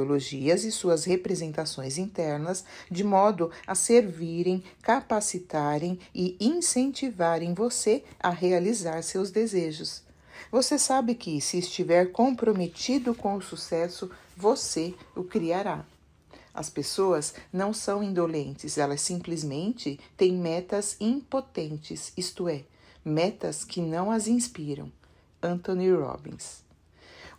ideologias e suas representações internas, de modo a servirem, capacitarem e incentivarem você a realizar seus desejos. Você sabe que, se estiver comprometido com o sucesso, você o criará. As pessoas não são indolentes, elas simplesmente têm metas impotentes, isto é, metas que não as inspiram. Anthony Robbins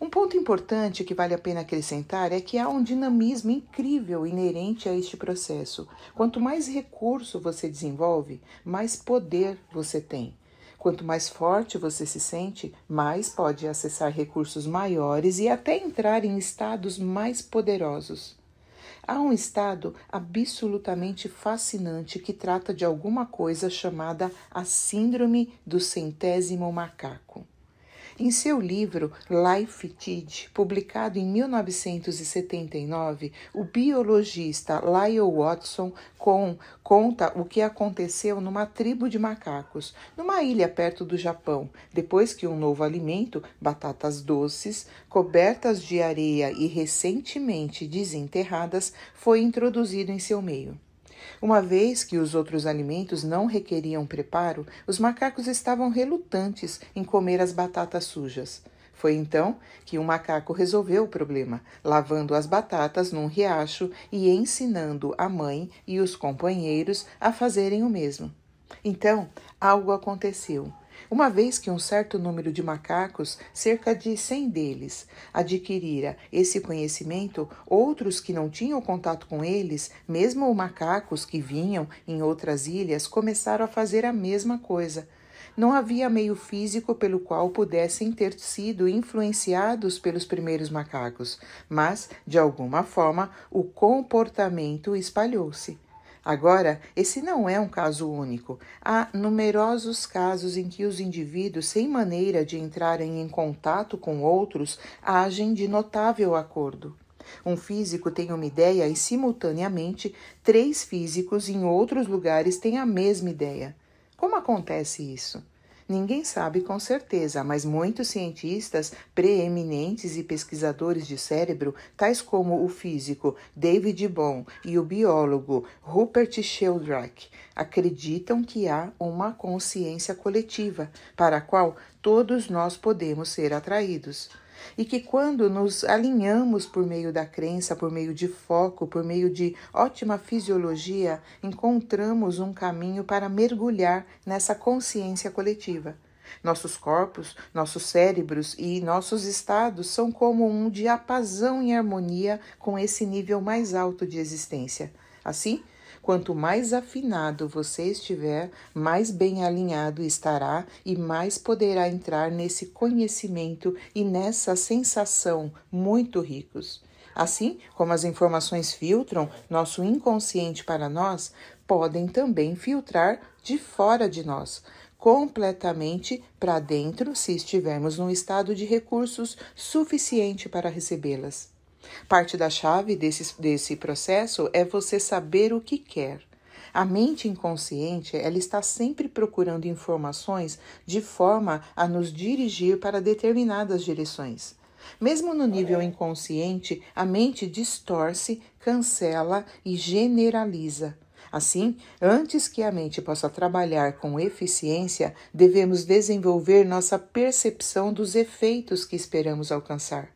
um ponto importante que vale a pena acrescentar é que há um dinamismo incrível inerente a este processo. Quanto mais recurso você desenvolve, mais poder você tem. Quanto mais forte você se sente, mais pode acessar recursos maiores e até entrar em estados mais poderosos. Há um estado absolutamente fascinante que trata de alguma coisa chamada a Síndrome do Centésimo Macaco. Em seu livro Life Tid*, publicado em 1979, o biologista Lyle Watson com, conta o que aconteceu numa tribo de macacos, numa ilha perto do Japão, depois que um novo alimento, batatas doces, cobertas de areia e recentemente desenterradas, foi introduzido em seu meio. Uma vez que os outros alimentos não requeriam preparo, os macacos estavam relutantes em comer as batatas sujas. Foi então que o um macaco resolveu o problema, lavando as batatas num riacho e ensinando a mãe e os companheiros a fazerem o mesmo. Então, algo aconteceu. Uma vez que um certo número de macacos, cerca de 100 deles, adquirira esse conhecimento, outros que não tinham contato com eles, mesmo macacos que vinham em outras ilhas, começaram a fazer a mesma coisa. Não havia meio físico pelo qual pudessem ter sido influenciados pelos primeiros macacos, mas, de alguma forma, o comportamento espalhou-se. Agora, esse não é um caso único. Há numerosos casos em que os indivíduos, sem maneira de entrarem em contato com outros, agem de notável acordo. Um físico tem uma ideia e, simultaneamente, três físicos em outros lugares têm a mesma ideia. Como acontece isso? Ninguém sabe com certeza, mas muitos cientistas preeminentes e pesquisadores de cérebro, tais como o físico David Bohm e o biólogo Rupert Sheldrake, acreditam que há uma consciência coletiva para a qual todos nós podemos ser atraídos e que quando nos alinhamos por meio da crença, por meio de foco, por meio de ótima fisiologia, encontramos um caminho para mergulhar nessa consciência coletiva. Nossos corpos, nossos cérebros e nossos estados são como um diapasão em harmonia com esse nível mais alto de existência. Assim, Quanto mais afinado você estiver, mais bem alinhado estará e mais poderá entrar nesse conhecimento e nessa sensação muito ricos. Assim como as informações filtram nosso inconsciente para nós, podem também filtrar de fora de nós, completamente para dentro se estivermos num estado de recursos suficiente para recebê-las. Parte da chave desse, desse processo é você saber o que quer. A mente inconsciente, ela está sempre procurando informações de forma a nos dirigir para determinadas direções. Mesmo no nível inconsciente, a mente distorce, cancela e generaliza. Assim, antes que a mente possa trabalhar com eficiência, devemos desenvolver nossa percepção dos efeitos que esperamos alcançar.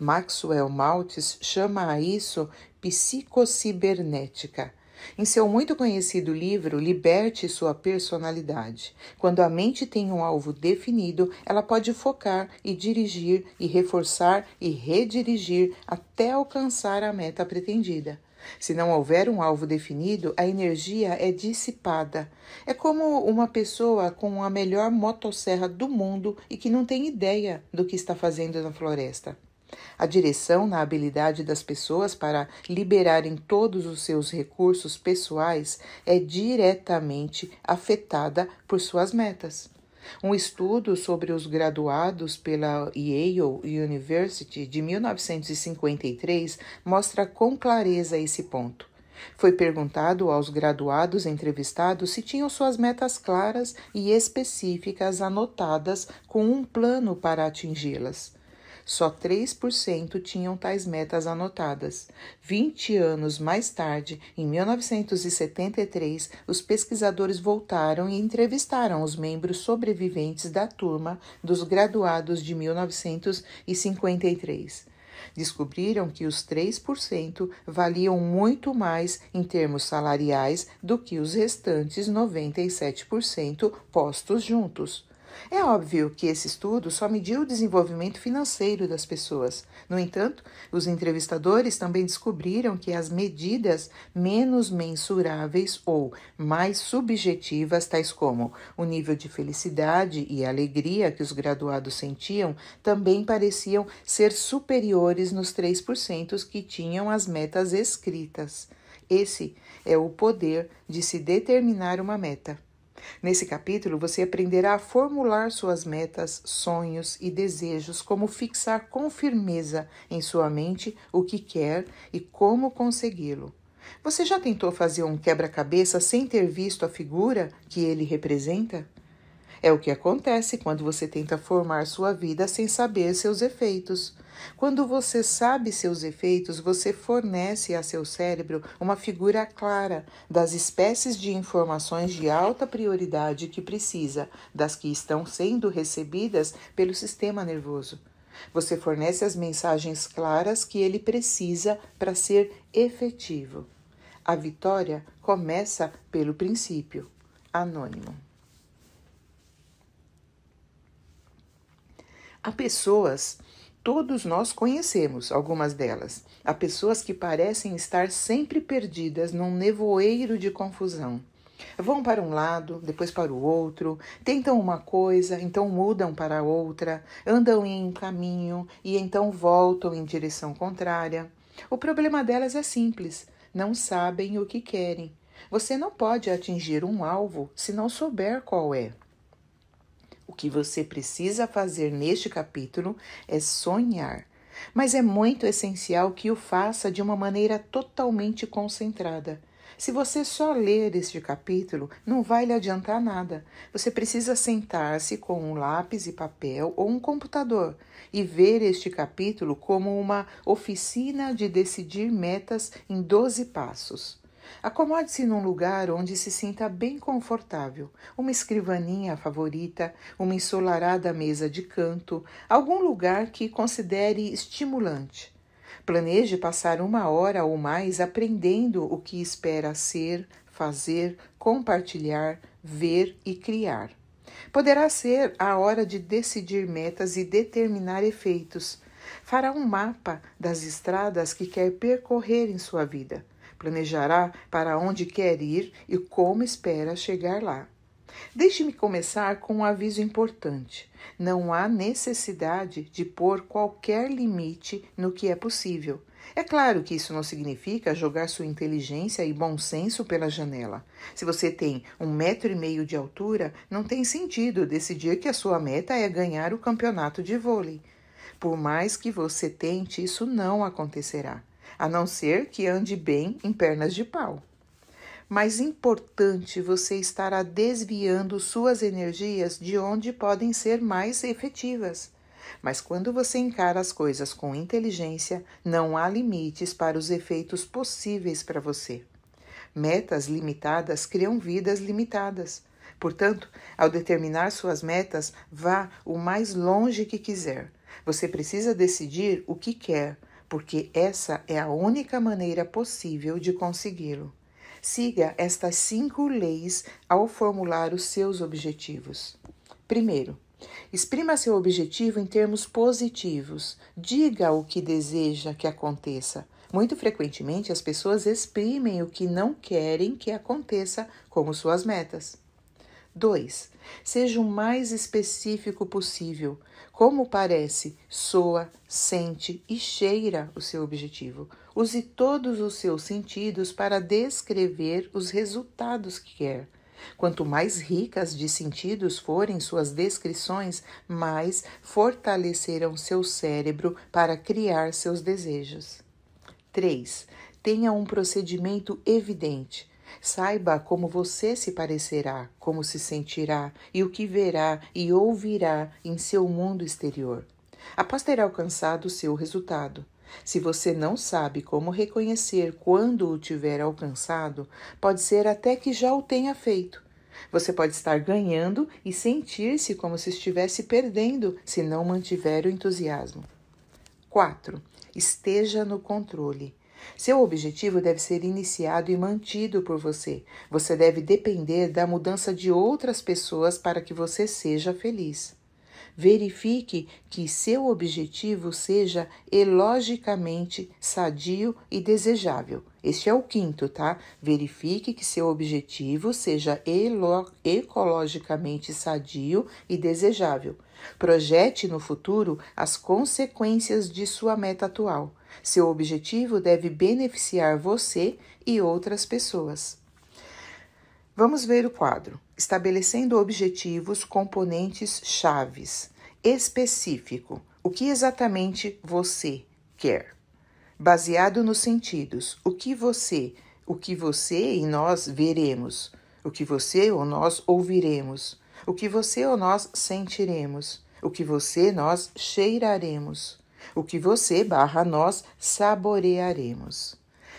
Maxwell Maltz chama a isso psicocibernética. Em seu muito conhecido livro Liberte sua personalidade, quando a mente tem um alvo definido, ela pode focar e dirigir e reforçar e redirigir até alcançar a meta pretendida. Se não houver um alvo definido, a energia é dissipada. É como uma pessoa com a melhor motosserra do mundo e que não tem ideia do que está fazendo na floresta. A direção na habilidade das pessoas para liberarem todos os seus recursos pessoais é diretamente afetada por suas metas. Um estudo sobre os graduados pela Yale University de 1953 mostra com clareza esse ponto. Foi perguntado aos graduados entrevistados se tinham suas metas claras e específicas anotadas com um plano para atingi-las. Só 3% tinham tais metas anotadas. 20 anos mais tarde, em 1973, os pesquisadores voltaram e entrevistaram os membros sobreviventes da turma dos graduados de 1953. Descobriram que os 3% valiam muito mais em termos salariais do que os restantes 97% postos juntos. É óbvio que esse estudo só mediu o desenvolvimento financeiro das pessoas. No entanto, os entrevistadores também descobriram que as medidas menos mensuráveis ou mais subjetivas, tais como o nível de felicidade e alegria que os graduados sentiam, também pareciam ser superiores nos 3% que tinham as metas escritas. Esse é o poder de se determinar uma meta. Nesse capítulo, você aprenderá a formular suas metas, sonhos e desejos, como fixar com firmeza em sua mente o que quer e como consegui-lo. Você já tentou fazer um quebra-cabeça sem ter visto a figura que ele representa? É o que acontece quando você tenta formar sua vida sem saber seus efeitos. Quando você sabe seus efeitos, você fornece a seu cérebro uma figura clara das espécies de informações de alta prioridade que precisa, das que estão sendo recebidas pelo sistema nervoso. Você fornece as mensagens claras que ele precisa para ser efetivo. A vitória começa pelo princípio. Anônimo. Há pessoas todos nós conhecemos algumas delas. Há pessoas que parecem estar sempre perdidas num nevoeiro de confusão. Vão para um lado, depois para o outro, tentam uma coisa, então mudam para outra, andam em um caminho e então voltam em direção contrária. O problema delas é simples: não sabem o que querem. Você não pode atingir um alvo se não souber qual é que você precisa fazer neste capítulo é sonhar, mas é muito essencial que o faça de uma maneira totalmente concentrada. Se você só ler este capítulo, não vai lhe adiantar nada. Você precisa sentar-se com um lápis e papel ou um computador e ver este capítulo como uma oficina de decidir metas em 12 passos. Acomode-se num lugar onde se sinta bem confortável, uma escrivaninha favorita, uma ensolarada mesa de canto, algum lugar que considere estimulante. Planeje passar uma hora ou mais aprendendo o que espera ser, fazer, compartilhar, ver e criar. Poderá ser a hora de decidir metas e determinar efeitos. Fará um mapa das estradas que quer percorrer em sua vida. Planejará para onde quer ir e como espera chegar lá. Deixe-me começar com um aviso importante. Não há necessidade de pôr qualquer limite no que é possível. É claro que isso não significa jogar sua inteligência e bom senso pela janela. Se você tem um metro e meio de altura, não tem sentido decidir que a sua meta é ganhar o campeonato de vôlei. Por mais que você tente, isso não acontecerá a não ser que ande bem em pernas de pau. Mas importante você estará desviando suas energias de onde podem ser mais efetivas. Mas quando você encara as coisas com inteligência, não há limites para os efeitos possíveis para você. Metas limitadas criam vidas limitadas. Portanto, ao determinar suas metas, vá o mais longe que quiser. Você precisa decidir o que quer, porque essa é a única maneira possível de consegui-lo. Siga estas cinco leis ao formular os seus objetivos. Primeiro, exprima seu objetivo em termos positivos. Diga o que deseja que aconteça. Muito frequentemente, as pessoas exprimem o que não querem que aconteça como suas metas. 2. Seja o mais específico possível. Como parece, soa, sente e cheira o seu objetivo. Use todos os seus sentidos para descrever os resultados que quer. Quanto mais ricas de sentidos forem suas descrições, mais fortalecerão seu cérebro para criar seus desejos. 3. Tenha um procedimento evidente. Saiba como você se parecerá, como se sentirá e o que verá e ouvirá em seu mundo exterior, após ter alcançado o seu resultado. Se você não sabe como reconhecer quando o tiver alcançado, pode ser até que já o tenha feito. Você pode estar ganhando e sentir-se como se estivesse perdendo se não mantiver o entusiasmo. 4. Esteja no controle. Seu objetivo deve ser iniciado e mantido por você. Você deve depender da mudança de outras pessoas para que você seja feliz. Verifique que seu objetivo seja elogicamente sadio e desejável. Este é o quinto, tá? Verifique que seu objetivo seja ecologicamente sadio e desejável. Projete no futuro as consequências de sua meta atual. Seu objetivo deve beneficiar você e outras pessoas. Vamos ver o quadro. Estabelecendo objetivos, componentes chaves. Específico. O que exatamente você quer? Baseado nos sentidos, o que você, o que você e nós veremos, o que você ou nós ouviremos, o que você ou nós sentiremos, o que você nós cheiraremos o que você barra nós saborearemos.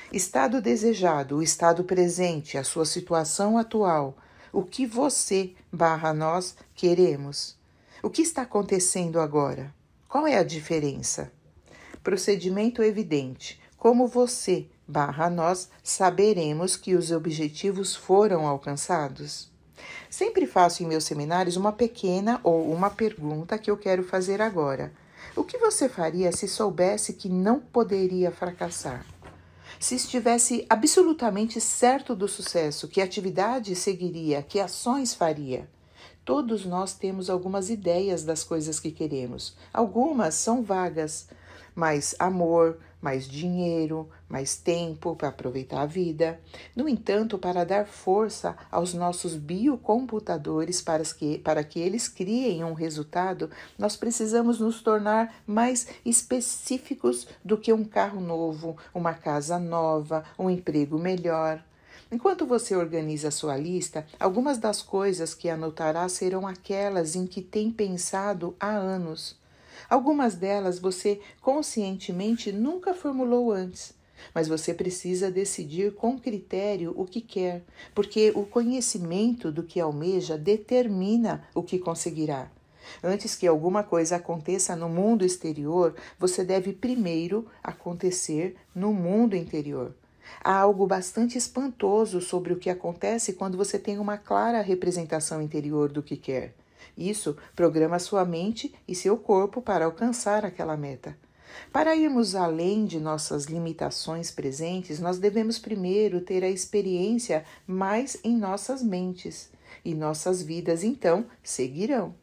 Estado desejado, o estado presente, a sua situação atual, o que você barra nós queremos. O que está acontecendo agora? Qual é a diferença? Procedimento evidente. Como você barra nós saberemos que os objetivos foram alcançados? Sempre faço em meus seminários uma pequena ou uma pergunta que eu quero fazer agora. O que você faria se soubesse que não poderia fracassar? Se estivesse absolutamente certo do sucesso, que atividade seguiria, que ações faria? Todos nós temos algumas ideias das coisas que queremos. Algumas são vagas, mas amor, mais dinheiro, mais tempo para aproveitar a vida. No entanto, para dar força aos nossos biocomputadores para que, para que eles criem um resultado, nós precisamos nos tornar mais específicos do que um carro novo, uma casa nova, um emprego melhor. Enquanto você organiza sua lista, algumas das coisas que anotará serão aquelas em que tem pensado há anos. Algumas delas você conscientemente nunca formulou antes, mas você precisa decidir com critério o que quer, porque o conhecimento do que almeja determina o que conseguirá. Antes que alguma coisa aconteça no mundo exterior, você deve primeiro acontecer no mundo interior. Há algo bastante espantoso sobre o que acontece quando você tem uma clara representação interior do que quer. Isso programa sua mente e seu corpo para alcançar aquela meta. Para irmos além de nossas limitações presentes, nós devemos primeiro ter a experiência mais em nossas mentes, e nossas vidas então seguirão.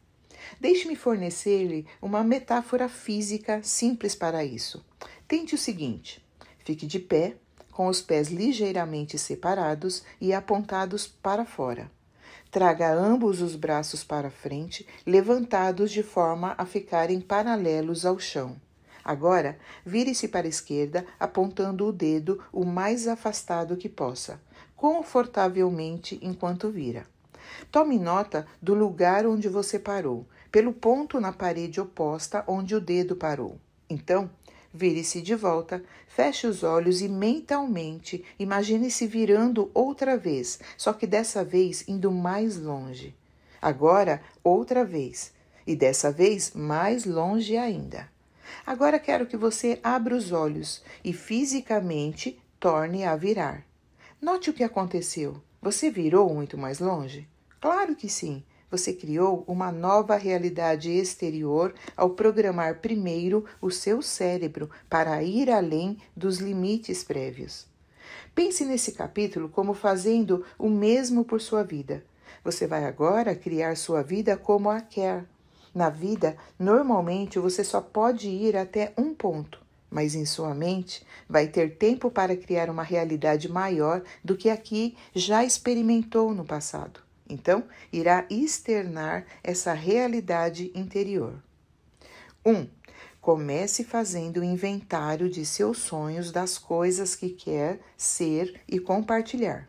Deixe-me fornecer-lhe uma metáfora física simples para isso. Tente o seguinte: fique de pé, com os pés ligeiramente separados e apontados para fora. Traga ambos os braços para frente, levantados de forma a ficarem paralelos ao chão. Agora, vire-se para a esquerda, apontando o dedo o mais afastado que possa, confortavelmente enquanto vira. Tome nota do lugar onde você parou, pelo ponto na parede oposta onde o dedo parou. Então, Vire-se de volta, feche os olhos e mentalmente imagine-se virando outra vez, só que dessa vez indo mais longe. Agora, outra vez, e dessa vez mais longe ainda. Agora quero que você abra os olhos e fisicamente torne a virar. Note o que aconteceu. Você virou muito mais longe? Claro que sim. Você criou uma nova realidade exterior ao programar primeiro o seu cérebro para ir além dos limites prévios. Pense nesse capítulo como fazendo o mesmo por sua vida. Você vai agora criar sua vida como a quer. Na vida, normalmente você só pode ir até um ponto, mas em sua mente vai ter tempo para criar uma realidade maior do que aqui já experimentou no passado. Então, irá externar essa realidade interior. 1. Um, comece fazendo o inventário de seus sonhos das coisas que quer ser e compartilhar.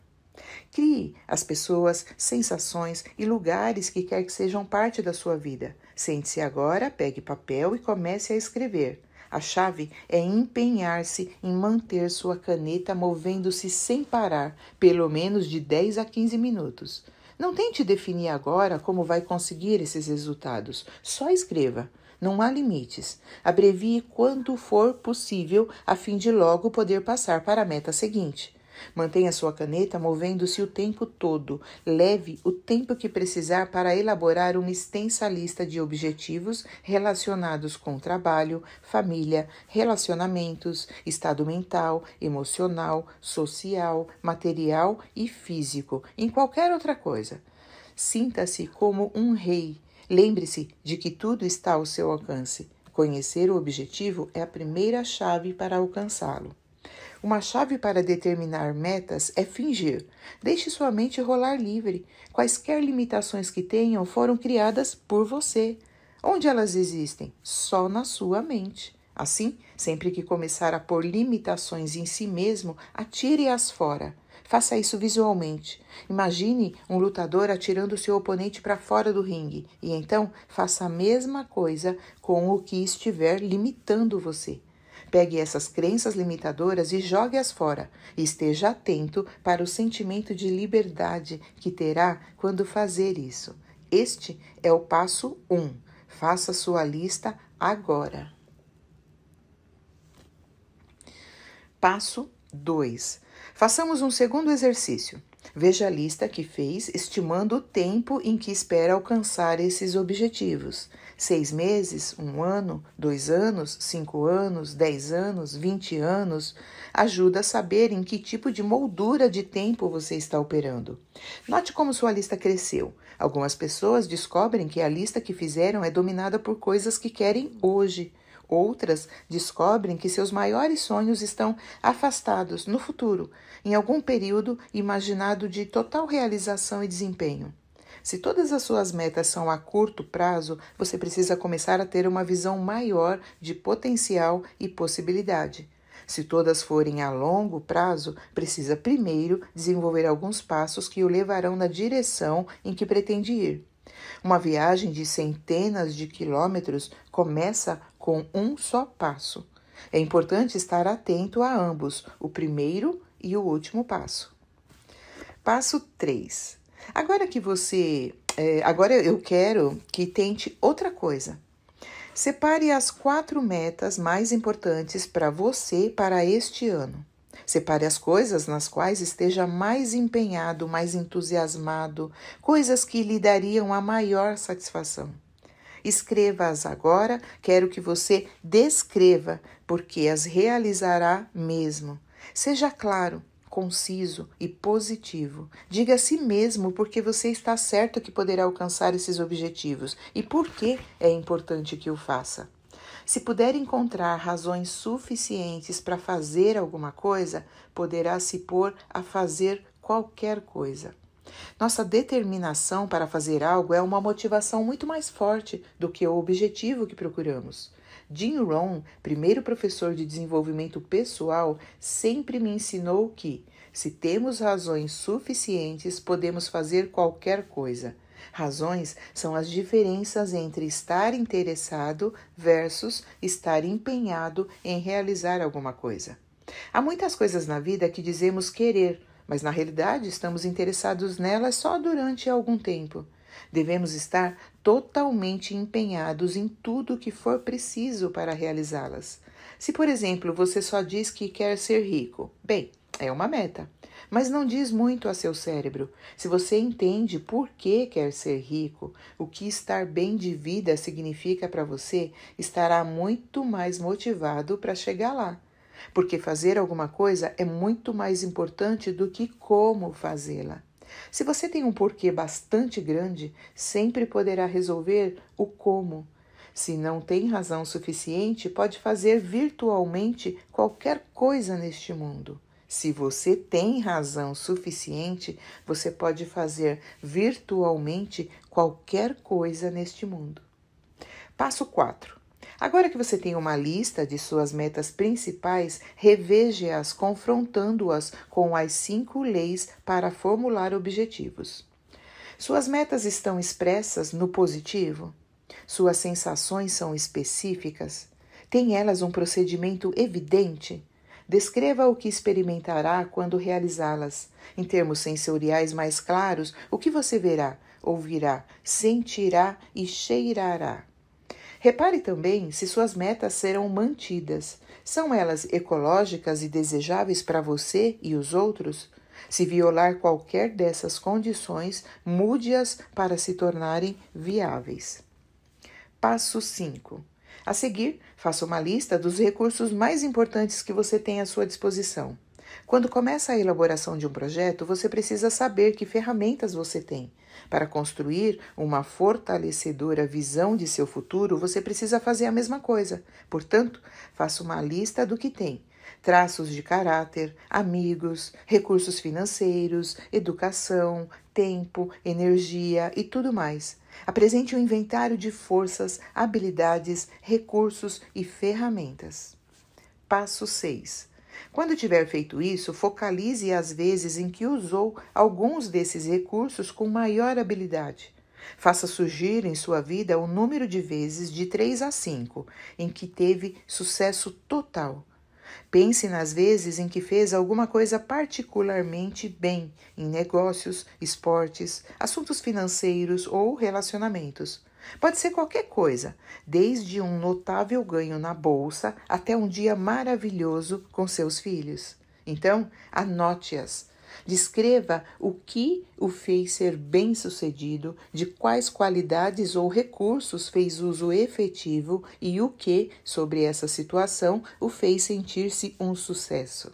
Crie as pessoas, sensações e lugares que quer que sejam parte da sua vida. Sente-se agora, pegue papel e comece a escrever. A chave é empenhar-se em manter sua caneta movendo-se sem parar, pelo menos de 10 a 15 minutos. Não tente definir agora como vai conseguir esses resultados. Só escreva. Não há limites. Abrevie quando for possível a fim de logo poder passar para a meta seguinte. Mantenha sua caneta movendo-se o tempo todo. Leve o tempo que precisar para elaborar uma extensa lista de objetivos relacionados com trabalho, família, relacionamentos, estado mental, emocional, social, material e físico, em qualquer outra coisa. Sinta-se como um rei. Lembre-se de que tudo está ao seu alcance. Conhecer o objetivo é a primeira chave para alcançá-lo. Uma chave para determinar metas é fingir. Deixe sua mente rolar livre. Quaisquer limitações que tenham foram criadas por você. Onde elas existem? Só na sua mente. Assim, sempre que começar a pôr limitações em si mesmo, atire-as fora. Faça isso visualmente. Imagine um lutador atirando seu oponente para fora do ringue e então faça a mesma coisa com o que estiver limitando você. Pegue essas crenças limitadoras e jogue-as fora. E esteja atento para o sentimento de liberdade que terá quando fazer isso. Este é o passo 1. Um. Faça sua lista agora. Passo 2. Façamos um segundo exercício. Veja a lista que fez, estimando o tempo em que espera alcançar esses objetivos seis meses, um ano, dois anos, cinco anos, dez anos, vinte anos, ajuda a saber em que tipo de moldura de tempo você está operando. Note como sua lista cresceu. Algumas pessoas descobrem que a lista que fizeram é dominada por coisas que querem hoje. Outras descobrem que seus maiores sonhos estão afastados no futuro, em algum período imaginado de total realização e desempenho. Se todas as suas metas são a curto prazo, você precisa começar a ter uma visão maior de potencial e possibilidade. Se todas forem a longo prazo, precisa primeiro desenvolver alguns passos que o levarão na direção em que pretende ir. Uma viagem de centenas de quilômetros começa com um só passo. É importante estar atento a ambos, o primeiro e o último passo. Passo 3. Agora que você. É, agora eu quero que tente outra coisa. Separe as quatro metas mais importantes para você para este ano. Separe as coisas nas quais esteja mais empenhado, mais entusiasmado, coisas que lhe dariam a maior satisfação. Escreva-as agora, quero que você descreva, porque as realizará mesmo. Seja claro, conciso e positivo. Diga a si mesmo porque você está certo que poderá alcançar esses objetivos e por que é importante que o faça. Se puder encontrar razões suficientes para fazer alguma coisa, poderá se pôr a fazer qualquer coisa. Nossa determinação para fazer algo é uma motivação muito mais forte do que o objetivo que procuramos. Jim Rohn, primeiro professor de desenvolvimento pessoal, sempre me ensinou que, se temos razões suficientes, podemos fazer qualquer coisa. Razões são as diferenças entre estar interessado versus estar empenhado em realizar alguma coisa. Há muitas coisas na vida que dizemos querer, mas na realidade estamos interessados nelas só durante algum tempo. Devemos estar totalmente empenhados em tudo o que for preciso para realizá-las. Se, por exemplo, você só diz que quer ser rico, bem, é uma meta, mas não diz muito a seu cérebro. Se você entende por que quer ser rico, o que estar bem de vida significa para você, estará muito mais motivado para chegar lá. Porque fazer alguma coisa é muito mais importante do que como fazê-la. Se você tem um porquê bastante grande, sempre poderá resolver o como. Se não tem razão suficiente, pode fazer virtualmente qualquer coisa neste mundo. Se você tem razão suficiente, você pode fazer virtualmente qualquer coisa neste mundo. Passo 4. Agora que você tem uma lista de suas metas principais, reveja-as confrontando-as com as cinco leis para formular objetivos. Suas metas estão expressas no positivo? Suas sensações são específicas? Tem elas um procedimento evidente? Descreva o que experimentará quando realizá-las. Em termos sensoriais mais claros, o que você verá, ouvirá, sentirá e cheirará. Repare também se suas metas serão mantidas. São elas ecológicas e desejáveis para você e os outros? Se violar qualquer dessas condições, mude-as para se tornarem viáveis. Passo 5. A seguir, faça uma lista dos recursos mais importantes que você tem à sua disposição. Quando começa a elaboração de um projeto, você precisa saber que ferramentas você tem. Para construir uma fortalecedora visão de seu futuro, você precisa fazer a mesma coisa. Portanto, faça uma lista do que tem: traços de caráter, amigos, recursos financeiros, educação, tempo, energia e tudo mais. Apresente um inventário de forças, habilidades, recursos e ferramentas. Passo 6 quando tiver feito isso, focalize as vezes em que usou alguns desses recursos com maior habilidade. Faça surgir em sua vida o número de vezes de 3 a 5 em que teve sucesso total. Pense nas vezes em que fez alguma coisa particularmente bem em negócios, esportes, assuntos financeiros ou relacionamentos. Pode ser qualquer coisa, desde um notável ganho na bolsa até um dia maravilhoso com seus filhos. Então, anote-as. Descreva o que o fez ser bem-sucedido, de quais qualidades ou recursos fez uso efetivo e o que, sobre essa situação, o fez sentir-se um sucesso.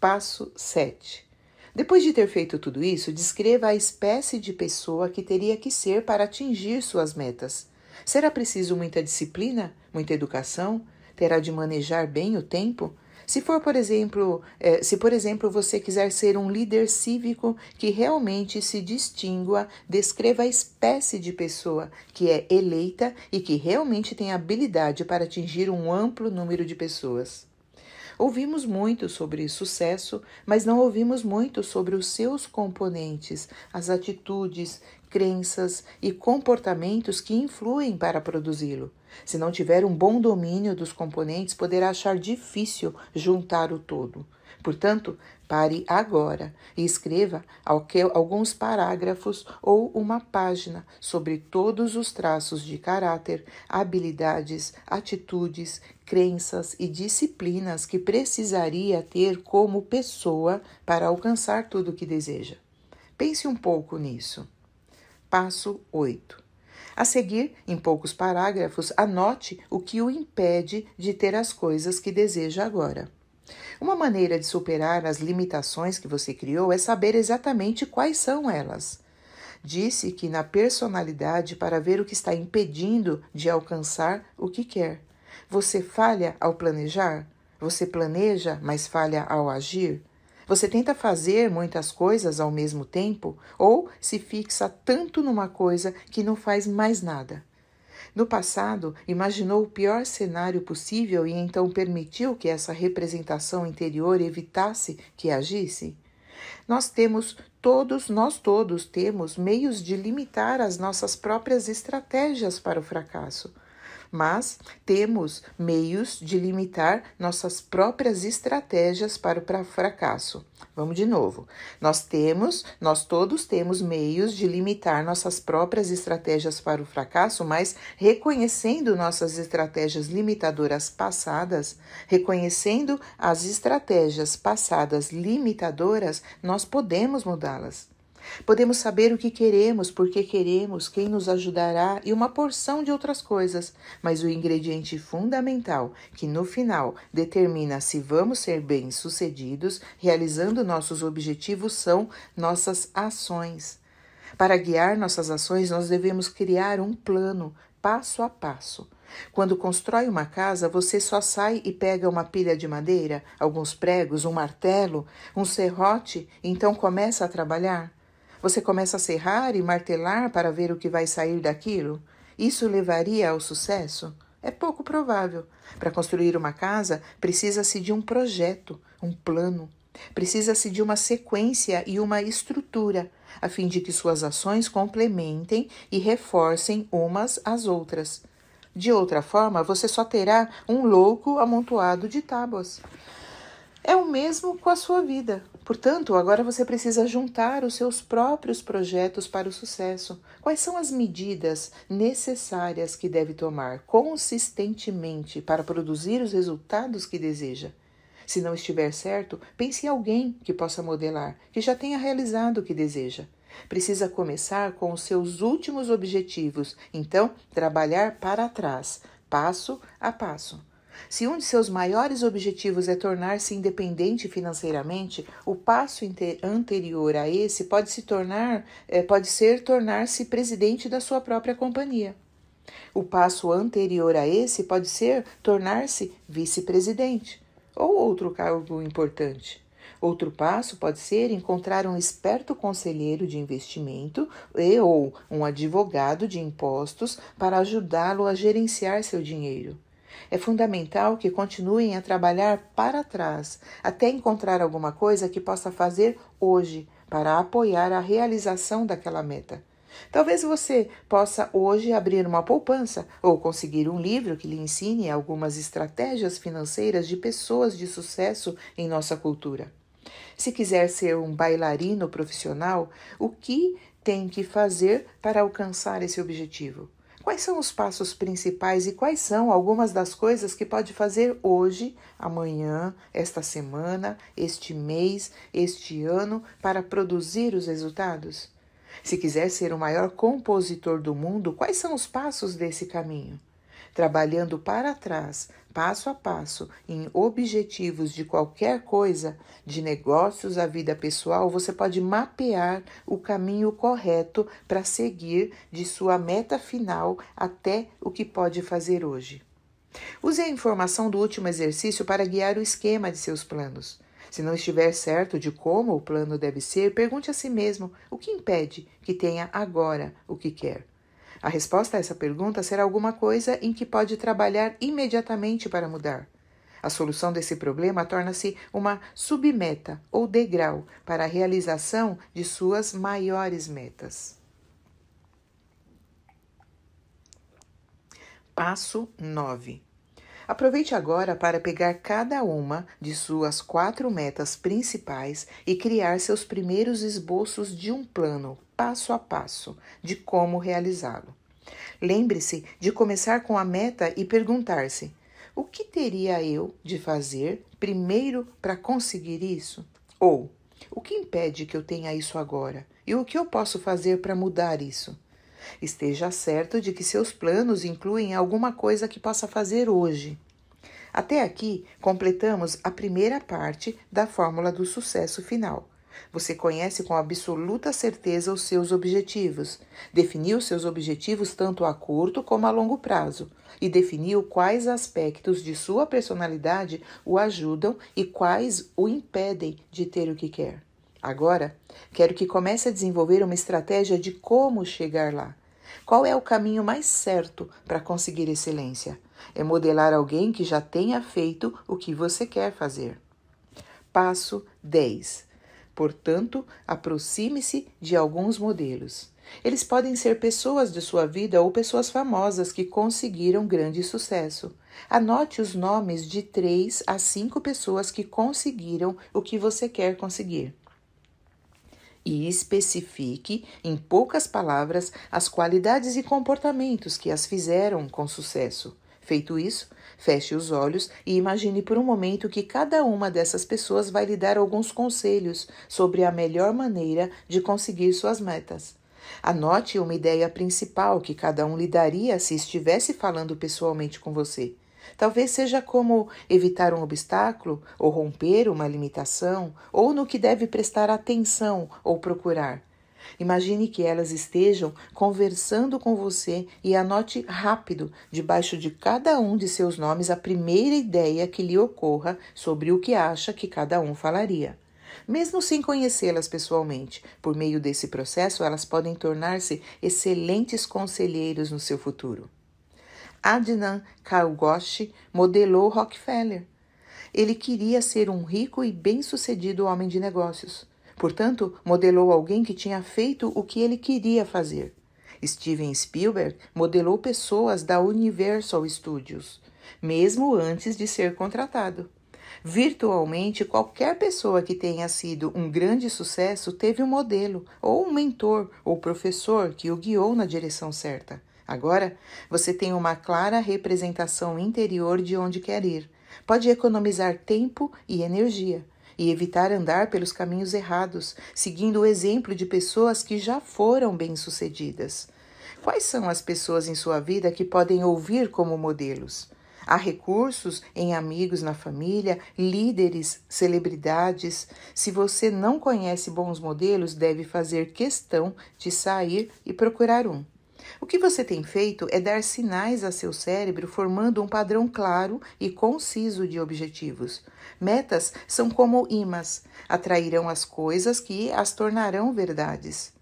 Passo 7. Depois de ter feito tudo isso, descreva a espécie de pessoa que teria que ser para atingir suas metas. Será preciso muita disciplina, muita educação? Terá de manejar bem o tempo? Se for, por exemplo, é, se por exemplo você quiser ser um líder cívico que realmente se distingua, descreva a espécie de pessoa que é eleita e que realmente tem habilidade para atingir um amplo número de pessoas. Ouvimos muito sobre sucesso, mas não ouvimos muito sobre os seus componentes, as atitudes, crenças e comportamentos que influem para produzi-lo. Se não tiver um bom domínio dos componentes, poderá achar difícil juntar o todo. Portanto, Pare agora e escreva alguns parágrafos ou uma página sobre todos os traços de caráter, habilidades, atitudes, crenças e disciplinas que precisaria ter como pessoa para alcançar tudo o que deseja. Pense um pouco nisso. Passo 8. A seguir, em poucos parágrafos, anote o que o impede de ter as coisas que deseja agora. Uma maneira de superar as limitações que você criou é saber exatamente quais são elas. Disse que na personalidade para ver o que está impedindo de alcançar o que quer. Você falha ao planejar? Você planeja, mas falha ao agir? Você tenta fazer muitas coisas ao mesmo tempo ou se fixa tanto numa coisa que não faz mais nada? No passado, imaginou o pior cenário possível e então permitiu que essa representação interior evitasse que agisse? Nós temos todos, nós todos temos meios de limitar as nossas próprias estratégias para o fracasso mas temos meios de limitar nossas próprias estratégias para o fracasso. Vamos de novo. Nós temos, nós todos temos meios de limitar nossas próprias estratégias para o fracasso, mas reconhecendo nossas estratégias limitadoras passadas, reconhecendo as estratégias passadas limitadoras, nós podemos mudá-las. Podemos saber o que queremos, por que queremos, quem nos ajudará e uma porção de outras coisas, mas o ingrediente fundamental que no final determina se vamos ser bem-sucedidos realizando nossos objetivos são nossas ações. Para guiar nossas ações, nós devemos criar um plano, passo a passo. Quando constrói uma casa, você só sai e pega uma pilha de madeira, alguns pregos, um martelo, um serrote, então começa a trabalhar? Você começa a serrar e martelar para ver o que vai sair daquilo? Isso levaria ao sucesso? É pouco provável. Para construir uma casa, precisa-se de um projeto, um plano. Precisa-se de uma sequência e uma estrutura, a fim de que suas ações complementem e reforcem umas às outras. De outra forma, você só terá um louco amontoado de tábuas. É o mesmo com a sua vida. Portanto, agora você precisa juntar os seus próprios projetos para o sucesso. Quais são as medidas necessárias que deve tomar consistentemente para produzir os resultados que deseja? Se não estiver certo, pense em alguém que possa modelar, que já tenha realizado o que deseja. Precisa começar com os seus últimos objetivos, então trabalhar para trás, passo a passo. Se um de seus maiores objetivos é tornar-se independente financeiramente, o passo anterior a esse pode se tornar eh, pode ser tornar-se presidente da sua própria companhia. O passo anterior a esse pode ser tornar-se vice-presidente ou outro cargo importante. Outro passo pode ser encontrar um esperto conselheiro de investimento e ou um advogado de impostos para ajudá-lo a gerenciar seu dinheiro. É fundamental que continuem a trabalhar para trás, até encontrar alguma coisa que possa fazer hoje para apoiar a realização daquela meta. Talvez você possa hoje abrir uma poupança ou conseguir um livro que lhe ensine algumas estratégias financeiras de pessoas de sucesso em nossa cultura. Se quiser ser um bailarino profissional, o que tem que fazer para alcançar esse objetivo? Quais são os passos principais e quais são algumas das coisas que pode fazer hoje, amanhã, esta semana, este mês, este ano para produzir os resultados? Se quiser ser o maior compositor do mundo, quais são os passos desse caminho? Trabalhando para trás, passo a passo em objetivos de qualquer coisa, de negócios à vida pessoal, você pode mapear o caminho correto para seguir de sua meta final até o que pode fazer hoje. Use a informação do último exercício para guiar o esquema de seus planos. Se não estiver certo de como o plano deve ser, pergunte a si mesmo o que impede que tenha agora o que quer. A resposta a essa pergunta será alguma coisa em que pode trabalhar imediatamente para mudar. A solução desse problema torna-se uma submeta ou degrau para a realização de suas maiores metas. Passo 9. Aproveite agora para pegar cada uma de suas quatro metas principais e criar seus primeiros esboços de um plano passo a passo de como realizá-lo. Lembre-se de começar com a meta e perguntar-se: o que teria eu de fazer primeiro para conseguir isso? Ou o que impede que eu tenha isso agora? E o que eu posso fazer para mudar isso? Esteja certo de que seus planos incluem alguma coisa que possa fazer hoje. Até aqui, completamos a primeira parte da fórmula do sucesso final. Você conhece com absoluta certeza os seus objetivos. Definiu seus objetivos tanto a curto como a longo prazo e definiu quais aspectos de sua personalidade o ajudam e quais o impedem de ter o que quer. Agora, quero que comece a desenvolver uma estratégia de como chegar lá. Qual é o caminho mais certo para conseguir excelência? É modelar alguém que já tenha feito o que você quer fazer. Passo 10 Portanto, aproxime-se de alguns modelos. Eles podem ser pessoas de sua vida ou pessoas famosas que conseguiram grande sucesso. Anote os nomes de três a cinco pessoas que conseguiram o que você quer conseguir. E especifique, em poucas palavras, as qualidades e comportamentos que as fizeram com sucesso. Feito isso, Feche os olhos e imagine por um momento que cada uma dessas pessoas vai lhe dar alguns conselhos sobre a melhor maneira de conseguir suas metas. Anote uma ideia principal que cada um lhe daria se estivesse falando pessoalmente com você. Talvez seja como evitar um obstáculo, ou romper uma limitação, ou no que deve prestar atenção ou procurar. Imagine que elas estejam conversando com você e anote rápido, debaixo de cada um de seus nomes, a primeira ideia que lhe ocorra sobre o que acha que cada um falaria. Mesmo sem conhecê-las pessoalmente, por meio desse processo, elas podem tornar-se excelentes conselheiros no seu futuro. Adnan Kalgoshi modelou Rockefeller. Ele queria ser um rico e bem-sucedido homem de negócios. Portanto, modelou alguém que tinha feito o que ele queria fazer. Steven Spielberg modelou pessoas da Universal Studios, mesmo antes de ser contratado. Virtualmente, qualquer pessoa que tenha sido um grande sucesso teve um modelo, ou um mentor, ou professor que o guiou na direção certa. Agora, você tem uma clara representação interior de onde quer ir. Pode economizar tempo e energia e evitar andar pelos caminhos errados, seguindo o exemplo de pessoas que já foram bem-sucedidas. Quais são as pessoas em sua vida que podem ouvir como modelos? Há recursos em amigos na família, líderes, celebridades. Se você não conhece bons modelos, deve fazer questão de sair e procurar um. O que você tem feito é dar sinais a seu cérebro formando um padrão claro e conciso de objetivos. Metas são como imãs, atrairão as coisas que as tornarão verdades.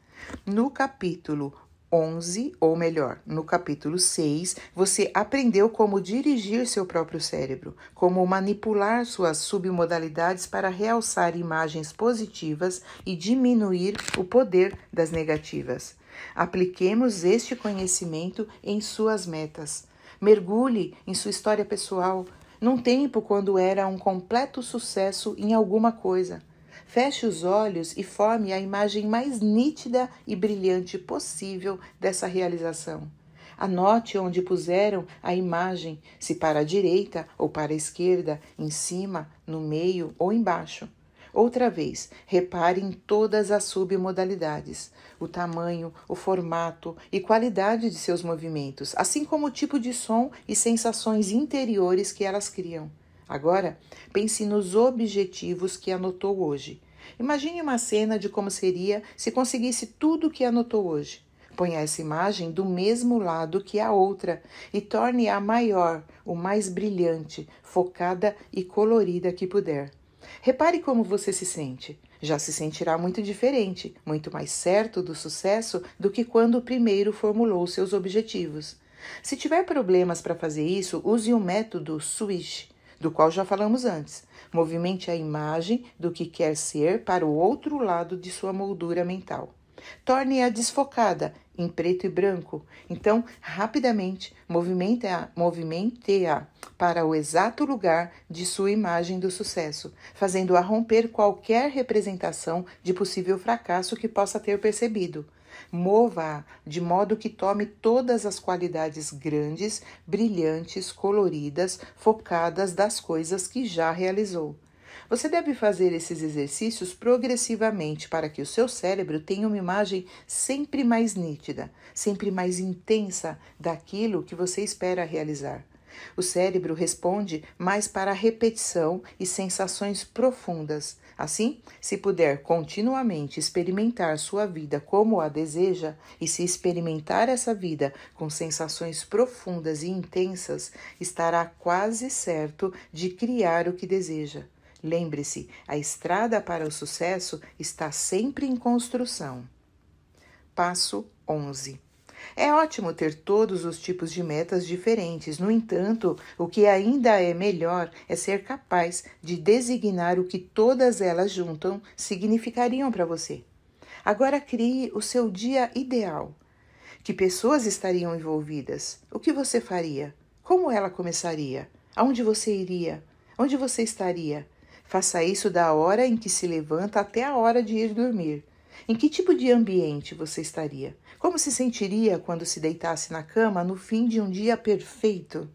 No capítulo 11, ou melhor, no capítulo 6, você aprendeu como dirigir seu próprio cérebro, como manipular suas submodalidades para realçar imagens positivas e diminuir o poder das negativas. Apliquemos este conhecimento em suas metas. Mergulhe em sua história pessoal, num tempo quando era um completo sucesso em alguma coisa. Feche os olhos e forme a imagem mais nítida e brilhante possível dessa realização. Anote onde puseram a imagem, se para a direita ou para a esquerda, em cima, no meio ou embaixo. Outra vez, repare em todas as submodalidades, o tamanho, o formato e qualidade de seus movimentos, assim como o tipo de som e sensações interiores que elas criam. Agora, pense nos objetivos que anotou hoje. Imagine uma cena de como seria se conseguisse tudo o que anotou hoje. Ponha essa imagem do mesmo lado que a outra e torne-a maior, o mais brilhante, focada e colorida que puder. Repare como você se sente. Já se sentirá muito diferente, muito mais certo do sucesso do que quando primeiro formulou seus objetivos. Se tiver problemas para fazer isso, use o método SWISH, do qual já falamos antes. Movimente a imagem do que quer ser para o outro lado de sua moldura mental. Torne-a desfocada, em preto e branco. Então, rapidamente, movimente-a movimente -a para o exato lugar de sua imagem do sucesso, fazendo-a romper qualquer representação de possível fracasso que possa ter percebido. Mova-a de modo que tome todas as qualidades grandes, brilhantes, coloridas, focadas das coisas que já realizou. Você deve fazer esses exercícios progressivamente para que o seu cérebro tenha uma imagem sempre mais nítida, sempre mais intensa daquilo que você espera realizar. O cérebro responde mais para repetição e sensações profundas. Assim, se puder continuamente experimentar sua vida como a deseja e se experimentar essa vida com sensações profundas e intensas, estará quase certo de criar o que deseja. Lembre-se, a estrada para o sucesso está sempre em construção. Passo 11. É ótimo ter todos os tipos de metas diferentes, no entanto, o que ainda é melhor é ser capaz de designar o que todas elas juntam significariam para você. Agora crie o seu dia ideal. Que pessoas estariam envolvidas? O que você faria? Como ela começaria? Aonde você iria? Onde você estaria? Faça isso da hora em que se levanta até a hora de ir dormir. Em que tipo de ambiente você estaria? Como se sentiria quando se deitasse na cama no fim de um dia perfeito?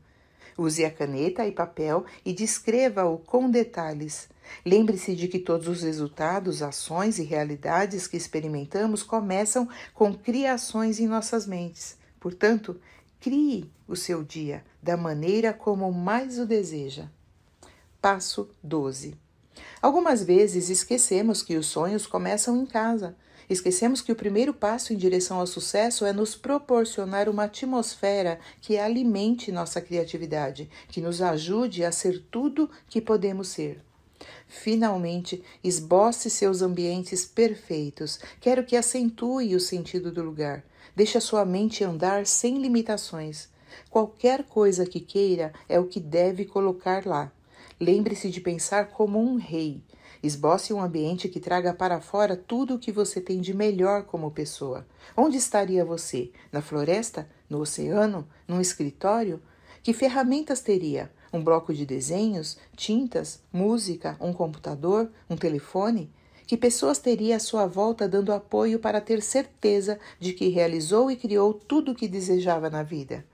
Use a caneta e papel e descreva-o com detalhes. Lembre-se de que todos os resultados, ações e realidades que experimentamos começam com criações em nossas mentes. Portanto, crie o seu dia da maneira como mais o deseja. Passo 12. Algumas vezes esquecemos que os sonhos começam em casa. Esquecemos que o primeiro passo em direção ao sucesso é nos proporcionar uma atmosfera que alimente nossa criatividade, que nos ajude a ser tudo que podemos ser. Finalmente, esboce seus ambientes perfeitos. Quero que acentue o sentido do lugar. Deixe a sua mente andar sem limitações. Qualquer coisa que queira é o que deve colocar lá. Lembre-se de pensar como um rei. Esboce um ambiente que traga para fora tudo o que você tem de melhor como pessoa. Onde estaria você? Na floresta? No oceano? Num escritório? Que ferramentas teria? Um bloco de desenhos? Tintas? Música? Um computador? Um telefone? Que pessoas teria à sua volta dando apoio para ter certeza de que realizou e criou tudo o que desejava na vida?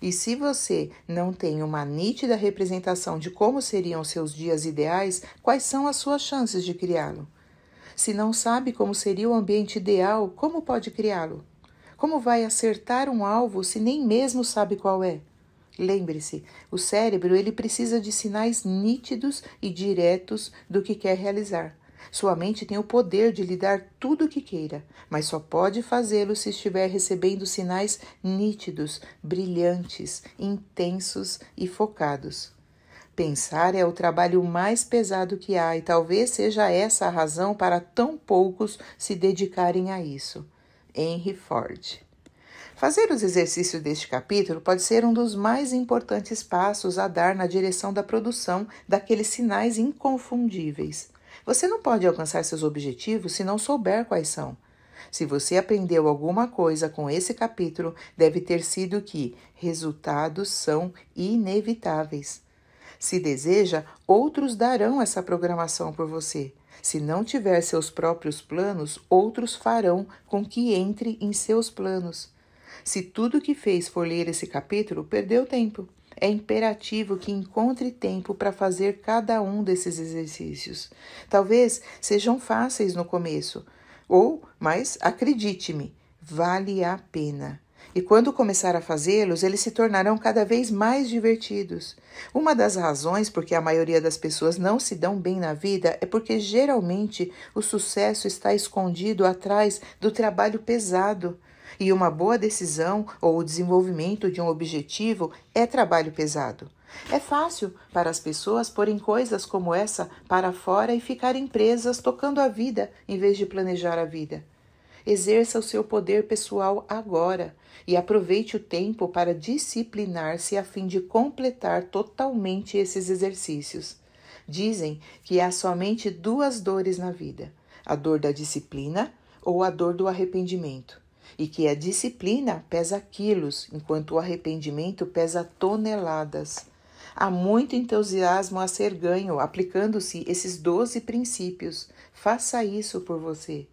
E se você não tem uma nítida representação de como seriam seus dias ideais, quais são as suas chances de criá-lo? Se não sabe como seria o ambiente ideal, como pode criá-lo? Como vai acertar um alvo se nem mesmo sabe qual é? Lembre-se, o cérebro ele precisa de sinais nítidos e diretos do que quer realizar. Sua mente tem o poder de lhe dar tudo o que queira, mas só pode fazê-lo se estiver recebendo sinais nítidos, brilhantes, intensos e focados. Pensar é o trabalho mais pesado que há e talvez seja essa a razão para tão poucos se dedicarem a isso. Henry Ford. Fazer os exercícios deste capítulo pode ser um dos mais importantes passos a dar na direção da produção daqueles sinais inconfundíveis. Você não pode alcançar seus objetivos se não souber quais são. Se você aprendeu alguma coisa com esse capítulo, deve ter sido que resultados são inevitáveis. Se deseja, outros darão essa programação por você. Se não tiver seus próprios planos, outros farão com que entre em seus planos. Se tudo que fez for ler esse capítulo, perdeu tempo é imperativo que encontre tempo para fazer cada um desses exercícios. Talvez sejam fáceis no começo, ou, mas acredite-me, vale a pena. E quando começar a fazê-los, eles se tornarão cada vez mais divertidos. Uma das razões por que a maioria das pessoas não se dão bem na vida é porque geralmente o sucesso está escondido atrás do trabalho pesado, e uma boa decisão ou o desenvolvimento de um objetivo é trabalho pesado. É fácil para as pessoas porem coisas como essa para fora e ficarem presas tocando a vida em vez de planejar a vida. Exerça o seu poder pessoal agora e aproveite o tempo para disciplinar-se a fim de completar totalmente esses exercícios. Dizem que há somente duas dores na vida: a dor da disciplina ou a dor do arrependimento e que a disciplina pesa quilos, enquanto o arrependimento pesa toneladas. Há muito entusiasmo a ser ganho aplicando-se esses doze princípios. Faça isso por você.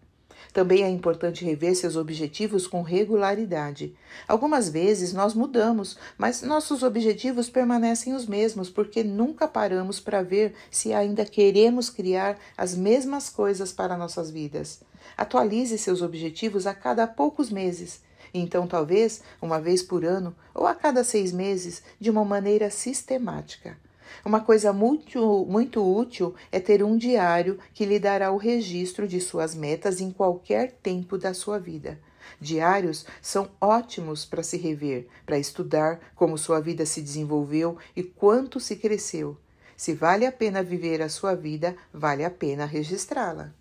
Também é importante rever seus objetivos com regularidade. Algumas vezes nós mudamos, mas nossos objetivos permanecem os mesmos porque nunca paramos para ver se ainda queremos criar as mesmas coisas para nossas vidas. Atualize seus objetivos a cada poucos meses. Então, talvez uma vez por ano ou a cada seis meses, de uma maneira sistemática. Uma coisa muito, muito útil é ter um diário que lhe dará o registro de suas metas em qualquer tempo da sua vida. Diários são ótimos para se rever, para estudar como sua vida se desenvolveu e quanto se cresceu. Se vale a pena viver a sua vida, vale a pena registrá-la.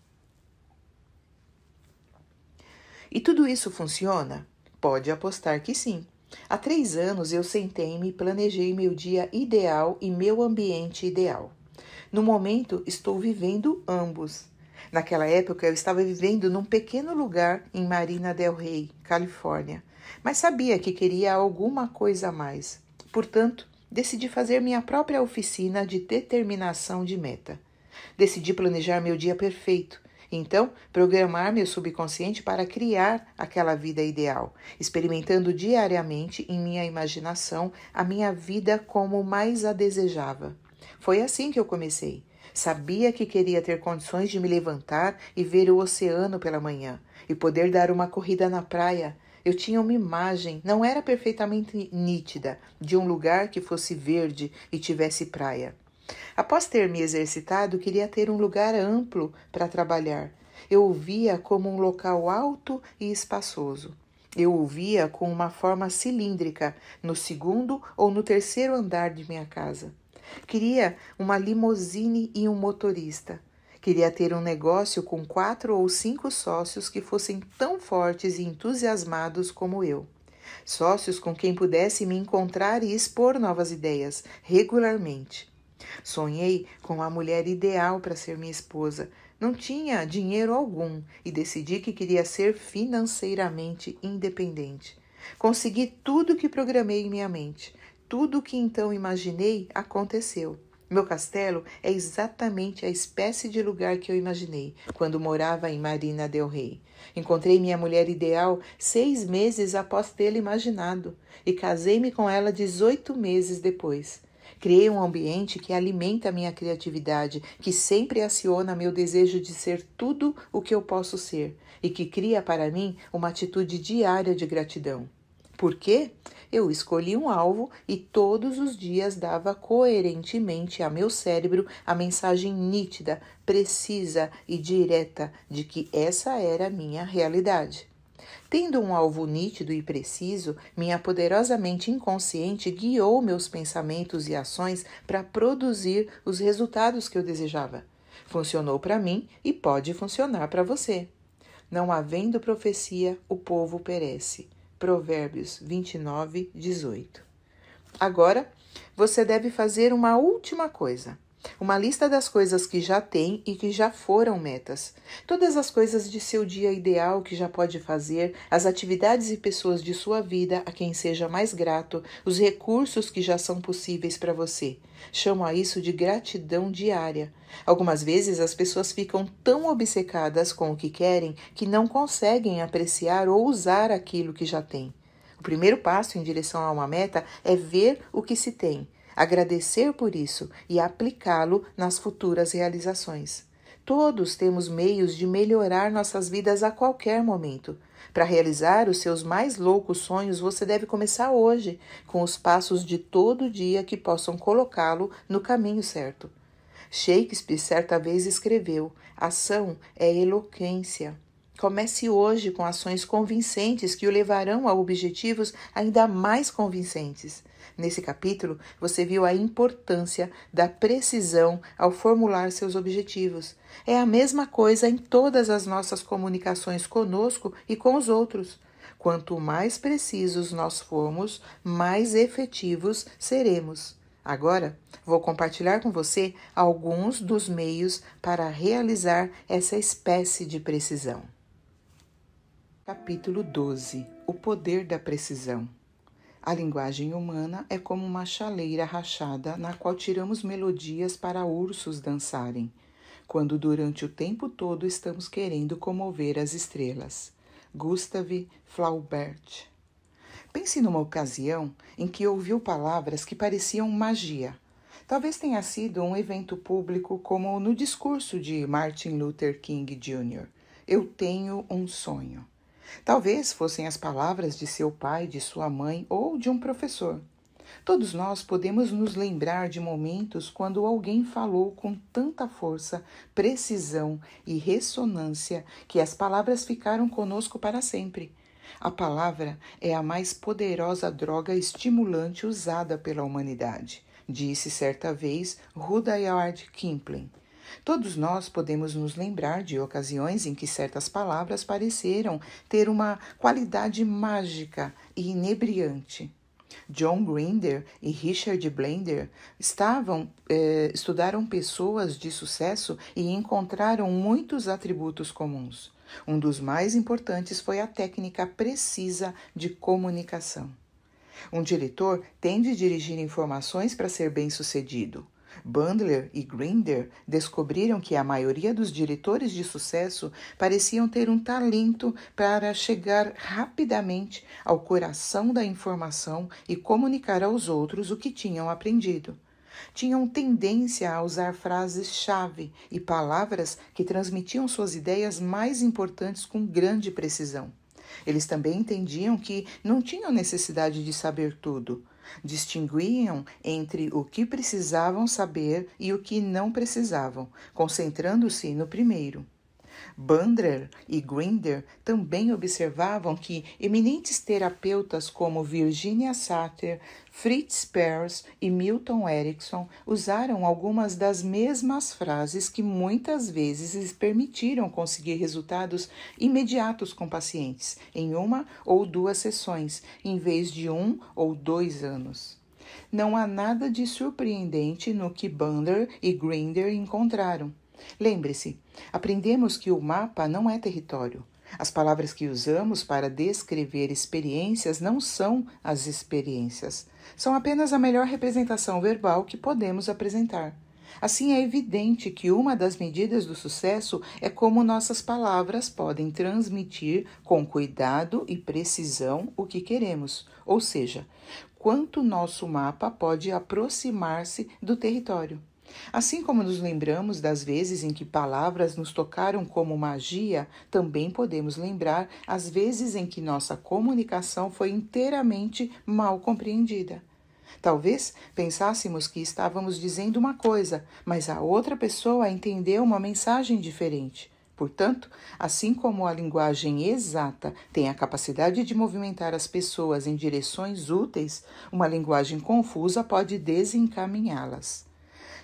E tudo isso funciona? Pode apostar que sim. Há três anos eu sentei-me e planejei meu dia ideal e meu ambiente ideal. No momento, estou vivendo ambos. Naquela época, eu estava vivendo num pequeno lugar em Marina del Rey, Califórnia, mas sabia que queria alguma coisa a mais. Portanto, decidi fazer minha própria oficina de determinação de meta. Decidi planejar meu dia perfeito então, programar meu subconsciente para criar aquela vida ideal, experimentando diariamente em minha imaginação a minha vida como mais a desejava. Foi assim que eu comecei. Sabia que queria ter condições de me levantar e ver o oceano pela manhã e poder dar uma corrida na praia. Eu tinha uma imagem, não era perfeitamente nítida, de um lugar que fosse verde e tivesse praia. Após ter me exercitado, queria ter um lugar amplo para trabalhar. Eu via como um local alto e espaçoso. Eu via com uma forma cilíndrica, no segundo ou no terceiro andar de minha casa. Queria uma limusine e um motorista. Queria ter um negócio com quatro ou cinco sócios que fossem tão fortes e entusiasmados como eu. Sócios com quem pudesse me encontrar e expor novas ideias, regularmente. Sonhei com a mulher ideal para ser minha esposa. Não tinha dinheiro algum e decidi que queria ser financeiramente independente. Consegui tudo o que programei em minha mente. Tudo o que então imaginei aconteceu. Meu castelo é exatamente a espécie de lugar que eu imaginei quando morava em Marina del Rey. Encontrei minha mulher ideal seis meses após tê-la imaginado e casei-me com ela dezoito meses depois. Criei um ambiente que alimenta a minha criatividade, que sempre aciona meu desejo de ser tudo o que eu posso ser e que cria para mim uma atitude diária de gratidão. Por quê? Eu escolhi um alvo e todos os dias dava coerentemente a meu cérebro a mensagem nítida, precisa e direta de que essa era a minha realidade. Tendo um alvo nítido e preciso, minha poderosa mente inconsciente guiou meus pensamentos e ações para produzir os resultados que eu desejava. Funcionou para mim e pode funcionar para você. Não havendo profecia, o povo perece. Provérbios 29, 18. Agora, você deve fazer uma última coisa. Uma lista das coisas que já tem e que já foram metas. Todas as coisas de seu dia ideal que já pode fazer, as atividades e pessoas de sua vida a quem seja mais grato, os recursos que já são possíveis para você. Chamo a isso de gratidão diária. Algumas vezes as pessoas ficam tão obcecadas com o que querem que não conseguem apreciar ou usar aquilo que já têm. O primeiro passo em direção a uma meta é ver o que se tem agradecer por isso e aplicá-lo nas futuras realizações. Todos temos meios de melhorar nossas vidas a qualquer momento. Para realizar os seus mais loucos sonhos, você deve começar hoje, com os passos de todo dia que possam colocá-lo no caminho certo. Shakespeare certa vez escreveu: Ação é eloquência. Comece hoje com ações convincentes que o levarão a objetivos ainda mais convincentes. Nesse capítulo, você viu a importância da precisão ao formular seus objetivos. É a mesma coisa em todas as nossas comunicações conosco e com os outros. Quanto mais precisos nós formos, mais efetivos seremos. Agora, vou compartilhar com você alguns dos meios para realizar essa espécie de precisão. Capítulo 12 O poder da precisão. A linguagem humana é como uma chaleira rachada na qual tiramos melodias para ursos dançarem, quando durante o tempo todo estamos querendo comover as estrelas. Gustave Flaubert. Pense numa ocasião em que ouviu palavras que pareciam magia. Talvez tenha sido um evento público, como no discurso de Martin Luther King Jr. Eu tenho um sonho. Talvez fossem as palavras de seu pai, de sua mãe ou de um professor. Todos nós podemos nos lembrar de momentos quando alguém falou com tanta força, precisão e ressonância que as palavras ficaram conosco para sempre. A palavra é a mais poderosa droga estimulante usada pela humanidade, disse certa vez Rudyard Kipling. Todos nós podemos nos lembrar de ocasiões em que certas palavras pareceram ter uma qualidade mágica e inebriante. John Grinder e Richard Blender estavam eh, estudaram pessoas de sucesso e encontraram muitos atributos comuns. Um dos mais importantes foi a técnica precisa de comunicação. Um diretor tem de dirigir informações para ser bem-sucedido. Bandler e Grinder descobriram que a maioria dos diretores de sucesso pareciam ter um talento para chegar rapidamente ao coração da informação e comunicar aos outros o que tinham aprendido tinham tendência a usar frases-chave e palavras que transmitiam suas ideias mais importantes com grande precisão. Eles também entendiam que não tinham necessidade de saber tudo, distinguiam entre o que precisavam saber e o que não precisavam, concentrando-se no primeiro. Bandler e Grinder também observavam que eminentes terapeutas como Virginia Satter, Fritz Perls e Milton Erickson usaram algumas das mesmas frases que muitas vezes lhes permitiram conseguir resultados imediatos com pacientes em uma ou duas sessões, em vez de um ou dois anos. Não há nada de surpreendente no que Bandler e Grinder encontraram. Lembre-se, aprendemos que o mapa não é território. As palavras que usamos para descrever experiências não são as experiências, são apenas a melhor representação verbal que podemos apresentar. Assim, é evidente que uma das medidas do sucesso é como nossas palavras podem transmitir com cuidado e precisão o que queremos, ou seja, quanto nosso mapa pode aproximar-se do território. Assim como nos lembramos das vezes em que palavras nos tocaram como magia, também podemos lembrar as vezes em que nossa comunicação foi inteiramente mal compreendida. Talvez pensássemos que estávamos dizendo uma coisa, mas a outra pessoa entendeu uma mensagem diferente. Portanto, assim como a linguagem exata tem a capacidade de movimentar as pessoas em direções úteis, uma linguagem confusa pode desencaminhá-las.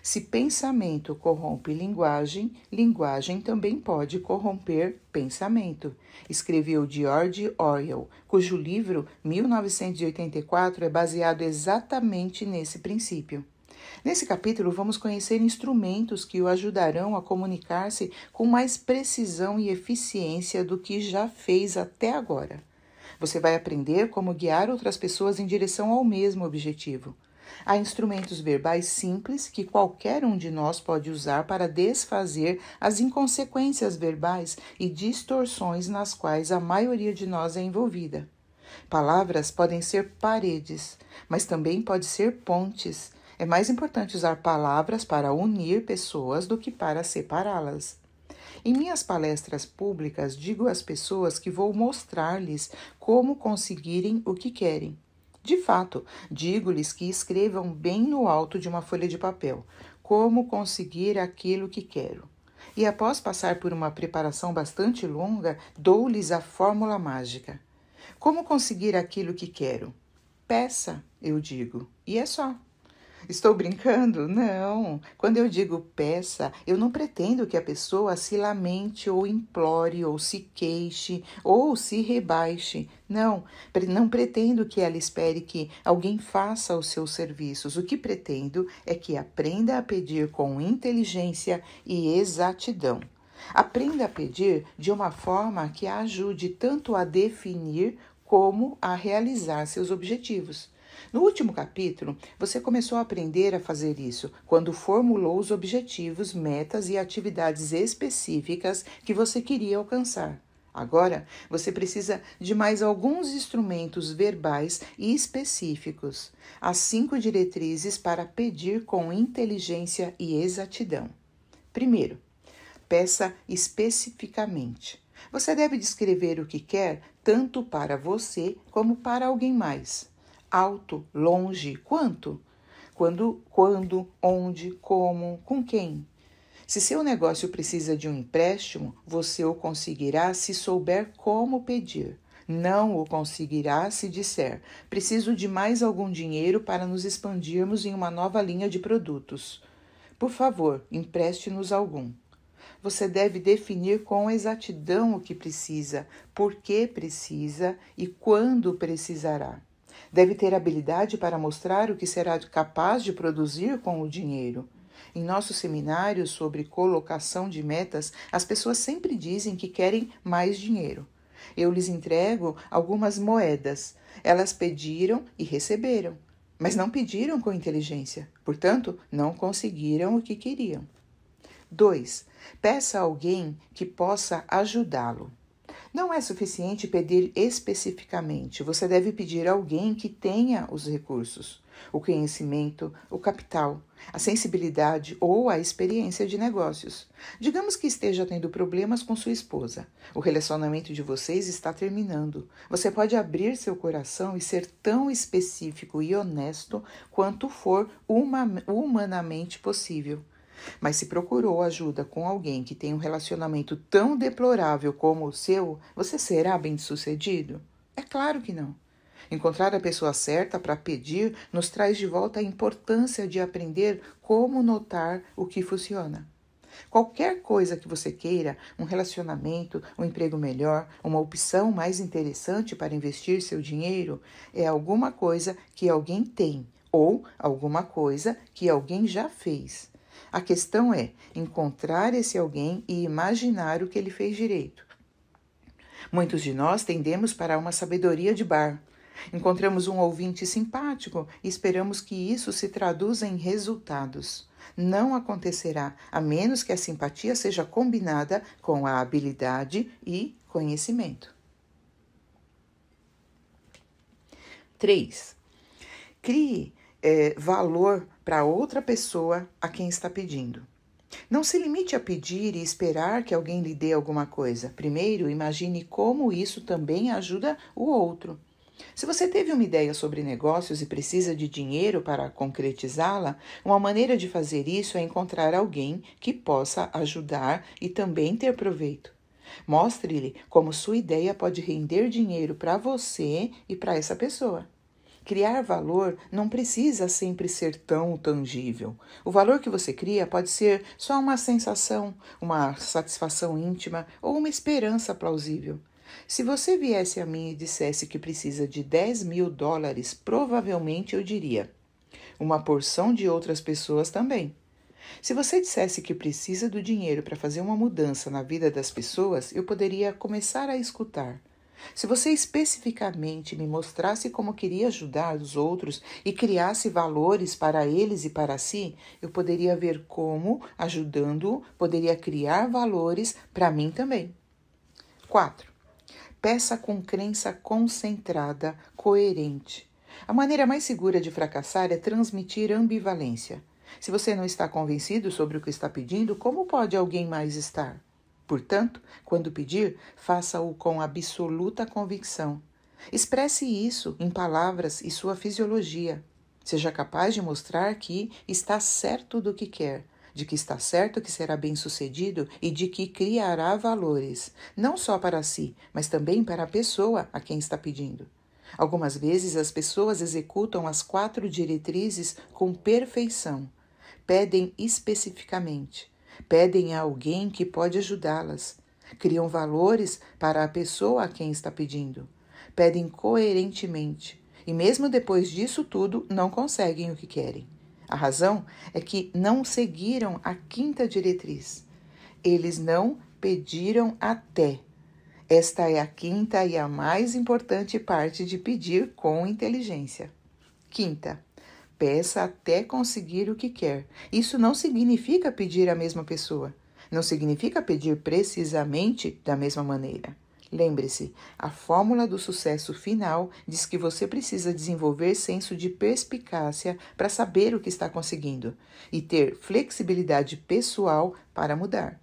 Se pensamento corrompe linguagem, linguagem também pode corromper pensamento, escreveu George Orwell, cujo livro 1984 é baseado exatamente nesse princípio. Nesse capítulo, vamos conhecer instrumentos que o ajudarão a comunicar-se com mais precisão e eficiência do que já fez até agora. Você vai aprender como guiar outras pessoas em direção ao mesmo objetivo. Há instrumentos verbais simples que qualquer um de nós pode usar para desfazer as inconsequências verbais e distorções nas quais a maioria de nós é envolvida. Palavras podem ser paredes, mas também pode ser pontes. É mais importante usar palavras para unir pessoas do que para separá-las. Em minhas palestras públicas, digo às pessoas que vou mostrar-lhes como conseguirem o que querem. De fato, digo-lhes que escrevam bem no alto de uma folha de papel como conseguir aquilo que quero. E após passar por uma preparação bastante longa, dou-lhes a fórmula mágica. Como conseguir aquilo que quero? Peça, eu digo, e é só. Estou brincando? Não. Quando eu digo peça, eu não pretendo que a pessoa se lamente ou implore ou se queixe ou se rebaixe. Não, não pretendo que ela espere que alguém faça os seus serviços. O que pretendo é que aprenda a pedir com inteligência e exatidão. Aprenda a pedir de uma forma que a ajude tanto a definir como a realizar seus objetivos. No último capítulo, você começou a aprender a fazer isso quando formulou os objetivos, metas e atividades específicas que você queria alcançar. Agora, você precisa de mais alguns instrumentos verbais e específicos, as cinco diretrizes para pedir com inteligência e exatidão. Primeiro, peça especificamente. Você deve descrever o que quer tanto para você como para alguém mais alto, longe, quanto? Quando, quando, onde, como, com quem? Se seu negócio precisa de um empréstimo, você o conseguirá se souber como pedir. Não o conseguirá se disser: preciso de mais algum dinheiro para nos expandirmos em uma nova linha de produtos. Por favor, empreste-nos algum. Você deve definir com exatidão o que precisa, por que precisa e quando precisará. Deve ter habilidade para mostrar o que será capaz de produzir com o dinheiro. Em nossos seminários sobre colocação de metas, as pessoas sempre dizem que querem mais dinheiro. Eu lhes entrego algumas moedas. Elas pediram e receberam, mas não pediram com inteligência, portanto, não conseguiram o que queriam. 2. Peça a alguém que possa ajudá-lo. Não é suficiente pedir especificamente, você deve pedir a alguém que tenha os recursos, o conhecimento, o capital, a sensibilidade ou a experiência de negócios. Digamos que esteja tendo problemas com sua esposa. O relacionamento de vocês está terminando. Você pode abrir seu coração e ser tão específico e honesto quanto for humanamente possível. Mas se procurou ajuda com alguém que tem um relacionamento tão deplorável como o seu, você será bem-sucedido? É claro que não. Encontrar a pessoa certa para pedir nos traz de volta a importância de aprender como notar o que funciona. Qualquer coisa que você queira, um relacionamento, um emprego melhor, uma opção mais interessante para investir seu dinheiro, é alguma coisa que alguém tem ou alguma coisa que alguém já fez. A questão é encontrar esse alguém e imaginar o que ele fez direito. Muitos de nós tendemos para uma sabedoria de bar. Encontramos um ouvinte simpático e esperamos que isso se traduza em resultados. Não acontecerá, a menos que a simpatia seja combinada com a habilidade e conhecimento. 3. Crie é, valor para outra pessoa a quem está pedindo. Não se limite a pedir e esperar que alguém lhe dê alguma coisa. Primeiro, imagine como isso também ajuda o outro. Se você teve uma ideia sobre negócios e precisa de dinheiro para concretizá-la, uma maneira de fazer isso é encontrar alguém que possa ajudar e também ter proveito. Mostre-lhe como sua ideia pode render dinheiro para você e para essa pessoa. Criar valor não precisa sempre ser tão tangível. O valor que você cria pode ser só uma sensação, uma satisfação íntima ou uma esperança plausível. Se você viesse a mim e dissesse que precisa de 10 mil dólares, provavelmente eu diria. Uma porção de outras pessoas também. Se você dissesse que precisa do dinheiro para fazer uma mudança na vida das pessoas, eu poderia começar a escutar. Se você especificamente me mostrasse como queria ajudar os outros e criasse valores para eles e para si, eu poderia ver como, ajudando, poderia criar valores para mim também. 4. Peça com crença concentrada, coerente. A maneira mais segura de fracassar é transmitir ambivalência. Se você não está convencido sobre o que está pedindo, como pode alguém mais estar? Portanto, quando pedir, faça-o com absoluta convicção. Expresse isso em palavras e sua fisiologia. Seja capaz de mostrar que está certo do que quer, de que está certo que será bem-sucedido e de que criará valores, não só para si, mas também para a pessoa a quem está pedindo. Algumas vezes as pessoas executam as quatro diretrizes com perfeição. Pedem especificamente, pedem a alguém que pode ajudá-las, criam valores para a pessoa a quem está pedindo, pedem coerentemente e, mesmo depois disso tudo, não conseguem o que querem. A razão é que não seguiram a quinta diretriz. Eles não pediram até. Esta é a quinta e a mais importante parte de pedir com inteligência. Quinta, Peça até conseguir o que quer. Isso não significa pedir à mesma pessoa. Não significa pedir precisamente da mesma maneira. Lembre-se, a fórmula do sucesso final diz que você precisa desenvolver senso de perspicácia para saber o que está conseguindo e ter flexibilidade pessoal para mudar.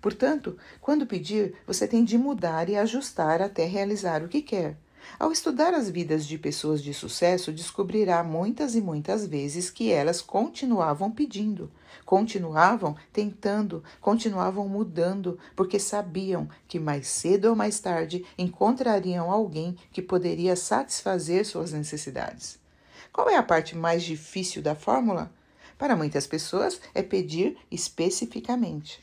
Portanto, quando pedir, você tem de mudar e ajustar até realizar o que quer. Ao estudar as vidas de pessoas de sucesso, descobrirá muitas e muitas vezes que elas continuavam pedindo, continuavam tentando, continuavam mudando, porque sabiam que mais cedo ou mais tarde encontrariam alguém que poderia satisfazer suas necessidades. Qual é a parte mais difícil da fórmula? Para muitas pessoas, é pedir especificamente.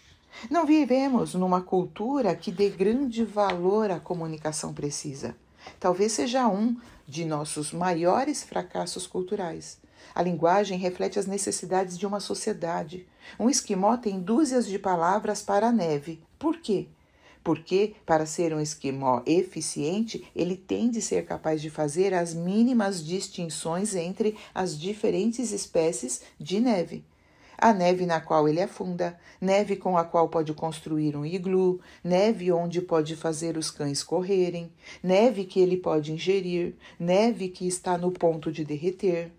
Não vivemos numa cultura que dê grande valor à comunicação precisa. Talvez seja um de nossos maiores fracassos culturais. A linguagem reflete as necessidades de uma sociedade. Um esquimó tem dúzias de palavras para a neve. Por quê? Porque, para ser um esquimó eficiente, ele tem de ser capaz de fazer as mínimas distinções entre as diferentes espécies de neve a neve na qual ele afunda, neve com a qual pode construir um iglu, neve onde pode fazer os cães correrem, neve que ele pode ingerir, neve que está no ponto de derreter.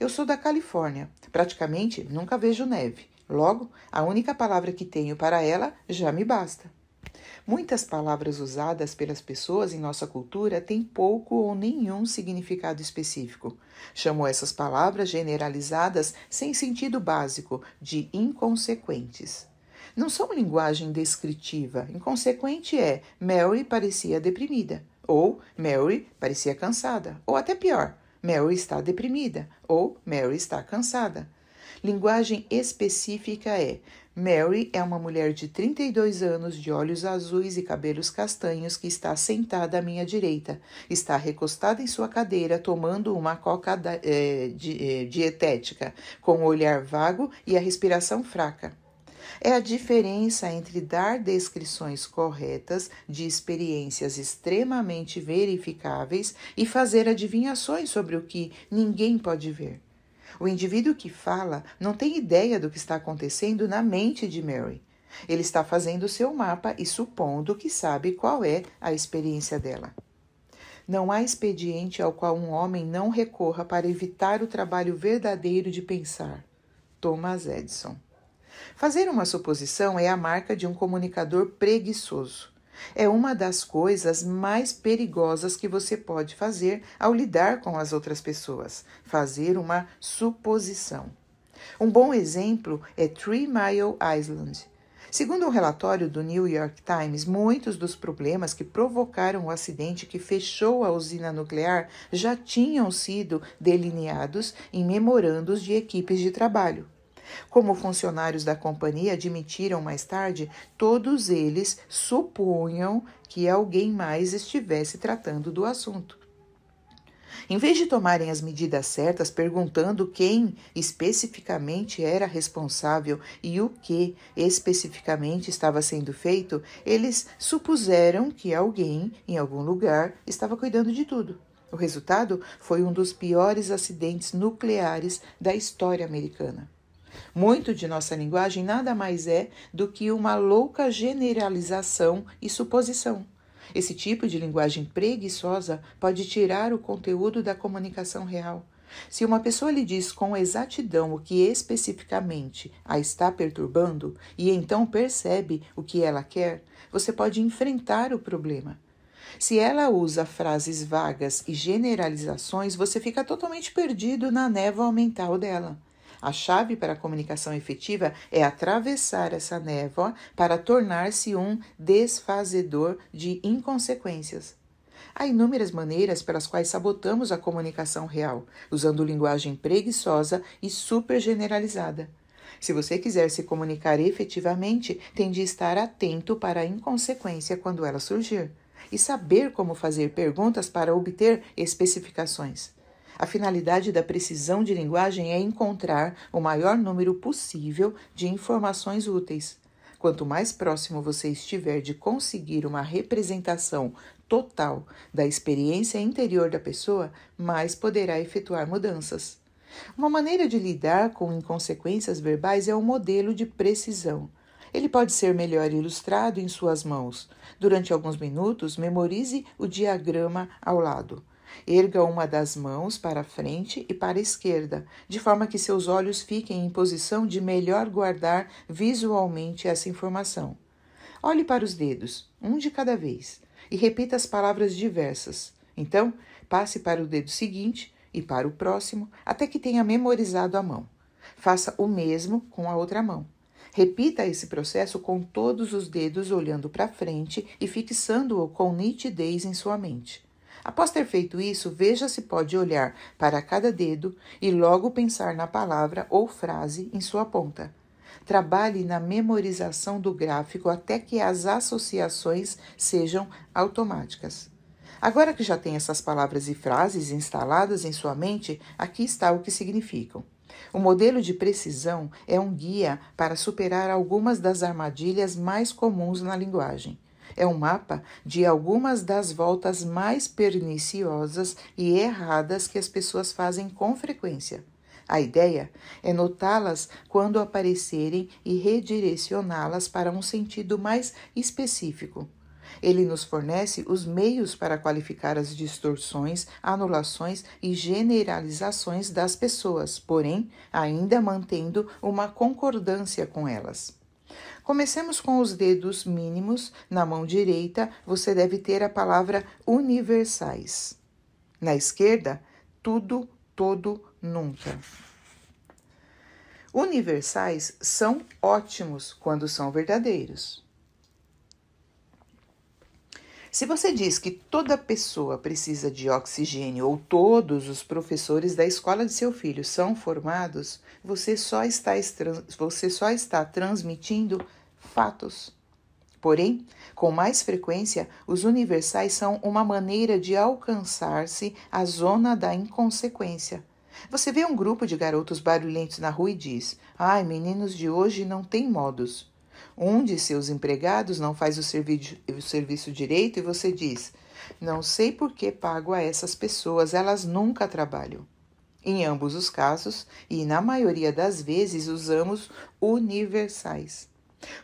Eu sou da Califórnia, praticamente nunca vejo neve. Logo, a única palavra que tenho para ela já me basta. Muitas palavras usadas pelas pessoas em nossa cultura têm pouco ou nenhum significado específico. Chamo essas palavras generalizadas sem sentido básico de inconsequentes. Não são linguagem descritiva. Inconsequente é Mary parecia deprimida, ou Mary parecia cansada, ou até pior, Mary está deprimida, ou Mary está cansada. Linguagem específica é Mary é uma mulher de 32 anos, de olhos azuis e cabelos castanhos, que está sentada à minha direita. Está recostada em sua cadeira, tomando uma coca eh, eh, dietética, com o olhar vago e a respiração fraca. É a diferença entre dar descrições corretas de experiências extremamente verificáveis e fazer adivinhações sobre o que ninguém pode ver. O indivíduo que fala não tem ideia do que está acontecendo na mente de Mary. Ele está fazendo o seu mapa e supondo que sabe qual é a experiência dela. Não há expediente ao qual um homem não recorra para evitar o trabalho verdadeiro de pensar. Thomas Edison. Fazer uma suposição é a marca de um comunicador preguiçoso. É uma das coisas mais perigosas que você pode fazer ao lidar com as outras pessoas, fazer uma suposição. Um bom exemplo é Three Mile Island. Segundo o um relatório do New York Times, muitos dos problemas que provocaram o acidente que fechou a usina nuclear já tinham sido delineados em memorandos de equipes de trabalho. Como funcionários da companhia admitiram mais tarde, todos eles supunham que alguém mais estivesse tratando do assunto. Em vez de tomarem as medidas certas, perguntando quem especificamente era responsável e o que especificamente estava sendo feito, eles supuseram que alguém, em algum lugar, estava cuidando de tudo. O resultado foi um dos piores acidentes nucleares da história americana. Muito de nossa linguagem nada mais é do que uma louca generalização e suposição. Esse tipo de linguagem preguiçosa pode tirar o conteúdo da comunicação real. Se uma pessoa lhe diz com exatidão o que especificamente a está perturbando e então percebe o que ela quer, você pode enfrentar o problema. Se ela usa frases vagas e generalizações, você fica totalmente perdido na névoa mental dela. A chave para a comunicação efetiva é atravessar essa névoa para tornar-se um desfazedor de inconsequências. Há inúmeras maneiras pelas quais sabotamos a comunicação real, usando linguagem preguiçosa e super generalizada. Se você quiser se comunicar efetivamente, tem de estar atento para a inconsequência quando ela surgir e saber como fazer perguntas para obter especificações. A finalidade da precisão de linguagem é encontrar o maior número possível de informações úteis. Quanto mais próximo você estiver de conseguir uma representação total da experiência interior da pessoa, mais poderá efetuar mudanças. Uma maneira de lidar com inconsequências verbais é o modelo de precisão. Ele pode ser melhor ilustrado em suas mãos. Durante alguns minutos, memorize o diagrama ao lado. Erga uma das mãos para a frente e para a esquerda, de forma que seus olhos fiquem em posição de melhor guardar visualmente essa informação. Olhe para os dedos, um de cada vez, e repita as palavras diversas. Então, passe para o dedo seguinte e para o próximo, até que tenha memorizado a mão. Faça o mesmo com a outra mão. Repita esse processo com todos os dedos olhando para frente e fixando-o com nitidez em sua mente. Após ter feito isso, veja se pode olhar para cada dedo e logo pensar na palavra ou frase em sua ponta. Trabalhe na memorização do gráfico até que as associações sejam automáticas. Agora que já tem essas palavras e frases instaladas em sua mente, aqui está o que significam. O modelo de precisão é um guia para superar algumas das armadilhas mais comuns na linguagem. É um mapa de algumas das voltas mais perniciosas e erradas que as pessoas fazem com frequência. A ideia é notá-las quando aparecerem e redirecioná-las para um sentido mais específico. Ele nos fornece os meios para qualificar as distorções, anulações e generalizações das pessoas, porém, ainda mantendo uma concordância com elas. Comecemos com os dedos mínimos. Na mão direita, você deve ter a palavra universais. Na esquerda, tudo, todo, nunca. Universais são ótimos quando são verdadeiros. Se você diz que toda pessoa precisa de oxigênio ou todos os professores da escola de seu filho são formados, você só está, você só está transmitindo fatos. Porém, com mais frequência, os universais são uma maneira de alcançar-se a zona da inconsequência. Você vê um grupo de garotos barulhentos na rua e diz: Ai, meninos de hoje não têm modos. Um de seus empregados não faz o, servi o serviço direito e você diz: Não sei por que pago a essas pessoas, elas nunca trabalham. Em ambos os casos, e na maioria das vezes, usamos universais.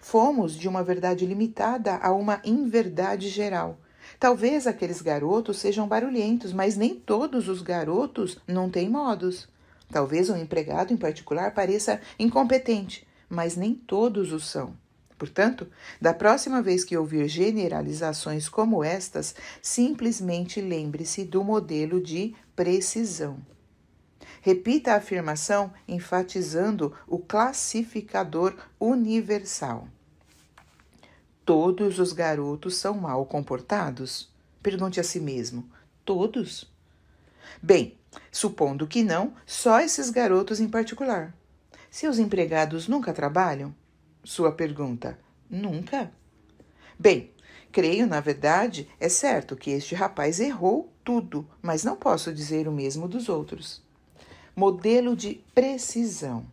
Fomos de uma verdade limitada a uma inverdade geral. Talvez aqueles garotos sejam barulhentos, mas nem todos os garotos não têm modos. Talvez um empregado em particular pareça incompetente, mas nem todos o são. Portanto, da próxima vez que ouvir generalizações como estas, simplesmente lembre-se do modelo de precisão. Repita a afirmação enfatizando o classificador universal. Todos os garotos são mal comportados? Pergunte a si mesmo. Todos? Bem, supondo que não, só esses garotos em particular. Seus empregados nunca trabalham? Sua pergunta: Nunca? Bem, creio, na verdade, é certo que este rapaz errou tudo, mas não posso dizer o mesmo dos outros modelo de precisão.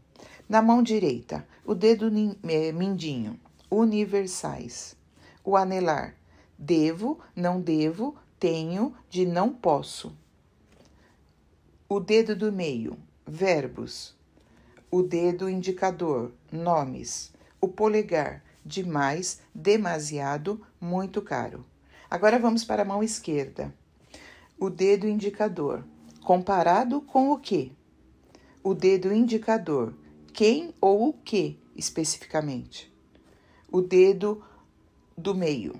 Na mão direita, o dedo é, mindinho, universais. O anelar, devo, não devo, tenho, de não posso. O dedo do meio, verbos. O dedo indicador, nomes. O polegar, demais, demasiado, muito caro. Agora vamos para a mão esquerda. O dedo indicador, comparado com o que? o dedo indicador, quem ou o que especificamente. O dedo do meio,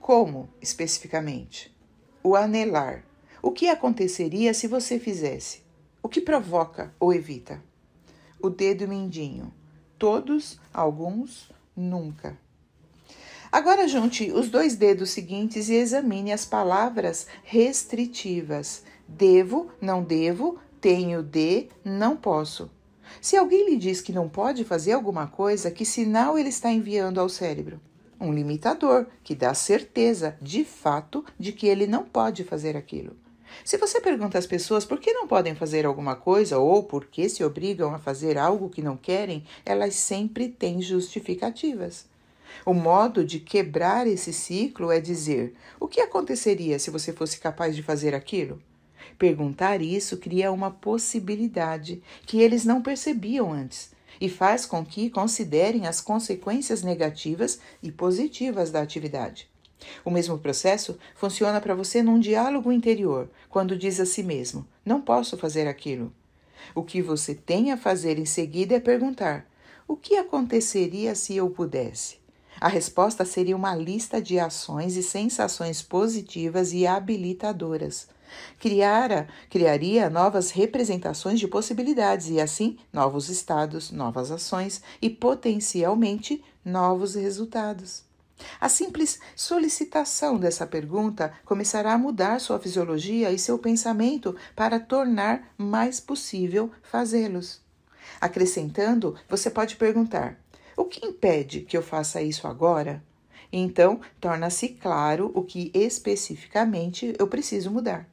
como especificamente. O anelar, o que aconteceria se você fizesse, o que provoca ou evita. O dedo mindinho, todos, alguns, nunca. Agora junte os dois dedos seguintes e examine as palavras restritivas. Devo, não devo, tenho de, não posso. Se alguém lhe diz que não pode fazer alguma coisa, que sinal ele está enviando ao cérebro? Um limitador que dá certeza, de fato, de que ele não pode fazer aquilo. Se você pergunta às pessoas por que não podem fazer alguma coisa ou por que se obrigam a fazer algo que não querem, elas sempre têm justificativas. O modo de quebrar esse ciclo é dizer: o que aconteceria se você fosse capaz de fazer aquilo? Perguntar isso cria uma possibilidade que eles não percebiam antes e faz com que considerem as consequências negativas e positivas da atividade. O mesmo processo funciona para você num diálogo interior, quando diz a si mesmo: Não posso fazer aquilo. O que você tem a fazer em seguida é perguntar: O que aconteceria se eu pudesse? A resposta seria uma lista de ações e sensações positivas e habilitadoras criara, criaria novas representações de possibilidades e, assim, novos estados, novas ações e, potencialmente, novos resultados. A simples solicitação dessa pergunta começará a mudar sua fisiologia e seu pensamento para tornar mais possível fazê-los. Acrescentando, você pode perguntar: o que impede que eu faça isso agora? Então, torna-se claro o que especificamente eu preciso mudar.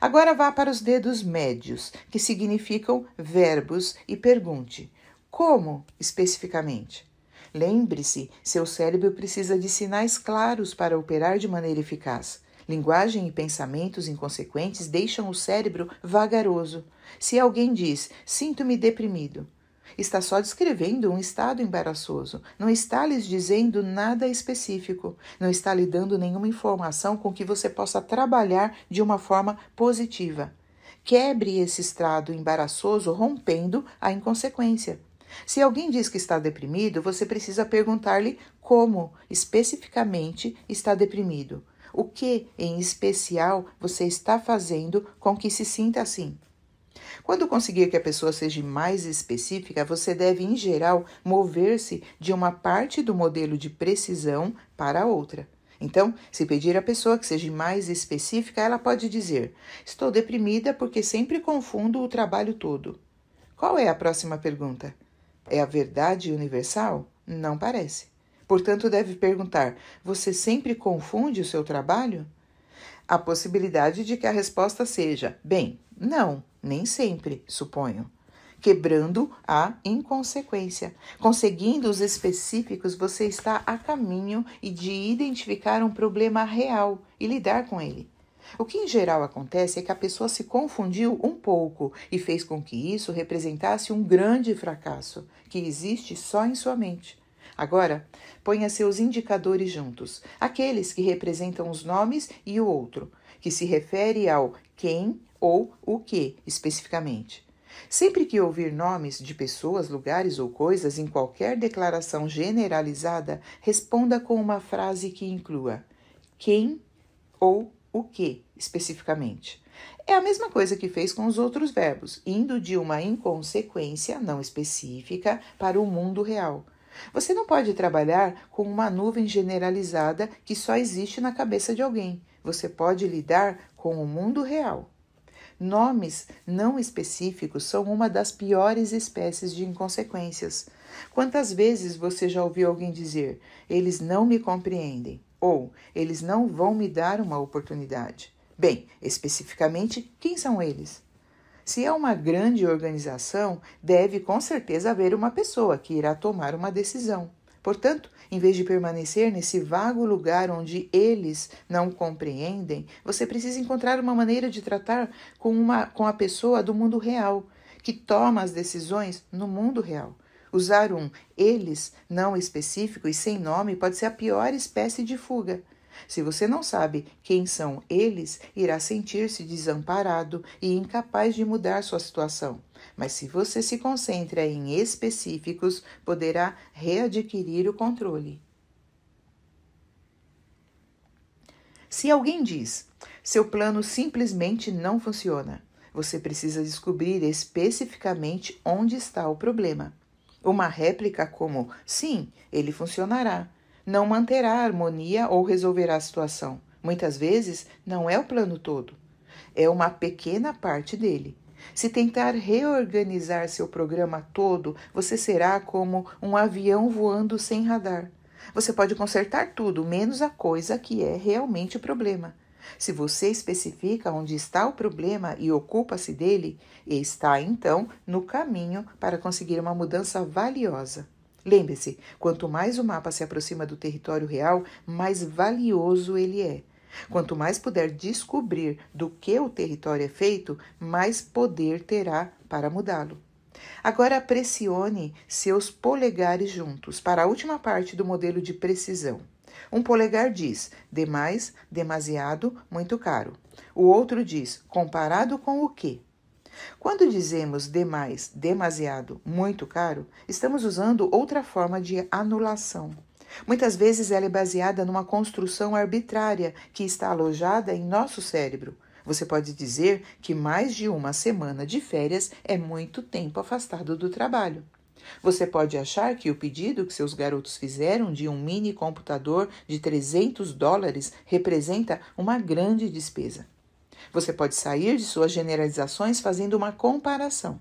Agora vá para os dedos médios, que significam verbos, e pergunte: como especificamente? Lembre-se, seu cérebro precisa de sinais claros para operar de maneira eficaz. Linguagem e pensamentos inconsequentes deixam o cérebro vagaroso. Se alguém diz: Sinto-me deprimido, Está só descrevendo um estado embaraçoso, não está lhes dizendo nada específico, não está lhe dando nenhuma informação com que você possa trabalhar de uma forma positiva. Quebre esse estado embaraçoso rompendo a inconsequência. Se alguém diz que está deprimido, você precisa perguntar-lhe como especificamente está deprimido. O que, em especial, você está fazendo com que se sinta assim? Quando conseguir que a pessoa seja mais específica, você deve, em geral, mover-se de uma parte do modelo de precisão para a outra. Então, se pedir à pessoa que seja mais específica, ela pode dizer: Estou deprimida porque sempre confundo o trabalho todo. Qual é a próxima pergunta? É a verdade universal? Não parece. Portanto, deve perguntar: Você sempre confunde o seu trabalho? A possibilidade de que a resposta seja: Bem, não, nem sempre, suponho, quebrando a inconsequência. Conseguindo os específicos, você está a caminho e de identificar um problema real e lidar com ele. O que em geral acontece é que a pessoa se confundiu um pouco e fez com que isso representasse um grande fracasso que existe só em sua mente. Agora, ponha seus indicadores juntos, aqueles que representam os nomes e o outro, que se refere ao quem ou o que especificamente. Sempre que ouvir nomes de pessoas, lugares ou coisas em qualquer declaração generalizada, responda com uma frase que inclua quem ou o que especificamente. É a mesma coisa que fez com os outros verbos, indo de uma inconsequência não específica para o mundo real. Você não pode trabalhar com uma nuvem generalizada que só existe na cabeça de alguém. Você pode lidar com o mundo real. Nomes não específicos são uma das piores espécies de inconsequências. Quantas vezes você já ouviu alguém dizer: eles não me compreendem? Ou eles não vão me dar uma oportunidade? Bem, especificamente, quem são eles? Se é uma grande organização, deve com certeza haver uma pessoa que irá tomar uma decisão. Portanto, em vez de permanecer nesse vago lugar onde eles não compreendem, você precisa encontrar uma maneira de tratar com, uma, com a pessoa do mundo real, que toma as decisões no mundo real. Usar um eles não específico e sem nome pode ser a pior espécie de fuga. Se você não sabe quem são eles, irá sentir-se desamparado e incapaz de mudar sua situação mas se você se concentra em específicos, poderá readquirir o controle. Se alguém diz: seu plano simplesmente não funciona, você precisa descobrir especificamente onde está o problema. Uma réplica como: sim, ele funcionará, não manterá a harmonia ou resolverá a situação. Muitas vezes não é o plano todo, é uma pequena parte dele. Se tentar reorganizar seu programa todo, você será como um avião voando sem radar. Você pode consertar tudo, menos a coisa que é realmente o problema. Se você especifica onde está o problema e ocupa-se dele, está então no caminho para conseguir uma mudança valiosa. Lembre-se: quanto mais o mapa se aproxima do território real, mais valioso ele é. Quanto mais puder descobrir do que o território é feito, mais poder terá para mudá-lo. Agora pressione seus polegares juntos para a última parte do modelo de precisão. Um polegar diz demais, demasiado, muito caro. O outro diz comparado com o que? Quando dizemos demais, demasiado, muito caro, estamos usando outra forma de anulação. Muitas vezes ela é baseada numa construção arbitrária que está alojada em nosso cérebro. Você pode dizer que mais de uma semana de férias é muito tempo afastado do trabalho. Você pode achar que o pedido que seus garotos fizeram de um mini computador de 300 dólares representa uma grande despesa. Você pode sair de suas generalizações fazendo uma comparação.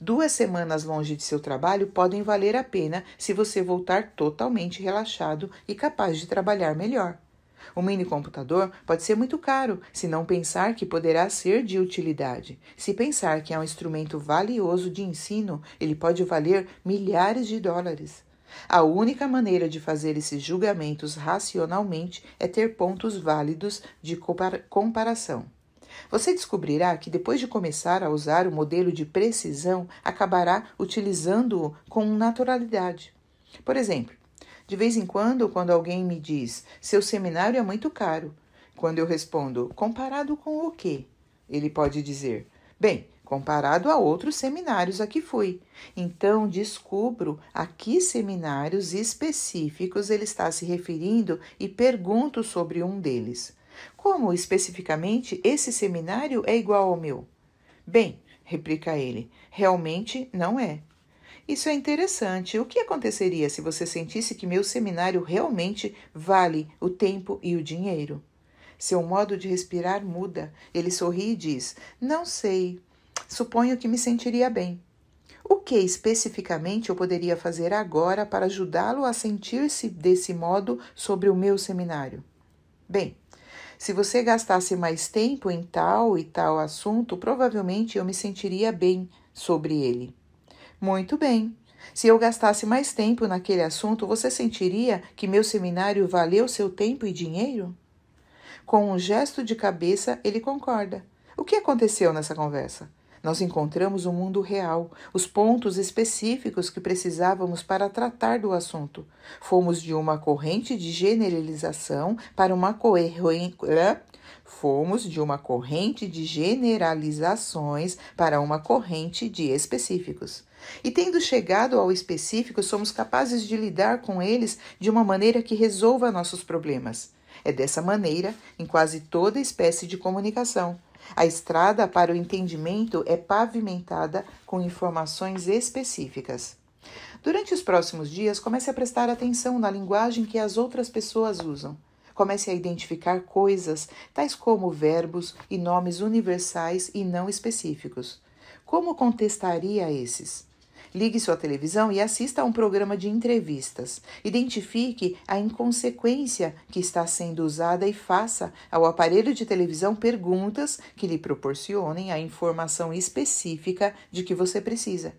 Duas semanas longe de seu trabalho podem valer a pena se você voltar totalmente relaxado e capaz de trabalhar melhor. Um mini computador pode ser muito caro se não pensar que poderá ser de utilidade. Se pensar que é um instrumento valioso de ensino, ele pode valer milhares de dólares. A única maneira de fazer esses julgamentos racionalmente é ter pontos válidos de comparação. Você descobrirá que depois de começar a usar o modelo de precisão, acabará utilizando-o com naturalidade. Por exemplo, de vez em quando, quando alguém me diz seu seminário é muito caro, quando eu respondo comparado com o quê? Ele pode dizer: bem, comparado a outros seminários a que fui. Então, descubro a que seminários específicos ele está se referindo e pergunto sobre um deles. Como especificamente esse seminário é igual ao meu? Bem, replica ele, realmente não é. Isso é interessante. O que aconteceria se você sentisse que meu seminário realmente vale o tempo e o dinheiro? Seu modo de respirar muda. Ele sorri e diz: Não sei. Suponho que me sentiria bem. O que especificamente eu poderia fazer agora para ajudá-lo a sentir-se desse modo sobre o meu seminário? Bem, se você gastasse mais tempo em tal e tal assunto, provavelmente eu me sentiria bem sobre ele. Muito bem. Se eu gastasse mais tempo naquele assunto, você sentiria que meu seminário valeu seu tempo e dinheiro? Com um gesto de cabeça, ele concorda. O que aconteceu nessa conversa? Nós encontramos o mundo real, os pontos específicos que precisávamos para tratar do assunto. Fomos de uma corrente de generalização para uma coerência. Fomos de uma corrente de generalizações para uma corrente de específicos. E tendo chegado ao específico, somos capazes de lidar com eles de uma maneira que resolva nossos problemas. É dessa maneira em quase toda espécie de comunicação. A estrada para o entendimento é pavimentada com informações específicas. Durante os próximos dias, comece a prestar atenção na linguagem que as outras pessoas usam. Comece a identificar coisas, tais como verbos e nomes universais e não específicos. Como contestaria esses? Ligue sua televisão e assista a um programa de entrevistas. Identifique a inconsequência que está sendo usada e faça ao aparelho de televisão perguntas que lhe proporcionem a informação específica de que você precisa.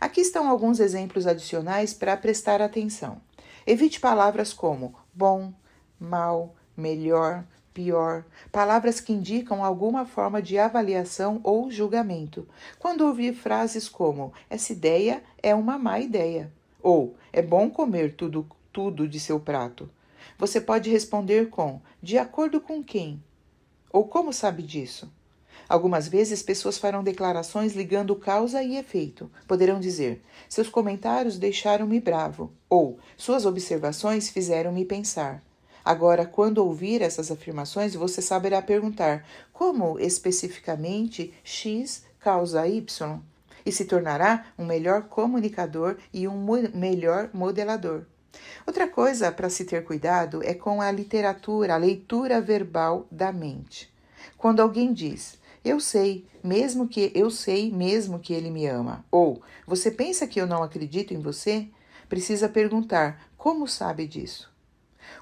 Aqui estão alguns exemplos adicionais para prestar atenção. Evite palavras como bom, mal, melhor, pior, palavras que indicam alguma forma de avaliação ou julgamento. Quando ouvir frases como essa ideia é uma má ideia ou é bom comer tudo tudo de seu prato, você pode responder com de acordo com quem ou como sabe disso. Algumas vezes pessoas farão declarações ligando causa e efeito. Poderão dizer: seus comentários deixaram-me bravo ou suas observações fizeram-me pensar. Agora, quando ouvir essas afirmações, você saberá perguntar como especificamente X causa Y e se tornará um melhor comunicador e um mo melhor modelador. Outra coisa para se ter cuidado é com a literatura, a leitura verbal da mente. Quando alguém diz: "Eu sei, mesmo que eu sei mesmo que ele me ama", ou "Você pensa que eu não acredito em você?", precisa perguntar: "Como sabe disso?"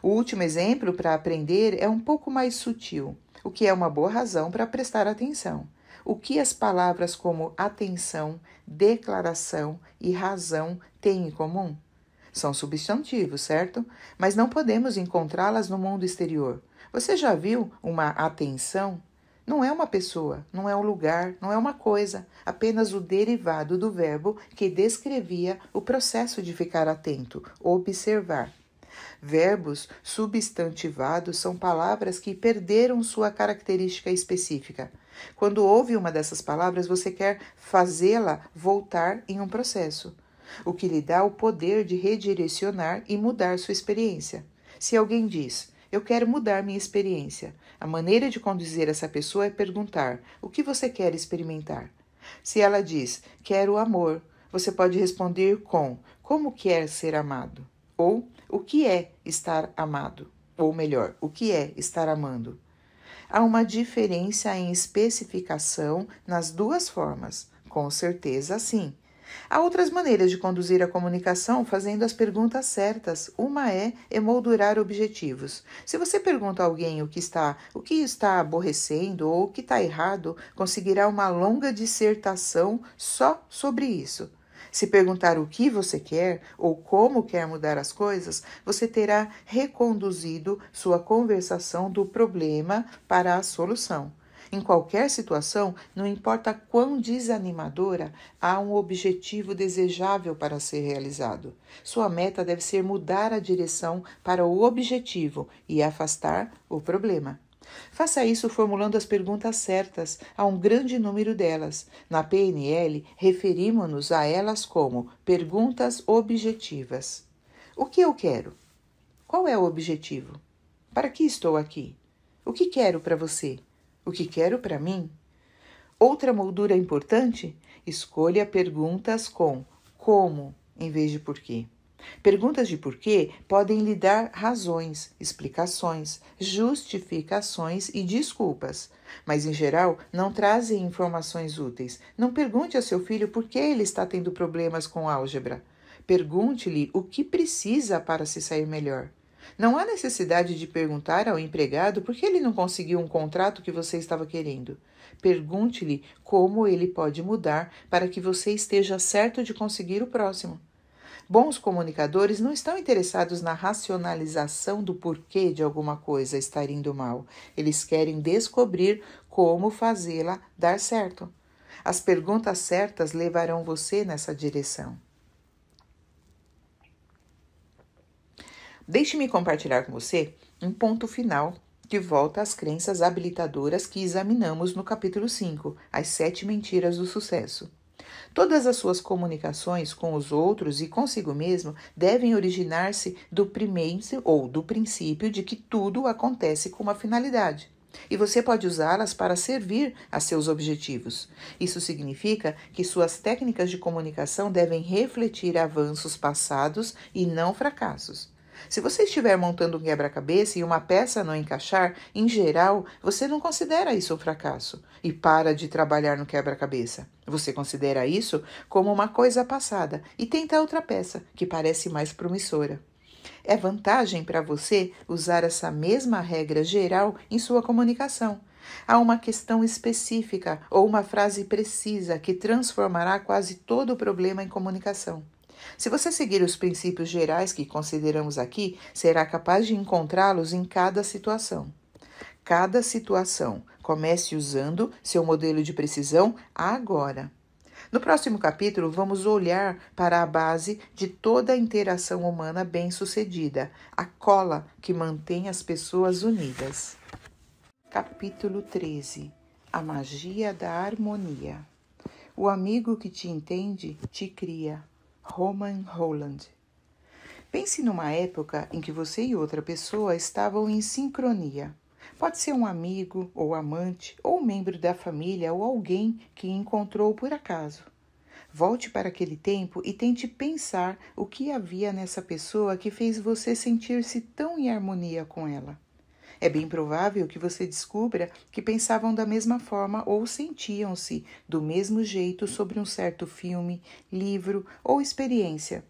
O último exemplo para aprender é um pouco mais sutil, o que é uma boa razão para prestar atenção. O que as palavras como atenção, declaração e razão têm em comum? São substantivos, certo? Mas não podemos encontrá-las no mundo exterior. Você já viu uma atenção? Não é uma pessoa, não é um lugar, não é uma coisa, apenas o derivado do verbo que descrevia o processo de ficar atento, observar. Verbos substantivados são palavras que perderam sua característica específica. Quando ouve uma dessas palavras, você quer fazê-la voltar em um processo, o que lhe dá o poder de redirecionar e mudar sua experiência. Se alguém diz, eu quero mudar minha experiência, a maneira de conduzir essa pessoa é perguntar: o que você quer experimentar? Se ela diz, quero amor, você pode responder com: como quer ser amado? Ou o que é estar amado? Ou melhor, o que é estar amando? Há uma diferença em especificação nas duas formas, com certeza sim. Há outras maneiras de conduzir a comunicação fazendo as perguntas certas. Uma é emoldurar objetivos. Se você pergunta a alguém o que está, o que está aborrecendo ou o que está errado, conseguirá uma longa dissertação só sobre isso. Se perguntar o que você quer ou como quer mudar as coisas, você terá reconduzido sua conversação do problema para a solução. Em qualquer situação, não importa quão desanimadora, há um objetivo desejável para ser realizado. Sua meta deve ser mudar a direção para o objetivo e afastar o problema. Faça isso formulando as perguntas certas a um grande número delas. Na PNL, referimos-nos a elas como perguntas objetivas. O que eu quero? Qual é o objetivo? Para que estou aqui? O que quero para você? O que quero para mim? Outra moldura importante: escolha perguntas com como em vez de porquê. Perguntas de porquê podem lhe dar razões, explicações, justificações e desculpas, mas em geral não trazem informações úteis. Não pergunte a seu filho por que ele está tendo problemas com álgebra. Pergunte-lhe o que precisa para se sair melhor. Não há necessidade de perguntar ao empregado por que ele não conseguiu um contrato que você estava querendo. Pergunte-lhe como ele pode mudar para que você esteja certo de conseguir o próximo. Bons comunicadores não estão interessados na racionalização do porquê de alguma coisa estar indo mal. Eles querem descobrir como fazê-la dar certo. As perguntas certas levarão você nessa direção. Deixe-me compartilhar com você um ponto final que volta às crenças habilitadoras que examinamos no capítulo 5, As Sete Mentiras do Sucesso. Todas as suas comunicações com os outros e consigo mesmo devem originar-se do primeiro ou do princípio de que tudo acontece com uma finalidade e você pode usá-las para servir a seus objetivos. Isso significa que suas técnicas de comunicação devem refletir avanços passados e não fracassos. Se você estiver montando um quebra-cabeça e uma peça não encaixar, em geral, você não considera isso um fracasso e para de trabalhar no quebra-cabeça. Você considera isso como uma coisa passada e tenta outra peça que parece mais promissora. É vantagem para você usar essa mesma regra geral em sua comunicação. Há uma questão específica ou uma frase precisa que transformará quase todo o problema em comunicação. Se você seguir os princípios gerais que consideramos aqui, será capaz de encontrá-los em cada situação. Cada situação, comece usando seu modelo de precisão agora. No próximo capítulo, vamos olhar para a base de toda a interação humana bem-sucedida, a cola que mantém as pessoas unidas. Capítulo 13 A Magia da Harmonia O amigo que te entende te cria. Roman Holland. Pense numa época em que você e outra pessoa estavam em sincronia. Pode ser um amigo, ou amante, ou membro da família, ou alguém que encontrou por acaso. Volte para aquele tempo e tente pensar o que havia nessa pessoa que fez você sentir-se tão em harmonia com ela. É bem provável que você descubra que pensavam da mesma forma ou sentiam-se do mesmo jeito sobre um certo filme, livro ou experiência.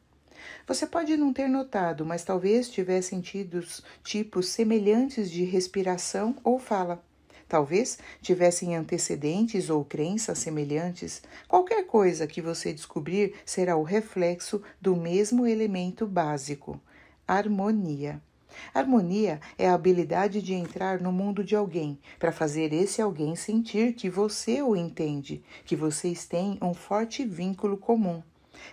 Você pode não ter notado, mas talvez tivessem tido tipos semelhantes de respiração ou fala. Talvez tivessem antecedentes ou crenças semelhantes. Qualquer coisa que você descobrir será o reflexo do mesmo elemento básico: harmonia. Harmonia é a habilidade de entrar no mundo de alguém, para fazer esse alguém sentir que você o entende, que vocês têm um forte vínculo comum.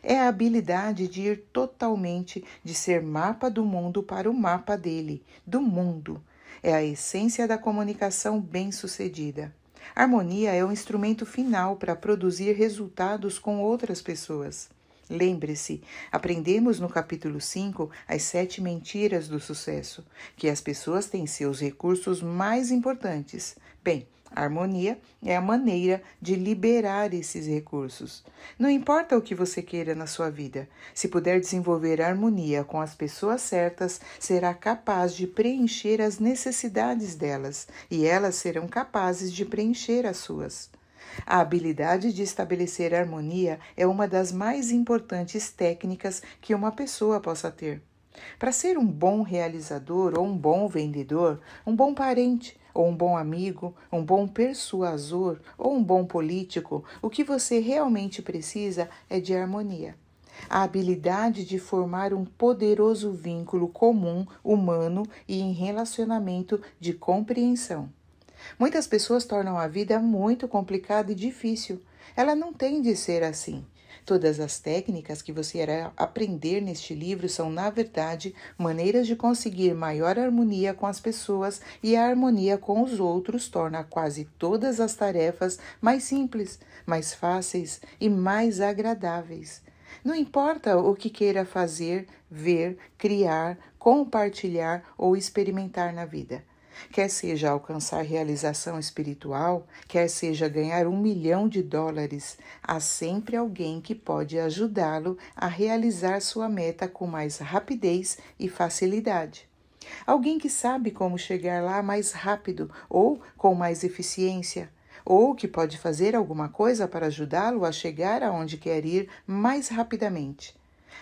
É a habilidade de ir totalmente de ser mapa do mundo para o mapa dele, do mundo. É a essência da comunicação bem-sucedida. Harmonia é o instrumento final para produzir resultados com outras pessoas. Lembre-se, aprendemos no capítulo 5 as sete mentiras do sucesso, que as pessoas têm seus recursos mais importantes. Bem, a harmonia é a maneira de liberar esses recursos. Não importa o que você queira na sua vida, se puder desenvolver harmonia com as pessoas certas, será capaz de preencher as necessidades delas e elas serão capazes de preencher as suas. A habilidade de estabelecer harmonia é uma das mais importantes técnicas que uma pessoa possa ter. Para ser um bom realizador ou um bom vendedor, um bom parente ou um bom amigo, um bom persuasor ou um bom político, o que você realmente precisa é de harmonia. A habilidade de formar um poderoso vínculo comum, humano e em relacionamento de compreensão. Muitas pessoas tornam a vida muito complicada e difícil. Ela não tem de ser assim. Todas as técnicas que você irá aprender neste livro são, na verdade, maneiras de conseguir maior harmonia com as pessoas e a harmonia com os outros torna quase todas as tarefas mais simples, mais fáceis e mais agradáveis. Não importa o que queira fazer, ver, criar, compartilhar ou experimentar na vida. Quer seja alcançar realização espiritual, quer seja ganhar um milhão de dólares, há sempre alguém que pode ajudá-lo a realizar sua meta com mais rapidez e facilidade. Alguém que sabe como chegar lá mais rápido ou com mais eficiência, ou que pode fazer alguma coisa para ajudá-lo a chegar aonde quer ir mais rapidamente.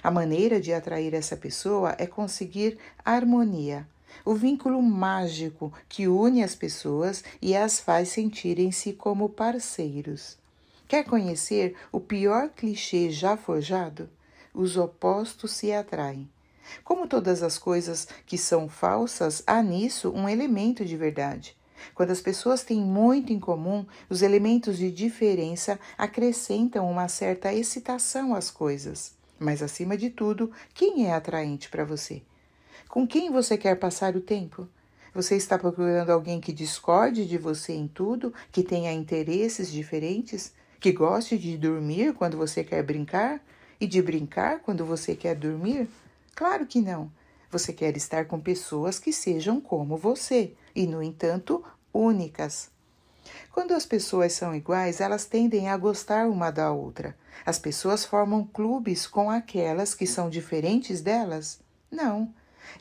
A maneira de atrair essa pessoa é conseguir harmonia, o vínculo mágico que une as pessoas e as faz sentirem-se como parceiros. Quer conhecer o pior clichê já forjado? Os opostos se atraem. Como todas as coisas que são falsas, há nisso um elemento de verdade. Quando as pessoas têm muito em comum, os elementos de diferença acrescentam uma certa excitação às coisas. Mas, acima de tudo, quem é atraente para você? Com quem você quer passar o tempo? Você está procurando alguém que discorde de você em tudo, que tenha interesses diferentes, que goste de dormir quando você quer brincar e de brincar quando você quer dormir? Claro que não. Você quer estar com pessoas que sejam como você e, no entanto, únicas. Quando as pessoas são iguais, elas tendem a gostar uma da outra. As pessoas formam clubes com aquelas que são diferentes delas? Não.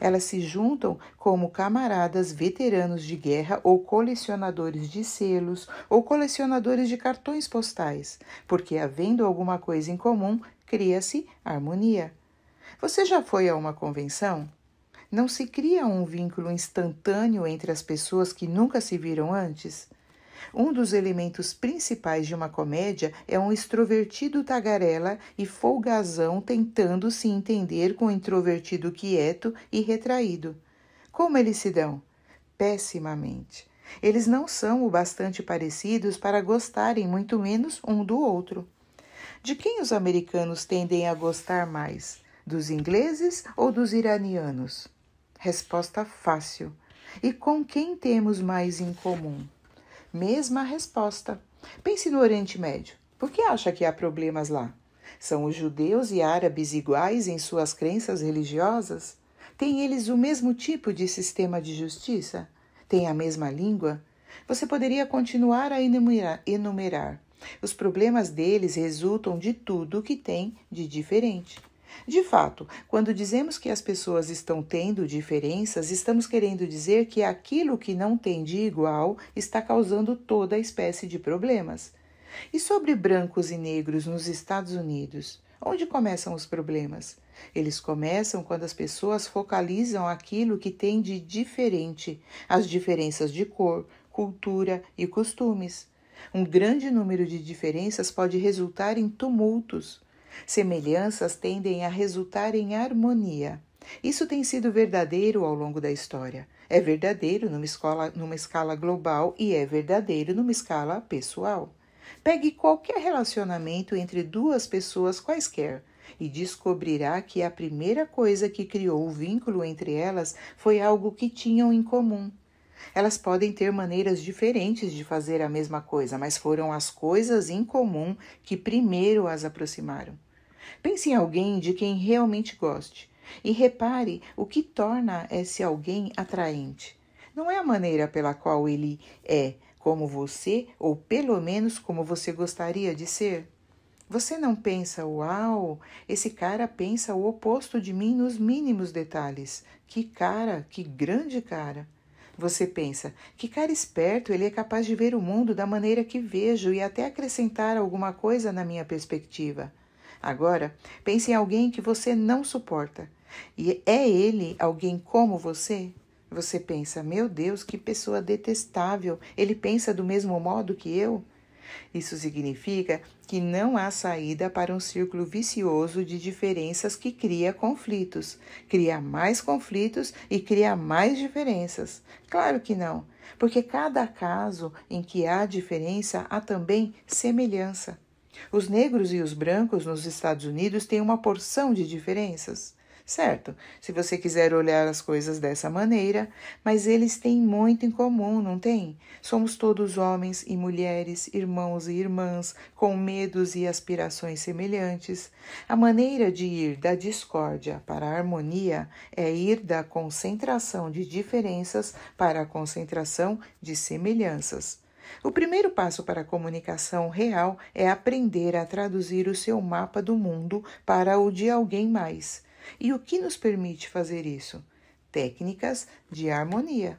Elas se juntam como camaradas veteranos de guerra ou colecionadores de selos ou colecionadores de cartões postais, porque havendo alguma coisa em comum, cria-se harmonia. Você já foi a uma convenção? Não se cria um vínculo instantâneo entre as pessoas que nunca se viram antes? Um dos elementos principais de uma comédia é um extrovertido tagarela e folgazão tentando se entender com o um introvertido quieto e retraído. Como eles se dão? Pessimamente. Eles não são o bastante parecidos para gostarem muito menos um do outro. De quem os americanos tendem a gostar mais? Dos ingleses ou dos iranianos? Resposta fácil. E com quem temos mais em comum? Mesma resposta. Pense no Oriente Médio. Por que acha que há problemas lá? São os judeus e árabes iguais em suas crenças religiosas? Têm eles o mesmo tipo de sistema de justiça? Têm a mesma língua? Você poderia continuar a enumerar, enumerar. Os problemas deles resultam de tudo o que tem de diferente. De fato, quando dizemos que as pessoas estão tendo diferenças, estamos querendo dizer que aquilo que não tem de igual está causando toda a espécie de problemas. E sobre brancos e negros nos Estados Unidos? Onde começam os problemas? Eles começam quando as pessoas focalizam aquilo que tem de diferente, as diferenças de cor, cultura e costumes. Um grande número de diferenças pode resultar em tumultos. Semelhanças tendem a resultar em harmonia. Isso tem sido verdadeiro ao longo da história. É verdadeiro numa, escola, numa escala global e é verdadeiro numa escala pessoal. Pegue qualquer relacionamento entre duas pessoas quaisquer e descobrirá que a primeira coisa que criou o vínculo entre elas foi algo que tinham em comum. Elas podem ter maneiras diferentes de fazer a mesma coisa, mas foram as coisas em comum que primeiro as aproximaram. Pense em alguém de quem realmente goste e repare o que torna esse alguém atraente. Não é a maneira pela qual ele é como você ou pelo menos como você gostaria de ser. Você não pensa, uau, esse cara pensa o oposto de mim nos mínimos detalhes. Que cara, que grande cara. Você pensa, que cara esperto, ele é capaz de ver o mundo da maneira que vejo e até acrescentar alguma coisa na minha perspectiva. Agora, pense em alguém que você não suporta. E é ele alguém como você? Você pensa, meu Deus, que pessoa detestável, ele pensa do mesmo modo que eu? Isso significa que não há saída para um círculo vicioso de diferenças que cria conflitos, cria mais conflitos e cria mais diferenças. Claro que não, porque cada caso em que há diferença há também semelhança. Os negros e os brancos nos Estados Unidos têm uma porção de diferenças. Certo, se você quiser olhar as coisas dessa maneira, mas eles têm muito em comum, não tem? Somos todos homens e mulheres, irmãos e irmãs, com medos e aspirações semelhantes. A maneira de ir da discórdia para a harmonia é ir da concentração de diferenças para a concentração de semelhanças. O primeiro passo para a comunicação real é aprender a traduzir o seu mapa do mundo para o de alguém mais. E o que nos permite fazer isso? Técnicas de harmonia.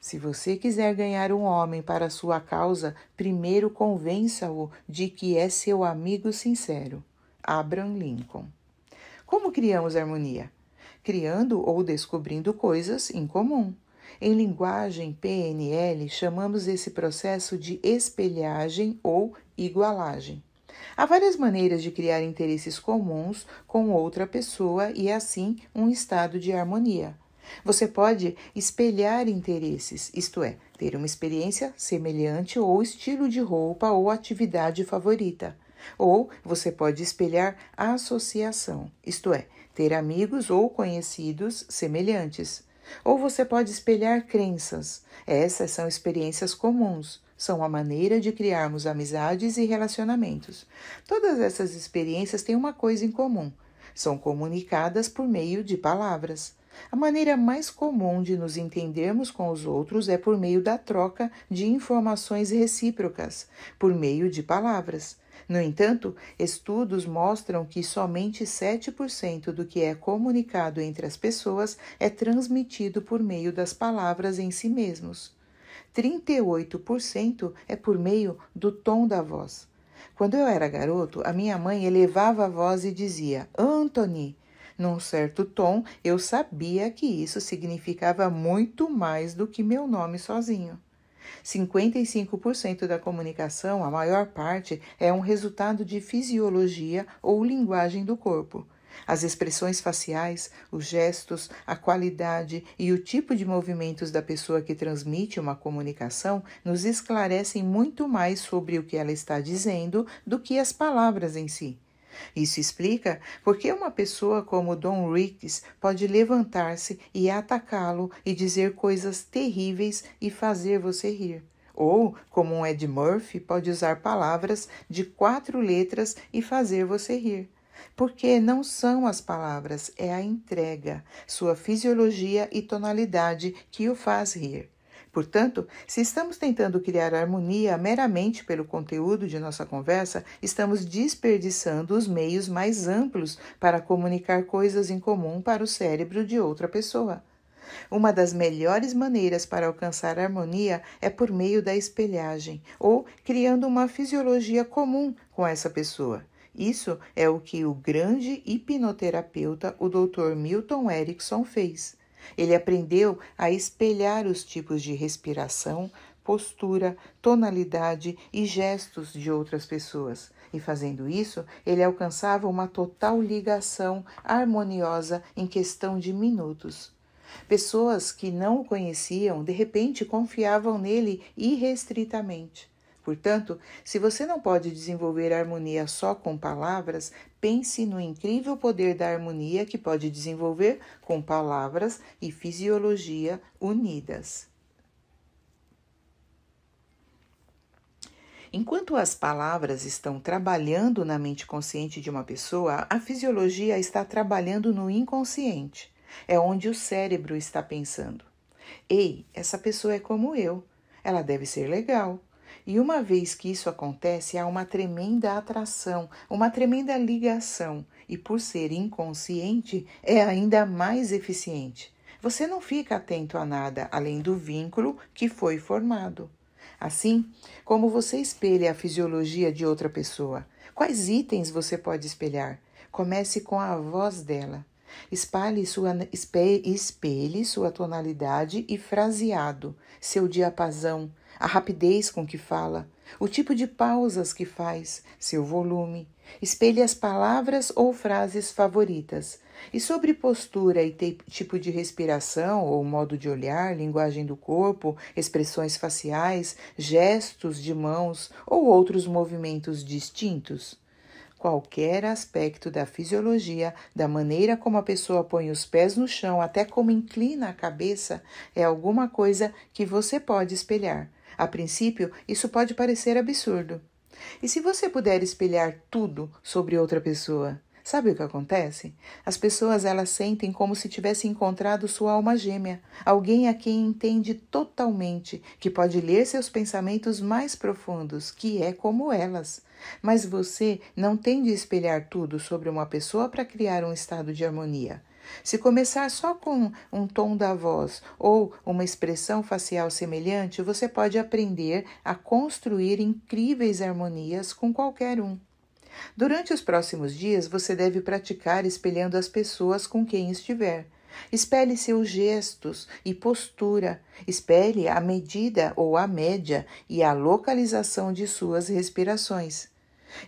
Se você quiser ganhar um homem para sua causa, primeiro convença-o de que é seu amigo sincero. Abraham Lincoln. Como criamos harmonia? Criando ou descobrindo coisas em comum. Em linguagem PNL, chamamos esse processo de espelhagem ou igualagem. Há várias maneiras de criar interesses comuns com outra pessoa e, assim, um estado de harmonia. Você pode espelhar interesses, isto é, ter uma experiência semelhante ou estilo de roupa ou atividade favorita. Ou você pode espelhar associação, isto é, ter amigos ou conhecidos semelhantes. Ou você pode espelhar crenças. Essas são experiências comuns, são a maneira de criarmos amizades e relacionamentos. Todas essas experiências têm uma coisa em comum: são comunicadas por meio de palavras. A maneira mais comum de nos entendermos com os outros é por meio da troca de informações recíprocas, por meio de palavras. No entanto, estudos mostram que somente 7% do que é comunicado entre as pessoas é transmitido por meio das palavras em si mesmos. 38% é por meio do tom da voz. Quando eu era garoto, a minha mãe elevava a voz e dizia: Anthony! Num certo tom, eu sabia que isso significava muito mais do que meu nome sozinho. 55% da comunicação, a maior parte, é um resultado de fisiologia ou linguagem do corpo. As expressões faciais, os gestos, a qualidade e o tipo de movimentos da pessoa que transmite uma comunicação nos esclarecem muito mais sobre o que ela está dizendo do que as palavras em si. Isso explica por que uma pessoa como Don Ricks pode levantar-se e atacá-lo e dizer coisas terríveis e fazer você rir. Ou, como um Ed Murphy pode usar palavras de quatro letras e fazer você rir. Porque não são as palavras, é a entrega, sua fisiologia e tonalidade que o faz rir. Portanto, se estamos tentando criar harmonia meramente pelo conteúdo de nossa conversa, estamos desperdiçando os meios mais amplos para comunicar coisas em comum para o cérebro de outra pessoa. Uma das melhores maneiras para alcançar harmonia é por meio da espelhagem ou criando uma fisiologia comum com essa pessoa. Isso é o que o grande hipnoterapeuta, o Dr. Milton Erickson, fez. Ele aprendeu a espelhar os tipos de respiração, postura, tonalidade e gestos de outras pessoas, e fazendo isso, ele alcançava uma total ligação harmoniosa em questão de minutos. Pessoas que não o conheciam de repente confiavam nele irrestritamente. Portanto, se você não pode desenvolver harmonia só com palavras, pense no incrível poder da harmonia que pode desenvolver com palavras e fisiologia unidas. Enquanto as palavras estão trabalhando na mente consciente de uma pessoa, a fisiologia está trabalhando no inconsciente. É onde o cérebro está pensando. Ei, essa pessoa é como eu. Ela deve ser legal. E uma vez que isso acontece, há uma tremenda atração, uma tremenda ligação, e por ser inconsciente, é ainda mais eficiente. Você não fica atento a nada além do vínculo que foi formado. Assim, como você espelha a fisiologia de outra pessoa, quais itens você pode espelhar? Comece com a voz dela. Espalhe sua, espelhe, sua tonalidade e fraseado, seu diapasão, a rapidez com que fala, o tipo de pausas que faz, seu volume. Espelhe as palavras ou frases favoritas. E sobre postura e tipo de respiração ou modo de olhar, linguagem do corpo, expressões faciais, gestos de mãos ou outros movimentos distintos qualquer aspecto da fisiologia, da maneira como a pessoa põe os pés no chão, até como inclina a cabeça, é alguma coisa que você pode espelhar. A princípio, isso pode parecer absurdo. E se você puder espelhar tudo sobre outra pessoa? Sabe o que acontece? As pessoas elas sentem como se tivessem encontrado sua alma gêmea, alguém a quem entende totalmente, que pode ler seus pensamentos mais profundos, que é como elas. Mas você não tem de espelhar tudo sobre uma pessoa para criar um estado de harmonia. Se começar só com um tom da voz ou uma expressão facial semelhante, você pode aprender a construir incríveis harmonias com qualquer um. Durante os próximos dias, você deve praticar espelhando as pessoas com quem estiver. Espelhe seus gestos e postura, espelhe a medida ou a média e a localização de suas respirações.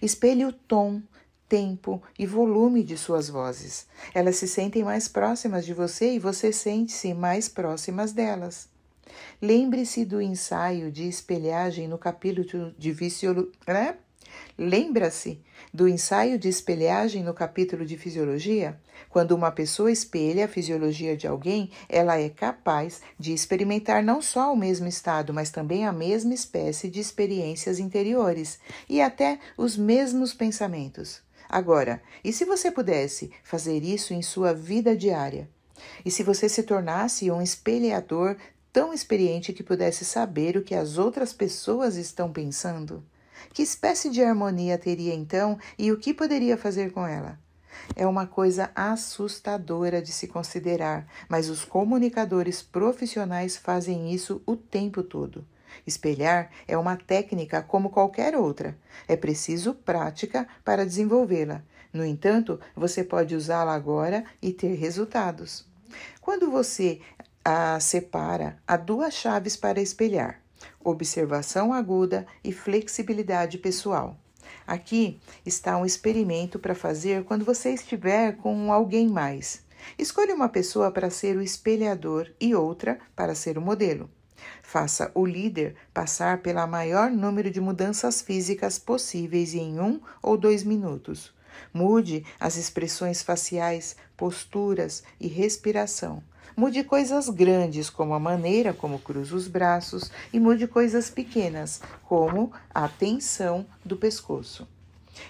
Espelhe o tom, tempo e volume de suas vozes. Elas se sentem mais próximas de você e você sente-se mais próximas delas. Lembre-se do ensaio de espelhagem no capítulo de Fisiologia. Né? Lembra-se do ensaio de espelhagem no capítulo de Fisiologia? Quando uma pessoa espelha a fisiologia de alguém, ela é capaz de experimentar não só o mesmo estado, mas também a mesma espécie de experiências interiores e até os mesmos pensamentos. Agora, e se você pudesse fazer isso em sua vida diária? E se você se tornasse um espelhador tão experiente que pudesse saber o que as outras pessoas estão pensando? Que espécie de harmonia teria então e o que poderia fazer com ela? É uma coisa assustadora de se considerar, mas os comunicadores profissionais fazem isso o tempo todo. Espelhar é uma técnica como qualquer outra. É preciso prática para desenvolvê-la. No entanto, você pode usá-la agora e ter resultados. Quando você a separa, há duas chaves para espelhar: observação aguda e flexibilidade pessoal. Aqui está um experimento para fazer quando você estiver com alguém mais. Escolha uma pessoa para ser o espelhador e outra para ser o modelo. Faça o líder passar pela maior número de mudanças físicas possíveis em um ou dois minutos. Mude as expressões faciais, posturas e respiração. Mude coisas grandes, como a maneira como cruza os braços, e mude coisas pequenas, como a tensão do pescoço.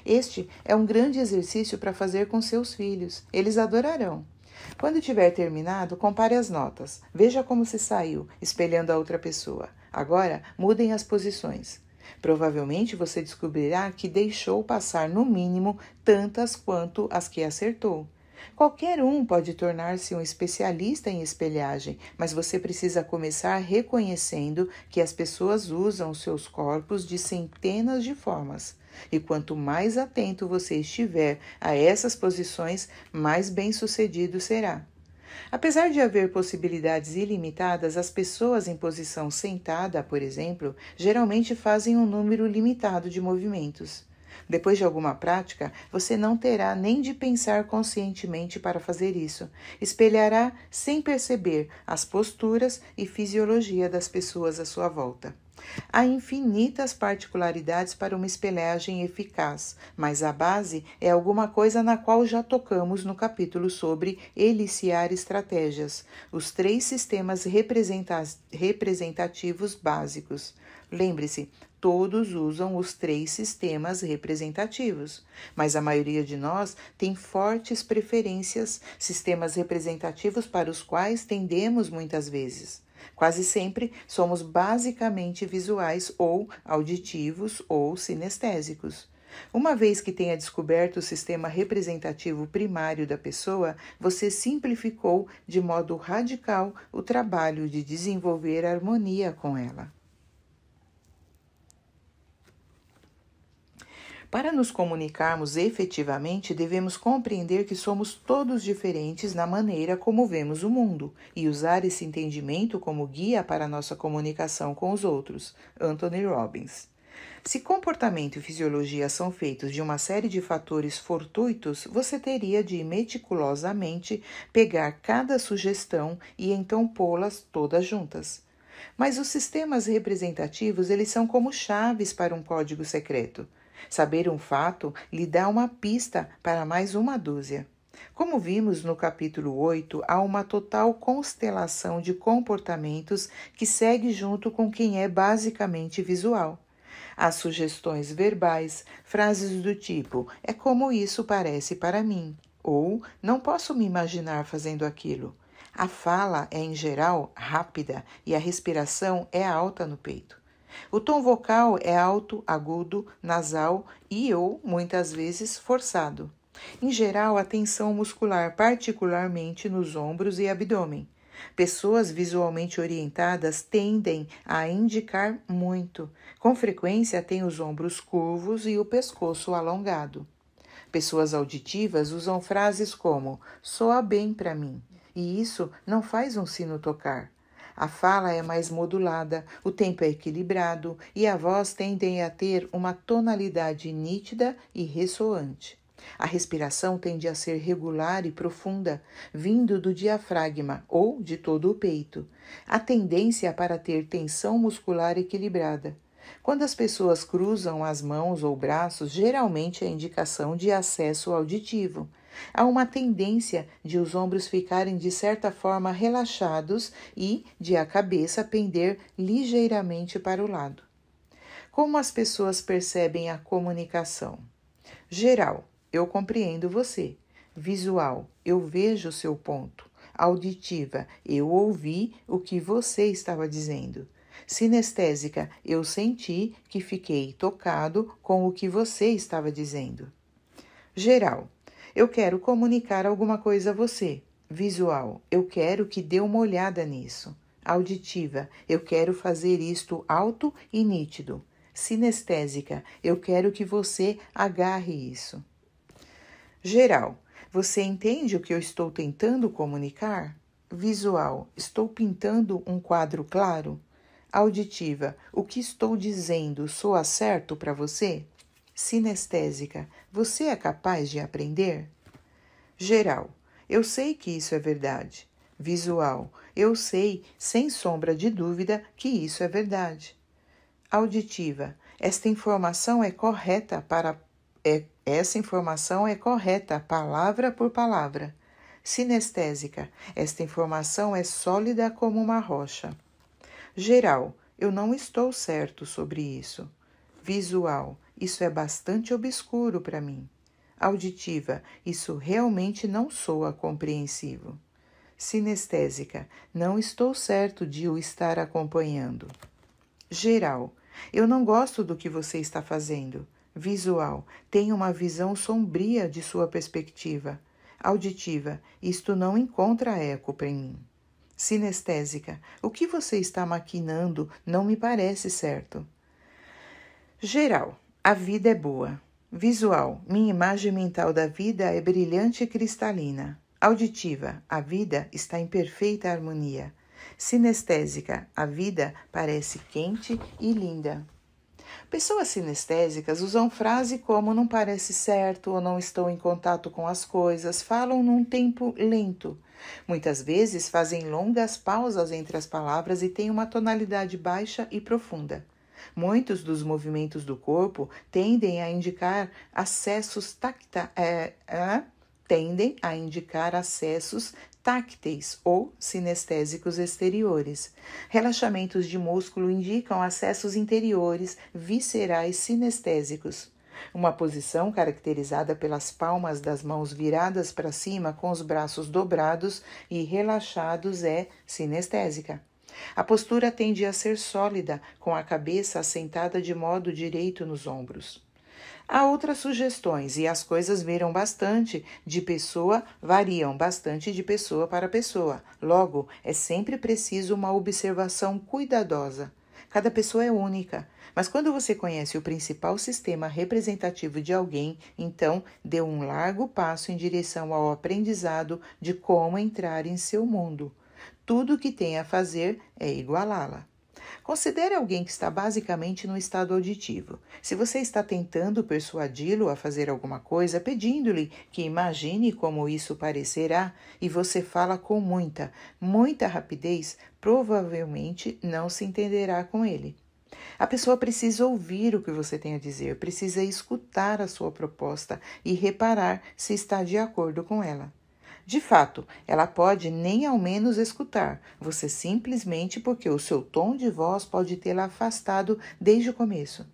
Este é um grande exercício para fazer com seus filhos. Eles adorarão. Quando tiver terminado, compare as notas. Veja como se saiu, espelhando a outra pessoa. Agora, mudem as posições. Provavelmente você descobrirá que deixou passar no mínimo tantas quanto as que acertou. Qualquer um pode tornar-se um especialista em espelhagem, mas você precisa começar reconhecendo que as pessoas usam seus corpos de centenas de formas. E quanto mais atento você estiver a essas posições, mais bem-sucedido será. Apesar de haver possibilidades ilimitadas, as pessoas em posição sentada, por exemplo, geralmente fazem um número limitado de movimentos. Depois de alguma prática, você não terá nem de pensar conscientemente para fazer isso. Espelhará, sem perceber, as posturas e fisiologia das pessoas à sua volta. Há infinitas particularidades para uma espelhagem eficaz, mas a base é alguma coisa na qual já tocamos no capítulo sobre eliciar estratégias, os três sistemas representativos básicos. Lembre-se, todos usam os três sistemas representativos, mas a maioria de nós tem fortes preferências, sistemas representativos para os quais tendemos muitas vezes. Quase sempre somos basicamente visuais ou auditivos ou sinestésicos. Uma vez que tenha descoberto o sistema representativo primário da pessoa, você simplificou de modo radical o trabalho de desenvolver harmonia com ela. Para nos comunicarmos efetivamente, devemos compreender que somos todos diferentes na maneira como vemos o mundo e usar esse entendimento como guia para nossa comunicação com os outros. Anthony Robbins. Se comportamento e fisiologia são feitos de uma série de fatores fortuitos, você teria de meticulosamente pegar cada sugestão e então pô-las todas juntas. Mas os sistemas representativos, eles são como chaves para um código secreto. Saber um fato lhe dá uma pista para mais uma dúzia. Como vimos no capítulo 8, há uma total constelação de comportamentos que segue junto com quem é basicamente visual. Há sugestões verbais, frases do tipo: é como isso parece para mim, ou não posso me imaginar fazendo aquilo. A fala é, em geral, rápida e a respiração é alta no peito. O tom vocal é alto, agudo, nasal e ou, muitas vezes, forçado. Em geral, a tensão muscular, particularmente nos ombros e abdômen. Pessoas visualmente orientadas tendem a indicar muito. Com frequência, têm os ombros curvos e o pescoço alongado. Pessoas auditivas usam frases como soa bem para mim, e isso não faz um sino tocar. A fala é mais modulada, o tempo é equilibrado e a voz tende a ter uma tonalidade nítida e ressoante. A respiração tende a ser regular e profunda, vindo do diafragma ou de todo o peito. A tendência para ter tensão muscular equilibrada. Quando as pessoas cruzam as mãos ou braços, geralmente é indicação de acesso auditivo. Há uma tendência de os ombros ficarem de certa forma relaxados e de a cabeça pender ligeiramente para o lado. Como as pessoas percebem a comunicação? Geral, eu compreendo você. Visual, eu vejo o seu ponto. Auditiva, eu ouvi o que você estava dizendo. Sinestésica, eu senti que fiquei tocado com o que você estava dizendo. Geral, eu quero comunicar alguma coisa a você. Visual, eu quero que dê uma olhada nisso. Auditiva, eu quero fazer isto alto e nítido. Sinestésica, eu quero que você agarre isso. Geral, você entende o que eu estou tentando comunicar? Visual, estou pintando um quadro claro? Auditiva, o que estou dizendo soa certo para você? sinestésica, você é capaz de aprender? Geral, eu sei que isso é verdade. Visual, eu sei, sem sombra de dúvida, que isso é verdade. Auditiva, esta informação é correta para é, essa informação é correta palavra por palavra. Sinestésica, esta informação é sólida como uma rocha. Geral, eu não estou certo sobre isso. Visual, isso é bastante obscuro para mim. Auditiva, isso realmente não soa compreensivo. Sinestésica, não estou certo de o estar acompanhando. Geral, eu não gosto do que você está fazendo. Visual, tenho uma visão sombria de sua perspectiva. Auditiva, isto não encontra eco para mim. Sinestésica, o que você está maquinando não me parece certo. Geral, a vida é boa. Visual: minha imagem mental da vida é brilhante e cristalina. Auditiva: a vida está em perfeita harmonia. Sinestésica: a vida parece quente e linda. Pessoas sinestésicas usam frase como não parece certo ou não estou em contato com as coisas, falam num tempo lento. Muitas vezes fazem longas pausas entre as palavras e têm uma tonalidade baixa e profunda. Muitos dos movimentos do corpo tendem a indicar acessos tacta, é, é, tendem a indicar acessos tácteis ou sinestésicos exteriores. Relaxamentos de músculo indicam acessos interiores, viscerais sinestésicos. Uma posição caracterizada pelas palmas das mãos viradas para cima com os braços dobrados e relaxados é sinestésica. A postura tende a ser sólida, com a cabeça assentada de modo direito nos ombros. Há outras sugestões e as coisas viram bastante de pessoa, variam bastante de pessoa para pessoa. Logo, é sempre preciso uma observação cuidadosa. Cada pessoa é única, mas quando você conhece o principal sistema representativo de alguém, então dê um largo passo em direção ao aprendizado de como entrar em seu mundo. Tudo o que tem a fazer é igualá-la. Considere alguém que está basicamente no estado auditivo. Se você está tentando persuadi-lo a fazer alguma coisa, pedindo-lhe que imagine como isso parecerá, e você fala com muita, muita rapidez, provavelmente não se entenderá com ele. A pessoa precisa ouvir o que você tem a dizer, precisa escutar a sua proposta e reparar se está de acordo com ela. De fato, ela pode nem ao menos escutar você simplesmente porque o seu tom de voz pode tê-la afastado desde o começo.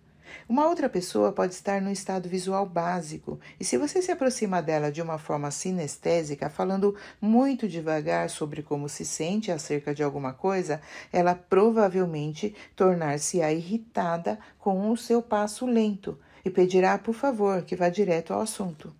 Uma outra pessoa pode estar no estado visual básico, e se você se aproxima dela de uma forma sinestésica, falando muito devagar sobre como se sente acerca de alguma coisa, ela provavelmente tornar-se-á irritada com o seu passo lento e pedirá, por favor, que vá direto ao assunto.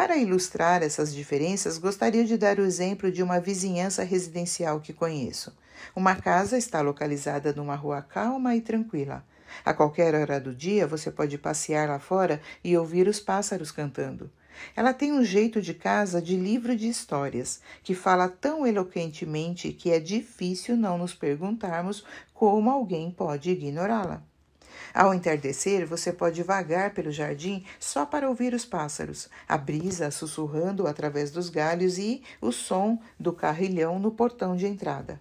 Para ilustrar essas diferenças, gostaria de dar o exemplo de uma vizinhança residencial que conheço. Uma casa está localizada numa rua calma e tranquila. A qualquer hora do dia você pode passear lá fora e ouvir os pássaros cantando. Ela tem um jeito de casa de livro de histórias, que fala tão eloquentemente que é difícil não nos perguntarmos como alguém pode ignorá-la. Ao entardecer, você pode vagar pelo jardim só para ouvir os pássaros, a brisa sussurrando através dos galhos e o som do carrilhão no portão de entrada.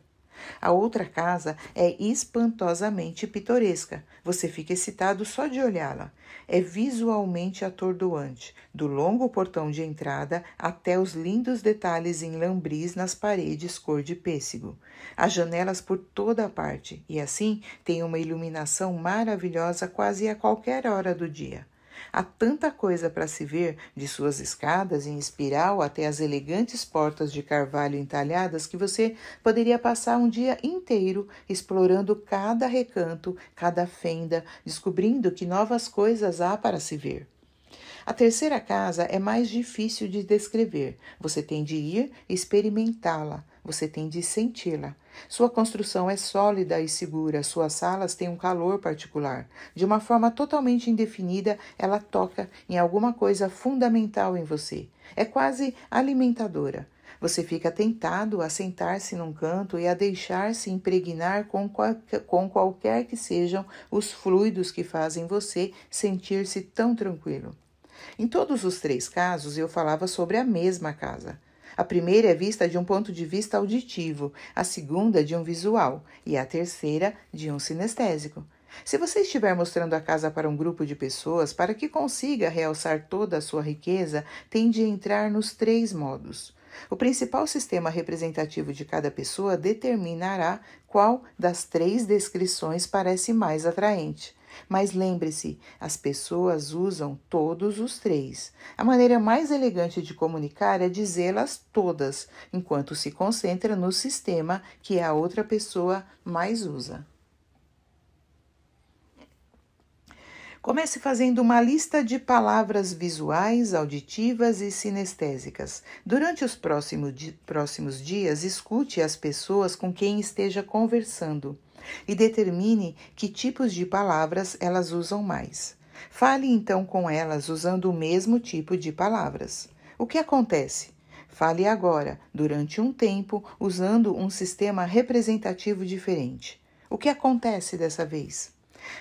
A outra casa é espantosamente pitoresca. Você fica excitado só de olhá-la. É visualmente atordoante, do longo portão de entrada até os lindos detalhes em lambris nas paredes cor de pêssego. Há janelas por toda a parte e assim tem uma iluminação maravilhosa quase a qualquer hora do dia. Há tanta coisa para se ver, de suas escadas em espiral até as elegantes portas de carvalho entalhadas, que você poderia passar um dia inteiro explorando cada recanto, cada fenda, descobrindo que novas coisas há para se ver. A terceira casa é mais difícil de descrever. Você tem de ir experimentá-la, você tem de senti-la. Sua construção é sólida e segura, suas salas têm um calor particular. De uma forma totalmente indefinida, ela toca em alguma coisa fundamental em você. É quase alimentadora. Você fica tentado a sentar-se num canto e a deixar-se impregnar com, qual, com qualquer que sejam os fluidos que fazem você sentir-se tão tranquilo. Em todos os três casos, eu falava sobre a mesma casa. A primeira é vista de um ponto de vista auditivo, a segunda de um visual e a terceira de um sinestésico. Se você estiver mostrando a casa para um grupo de pessoas, para que consiga realçar toda a sua riqueza, tem de entrar nos três modos. O principal sistema representativo de cada pessoa determinará qual das três descrições parece mais atraente. Mas lembre-se, as pessoas usam todos os três. A maneira mais elegante de comunicar é dizê-las todas, enquanto se concentra no sistema que a outra pessoa mais usa. Comece fazendo uma lista de palavras visuais, auditivas e sinestésicas. Durante os próximos, próximos dias, escute as pessoas com quem esteja conversando e determine que tipos de palavras elas usam mais. Fale então com elas usando o mesmo tipo de palavras. O que acontece? Fale agora, durante um tempo, usando um sistema representativo diferente. O que acontece dessa vez?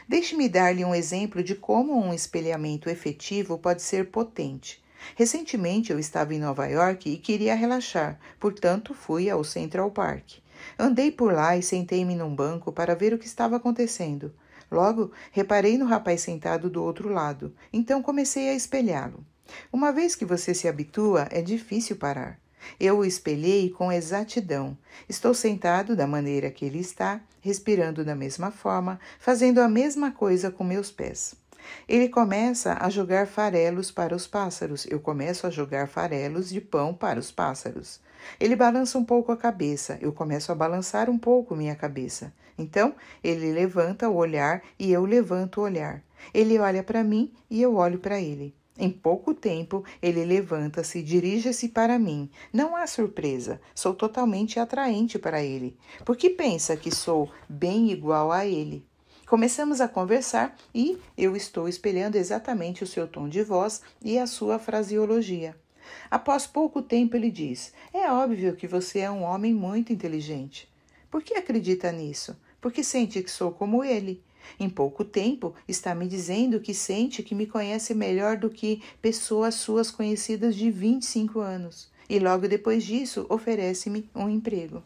Deixe-me dar-lhe um exemplo de como um espelhamento efetivo pode ser potente. Recentemente eu estava em Nova York e queria relaxar, portanto fui ao Central Park. Andei por lá e sentei-me num banco para ver o que estava acontecendo. Logo, reparei no rapaz sentado do outro lado, então comecei a espelhá-lo. Uma vez que você se habitua, é difícil parar. Eu o espelhei com exatidão. Estou sentado da maneira que ele está, respirando da mesma forma, fazendo a mesma coisa com meus pés. Ele começa a jogar farelos para os pássaros, eu começo a jogar farelos de pão para os pássaros. Ele balança um pouco a cabeça, eu começo a balançar um pouco minha cabeça. Então, ele levanta o olhar e eu levanto o olhar. Ele olha para mim e eu olho para ele. Em pouco tempo, ele levanta-se, dirige-se para mim. Não há surpresa, sou totalmente atraente para ele, porque pensa que sou bem igual a ele. Começamos a conversar e eu estou espelhando exatamente o seu tom de voz e a sua fraseologia. Após pouco tempo, ele diz: É óbvio que você é um homem muito inteligente. Por que acredita nisso? Porque sente que sou como ele. Em pouco tempo, está me dizendo que sente que me conhece melhor do que pessoas suas conhecidas de 25 anos. E logo depois disso, oferece-me um emprego.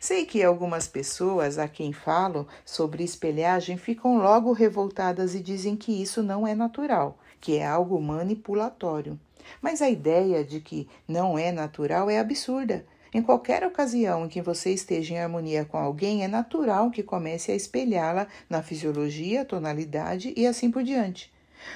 Sei que algumas pessoas a quem falo sobre espelhagem ficam logo revoltadas e dizem que isso não é natural, que é algo manipulatório. Mas a ideia de que não é natural é absurda. Em qualquer ocasião em que você esteja em harmonia com alguém, é natural que comece a espelhá-la na fisiologia, tonalidade e assim por diante.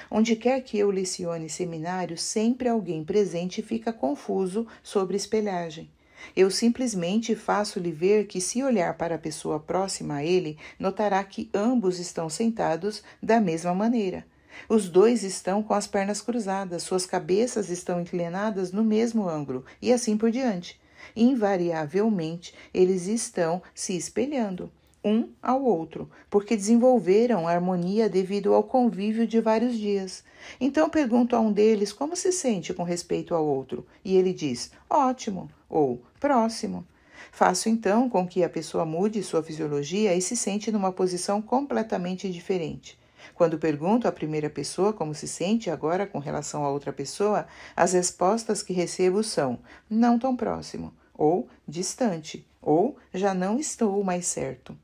Onde quer que eu lecione seminário, sempre alguém presente fica confuso sobre espelhagem. Eu simplesmente faço-lhe ver que, se olhar para a pessoa próxima a ele, notará que ambos estão sentados da mesma maneira. Os dois estão com as pernas cruzadas, suas cabeças estão inclinadas no mesmo ângulo e assim por diante. Invariavelmente, eles estão se espelhando um ao outro, porque desenvolveram harmonia devido ao convívio de vários dias. Então pergunto a um deles como se sente com respeito ao outro, e ele diz: ótimo ou próximo. Faço então com que a pessoa mude sua fisiologia e se sente numa posição completamente diferente. Quando pergunto à primeira pessoa como se sente agora com relação a outra pessoa, as respostas que recebo são não tão próximo, ou distante, ou já não estou mais certo.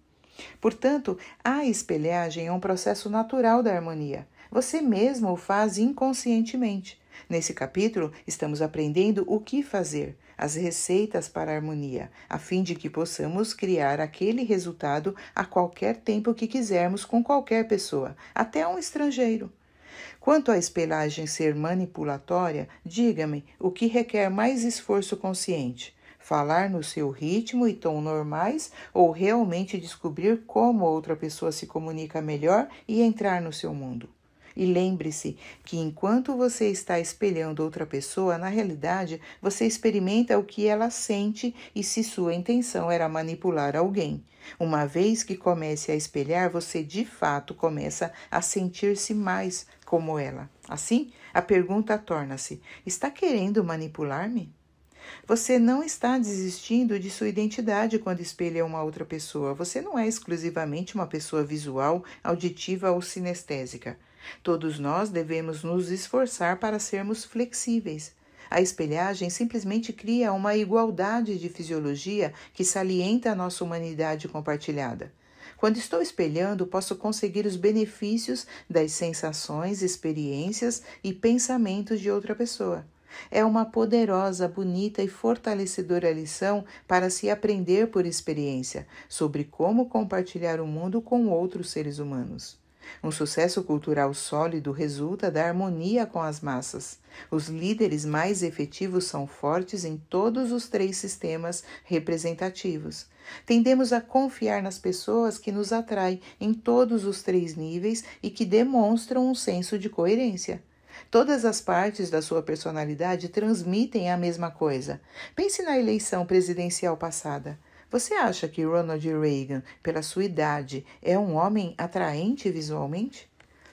Portanto, a espelhagem é um processo natural da harmonia. Você mesmo o faz inconscientemente. Nesse capítulo, estamos aprendendo o que fazer, as receitas para a harmonia, a fim de que possamos criar aquele resultado a qualquer tempo que quisermos com qualquer pessoa, até um estrangeiro. Quanto à espelhagem ser manipulatória, diga-me o que requer mais esforço consciente falar no seu ritmo e tom normais ou realmente descobrir como outra pessoa se comunica melhor e entrar no seu mundo. E lembre-se que enquanto você está espelhando outra pessoa, na realidade você experimenta o que ela sente e se sua intenção era manipular alguém. Uma vez que comece a espelhar, você de fato começa a sentir-se mais como ela. Assim, a pergunta torna-se: está querendo manipular-me? Você não está desistindo de sua identidade quando espelha uma outra pessoa. Você não é exclusivamente uma pessoa visual, auditiva ou sinestésica. Todos nós devemos nos esforçar para sermos flexíveis. A espelhagem simplesmente cria uma igualdade de fisiologia que salienta a nossa humanidade compartilhada. Quando estou espelhando, posso conseguir os benefícios das sensações, experiências e pensamentos de outra pessoa. É uma poderosa, bonita e fortalecedora lição para se aprender por experiência sobre como compartilhar o mundo com outros seres humanos. Um sucesso cultural sólido resulta da harmonia com as massas. Os líderes mais efetivos são fortes em todos os três sistemas representativos. Tendemos a confiar nas pessoas que nos atraem em todos os três níveis e que demonstram um senso de coerência. Todas as partes da sua personalidade transmitem a mesma coisa. Pense na eleição presidencial passada. Você acha que Ronald Reagan, pela sua idade, é um homem atraente visualmente?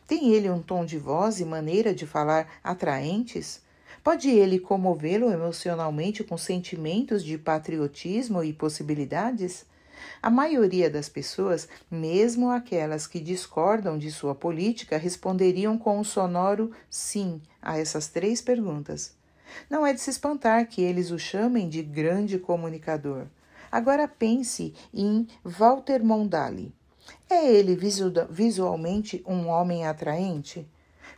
Tem ele um tom de voz e maneira de falar atraentes? Pode ele comovê-lo emocionalmente com sentimentos de patriotismo e possibilidades? A maioria das pessoas, mesmo aquelas que discordam de sua política, responderiam com um sonoro sim a essas três perguntas. Não é de se espantar que eles o chamem de grande comunicador. Agora pense em Walter Mondale. É ele visualmente um homem atraente?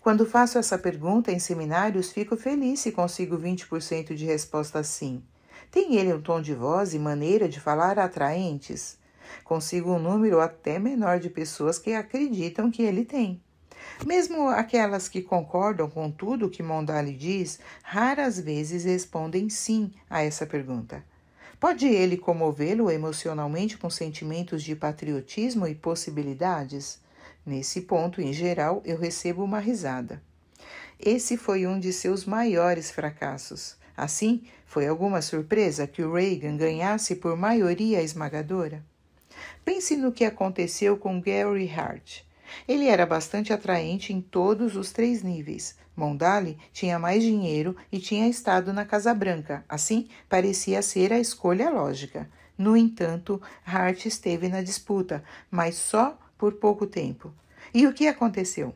Quando faço essa pergunta em seminários, fico feliz se consigo 20% de resposta sim. Tem ele um tom de voz e maneira de falar atraentes? Consigo um número até menor de pessoas que acreditam que ele tem. Mesmo aquelas que concordam com tudo o que Mondale diz, raras vezes respondem sim a essa pergunta. Pode ele comovê-lo emocionalmente com sentimentos de patriotismo e possibilidades? Nesse ponto, em geral, eu recebo uma risada. Esse foi um de seus maiores fracassos. Assim, foi alguma surpresa que o Reagan ganhasse por maioria esmagadora? Pense no que aconteceu com Gary Hart. Ele era bastante atraente em todos os três níveis. Mondale tinha mais dinheiro e tinha estado na Casa Branca, assim parecia ser a escolha lógica. No entanto, Hart esteve na disputa, mas só por pouco tempo. E o que aconteceu?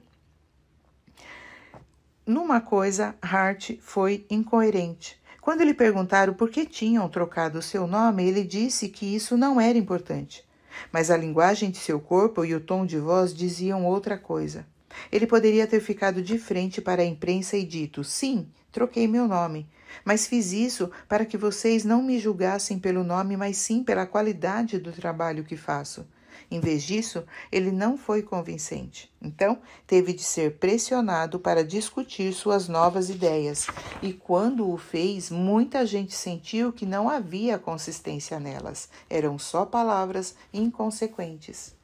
Numa coisa, Hart foi incoerente. Quando lhe perguntaram por que tinham trocado o seu nome, ele disse que isso não era importante. Mas a linguagem de seu corpo e o tom de voz diziam outra coisa. Ele poderia ter ficado de frente para a imprensa e dito: Sim, troquei meu nome, mas fiz isso para que vocês não me julgassem pelo nome, mas sim pela qualidade do trabalho que faço. Em vez disso, ele não foi convincente. Então, teve de ser pressionado para discutir suas novas ideias, e quando o fez, muita gente sentiu que não havia consistência nelas, eram só palavras inconsequentes.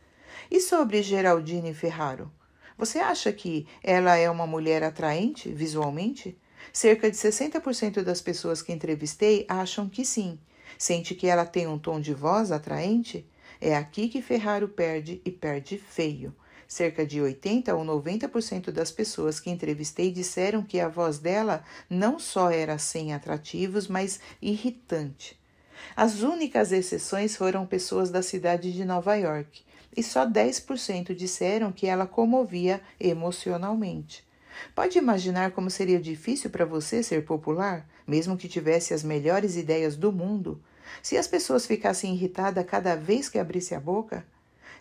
E sobre Geraldine Ferraro? Você acha que ela é uma mulher atraente visualmente? Cerca de 60% das pessoas que entrevistei acham que sim. Sente que ela tem um tom de voz atraente? É aqui que Ferraro perde e perde feio. Cerca de 80 ou 90% das pessoas que entrevistei disseram que a voz dela não só era sem atrativos, mas irritante. As únicas exceções foram pessoas da cidade de Nova York, e só 10% disseram que ela comovia emocionalmente. Pode imaginar como seria difícil para você ser popular, mesmo que tivesse as melhores ideias do mundo? Se as pessoas ficassem irritadas cada vez que abrisse a boca,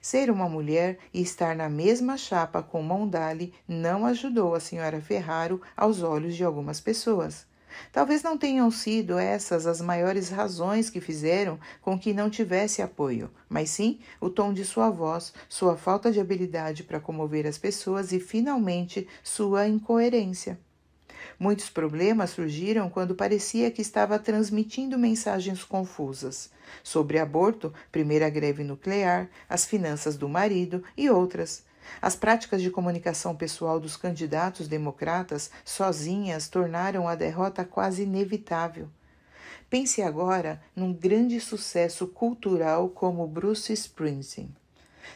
ser uma mulher e estar na mesma chapa com Mondale não ajudou a senhora Ferraro aos olhos de algumas pessoas. Talvez não tenham sido essas as maiores razões que fizeram com que não tivesse apoio, mas sim o tom de sua voz, sua falta de habilidade para comover as pessoas e, finalmente, sua incoerência. Muitos problemas surgiram quando parecia que estava transmitindo mensagens confusas sobre aborto, primeira greve nuclear, as finanças do marido e outras. As práticas de comunicação pessoal dos candidatos democratas sozinhas tornaram a derrota quase inevitável. Pense agora num grande sucesso cultural como Bruce Springsteen.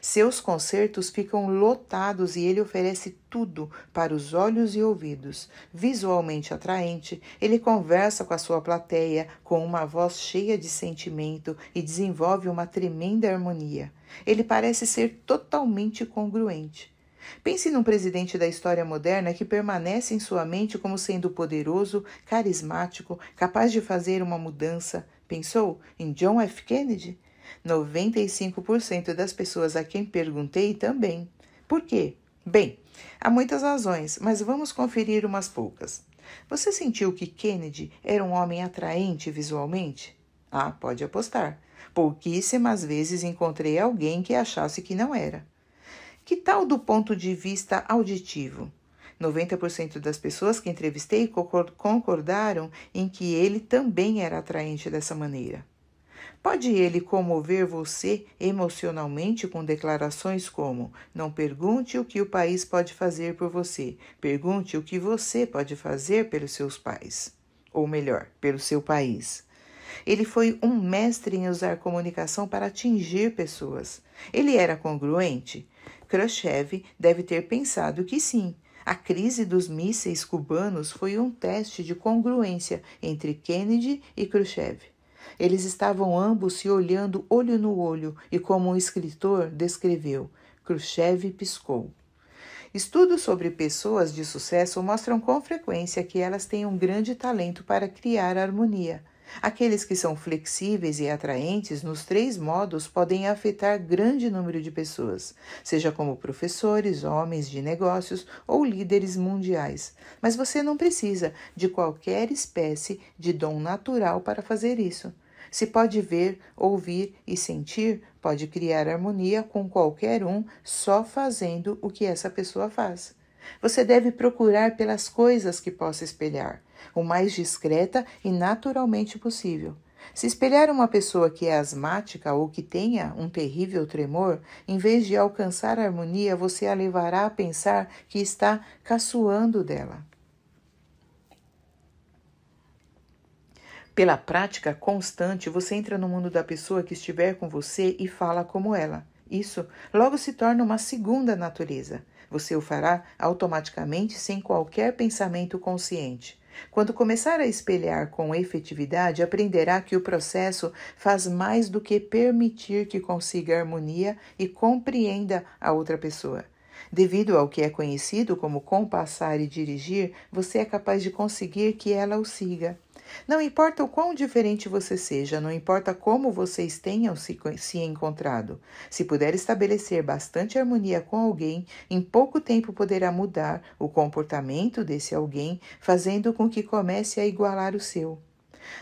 Seus concertos ficam lotados e ele oferece tudo para os olhos e ouvidos. Visualmente atraente, ele conversa com a sua plateia com uma voz cheia de sentimento e desenvolve uma tremenda harmonia. Ele parece ser totalmente congruente. Pense num presidente da história moderna que permanece em sua mente como sendo poderoso, carismático, capaz de fazer uma mudança. Pensou em John F. Kennedy? 95% das pessoas a quem perguntei também. Por quê? Bem, há muitas razões, mas vamos conferir umas poucas. Você sentiu que Kennedy era um homem atraente visualmente? Ah, pode apostar. Pouquíssimas vezes encontrei alguém que achasse que não era. Que tal do ponto de vista auditivo? 90% das pessoas que entrevistei concordaram em que ele também era atraente dessa maneira. Pode ele comover você emocionalmente com declarações como: Não pergunte o que o país pode fazer por você, pergunte o que você pode fazer pelos seus pais. Ou melhor, pelo seu país. Ele foi um mestre em usar comunicação para atingir pessoas. Ele era congruente? Khrushchev deve ter pensado que sim. A crise dos mísseis cubanos foi um teste de congruência entre Kennedy e Khrushchev. Eles estavam ambos se olhando olho no olho e, como um escritor descreveu, Khrushchev piscou. Estudos sobre pessoas de sucesso mostram com frequência que elas têm um grande talento para criar harmonia. Aqueles que são flexíveis e atraentes nos três modos podem afetar grande número de pessoas, seja como professores, homens de negócios ou líderes mundiais. Mas você não precisa de qualquer espécie de dom natural para fazer isso. Se pode ver, ouvir e sentir, pode criar harmonia com qualquer um só fazendo o que essa pessoa faz. Você deve procurar pelas coisas que possa espelhar, o mais discreta e naturalmente possível. Se espelhar uma pessoa que é asmática ou que tenha um terrível tremor, em vez de alcançar harmonia, você a levará a pensar que está caçoando dela. Pela prática constante, você entra no mundo da pessoa que estiver com você e fala como ela. Isso logo se torna uma segunda natureza. Você o fará automaticamente sem qualquer pensamento consciente. Quando começar a espelhar com efetividade, aprenderá que o processo faz mais do que permitir que consiga harmonia e compreenda a outra pessoa. Devido ao que é conhecido como compassar e dirigir, você é capaz de conseguir que ela o siga. Não importa o quão diferente você seja, não importa como vocês tenham se, se encontrado, se puder estabelecer bastante harmonia com alguém, em pouco tempo poderá mudar o comportamento desse alguém, fazendo com que comece a igualar o seu.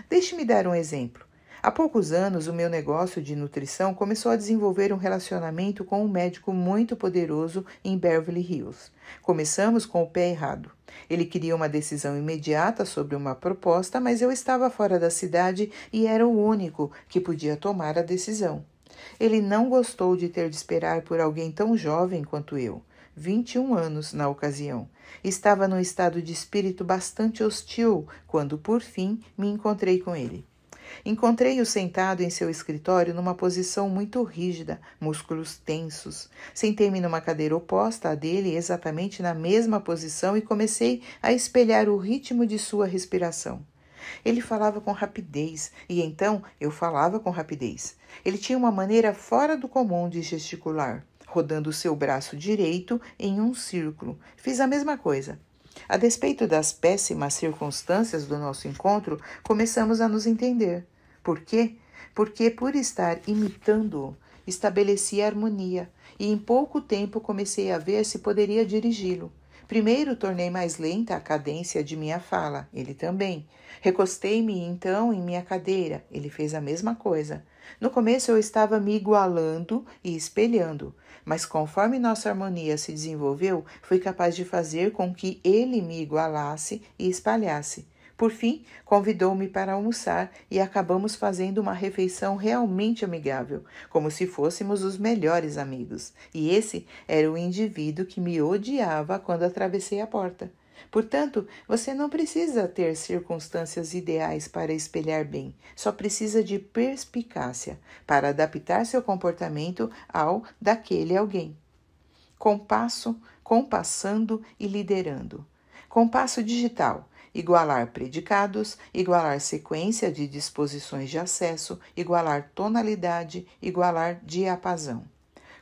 Deixe-me dar um exemplo. Há poucos anos, o meu negócio de nutrição começou a desenvolver um relacionamento com um médico muito poderoso em Beverly Hills. Começamos com o pé errado. Ele queria uma decisão imediata sobre uma proposta, mas eu estava fora da cidade e era o único que podia tomar a decisão. Ele não gostou de ter de esperar por alguém tão jovem quanto eu. 21 anos na ocasião. Estava num estado de espírito bastante hostil quando, por fim, me encontrei com ele. Encontrei-o sentado em seu escritório numa posição muito rígida, músculos tensos. Sentei-me numa cadeira oposta à dele, exatamente na mesma posição, e comecei a espelhar o ritmo de sua respiração. Ele falava com rapidez, e então eu falava com rapidez. Ele tinha uma maneira fora do comum de gesticular, rodando seu braço direito em um círculo. Fiz a mesma coisa. A despeito das péssimas circunstâncias do nosso encontro, começamos a nos entender. Por quê? Porque, por estar imitando-o, estabeleci a harmonia e em pouco tempo comecei a ver se poderia dirigi-lo. Primeiro tornei mais lenta a cadência de minha fala, ele também. Recostei-me então em minha cadeira, ele fez a mesma coisa. No começo eu estava me igualando e espelhando mas conforme nossa harmonia se desenvolveu, fui capaz de fazer com que ele me igualasse e espalhasse. Por fim, convidou-me para almoçar e acabamos fazendo uma refeição realmente amigável, como se fôssemos os melhores amigos. E esse era o indivíduo que me odiava quando atravessei a porta. Portanto, você não precisa ter circunstâncias ideais para espelhar bem, só precisa de perspicácia para adaptar seu comportamento ao daquele alguém. Compasso, compassando e liderando. Compasso digital igualar predicados, igualar sequência de disposições de acesso, igualar tonalidade, igualar diapasão.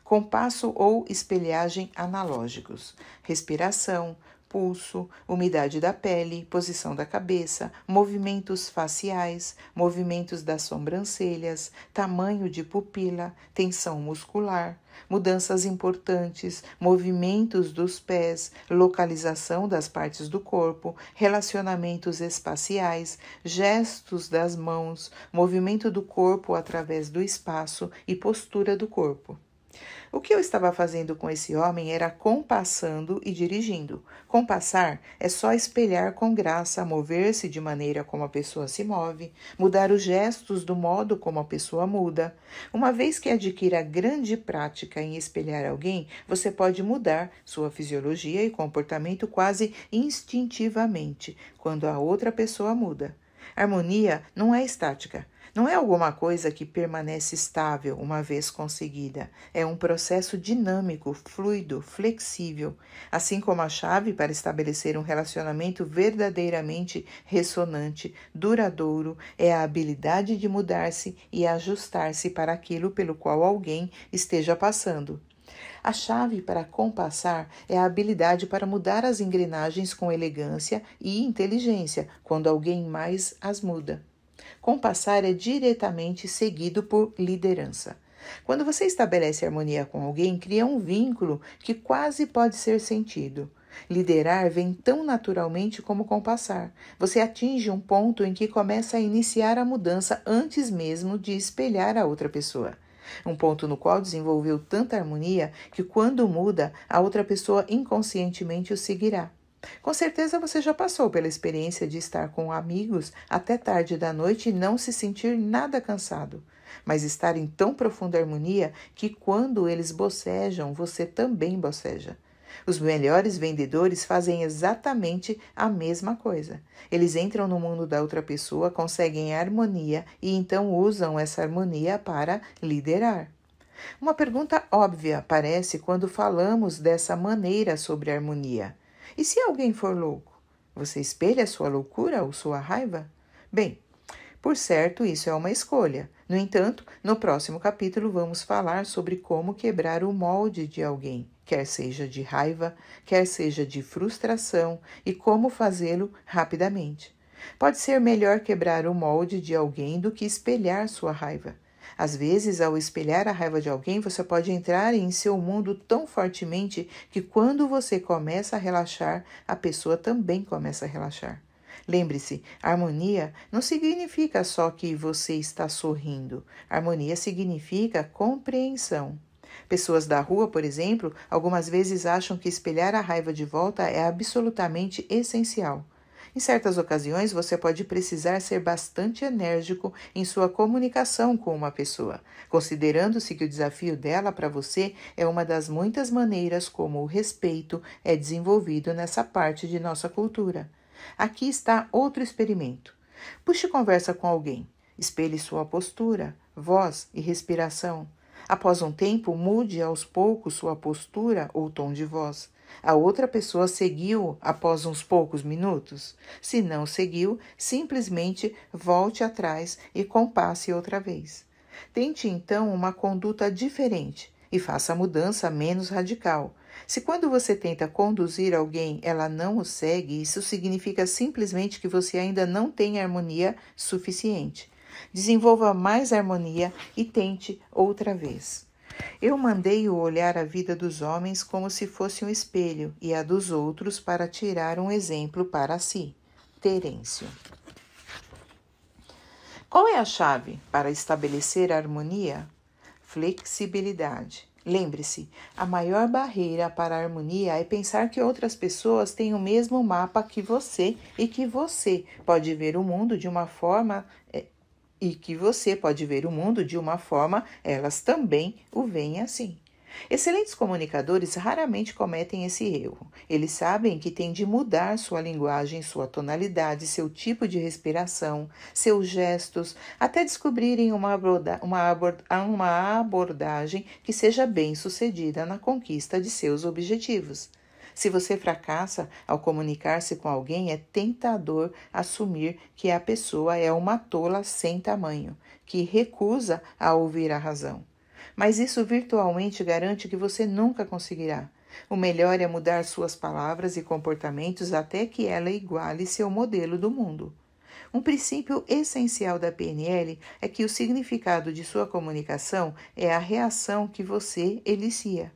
Compasso ou espelhagem analógicos: respiração, pulso, umidade da pele, posição da cabeça, movimentos faciais, movimentos das sobrancelhas, tamanho de pupila, tensão muscular, mudanças importantes, movimentos dos pés, localização das partes do corpo, relacionamentos espaciais, gestos das mãos, movimento do corpo através do espaço e postura do corpo. O que eu estava fazendo com esse homem era compassando e dirigindo. Compassar é só espelhar com graça, mover-se de maneira como a pessoa se move, mudar os gestos do modo como a pessoa muda. Uma vez que adquira grande prática em espelhar alguém, você pode mudar sua fisiologia e comportamento quase instintivamente quando a outra pessoa muda. Harmonia não é estática. Não é alguma coisa que permanece estável uma vez conseguida. É um processo dinâmico, fluido, flexível. Assim como a chave para estabelecer um relacionamento verdadeiramente ressonante, duradouro, é a habilidade de mudar-se e ajustar-se para aquilo pelo qual alguém esteja passando. A chave para compassar é a habilidade para mudar as engrenagens com elegância e inteligência quando alguém mais as muda. Compassar é diretamente seguido por liderança. Quando você estabelece harmonia com alguém, cria um vínculo que quase pode ser sentido. Liderar vem tão naturalmente como compassar. Você atinge um ponto em que começa a iniciar a mudança antes mesmo de espelhar a outra pessoa. Um ponto no qual desenvolveu tanta harmonia que, quando muda, a outra pessoa inconscientemente o seguirá. Com certeza você já passou pela experiência de estar com amigos até tarde da noite e não se sentir nada cansado, mas estar em tão profunda harmonia que quando eles bocejam, você também boceja. Os melhores vendedores fazem exatamente a mesma coisa. Eles entram no mundo da outra pessoa, conseguem harmonia e então usam essa harmonia para liderar. Uma pergunta óbvia aparece quando falamos dessa maneira sobre harmonia. E se alguém for louco, você espelha sua loucura ou sua raiva? Bem, por certo, isso é uma escolha. No entanto, no próximo capítulo vamos falar sobre como quebrar o molde de alguém, quer seja de raiva, quer seja de frustração, e como fazê-lo rapidamente. Pode ser melhor quebrar o molde de alguém do que espelhar sua raiva. Às vezes, ao espelhar a raiva de alguém, você pode entrar em seu mundo tão fortemente que quando você começa a relaxar, a pessoa também começa a relaxar. Lembre-se, harmonia não significa só que você está sorrindo. Harmonia significa compreensão. Pessoas da rua, por exemplo, algumas vezes acham que espelhar a raiva de volta é absolutamente essencial. Em certas ocasiões, você pode precisar ser bastante enérgico em sua comunicação com uma pessoa, considerando-se que o desafio dela para você é uma das muitas maneiras como o respeito é desenvolvido nessa parte de nossa cultura. Aqui está outro experimento. Puxe conversa com alguém, espelhe sua postura, voz e respiração. Após um tempo, mude aos poucos sua postura ou tom de voz. A outra pessoa seguiu após uns poucos minutos? Se não seguiu, simplesmente volte atrás e compasse outra vez. Tente então uma conduta diferente e faça a mudança menos radical. Se quando você tenta conduzir alguém, ela não o segue, isso significa simplesmente que você ainda não tem harmonia suficiente. Desenvolva mais harmonia e tente outra vez. Eu mandei-o olhar a vida dos homens como se fosse um espelho e a dos outros para tirar um exemplo para si. Terêncio. Qual é a chave para estabelecer a harmonia? Flexibilidade. Lembre-se, a maior barreira para a harmonia é pensar que outras pessoas têm o mesmo mapa que você e que você pode ver o mundo de uma forma eh, e que você pode ver o mundo de uma forma, elas também o veem assim. Excelentes comunicadores raramente cometem esse erro. Eles sabem que têm de mudar sua linguagem, sua tonalidade, seu tipo de respiração, seus gestos, até descobrirem uma, aborda uma, uma abordagem que seja bem sucedida na conquista de seus objetivos. Se você fracassa ao comunicar-se com alguém, é tentador assumir que a pessoa é uma tola sem tamanho, que recusa a ouvir a razão. Mas isso virtualmente garante que você nunca conseguirá. O melhor é mudar suas palavras e comportamentos até que ela iguale seu modelo do mundo. Um princípio essencial da PNL é que o significado de sua comunicação é a reação que você elicia.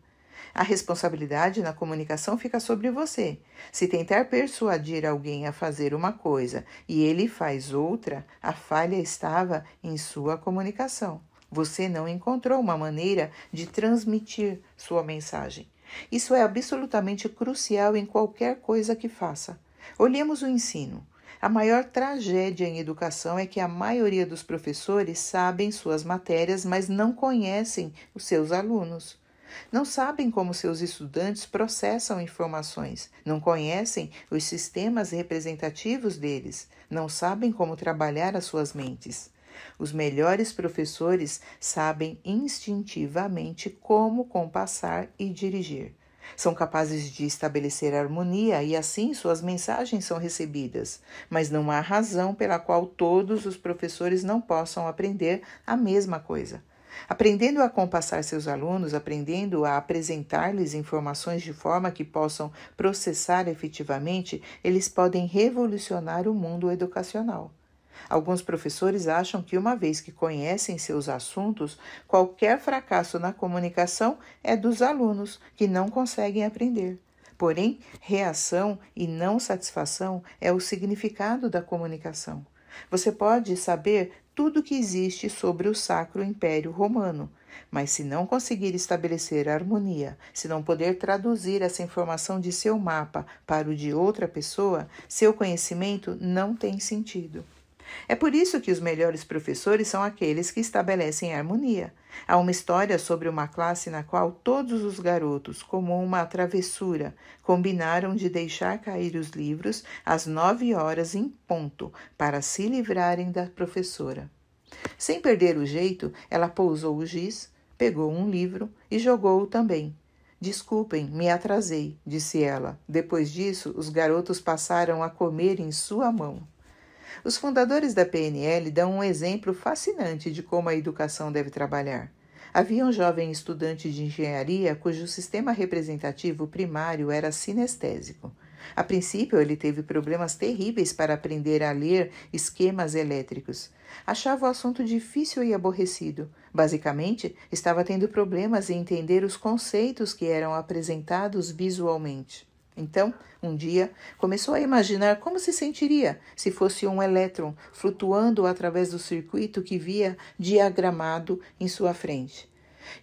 A responsabilidade na comunicação fica sobre você. Se tentar persuadir alguém a fazer uma coisa e ele faz outra, a falha estava em sua comunicação. Você não encontrou uma maneira de transmitir sua mensagem. Isso é absolutamente crucial em qualquer coisa que faça. Olhemos o ensino. A maior tragédia em educação é que a maioria dos professores sabem suas matérias, mas não conhecem os seus alunos. Não sabem como seus estudantes processam informações, não conhecem os sistemas representativos deles, não sabem como trabalhar as suas mentes. Os melhores professores sabem instintivamente como compassar e dirigir. São capazes de estabelecer harmonia e assim suas mensagens são recebidas, mas não há razão pela qual todos os professores não possam aprender a mesma coisa aprendendo a compassar seus alunos, aprendendo a apresentar-lhes informações de forma que possam processar efetivamente, eles podem revolucionar o mundo educacional. Alguns professores acham que, uma vez que conhecem seus assuntos, qualquer fracasso na comunicação é dos alunos que não conseguem aprender. Porém, reação e não satisfação é o significado da comunicação. Você pode saber tudo o que existe sobre o Sacro Império Romano. Mas se não conseguir estabelecer harmonia, se não poder traduzir essa informação de seu mapa para o de outra pessoa, seu conhecimento não tem sentido. É por isso que os melhores professores são aqueles que estabelecem harmonia. Há uma história sobre uma classe na qual todos os garotos, como uma travessura, combinaram de deixar cair os livros às nove horas em ponto para se livrarem da professora. Sem perder o jeito, ela pousou o giz, pegou um livro e jogou-o também. Desculpem, me atrasei, disse ela. Depois disso, os garotos passaram a comer em sua mão. Os fundadores da PNL dão um exemplo fascinante de como a educação deve trabalhar. Havia um jovem estudante de engenharia cujo sistema representativo primário era sinestésico. A princípio, ele teve problemas terríveis para aprender a ler esquemas elétricos. Achava o assunto difícil e aborrecido. Basicamente, estava tendo problemas em entender os conceitos que eram apresentados visualmente. Então, um dia, começou a imaginar como se sentiria se fosse um elétron flutuando através do circuito que via diagramado em sua frente.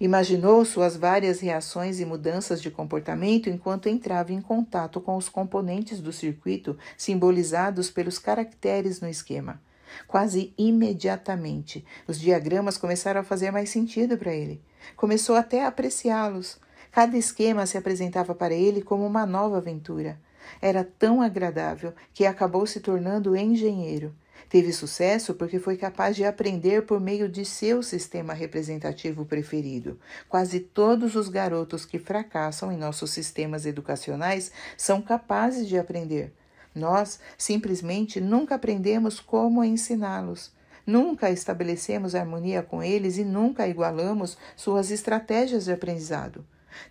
Imaginou suas várias reações e mudanças de comportamento enquanto entrava em contato com os componentes do circuito simbolizados pelos caracteres no esquema. Quase imediatamente, os diagramas começaram a fazer mais sentido para ele. Começou até a apreciá-los. Cada esquema se apresentava para ele como uma nova aventura. Era tão agradável que acabou se tornando engenheiro. Teve sucesso porque foi capaz de aprender por meio de seu sistema representativo preferido. Quase todos os garotos que fracassam em nossos sistemas educacionais são capazes de aprender. Nós simplesmente nunca aprendemos como ensiná-los. Nunca estabelecemos harmonia com eles e nunca igualamos suas estratégias de aprendizado.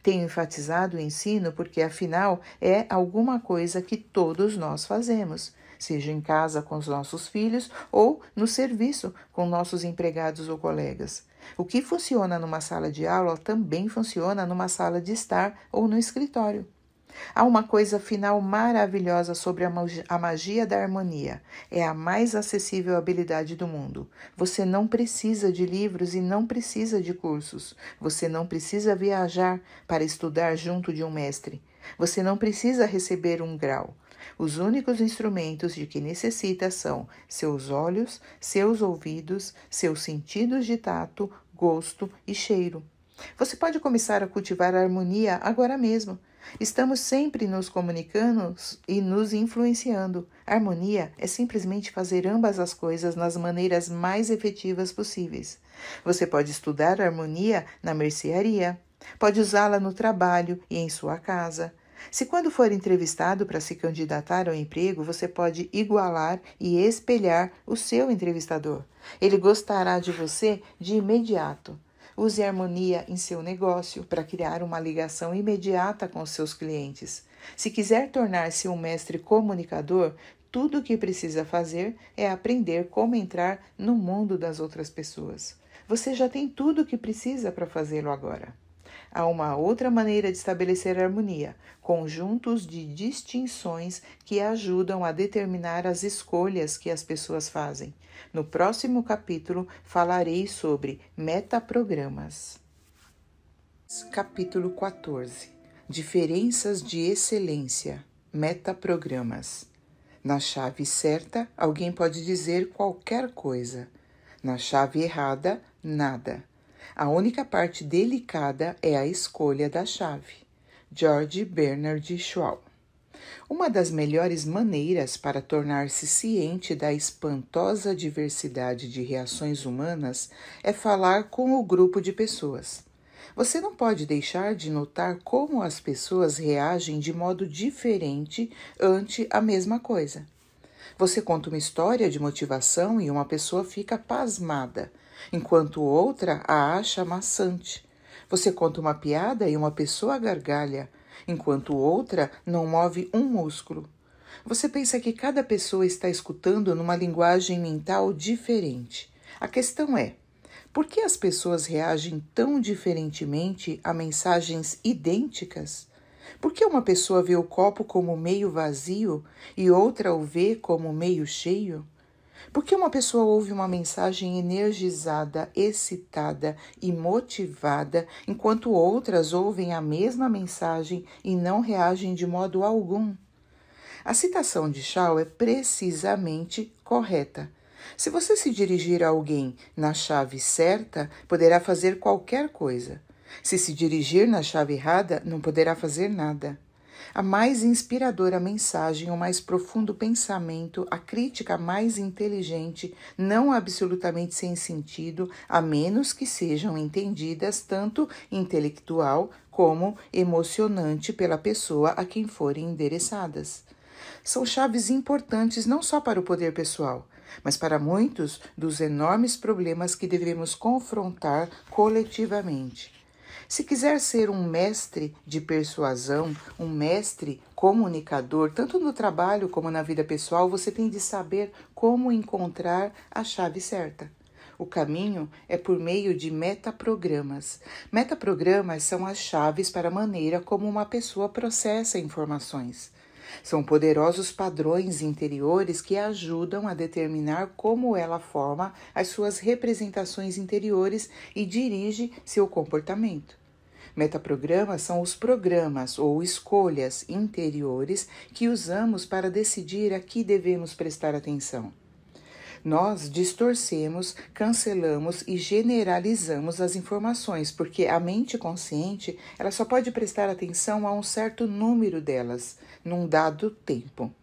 Tenho enfatizado o ensino porque, afinal, é alguma coisa que todos nós fazemos, seja em casa com os nossos filhos ou no serviço com nossos empregados ou colegas. O que funciona numa sala de aula também funciona numa sala de estar ou no escritório. Há uma coisa final maravilhosa sobre a magia da harmonia. É a mais acessível habilidade do mundo. Você não precisa de livros e não precisa de cursos. Você não precisa viajar para estudar junto de um mestre. Você não precisa receber um grau. Os únicos instrumentos de que necessita são seus olhos, seus ouvidos, seus sentidos de tato, gosto e cheiro. Você pode começar a cultivar a harmonia agora mesmo, Estamos sempre nos comunicando e nos influenciando. Harmonia é simplesmente fazer ambas as coisas nas maneiras mais efetivas possíveis. Você pode estudar harmonia na mercearia, pode usá-la no trabalho e em sua casa. Se, quando for entrevistado para se candidatar ao emprego, você pode igualar e espelhar o seu entrevistador. Ele gostará de você de imediato. Use harmonia em seu negócio para criar uma ligação imediata com seus clientes. Se quiser tornar-se um mestre comunicador, tudo o que precisa fazer é aprender como entrar no mundo das outras pessoas. Você já tem tudo o que precisa para fazê-lo agora. Há uma outra maneira de estabelecer harmonia, conjuntos de distinções que ajudam a determinar as escolhas que as pessoas fazem. No próximo capítulo falarei sobre metaprogramas. Capítulo 14 Diferenças de excelência metaprogramas. Na chave certa, alguém pode dizer qualquer coisa. Na chave errada, nada. A única parte delicada é a escolha da chave. George Bernard Shaw. Uma das melhores maneiras para tornar-se ciente da espantosa diversidade de reações humanas é falar com o grupo de pessoas. Você não pode deixar de notar como as pessoas reagem de modo diferente ante a mesma coisa. Você conta uma história de motivação e uma pessoa fica pasmada enquanto outra a acha maçante. Você conta uma piada e uma pessoa gargalha, enquanto outra não move um músculo. Você pensa que cada pessoa está escutando numa linguagem mental diferente. A questão é: por que as pessoas reagem tão diferentemente a mensagens idênticas? Por que uma pessoa vê o copo como meio vazio e outra o vê como meio cheio? Porque uma pessoa ouve uma mensagem energizada, excitada e motivada, enquanto outras ouvem a mesma mensagem e não reagem de modo algum? A citação de Shaw é precisamente correta. Se você se dirigir a alguém na chave certa, poderá fazer qualquer coisa. Se se dirigir na chave errada, não poderá fazer nada a mais inspiradora mensagem, o mais profundo pensamento, a crítica mais inteligente, não absolutamente sem sentido, a menos que sejam entendidas tanto intelectual como emocionante pela pessoa a quem forem endereçadas. São chaves importantes não só para o poder pessoal, mas para muitos dos enormes problemas que devemos confrontar coletivamente. Se quiser ser um mestre de persuasão, um mestre comunicador, tanto no trabalho como na vida pessoal, você tem de saber como encontrar a chave certa. O caminho é por meio de metaprogramas. Metaprogramas são as chaves para a maneira como uma pessoa processa informações. São poderosos padrões interiores que ajudam a determinar como ela forma as suas representações interiores e dirige seu comportamento. Metaprogramas são os programas ou escolhas interiores que usamos para decidir a que devemos prestar atenção. Nós distorcemos, cancelamos e generalizamos as informações, porque a mente consciente, ela só pode prestar atenção a um certo número delas num dado tempo.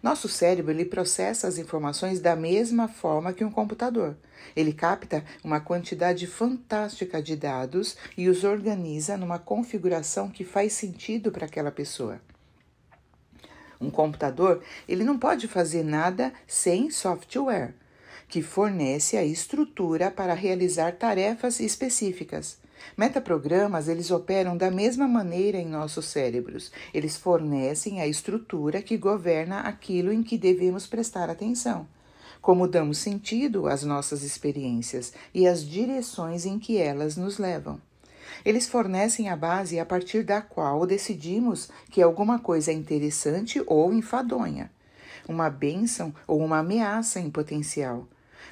Nosso cérebro ele processa as informações da mesma forma que um computador. Ele capta uma quantidade fantástica de dados e os organiza numa configuração que faz sentido para aquela pessoa. Um computador, ele não pode fazer nada sem software que fornece a estrutura para realizar tarefas específicas. Metaprogramas, eles operam da mesma maneira em nossos cérebros. Eles fornecem a estrutura que governa aquilo em que devemos prestar atenção, como damos sentido às nossas experiências e às direções em que elas nos levam. Eles fornecem a base a partir da qual decidimos que alguma coisa é interessante ou enfadonha, uma bênção ou uma ameaça em potencial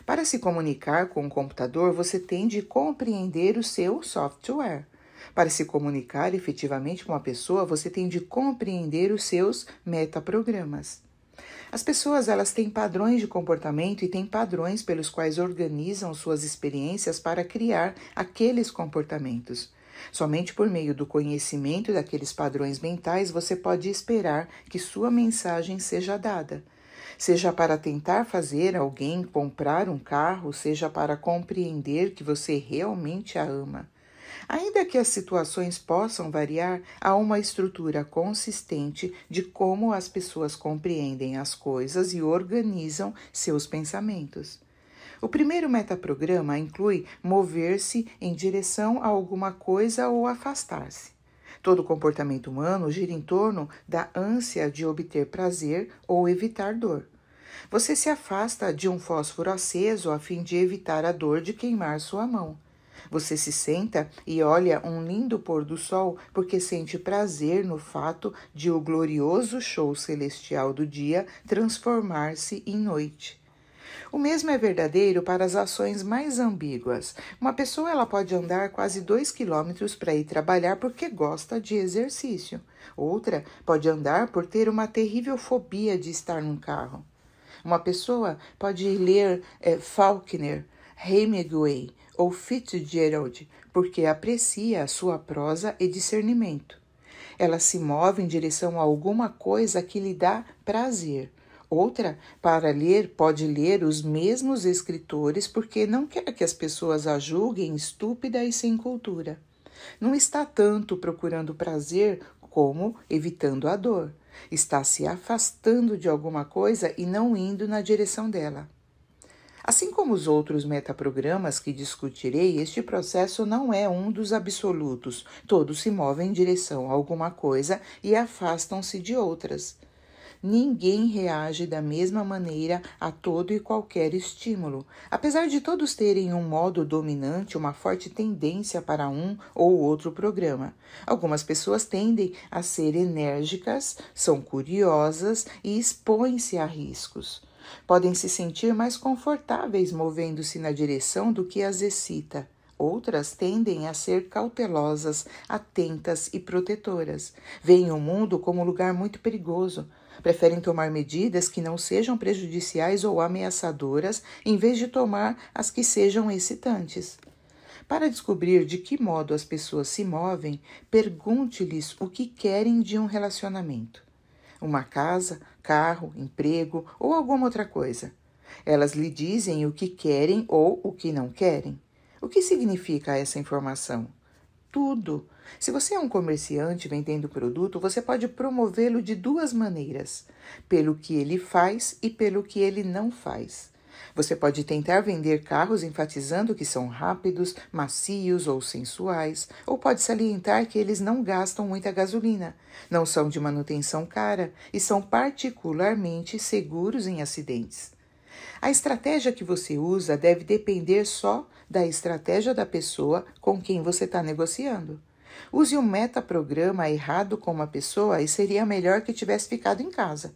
para se comunicar com o computador, você tem de compreender o seu software. Para se comunicar efetivamente com uma pessoa, você tem de compreender os seus metaprogramas. As pessoas elas têm padrões de comportamento e têm padrões pelos quais organizam suas experiências para criar aqueles comportamentos. Somente por meio do conhecimento daqueles padrões mentais você pode esperar que sua mensagem seja dada seja para tentar fazer alguém comprar um carro, seja para compreender que você realmente a ama. Ainda que as situações possam variar, há uma estrutura consistente de como as pessoas compreendem as coisas e organizam seus pensamentos. O primeiro metaprograma inclui mover-se em direção a alguma coisa ou afastar-se. Todo comportamento humano gira em torno da ânsia de obter prazer ou evitar dor. Você se afasta de um fósforo aceso a fim de evitar a dor de queimar sua mão. Você se senta e olha um lindo pôr do sol porque sente prazer no fato de o glorioso show celestial do dia transformar-se em noite. O mesmo é verdadeiro para as ações mais ambíguas. Uma pessoa ela pode andar quase dois quilômetros para ir trabalhar porque gosta de exercício. Outra pode andar por ter uma terrível fobia de estar num carro. Uma pessoa pode ler é, Faulkner, Hemingway ou Fitzgerald porque aprecia a sua prosa e discernimento. Ela se move em direção a alguma coisa que lhe dá prazer Outra, para ler, pode ler os mesmos escritores porque não quer que as pessoas a julguem estúpida e sem cultura. Não está tanto procurando prazer como evitando a dor. Está se afastando de alguma coisa e não indo na direção dela. Assim como os outros metaprogramas que discutirei, este processo não é um dos absolutos. Todos se movem em direção a alguma coisa e afastam-se de outras. Ninguém reage da mesma maneira a todo e qualquer estímulo. Apesar de todos terem um modo dominante, uma forte tendência para um ou outro programa. Algumas pessoas tendem a ser enérgicas, são curiosas e expõem-se a riscos. Podem se sentir mais confortáveis movendo-se na direção do que as excita. Outras tendem a ser cautelosas, atentas e protetoras. Veem o mundo como um lugar muito perigoso, Preferem tomar medidas que não sejam prejudiciais ou ameaçadoras, em vez de tomar as que sejam excitantes. Para descobrir de que modo as pessoas se movem, pergunte-lhes o que querem de um relacionamento: uma casa, carro, emprego ou alguma outra coisa. Elas lhe dizem o que querem ou o que não querem. O que significa essa informação? Tudo. Se você é um comerciante vendendo produto, você pode promovê-lo de duas maneiras: pelo que ele faz e pelo que ele não faz. Você pode tentar vender carros enfatizando que são rápidos, macios ou sensuais, ou pode salientar que eles não gastam muita gasolina, não são de manutenção cara e são particularmente seguros em acidentes. A estratégia que você usa deve depender só da estratégia da pessoa com quem você está negociando. Use um metaprograma errado com uma pessoa e seria melhor que tivesse ficado em casa.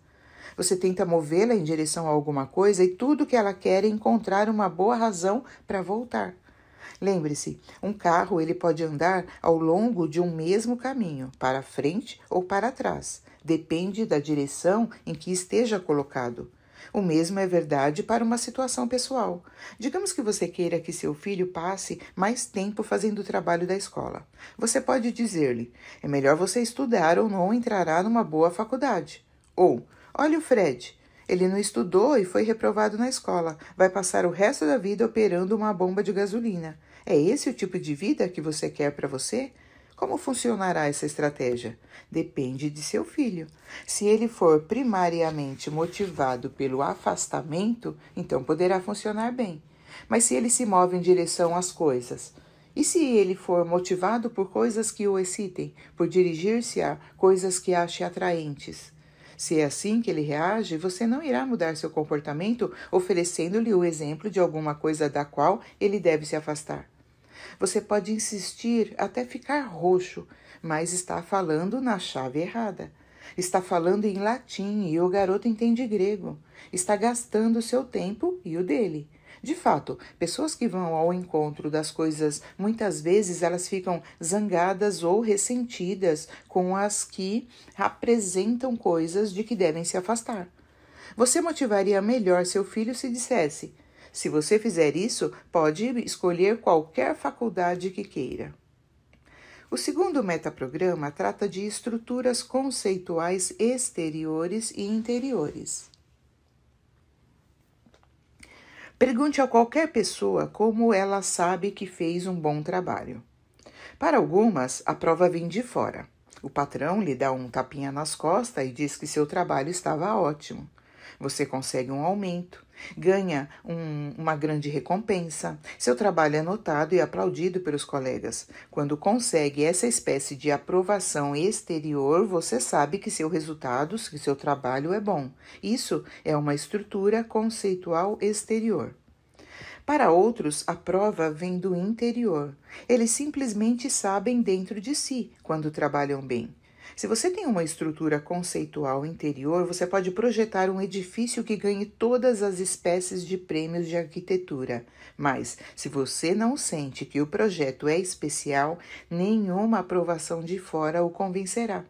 Você tenta movê-la em direção a alguma coisa e tudo que ela quer é encontrar uma boa razão para voltar. Lembre-se, um carro ele pode andar ao longo de um mesmo caminho, para frente ou para trás, depende da direção em que esteja colocado. O mesmo é verdade para uma situação pessoal. Digamos que você queira que seu filho passe mais tempo fazendo o trabalho da escola. Você pode dizer-lhe: é melhor você estudar ou não entrará numa boa faculdade. Ou: olha o Fred, ele não estudou e foi reprovado na escola. Vai passar o resto da vida operando uma bomba de gasolina. É esse o tipo de vida que você quer para você? Como funcionará essa estratégia? Depende de seu filho. Se ele for primariamente motivado pelo afastamento, então poderá funcionar bem. Mas se ele se move em direção às coisas, e se ele for motivado por coisas que o excitem, por dirigir-se a coisas que ache atraentes? Se é assim que ele reage, você não irá mudar seu comportamento oferecendo-lhe o exemplo de alguma coisa da qual ele deve se afastar. Você pode insistir até ficar roxo, mas está falando na chave errada. Está falando em latim e o garoto entende grego. Está gastando seu tempo e o dele. De fato, pessoas que vão ao encontro das coisas, muitas vezes elas ficam zangadas ou ressentidas com as que apresentam coisas de que devem se afastar. Você motivaria melhor seu filho se dissesse: se você fizer isso, pode escolher qualquer faculdade que queira. O segundo metaprograma trata de estruturas conceituais exteriores e interiores. Pergunte a qualquer pessoa como ela sabe que fez um bom trabalho. Para algumas, a prova vem de fora. O patrão lhe dá um tapinha nas costas e diz que seu trabalho estava ótimo. Você consegue um aumento, ganha um, uma grande recompensa. Seu trabalho é notado e aplaudido pelos colegas. Quando consegue essa espécie de aprovação exterior, você sabe que seu resultado, que seu trabalho é bom. Isso é uma estrutura conceitual exterior. Para outros, a prova vem do interior. Eles simplesmente sabem dentro de si quando trabalham bem. Se você tem uma estrutura conceitual interior, você pode projetar um edifício que ganhe todas as espécies de prêmios de arquitetura. Mas, se você não sente que o projeto é especial, nenhuma aprovação de fora o convencerá.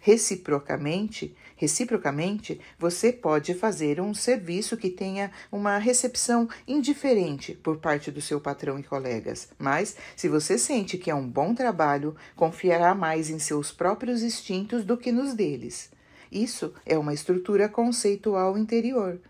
Reciprocamente, Reciprocamente, você pode fazer um serviço que tenha uma recepção indiferente por parte do seu patrão e colegas, mas se você sente que é um bom trabalho, confiará mais em seus próprios instintos do que nos deles. Isso é uma estrutura conceitual interior.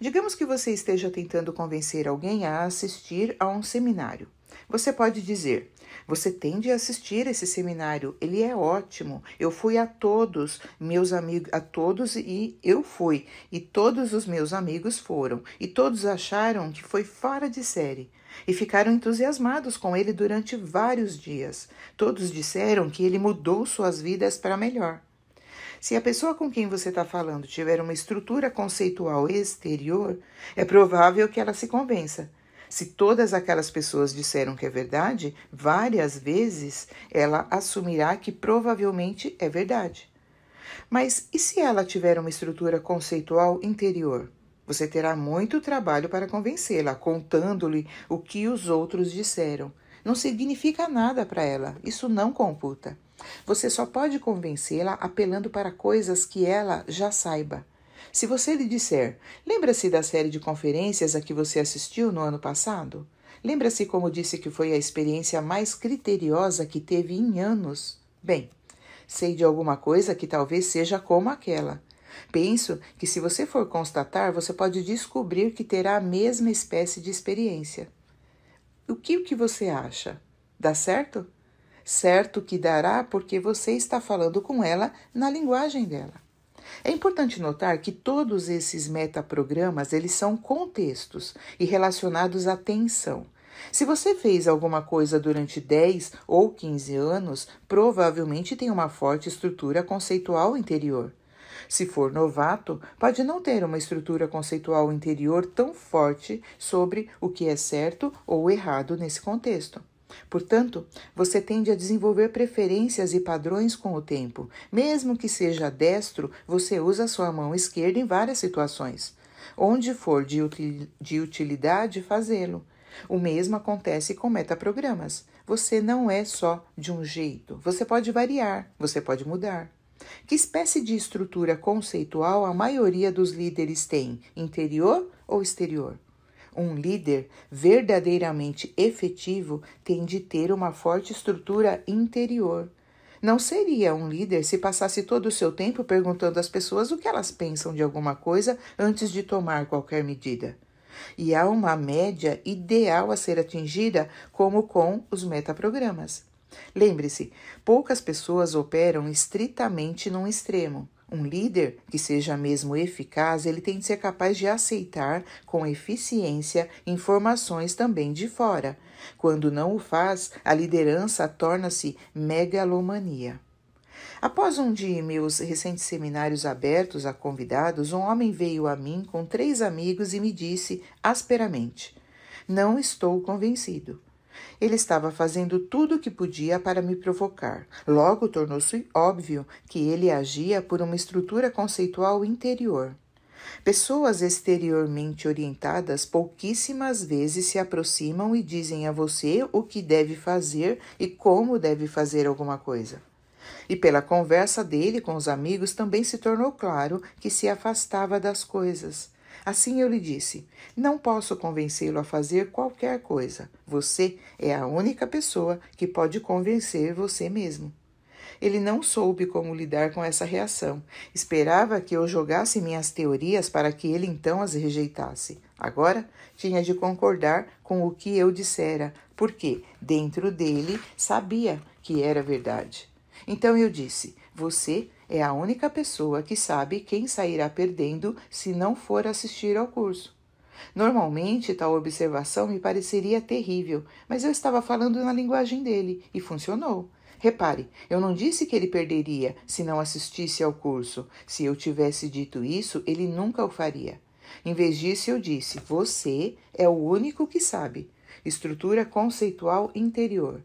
Digamos que você esteja tentando convencer alguém a assistir a um seminário. Você pode dizer: você tem de assistir esse seminário, ele é ótimo. Eu fui a todos, meus amigos, a todos e eu fui, e todos os meus amigos foram, e todos acharam que foi fora de série e ficaram entusiasmados com ele durante vários dias. Todos disseram que ele mudou suas vidas para melhor. Se a pessoa com quem você está falando tiver uma estrutura conceitual exterior, é provável que ela se convença. Se todas aquelas pessoas disseram que é verdade, várias vezes ela assumirá que provavelmente é verdade. Mas e se ela tiver uma estrutura conceitual interior? Você terá muito trabalho para convencê-la, contando-lhe o que os outros disseram. Não significa nada para ela, isso não computa. Você só pode convencê-la apelando para coisas que ela já saiba. Se você lhe disser, lembra-se da série de conferências a que você assistiu no ano passado? Lembra-se como disse que foi a experiência mais criteriosa que teve em anos? Bem, sei de alguma coisa que talvez seja como aquela. Penso que, se você for constatar, você pode descobrir que terá a mesma espécie de experiência. O que, o que você acha? Dá certo? Certo que dará porque você está falando com ela na linguagem dela. É importante notar que todos esses metaprogramas, eles são contextos e relacionados à tensão. Se você fez alguma coisa durante 10 ou 15 anos, provavelmente tem uma forte estrutura conceitual interior. Se for novato, pode não ter uma estrutura conceitual interior tão forte sobre o que é certo ou errado nesse contexto. Portanto, você tende a desenvolver preferências e padrões com o tempo. Mesmo que seja destro, você usa sua mão esquerda em várias situações. Onde for de utilidade, fazê-lo. O mesmo acontece com metaprogramas. Você não é só de um jeito. Você pode variar, você pode mudar. Que espécie de estrutura conceitual a maioria dos líderes tem? Interior ou exterior? Um líder verdadeiramente efetivo tem de ter uma forte estrutura interior. Não seria um líder se passasse todo o seu tempo perguntando às pessoas o que elas pensam de alguma coisa antes de tomar qualquer medida. E há uma média ideal a ser atingida, como com os metaprogramas. Lembre-se, poucas pessoas operam estritamente num extremo. Um líder que seja mesmo eficaz, ele tem de ser capaz de aceitar com eficiência informações também de fora. Quando não o faz, a liderança torna-se megalomania. Após um de meus recentes seminários abertos a convidados, um homem veio a mim com três amigos e me disse asperamente: Não estou convencido. Ele estava fazendo tudo o que podia para me provocar. Logo, tornou-se óbvio que ele agia por uma estrutura conceitual interior. Pessoas exteriormente orientadas pouquíssimas vezes se aproximam e dizem a você o que deve fazer e como deve fazer alguma coisa. E pela conversa dele com os amigos também se tornou claro que se afastava das coisas. Assim eu lhe disse: Não posso convencê-lo a fazer qualquer coisa. Você é a única pessoa que pode convencer você mesmo. Ele não soube como lidar com essa reação. Esperava que eu jogasse minhas teorias para que ele então as rejeitasse. Agora tinha de concordar com o que eu dissera, porque dentro dele sabia que era verdade. Então eu disse: Você é a única pessoa que sabe quem sairá perdendo se não for assistir ao curso. Normalmente, tal observação me pareceria terrível, mas eu estava falando na linguagem dele e funcionou. Repare, eu não disse que ele perderia se não assistisse ao curso. Se eu tivesse dito isso, ele nunca o faria. Em vez disso, eu disse: Você é o único que sabe. Estrutura conceitual interior.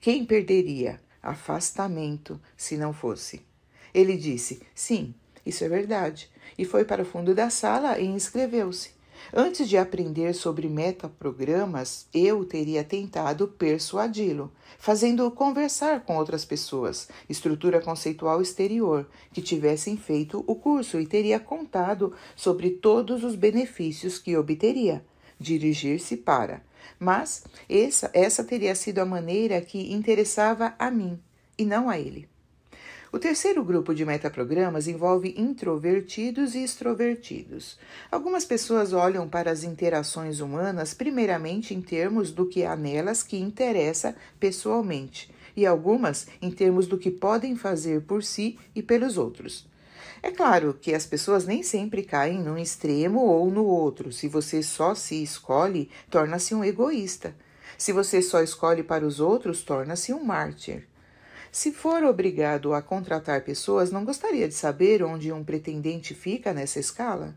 Quem perderia? Afastamento, se não fosse. Ele disse: Sim, isso é verdade. E foi para o fundo da sala e inscreveu-se. Antes de aprender sobre metaprogramas, eu teria tentado persuadi-lo, fazendo-o conversar com outras pessoas, estrutura conceitual exterior, que tivessem feito o curso e teria contado sobre todos os benefícios que obteria. Dirigir-se para. Mas essa, essa teria sido a maneira que interessava a mim e não a ele. O terceiro grupo de metaprogramas envolve introvertidos e extrovertidos. Algumas pessoas olham para as interações humanas primeiramente em termos do que há nelas que interessa pessoalmente, e algumas em termos do que podem fazer por si e pelos outros. É claro que as pessoas nem sempre caem num extremo ou no outro. Se você só se escolhe, torna-se um egoísta. Se você só escolhe para os outros, torna-se um mártir. Se for obrigado a contratar pessoas, não gostaria de saber onde um pretendente fica nessa escala?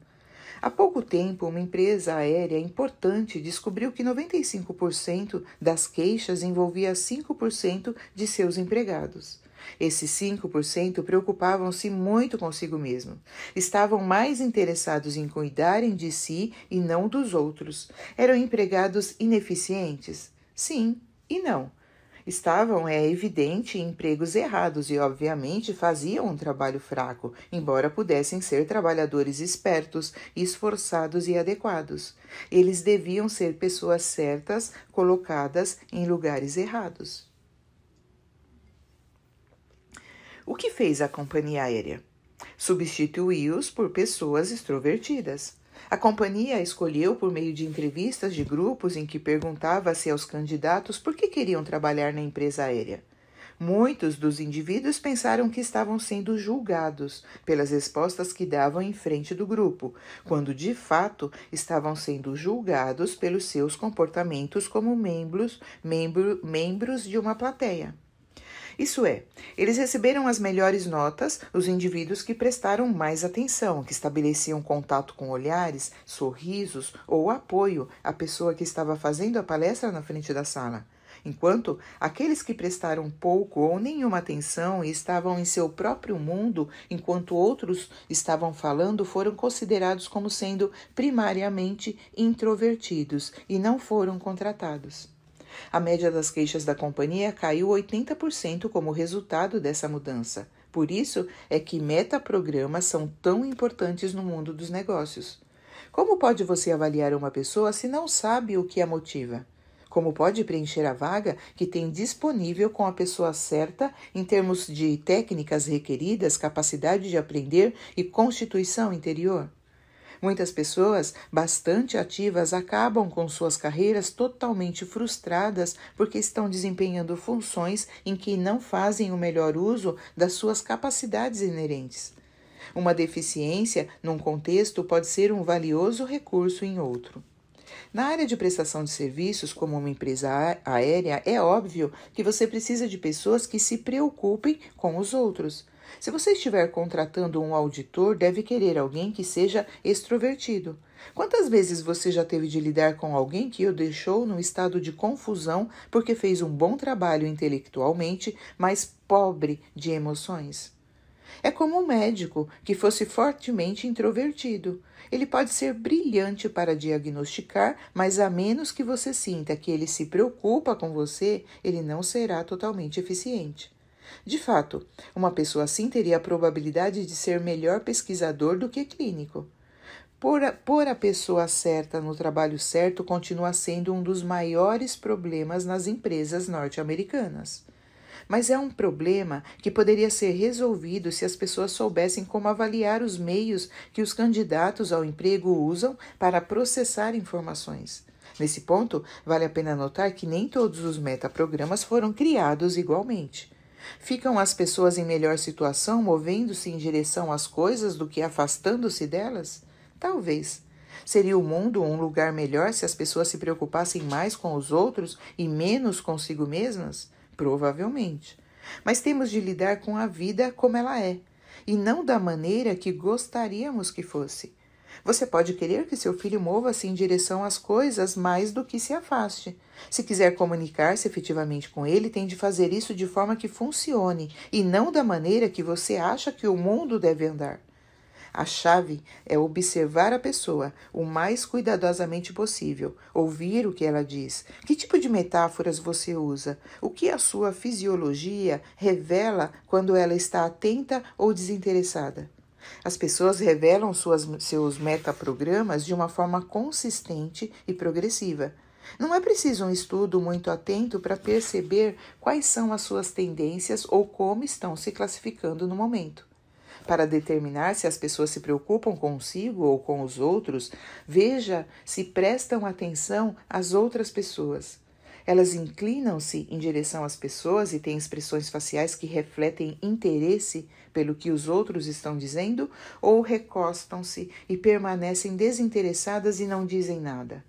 Há pouco tempo, uma empresa aérea importante descobriu que 95% das queixas envolvia 5% de seus empregados. Esses 5% preocupavam-se muito consigo mesmo. Estavam mais interessados em cuidarem de si e não dos outros. Eram empregados ineficientes? Sim e não estavam, é evidente, em empregos errados e, obviamente, faziam um trabalho fraco, embora pudessem ser trabalhadores espertos, esforçados e adequados. Eles deviam ser pessoas certas colocadas em lugares errados. O que fez a companhia aérea? Substituiu-os por pessoas extrovertidas. A companhia escolheu, por meio de entrevistas de grupos em que perguntava-se aos candidatos por que queriam trabalhar na empresa aérea. Muitos dos indivíduos pensaram que estavam sendo julgados pelas respostas que davam em frente do grupo, quando de fato estavam sendo julgados pelos seus comportamentos como membros, membro, membros de uma plateia. Isso é, eles receberam as melhores notas os indivíduos que prestaram mais atenção, que estabeleciam contato com olhares, sorrisos ou apoio à pessoa que estava fazendo a palestra na frente da sala. Enquanto aqueles que prestaram pouco ou nenhuma atenção e estavam em seu próprio mundo, enquanto outros estavam falando, foram considerados como sendo primariamente introvertidos e não foram contratados. A média das queixas da companhia caiu 80% como resultado dessa mudança. Por isso é que metaprogramas são tão importantes no mundo dos negócios. Como pode você avaliar uma pessoa se não sabe o que a motiva? Como pode preencher a vaga que tem disponível com a pessoa certa em termos de técnicas requeridas, capacidade de aprender e constituição interior? Muitas pessoas bastante ativas acabam com suas carreiras totalmente frustradas porque estão desempenhando funções em que não fazem o melhor uso das suas capacidades inerentes. Uma deficiência num contexto pode ser um valioso recurso em outro. Na área de prestação de serviços, como uma empresa aérea, é óbvio que você precisa de pessoas que se preocupem com os outros. Se você estiver contratando um auditor, deve querer alguém que seja extrovertido. Quantas vezes você já teve de lidar com alguém que o deixou num estado de confusão porque fez um bom trabalho intelectualmente, mas pobre de emoções? É como um médico que fosse fortemente introvertido. Ele pode ser brilhante para diagnosticar, mas a menos que você sinta que ele se preocupa com você, ele não será totalmente eficiente. De fato, uma pessoa assim teria a probabilidade de ser melhor pesquisador do que clínico. Pôr a, a pessoa certa no trabalho certo continua sendo um dos maiores problemas nas empresas norte-americanas. Mas é um problema que poderia ser resolvido se as pessoas soubessem como avaliar os meios que os candidatos ao emprego usam para processar informações. Nesse ponto, vale a pena notar que nem todos os metaprogramas foram criados igualmente. Ficam as pessoas em melhor situação movendo-se em direção às coisas do que afastando-se delas? Talvez. Seria o mundo um lugar melhor se as pessoas se preocupassem mais com os outros e menos consigo mesmas? Provavelmente. Mas temos de lidar com a vida como ela é, e não da maneira que gostaríamos que fosse. Você pode querer que seu filho mova-se em direção às coisas mais do que se afaste. Se quiser comunicar-se efetivamente com ele, tem de fazer isso de forma que funcione e não da maneira que você acha que o mundo deve andar. A chave é observar a pessoa o mais cuidadosamente possível, ouvir o que ela diz, que tipo de metáforas você usa, o que a sua fisiologia revela quando ela está atenta ou desinteressada. As pessoas revelam suas, seus metaprogramas de uma forma consistente e progressiva. Não é preciso um estudo muito atento para perceber quais são as suas tendências ou como estão se classificando no momento. Para determinar se as pessoas se preocupam consigo ou com os outros, veja se prestam atenção às outras pessoas. Elas inclinam-se em direção às pessoas e têm expressões faciais que refletem interesse pelo que os outros estão dizendo, ou recostam-se e permanecem desinteressadas e não dizem nada.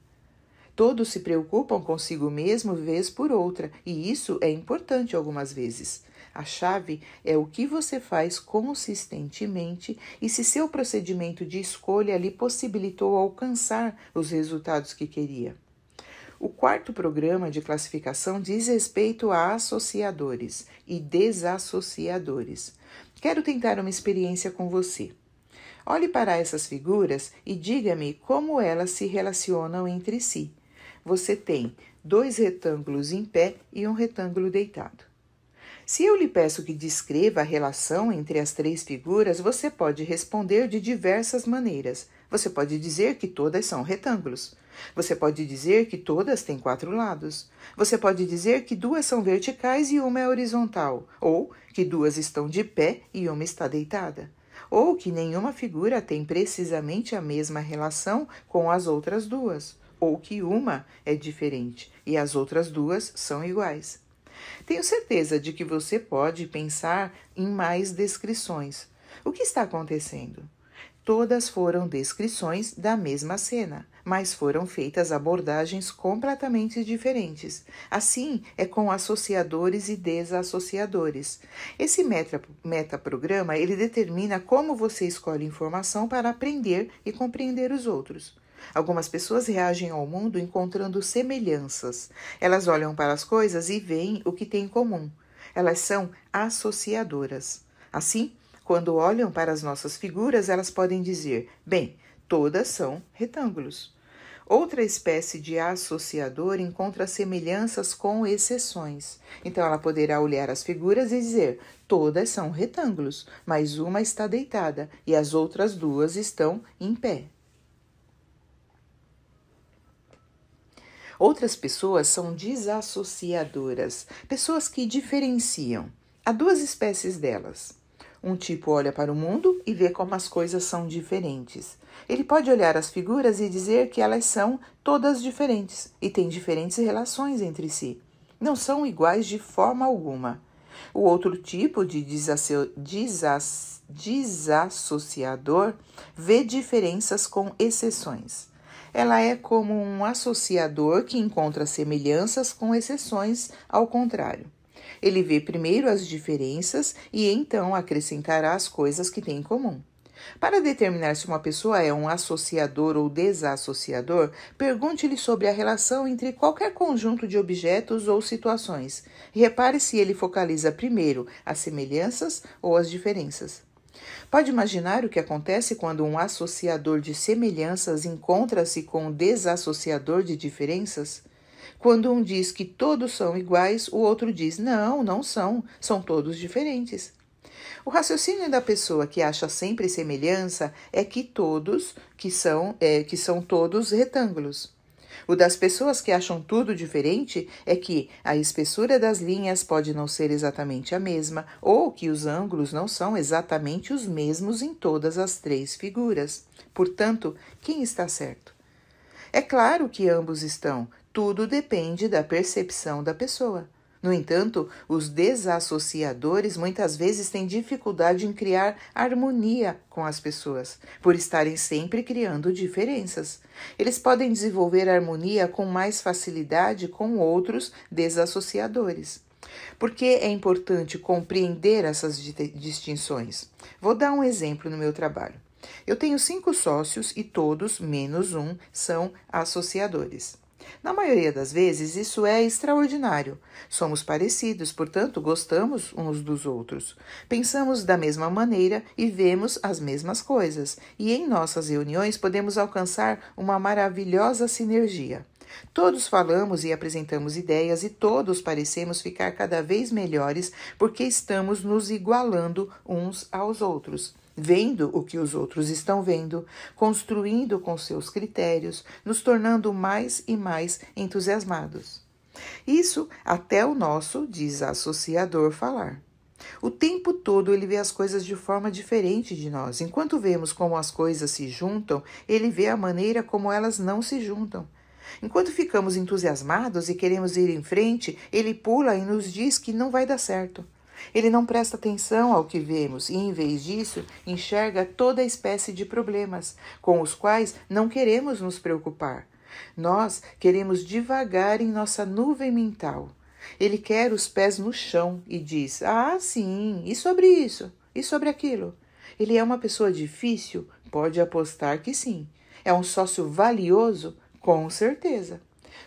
Todos se preocupam consigo mesmo vez por outra, e isso é importante algumas vezes. A chave é o que você faz consistentemente e se seu procedimento de escolha lhe possibilitou alcançar os resultados que queria. O quarto programa de classificação diz respeito a associadores e desassociadores. Quero tentar uma experiência com você. Olhe para essas figuras e diga-me como elas se relacionam entre si. Você tem dois retângulos em pé e um retângulo deitado. Se eu lhe peço que descreva a relação entre as três figuras, você pode responder de diversas maneiras. Você pode dizer que todas são retângulos. Você pode dizer que todas têm quatro lados. Você pode dizer que duas são verticais e uma é horizontal, ou que duas estão de pé e uma está deitada, ou que nenhuma figura tem precisamente a mesma relação com as outras duas, ou que uma é diferente e as outras duas são iguais. Tenho certeza de que você pode pensar em mais descrições. O que está acontecendo? Todas foram descrições da mesma cena, mas foram feitas abordagens completamente diferentes. Assim é com associadores e desassociadores. Esse metaprograma ele determina como você escolhe informação para aprender e compreender os outros. Algumas pessoas reagem ao mundo encontrando semelhanças. Elas olham para as coisas e veem o que tem em comum. Elas são associadoras. Assim, quando olham para as nossas figuras, elas podem dizer: bem, todas são retângulos. Outra espécie de associador encontra semelhanças com exceções. Então, ela poderá olhar as figuras e dizer: todas são retângulos, mas uma está deitada e as outras duas estão em pé. Outras pessoas são desassociadoras, pessoas que diferenciam. Há duas espécies delas. Um tipo olha para o mundo e vê como as coisas são diferentes. Ele pode olhar as figuras e dizer que elas são todas diferentes e têm diferentes relações entre si. Não são iguais de forma alguma. O outro tipo de desass desassociador vê diferenças com exceções. Ela é como um associador que encontra semelhanças com exceções ao contrário. Ele vê primeiro as diferenças e então acrescentará as coisas que tem em comum. Para determinar se uma pessoa é um associador ou desassociador, pergunte-lhe sobre a relação entre qualquer conjunto de objetos ou situações. Repare se ele focaliza primeiro as semelhanças ou as diferenças. Pode imaginar o que acontece quando um associador de semelhanças encontra-se com um desassociador de diferenças? Quando um diz que todos são iguais, o outro diz: não, não são, são todos diferentes. O raciocínio da pessoa que acha sempre semelhança é que todos que são é, que são todos retângulos. O das pessoas que acham tudo diferente é que a espessura das linhas pode não ser exatamente a mesma, ou que os ângulos não são exatamente os mesmos em todas as três figuras. Portanto, quem está certo? É claro que ambos estão, tudo depende da percepção da pessoa. No entanto, os desassociadores muitas vezes têm dificuldade em criar harmonia com as pessoas, por estarem sempre criando diferenças. Eles podem desenvolver harmonia com mais facilidade com outros desassociadores. Por que é importante compreender essas distinções? Vou dar um exemplo no meu trabalho. Eu tenho cinco sócios e todos, menos um, são associadores. Na maioria das vezes, isso é extraordinário. Somos parecidos, portanto, gostamos uns dos outros. Pensamos da mesma maneira e vemos as mesmas coisas, e em nossas reuniões podemos alcançar uma maravilhosa sinergia. Todos falamos e apresentamos ideias e todos parecemos ficar cada vez melhores porque estamos nos igualando uns aos outros vendo o que os outros estão vendo, construindo com seus critérios, nos tornando mais e mais entusiasmados. Isso até o nosso desassociador falar. O tempo todo ele vê as coisas de forma diferente de nós. Enquanto vemos como as coisas se juntam, ele vê a maneira como elas não se juntam. Enquanto ficamos entusiasmados e queremos ir em frente, ele pula e nos diz que não vai dar certo. Ele não presta atenção ao que vemos e, em vez disso, enxerga toda espécie de problemas com os quais não queremos nos preocupar. Nós queremos divagar em nossa nuvem mental. Ele quer os pés no chão e diz: Ah, sim, e sobre isso? E sobre aquilo? Ele é uma pessoa difícil? Pode apostar que sim. É um sócio valioso? Com certeza.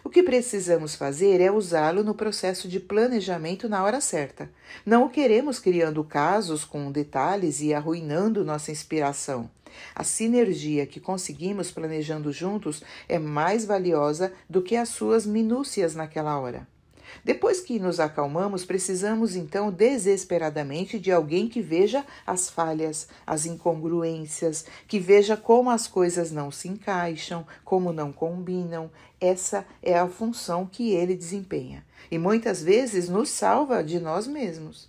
O que precisamos fazer é usá-lo no processo de planejamento na hora certa. Não o queremos criando casos com detalhes e arruinando nossa inspiração. A sinergia que conseguimos planejando juntos é mais valiosa do que as suas minúcias naquela hora. Depois que nos acalmamos, precisamos então desesperadamente de alguém que veja as falhas, as incongruências, que veja como as coisas não se encaixam, como não combinam. Essa é a função que ele desempenha e muitas vezes nos salva de nós mesmos.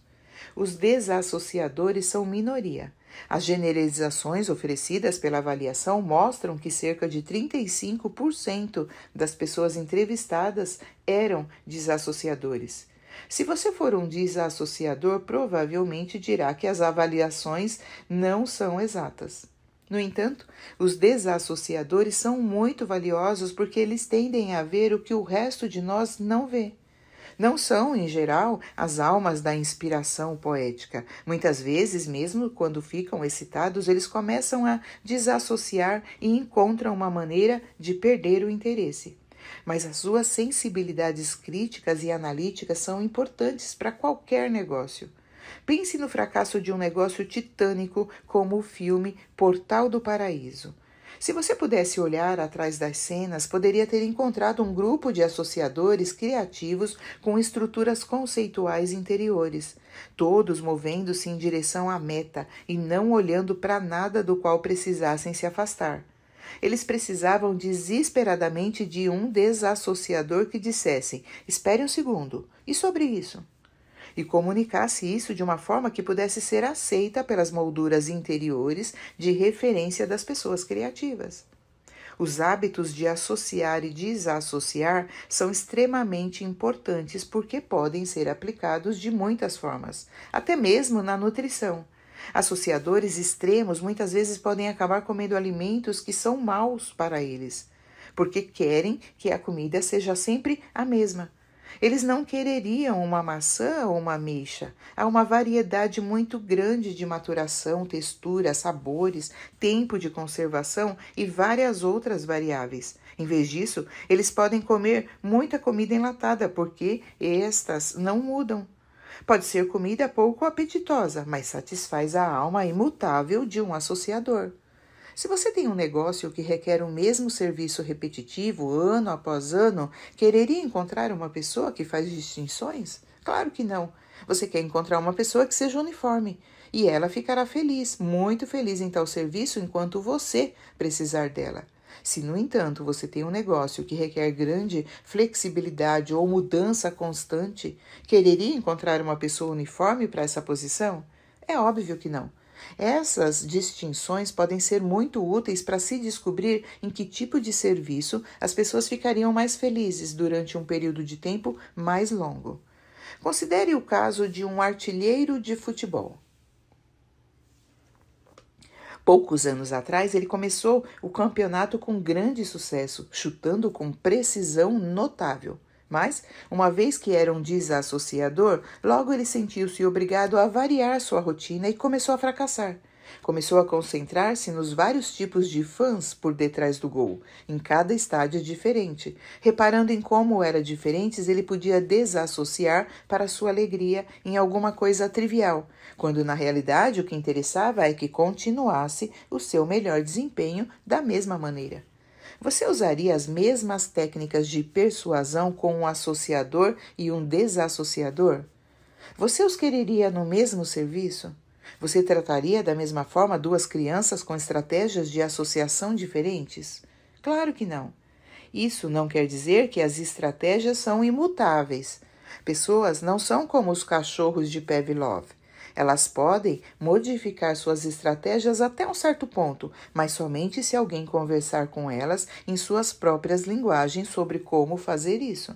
Os desassociadores são minoria as generalizações oferecidas pela avaliação mostram que cerca de 35% das pessoas entrevistadas eram desassociadores. Se você for um desassociador, provavelmente dirá que as avaliações não são exatas. No entanto, os desassociadores são muito valiosos porque eles tendem a ver o que o resto de nós não vê não são, em geral, as almas da inspiração poética. Muitas vezes, mesmo quando ficam excitados, eles começam a desassociar e encontram uma maneira de perder o interesse. Mas as suas sensibilidades críticas e analíticas são importantes para qualquer negócio. Pense no fracasso de um negócio titânico como o filme Portal do Paraíso. Se você pudesse olhar atrás das cenas, poderia ter encontrado um grupo de associadores criativos com estruturas conceituais interiores, todos movendo-se em direção à meta e não olhando para nada do qual precisassem se afastar. Eles precisavam desesperadamente de um desassociador que dissesse: Espere um segundo, e sobre isso? e comunicasse isso de uma forma que pudesse ser aceita pelas molduras interiores de referência das pessoas criativas. Os hábitos de associar e desassociar são extremamente importantes porque podem ser aplicados de muitas formas, até mesmo na nutrição. Associadores extremos muitas vezes podem acabar comendo alimentos que são maus para eles, porque querem que a comida seja sempre a mesma. Eles não quereriam uma maçã ou uma ameixa. Há uma variedade muito grande de maturação, textura, sabores, tempo de conservação e várias outras variáveis. Em vez disso, eles podem comer muita comida enlatada, porque estas não mudam. Pode ser comida pouco apetitosa, mas satisfaz a alma imutável de um associador. Se você tem um negócio que requer o mesmo serviço repetitivo ano após ano, quereria encontrar uma pessoa que faz distinções? Claro que não. Você quer encontrar uma pessoa que seja uniforme e ela ficará feliz, muito feliz em tal serviço enquanto você precisar dela. Se, no entanto, você tem um negócio que requer grande flexibilidade ou mudança constante, quereria encontrar uma pessoa uniforme para essa posição? É óbvio que não. Essas distinções podem ser muito úteis para se descobrir em que tipo de serviço as pessoas ficariam mais felizes durante um período de tempo mais longo. Considere o caso de um artilheiro de futebol. Poucos anos atrás, ele começou o campeonato com grande sucesso, chutando com precisão notável. Mas, uma vez que era um desassociador, logo ele sentiu-se obrigado a variar sua rotina e começou a fracassar. Começou a concentrar-se nos vários tipos de fãs por detrás do gol, em cada estádio diferente, reparando em como eram diferentes, ele podia desassociar para sua alegria em alguma coisa trivial, quando na realidade o que interessava é que continuasse o seu melhor desempenho da mesma maneira. Você usaria as mesmas técnicas de persuasão com um associador e um desassociador? Você os quereria no mesmo serviço? Você trataria da mesma forma duas crianças com estratégias de associação diferentes? Claro que não. Isso não quer dizer que as estratégias são imutáveis. Pessoas não são como os cachorros de Pavlov. Elas podem modificar suas estratégias até um certo ponto, mas somente se alguém conversar com elas em suas próprias linguagens sobre como fazer isso.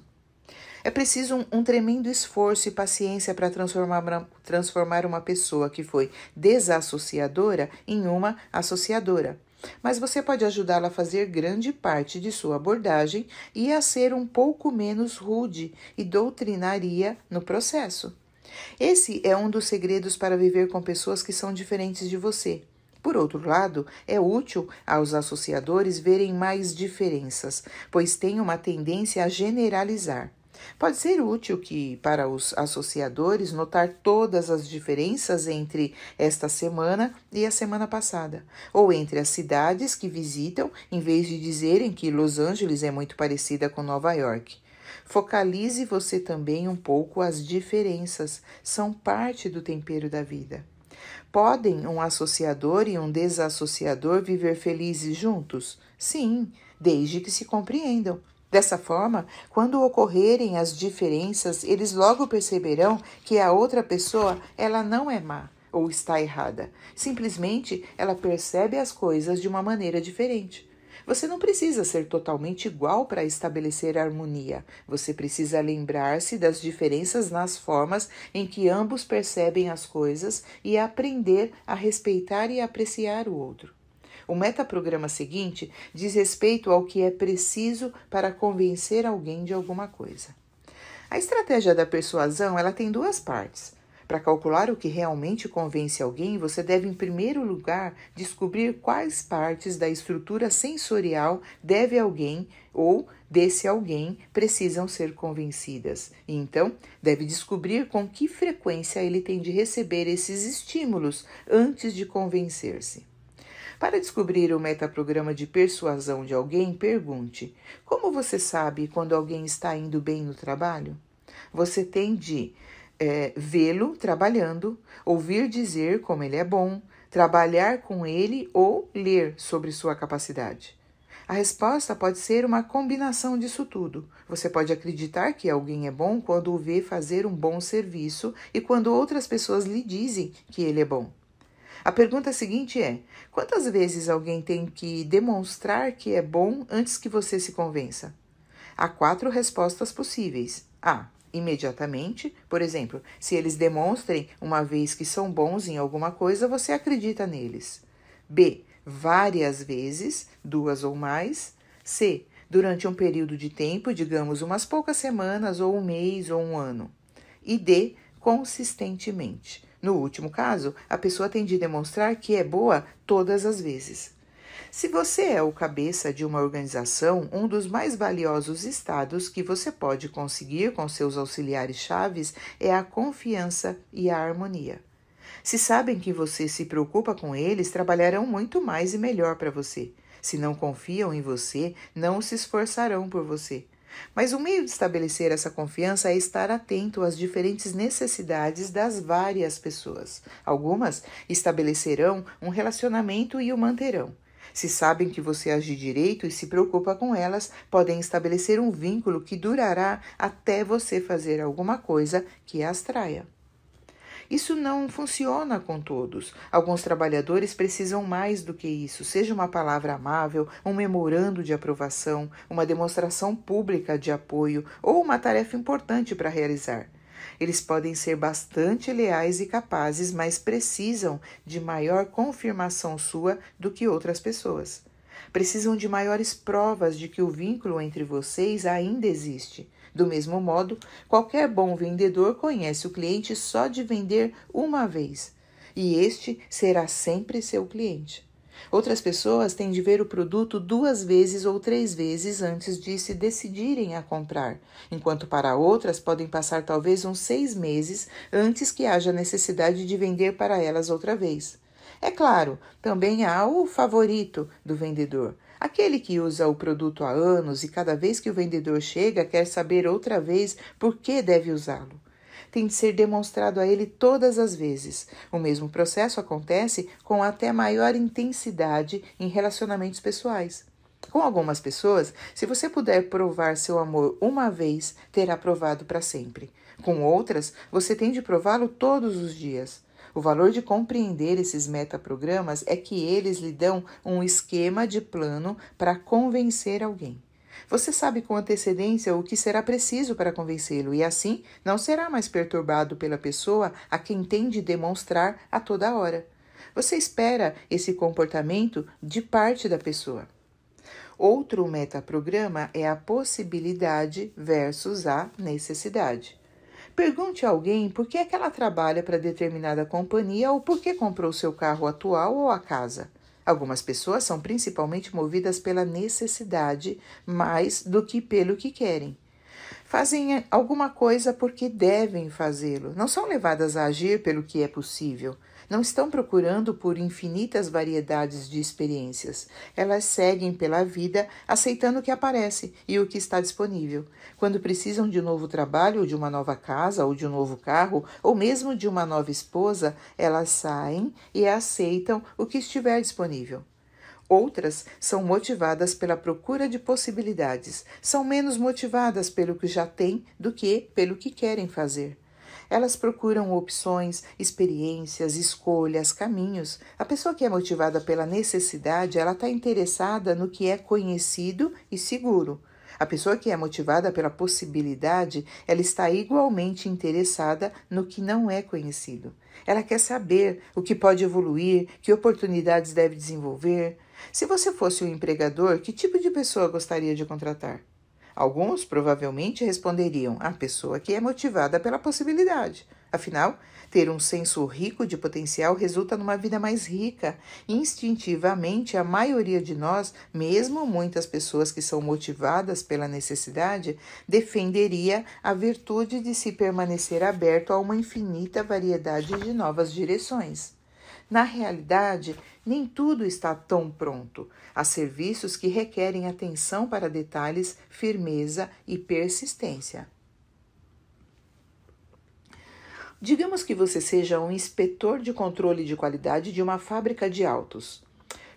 É preciso um, um, tremendo esforço e paciência para transformar, transformar uma pessoa que foi desassociadora em uma associadora. Mas você pode ajudá-la a fazer grande parte de sua abordagem e a ser um pouco menos rude e doutrinaria no processo. Esse é um dos segredos para viver com pessoas que são diferentes de você. Por outro lado, é útil aos associadores verem mais diferenças, pois têm uma tendência a generalizar. Pode ser útil que para os associadores notar todas as diferenças entre esta semana e a semana passada, ou entre as cidades que visitam, em vez de dizerem que Los Angeles é muito parecida com Nova York. Focalize você também um pouco as diferenças, são parte do tempero da vida. Podem um associador e um desassociador viver felizes juntos? Sim, desde que se compreendam. Dessa forma, quando ocorrerem as diferenças, eles logo perceberão que a outra pessoa ela não é má ou está errada. Simplesmente ela percebe as coisas de uma maneira diferente. Você não precisa ser totalmente igual para estabelecer harmonia. Você precisa lembrar-se das diferenças nas formas em que ambos percebem as coisas e aprender a respeitar e apreciar o outro. O metaprograma seguinte diz respeito ao que é preciso para convencer alguém de alguma coisa. A estratégia da persuasão ela tem duas partes. Para calcular o que realmente convence alguém, você deve, em primeiro lugar, descobrir quais partes da estrutura sensorial deve alguém ou desse alguém precisam ser convencidas. E, então, deve descobrir com que frequência ele tem de receber esses estímulos antes de convencer-se. Para descobrir o metaprograma de persuasão de alguém, pergunte: como você sabe quando alguém está indo bem no trabalho? Você tem de é, vê-lo trabalhando, ouvir dizer como ele é bom, trabalhar com ele ou ler sobre sua capacidade. A resposta pode ser uma combinação disso tudo. Você pode acreditar que alguém é bom quando o vê fazer um bom serviço e quando outras pessoas lhe dizem que ele é bom. A pergunta seguinte é: quantas vezes alguém tem que demonstrar que é bom antes que você se convença? Há quatro respostas possíveis: A imediatamente. Por exemplo, se eles demonstrem uma vez que são bons em alguma coisa, você acredita neles. B. Várias vezes, duas ou mais. C. Durante um período de tempo, digamos umas poucas semanas, ou um mês, ou um ano. E D. Consistentemente. No último caso, a pessoa tem de demonstrar que é boa todas as vezes. Se você é o cabeça de uma organização, um dos mais valiosos estados que você pode conseguir com seus auxiliares chaves é a confiança e a harmonia. Se sabem que você se preocupa com eles, trabalharão muito mais e melhor para você. Se não confiam em você, não se esforçarão por você. Mas o meio de estabelecer essa confiança é estar atento às diferentes necessidades das várias pessoas. Algumas estabelecerão um relacionamento e o manterão. Se sabem que você age direito e se preocupa com elas, podem estabelecer um vínculo que durará até você fazer alguma coisa que as traia. Isso não funciona com todos. Alguns trabalhadores precisam mais do que isso, seja uma palavra amável, um memorando de aprovação, uma demonstração pública de apoio ou uma tarefa importante para realizar. Eles podem ser bastante leais e capazes, mas precisam de maior confirmação sua do que outras pessoas. Precisam de maiores provas de que o vínculo entre vocês ainda existe. Do mesmo modo, qualquer bom vendedor conhece o cliente só de vender uma vez, e este será sempre seu cliente. Outras pessoas têm de ver o produto duas vezes ou três vezes antes de se decidirem a comprar, enquanto para outras podem passar talvez uns seis meses antes que haja necessidade de vender para elas outra vez. É claro, também há o favorito do vendedor. Aquele que usa o produto há anos e cada vez que o vendedor chega quer saber outra vez por que deve usá-lo tem de ser demonstrado a ele todas as vezes. O mesmo processo acontece com até maior intensidade em relacionamentos pessoais. Com algumas pessoas, se você puder provar seu amor uma vez, terá provado para sempre. Com outras, você tem de prová-lo todos os dias. O valor de compreender esses metaprogramas é que eles lhe dão um esquema de plano para convencer alguém. Você sabe com antecedência o que será preciso para convencê-lo, e assim não será mais perturbado pela pessoa a quem tem de demonstrar a toda hora. Você espera esse comportamento de parte da pessoa. Outro metaprograma é a possibilidade versus a necessidade. Pergunte a alguém por que é que ela trabalha para determinada companhia ou por que comprou seu carro atual ou a casa. Algumas pessoas são principalmente movidas pela necessidade mais do que pelo que querem. Fazem eh, alguma coisa porque devem fazê-lo, não são levadas a agir pelo que é possível, não estão procurando por infinitas variedades de experiências. Elas seguem pela vida aceitando o que aparece e o que está disponível. Quando precisam de um novo trabalho, ou de uma nova casa, ou de um novo carro, ou mesmo de uma nova esposa, elas saem e aceitam o que estiver disponível. Outras são motivadas pela procura de possibilidades, são menos motivadas pelo que já têm do que pelo que querem fazer. Elas procuram opções, experiências, escolhas, caminhos. A pessoa que é motivada pela necessidade, ela está interessada no que é conhecido e seguro. A pessoa que é motivada pela possibilidade, ela está igualmente interessada no que não é conhecido. Ela quer saber o que pode evoluir, que oportunidades deve desenvolver. Se você fosse um empregador, que tipo de pessoa gostaria de contratar? Alguns provavelmente responderiam à pessoa que é motivada pela possibilidade. Afinal, ter um senso rico de potencial resulta numa vida mais rica. Instintivamente, a maioria de nós, mesmo muitas pessoas que são motivadas pela necessidade, defenderia a virtude de se permanecer aberto a uma infinita variedade de novas direções. Na realidade, nem tudo está tão pronto. Há serviços que requerem atenção para detalhes, firmeza e persistência. Digamos que você seja um inspetor de controle de qualidade de uma fábrica de autos.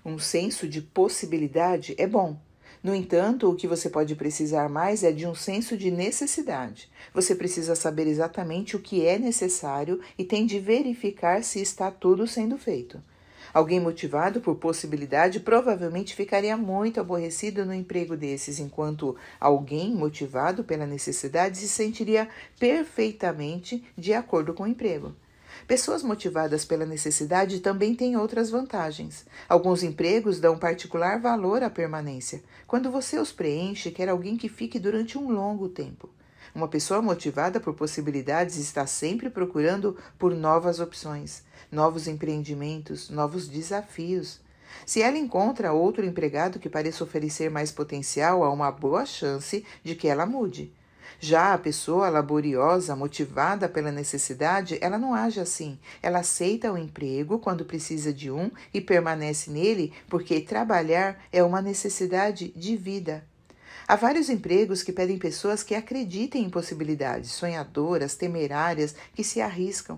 Um senso de possibilidade é bom, no entanto, o que você pode precisar mais é de um senso de necessidade. Você precisa saber exatamente o que é necessário e tem de verificar se está tudo sendo feito. Alguém motivado por possibilidade provavelmente ficaria muito aborrecido no emprego desses, enquanto alguém motivado pela necessidade se sentiria perfeitamente de acordo com o emprego. Pessoas motivadas pela necessidade também têm outras vantagens. Alguns empregos dão particular valor à permanência. Quando você os preenche, quer alguém que fique durante um longo tempo. Uma pessoa motivada por possibilidades está sempre procurando por novas opções, novos empreendimentos, novos desafios. Se ela encontra outro empregado que pareça oferecer mais potencial, há uma boa chance de que ela mude. Já a pessoa laboriosa, motivada pela necessidade, ela não age assim. Ela aceita o emprego quando precisa de um e permanece nele porque trabalhar é uma necessidade de vida. Há vários empregos que pedem pessoas que acreditem em possibilidades, sonhadoras, temerárias, que se arriscam.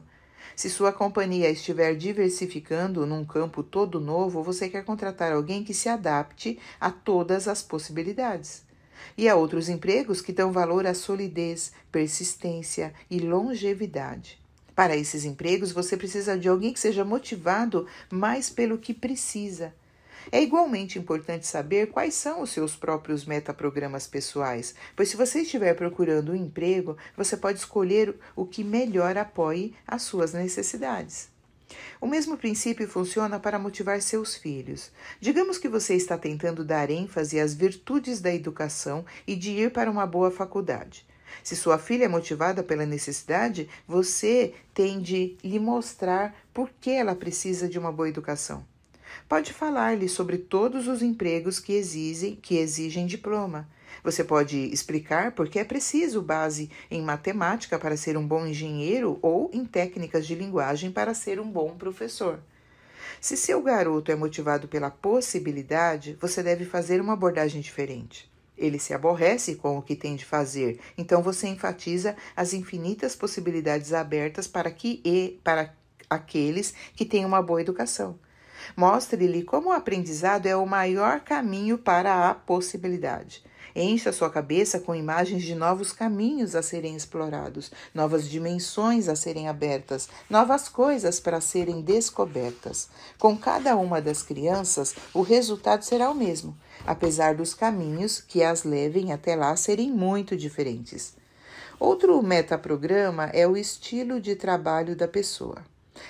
Se sua companhia estiver diversificando num campo todo novo, você quer contratar alguém que se adapte a todas as possibilidades. E há outros empregos que dão valor à solidez, persistência e longevidade. Para esses empregos, você precisa de alguém que seja motivado mais pelo que precisa. É igualmente importante saber quais são os seus próprios metaprogramas pessoais, pois se você estiver procurando um emprego, você pode escolher o que melhor apoie as suas necessidades. O mesmo princípio funciona para motivar seus filhos. Digamos que você está tentando dar ênfase às virtudes da educação e de ir para uma boa faculdade. Se sua filha é motivada pela necessidade, você tem de lhe mostrar por que ela precisa de uma boa educação. Pode falar-lhe sobre todos os empregos que exigem, que exigem diploma você pode explicar porque é preciso base em matemática para ser um bom engenheiro ou em técnicas de linguagem para ser um bom professor. Se seu garoto é motivado pela possibilidade, você deve fazer uma abordagem diferente. Ele se aborrece com o que tem de fazer, então você enfatiza as infinitas possibilidades abertas para que e para aqueles que têm uma boa educação. Mostre-lhe como o aprendizado é o maior caminho para a possibilidade. Encha sua cabeça com imagens de novos caminhos a serem explorados, novas dimensões a serem abertas, novas coisas para serem descobertas. Com cada uma das crianças, o resultado será o mesmo, apesar dos caminhos que as levem até lá serem muito diferentes. Outro metaprograma é o estilo de trabalho da pessoa.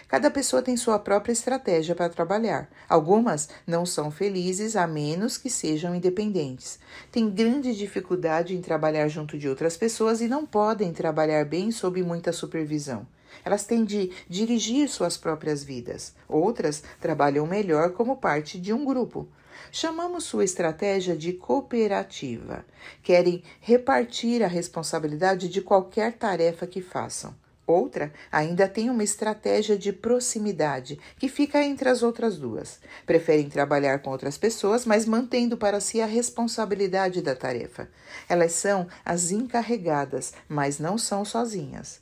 Cada pessoa tem sua própria estratégia para trabalhar. Algumas não são felizes a menos que sejam independentes. Têm grande dificuldade em trabalhar junto de outras pessoas e não podem trabalhar bem sob muita supervisão. Elas têm de dirigir suas próprias vidas. Outras trabalham melhor como parte de um grupo. Chamamos sua estratégia de cooperativa. Querem repartir a responsabilidade de qualquer tarefa que façam. Outra ainda tem uma estratégia de proximidade, que fica entre as outras duas. Preferem trabalhar com outras pessoas, mas mantendo para si a responsabilidade da tarefa. Elas são as encarregadas, mas não são sozinhas.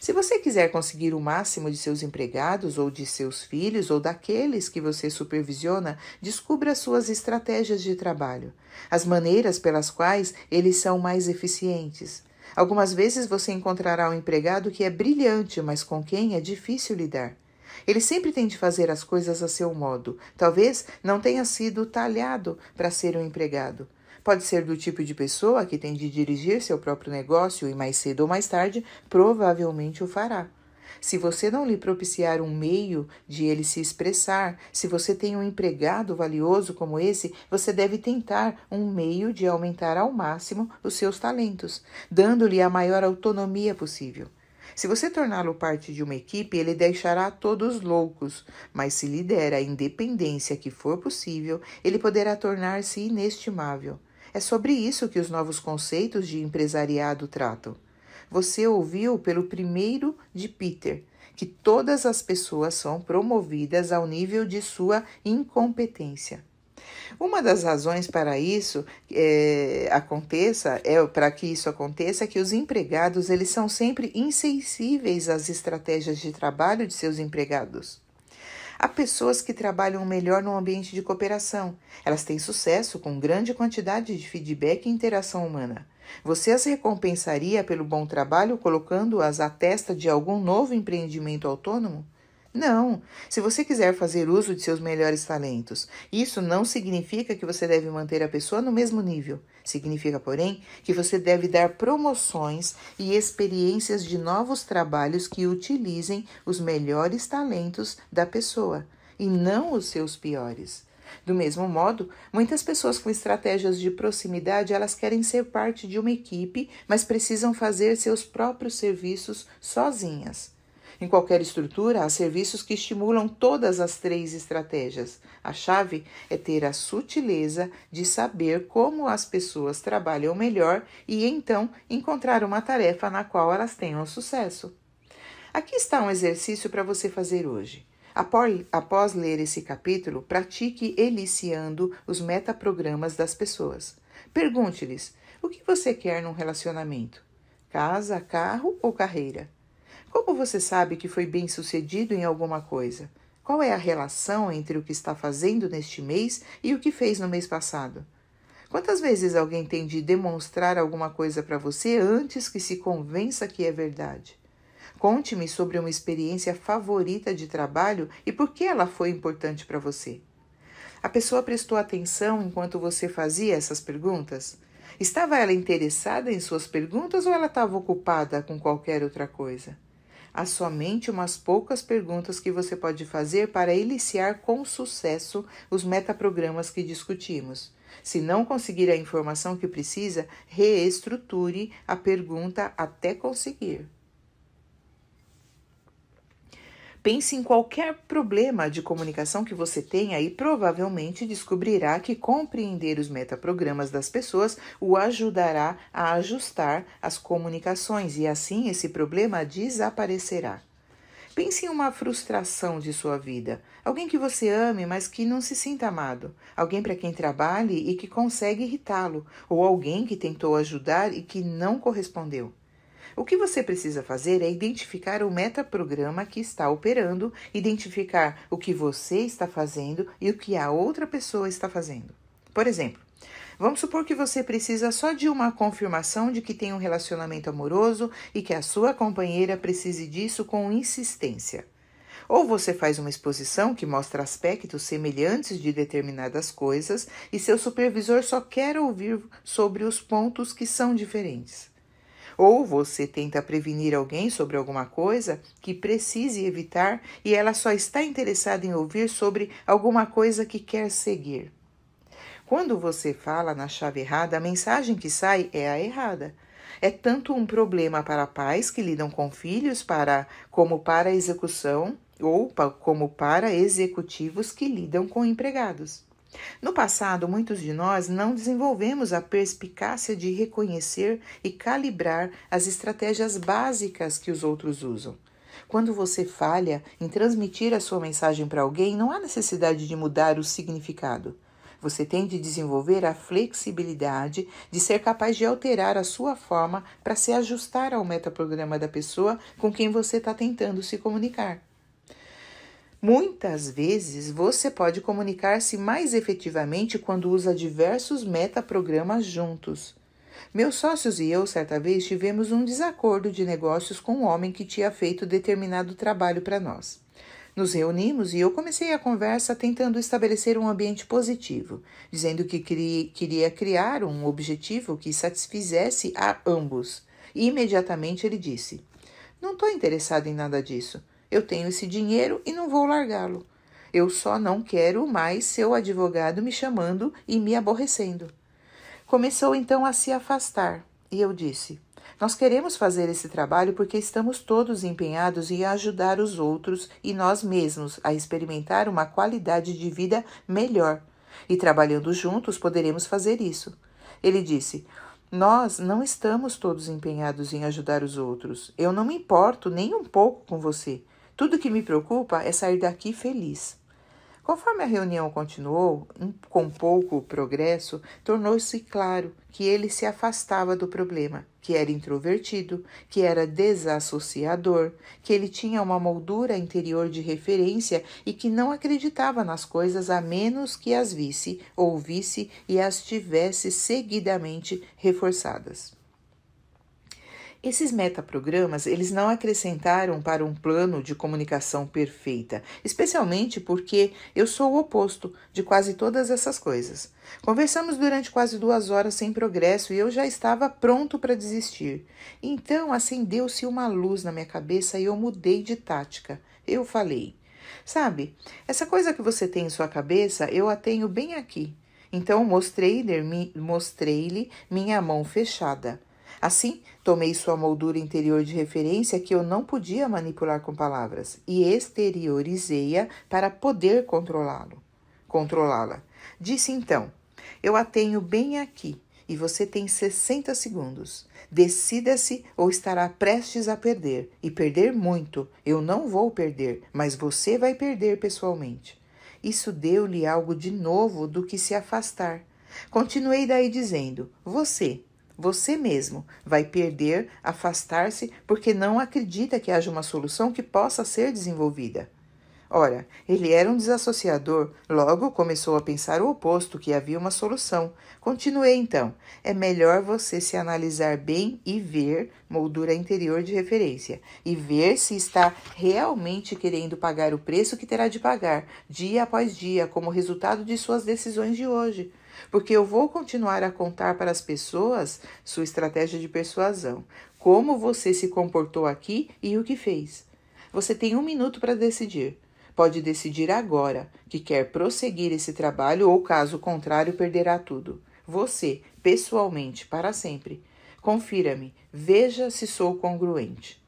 Se você quiser conseguir o máximo de seus empregados ou de seus filhos ou daqueles que você supervisiona, descubra suas estratégias de trabalho, as maneiras pelas quais eles são mais eficientes. Algumas vezes você encontrará um empregado que é brilhante, mas com quem é difícil lidar. Ele sempre tem de fazer as coisas a seu modo. Talvez não tenha sido talhado para ser um empregado. Pode ser do tipo de pessoa que tem de dirigir seu próprio negócio e mais cedo ou mais tarde provavelmente o fará. Se você não lhe propiciar um meio de ele se expressar, se você tem um empregado valioso como esse, você deve tentar um meio de aumentar ao máximo os seus talentos, dando-lhe a maior autonomia possível. Se você torná-lo parte de uma equipe, ele deixará todos loucos, mas se lhe der a independência que for possível, ele poderá tornar-se inestimável. É sobre isso que os novos conceitos de empresariado tratam. Você ouviu pelo primeiro de Peter que todas as pessoas são promovidas ao nível de sua incompetência. Uma das razões para isso é, aconteça é para que isso aconteça é que os empregados eles são sempre insensíveis às estratégias de trabalho de seus empregados. Há pessoas que trabalham melhor no ambiente de cooperação. Elas têm sucesso com grande quantidade de feedback e interação humana. Você as recompensaria pelo bom trabalho colocando-as à testa de algum novo empreendimento autônomo? Não. Se você quiser fazer uso de seus melhores talentos, isso não significa que você deve manter a pessoa no mesmo nível. Significa, porém, que você deve dar promoções e experiências de novos trabalhos que utilizem os melhores talentos da pessoa e não os seus piores. Do mesmo modo, muitas pessoas com estratégias de proximidade, elas querem ser parte de uma equipe, mas precisam fazer seus próprios serviços sozinhas. Em qualquer estrutura, há serviços que estimulam todas as três estratégias. A chave é ter a sutileza de saber como as pessoas trabalham melhor e então encontrar uma tarefa na qual elas tenham sucesso. Aqui está um exercício para você fazer hoje. Após ler esse capítulo, pratique eliciando os metaprogramas das pessoas. Pergunte-lhes: o que você quer num relacionamento? Casa, carro ou carreira? Como você sabe que foi bem sucedido em alguma coisa? Qual é a relação entre o que está fazendo neste mês e o que fez no mês passado? Quantas vezes alguém tem de demonstrar alguma coisa para você antes que se convença que é verdade? Conte-me sobre uma experiência favorita de trabalho e por que ela foi importante para você. A pessoa prestou atenção enquanto você fazia essas perguntas? Estava ela interessada em suas perguntas ou ela estava ocupada com qualquer outra coisa? Há somente umas poucas perguntas que você pode fazer para eliciar com sucesso os metaprogramas que discutimos. Se não conseguir a informação que precisa, reestruture a pergunta até conseguir. Pense em qualquer problema de comunicação que você tenha e provavelmente descobrirá que compreender os metaprogramas das pessoas o ajudará a ajustar as comunicações e assim esse problema desaparecerá. Pense em uma frustração de sua vida. Alguém que você ame, mas que não se sinta amado. Alguém para quem trabalhe e que consegue irritá-lo. Ou alguém que tentou ajudar e que não correspondeu. O que você precisa fazer é identificar o metaprograma que está operando, identificar o que você está fazendo e o que a outra pessoa está fazendo. Por exemplo, Vamos supor que você precisa só de uma confirmação de que tem um relacionamento amoroso e que a sua companheira precise disso com insistência. Ou você faz uma exposição que mostra aspectos semelhantes de determinadas coisas e seu supervisor só quer ouvir sobre os pontos que são diferentes. Ou você tenta prevenir alguém sobre alguma coisa que precise evitar e ela só está interessada em ouvir sobre alguma coisa que quer seguir. Quando você fala na chave errada, a mensagem que sai é a errada. É tanto um problema para pais que lidam com filhos para como para execução ou como para executivos que lidam com empregados. No passado, muitos de nós não desenvolvemos a perspicácia de reconhecer e calibrar as estratégias básicas que os outros usam. Quando você falha em transmitir a sua mensagem para alguém, não há necessidade de mudar o significado. Você tem de desenvolver a flexibilidade de ser capaz de alterar a sua forma para se ajustar ao metaprograma da pessoa com quem você está tentando se comunicar. Muitas vezes você pode comunicar-se mais efetivamente quando usa diversos metaprogramas juntos. Meus sócios e eu, certa vez, tivemos um desacordo de negócios com um homem que tinha feito determinado trabalho para nós. Nos reunimos e eu comecei a conversa tentando estabelecer um ambiente positivo, dizendo que queria criar um objetivo que satisfizesse a ambos. E imediatamente ele disse: Não estou interessado em nada disso. Eu tenho esse dinheiro e não vou largá-lo. Eu só não quero mais seu advogado me chamando e me aborrecendo. Começou então a se afastar e eu disse: Nós queremos fazer esse trabalho porque estamos todos empenhados em ajudar os outros e nós mesmos a experimentar uma qualidade de vida melhor. E trabalhando juntos poderemos fazer isso. Ele disse: Nós não estamos todos empenhados em ajudar os outros. Eu não me importo nem um pouco com você. Tudo que me preocupa é sair daqui feliz. Conforme a reunião continuou, com pouco progresso, tornou-se claro que ele se afastava do problema, que era introvertido, que era desassociador, que ele tinha uma moldura interior de referência e que não acreditava nas coisas a menos que as visse, ouvisse e as tivesse seguidamente reforçadas. Esses metaprogramas, eles não acrescentaram para um plano de comunicação perfeita, especialmente porque eu sou o oposto de quase todas essas coisas. Conversamos durante quase duas horas sem progresso e eu já estava pronto para desistir. Então acendeu-se uma luz na minha cabeça e eu mudei de tática. Eu falei: Sabe, essa coisa que você tem em sua cabeça, eu a tenho bem aqui. Então mostrei-lhe mostrei minha mão fechada. Assim, Tomei sua moldura interior de referência que eu não podia manipular com palavras e exteriorizei-a para poder controlá-lo, controlá-la. Disse então: "Eu a tenho bem aqui e você tem 60 segundos. Decida-se ou estará prestes a perder e perder muito. Eu não vou perder, mas você vai perder pessoalmente." Isso deu-lhe algo de novo do que se afastar. Continuei daí dizendo: "Você você mesmo vai perder, afastar-se, porque não acredita que haja uma solução que possa ser desenvolvida. Ora, ele era um desassociador, logo começou a pensar o oposto, que havia uma solução. Continuei então. É melhor você se analisar bem e ver moldura interior de referência e ver se está realmente querendo pagar o preço que terá de pagar, dia após dia, como resultado de suas decisões de hoje porque eu vou continuar a contar para as pessoas sua estratégia de persuasão, como você se comportou aqui e o que fez. Você tem um minuto para decidir. Pode decidir agora que quer prosseguir esse trabalho ou, caso contrário, perderá tudo. Você, pessoalmente, para sempre. Confira-me, veja se sou congruente.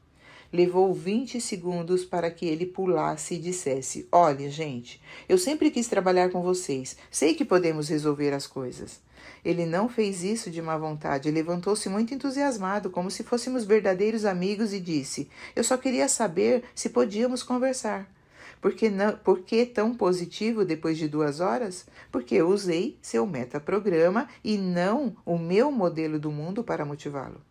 Levou 20 segundos para que ele pulasse e dissesse: Olha, gente, eu sempre quis trabalhar com vocês. Sei que podemos resolver as coisas. Ele não fez isso de má vontade, levantou-se muito entusiasmado, como se fôssemos verdadeiros amigos, e disse: Eu só queria saber se podíamos conversar. Por que, não, por que tão positivo depois de duas horas? Porque eu usei seu metaprograma e não o meu modelo do mundo para motivá-lo.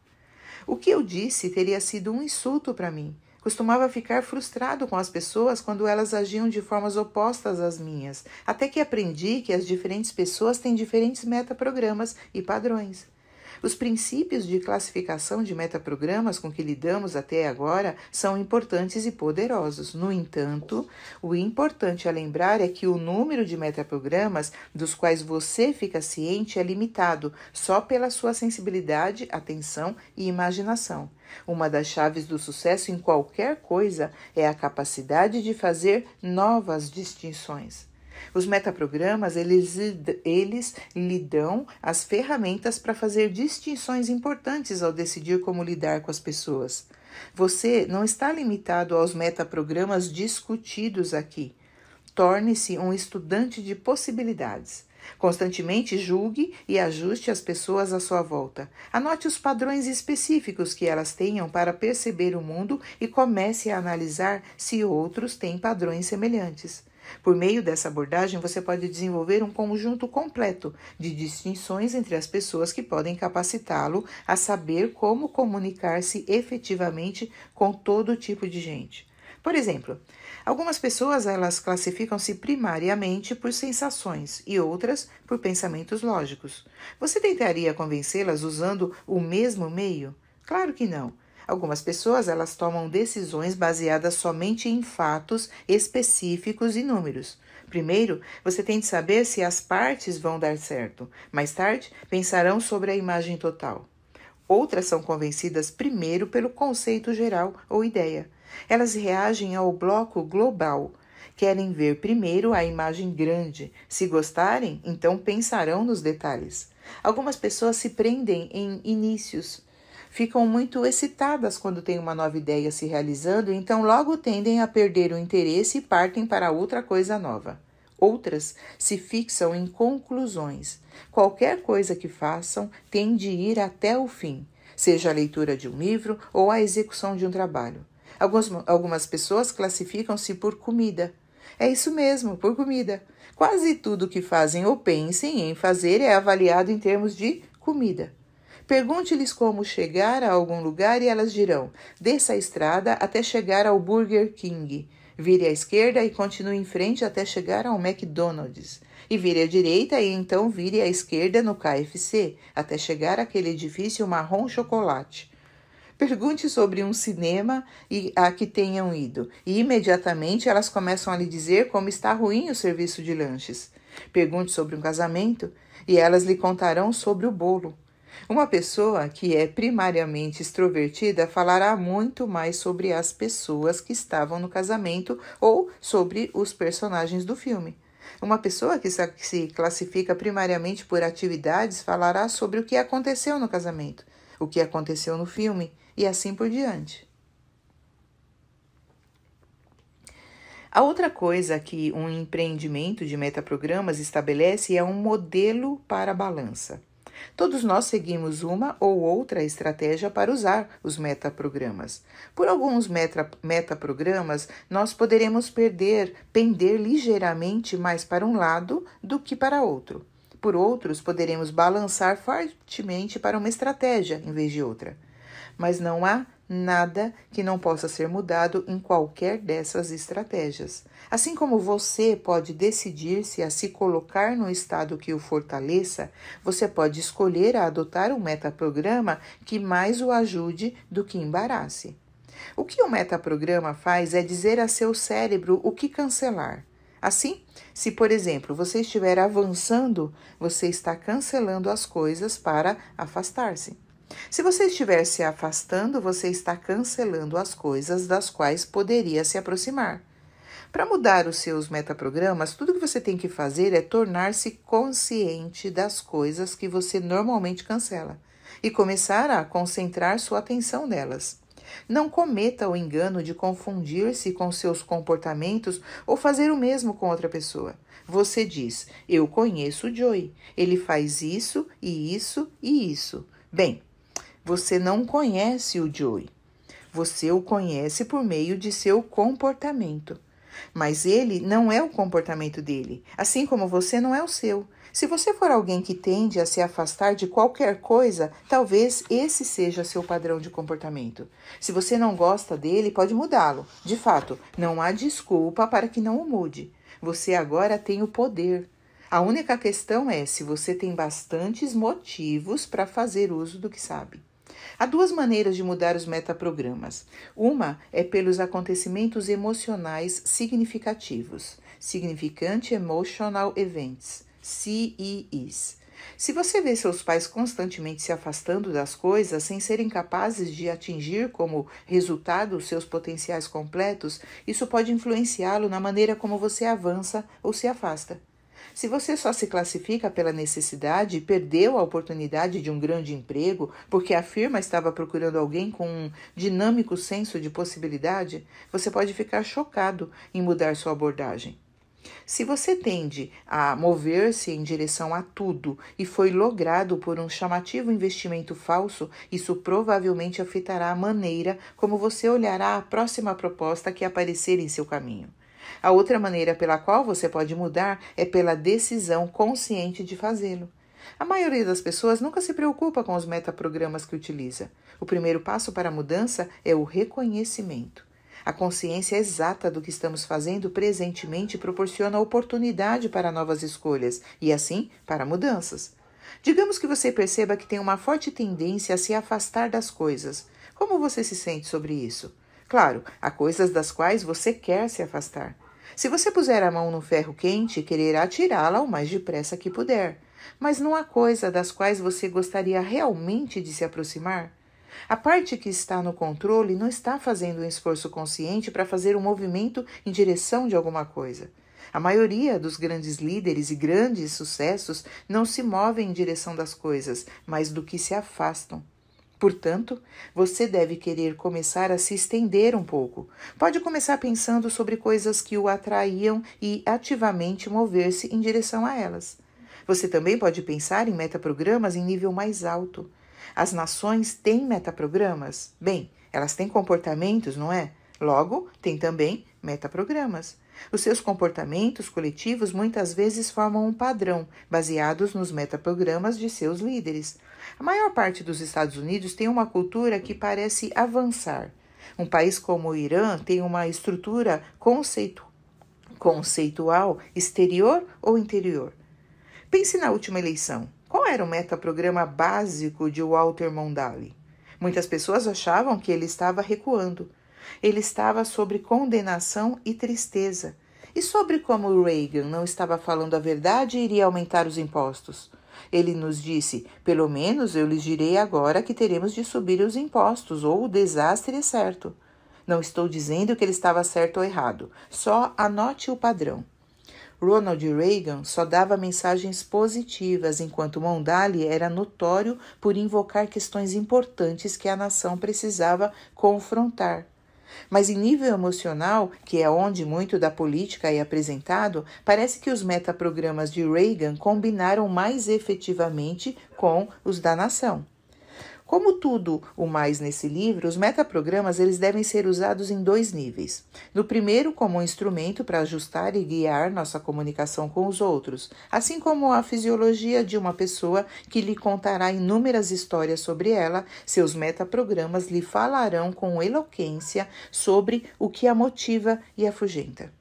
O que eu disse teria sido um insulto para mim. Costumava ficar frustrado com as pessoas quando elas agiam de formas opostas às minhas, até que aprendi que as diferentes pessoas têm diferentes metaprogramas e padrões. Os princípios de classificação de metaprogramas com que lidamos até agora são importantes e poderosos. No entanto, o importante a lembrar é que o número de metaprogramas dos quais você fica ciente é limitado só pela sua sensibilidade, atenção e imaginação. Uma das chaves do sucesso em qualquer coisa é a capacidade de fazer novas distinções. Os metaprogramas, eles, eles lhe dão as ferramentas para fazer distinções importantes ao decidir como lidar com as pessoas. Você não está limitado aos metaprogramas discutidos aqui. Torne-se um estudante de possibilidades. Constantemente julgue e ajuste as pessoas à sua volta. Anote os padrões específicos que elas tenham para perceber o mundo e comece a analisar se outros têm padrões semelhantes. Por meio dessa abordagem, você pode desenvolver um conjunto completo de distinções entre as pessoas que podem capacitá-lo a saber como comunicar-se efetivamente com todo tipo de gente. Por exemplo, algumas pessoas elas classificam-se primariamente por sensações e outras por pensamentos lógicos. Você tentaria convencê-las usando o mesmo meio? Claro que não. Algumas pessoas elas tomam decisões baseadas somente em fatos específicos e números. Primeiro, você tem de saber se as partes vão dar certo. Mais tarde, pensarão sobre a imagem total. Outras são convencidas primeiro pelo conceito geral ou ideia. Elas reagem ao bloco global. Querem ver primeiro a imagem grande. Se gostarem, então pensarão nos detalhes. Algumas pessoas se prendem em inícios ficam muito excitadas quando tem uma nova ideia se realizando, então logo tendem a perder o interesse e partem para outra coisa nova. Outras se fixam em conclusões. Qualquer coisa que façam tem de ir até o fim, seja a leitura de um livro ou a execução de um trabalho. Algumas algumas pessoas classificam-se por comida. É isso mesmo, por comida. Quase tudo que fazem ou pensem em fazer é avaliado em termos de comida. Pergunte-lhes como chegar a algum lugar e elas dirão: desça a estrada até chegar ao Burger King. Vire à esquerda e continue em frente até chegar ao McDonald's. E vire à direita e então vire à esquerda no KFC, até chegar àquele edifício marrom chocolate. Pergunte sobre um cinema e a que tenham ido, e imediatamente elas começam a lhe dizer como está ruim o serviço de lanches. Pergunte sobre um casamento e elas lhe contarão sobre o bolo. Uma pessoa que é primariamente extrovertida falará muito mais sobre as pessoas que estavam no casamento ou sobre os personagens do filme. Uma pessoa que se classifica primariamente por atividades falará sobre o que aconteceu no casamento, o que aconteceu no filme e assim por diante. A outra coisa que um empreendimento de metaprogramas estabelece é um modelo para a balança. Todos nós seguimos uma ou outra estratégia para usar os metaprogramas. Por alguns meta, metaprogramas, nós poderemos perder, pender ligeiramente mais para um lado do que para outro. Por outros, poderemos balançar fortemente para uma estratégia em vez de outra. Mas não há nada que não possa ser mudado em qualquer dessas estratégias. Assim como você pode decidir-se a se colocar no estado que o fortaleça, você pode escolher a adotar um metaprograma que mais o ajude do que embarace. O que o metaprograma faz é dizer a seu cérebro o que cancelar. Assim, se por exemplo você estiver avançando, você está cancelando as coisas para afastar-se. Se você estiver se afastando, você está cancelando as coisas das quais poderia se aproximar. Para mudar os seus metaprogramas, tudo que você tem que fazer é tornar-se consciente das coisas que você normalmente cancela e começar a concentrar sua atenção nelas. Não cometa o engano de confundir-se com seus comportamentos ou fazer o mesmo com outra pessoa. Você diz: Eu conheço o Joey. Ele faz isso e isso e isso. Bem, você não conhece o Joey. Você o conhece por meio de seu comportamento. Mas ele não é o comportamento dele, assim como você não é o seu. Se você for alguém que tende a se afastar de qualquer coisa, talvez esse seja seu padrão de comportamento. Se você não gosta dele, pode mudá-lo. De fato, não há desculpa para que não o mude. Você agora tem o poder. A única questão é se você tem bastantes motivos para fazer uso do que sabe. Há duas maneiras de mudar os metaprogramas. Uma é pelos acontecimentos emocionais significativos, Significant Emotional Events, CEEs. Se você vê seus pais constantemente se afastando das coisas sem serem capazes de atingir como resultado seus potenciais completos, isso pode influenciá-lo na maneira como você avança ou se afasta. Se você só se classifica pela necessidade e perdeu a oportunidade de um grande emprego porque a firma estava procurando alguém com um dinâmico senso de possibilidade, você pode ficar chocado em mudar sua abordagem. Se você tende a mover-se em direção a tudo e foi logrado por um chamativo investimento falso, isso provavelmente afetará a maneira como você olhará a próxima proposta que aparecer em seu caminho. A outra maneira pela qual você pode mudar é pela decisão consciente de fazê-lo. A maioria das pessoas nunca se preocupa com os metaprogramas que utiliza. O primeiro passo para a mudança é o reconhecimento. A consciência exata do que estamos fazendo presentemente proporciona oportunidade para novas escolhas e, assim, para mudanças. Digamos que você perceba que tem uma forte tendência a se afastar das coisas. Como você se sente sobre isso? Claro, há coisas das quais você quer se afastar. Se você puser a mão no ferro quente, quererá tirá-la o mais depressa que puder. Mas não há coisa das quais você gostaria realmente de se aproximar? A parte que está no controle não está fazendo um esforço consciente para fazer um movimento em direção de alguma coisa. A maioria dos grandes líderes e grandes sucessos não se movem em direção das coisas, mas do que se afastam. Portanto, você deve querer começar a se estender um pouco. Pode começar pensando sobre coisas que o atraíam e ativamente mover-se em direção a elas. Você também pode pensar em metaprogramas em nível mais alto. As nações têm metaprogramas? Bem, elas têm comportamentos, não é? Logo, têm também metaprogramas. Os seus comportamentos coletivos muitas vezes formam um padrão, baseados nos metaprogramas de seus líderes. A maior parte dos Estados Unidos tem uma cultura que parece avançar. Um país como o Irã tem uma estrutura conceito, conceitual exterior ou interior. Pense na última eleição. Qual era o metaprograma básico de Walter Mondale? Muitas pessoas achavam que ele estava recuando. Ele estava sobre condenação e tristeza. E sobre como Reagan não estava falando a verdade e iria aumentar os impostos. Ele nos disse: Pelo menos eu lhes direi agora que teremos de subir os impostos, ou o desastre é certo. Não estou dizendo que ele estava certo ou errado, só anote o padrão. Ronald Reagan só dava mensagens positivas, enquanto Mondale era notório por invocar questões importantes que a nação precisava confrontar. Mas em nível emocional, que é onde muito da política é apresentado, parece que os metaprogramas de Reagan combinaram mais efetivamente com os da nação. Como tudo o mais nesse livro, os metaprogramas eles devem ser usados em dois níveis. No primeiro, como um instrumento para ajustar e guiar nossa comunicação com os outros, assim como a fisiologia de uma pessoa que lhe contará inúmeras histórias sobre ela, seus metaprogramas lhe falarão com eloquência sobre o que a motiva e afugenta.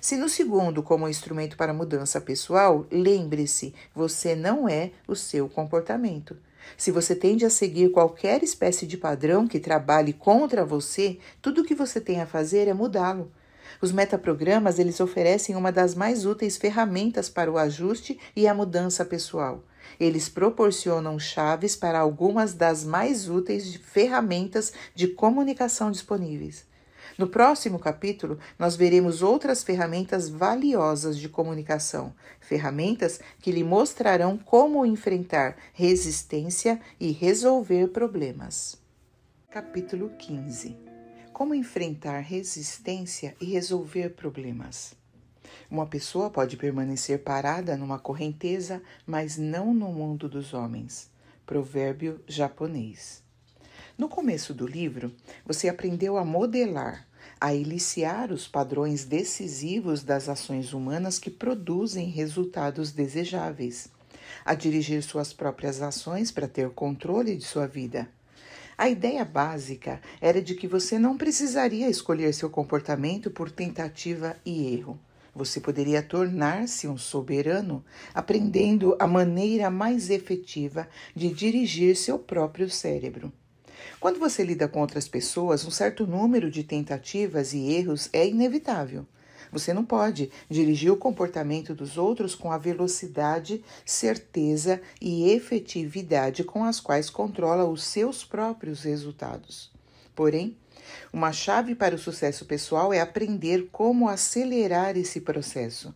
Se no segundo, como instrumento para mudança pessoal, lembre-se, você não é o seu comportamento. Se você tende a seguir qualquer espécie de padrão que trabalhe contra você, tudo o que você tem a fazer é mudá-lo. Os metaprogramas eles oferecem uma das mais úteis ferramentas para o ajuste e a mudança pessoal. Eles proporcionam chaves para algumas das mais úteis ferramentas de comunicação disponíveis. No próximo capítulo, nós veremos outras ferramentas valiosas de comunicação, ferramentas que lhe mostrarão como enfrentar resistência e resolver problemas. Capítulo 15 Como enfrentar resistência e resolver problemas. Uma pessoa pode permanecer parada numa correnteza, mas não no mundo dos homens. Provérbio japonês. No começo do livro, você aprendeu a modelar, a eliciar os padrões decisivos das ações humanas que produzem resultados desejáveis, a dirigir suas próprias ações para ter controle de sua vida. A ideia básica era de que você não precisaria escolher seu comportamento por tentativa e erro. Você poderia tornar-se um soberano, aprendendo a maneira mais efetiva de dirigir seu próprio cérebro. Quando você lida com outras pessoas, um certo número de tentativas e erros é inevitável. Você não pode dirigir o comportamento dos outros com a velocidade, certeza e efetividade com as quais controla os seus próprios resultados. Porém, uma chave para o sucesso pessoal é aprender como acelerar esse processo,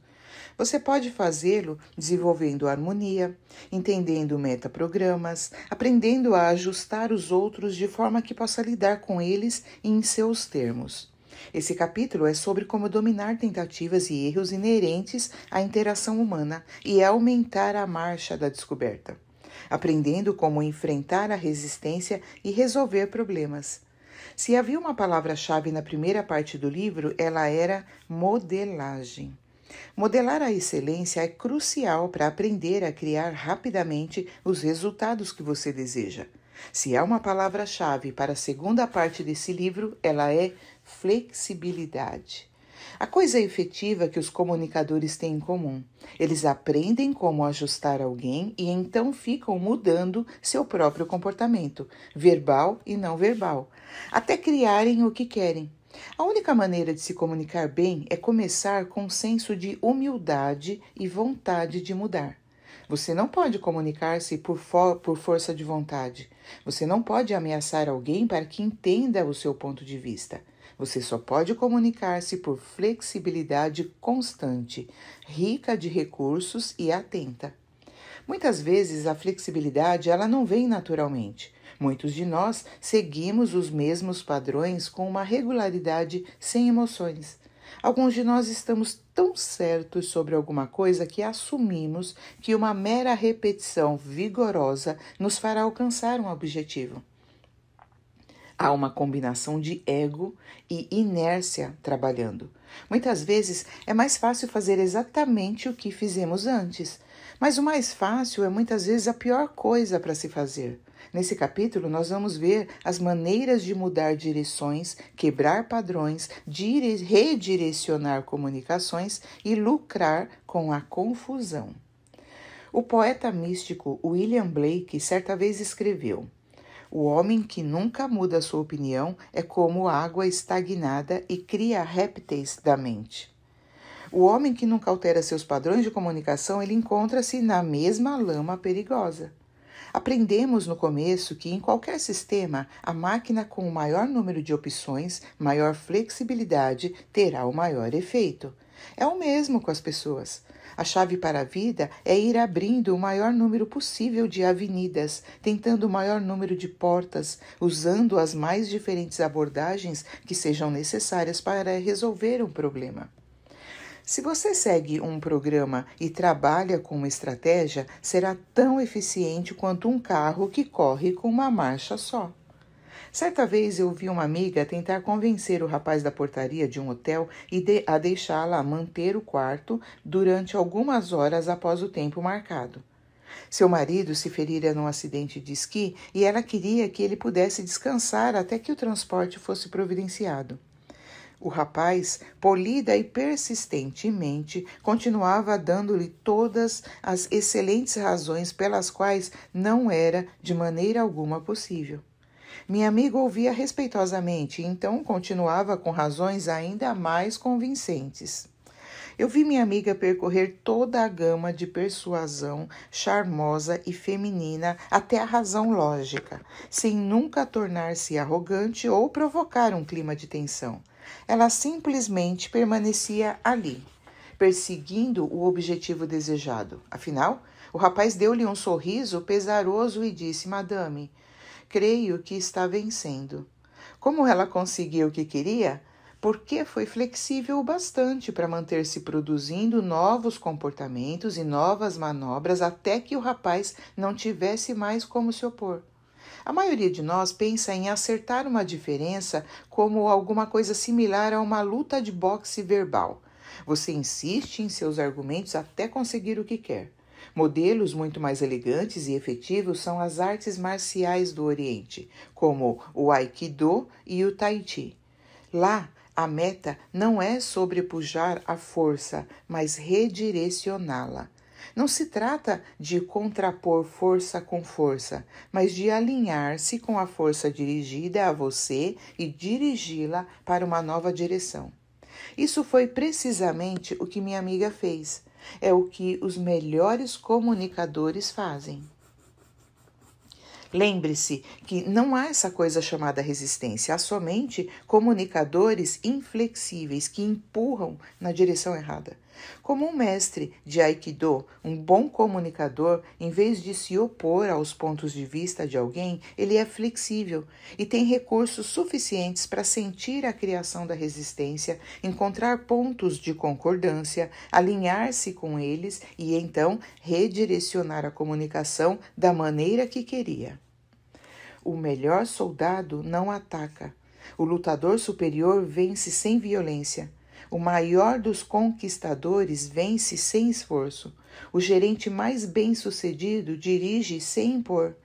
você pode fazê-lo desenvolvendo harmonia, entendendo metaprogramas, aprendendo a ajustar os outros de forma que possa lidar com eles em seus termos. Esse capítulo é sobre como dominar tentativas e erros inerentes à interação humana e aumentar a marcha da descoberta, aprendendo como enfrentar a resistência e resolver problemas. Se havia uma palavra-chave na primeira parte do livro, ela era modelagem. Modelar a excelência é crucial para aprender a criar rapidamente os resultados que você deseja. Se há é uma palavra-chave para a segunda parte desse livro, ela é flexibilidade. A coisa efetiva que os comunicadores têm em comum. Eles aprendem como ajustar alguém e então ficam mudando seu próprio comportamento, verbal e não verbal, até criarem o que querem. A única maneira de se comunicar bem é começar com um senso de humildade e vontade de mudar. Você não pode comunicar-se por, for por força de vontade. Você não pode ameaçar alguém para que entenda o seu ponto de vista. Você só pode comunicar-se por flexibilidade constante, rica de recursos e atenta. Muitas vezes a flexibilidade ela não vem naturalmente. Muitos de nós seguimos os mesmos padrões com uma regularidade sem emoções. Alguns de nós estamos tão certos sobre alguma coisa que assumimos que uma mera repetição vigorosa nos fará alcançar um objetivo. Há uma combinação de ego e inércia trabalhando. Muitas vezes é mais fácil fazer exatamente o que fizemos antes, mas o mais fácil é muitas vezes a pior coisa para se fazer. Nesse capítulo, nós vamos ver as maneiras de mudar direções, quebrar padrões, redirecionar comunicações e lucrar com a confusão. O poeta místico William Blake certa vez escreveu: O homem que nunca muda sua opinião é como água estagnada e cria répteis da mente. O homem que nunca altera seus padrões de comunicação, ele encontra-se na mesma lama perigosa. Aprendemos no começo que em qualquer sistema, a máquina com o maior número de opções, maior flexibilidade, terá o maior efeito. É o mesmo com as pessoas. A chave para a vida é ir abrindo o maior número possível de avenidas, tentando o maior número de portas, usando as mais diferentes abordagens que sejam necessárias para resolver um problema. Se você segue um programa e trabalha com uma estratégia, será tão eficiente quanto um carro que corre com uma marcha só. Certa vez eu vi uma amiga tentar convencer o rapaz da portaria de um hotel e de a deixá-la manter o quarto durante algumas horas após o tempo marcado. Seu marido se ferira num acidente de esqui e ela queria que ele pudesse descansar até que o transporte fosse providenciado. O rapaz, polida e persistentemente, continuava dando-lhe todas as excelentes razões pelas quais não era de maneira alguma possível. Minha amiga ouvia respeitosamente e então continuava com razões ainda mais convincentes. Eu vi minha amiga percorrer toda a gama de persuasão charmosa e feminina até a razão lógica, sem nunca tornar-se arrogante ou provocar um clima de tensão. Ela simplesmente permanecia ali, perseguindo o objetivo desejado. Afinal, o rapaz deu-lhe um sorriso pesaroso e disse: Madame, creio que está vencendo. Como ela conseguiu o que queria? Porque foi flexível o bastante para manter-se produzindo novos comportamentos e novas manobras até que o rapaz não tivesse mais como se opor. A maioria de nós pensa em acertar uma diferença como alguma coisa similar a uma luta de boxe verbal. Você insiste em seus argumentos até conseguir o que quer. Modelos muito mais elegantes e efetivos são as artes marciais do Oriente, como o Aikido e o Tai Chi. Lá, a meta não é sobrepujar a força, mas redirecioná-la. Não se trata de contrapor força com força, mas de alinhar-se com a força dirigida a você e dirigi-la para uma nova direção. Isso foi precisamente o que minha amiga fez. É o que os melhores comunicadores fazem. Lembre-se que não há essa coisa chamada resistência, há somente comunicadores inflexíveis que empurram na direção errada. Como um mestre de Aikido, um bom comunicador, em vez de se opor aos pontos de vista de alguém, ele é flexível e tem recursos suficientes para sentir a criação da resistência, encontrar pontos de concordância, alinhar-se com eles e então redirecionar a comunicação da maneira que queria. O melhor soldado não ataca. O lutador superior vence sem violência. O maior dos conquistadores vence sem esforço. O gerente mais bem-sucedido dirige sem impor.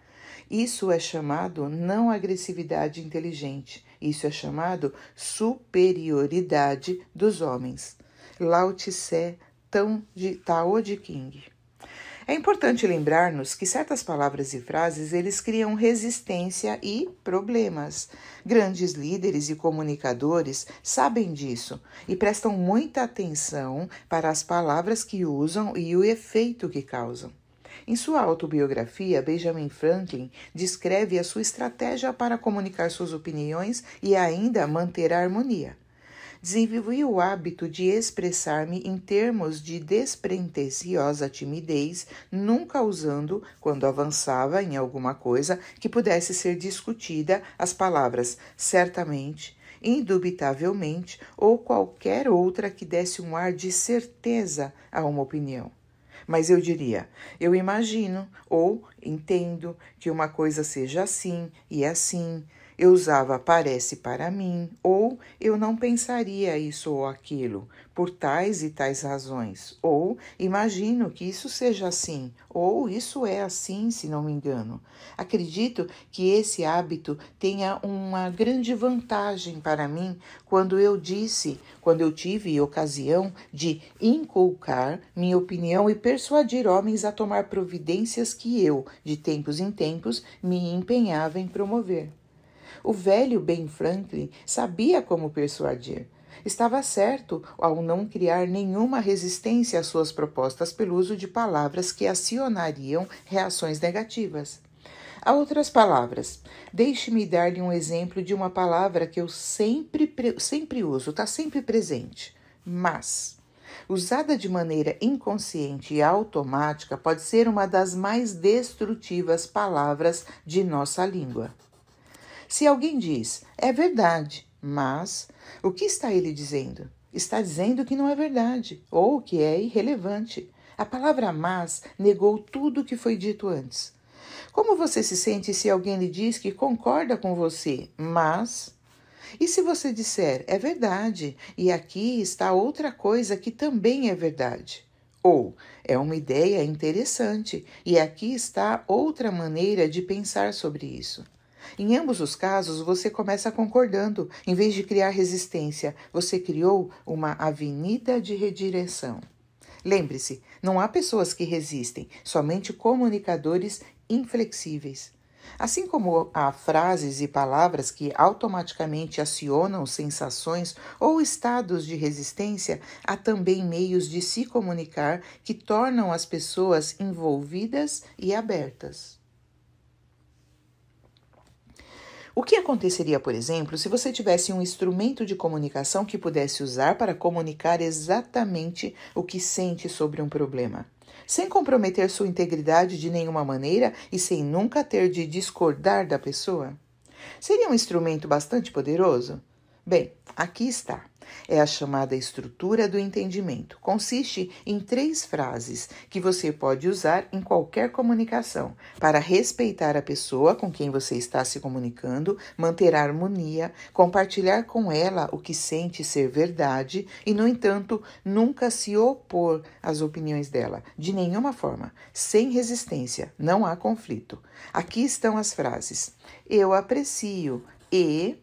Isso é chamado não agressividade inteligente. Isso é chamado superioridade dos homens. Lao Tse, Tao de King. É importante lembrar-nos que certas palavras e frases eles criam resistência e problemas. Grandes líderes e comunicadores sabem disso e prestam muita atenção para as palavras que usam e o efeito que causam. Em sua autobiografia, Benjamin Franklin descreve a sua estratégia para comunicar suas opiniões e ainda manter a harmonia desenvolvi o hábito de expressar-me em termos de despretensiosa timidez, nunca usando, quando avançava em alguma coisa que pudesse ser discutida, as palavras certamente, indubitavelmente ou qualquer outra que desse um ar de certeza a uma opinião. Mas eu diria, eu imagino ou entendo que uma coisa seja assim e assim, eu usava parece para mim, ou eu não pensaria isso ou aquilo, por tais e tais razões, ou imagino que isso seja assim, ou isso é assim, se não me engano. Acredito que esse hábito tenha uma grande vantagem para mim quando eu disse, quando eu tive ocasião de inculcar minha opinião e persuadir homens a tomar providências que eu, de tempos em tempos, me empenhava em promover. O velho Ben Franklin sabia como persuadir. Estava certo ao não criar nenhuma resistência às suas propostas pelo uso de palavras que acionariam reações negativas. Há outras palavras, deixe-me dar-lhe um exemplo de uma palavra que eu sempre, sempre uso, está sempre presente. Mas, usada de maneira inconsciente e automática, pode ser uma das mais destrutivas palavras de nossa língua. Se alguém diz, é verdade, mas o que está ele dizendo? Está dizendo que não é verdade ou que é irrelevante. A palavra mas negou tudo o que foi dito antes. Como você se sente se alguém lhe diz que concorda com você, mas. E se você disser, é verdade, e aqui está outra coisa que também é verdade? Ou é uma ideia interessante, e aqui está outra maneira de pensar sobre isso. Em ambos os casos, você começa concordando. Em vez de criar resistência, você criou uma avenida de redireção. Lembre-se, não há pessoas que resistem, somente comunicadores inflexíveis. Assim como há frases e palavras que automaticamente acionam sensações ou estados de resistência, há também meios de se comunicar que tornam as pessoas envolvidas e abertas. O que aconteceria, por exemplo, se você tivesse um instrumento de comunicação que pudesse usar para comunicar exatamente o que sente sobre um problema? Sem comprometer sua integridade de nenhuma maneira e sem nunca ter de discordar da pessoa? Seria um instrumento bastante poderoso? Bem, aqui está. É a chamada estrutura do entendimento. Consiste em três frases que você pode usar em qualquer comunicação para respeitar a pessoa com quem você está se comunicando, manter a harmonia, compartilhar com ela o que sente ser verdade e, no entanto, nunca se opor às opiniões dela, de nenhuma forma, sem resistência, não há conflito. Aqui estão as frases: eu aprecio e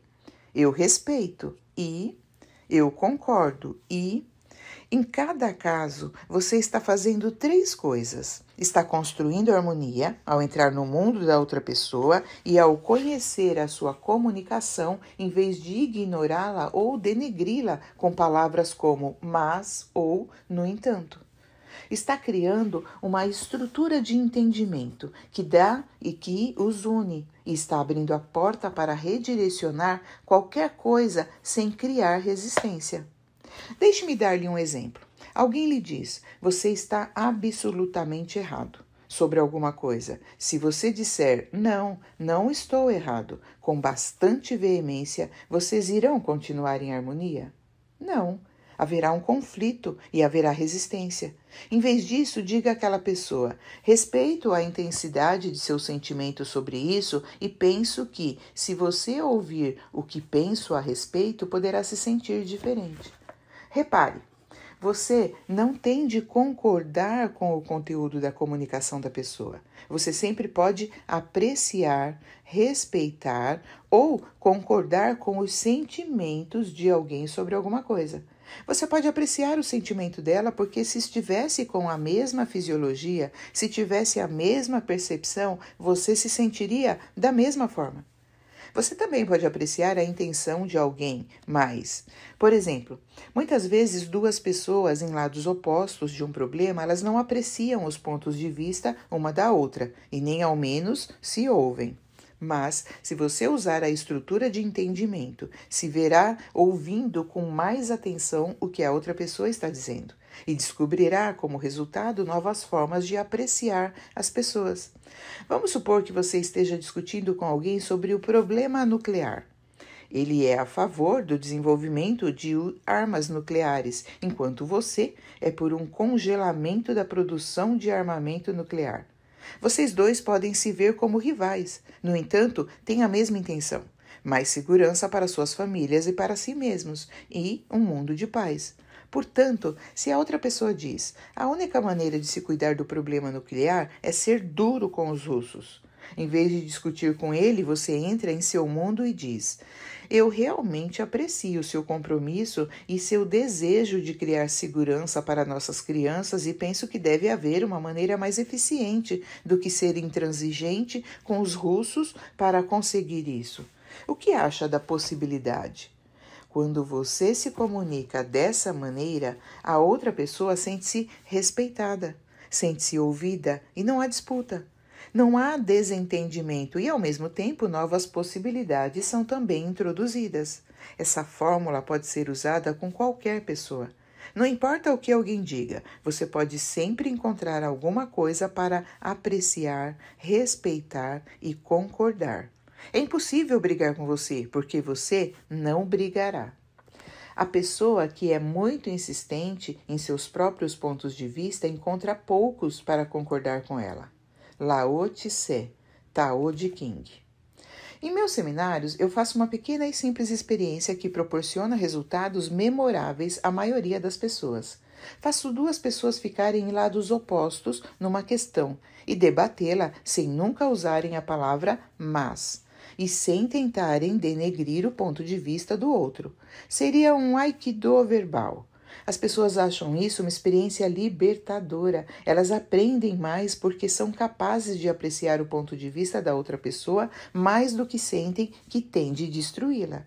eu respeito e eu concordo e. Em cada caso, você está fazendo três coisas: está construindo harmonia ao entrar no mundo da outra pessoa e ao conhecer a sua comunicação, em vez de ignorá-la ou denegri-la com palavras como mas ou no entanto está criando uma estrutura de entendimento que dá e que os une, e está abrindo a porta para redirecionar qualquer coisa sem criar resistência. Deixe-me dar-lhe um exemplo. Alguém lhe diz: você está absolutamente errado sobre alguma coisa. Se você disser não, não estou errado, com bastante veemência, vocês irão continuar em harmonia? Não, haverá um conflito e haverá resistência. Em vez disso, diga àquela pessoa: respeito a intensidade de seu sentimento sobre isso e penso que, se você ouvir o que penso a respeito, poderá se sentir diferente. Repare, você não tem de concordar com o conteúdo da comunicação da pessoa. Você sempre pode apreciar, respeitar ou concordar com os sentimentos de alguém sobre alguma coisa. Você pode apreciar o sentimento dela porque, se estivesse com a mesma fisiologia, se tivesse a mesma percepção, você se sentiria da mesma forma. Você também pode apreciar a intenção de alguém mais. Por exemplo, muitas vezes duas pessoas em lados opostos de um problema, elas não apreciam os pontos de vista uma da outra e nem ao menos se ouvem. Mas, se você usar a estrutura de entendimento, se verá ouvindo com mais atenção o que a outra pessoa está dizendo e descobrirá como resultado novas formas de apreciar as pessoas. Vamos supor que você esteja discutindo com alguém sobre o problema nuclear. Ele é a favor do desenvolvimento de armas nucleares, enquanto você é por um congelamento da produção de armamento nuclear. Vocês dois podem se ver como rivais, no entanto, têm a mesma intenção: mais segurança para suas famílias e para si mesmos, e um mundo de paz. Portanto, se a outra pessoa diz a única maneira de se cuidar do problema nuclear é ser duro com os russos, em vez de discutir com ele, você entra em seu mundo e diz: eu realmente aprecio seu compromisso e seu desejo de criar segurança para nossas crianças e penso que deve haver uma maneira mais eficiente do que ser intransigente com os russos para conseguir isso. O que acha da possibilidade? Quando você se comunica dessa maneira, a outra pessoa sente-se respeitada, sente-se ouvida e não há disputa. Não há desentendimento e, ao mesmo tempo, novas possibilidades são também introduzidas. Essa fórmula pode ser usada com qualquer pessoa. Não importa o que alguém diga, você pode sempre encontrar alguma coisa para apreciar, respeitar e concordar. É impossível brigar com você, porque você não brigará. A pessoa que é muito insistente em seus próprios pontos de vista encontra poucos para concordar com ela. Lao Tse, Tao de King. Em meus seminários, eu faço uma pequena e simples experiência que proporciona resultados memoráveis à maioria das pessoas. Faço duas pessoas ficarem em lados opostos numa questão e debatê-la sem nunca usarem a palavra mas e sem tentarem denegrir o ponto de vista do outro. Seria um aikido verbal. As pessoas acham isso uma experiência libertadora. Elas aprendem mais porque são capazes de apreciar o ponto de vista da outra pessoa mais do que sentem que tem de destruí-la.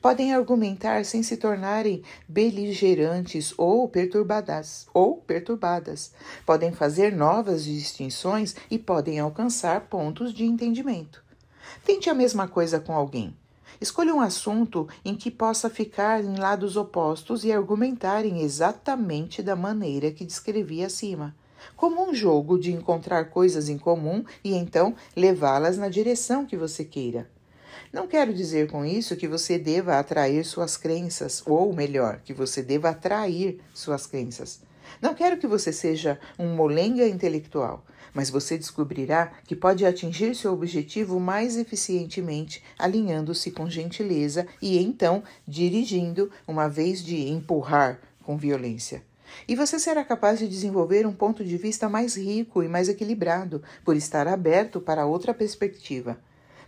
Podem argumentar sem se tornarem beligerantes ou perturbadas, ou perturbadas. Podem fazer novas distinções e podem alcançar pontos de entendimento. Tente a mesma coisa com alguém. Escolha um assunto em que possa ficar em lados opostos e argumentarem exatamente da maneira que descrevi acima. Como um jogo de encontrar coisas em comum e então levá-las na direção que você queira. Não quero dizer com isso que você deva atrair suas crenças, ou melhor, que você deva atrair suas crenças. Não quero que você seja um molenga intelectual mas você descobrirá que pode atingir seu objetivo mais eficientemente, alinhando-se com gentileza e então dirigindo, uma vez de empurrar com violência. E você será capaz de desenvolver um ponto de vista mais rico e mais equilibrado por estar aberto para outra perspectiva.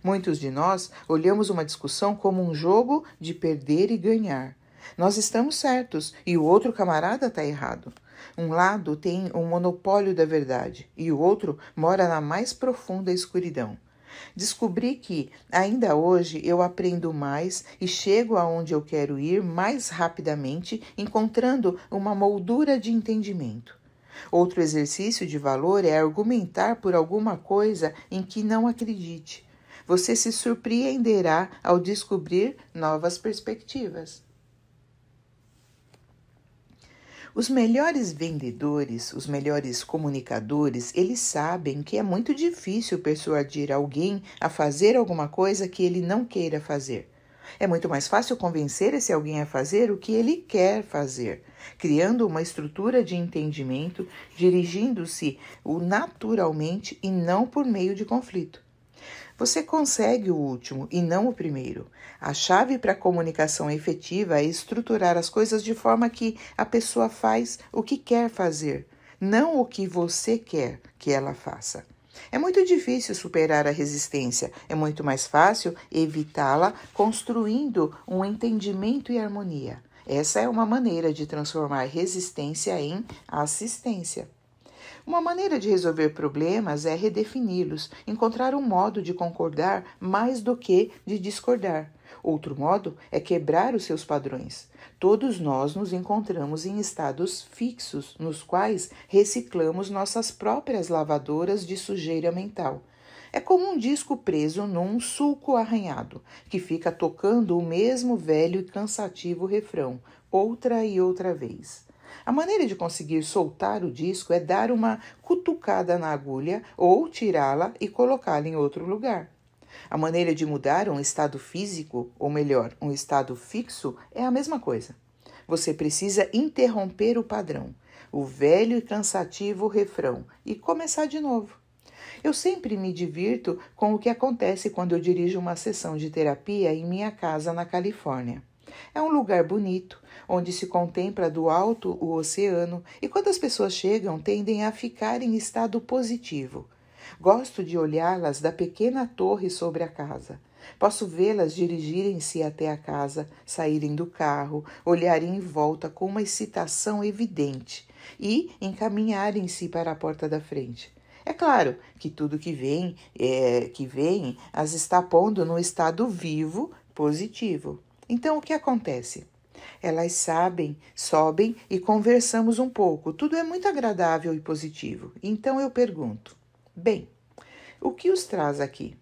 Muitos de nós olhamos uma discussão como um jogo de perder e ganhar. Nós estamos certos e o outro camarada está errado. Um lado tem o monopólio da verdade e o outro mora na mais profunda escuridão. Descobri que, ainda hoje, eu aprendo mais e chego aonde eu quero ir mais rapidamente, encontrando uma moldura de entendimento. Outro exercício de valor é argumentar por alguma coisa em que não acredite. Você se surpreenderá ao descobrir novas perspectivas. Os melhores vendedores, os melhores comunicadores, eles sabem que é muito difícil persuadir alguém a fazer alguma coisa que ele não queira fazer. É muito mais fácil convencer esse alguém a fazer o que ele quer fazer, criando uma estrutura de entendimento, dirigindo-se naturalmente e não por meio de conflito. Você consegue o último e não o primeiro. A chave para a comunicação efetiva é estruturar as coisas de forma que a pessoa faz o que quer fazer, não o que você quer que ela faça. É muito difícil superar a resistência, é muito mais fácil evitá-la construindo um entendimento e harmonia. Essa é uma maneira de transformar resistência em assistência. Uma maneira de resolver problemas é redefini-los, encontrar um modo de concordar mais do que de discordar. Outro modo é quebrar os seus padrões. Todos nós nos encontramos em estados fixos, nos quais reciclamos nossas próprias lavadoras de sujeira mental. É como um disco preso num sulco arranhado, que fica tocando o mesmo velho e cansativo refrão, outra e outra vez. A maneira de conseguir soltar o disco é dar uma cutucada na agulha ou tirá-la e colocá-la em outro lugar. A maneira de mudar um estado físico, ou melhor, um estado fixo, é a mesma coisa. Você precisa interromper o padrão, o velho e cansativo refrão, e começar de novo. Eu sempre me divirto com o que acontece quando eu dirijo uma sessão de terapia em minha casa na Califórnia. É um lugar bonito, onde se contempla do alto o oceano, e quando as pessoas chegam, tendem a ficar em estado positivo. Gosto de olhá-las da pequena torre sobre a casa. Posso vê-las dirigirem-se até a casa, saírem do carro, olharem em volta com uma excitação evidente e encaminharem-se para a porta da frente. É claro que tudo que vem, é, que vem, as está pondo num estado vivo, positivo. Então o que acontece? Elas sabem, sobem e conversamos um pouco. Tudo é muito agradável e positivo. Então eu pergunto: bem, o que os traz aqui?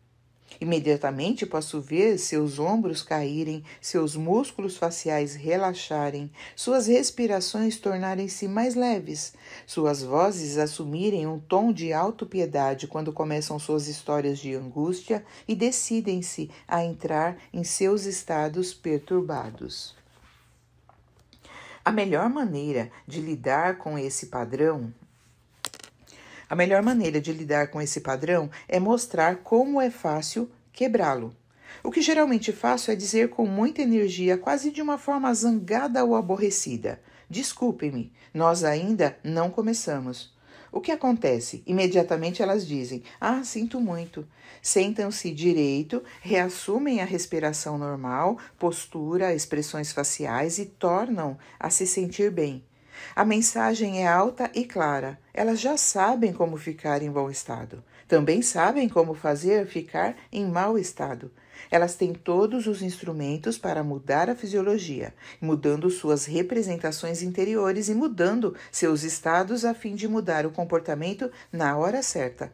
Imediatamente posso ver seus ombros caírem, seus músculos faciais relaxarem, suas respirações tornarem-se mais leves, suas vozes assumirem um tom de autopiedade quando começam suas histórias de angústia e decidem-se a entrar em seus estados perturbados. A melhor maneira de lidar com esse padrão a melhor maneira de lidar com esse padrão é mostrar como é fácil quebrá-lo. O que geralmente faço é dizer com muita energia, quase de uma forma zangada ou aborrecida: Desculpem-me, nós ainda não começamos. O que acontece? Imediatamente elas dizem: Ah, sinto muito. Sentam-se direito, reassumem a respiração normal, postura, expressões faciais e tornam a se sentir bem. A mensagem é alta e clara. Elas já sabem como ficar em bom estado. Também sabem como fazer ficar em mau estado. Elas têm todos os instrumentos para mudar a fisiologia, mudando suas representações interiores e mudando seus estados a fim de mudar o comportamento na hora certa.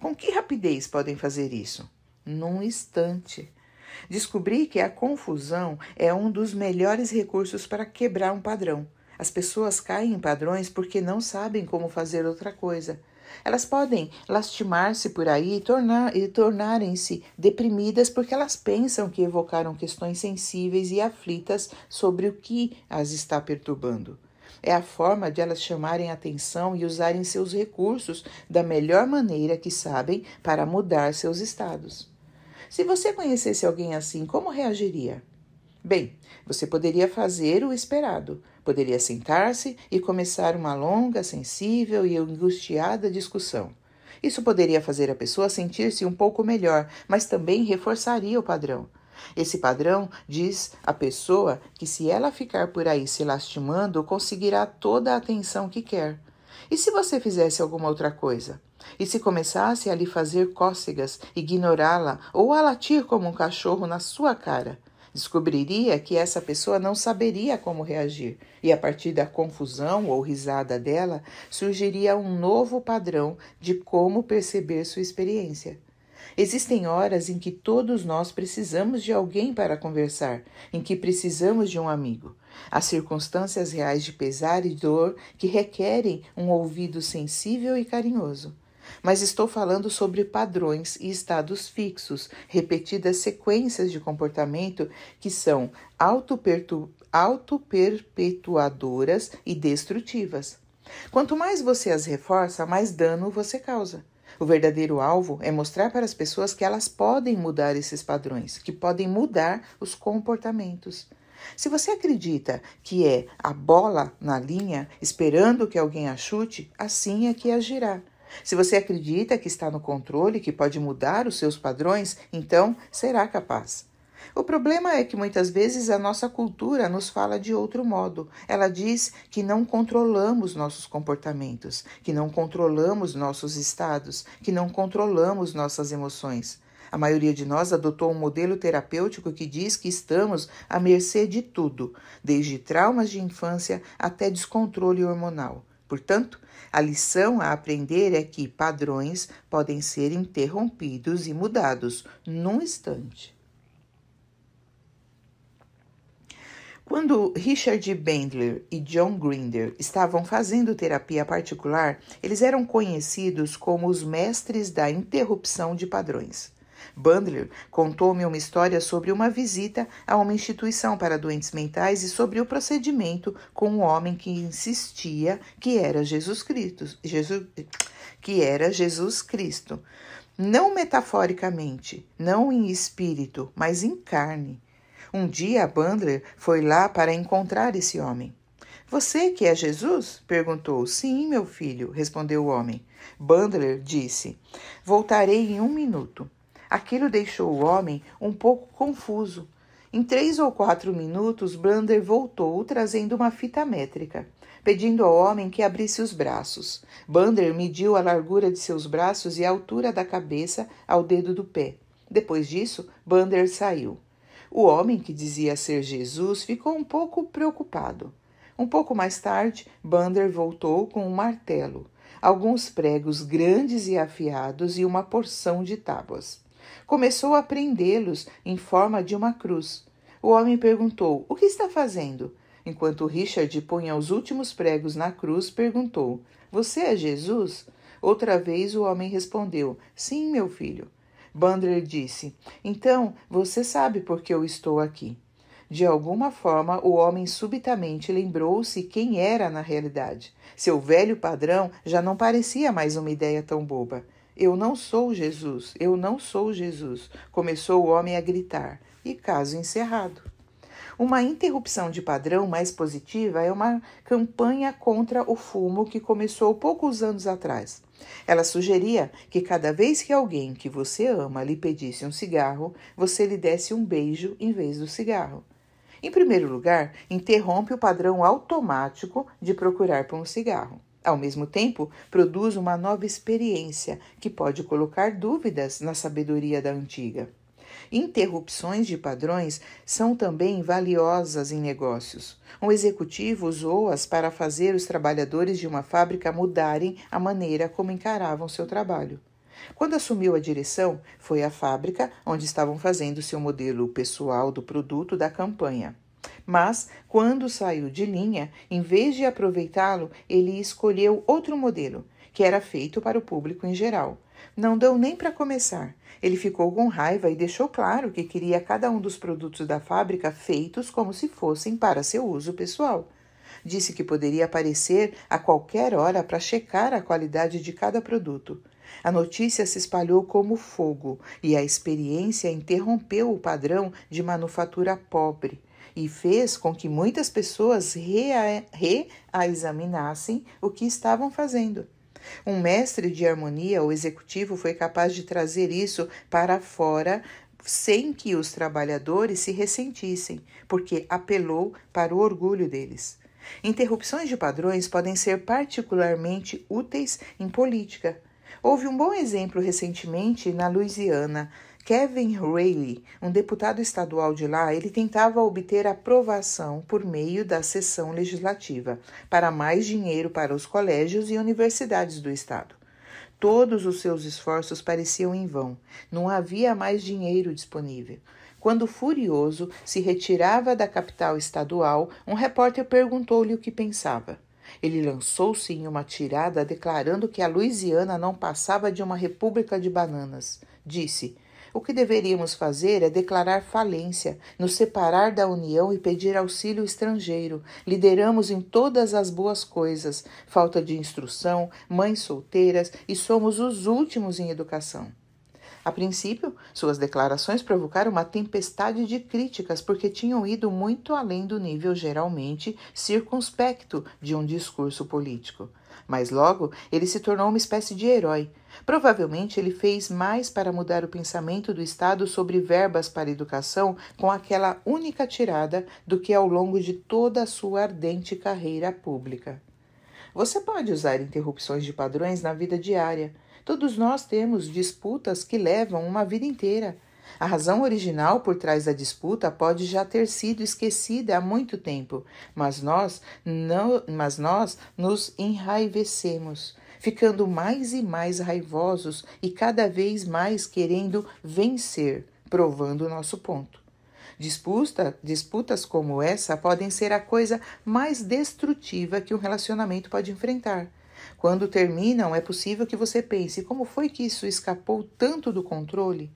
Com que rapidez podem fazer isso? Num instante. Descobri que a confusão é um dos melhores recursos para quebrar um padrão. As pessoas caem em padrões porque não sabem como fazer outra coisa. Elas podem lastimar-se por aí e, tornar, e tornarem-se deprimidas porque elas pensam que evocaram questões sensíveis e aflitas sobre o que as está perturbando. É a forma de elas chamarem atenção e usarem seus recursos da melhor maneira que sabem para mudar seus estados. Se você conhecesse alguém assim, como reagiria? Bem, você poderia fazer o esperado, Poderia sentar-se e começar uma longa, sensível e angustiada discussão. Isso poderia fazer a pessoa sentir-se um pouco melhor, mas também reforçaria o padrão. Esse padrão diz à pessoa que se ela ficar por aí se lastimando, conseguirá toda a atenção que quer. E se você fizesse alguma outra coisa? E se começasse a lhe fazer cócegas, ignorá-la ou a latir como um cachorro na sua cara? descobriria que essa pessoa não saberia como reagir, e a partir da confusão ou risada dela, surgiria um novo padrão de como perceber sua experiência. Existem horas em que todos nós precisamos de alguém para conversar, em que precisamos de um amigo. Há circunstâncias reais de pesar e dor que requerem um ouvido sensível e carinhoso mas estou falando sobre padrões e estados fixos, repetidas sequências de comportamento que são autoperpetuadoras e destrutivas. Quanto mais você as reforça, mais dano você causa. O verdadeiro alvo é mostrar para as pessoas que elas podem mudar esses padrões, que podem mudar os comportamentos. Se você acredita que é a bola na linha, esperando que alguém a chute, assim é que agirá. Se você acredita que está no controle, que pode mudar os seus padrões, então será capaz. O problema é que muitas vezes a nossa cultura nos fala de outro modo. Ela diz que não controlamos nossos comportamentos, que não controlamos nossos estados, que não controlamos nossas emoções. A maioria de nós adotou um modelo terapêutico que diz que estamos à mercê de tudo, desde traumas de infância até descontrole hormonal. Portanto, a lição a aprender é que padrões podem ser interrompidos e mudados num instante. Quando Richard Bandler e John Grinder estavam fazendo terapia particular, eles eram conhecidos como os mestres da interrupção de padrões. Bandler contou-me uma história sobre uma visita a uma instituição para doentes mentais e sobre o procedimento com um homem que insistia que era Jesus Cristo, Jesus, que era Jesus Cristo, não metaforicamente, não em espírito, mas em carne. Um dia Bandler foi lá para encontrar esse homem. Você que é Jesus? perguntou. Sim, meu filho, respondeu o homem. Bandler disse: Voltarei em um minuto. Aquilo deixou o homem um pouco confuso. Em três ou quatro minutos, Blander voltou trazendo uma fita métrica, pedindo ao homem que abrisse os braços. Blander mediu a largura de seus braços e a altura da cabeça ao dedo do pé. Depois disso, Blander saiu. O homem que dizia ser Jesus ficou um pouco preocupado. Um pouco mais tarde, Bander voltou com um martelo, alguns pregos grandes e afiados e uma porção de tábuas. Começou a prendê-los em forma de uma cruz. O homem perguntou: O que está fazendo? Enquanto Richard punha os últimos pregos na cruz, perguntou: Você é Jesus? Outra vez o homem respondeu: Sim, meu filho. Bandler disse: Então você sabe por que eu estou aqui. De alguma forma, o homem subitamente lembrou-se quem era na realidade. Seu velho padrão já não parecia mais uma ideia tão boba. Eu não sou Jesus, eu não sou Jesus, começou o homem a gritar, e caso encerrado. Uma interrupção de padrão mais positiva é uma campanha contra o fumo que começou poucos anos atrás. Ela sugeria que cada vez que alguém que você ama lhe pedisse um cigarro, você lhe desse um beijo em vez do cigarro. Em primeiro lugar, interrompe o padrão automático de procurar por um cigarro. Ao mesmo tempo, produz uma nova experiência que pode colocar dúvidas na sabedoria da antiga. Interrupções de padrões são também valiosas em negócios. Um executivo usou-as para fazer os trabalhadores de uma fábrica mudarem a maneira como encaravam seu trabalho. Quando assumiu a direção, foi à fábrica onde estavam fazendo seu modelo pessoal do produto da campanha. Mas, quando saiu de linha, em vez de aproveitá-lo, ele escolheu outro modelo, que era feito para o público em geral. Não deu nem para começar. Ele ficou com raiva e deixou claro que queria cada um dos produtos da fábrica feitos como se fossem para seu uso pessoal. Disse que poderia aparecer a qualquer hora para checar a qualidade de cada produto. A notícia se espalhou como fogo e a experiência interrompeu o padrão de manufatura pobre, e fez com que muitas pessoas reexaminassem o que estavam fazendo. Um mestre de harmonia ou executivo foi capaz de trazer isso para fora sem que os trabalhadores se ressentissem, porque apelou para o orgulho deles. Interrupções de padrões podem ser particularmente úteis em política. Houve um bom exemplo recentemente na Louisiana, Kevin Rayleigh, um deputado estadual de lá, ele tentava obter aprovação por meio da sessão legislativa para mais dinheiro para os colégios e universidades do estado. Todos os seus esforços pareciam em vão. Não havia mais dinheiro disponível. Quando furioso se retirava da capital estadual, um repórter perguntou-lhe o que pensava. Ele lançou-se em uma tirada declarando que a Louisiana não passava de uma república de bananas. Disse: o que deveríamos fazer é declarar falência, nos separar da União e pedir auxílio estrangeiro. Lideramos em todas as boas coisas, falta de instrução, mães solteiras e somos os últimos em educação. A princípio, suas declarações provocaram uma tempestade de críticas porque tinham ido muito além do nível geralmente circunspecto de um discurso político. Mas logo ele se tornou uma espécie de herói. Provavelmente ele fez mais para mudar o pensamento do Estado sobre verbas para educação com aquela única tirada do que ao longo de toda a sua ardente carreira pública. Você pode usar interrupções de padrões na vida diária. Todos nós temos disputas que levam uma vida inteira. A razão original por trás da disputa pode já ter sido esquecida há muito tempo, mas nós não, mas nós nos enraivecemos ficando mais e mais raivosos e cada vez mais querendo vencer, provando o nosso ponto. Disputa, disputas como essa podem ser a coisa mais destrutiva que um relacionamento pode enfrentar. Quando terminam, é possível que você pense: como foi que isso escapou tanto do controle?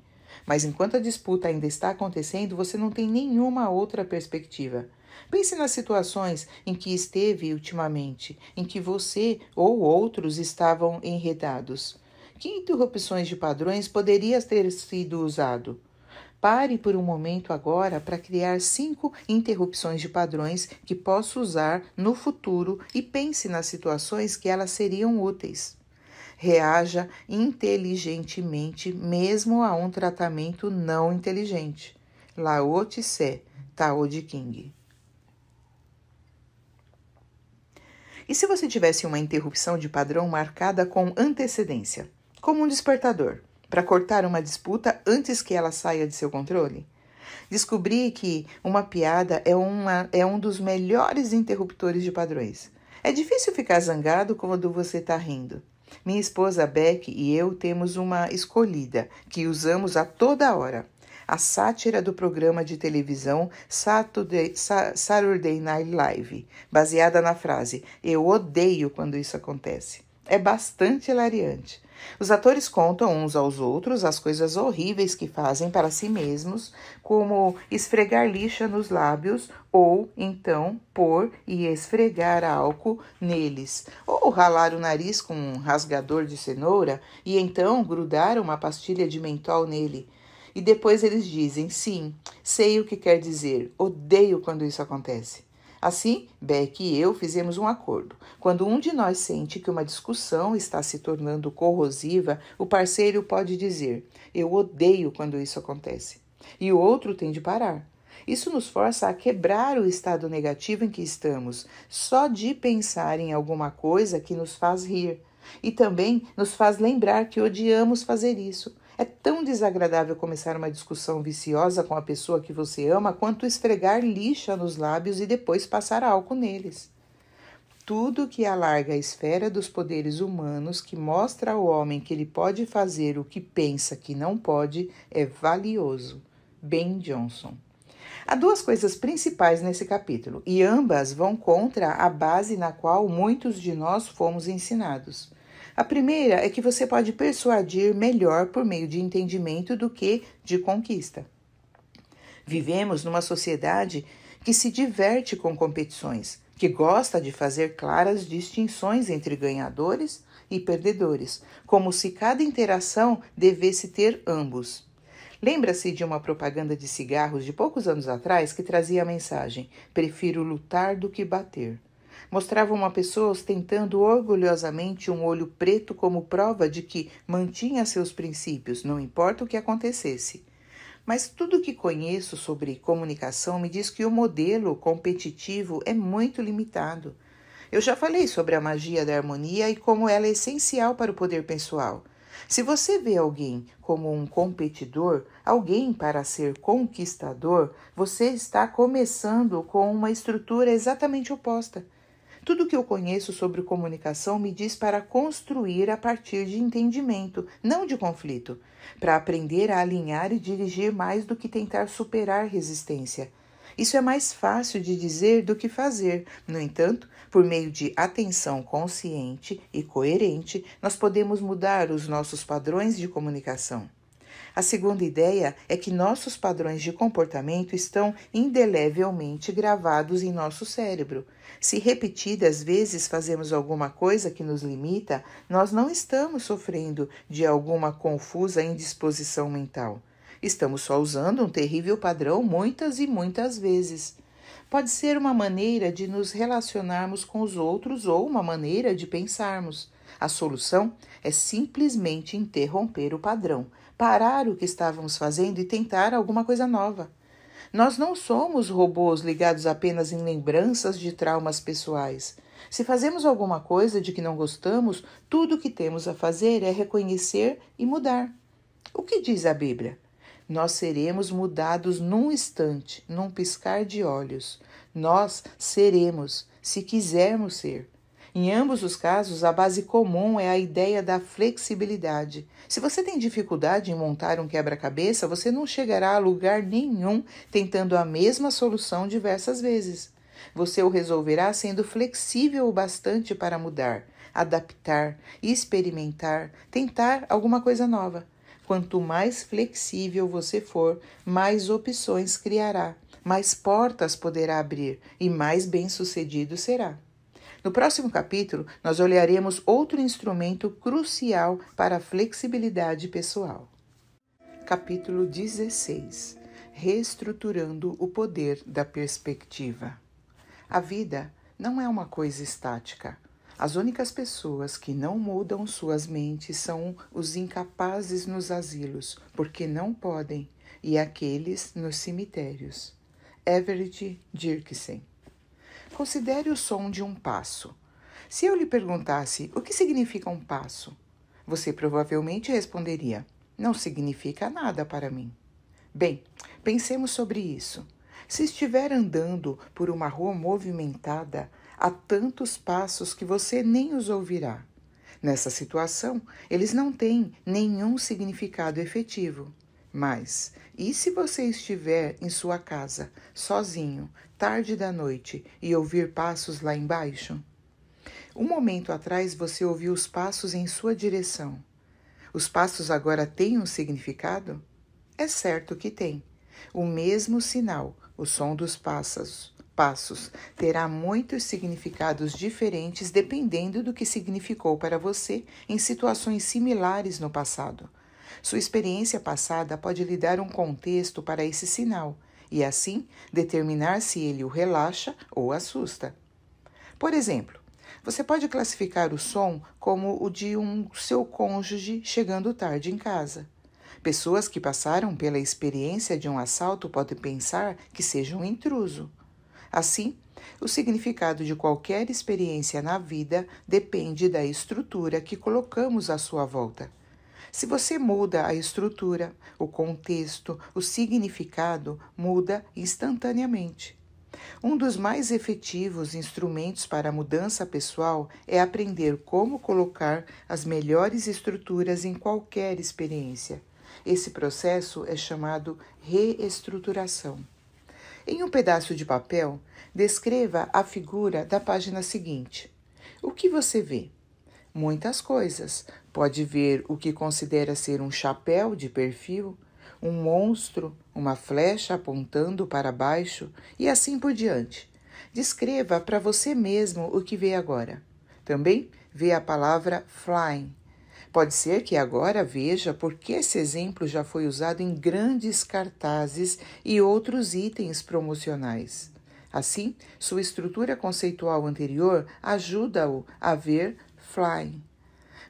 Mas enquanto a disputa ainda está acontecendo, você não tem nenhuma outra perspectiva. Pense nas situações em que esteve ultimamente, em que você ou outros estavam enredados. Que interrupções de padrões poderia ter sido usado? Pare por um momento agora para criar cinco interrupções de padrões que posso usar no futuro e pense nas situações que elas seriam úteis. Reaja inteligentemente mesmo a um tratamento não inteligente. Laotse, Tao de King. E se você tivesse uma interrupção de padrão marcada com antecedência, como um despertador, para cortar uma disputa antes que ela saia de seu controle? Descobri que uma piada é, uma, é um dos melhores interruptores de padrões. É difícil ficar zangado quando você está rindo. Minha esposa Beck e eu temos uma escolhida que usamos a toda hora a sátira do programa de televisão Saturday, Saturday Night Live, baseada na frase Eu odeio quando isso acontece. É bastante hilariante. Os atores contam uns aos outros as coisas horríveis que fazem para si mesmos, como esfregar lixa nos lábios ou então pôr e esfregar álcool neles, ou ralar o nariz com um rasgador de cenoura e então grudar uma pastilha de mentol nele. E depois eles dizem: sim, sei o que quer dizer, odeio quando isso acontece. Assim, Beck e eu fizemos um acordo. Quando um de nós sente que uma discussão está se tornando corrosiva, o parceiro pode dizer: Eu odeio quando isso acontece. E o outro tem de parar. Isso nos força a quebrar o estado negativo em que estamos, só de pensar em alguma coisa que nos faz rir. E também nos faz lembrar que odiamos fazer isso, é tão desagradável começar uma discussão viciosa com a pessoa que você ama quanto esfregar lixa nos lábios e depois passar álcool neles. Tudo que alarga a esfera dos poderes humanos, que mostra ao homem que ele pode fazer o que pensa que não pode, é valioso. Ben Johnson. Há duas coisas principais nesse capítulo, e ambas vão contra a base na qual muitos de nós fomos ensinados. A primeira é que você pode persuadir melhor por meio de entendimento do que de conquista. Vivemos numa sociedade que se diverte com competições, que gosta de fazer claras distinções entre ganhadores e perdedores, como se cada interação devesse ter ambos. Lembra-se de uma propaganda de cigarros de poucos anos atrás que trazia a mensagem: prefiro lutar do que bater. Mostrava uma pessoa ostentando orgulhosamente um olho preto como prova de que mantinha seus princípios, não importa o que acontecesse. Mas tudo que conheço sobre comunicação me diz que o modelo competitivo é muito limitado. Eu já falei sobre a magia da harmonia e como ela é essencial para o poder pessoal. Se você vê alguém como um competidor, alguém para ser conquistador, você está começando com uma estrutura exatamente oposta. Tudo que eu conheço sobre comunicação me diz para construir a partir de entendimento, não de conflito, para aprender a alinhar e dirigir mais do que tentar superar resistência. Isso é mais fácil de dizer do que fazer. No entanto, por meio de atenção consciente e coerente, nós podemos mudar os nossos padrões de comunicação. A segunda ideia é que nossos padrões de comportamento estão indelevelmente gravados em nosso cérebro. Se repetidas vezes fazemos alguma coisa que nos limita, nós não estamos sofrendo de alguma confusa indisposição mental. Estamos só usando um terrível padrão muitas e muitas vezes. Pode ser uma maneira de nos relacionarmos com os outros ou uma maneira de pensarmos. A solução é simplesmente interromper o padrão, parar o que estávamos fazendo e tentar alguma coisa nova. Nós não somos robôs ligados apenas em lembranças de traumas pessoais. Se fazemos alguma coisa de que não gostamos, tudo o que temos a fazer é reconhecer e mudar. O que diz a Bíblia? Nós seremos mudados num instante, num piscar de olhos. Nós seremos, se quisermos ser. Em ambos os casos, a base comum é a ideia da flexibilidade. Se você tem dificuldade em montar um quebra-cabeça, você não chegará a lugar nenhum tentando a mesma solução diversas vezes. Você o resolverá sendo flexível o bastante para mudar, adaptar, experimentar, tentar alguma coisa nova. Quanto mais flexível você for, mais opções criará, mais portas poderá abrir e mais bem-sucedido será. No próximo capítulo, nós olharemos outro instrumento crucial para a flexibilidade pessoal. Capítulo 16 Reestruturando o poder da perspectiva. A vida não é uma coisa estática. As únicas pessoas que não mudam suas mentes são os incapazes nos asilos, porque não podem, e aqueles nos cemitérios. Everett Dirksen Considere o som de um passo. Se eu lhe perguntasse o que significa um passo, você provavelmente responderia: não significa nada para mim. Bem, pensemos sobre isso. Se estiver andando por uma rua movimentada, há tantos passos que você nem os ouvirá. Nessa situação, eles não têm nenhum significado efetivo. Mas, e se você estiver em sua casa, sozinho, tarde da noite, e ouvir passos lá embaixo? Um momento atrás você ouviu os passos em sua direção. Os passos agora têm um significado? É certo que tem. O mesmo sinal, o som dos passos, passos terá muitos significados diferentes dependendo do que significou para você em situações similares no passado. Sua experiência passada pode lhe dar um contexto para esse sinal e, assim, determinar se ele o relaxa ou assusta. Por exemplo, você pode classificar o som como o de um seu cônjuge chegando tarde em casa. Pessoas que passaram pela experiência de um assalto podem pensar que seja um intruso. Assim, o significado de qualquer experiência na vida depende da estrutura que colocamos à sua volta. Se você muda a estrutura, o contexto, o significado muda instantaneamente. Um dos mais efetivos instrumentos para a mudança pessoal é aprender como colocar as melhores estruturas em qualquer experiência. Esse processo é chamado reestruturação. Em um pedaço de papel, descreva a figura da página seguinte. O que você vê? muitas coisas. Pode ver o que considera ser um chapéu de perfil, um monstro, uma flecha apontando para baixo e assim por diante. Descreva para você mesmo o que vê agora. Também vê a palavra flying. Pode ser que agora veja porque esse exemplo já foi usado em grandes cartazes e outros itens promocionais. Assim, sua estrutura conceitual anterior ajuda-o a ver flying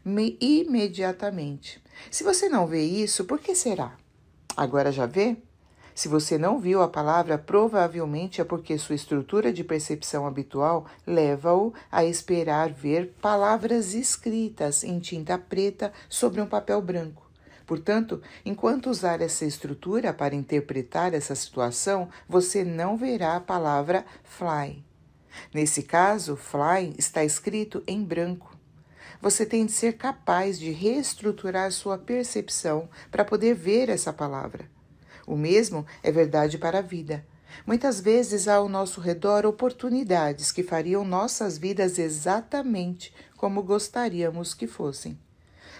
imediatamente. Se você não vê isso, por que será? Agora já vê? Se você não viu a palavra, provavelmente é porque sua estrutura de percepção habitual leva-o a esperar ver palavras escritas em tinta preta sobre um papel branco. Portanto, enquanto usar essa estrutura para interpretar essa situação, você não verá a palavra fly. Nesse caso, fly está escrito em branco você tem de ser capaz de reestruturar sua percepção para poder ver essa palavra. O mesmo é verdade para a vida. Muitas vezes há ao nosso redor oportunidades que fariam nossas vidas exatamente como gostaríamos que fossem.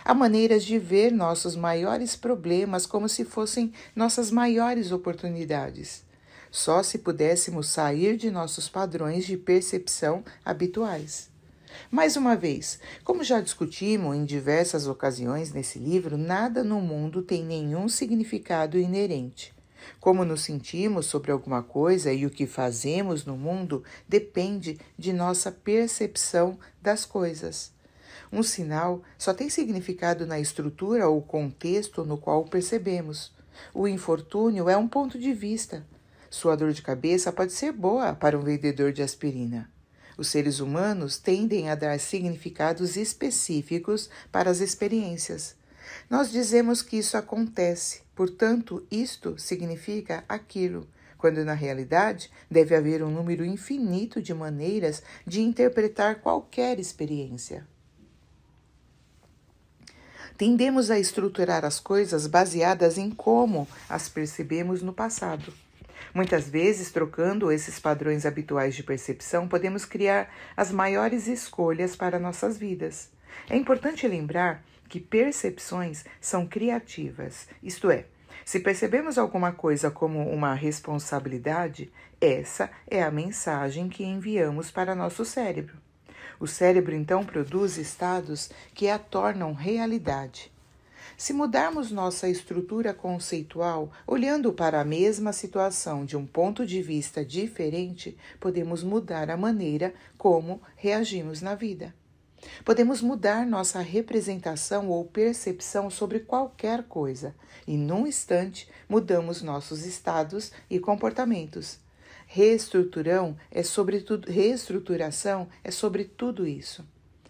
Há maneiras de ver nossos maiores problemas como se fossem nossas maiores oportunidades. Só se pudéssemos sair de nossos padrões de percepção habituais. Mais uma vez, como já discutimos em diversas ocasiões nesse livro, nada no mundo tem nenhum significado inerente. Como nos sentimos sobre alguma coisa e o que fazemos no mundo depende de nossa percepção das coisas. Um sinal só tem significado na estrutura ou contexto no qual o percebemos. O infortúnio é um ponto de vista. Sua dor de cabeça pode ser boa para um vendedor de aspirina. Os seres humanos tendem a dar significados específicos para as experiências. Nós dizemos que isso acontece, portanto, isto significa aquilo, quando na realidade deve haver um número infinito de maneiras de interpretar qualquer experiência. Tendemos a estruturar as coisas baseadas em como as percebemos no passado. Muitas vezes, trocando esses padrões habituais de percepção, podemos criar as maiores escolhas para nossas vidas. É importante lembrar que percepções são criativas, isto é, se percebemos alguma coisa como uma responsabilidade, essa é a mensagem que enviamos para nosso cérebro. O cérebro então produz estados que a tornam realidade. Se mudarmos nossa estrutura conceitual, olhando para a mesma situação de um ponto de vista diferente, podemos mudar a maneira como reagimos na vida. Podemos mudar nossa representação ou percepção sobre qualquer coisa e, num instante, mudamos nossos estados e comportamentos. Reestruturão é reestruturação é sobre tudo isso.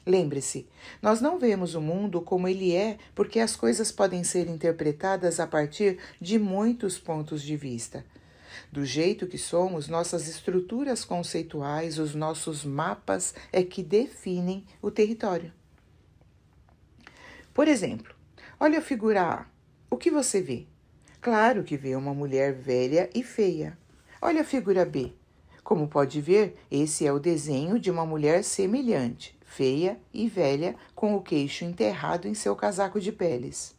Lembre-se, nós não vemos o mundo como ele é porque as coisas podem ser interpretadas a partir de muitos pontos de vista. Do jeito que somos, nossas estruturas conceituais, os nossos mapas é que definem o território. Por exemplo, olha a figura A. O que você vê? Claro que vê uma mulher velha e feia. Olha a figura B. Como pode ver, esse é o desenho de uma mulher semelhante feia e velha, com o queixo enterrado em seu casaco de peles.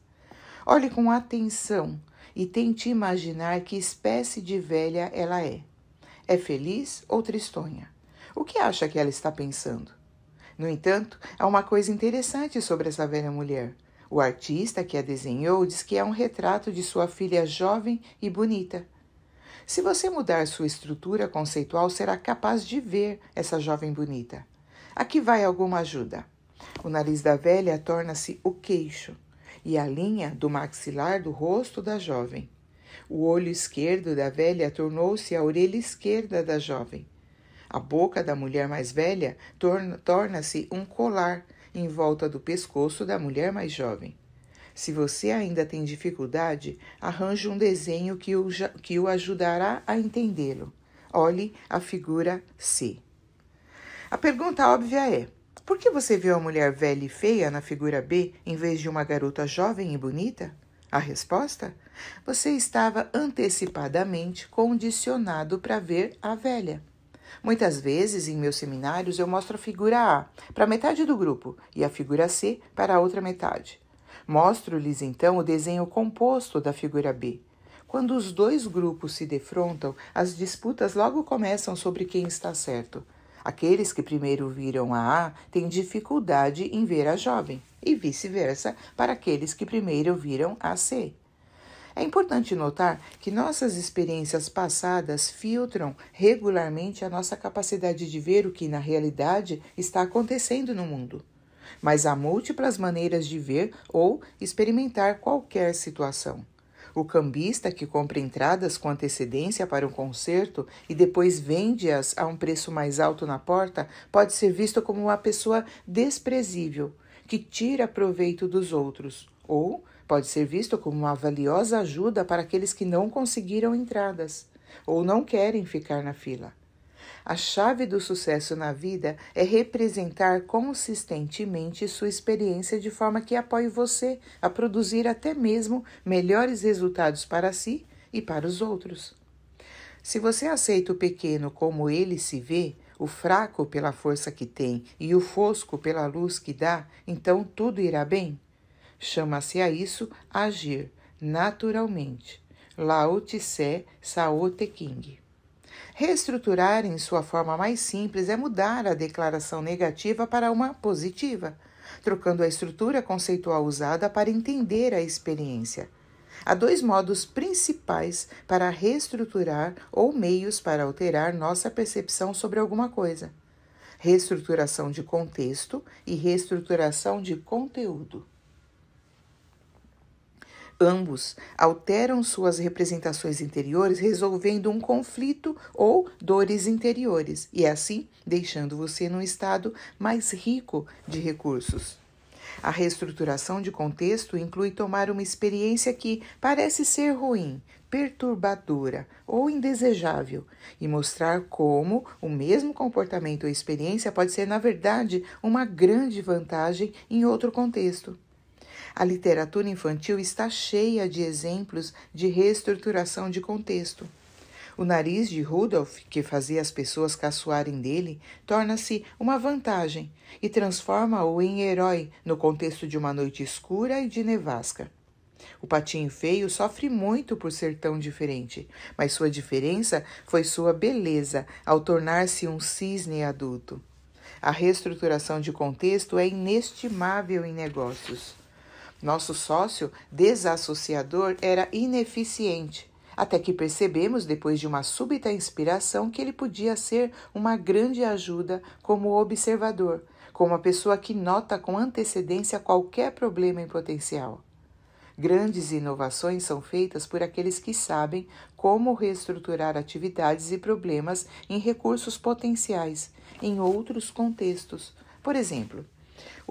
Olhe com atenção e tente imaginar que espécie de velha ela é. É feliz ou tristonha? O que acha que ela está pensando? No entanto, há uma coisa interessante sobre essa velha mulher. O artista que a desenhou diz que é um retrato de sua filha jovem e bonita. Se você mudar sua estrutura conceitual, será capaz de ver essa jovem bonita. Aqui vai alguma ajuda. O nariz da velha torna-se o queixo e a linha do maxilar do rosto da jovem. O olho esquerdo da velha tornou-se a orelha esquerda da jovem. A boca da mulher mais velha torna-se um colar em volta do pescoço da mulher mais jovem. Se você ainda tem dificuldade, arranje um desenho que o, que o ajudará a entendê-lo. Olhe a figura C. A pergunta óbvia é: por que você viu a mulher velha e feia na figura B em vez de uma garota jovem e bonita? A resposta? Você estava antecipadamente condicionado para ver a velha. Muitas vezes em meus seminários eu mostro a figura A para metade do grupo e a figura C para a outra metade. Mostro-lhes então o desenho composto da figura B. Quando os dois grupos se defrontam, as disputas logo começam sobre quem está certo. Aqueles que primeiro viram a A têm dificuldade em ver a jovem, e vice-versa para aqueles que primeiro viram a C. É importante notar que nossas experiências passadas filtram regularmente a nossa capacidade de ver o que na realidade está acontecendo no mundo. Mas há múltiplas maneiras de ver ou experimentar qualquer situação. O cambista que compra entradas com antecedência para um concerto e depois vende-as a um preço mais alto na porta pode ser visto como uma pessoa desprezível, que tira proveito dos outros, ou pode ser visto como uma valiosa ajuda para aqueles que não conseguiram entradas ou não querem ficar na fila. A chave do sucesso na vida é representar consistentemente sua experiência de forma que apoie você a produzir até mesmo melhores resultados para si e para os outros. Se você aceita o pequeno como ele se vê, o fraco pela força que tem e o fosco pela luz que dá, então tudo irá bem. Chama-se a isso agir naturalmente. Lao Tse Sao Te King. Reestruturar em sua forma mais simples é mudar a declaração negativa para uma positiva, trocando a estrutura conceitual usada para entender a experiência. Há dois modos principais para reestruturar ou meios para alterar nossa percepção sobre alguma coisa: reestruturação de contexto e reestruturação de conteúdo. Ambos alteram suas representações interiores, resolvendo um conflito ou dores interiores, e assim deixando você num estado mais rico de recursos. A reestruturação de contexto inclui tomar uma experiência que parece ser ruim, perturbadora ou indesejável e mostrar como o mesmo comportamento ou experiência pode ser, na verdade, uma grande vantagem em outro contexto. A literatura infantil está cheia de exemplos de reestruturação de contexto. O nariz de Rudolf, que fazia as pessoas caçoarem dele, torna-se uma vantagem e transforma-o em herói no contexto de uma noite escura e de nevasca. O patinho feio sofre muito por ser tão diferente, mas sua diferença foi sua beleza ao tornar-se um cisne adulto. A reestruturação de contexto é inestimável em negócios. Nosso sócio desassociador era ineficiente, até que percebemos, depois de uma súbita inspiração, que ele podia ser uma grande ajuda como observador, como a pessoa que nota com antecedência qualquer problema em potencial. Grandes inovações são feitas por aqueles que sabem como reestruturar atividades e problemas em recursos potenciais, em outros contextos. Por exemplo,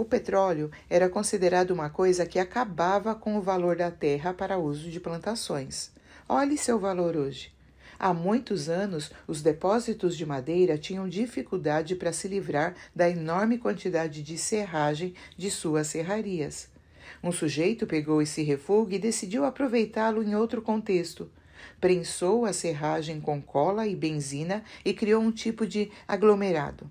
o petróleo era considerado uma coisa que acabava com o valor da terra para uso de plantações. Olhe seu valor hoje. Há muitos anos, os depósitos de madeira tinham dificuldade para se livrar da enorme quantidade de serragem de suas serrarias. Um sujeito pegou esse refúgio e decidiu aproveitá-lo em outro contexto. Prensou a serragem com cola e benzina e criou um tipo de aglomerado.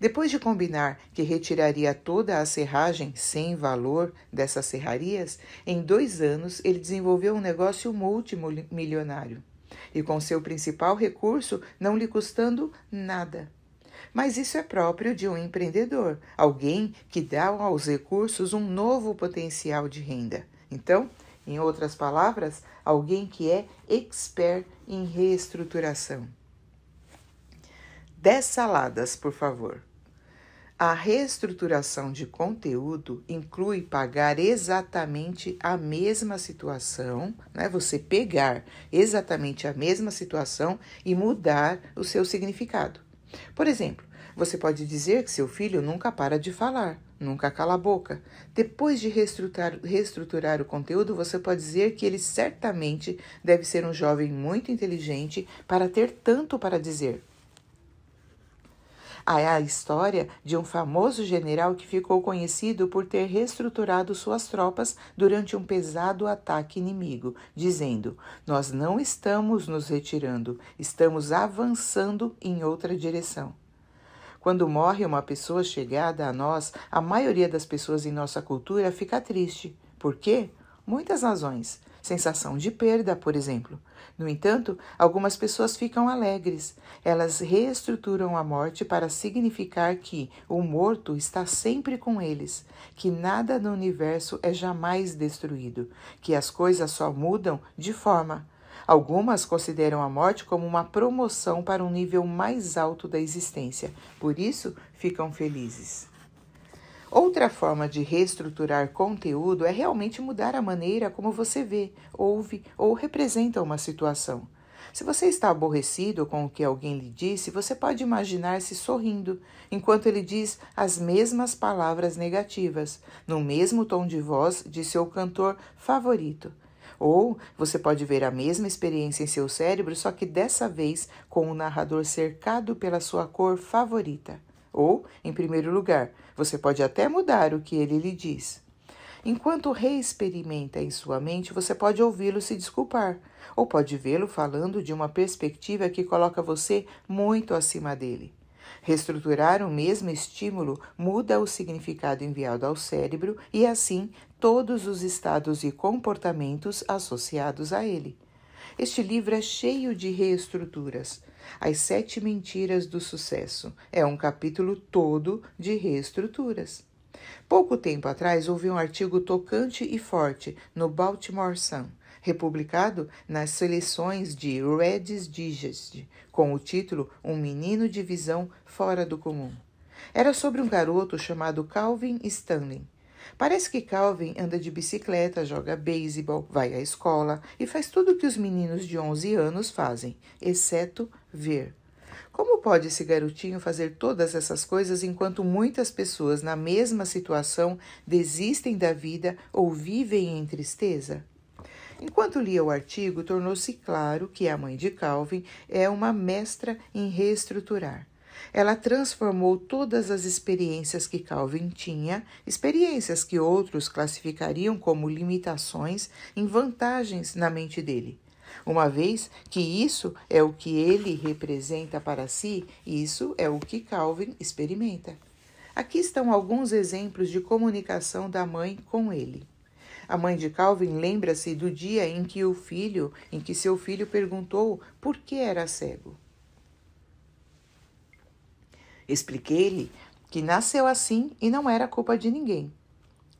Depois de combinar que retiraria toda a serragem sem valor dessas serrarias, em dois anos ele desenvolveu um negócio multimilionário e com seu principal recurso não lhe custando nada. Mas isso é próprio de um empreendedor, alguém que dá aos recursos um novo potencial de renda. Então, em outras palavras, alguém que é expert em reestruturação. Dez saladas, por favor. A reestruturação de conteúdo inclui pagar exatamente a mesma situação, né? você pegar exatamente a mesma situação e mudar o seu significado. Por exemplo, você pode dizer que seu filho nunca para de falar, nunca cala a boca. Depois de reestruturar, reestruturar, o conteúdo, você pode dizer que ele certamente deve ser um jovem muito inteligente para ter tanto para dizer a história de um famoso general que ficou conhecido por ter reestruturado suas tropas durante um pesado ataque inimigo, dizendo: Nós não estamos nos retirando, estamos avançando em outra direção. Quando morre uma pessoa chegada a nós, a maioria das pessoas em nossa cultura fica triste. Por quê? Muitas razões. Sensação de perda, por exemplo. No entanto, algumas pessoas ficam alegres. Elas reestruturam a morte para significar que o morto está sempre com eles, que nada no universo é jamais destruído, que as coisas só mudam de forma. Algumas consideram a morte como uma promoção para um nível mais alto da existência, por isso ficam felizes. Outra forma de reestruturar conteúdo é realmente mudar a maneira como você vê, ouve ou representa uma situação. Se você está aborrecido com o que alguém lhe disse, você pode imaginar-se sorrindo, enquanto ele diz as mesmas palavras negativas, no mesmo tom de voz de seu cantor favorito. Ou você pode ver a mesma experiência em seu cérebro, só que dessa vez com o narrador cercado pela sua cor favorita. Ou, em primeiro lugar, você pode até mudar o que ele lhe diz. Enquanto reexperimenta em sua mente, você pode ouvi-lo se desculpar, ou pode vê-lo falando de uma perspectiva que coloca você muito acima dele. Reestruturar o mesmo estímulo muda o significado enviado ao cérebro e, assim, todos os estados e comportamentos associados a ele. Este livro é cheio de reestruturas. As Sete Mentiras do Sucesso é um capítulo todo de reestruturas. Pouco tempo atrás houve um artigo tocante e forte no Baltimore Sun, republicado nas seleções de Red's Digest, com o título Um Menino de Visão Fora do Comum. Era sobre um garoto chamado Calvin Stanley, Parece que Calvin anda de bicicleta, joga beisebol, vai à escola e faz tudo o que os meninos de 11 anos fazem, exceto ver. Como pode esse garotinho fazer todas essas coisas enquanto muitas pessoas na mesma situação desistem da vida ou vivem em tristeza? Enquanto lia o artigo, tornou-se claro que a mãe de Calvin é uma mestra em reestruturar. Ela transformou todas as experiências que Calvin tinha, experiências que outros classificariam como limitações, em vantagens na mente dele. Uma vez que isso é o que ele representa para si, isso é o que Calvin experimenta. Aqui estão alguns exemplos de comunicação da mãe com ele. A mãe de Calvin lembra-se do dia em que o filho, em que seu filho perguntou por que era cego. Expliquei-lhe que nasceu assim e não era culpa de ninguém.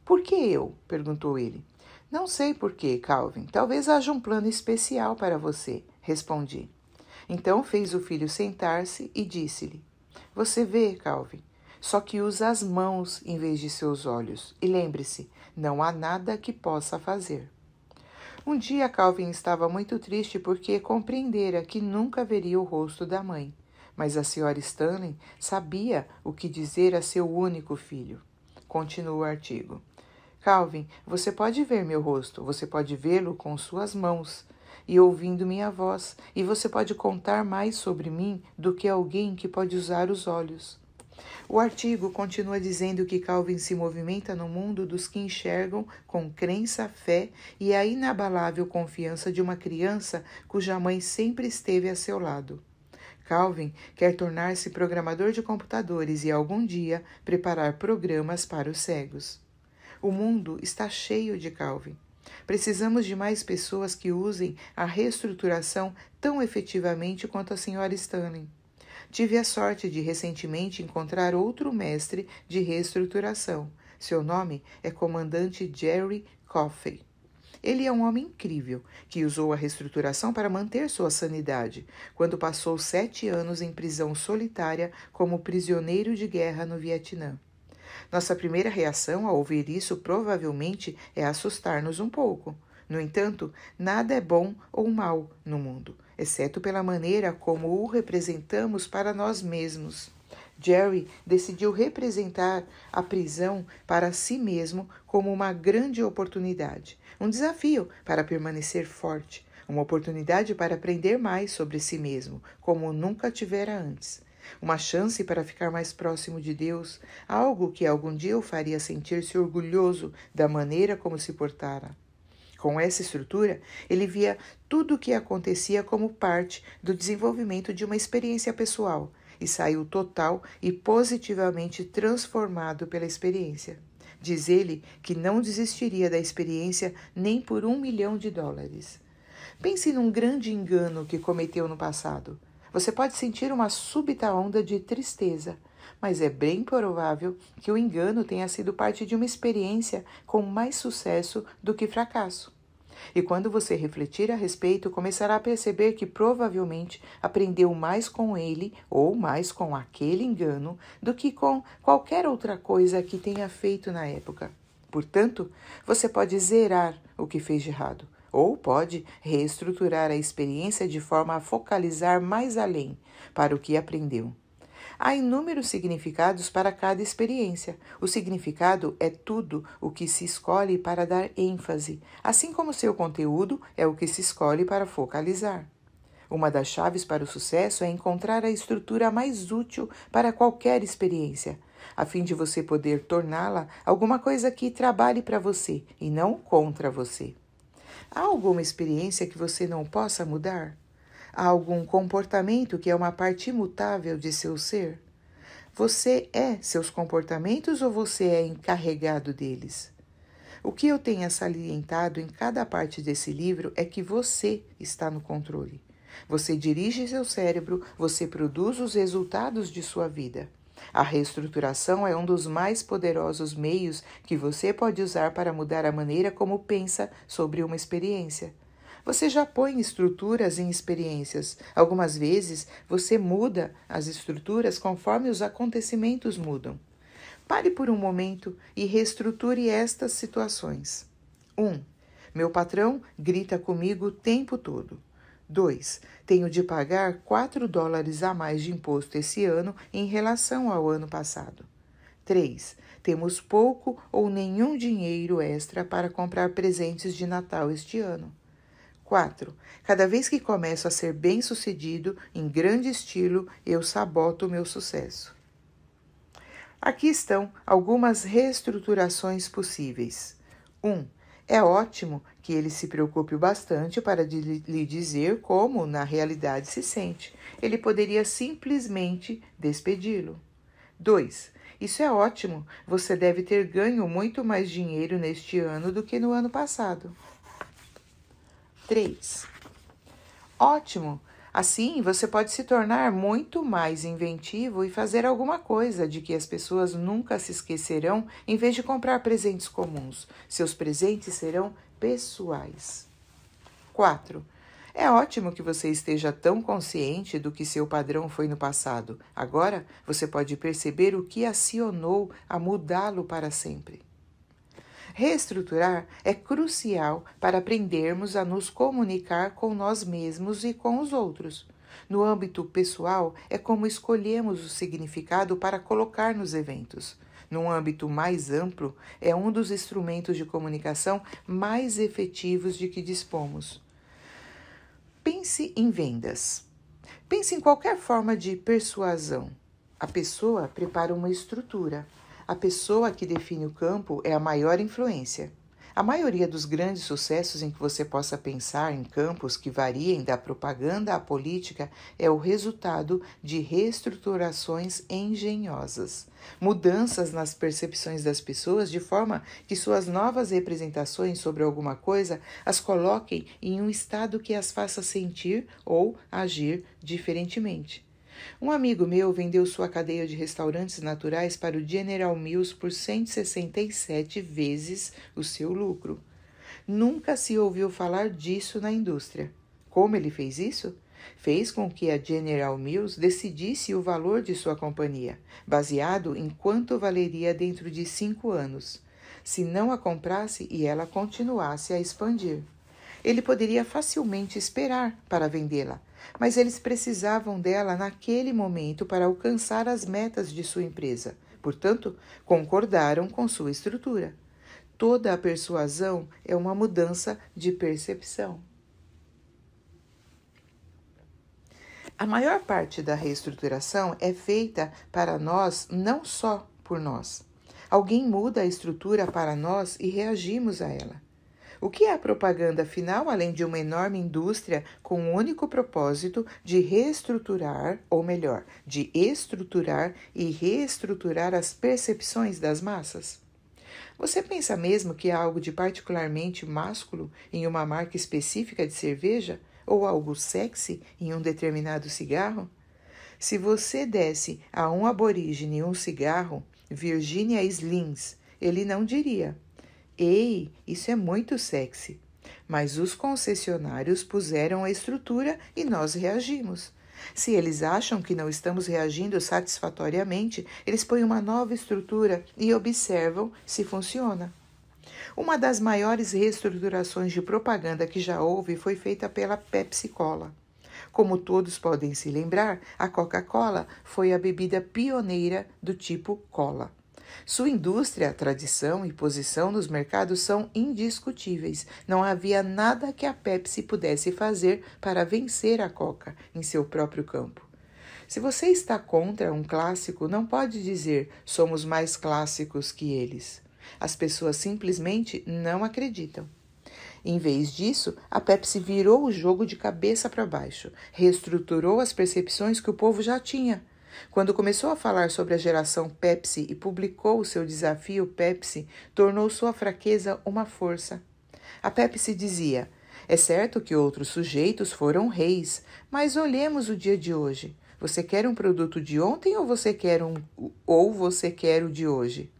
Por que eu? perguntou ele. Não sei por que, Calvin. Talvez haja um plano especial para você, respondi. Então fez o filho sentar-se e disse-lhe: Você vê, Calvin, só que usa as mãos em vez de seus olhos. E lembre-se, não há nada que possa fazer. Um dia Calvin estava muito triste porque compreendera que nunca veria o rosto da mãe. Mas a senhora Stanley sabia o que dizer a seu único filho. Continua o artigo. Calvin, você pode ver meu rosto, você pode vê-lo com suas mãos e ouvindo minha voz, e você pode contar mais sobre mim do que alguém que pode usar os olhos. O artigo continua dizendo que Calvin se movimenta no mundo dos que enxergam com crença, fé e a inabalável confiança de uma criança cuja mãe sempre esteve a seu lado. Calvin quer tornar-se programador de computadores e algum dia preparar programas para os cegos. O mundo está cheio de Calvin. Precisamos de mais pessoas que usem a reestruturação tão efetivamente quanto a senhora Stanley. Tive a sorte de recentemente encontrar outro mestre de reestruturação. Seu nome é Comandante Jerry Coffey. Ele é um homem incrível, que usou a reestruturação para manter sua sanidade, quando passou sete anos em prisão solitária como prisioneiro de guerra no Vietnã. Nossa primeira reação ao ouvir isso provavelmente é assustar-nos um pouco. No entanto, nada é bom ou mal no mundo, exceto pela maneira como o representamos para nós mesmos. Jerry decidiu representar a prisão para si mesmo como uma grande oportunidade um desafio para permanecer forte, uma oportunidade para aprender mais sobre si mesmo, como nunca tivera antes, uma chance para ficar mais próximo de Deus, algo que algum dia o faria sentir-se orgulhoso da maneira como se portara. Com essa estrutura, ele via tudo o que acontecia como parte do desenvolvimento de uma experiência pessoal e saiu total e positivamente transformado pela experiência. Diz ele que não desistiria da experiência nem por um milhão de dólares. Pense num grande engano que cometeu no passado. Você pode sentir uma súbita onda de tristeza, mas é bem provável que o engano tenha sido parte de uma experiência com mais sucesso do que fracasso. E quando você refletir a respeito, começará a perceber que provavelmente aprendeu mais com ele ou mais com aquele engano do que com qualquer outra coisa que tenha feito na época. Portanto, você pode zerar o que fez de errado, ou pode reestruturar a experiência de forma a focalizar mais além para o que aprendeu. Há inúmeros significados para cada experiência. O significado é tudo o que se escolhe para dar ênfase, assim como seu conteúdo é o que se escolhe para focalizar. Uma das chaves para o sucesso é encontrar a estrutura mais útil para qualquer experiência, a fim de você poder torná-la alguma coisa que trabalhe para você e não contra você. Há alguma experiência que você não possa mudar? Há algum comportamento que é uma parte imutável de seu ser? Você é seus comportamentos ou você é encarregado deles? O que eu tenho salientado em cada parte desse livro é que você está no controle. Você dirige seu cérebro, você produz os resultados de sua vida. A reestruturação é um dos mais poderosos meios que você pode usar para mudar a maneira como pensa sobre uma experiência. Você já põe estruturas em experiências. Algumas vezes você muda as estruturas conforme os acontecimentos mudam. Pare por um momento e reestruture estas situações. 1. Um, meu patrão grita comigo o tempo todo. 2. Tenho de pagar 4 dólares a mais de imposto esse ano em relação ao ano passado. 3. Temos pouco ou nenhum dinheiro extra para comprar presentes de Natal este ano. 4. Cada vez que começo a ser bem-sucedido, em grande estilo, eu saboto o meu sucesso. Aqui estão algumas reestruturações possíveis. 1. Um, é ótimo que ele se preocupe bastante para lhe dizer como, na realidade, se sente. Ele poderia simplesmente despedi-lo. 2. Isso é ótimo. Você deve ter ganho muito mais dinheiro neste ano do que no ano passado. 3. Ótimo! Assim, você pode se tornar muito mais inventivo e fazer alguma coisa de que as pessoas nunca se esquecerão, em vez de comprar presentes comuns. Seus presentes serão pessoais. 4. É ótimo que você esteja tão consciente do que seu padrão foi no passado. Agora, você pode perceber o que acionou a mudá-lo para sempre. Reestruturar é crucial para aprendermos a nos comunicar com nós mesmos e com os outros. No âmbito pessoal, é como escolhemos o significado para colocar nos eventos. Num âmbito mais amplo, é um dos instrumentos de comunicação mais efetivos de que dispomos. Pense em vendas. Pense em qualquer forma de persuasão. A pessoa prepara uma estrutura, a pessoa que define o campo é a maior influência. A maioria dos grandes sucessos em que você possa pensar em campos que variem da propaganda à política é o resultado de reestruturações engenhosas, mudanças nas percepções das pessoas de forma que suas novas representações sobre alguma coisa as coloquem em um estado que as faça sentir ou agir diferentemente. Um amigo meu vendeu sua cadeia de restaurantes naturais para o General Mills por 167 vezes o seu lucro. Nunca se ouviu falar disso na indústria. Como ele fez isso? Fez com que a General Mills decidisse o valor de sua companhia, baseado em quanto valeria dentro de cinco anos, se não a comprasse e ela continuasse a expandir. Ele poderia facilmente esperar para vendê-la, mas eles precisavam dela naquele momento para alcançar as metas de sua empresa. Portanto, concordaram com sua estrutura. Toda a persuasão é uma mudança de percepção. A maior parte da reestruturação é feita para nós, não só por nós. Alguém muda a estrutura para nós e reagimos a ela. O que é a propaganda, afinal, além de uma enorme indústria com o único propósito de reestruturar, ou melhor, de estruturar e reestruturar as percepções das massas? Você pensa mesmo que há é algo de particularmente másculo em uma marca específica de cerveja? Ou algo sexy em um determinado cigarro? Se você desse a um aborígene um cigarro, Virginia Slims, ele não diria: Ei, isso é muito sexy. Mas os concessionários puseram a estrutura e nós reagimos. Se eles acham que não estamos reagindo satisfatoriamente, eles põem uma nova estrutura e observam se funciona. Uma das maiores reestruturações de propaganda que já houve foi feita pela Pepsi Cola. Como todos podem se lembrar, a Coca-Cola foi a bebida pioneira do tipo cola. Sua indústria, tradição e posição nos mercados são indiscutíveis. Não havia nada que a Pepsi pudesse fazer para vencer a Coca em seu próprio campo. Se você está contra um clássico, não pode dizer somos mais clássicos que eles. As pessoas simplesmente não acreditam. Em vez disso, a Pepsi virou o jogo de cabeça para baixo, reestruturou as percepções que o povo já tinha quando começou a falar sobre a geração Pepsi e publicou o seu desafio Pepsi, tornou sua fraqueza uma força. A Pepsi dizia: É certo que outros sujeitos foram reis, mas olhemos o dia de hoje. Você quer um produto de ontem ou você quer um ou você quer o de hoje?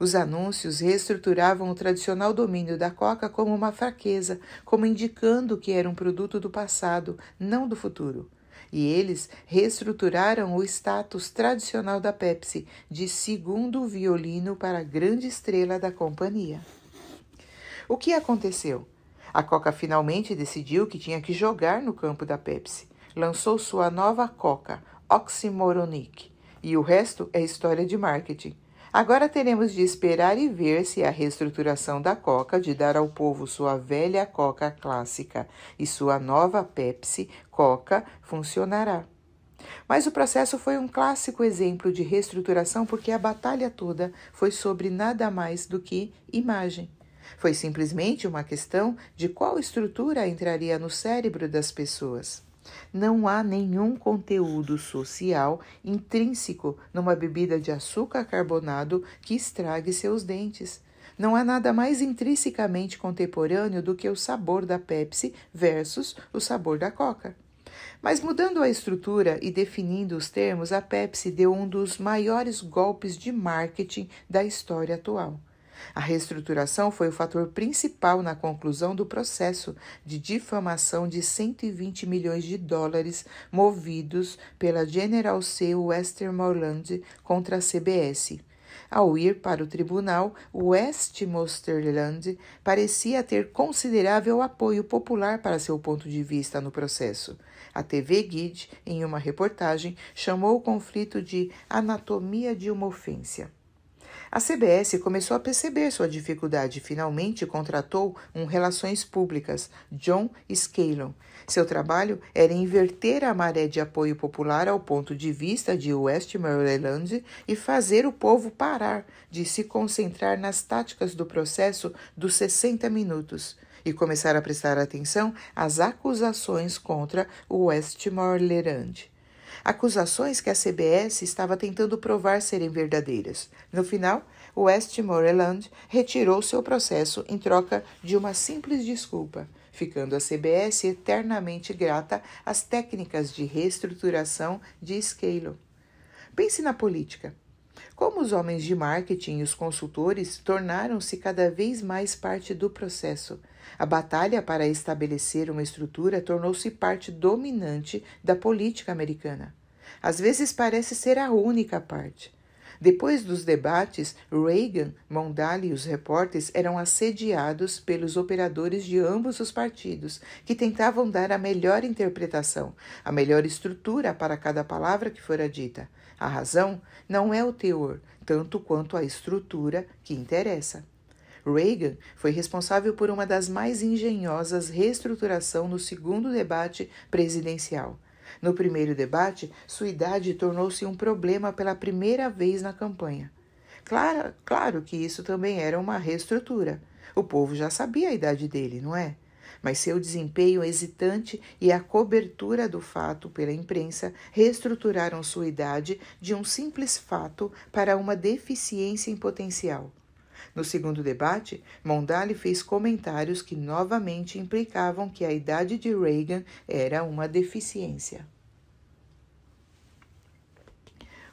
Os anúncios reestruturavam o tradicional domínio da Coca como uma fraqueza, como indicando que era um produto do passado, não do futuro e eles reestruturaram o status tradicional da Pepsi de segundo violino para a grande estrela da companhia. O que aconteceu? A Coca finalmente decidiu que tinha que jogar no campo da Pepsi. Lançou sua nova Coca, Oxymoronic, e o resto é história de marketing. Agora teremos de esperar e ver se a reestruturação da Coca, de dar ao povo sua velha Coca clássica e sua nova Pepsi Coca, funcionará. Mas o processo foi um clássico exemplo de reestruturação porque a batalha toda foi sobre nada mais do que imagem. Foi simplesmente uma questão de qual estrutura entraria no cérebro das pessoas. Não há nenhum conteúdo social intrínseco numa bebida de açúcar carbonado que estrague seus dentes. Não há nada mais intrinsecamente contemporâneo do que o sabor da Pepsi versus o sabor da Coca. Mas mudando a estrutura e definindo os termos, a Pepsi deu um dos maiores golpes de marketing da história atual. A reestruturação foi o fator principal na conclusão do processo de difamação de 120 milhões de dólares movidos pela General C. Westmoreland contra a CBS. Ao ir para o tribunal, Westmoreland parecia ter considerável apoio popular para seu ponto de vista no processo. A TV Guide, em uma reportagem, chamou o conflito de anatomia de uma ofensa. A CBS começou a perceber sua dificuldade e finalmente contratou um Relações Públicas, John Scalon. Seu trabalho era inverter a maré de apoio popular ao ponto de vista de Westmoreland e fazer o povo parar de se concentrar nas táticas do processo dos 60 minutos e começar a prestar atenção às acusações contra o Westmoreland acusações que a CBS estava tentando provar serem verdadeiras. No final, Westmoreland retirou seu processo em troca de uma simples desculpa, ficando a CBS eternamente grata às técnicas de reestruturação de Scalo. Pense na política. Como os homens de marketing e os consultores tornaram-se cada vez mais parte do processo – a batalha para estabelecer uma estrutura tornou-se parte dominante da política americana. Às vezes parece ser a única parte. Depois dos debates, Reagan, Mondale e os repórteres eram assediados pelos operadores de ambos os partidos, que tentavam dar a melhor interpretação, a melhor estrutura para cada palavra que fora dita. A razão não é o teor, tanto quanto a estrutura que interessa. Reagan foi responsável por uma das mais engenhosas reestruturação no segundo debate presidencial. No primeiro debate, sua idade tornou-se um problema pela primeira vez na campanha. Claro, claro que isso também era uma reestrutura. O povo já sabia a idade dele, não é? Mas seu desempenho hesitante e a cobertura do fato pela imprensa reestruturaram sua idade de um simples fato para uma deficiência em potencial. No segundo debate, Mondale fez comentários que novamente implicavam que a idade de Reagan era uma deficiência.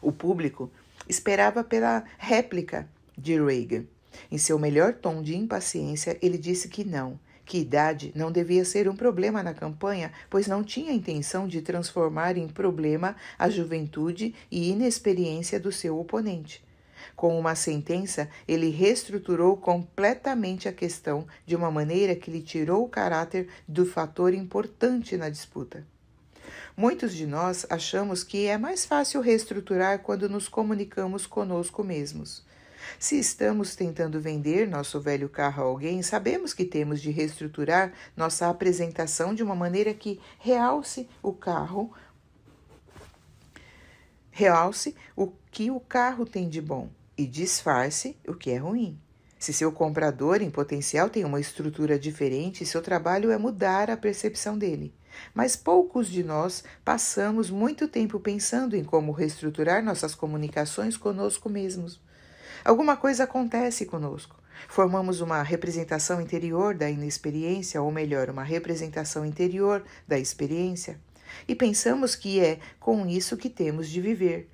O público esperava pela réplica de Reagan. Em seu melhor tom de impaciência, ele disse que não, que idade não devia ser um problema na campanha, pois não tinha intenção de transformar em problema a juventude e inexperiência do seu oponente. Com uma sentença, ele reestruturou completamente a questão de uma maneira que lhe tirou o caráter do fator importante na disputa. Muitos de nós achamos que é mais fácil reestruturar quando nos comunicamos conosco mesmos. Se estamos tentando vender nosso velho carro a alguém, sabemos que temos de reestruturar nossa apresentação de uma maneira que realce o carro, realce o que o carro tem de bom e disfarce o que é ruim. Se seu comprador em potencial tem uma estrutura diferente, seu trabalho é mudar a percepção dele. Mas poucos de nós passamos muito tempo pensando em como reestruturar nossas comunicações conosco mesmos. Alguma coisa acontece conosco. Formamos uma representação interior da inexperiência, ou melhor, uma representação interior da experiência, e pensamos que é com isso que temos de viver.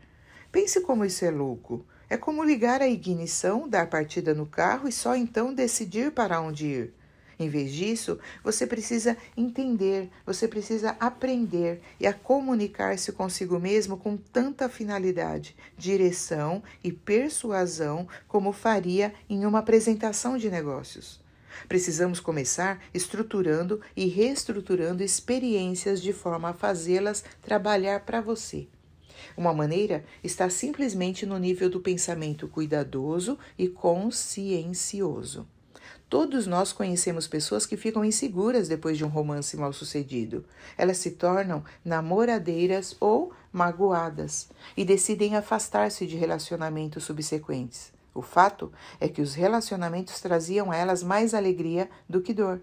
Pense como isso é louco. É como ligar a ignição, dar partida no carro e só então decidir para onde ir. Em vez disso, você precisa entender, você precisa aprender e a comunicar-se consigo mesmo com tanta finalidade, direção e persuasão como faria em uma apresentação de negócios. Precisamos começar estruturando e reestruturando experiências de forma a fazê-las trabalhar para você. Uma maneira está simplesmente no nível do pensamento cuidadoso e consciencioso. Todos nós conhecemos pessoas que ficam inseguras depois de um romance mal sucedido. Elas se tornam namoradeiras ou magoadas e decidem afastar-se de relacionamentos subsequentes. O fato é que os relacionamentos traziam a elas mais alegria do que dor.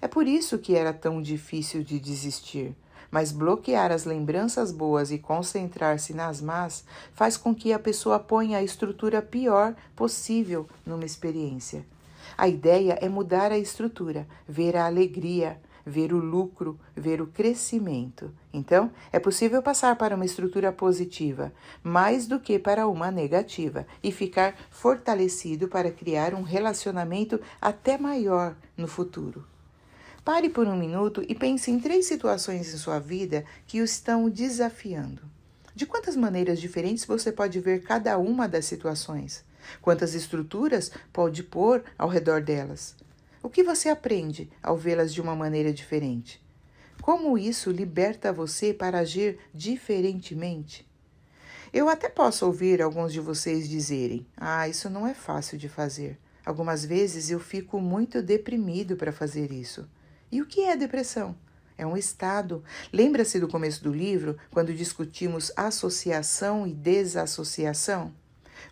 É por isso que era tão difícil de desistir mas bloquear as lembranças boas e concentrar-se nas más faz com que a pessoa ponha a estrutura pior possível numa experiência. A ideia é mudar a estrutura, ver a alegria, ver o lucro, ver o crescimento. Então, é possível passar para uma estrutura positiva, mais do que para uma negativa, e ficar fortalecido para criar um relacionamento até maior no futuro. Pare por um minuto e pense em três situações em sua vida que o estão desafiando. De quantas maneiras diferentes você pode ver cada uma das situações? Quantas estruturas pode pôr ao redor delas? O que você aprende ao vê-las de uma maneira diferente? Como isso liberta você para agir diferentemente? Eu até posso ouvir alguns de vocês dizerem: Ah, isso não é fácil de fazer. Algumas vezes eu fico muito deprimido para fazer isso. E o que é depressão? É um estado. Lembra-se do começo do livro, quando discutimos associação e desassociação?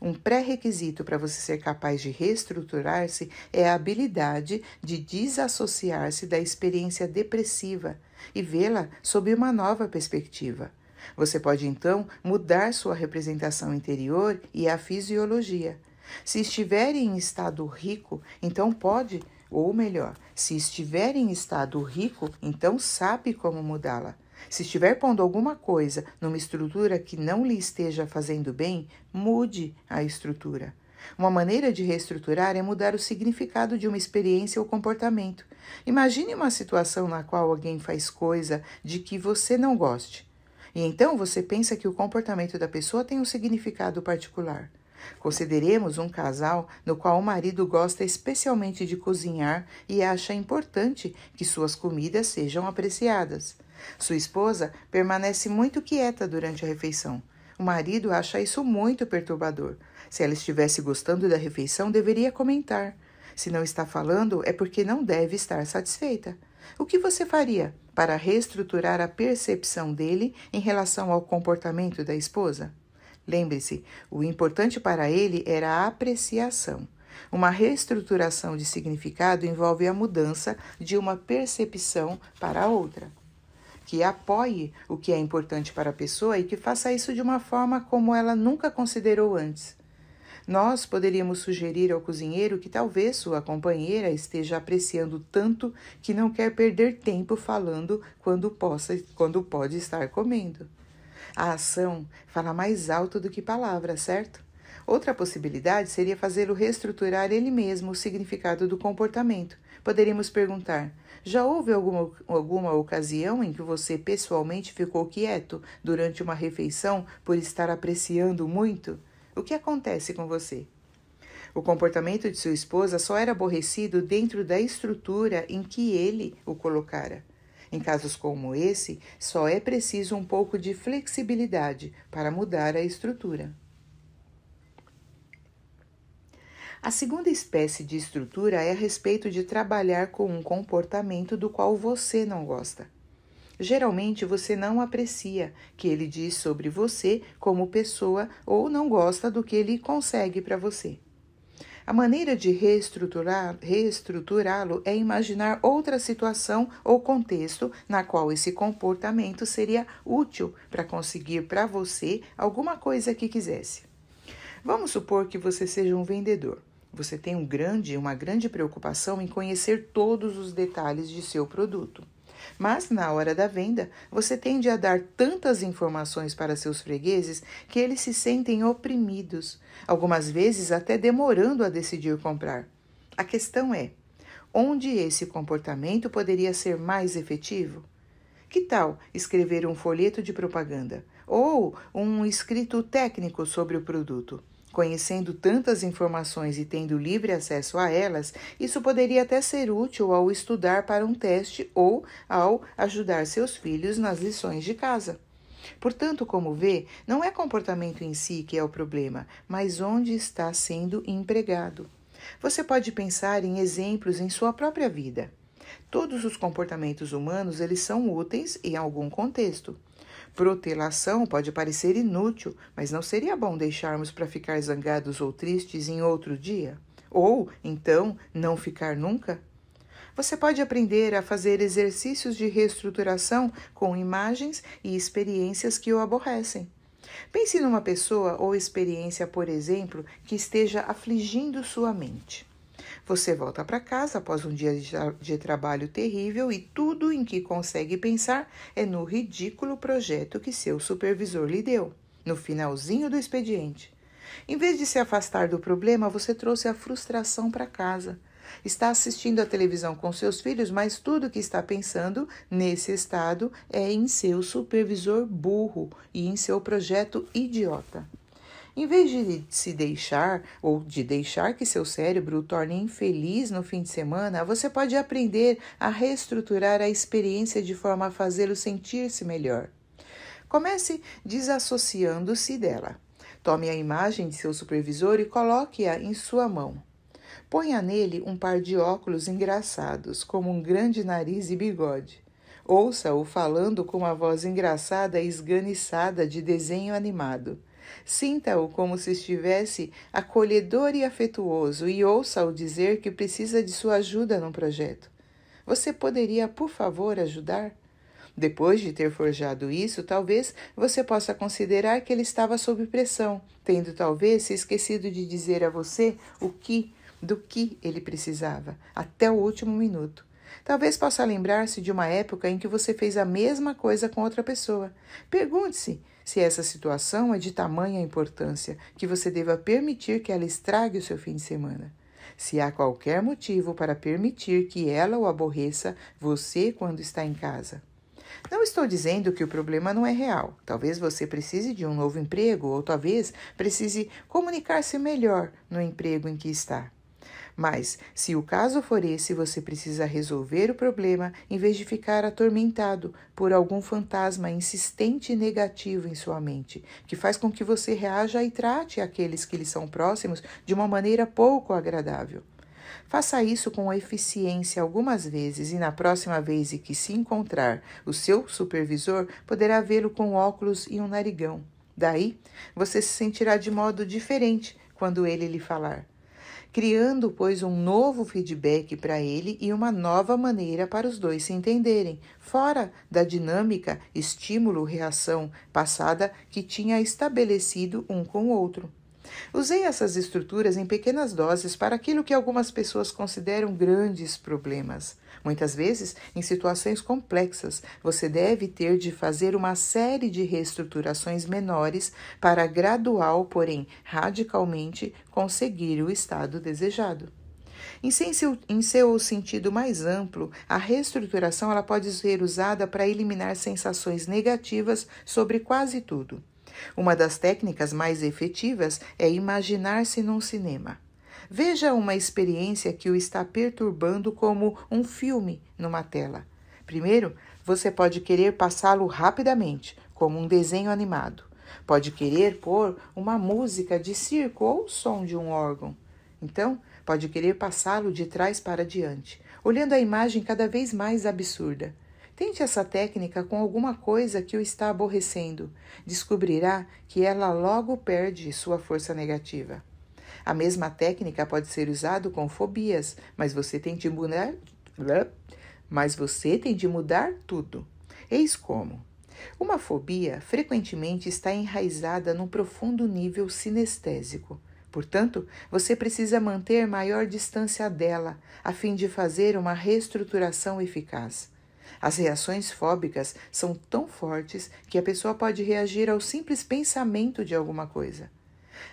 Um pré-requisito para você ser capaz de reestruturar-se é a habilidade de desassociar-se da experiência depressiva e vê-la sob uma nova perspectiva. Você pode então mudar sua representação interior e a fisiologia. Se estiver em estado rico, então pode, ou melhor, se estiver em estado rico, então sabe como mudá-la. Se estiver pondo alguma coisa numa estrutura que não lhe esteja fazendo bem, mude a estrutura. Uma maneira de reestruturar é mudar o significado de uma experiência ou comportamento. Imagine uma situação na qual alguém faz coisa de que você não goste. E então você pensa que o comportamento da pessoa tem um significado particular. Consideremos um casal no qual o marido gosta especialmente de cozinhar e acha importante que suas comidas sejam apreciadas. Sua esposa permanece muito quieta durante a refeição. O marido acha isso muito perturbador. Se ela estivesse gostando da refeição, deveria comentar. Se não está falando, é porque não deve estar satisfeita. O que você faria para reestruturar a percepção dele em relação ao comportamento da esposa? Lembre-se, o importante para ele era a apreciação. Uma reestruturação de significado envolve a mudança de uma percepção para outra, que apoie o que é importante para a pessoa e que faça isso de uma forma como ela nunca considerou antes. Nós poderíamos sugerir ao cozinheiro que talvez sua companheira esteja apreciando tanto que não quer perder tempo falando quando possa quando pode estar comendo. A ação fala mais alto do que palavras, certo? Outra possibilidade seria fazê-lo reestruturar ele mesmo o significado do comportamento. Poderíamos perguntar: já houve alguma, alguma ocasião em que você pessoalmente ficou quieto durante uma refeição por estar apreciando muito? O que acontece com você? O comportamento de sua esposa só era aborrecido dentro da estrutura em que ele o colocara. Em casos como esse, só é preciso um pouco de flexibilidade para mudar a estrutura. A segunda espécie de estrutura é a respeito de trabalhar com um comportamento do qual você não gosta. Geralmente você não aprecia que ele diz sobre você como pessoa ou não gosta do que ele consegue para você. A maneira de reestruturá-lo é imaginar outra situação ou contexto na qual esse comportamento seria útil para conseguir para você alguma coisa que quisesse. Vamos supor que você seja um vendedor. Você tem um grande, uma grande preocupação em conhecer todos os detalhes de seu produto. Mas na hora da venda, você tende a dar tantas informações para seus fregueses que eles se sentem oprimidos, algumas vezes até demorando a decidir comprar. A questão é: onde esse comportamento poderia ser mais efetivo? Que tal escrever um folheto de propaganda ou um escrito técnico sobre o produto? Conhecendo tantas informações e tendo livre acesso a elas, isso poderia até ser útil ao estudar para um teste ou ao ajudar seus filhos nas lições de casa. Portanto, como vê, não é comportamento em si que é o problema, mas onde está sendo empregado. Você pode pensar em exemplos em sua própria vida. Todos os comportamentos humanos, eles são úteis em algum contexto protelação pode parecer inútil, mas não seria bom deixarmos para ficar zangados ou tristes em outro dia? Ou, então, não ficar nunca? Você pode aprender a fazer exercícios de reestruturação com imagens e experiências que o aborrecem. Pense numa pessoa ou experiência, por exemplo, que esteja afligindo sua mente. Você volta para casa após um dia de, trabalho terrível e tudo em que consegue pensar é no ridículo projeto que seu supervisor lhe deu, no finalzinho do expediente. Em vez de se afastar do problema, você trouxe a frustração para casa. Está assistindo a televisão com seus filhos, mas tudo que está pensando nesse estado é em seu supervisor burro e em seu projeto idiota. Em vez de se deixar ou de deixar que seu cérebro o torne infeliz no fim de semana, você pode aprender a reestruturar a experiência de forma a fazê-lo sentir-se melhor. Comece desassociando-se dela. Tome a imagem de seu supervisor e coloque-a em sua mão. Ponha nele um par de óculos engraçados, como um grande nariz e bigode. Ouça-o falando com uma voz engraçada e esganiçada de desenho animado. Sinta-o como se estivesse acolhedor e afetuoso e ouça-o dizer que precisa de sua ajuda num projeto. Você poderia, por favor, ajudar? Depois de ter forjado isso, talvez você possa considerar que ele estava sob pressão, tendo talvez se esquecido de dizer a você o que, do que ele precisava, até o último minuto. Talvez possa lembrar-se de uma época em que você fez a mesma coisa com outra pessoa. Pergunte-se se essa situação é de tamanha importância que você deva permitir que ela estrague o seu fim de semana. Se há qualquer motivo para permitir que ela o aborreça, você quando está em casa. Não estou dizendo que o problema não é real. Talvez você precise de um novo emprego ou talvez precise comunicar-se melhor no emprego em que está. Mas, se o caso for esse, você precisa resolver o problema em vez de ficar atormentado por algum fantasma insistente e negativo em sua mente, que faz com que você reaja e trate aqueles que lhe são próximos de uma maneira pouco agradável. Faça isso com eficiência algumas vezes e na próxima vez em que se encontrar, o seu supervisor poderá vê-lo com óculos e um narigão. Daí, você se sentirá de modo diferente quando ele lhe falar criando, pois, um novo feedback para ele e uma nova maneira para os dois se entenderem, fora da dinâmica estímulo-reação passada que tinha estabelecido um com o outro. Usei essas estruturas em pequenas doses para aquilo que algumas pessoas consideram grandes problemas. Muitas vezes, em situações complexas, você deve ter de fazer uma série de reestruturações menores para gradual, porém radicalmente, conseguir o estado desejado. Em seu, sentido mais amplo, a reestruturação ela pode ser usada para eliminar sensações negativas sobre quase tudo. Uma das técnicas mais efetivas é imaginar-se num cinema. Veja uma experiência que o está perturbando como um filme numa tela. Primeiro, você pode querer passá-lo rapidamente, como um desenho animado. Pode querer pôr uma música de circo ou o som de um órgão. Então, pode querer passá-lo de trás para diante, olhando a imagem cada vez mais absurda. Tente essa técnica com alguma coisa que o está aborrecendo. Descobrirá que ela logo perde sua força negativa. A mesma técnica pode ser usada com fobias, mas você tem de mudar, né? mas você tem de mudar tudo. Eis como. Uma fobia frequentemente está enraizada num profundo nível sinestésico. Portanto, você precisa manter maior distância dela, a fim de fazer uma reestruturação eficaz. As reações fóbicas são tão fortes que a pessoa pode reagir ao simples pensamento de alguma coisa.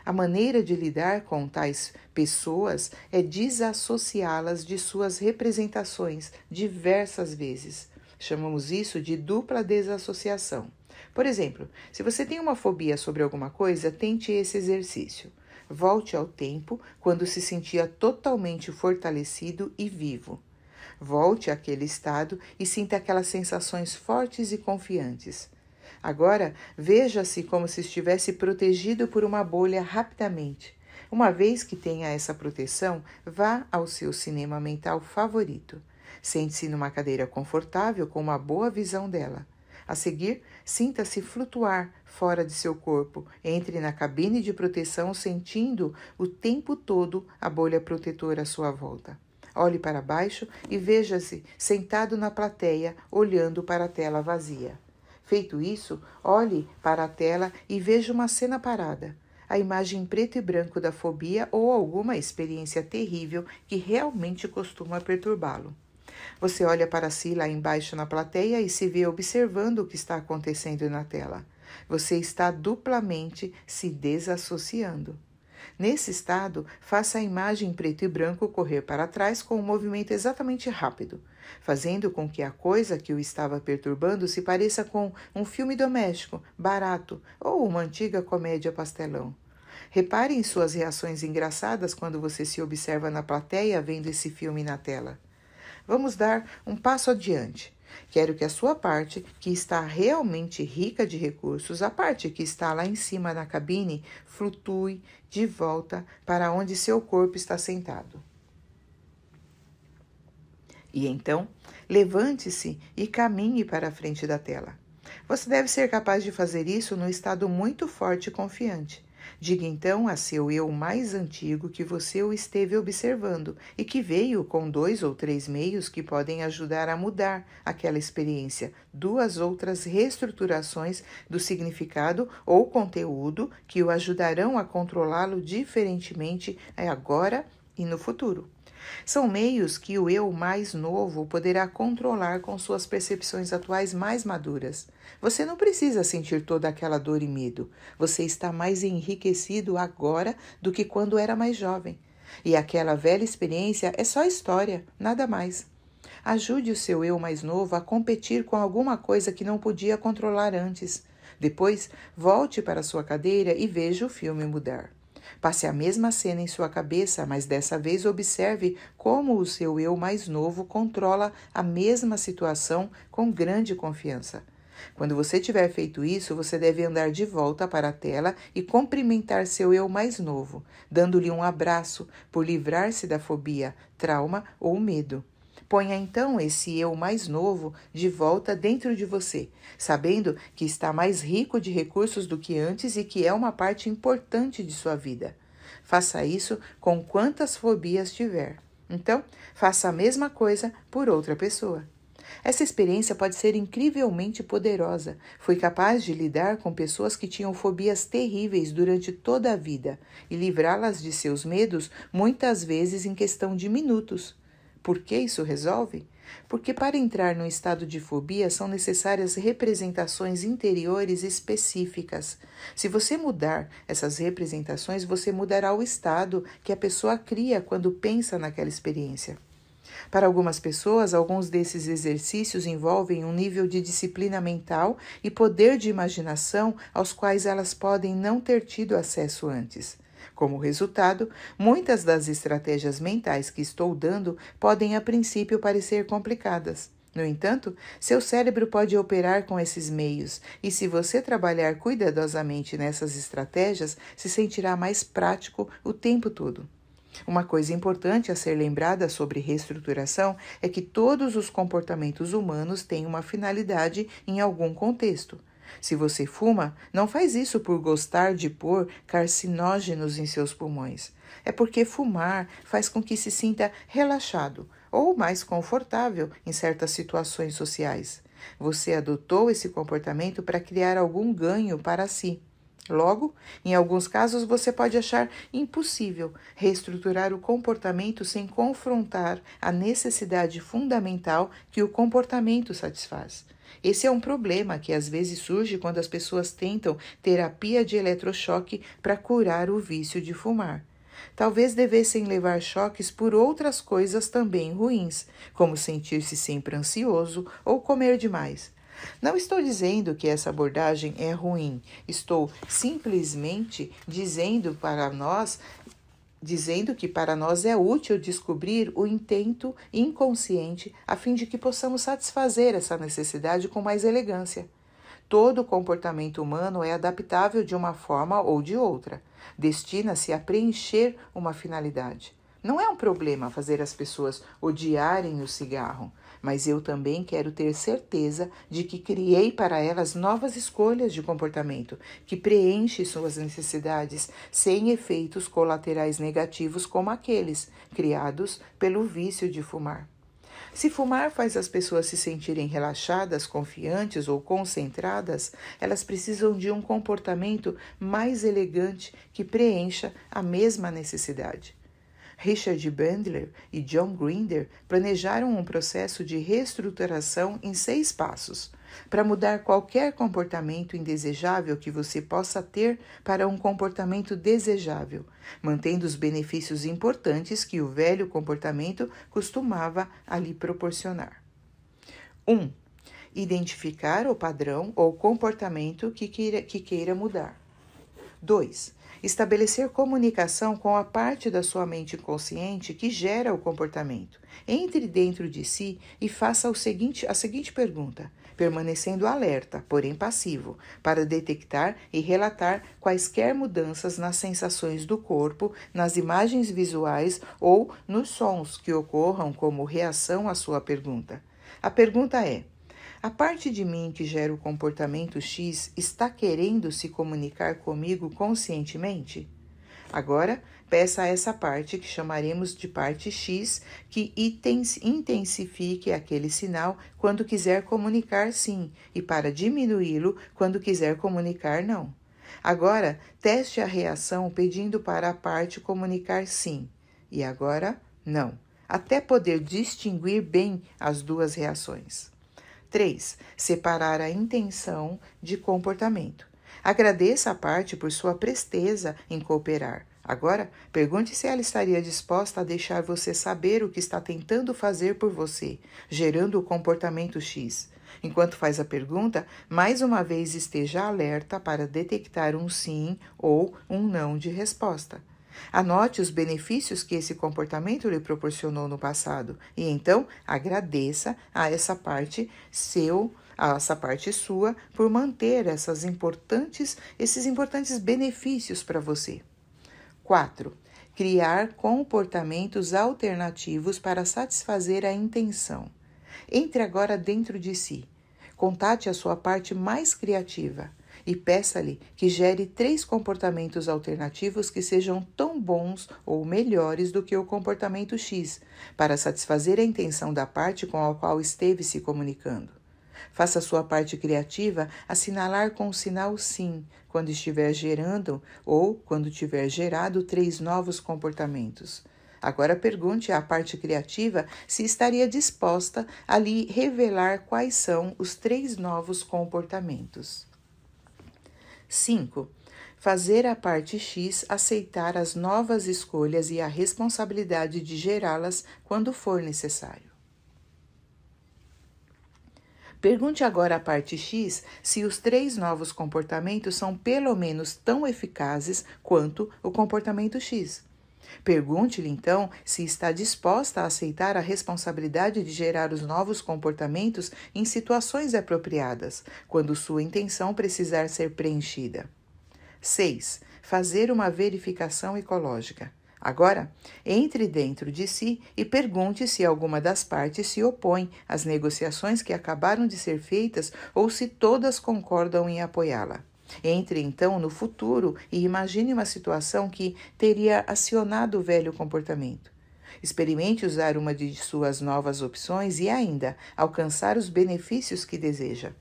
A maneira de lidar com tais pessoas é desassociá-las de suas representações diversas vezes. Chamamos isso de dupla desassociação. Por exemplo, se você tem uma fobia sobre alguma coisa, tente esse exercício. Volte ao tempo quando se sentia totalmente fortalecido e vivo. Volte àquele estado e sinta aquelas sensações fortes e confiantes. Agora, veja-se como se estivesse protegido por uma bolha rapidamente. Uma vez que tenha essa proteção, vá ao seu cinema mental favorito. Sente-se numa cadeira confortável com uma boa visão dela. A seguir, sinta-se flutuar fora de seu corpo. Entre na cabine de proteção sentindo o tempo todo a bolha protetora à sua volta. Olhe para baixo e veja-se sentado na plateia, olhando para a tela vazia. Feito isso, olhe para a tela e veja uma cena parada. A imagem em preto e branco da fobia ou alguma experiência terrível que realmente costuma perturbá-lo. Você olha para si lá embaixo na plateia e se vê observando o que está acontecendo na tela. Você está duplamente se desassociando. Nesse estado, faça a imagem em preto e branco correr para trás com um movimento exatamente rápido fazendo com que a coisa que o estava perturbando se pareça com um filme doméstico, barato ou uma antiga comédia pastelão. Repare em suas reações engraçadas quando você se observa na plateia vendo esse filme na tela. Vamos dar um passo adiante. Quero que a sua parte, que está realmente rica de recursos, a parte que está lá em cima na cabine, flutue de volta para onde seu corpo está sentado. E então, levante-se e caminhe para a frente da tela. Você deve ser capaz de fazer isso no estado muito forte e confiante. Diga então a seu eu mais antigo que você o esteve observando e que veio com dois ou três meios que podem ajudar a mudar aquela experiência, duas outras reestruturações do significado ou conteúdo que o ajudarão a controlá-lo diferentemente agora e no futuro. São meios que o eu mais novo poderá controlar com suas percepções atuais mais maduras. Você não precisa sentir toda aquela dor e medo. Você está mais enriquecido agora do que quando era mais jovem. E aquela velha experiência é só história, nada mais. Ajude o seu eu mais novo a competir com alguma coisa que não podia controlar antes. Depois, volte para sua cadeira e veja o filme mudar. Passe a mesma cena em sua cabeça, mas dessa vez observe como o seu eu mais novo controla a mesma situação com grande confiança. Quando você tiver feito isso, você deve andar de volta para a tela e cumprimentar seu eu mais novo, dando-lhe um abraço por livrar-se da fobia, trauma ou medo. Ponha então esse eu mais novo de volta dentro de você, sabendo que está mais rico de recursos do que antes e que é uma parte importante de sua vida. Faça isso com quantas fobias tiver. Então, faça a mesma coisa por outra pessoa. Essa experiência pode ser incrivelmente poderosa. Fui capaz de lidar com pessoas que tinham fobias terríveis durante toda a vida e livrá-las de seus medos, muitas vezes em questão de minutos. Por que isso resolve? Porque para entrar no estado de fobia são necessárias representações interiores específicas. Se você mudar essas representações, você mudará o estado que a pessoa cria quando pensa naquela experiência. Para algumas pessoas, alguns desses exercícios envolvem um nível de disciplina mental e poder de imaginação aos quais elas podem não ter tido acesso antes. Como resultado, muitas das estratégias mentais que estou dando podem a princípio parecer complicadas. No entanto, seu cérebro pode operar com esses meios, e se você trabalhar cuidadosamente nessas estratégias, se sentirá mais prático o tempo todo. Uma coisa importante a ser lembrada sobre reestruturação é que todos os comportamentos humanos têm uma finalidade em algum contexto. Se você fuma, não faz isso por gostar de pôr carcinógenos em seus pulmões. É porque fumar faz com que se sinta relaxado ou mais confortável em certas situações sociais. Você adotou esse comportamento para criar algum ganho para si. Logo, em alguns casos, você pode achar impossível reestruturar o comportamento sem confrontar a necessidade fundamental que o comportamento satisfaz. Esse é um problema que às vezes surge quando as pessoas tentam terapia de eletrochoque para curar o vício de fumar. Talvez devessem levar choques por outras coisas também ruins, como sentir-se sempre ansioso ou comer demais. Não estou dizendo que essa abordagem é ruim, estou simplesmente dizendo para nós dizendo que para nós é útil descobrir o intento inconsciente a fim de que possamos satisfazer essa necessidade com mais elegância. Todo comportamento humano é adaptável de uma forma ou de outra, destina-se a preencher uma finalidade. Não é um problema fazer as pessoas odiarem o cigarro, mas eu também quero ter certeza de que criei para elas novas escolhas de comportamento, que preenche suas necessidades, sem efeitos colaterais negativos como aqueles criados pelo vício de fumar. Se fumar faz as pessoas se sentirem relaxadas, confiantes ou concentradas, elas precisam de um comportamento mais elegante que preencha a mesma necessidade. Richard Bandler e John Grinder planejaram um processo de reestruturação em seis passos para mudar qualquer comportamento indesejável que você possa ter para um comportamento desejável, mantendo os benefícios importantes que o velho comportamento costumava a lhe proporcionar. 1. Um, identificar o padrão ou comportamento que queira, que queira mudar. 2 estabelecer comunicação com a parte da sua mente inconsciente que gera o comportamento. Entre dentro de si e faça o seguinte, a seguinte pergunta, permanecendo alerta, porém passivo, para detectar e relatar quaisquer mudanças nas sensações do corpo, nas imagens visuais ou nos sons que ocorram como reação à sua pergunta. A pergunta é: a parte de mim que gera o comportamento X está querendo se comunicar comigo conscientemente? Agora, peça a essa parte que chamaremos de parte X que intensifique aquele sinal quando quiser comunicar sim e para diminuí-lo quando quiser comunicar não. Agora, teste a reação pedindo para a parte comunicar sim e agora não, até poder distinguir bem as duas reações. 3. Separar a intenção de comportamento. Agradeça a parte por sua presteza em cooperar. Agora, pergunte se ela estaria disposta a deixar você saber o que está tentando fazer por você, gerando o comportamento X. Enquanto faz a pergunta, mais uma vez esteja alerta para detectar um sim ou um não de resposta. Anote os benefícios que esse comportamento lhe proporcionou no passado e então agradeça a essa parte seu a essa parte sua por manter essas importantes esses importantes benefícios para você. 4. Criar comportamentos alternativos para satisfazer a intenção. Entre agora dentro de si. Contate a sua parte mais criativa e peça-lhe que gere três comportamentos alternativos que sejam tão bons ou melhores do que o comportamento X, para satisfazer a intenção da parte com a qual esteve se comunicando. Faça sua parte criativa assinalar com o sinal sim quando estiver gerando ou quando tiver gerado três novos comportamentos. Agora pergunte à parte criativa se estaria disposta a lhe revelar quais são os três novos comportamentos. 5. Fazer a parte X aceitar as novas escolhas e a responsabilidade de gerá-las quando for necessário. Pergunte agora à parte X se os três novos comportamentos são pelo menos tão eficazes quanto o comportamento X. Pergunte-lhe então se está disposta a aceitar a responsabilidade de gerar os novos comportamentos em situações apropriadas, quando sua intenção precisar ser preenchida. 6. Fazer uma verificação ecológica. Agora, entre dentro de si e pergunte se alguma das partes se opõe às negociações que acabaram de ser feitas ou se todas concordam em apoiá-la. Entre então no futuro e imagine uma situação que teria acionado o velho comportamento. Experimente usar uma de suas novas opções e ainda alcançar os benefícios que deseja.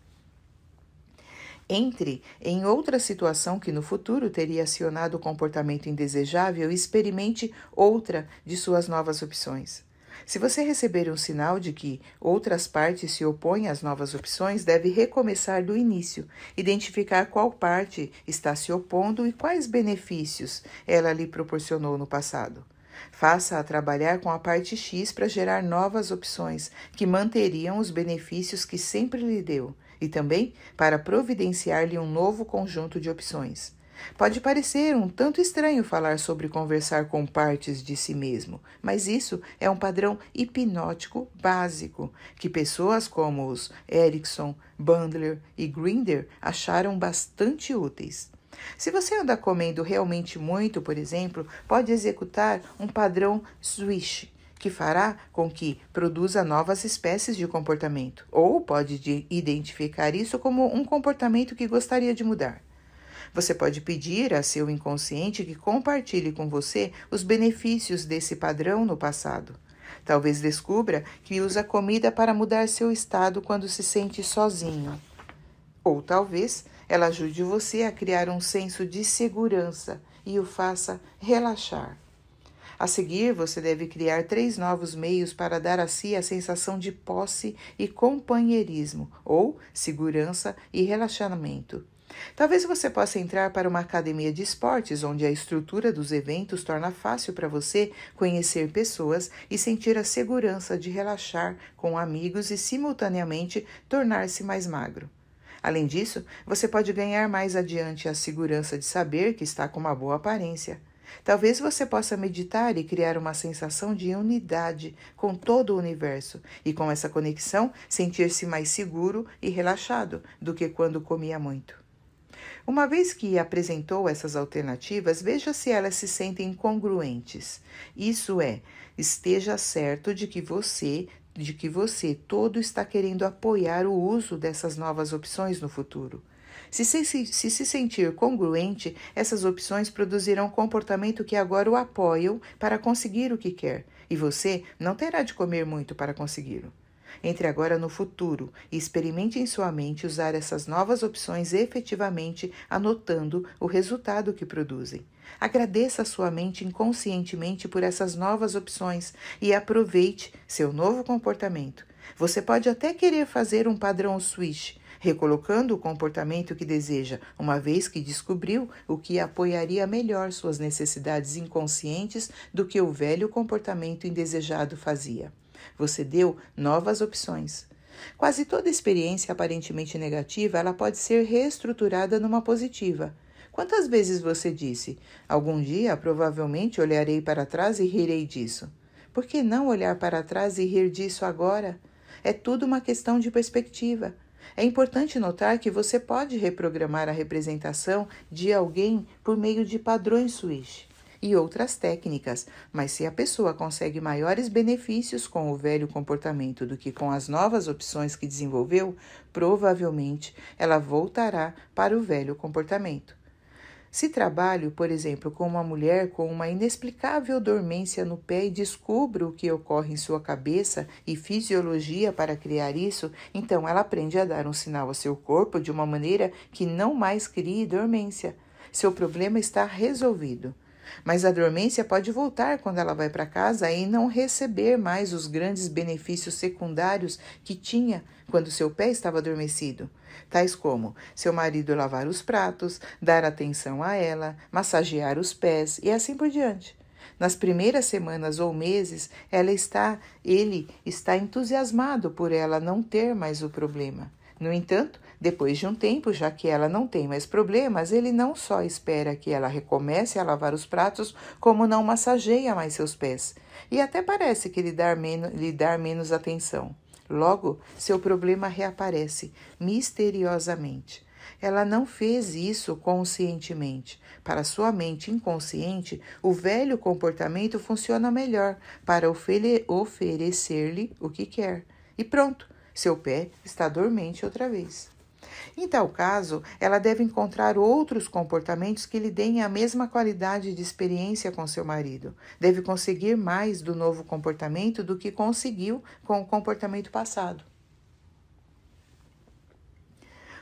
Entre em outra situação que no futuro teria acionado o comportamento indesejável e experimente outra de suas novas opções. Se você receber um sinal de que outras partes se opõem às novas opções, deve recomeçar do início, identificar qual parte está se opondo e quais benefícios ela lhe proporcionou no passado. Faça-a trabalhar com a parte X para gerar novas opções que manteriam os benefícios que sempre lhe deu e também para providenciar-lhe um novo conjunto de opções. Pode parecer um tanto estranho falar sobre conversar com partes de si mesmo, mas isso é um padrão hipnótico básico que pessoas como os Erickson, Bandler e Grinder acharam bastante úteis. Se você anda comendo realmente muito, por exemplo, pode executar um padrão swish, que fará com que produza novas espécies de comportamento, ou pode identificar isso como um comportamento que gostaria de mudar. Você pode pedir a seu inconsciente que compartilhe com você os benefícios desse padrão no passado. Talvez descubra que usa comida para mudar seu estado quando se sente sozinho. Ou talvez ela ajude você a criar um senso de segurança e o faça relaxar. A seguir, você deve criar três novos meios para dar a si a sensação de posse e companheirismo, ou segurança e relaxamento. Talvez você possa entrar para uma academia de esportes, onde a estrutura dos eventos torna fácil para você conhecer pessoas e sentir a segurança de relaxar com amigos e, simultaneamente, tornar-se mais magro. Além disso, você pode ganhar mais adiante a segurança de saber que está com uma boa aparência. Talvez você possa meditar e criar uma sensação de unidade com todo o universo e, com essa conexão, sentir-se mais seguro e relaxado do que quando comia muito. Uma vez que apresentou essas alternativas, veja se elas se sentem congruentes. Isso é, esteja certo de que você de que você todo está querendo apoiar o uso dessas novas opções no futuro. Se se, se se, sentir congruente, essas opções produzirão comportamento que agora o apoiam para conseguir o que quer, e você não terá de comer muito para consegui-lo entre agora no futuro e experimente em sua mente usar essas novas opções efetivamente anotando o resultado que produzem. Agradeça a sua mente inconscientemente por essas novas opções e aproveite seu novo comportamento. Você pode até querer fazer um padrão switch, recolocando o comportamento que deseja, uma vez que descobriu o que apoiaria melhor suas necessidades inconscientes do que o velho comportamento indesejado fazia. Você deu novas opções. Quase toda experiência aparentemente negativa, ela pode ser reestruturada numa positiva. Quantas vezes você disse: "Algum dia provavelmente olharei para trás e rirei disso"? Por que não olhar para trás e rir disso agora? É tudo uma questão de perspectiva. É importante notar que você pode reprogramar a representação de alguém por meio de padrões switch e outras técnicas, mas se a pessoa consegue maiores benefícios com o velho comportamento do que com as novas opções que desenvolveu, provavelmente ela voltará para o velho comportamento. Se trabalho, por exemplo, com uma mulher com uma inexplicável dormência no pé e descubro o que ocorre em sua cabeça e fisiologia para criar isso, então ela aprende a dar um sinal ao seu corpo de uma maneira que não mais crie dormência. Seu problema está resolvido. Mas a dormência pode voltar quando ela vai para casa e não receber mais os grandes benefícios secundários que tinha quando seu pé estava adormecido, tais como seu marido lavar os pratos, dar atenção a ela, massagear os pés e assim por diante. Nas primeiras semanas ou meses, ela está, ele está entusiasmado por ela não ter mais o problema. No entanto, depois de um tempo, já que ela não tem mais problemas, ele não só espera que ela recomece a lavar os pratos, como não massageia mais seus pés. E até parece que lhe dá, lhe menos atenção. Logo, seu problema reaparece, misteriosamente. Ela não fez isso conscientemente. Para sua mente inconsciente, o velho comportamento funciona melhor para oferecer-lhe o que quer. E pronto, seu pé está dormente outra vez. Em tal caso, ela deve encontrar outros comportamentos que lhe deem a mesma qualidade de experiência com seu marido. Deve conseguir mais do novo comportamento do que conseguiu com o comportamento passado.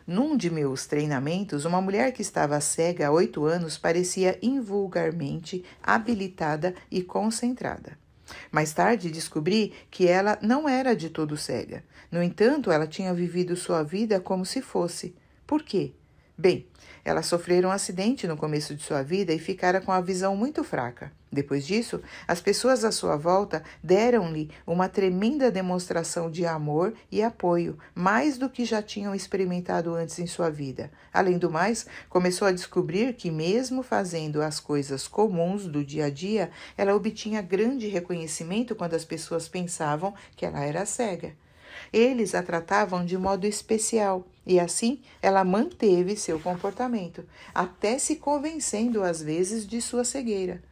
Num de meus treinamentos, uma mulher que estava cega há oito anos parecia invulgarmente habilitada e concentrada. Mais tarde descobri que ela não era de todo séria. No entanto, ela tinha vivido sua vida como se fosse. Por quê? Bem, ela sofreu um acidente no começo de sua vida e ficara com a visão muito fraca. Depois disso, as pessoas à sua volta deram-lhe uma tremenda demonstração de amor e apoio, mais do que já tinham experimentado antes em sua vida. Além do mais, começou a descobrir que, mesmo fazendo as coisas comuns do dia a dia, ela obtinha grande reconhecimento quando as pessoas pensavam que ela era cega. Eles a tratavam de modo especial e assim ela manteve seu comportamento, até se convencendo às vezes de sua cegueira.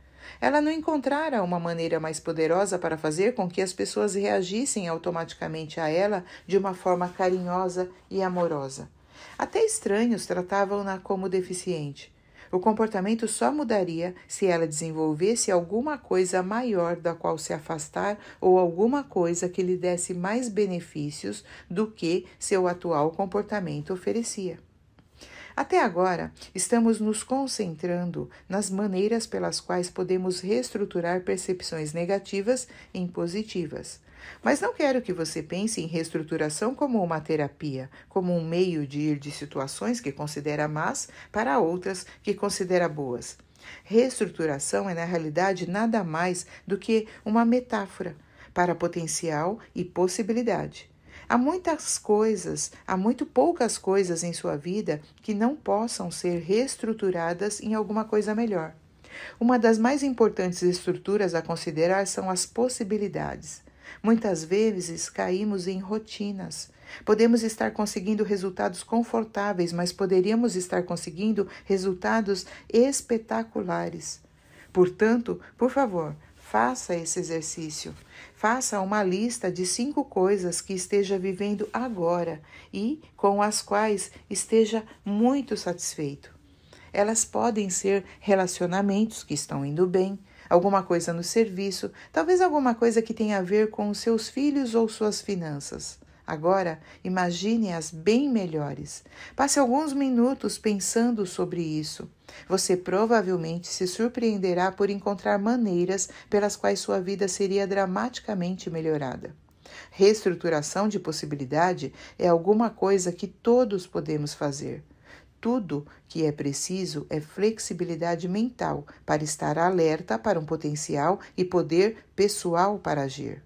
Ela não encontrara uma maneira mais poderosa para fazer com que as pessoas reagissem automaticamente a ela de uma forma carinhosa e amorosa. Até estranhos tratavam-na como deficiente. O comportamento só mudaria se ela desenvolvesse alguma coisa maior da qual se afastar ou alguma coisa que lhe desse mais benefícios do que seu atual comportamento oferecia. Até agora, estamos nos concentrando nas maneiras pelas quais podemos reestruturar percepções negativas em positivas, mas não quero que você pense em reestruturação como uma terapia, como um meio de ir de situações que considera más para outras que considera boas. Reestruturação é, na realidade, nada mais do que uma metáfora para potencial e possibilidade. Há muitas coisas, há muito poucas coisas em sua vida que não possam ser reestruturadas em alguma coisa melhor. Uma das mais importantes estruturas a considerar são as possibilidades. Muitas vezes caímos em rotinas. Podemos estar conseguindo resultados confortáveis, mas poderíamos estar conseguindo resultados espetaculares. Portanto, por favor, faça esse exercício. Faça uma lista de cinco coisas que esteja vivendo agora e com as quais esteja muito satisfeito. Elas podem ser relacionamentos que estão indo bem, alguma coisa no serviço, talvez alguma coisa que tenha a ver com seus filhos ou suas finanças. Agora, imagine-as bem melhores. Passe alguns minutos pensando sobre isso. Você provavelmente se surpreenderá por encontrar maneiras pelas quais sua vida seria dramaticamente melhorada. Reestruturação de possibilidade é alguma coisa que todos podemos fazer. Tudo que é preciso é flexibilidade mental para estar alerta para um potencial e poder pessoal para agir.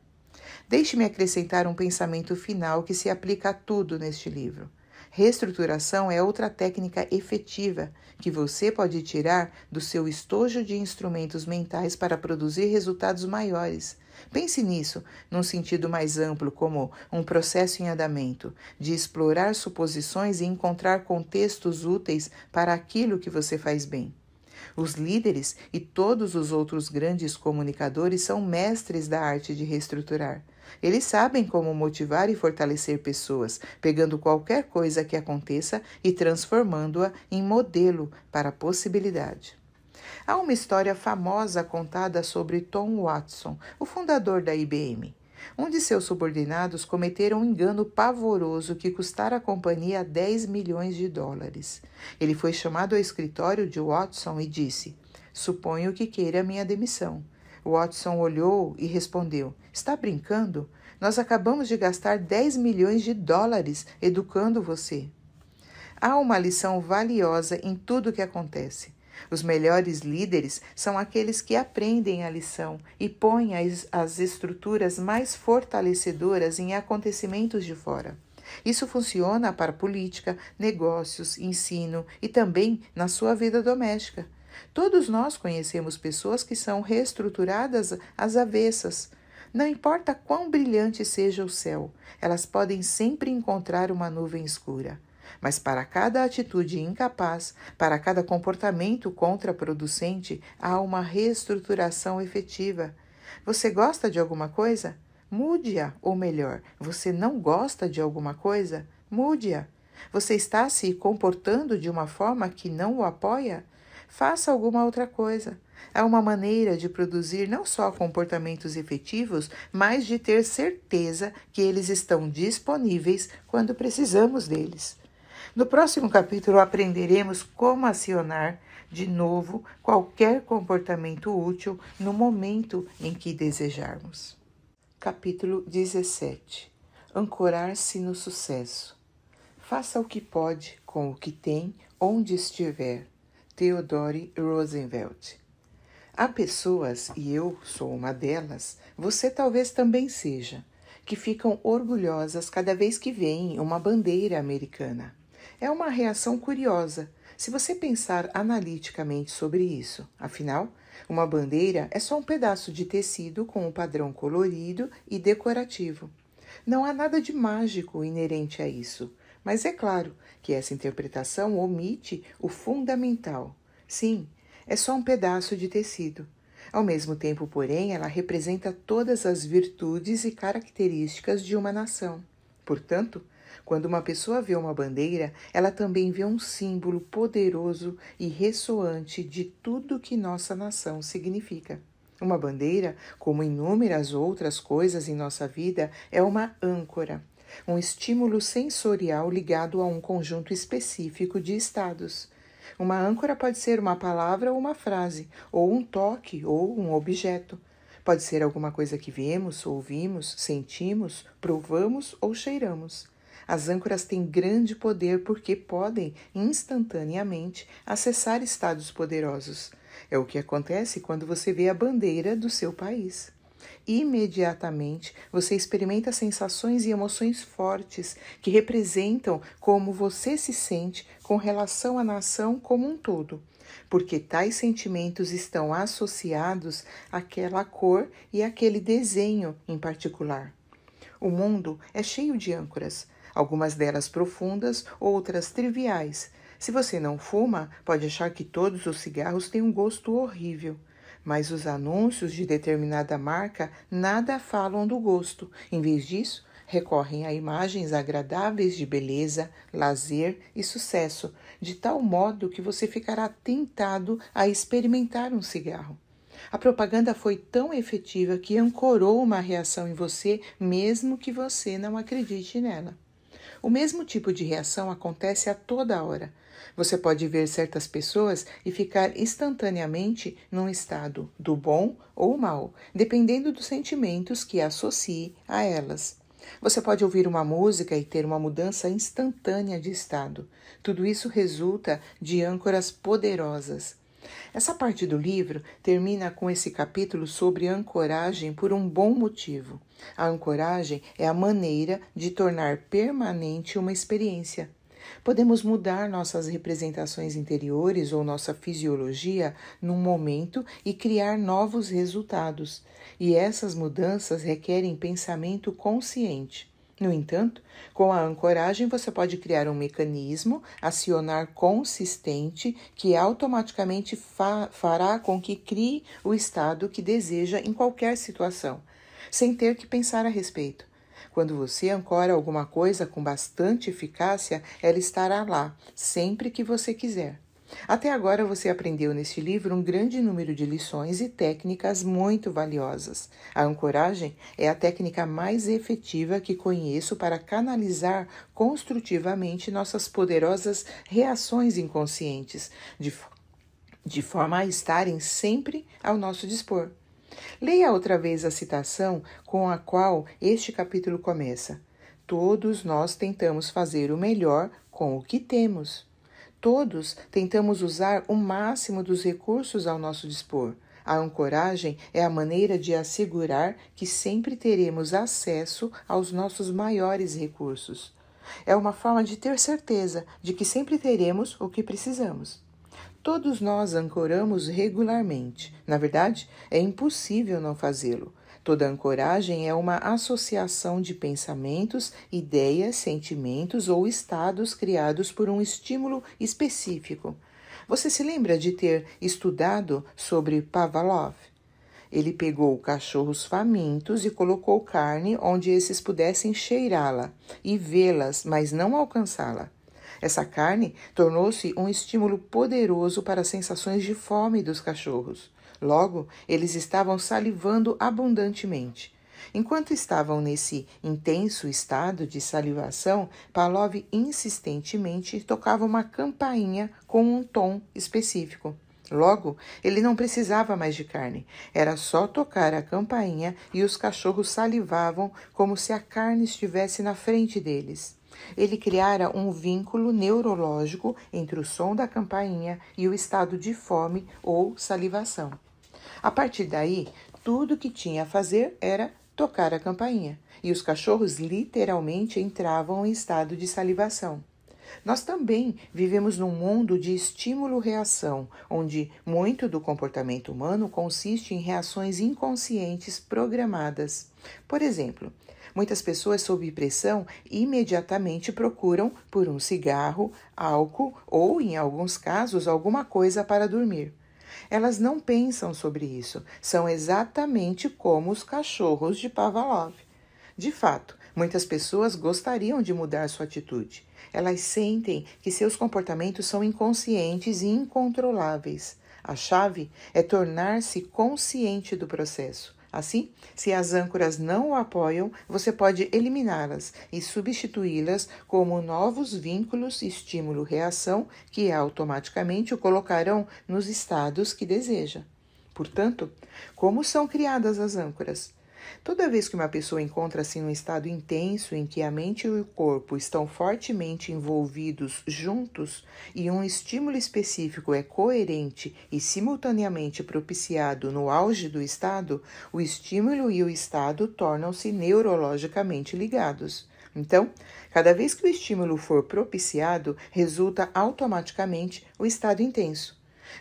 Deixe-me acrescentar um pensamento final que se aplica a tudo neste livro. Reestruturação é outra técnica efetiva que você pode tirar do seu estojo de instrumentos mentais para produzir resultados maiores. Pense nisso num sentido mais amplo, como um processo em andamento, de explorar suposições e encontrar contextos úteis para aquilo que você faz bem. Os líderes e todos os outros grandes comunicadores são mestres da arte de reestruturar. Eles sabem como motivar e fortalecer pessoas, pegando qualquer coisa que aconteça e transformando-a em modelo para a possibilidade. Há uma história famosa contada sobre Tom Watson, o fundador da IBM. Um de seus subordinados cometeram um engano pavoroso que custara à companhia 10 milhões de dólares. Ele foi chamado ao escritório de Watson e disse: Suponho que queira minha demissão. Watson olhou e respondeu: Está brincando? Nós acabamos de gastar 10 milhões de dólares educando você. Há uma lição valiosa em tudo o que acontece. Os melhores líderes são aqueles que aprendem a lição e põem as, as estruturas mais fortalecedoras em acontecimentos de fora. Isso funciona para política, negócios, ensino e também na sua vida doméstica. Todos nós conhecemos pessoas que são reestruturadas às avessas. Não importa quão brilhante seja o céu, elas podem sempre encontrar uma nuvem escura. Mas para cada atitude incapaz, para cada comportamento contraproducente, há uma reestruturação efetiva. Você gosta de alguma coisa? Mude-a, ou melhor, você não gosta de alguma coisa? Mude-a. Você está se comportando de uma forma que não o apoia? Faça alguma outra coisa. É uma maneira de produzir não só comportamentos efetivos, mas de ter certeza que eles estão disponíveis quando precisamos deles. No próximo capítulo, aprenderemos como acionar de novo qualquer comportamento útil no momento em que desejarmos. Capítulo 17 Ancorar-se no sucesso. Faça o que pode com o que tem, onde estiver. Theodore Roosevelt. Há pessoas, e eu sou uma delas, você talvez também seja, que ficam orgulhosas cada vez que veem uma bandeira americana. É uma reação curiosa, se você pensar analiticamente sobre isso. Afinal, uma bandeira é só um pedaço de tecido com um padrão colorido e decorativo. Não há nada de mágico inerente a isso, mas é claro que essa interpretação omite o fundamental. Sim, é só um pedaço de tecido. Ao mesmo tempo, porém, ela representa todas as virtudes e características de uma nação. Portanto, quando uma pessoa vê uma bandeira, ela também vê um símbolo poderoso e ressoante de tudo que nossa nação significa. Uma bandeira, como inúmeras outras coisas em nossa vida, é uma âncora, um estímulo sensorial ligado a um conjunto específico de estados. Uma âncora pode ser uma palavra ou uma frase, ou um toque ou um objeto. Pode ser alguma coisa que vemos, ouvimos, sentimos, provamos ou cheiramos. As âncoras têm grande poder porque podem instantaneamente acessar estados poderosos. É o que acontece quando você vê a bandeira do seu país. Imediatamente você experimenta sensações e emoções fortes que representam como você se sente com relação à nação como um todo, porque tais sentimentos estão associados àquela cor e àquele desenho em particular. O mundo é cheio de âncoras, algumas delas profundas, outras triviais. Se você não fuma, pode achar que todos os cigarros têm um gosto horrível. Mas os anúncios de determinada marca nada falam do gosto. Em vez disso, recorrem a imagens agradáveis de beleza, lazer e sucesso, de tal modo que você ficará tentado a experimentar um cigarro. A propaganda foi tão efetiva que ancorou uma reação em você, mesmo que você não acredite nela. O mesmo tipo de reação acontece a toda hora. Você pode ver certas pessoas e ficar instantaneamente num estado do bom ou mal, dependendo dos sentimentos que associe a elas. Você pode ouvir uma música e ter uma mudança instantânea de estado. Tudo isso resulta de âncoras poderosas. Essa parte do livro termina com esse capítulo sobre ancoragem por um bom motivo. A ancoragem é a maneira de tornar permanente uma experiência. Podemos mudar nossas representações interiores ou nossa fisiologia num momento e criar novos resultados, e essas mudanças requerem pensamento consciente. No entanto, com a ancoragem você pode criar um mecanismo acionar consistente que automaticamente fa fará com que crie o estado que deseja em qualquer situação, sem ter que pensar a respeito. Quando você ancora alguma coisa com bastante eficácia, ela estará lá, sempre que você quiser. Até agora você aprendeu neste livro um grande número de lições e técnicas muito valiosas. A ancoragem é a técnica mais efetiva que conheço para canalizar construtivamente nossas poderosas reações inconscientes, de, de forma a estarem sempre ao nosso dispor. Leia outra vez a citação com a qual este capítulo começa. Todos nós tentamos fazer o melhor com o que temos. Todos tentamos usar o máximo dos recursos ao nosso dispor. A ancoragem é a maneira de assegurar que sempre teremos acesso aos nossos maiores recursos. É uma forma de ter certeza de que sempre teremos o que precisamos. Todos nós ancoramos regularmente. Na verdade, é impossível não fazê-lo. Toda ancoragem é uma associação de pensamentos, ideias, sentimentos ou estados criados por um estímulo específico. Você se lembra de ter estudado sobre Pavlov? Ele pegou cachorros famintos e colocou carne onde esses pudessem cheirá-la e vê-las, mas não alcançá-la. Essa carne tornou-se um estímulo poderoso para as sensações de fome dos cachorros. Logo, eles estavam salivando abundantemente. Enquanto estavam nesse intenso estado de salivação, Palov insistentemente tocava uma campainha com um tom específico. Logo, ele não precisava mais de carne. Era só tocar a campainha e os cachorros salivavam como se a carne estivesse na frente deles ele criara um vínculo neurológico entre o som da campainha e o estado de fome ou salivação. A partir daí, tudo que tinha a fazer era tocar a campainha, e os cachorros literalmente entravam em estado de salivação. Nós também vivemos num mundo de estímulo-reação, onde muito do comportamento humano consiste em reações inconscientes programadas. Por exemplo, Muitas pessoas sob pressão imediatamente procuram por um cigarro, álcool ou, em alguns casos, alguma coisa para dormir. Elas não pensam sobre isso, são exatamente como os cachorros de Pavlov. De fato, muitas pessoas gostariam de mudar sua atitude. Elas sentem que seus comportamentos são inconscientes e incontroláveis. A chave é tornar-se consciente do processo, Assim, se as âncoras não o apoiam, você pode eliminá-las e substituí-las como novos vínculos estímulo-reação que automaticamente o colocarão nos estados que deseja. Portanto, como são criadas as âncoras? Toda vez que uma pessoa encontra-se um estado intenso em que a mente e o corpo estão fortemente envolvidos juntos e um estímulo específico é coerente e simultaneamente propiciado no auge do estado, o estímulo e o estado tornam-se neurologicamente ligados. Então, cada vez que o estímulo for propiciado, resulta automaticamente o estado intenso.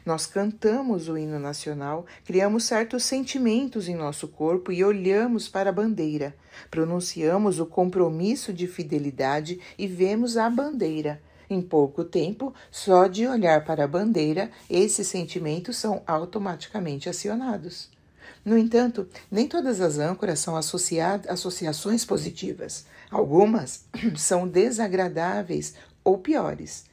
Nós cantamos o hino nacional, criamos certos sentimentos em nosso corpo e olhamos para a bandeira. Pronunciamos o compromisso de fidelidade e vemos a bandeira. Em pouco tempo, só de olhar para a bandeira, esses sentimentos são automaticamente acionados. No entanto, nem todas as âncoras são associações positivas. Algumas são desagradáveis ou piores.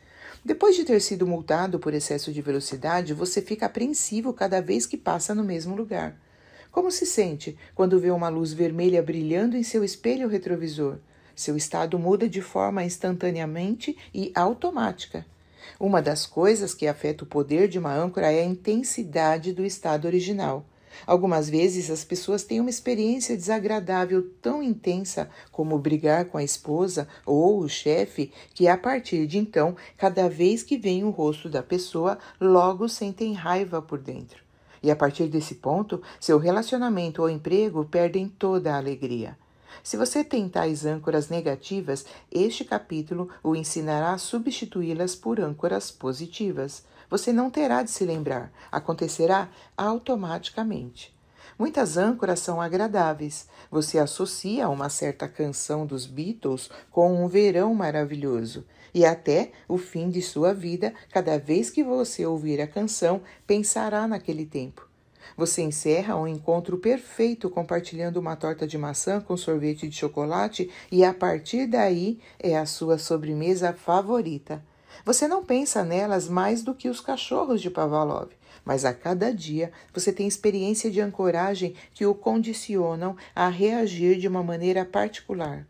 Depois de ter sido multado por excesso de velocidade, você fica apreensivo cada vez que passa no mesmo lugar. Como se sente quando vê uma luz vermelha brilhando em seu espelho retrovisor? Seu estado muda de forma instantaneamente e automática. Uma das coisas que afeta o poder de uma âncora é a intensidade do estado original. Algumas vezes as pessoas têm uma experiência desagradável tão intensa como brigar com a esposa ou o chefe, que a partir de então, cada vez que vem o rosto da pessoa, logo sentem raiva por dentro. E a partir desse ponto, seu relacionamento ou emprego perdem toda a alegria. Se você tem tais âncoras negativas, este capítulo o ensinará a substituí-las por âncoras positivas. Você não terá de se lembrar, acontecerá automaticamente. Muitas âncoras são agradáveis. Você associa uma certa canção dos Beatles com um verão maravilhoso. E até o fim de sua vida, cada vez que você ouvir a canção, pensará naquele tempo. Você encerra um encontro perfeito compartilhando uma torta de maçã com sorvete de chocolate, e a partir daí é a sua sobremesa favorita. Você não pensa nelas mais do que os cachorros de Pavlov, mas a cada dia você tem experiência de ancoragem que o condicionam a reagir de uma maneira particular.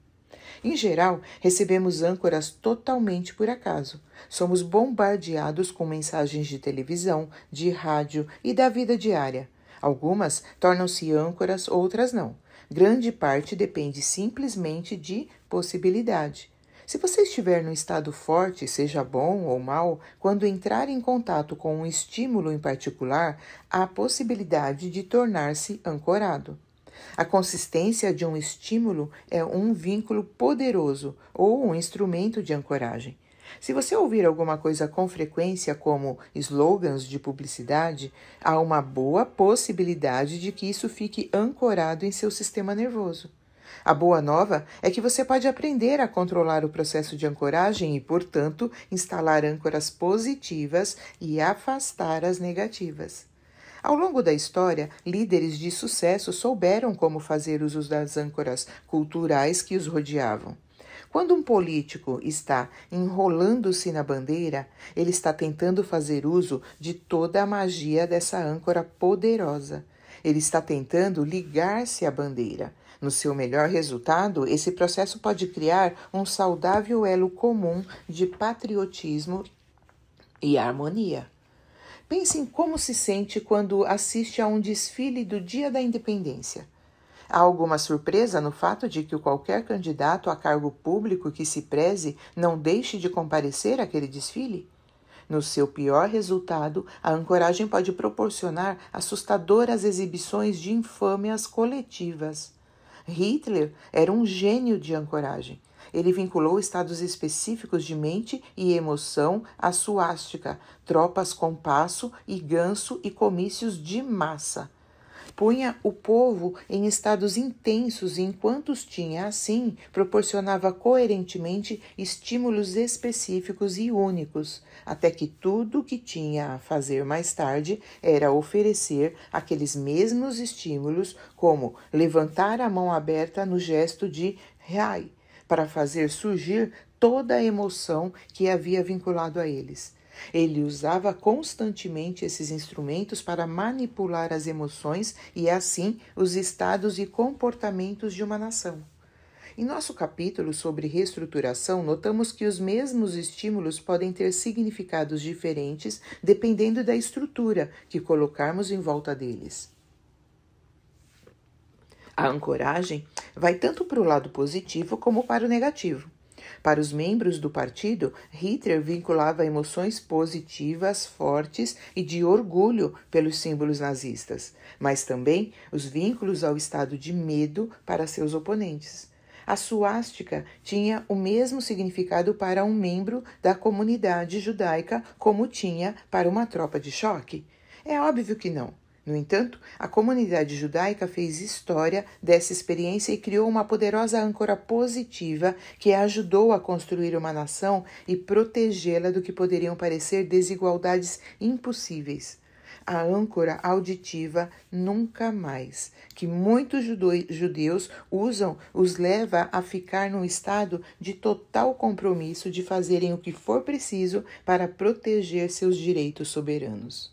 Em geral, recebemos âncoras totalmente por acaso. Somos bombardeados com mensagens de televisão, de rádio e da vida diária. Algumas tornam-se âncoras, outras não. Grande parte depende simplesmente de possibilidade. Se você estiver num estado forte, seja bom ou mal, quando entrar em contato com um estímulo em particular, há a possibilidade de tornar-se ancorado. A consistência de um estímulo é um vínculo poderoso ou um instrumento de ancoragem. Se você ouvir alguma coisa com frequência, como slogans de publicidade, há uma boa possibilidade de que isso fique ancorado em seu sistema nervoso. A boa nova é que você pode aprender a controlar o processo de ancoragem e, portanto, instalar âncoras positivas e afastar as negativas. Ao longo da história, líderes de sucesso souberam como fazer uso das âncoras culturais que os rodeavam. Quando um político está enrolando-se na bandeira, ele está tentando fazer uso de toda a magia dessa âncora poderosa. Ele está tentando ligar-se à bandeira. No seu melhor resultado, esse processo pode criar um saudável elo comum de patriotismo e harmonia. Pense em como se sente quando assiste a um desfile do Dia da Independência. Há alguma surpresa no fato de que qualquer candidato a cargo público que se preze não deixe de comparecer àquele desfile? No seu pior resultado, a ancoragem pode proporcionar assustadoras exibições de infâmias coletivas. Hitler era um gênio de ancoragem. Ele vinculou estados específicos de mente e emoção à suástica, tropas compasso e ganso e comícios de massa punha o povo em estados intensos e, enquanto os tinha assim, proporcionava coerentemente estímulos específicos e únicos, até que tudo o que tinha a fazer mais tarde era oferecer aqueles mesmos estímulos, como levantar a mão aberta no gesto de Rai, para fazer surgir toda a emoção que havia vinculado a eles ele usava constantemente esses instrumentos para manipular as emoções e, assim, os estados e comportamentos de uma nação. Em nosso capítulo sobre reestruturação, notamos que os mesmos estímulos podem ter significados diferentes dependendo da estrutura que colocarmos em volta deles. A ancoragem vai tanto para o lado positivo como para o negativo. Para os membros do partido, Hitler vinculava emoções positivas, fortes e de orgulho pelos símbolos nazistas, mas também os vínculos ao estado de medo para seus oponentes. A suástica tinha o mesmo significado para um membro da comunidade judaica como tinha para uma tropa de choque. É óbvio que não. No entanto, a comunidade judaica fez história dessa experiência e criou uma poderosa âncora positiva que ajudou a construir uma nação e protegê-la do que poderiam parecer desigualdades impossíveis a âncora auditiva nunca mais, que muitos judeus usam, os leva a ficar num estado de total compromisso de fazerem o que for preciso para proteger seus direitos soberanos.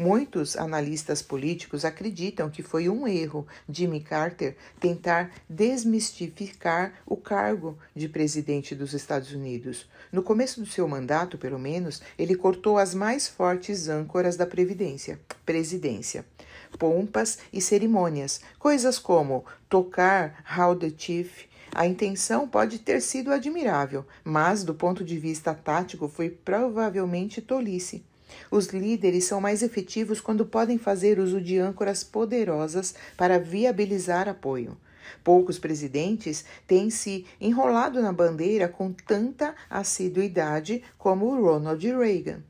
Muitos analistas políticos acreditam que foi um erro Jimmy Carter tentar desmistificar o cargo de presidente dos Estados Unidos. No começo do seu mandato, pelo menos, ele cortou as mais fortes âncoras da Previdência, presidência, pompas e cerimônias, coisas como tocar How the Chief, a intenção pode ter sido admirável, mas do ponto de vista tático foi provavelmente tolice. Os líderes são mais efetivos quando podem fazer uso de âncoras poderosas para viabilizar apoio. Poucos presidentes têm se enrolado na bandeira com tanta assiduidade como Ronald Reagan.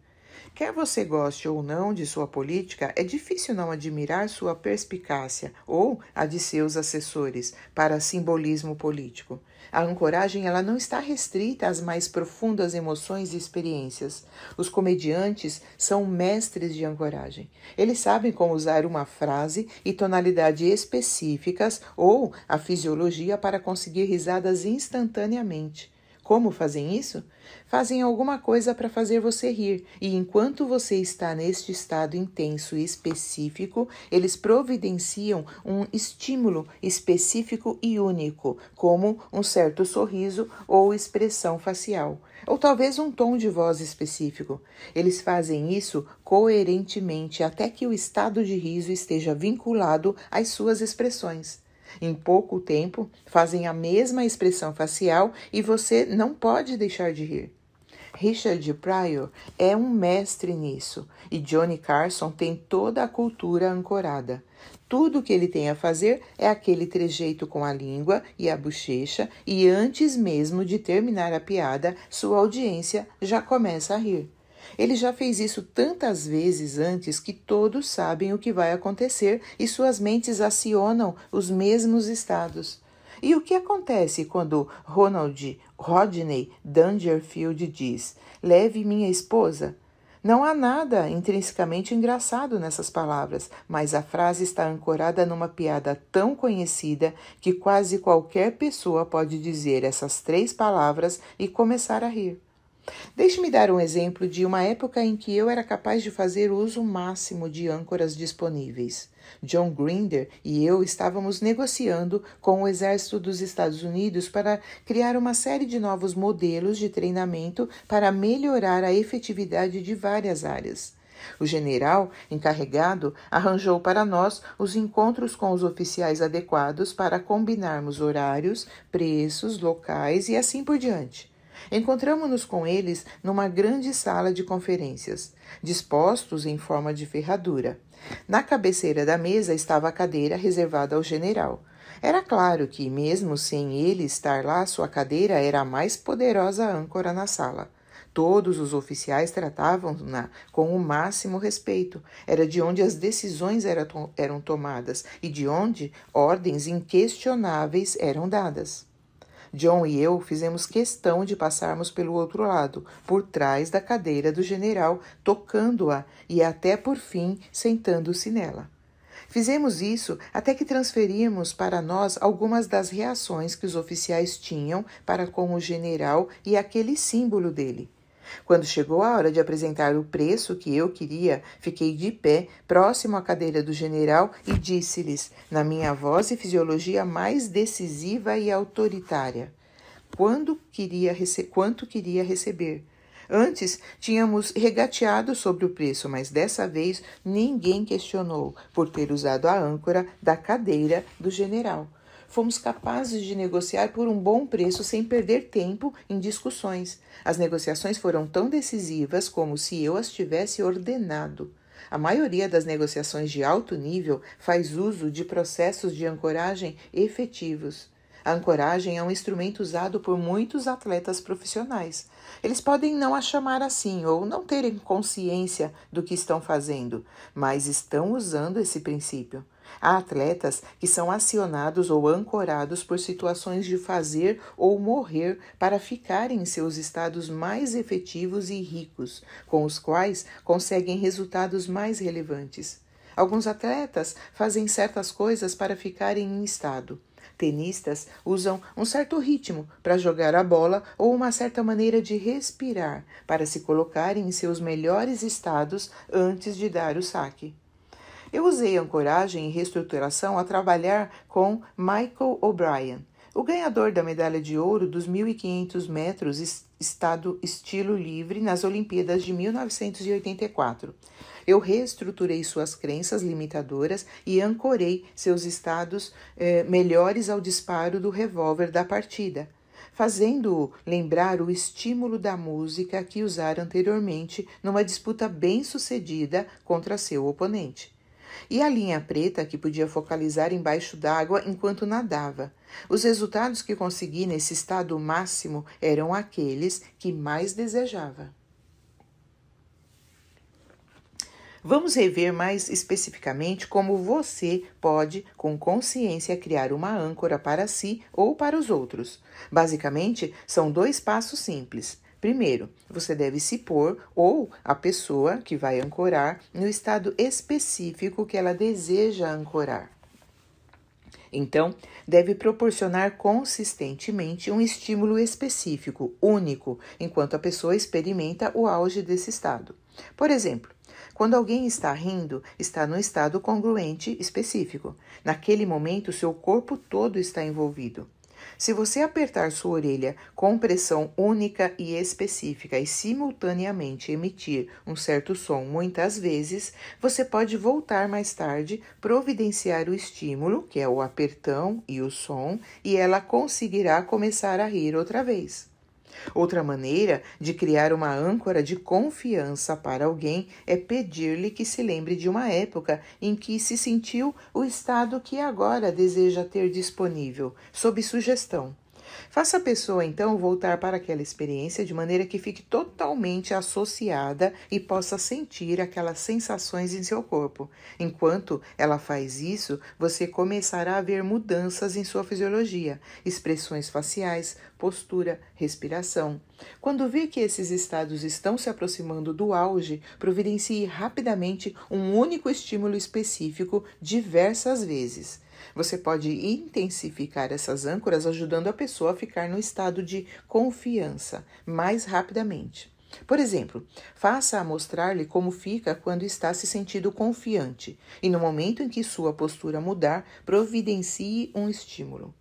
Quer você goste ou não de sua política, é difícil não admirar sua perspicácia ou a de seus assessores para simbolismo político. A ancoragem ela não está restrita às mais profundas emoções e experiências. Os comediantes são mestres de ancoragem. Eles sabem como usar uma frase e tonalidade específicas ou a fisiologia para conseguir risadas instantaneamente. Como fazem isso? Fazem alguma coisa para fazer você rir, e enquanto você está neste estado intenso e específico, eles providenciam um estímulo específico e único, como um certo sorriso ou expressão facial, ou talvez um tom de voz específico. Eles fazem isso coerentemente até que o estado de riso esteja vinculado às suas expressões. Em pouco tempo, fazem a mesma expressão facial e você não pode deixar de rir. Richard Pryor é um mestre nisso e Johnny Carson tem toda a cultura ancorada. Tudo o que ele tem a fazer é aquele trejeito com a língua e a bochecha, e antes mesmo de terminar a piada, sua audiência já começa a rir. Ele já fez isso tantas vezes antes que todos sabem o que vai acontecer e suas mentes acionam os mesmos estados. E o que acontece quando Ronald Rodney Dangerfield diz: Leve minha esposa? Não há nada intrinsecamente engraçado nessas palavras, mas a frase está ancorada numa piada tão conhecida que quase qualquer pessoa pode dizer essas três palavras e começar a rir. Deixe-me dar um exemplo de uma época em que eu era capaz de fazer uso máximo de âncoras disponíveis. John Grinder e eu estávamos negociando com o Exército dos Estados Unidos para criar uma série de novos modelos de treinamento para melhorar a efetividade de várias áreas. O general encarregado arranjou para nós os encontros com os oficiais adequados para combinarmos horários, preços, locais e assim por diante. Encontramos-nos com eles numa grande sala de conferências, dispostos em forma de ferradura. Na cabeceira da mesa estava a cadeira reservada ao general. Era claro que, mesmo sem ele estar lá, sua cadeira era a mais poderosa âncora na sala. Todos os oficiais tratavam-na com o máximo respeito. Era de onde as decisões eram tomadas e de onde ordens inquestionáveis eram dadas. John e eu fizemos questão de passarmos pelo outro lado, por trás da cadeira do general, tocando-a e até por fim sentando-se nela. Fizemos isso até que transferimos para nós algumas das reações que os oficiais tinham para com o general e aquele símbolo dele. Quando chegou a hora de apresentar o preço que eu queria, fiquei de pé próximo à cadeira do general e disse-lhes, na minha voz e fisiologia mais decisiva e autoritária, quando queria quanto queria receber. Antes tínhamos regateado sobre o preço, mas dessa vez ninguém questionou por ter usado a âncora da cadeira do general fomos capazes de negociar por um bom preço sem perder tempo em discussões. As negociações foram tão decisivas como se eu as tivesse ordenado. A maioria das negociações de alto nível faz uso de processos de ancoragem efetivos. A ancoragem é um instrumento usado por muitos atletas profissionais. Eles podem não a chamar assim ou não terem consciência do que estão fazendo, mas estão usando esse princípio. Há atletas que são acionados ou ancorados por situações de fazer ou morrer para ficarem em seus estados mais efetivos e ricos, com os quais conseguem resultados mais relevantes. Alguns atletas fazem certas coisas para ficarem em estado. Tenistas usam um certo ritmo para jogar a bola ou uma certa maneira de respirar para se colocarem em seus melhores estados antes de dar o saque. Eu usei ancoragem e reestruturação a trabalhar com Michael O'Brien, o ganhador da medalha de ouro dos 1.500 metros estado estilo livre nas Olimpíadas de 1984. Eu reestruturei suas crenças limitadoras e ancorei seus estados eh, melhores ao disparo do revólver da partida, fazendo-o lembrar o estímulo da música que usara anteriormente numa disputa bem-sucedida contra seu oponente e a linha preta que podia focalizar embaixo d'água enquanto nadava. Os resultados que consegui nesse estado máximo eram aqueles que mais desejava. Vamos rever mais especificamente como você pode, com consciência, criar uma âncora para si ou para os outros. Basicamente, são dois passos simples. Primeiro, você deve se pôr ou a pessoa que vai ancorar no estado específico que ela deseja ancorar. Então, deve proporcionar consistentemente um estímulo específico, único, enquanto a pessoa experimenta o auge desse estado. Por exemplo, quando alguém está rindo, está no estado congruente específico. Naquele momento, seu corpo todo está envolvido. Se você apertar sua orelha com pressão única e específica e simultaneamente emitir um certo som muitas vezes, você pode voltar mais tarde, providenciar o estímulo, que é o apertão e o som, e ela conseguirá começar a rir outra vez. Outra maneira de criar uma âncora de confiança para alguém é pedir-lhe que se lembre de uma época em que se sentiu o estado que agora deseja ter disponível, sob sugestão. Faça a pessoa então voltar para aquela experiência de maneira que fique totalmente associada e possa sentir aquelas sensações em seu corpo. Enquanto ela faz isso, você começará a ver mudanças em sua fisiologia, expressões faciais, postura, respiração. Quando vê que esses estados estão se aproximando do auge, providencie rapidamente um único estímulo específico diversas vezes. Você pode intensificar essas âncoras ajudando a pessoa a ficar no estado de confiança mais rapidamente. Por exemplo, faça-a mostrar-lhe como fica quando está se sentindo confiante e, no momento em que sua postura mudar, providencie um estímulo.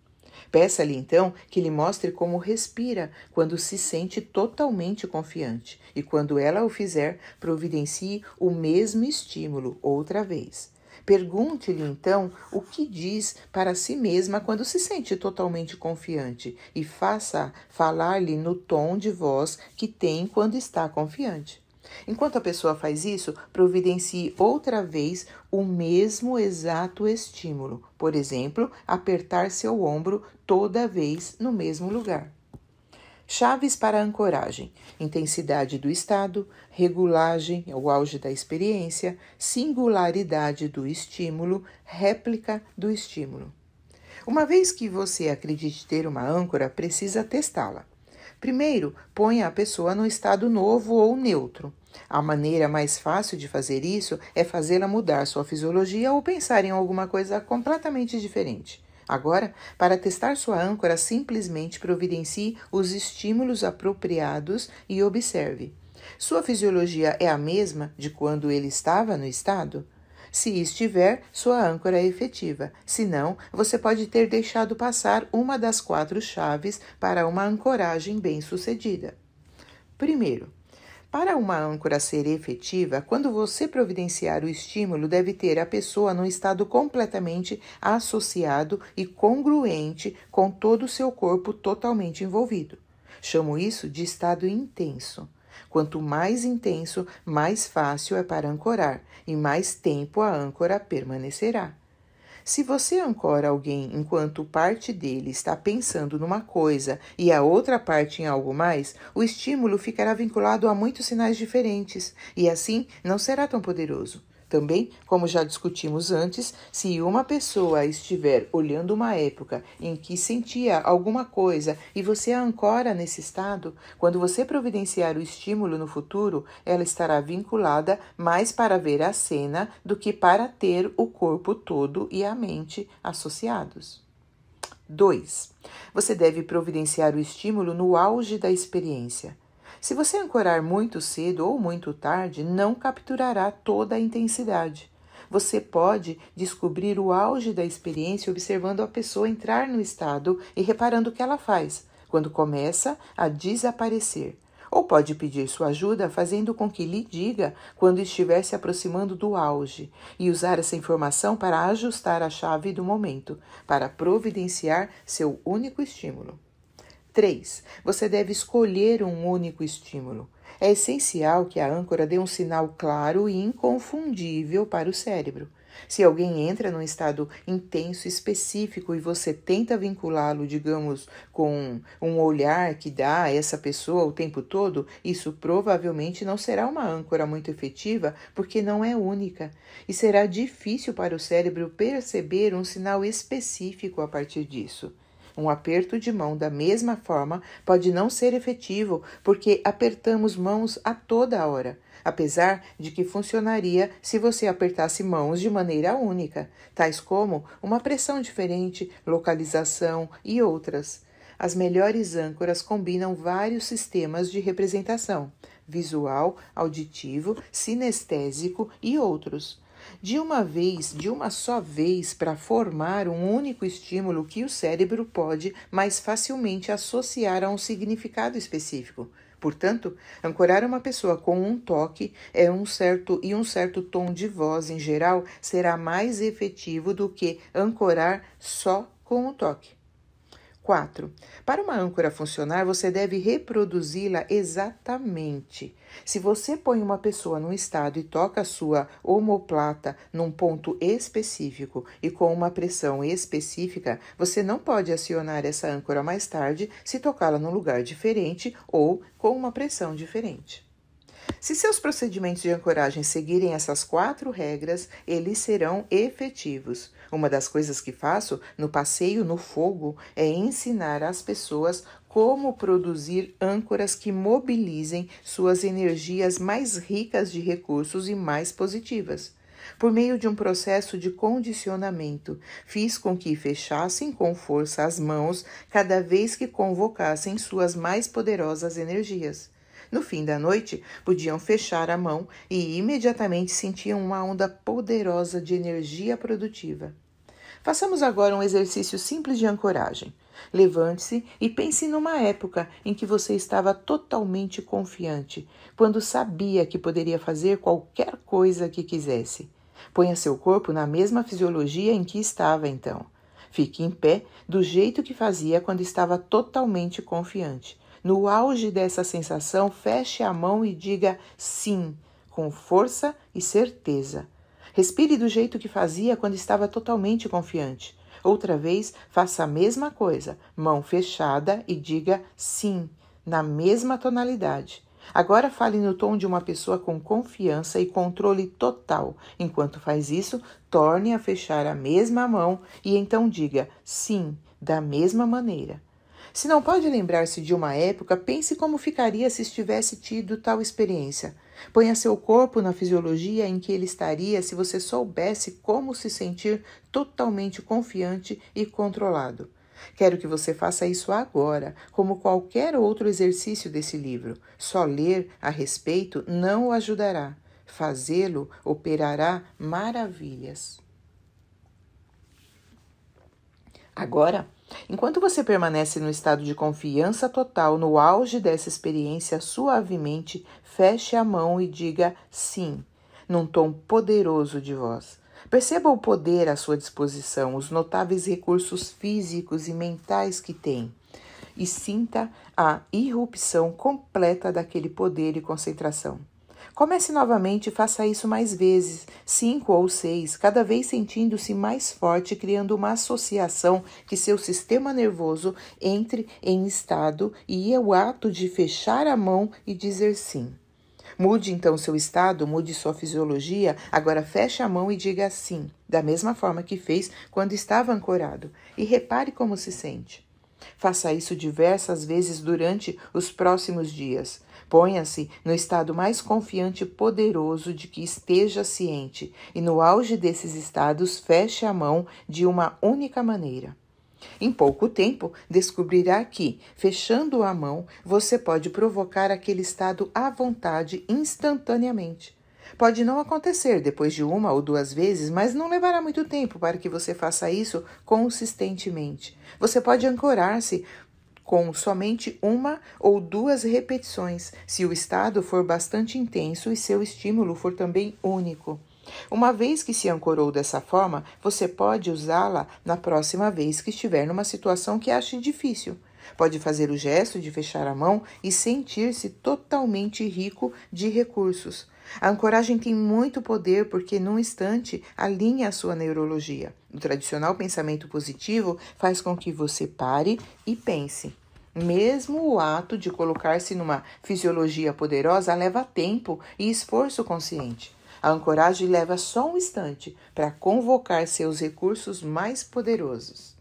Peça-lhe então que lhe mostre como respira quando se sente totalmente confiante e, quando ela o fizer, providencie o mesmo estímulo outra vez. Pergunte-lhe então o que diz para si mesma quando se sente totalmente confiante e faça falar-lhe no tom de voz que tem quando está confiante. Enquanto a pessoa faz isso, providencie outra vez o mesmo exato estímulo, por exemplo, apertar seu ombro toda vez no mesmo lugar. Chaves para ancoragem: intensidade do estado, regulagem, é o auge da experiência, singularidade do estímulo, réplica do estímulo. Uma vez que você acredite ter uma âncora, precisa testá-la. Primeiro, ponha a pessoa no estado novo ou neutro. A maneira mais fácil de fazer isso é fazê-la mudar sua fisiologia ou pensar em alguma coisa completamente diferente. Agora, para testar sua âncora, simplesmente providencie os estímulos apropriados e observe. Sua fisiologia é a mesma de quando ele estava no estado? Se estiver, sua âncora é efetiva. Se não, você pode ter deixado passar uma das quatro chaves para uma ancoragem bem-sucedida. Primeiro, para uma âncora ser efetiva, quando você providenciar o estímulo, deve ter a pessoa num estado completamente associado e congruente com todo o seu corpo totalmente envolvido. Chamo isso de estado intenso. Quanto mais intenso, mais fácil é para ancorar e mais tempo a âncora permanecerá. Se você ancora alguém enquanto parte dele está pensando numa coisa e a outra parte em algo mais, o estímulo ficará vinculado a muitos sinais diferentes e assim não será tão poderoso. Também, como já discutimos antes, se uma pessoa estiver olhando uma época em que sentia alguma coisa e você a ancora nesse estado, quando você providenciar o estímulo no futuro, ela estará vinculada mais para ver a cena do que para ter o corpo todo e a mente associados. 2. Você deve providenciar o estímulo no auge da experiência. Se você ancorar muito cedo ou muito tarde, não capturará toda a intensidade. Você pode descobrir o auge da experiência observando a pessoa entrar no estado e reparando o que ela faz, quando começa a desaparecer. Ou pode pedir sua ajuda fazendo com que lhe diga quando estiver se aproximando do auge e usar essa informação para ajustar a chave do momento, para providenciar seu único estímulo. 3. Você deve escolher um único estímulo. É essencial que a âncora dê um sinal claro e inconfundível para o cérebro. Se alguém entra num estado intenso específico e você tenta vinculá-lo, digamos, com um olhar que dá a essa pessoa o tempo todo, isso provavelmente não será uma âncora muito efetiva, porque não é única, e será difícil para o cérebro perceber um sinal específico a partir disso. Um aperto de mão, da mesma forma, pode não ser efetivo, porque apertamos mãos a toda hora apesar de que funcionaria se você apertasse mãos de maneira única, tais como uma pressão diferente, localização e outras. As melhores âncoras combinam vários sistemas de representação: visual, auditivo, sinestésico e outros de uma vez, de uma só vez, para formar um único estímulo que o cérebro pode mais facilmente associar a um significado específico. Portanto, ancorar uma pessoa com um toque é um certo e um certo tom de voz em geral será mais efetivo do que ancorar só com o toque. 4. Para uma âncora funcionar, você deve reproduzi-la exatamente. Se você põe uma pessoa num estado e toca a sua omoplata num ponto específico e com uma pressão específica, você não pode acionar essa âncora mais tarde se tocá-la num lugar diferente ou com uma pressão diferente. Se seus procedimentos de ancoragem seguirem essas quatro regras, eles serão efetivos. Uma das coisas que faço no passeio no fogo é ensinar às pessoas como produzir âncoras que mobilizem suas energias mais ricas de recursos e mais positivas. Por meio de um processo de condicionamento, fiz com que fechassem com força as mãos cada vez que convocassem suas mais poderosas energias. No fim da noite, podiam fechar a mão e imediatamente sentiam uma onda poderosa de energia produtiva. Façamos agora um exercício simples de ancoragem. Levante-se e pense numa época em que você estava totalmente confiante, quando sabia que poderia fazer qualquer coisa que quisesse. Ponha seu corpo na mesma fisiologia em que estava então. Fique em pé do jeito que fazia quando estava totalmente confiante. No auge dessa sensação, feche a mão e diga sim, com força e certeza. Respire do jeito que fazia quando estava totalmente confiante. Outra vez, faça a mesma coisa, mão fechada e diga sim, na mesma tonalidade. Agora fale no tom de uma pessoa com confiança e controle total. Enquanto faz isso, torne a fechar a mesma mão e então diga sim, da mesma maneira. Se não pode lembrar-se de uma época, pense como ficaria se estivesse tido tal experiência. Ponha seu corpo na fisiologia em que ele estaria se você soubesse como se sentir totalmente confiante e controlado. Quero que você faça isso agora, como qualquer outro exercício desse livro. Só ler a respeito não o ajudará. Fazê-lo operará maravilhas. Agora, Enquanto você permanece no estado de confiança total, no auge dessa experiência, suavemente feche a mão e diga sim, num tom poderoso de voz. Perceba o poder à sua disposição, os notáveis recursos físicos e mentais que tem, e sinta a irrupção completa daquele poder e concentração. Comece novamente e faça isso mais vezes, cinco ou seis, cada vez sentindo-se mais forte, criando uma associação que seu sistema nervoso entre em estado e é o ato de fechar a mão e dizer sim. Mude então seu estado, mude sua fisiologia, agora feche a mão e diga sim, da mesma forma que fez quando estava ancorado, e repare como se sente. Faça isso diversas vezes durante os próximos dias. Ponha-se no estado mais confiante e poderoso de que esteja ciente, e no auge desses estados, feche a mão de uma única maneira. Em pouco tempo, descobrirá que, fechando a mão, você pode provocar aquele estado à vontade instantaneamente. Pode não acontecer depois de uma ou duas vezes, mas não levará muito tempo para que você faça isso consistentemente. Você pode ancorar-se com somente uma ou duas repetições, se o estado for bastante intenso e seu estímulo for também único. Uma vez que se ancorou dessa forma, você pode usá-la na próxima vez que estiver numa situação que ache difícil. Pode fazer o gesto de fechar a mão e sentir-se totalmente rico de recursos. A ancoragem tem muito poder porque, num instante, alinha a sua neurologia. O tradicional pensamento positivo faz com que você pare e pense. Mesmo o ato de colocar-se numa fisiologia poderosa leva tempo e esforço consciente. A ancoragem leva só um instante para convocar seus recursos mais poderosos.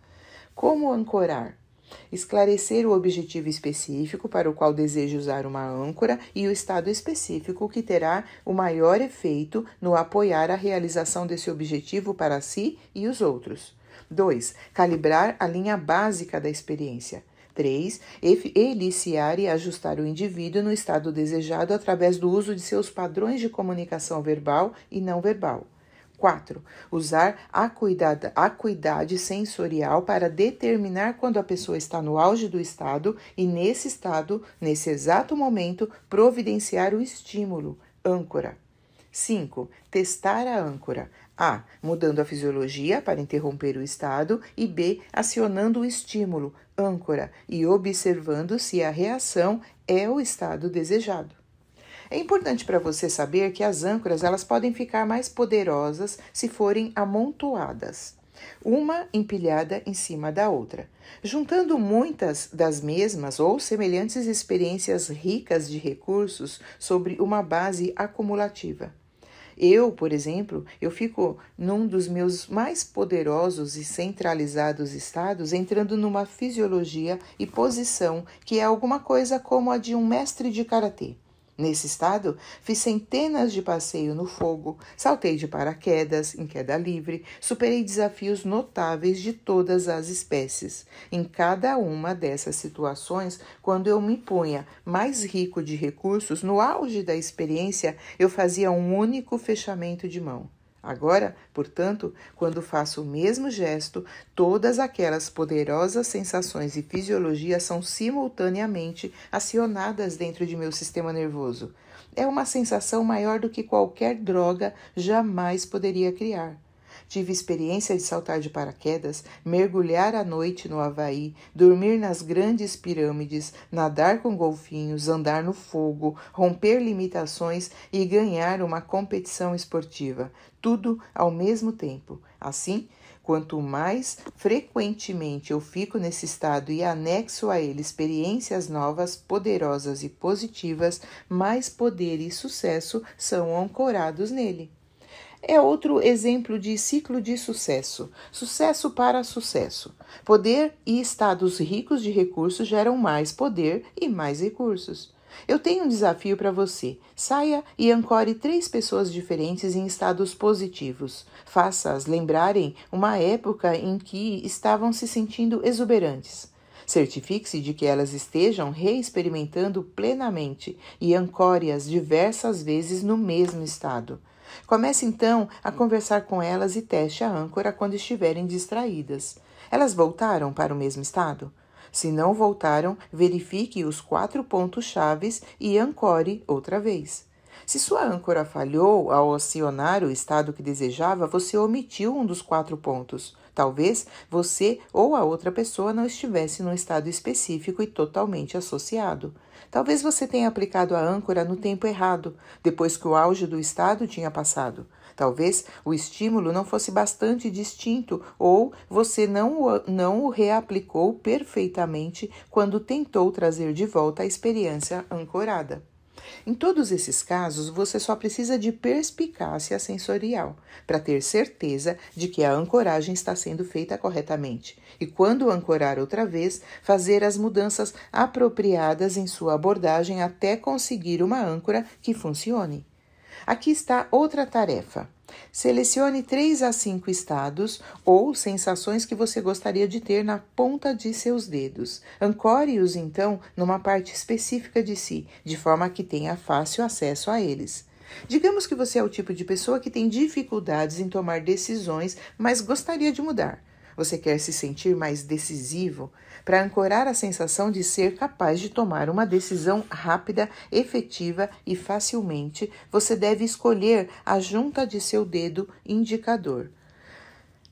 Como ancorar? esclarecer o objetivo específico para o qual deseja usar uma âncora e o estado específico que terá o maior efeito no apoiar a realização desse objetivo para si e os outros. 2. Calibrar a linha básica da experiência. 3. Eliciar e ajustar o indivíduo no estado desejado através do uso de seus padrões de comunicação verbal e não verbal. 4. Usar acuidade, acuidade sensorial para determinar quando a pessoa está no auge do estado e, nesse estado, nesse exato momento, providenciar o estímulo, âncora. 5. Testar a âncora. A. Mudando a fisiologia para interromper o estado e B. Acionando o estímulo, âncora, e observando se a reação é o estado desejado. É importante para você saber que as âncoras elas podem ficar mais poderosas se forem amontoadas, uma empilhada em cima da outra, juntando muitas das mesmas ou semelhantes experiências ricas de recursos sobre uma base acumulativa. Eu, por exemplo, eu fico num dos meus mais poderosos e centralizados estados, entrando numa fisiologia e posição que é alguma coisa como a de um mestre de karatê. Nesse estado, fiz centenas de passeios no fogo, saltei de paraquedas em queda livre, superei desafios notáveis de todas as espécies. Em cada uma dessas situações, quando eu me punha mais rico de recursos, no auge da experiência, eu fazia um único fechamento de mão. Agora, portanto, quando faço o mesmo gesto, todas aquelas poderosas sensações e fisiologia são simultaneamente acionadas dentro de meu sistema nervoso. É uma sensação maior do que qualquer droga jamais poderia criar. Tive experiência de saltar de paraquedas, mergulhar à noite no Havaí, dormir nas grandes pirâmides, nadar com golfinhos, andar no fogo, romper limitações e ganhar uma competição esportiva. Tudo ao mesmo tempo. Assim, Quanto mais frequentemente eu fico nesse estado e anexo a ele experiências novas, poderosas e positivas, mais poder e sucesso são ancorados nele é outro exemplo de ciclo de sucesso, sucesso para sucesso. Poder e estados ricos de recursos geram mais poder e mais recursos. Eu tenho um desafio para você. Saia e ancore três pessoas diferentes em estados positivos. Faça-as lembrarem uma época em que estavam se sentindo exuberantes. Certifique-se de que elas estejam reexperimentando plenamente e ancore-as diversas vezes no mesmo estado. Comece então a conversar com elas e teste a âncora quando estiverem distraídas. Elas voltaram para o mesmo estado? Se não voltaram, verifique os quatro pontos chaves e ancore outra vez. Se sua âncora falhou ao acionar o estado que desejava, você omitiu um dos quatro pontos. Talvez você ou a outra pessoa não estivesse num estado específico e totalmente associado. Talvez você tenha aplicado a âncora no tempo errado, depois que o auge do estado tinha passado. Talvez o estímulo não fosse bastante distinto ou você não o, não o reaplicou perfeitamente quando tentou trazer de volta a experiência ancorada. Em todos esses casos, você só precisa de perspicácia sensorial para ter certeza de que a ancoragem está sendo feita corretamente e, quando ancorar outra vez, fazer as mudanças apropriadas em sua abordagem até conseguir uma âncora que funcione. Aqui está outra tarefa Selecione três a cinco estados ou sensações que você gostaria de ter na ponta de seus dedos. Ancore-os então numa parte específica de si, de forma que tenha fácil acesso a eles. Digamos que você é o tipo de pessoa que tem dificuldades em tomar decisões, mas gostaria de mudar. Você quer se sentir mais decisivo, para ancorar a sensação de ser capaz de tomar uma decisão rápida, efetiva e facilmente, você deve escolher a junta de seu dedo indicador.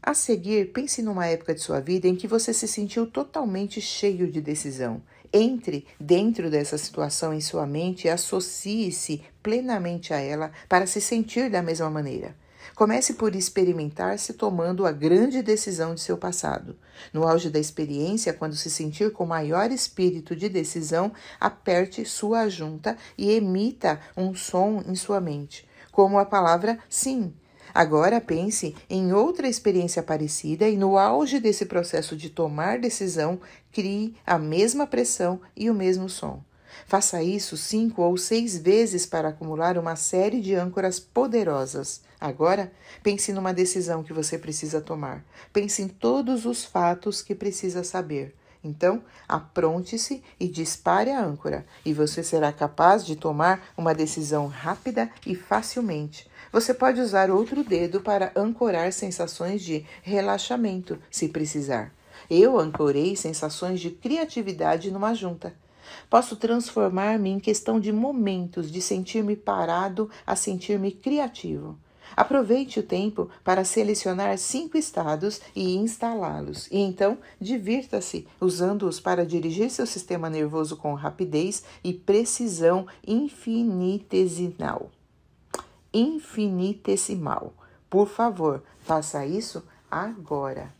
A seguir, pense numa época de sua vida em que você se sentiu totalmente cheio de decisão. Entre dentro dessa situação em sua mente e associe-se plenamente a ela para se sentir da mesma maneira. Comece por experimentar-se tomando a grande decisão de seu passado. No auge da experiência, quando se sentir com maior espírito de decisão, aperte sua junta e emita um som em sua mente, como a palavra sim. Agora pense em outra experiência parecida e, no auge desse processo de tomar decisão, crie a mesma pressão e o mesmo som. Faça isso cinco ou seis vezes para acumular uma série de âncoras poderosas. Agora, pense numa decisão que você precisa tomar. Pense em todos os fatos que precisa saber. Então, apronte-se e dispare a âncora, e você será capaz de tomar uma decisão rápida e facilmente. Você pode usar outro dedo para ancorar sensações de relaxamento, se precisar. Eu ancorei sensações de criatividade numa junta. Posso transformar-me em questão de momentos, de sentir-me parado a sentir-me criativo. Aproveite o tempo para selecionar cinco estados e instalá-los, e então divirta-se usando-os para dirigir seu sistema nervoso com rapidez e precisão infinitesimal. Infinitesimal. Por favor, faça isso agora.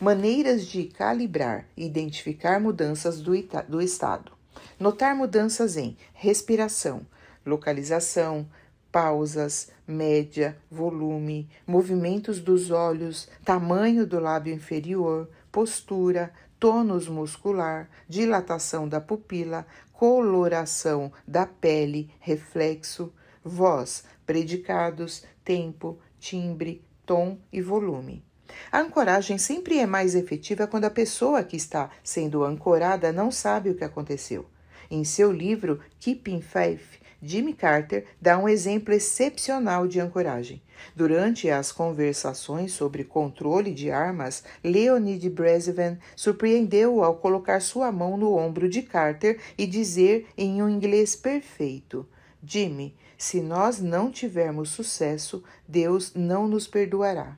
Maneiras de calibrar e identificar mudanças do, do estado. Notar mudanças em respiração, localização, pausas, média, volume, movimentos dos olhos, tamanho do lábio inferior, postura, tônus muscular, dilatação da pupila, coloração da pele, reflexo, voz, predicados, tempo, timbre, tom e volume. A ancoragem sempre é mais efetiva quando a pessoa que está sendo ancorada não sabe o que aconteceu. Em seu livro Keeping Faith, Jimmy Carter dá um exemplo excepcional de ancoragem. Durante as conversações sobre controle de armas, Leonid Brezhnev surpreendeu-o ao colocar sua mão no ombro de Carter e dizer em um inglês perfeito: Jimmy, se nós não tivermos sucesso, Deus não nos perdoará.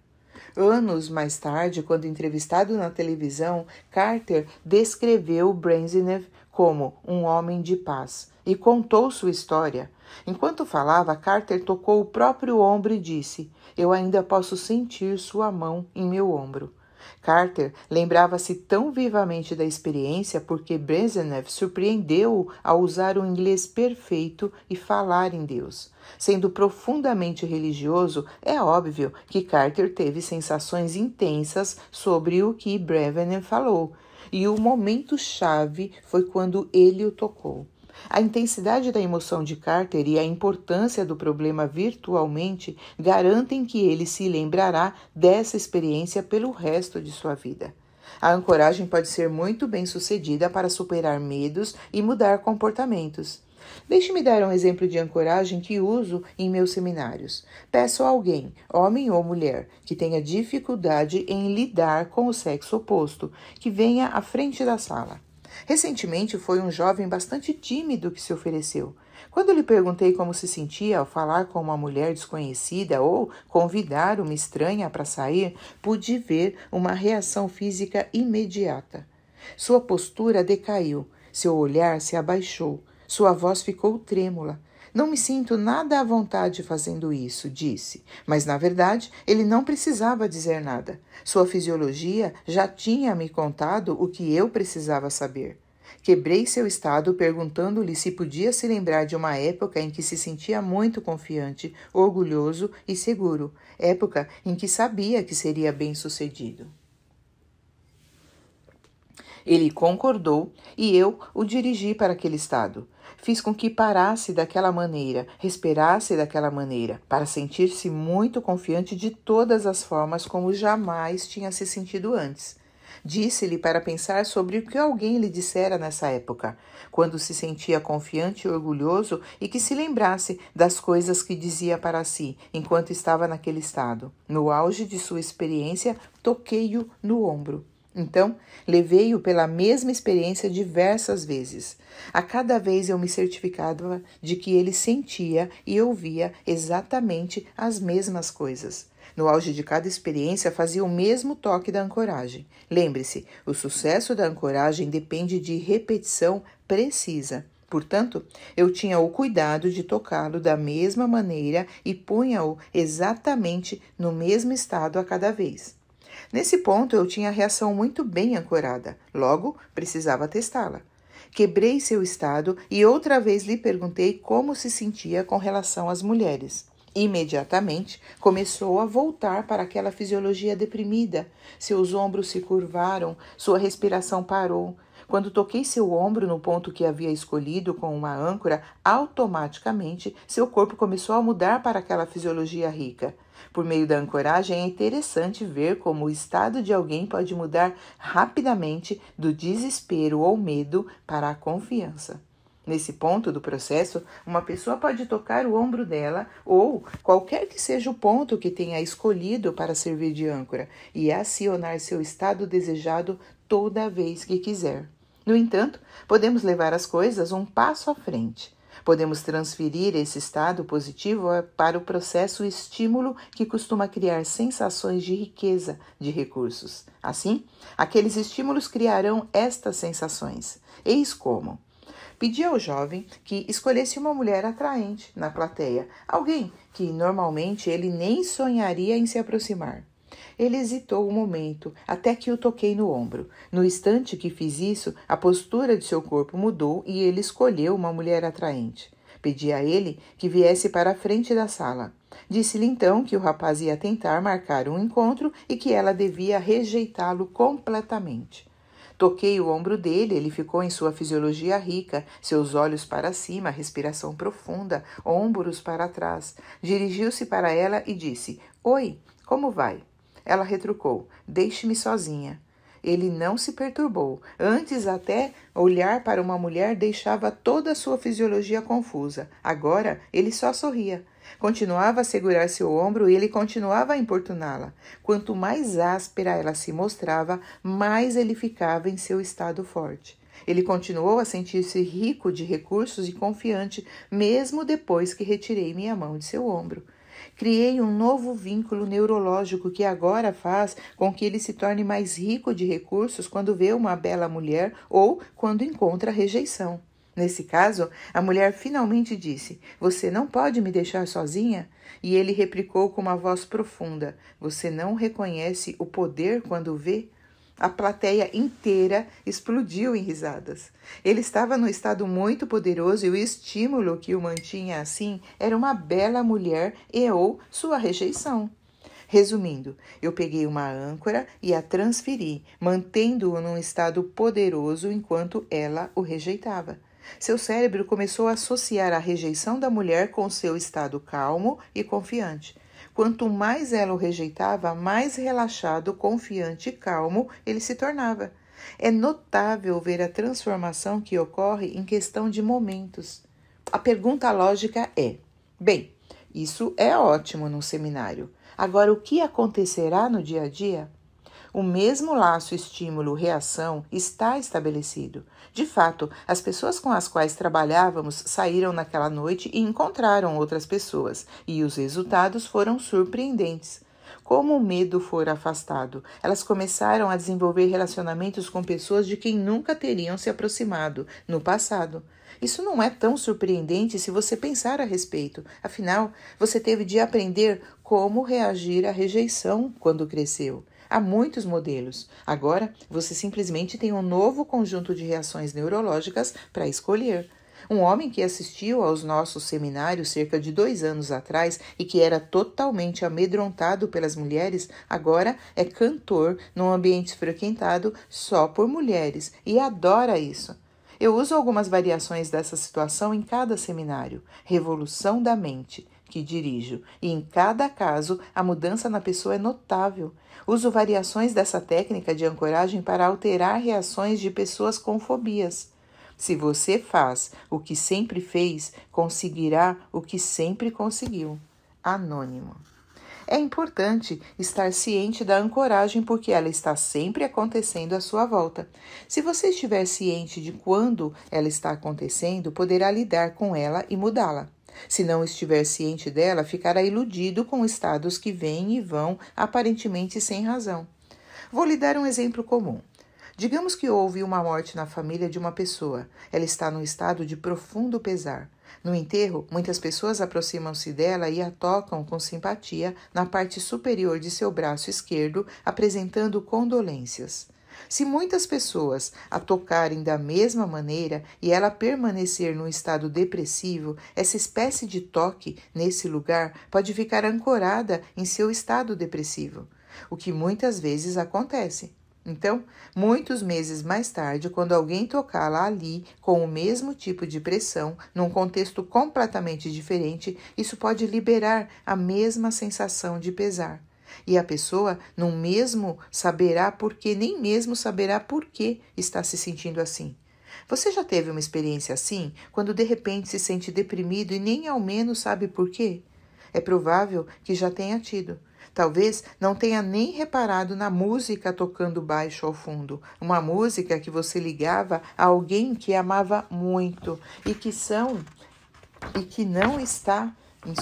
Anos mais tarde, quando entrevistado na televisão, Carter descreveu Brezhnev como um homem de paz e contou sua história. Enquanto falava, Carter tocou o próprio ombro e disse: Eu ainda posso sentir sua mão em meu ombro. Carter lembrava-se tão vivamente da experiência porque Brezhnev surpreendeu-o ao usar o inglês perfeito e falar em Deus. Sendo profundamente religioso, é óbvio que Carter teve sensações intensas sobre o que Brezhnev falou, e o momento chave foi quando ele o tocou. A intensidade da emoção de Carter e a importância do problema virtualmente garantem que ele se lembrará dessa experiência pelo resto de sua vida. A ancoragem pode ser muito bem sucedida para superar medos e mudar comportamentos. Deixe-me dar um exemplo de ancoragem que uso em meus seminários. Peço a alguém, homem ou mulher, que tenha dificuldade em lidar com o sexo oposto, que venha à frente da sala. Recentemente foi um jovem bastante tímido que se ofereceu. Quando lhe perguntei como se sentia ao falar com uma mulher desconhecida ou convidar uma estranha para sair, pude ver uma reação física imediata. Sua postura decaiu, seu olhar se abaixou, sua voz ficou trêmula. Não me sinto nada à vontade fazendo isso, disse. Mas, na verdade, ele não precisava dizer nada. Sua fisiologia já tinha me contado o que eu precisava saber. Quebrei seu estado perguntando-lhe se podia se lembrar de uma época em que se sentia muito confiante, orgulhoso e seguro, época em que sabia que seria bem-sucedido. Ele concordou e eu o dirigi para aquele estado. Fiz com que parasse daquela maneira, respirasse daquela maneira, para sentir-se muito confiante de todas as formas como jamais tinha se sentido antes. Disse-lhe para pensar sobre o que alguém lhe dissera nessa época, quando se sentia confiante e orgulhoso e que se lembrasse das coisas que dizia para si enquanto estava naquele estado. No auge de sua experiência, toquei-o no ombro. Então, levei-o pela mesma experiência diversas vezes. A cada vez eu me certificava de que ele sentia e ouvia exatamente as mesmas coisas. No auge de cada experiência, fazia o mesmo toque da ancoragem. Lembre-se, o sucesso da ancoragem depende de repetição precisa. Portanto, eu tinha o cuidado de tocá-lo da mesma maneira e punha-o exatamente no mesmo estado a cada vez. Nesse ponto eu tinha a reação muito bem ancorada, logo precisava testá-la. Quebrei seu estado e outra vez lhe perguntei como se sentia com relação às mulheres. Imediatamente começou a voltar para aquela fisiologia deprimida. Seus ombros se curvaram, sua respiração parou. Quando toquei seu ombro no ponto que havia escolhido com uma âncora, automaticamente seu corpo começou a mudar para aquela fisiologia rica. Por meio da ancoragem, é interessante ver como o estado de alguém pode mudar rapidamente do desespero ou medo para a confiança. Nesse ponto do processo, uma pessoa pode tocar o ombro dela ou qualquer que seja o ponto que tenha escolhido para servir de âncora e acionar seu estado desejado toda vez que quiser. No entanto, podemos levar as coisas um passo à frente. Podemos transferir esse estado positivo eh, para o processo estímulo que costuma criar sensações de riqueza de recursos. Assim, aqueles estímulos criarão estas sensações. Eis como. Pedi ao jovem que escolhesse uma mulher atraente na plateia, alguém que normalmente ele nem sonharia em se aproximar. Ele hesitou um momento, até que o toquei no ombro. No instante que fiz isso, a postura de seu corpo mudou e ele escolheu uma mulher atraente. Pedi a ele que viesse para a frente da sala. Disse-lhe então que o rapaz ia tentar marcar um encontro e que ela devia rejeitá-lo completamente. Toquei o ombro dele, ele ficou em sua fisiologia rica, seus olhos para cima, respiração profunda, ombros para trás. Dirigiu-se para ela e disse: Oi, como vai? Ela retrucou: Deixe-me sozinha. Ele não se perturbou. Antes, até olhar para uma mulher deixava toda a sua fisiologia confusa. Agora, ele só sorria. Continuava a segurar seu ombro e ele continuava a importuná-la. Quanto mais áspera ela se mostrava, mais ele ficava em seu estado forte. Ele continuou a sentir-se rico de recursos e confiante, mesmo depois que retirei minha mão de seu ombro criei um novo vínculo neurológico que agora faz com que ele se torne mais rico de recursos quando vê uma bela mulher ou quando encontra rejeição. Nesse caso, a mulher finalmente disse: Você não pode me deixar sozinha? E ele replicou com uma voz profunda: Você não reconhece o poder quando vê? A plateia inteira explodiu em risadas. Ele estava num estado muito poderoso e o estímulo que o mantinha assim era uma bela mulher e ou sua rejeição. Resumindo, eu peguei uma âncora e a transferi, mantendo-o num estado poderoso enquanto ela o rejeitava. Seu cérebro começou a associar a rejeição da mulher com seu estado calmo e confiante. Quanto mais ela o rejeitava, mais relaxado, confiante e calmo ele se tornava. É notável ver a transformação que ocorre em questão de momentos. A pergunta lógica é: bem, isso é ótimo num seminário. Agora, o que acontecerá no dia a dia? O mesmo laço estímulo-reação está estabelecido, de fato, as pessoas com as quais trabalhávamos saíram naquela noite e encontraram outras pessoas, e os resultados foram surpreendentes. Como o medo foi afastado, elas começaram a desenvolver relacionamentos com pessoas de quem nunca teriam se aproximado no passado. Isso não é tão surpreendente se você pensar a respeito. Afinal, você teve de aprender como reagir à rejeição quando cresceu. Há muitos modelos. Agora, você simplesmente tem um novo conjunto de reações neurológicas para escolher. Um homem que assistiu aos nossos seminários cerca de dois anos atrás e que era totalmente amedrontado pelas mulheres, agora é cantor num ambiente frequentado só por mulheres e adora isso. Eu uso algumas variações dessa situação em cada seminário. Revolução da mente que dirijo, e em cada caso a mudança na pessoa é notável. Uso variações dessa técnica de ancoragem para alterar reações de pessoas com fobias. Se você faz o que sempre fez, conseguirá o que sempre conseguiu. Anônimo. É importante estar ciente da ancoragem porque ela está sempre acontecendo à sua volta. Se você estiver ciente de quando ela está acontecendo, poderá lidar com ela e mudá-la. Se não estiver ciente dela, ficará iludido com estados que vêm e vão aparentemente sem razão. Vou lhe dar um exemplo comum. Digamos que houve uma morte na família de uma pessoa. Ela está num estado de profundo pesar. No enterro, muitas pessoas aproximam-se dela e a tocam com simpatia na parte superior de seu braço esquerdo, apresentando condolências. Se muitas pessoas a tocarem da mesma maneira e ela permanecer num estado depressivo, essa espécie de toque nesse lugar pode ficar ancorada em seu estado depressivo, o que muitas vezes acontece. Então, muitos meses mais tarde, quando alguém tocá-la ali com o mesmo tipo de pressão, num contexto completamente diferente, isso pode liberar a mesma sensação de pesar. E a pessoa não mesmo saberá porque, nem mesmo saberá por que está se sentindo assim. Você já teve uma experiência assim, quando de repente se sente deprimido e nem ao menos sabe por quê? É provável que já tenha tido. Talvez não tenha nem reparado na música tocando baixo ao fundo, uma música que você ligava a alguém que amava muito e que são e que não está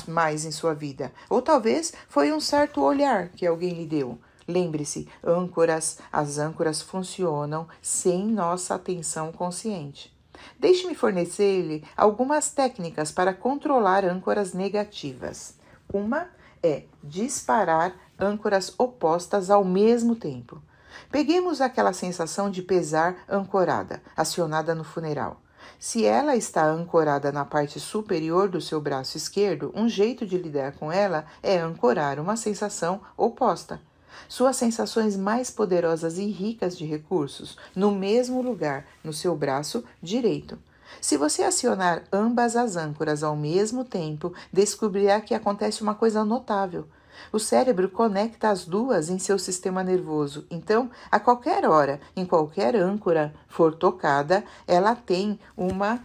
mais em sua vida. Ou talvez foi um certo olhar que alguém lhe deu. Lembre-se, âncoras, as âncoras funcionam sem nossa atenção consciente. Deixe-me fornecer-lhe algumas técnicas para controlar âncoras negativas. Uma é disparar âncoras opostas ao mesmo tempo. Peguemos aquela sensação de pesar ancorada, acionada no funeral. Se ela está ancorada na parte superior do seu braço esquerdo, um jeito de lidar com ela é ancorar uma sensação oposta. Suas sensações mais poderosas e ricas de recursos no mesmo lugar, no seu braço direito. Se você acionar ambas as âncoras ao mesmo tempo, descobrirá que acontece uma coisa notável. O cérebro conecta as duas em seu sistema nervoso, então, a qualquer hora, em qualquer âncora for tocada, ela tem uma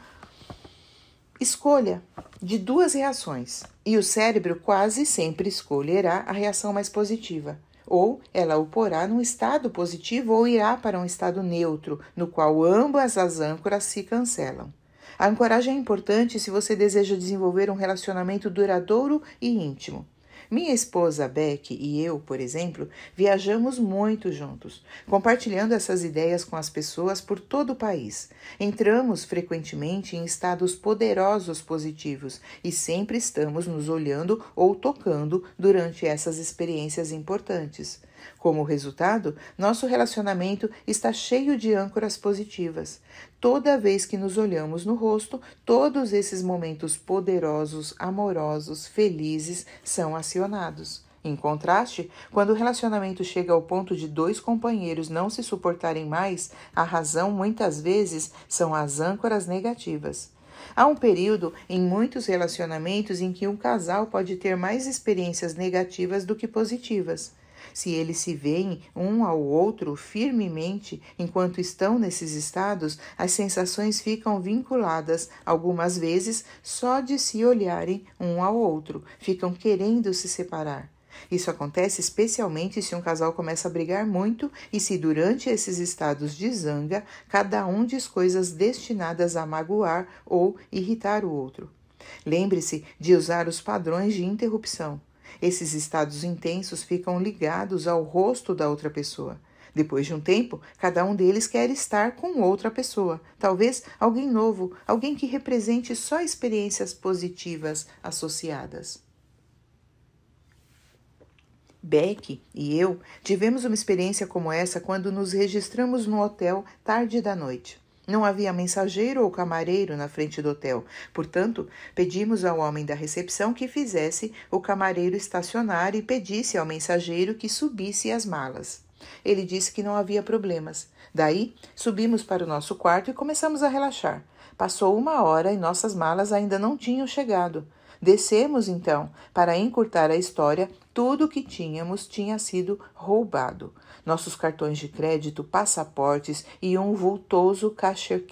escolha de duas reações, e o cérebro quase sempre escolherá a reação mais positiva ou ela o porá num estado positivo ou irá para um estado neutro, no qual ambas as âncoras se cancelam. A ancoragem é importante se você deseja desenvolver um relacionamento duradouro e íntimo. Minha esposa Beck e eu, por exemplo, viajamos muito juntos, compartilhando essas ideias com as pessoas por todo o país. Entramos frequentemente em estados poderosos positivos e sempre estamos nos olhando ou tocando durante essas experiências importantes. Como resultado, nosso relacionamento está cheio de âncoras positivas. Toda vez que nos olhamos no rosto, todos esses momentos poderosos, amorosos, felizes são acionados. Em contraste, quando o relacionamento chega ao ponto de dois companheiros não se suportarem mais, a razão muitas vezes são as âncoras negativas. Há um período em muitos relacionamentos em que um casal pode ter mais experiências negativas do que positivas. Se eles se veem um ao outro firmemente enquanto estão nesses estados, as sensações ficam vinculadas, algumas vezes só de se olharem um ao outro, ficam querendo se separar. Isso acontece especialmente se um casal começa a brigar muito e se durante esses estados de zanga cada um diz coisas destinadas a magoar ou irritar o outro. Lembre-se de usar os padrões de interrupção. Esses estados intensos ficam ligados ao rosto da outra pessoa. Depois de um tempo, cada um deles quer estar com outra pessoa, talvez alguém novo, alguém que represente só experiências positivas associadas. Beck e eu tivemos uma experiência como essa quando nos registramos no hotel tarde da noite. Não havia mensageiro ou camareiro na frente do hotel, portanto, pedimos ao homem da recepção que fizesse o camareiro estacionar e pedisse ao mensageiro que subisse as malas. Ele disse que não havia problemas. Daí, subimos para o nosso quarto e começamos a relaxar. Passou uma hora e nossas malas ainda não tinham chegado. Descemos, então, para encurtar a história, tudo o que tínhamos tinha sido roubado: nossos cartões de crédito, passaportes e um vultoso cashier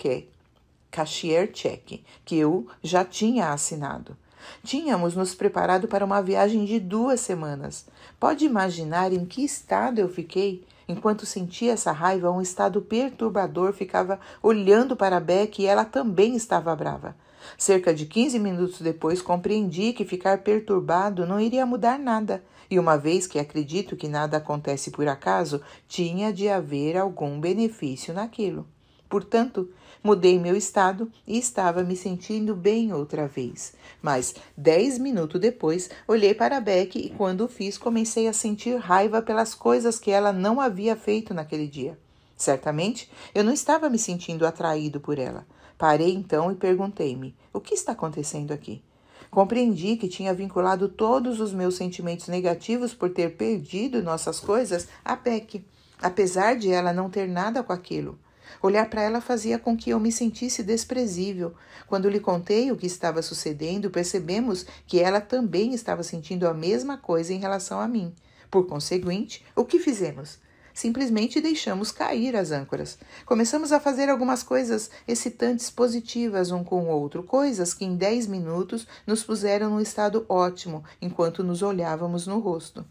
check que eu já tinha assinado. Tínhamos nos preparado para uma viagem de duas semanas. Pode imaginar em que estado eu fiquei? Enquanto sentia essa raiva, um estado perturbador ficava olhando para Beck e ela também estava brava. Cerca de 15 minutos depois, compreendi que ficar perturbado não iria mudar nada, e uma vez que acredito que nada acontece por acaso, tinha de haver algum benefício naquilo. Portanto, mudei meu estado e estava me sentindo bem outra vez. Mas dez minutos depois, olhei para Beck e, quando o fiz, comecei a sentir raiva pelas coisas que ela não havia feito naquele dia. Certamente, eu não estava me sentindo atraído por ela. Parei então e perguntei-me: o que está acontecendo aqui? Compreendi que tinha vinculado todos os meus sentimentos negativos por ter perdido nossas coisas a PEC, apesar de ela não ter nada com aquilo. Olhar para ela fazia com que eu me sentisse desprezível. Quando lhe contei o que estava sucedendo, percebemos que ela também estava sentindo a mesma coisa em relação a mim. Por conseguinte, o que fizemos? Simplesmente deixamos cair as âncoras. Começamos a fazer algumas coisas excitantes positivas um com o outro, coisas que em 10 minutos nos puseram num estado ótimo enquanto nos olhávamos no rosto.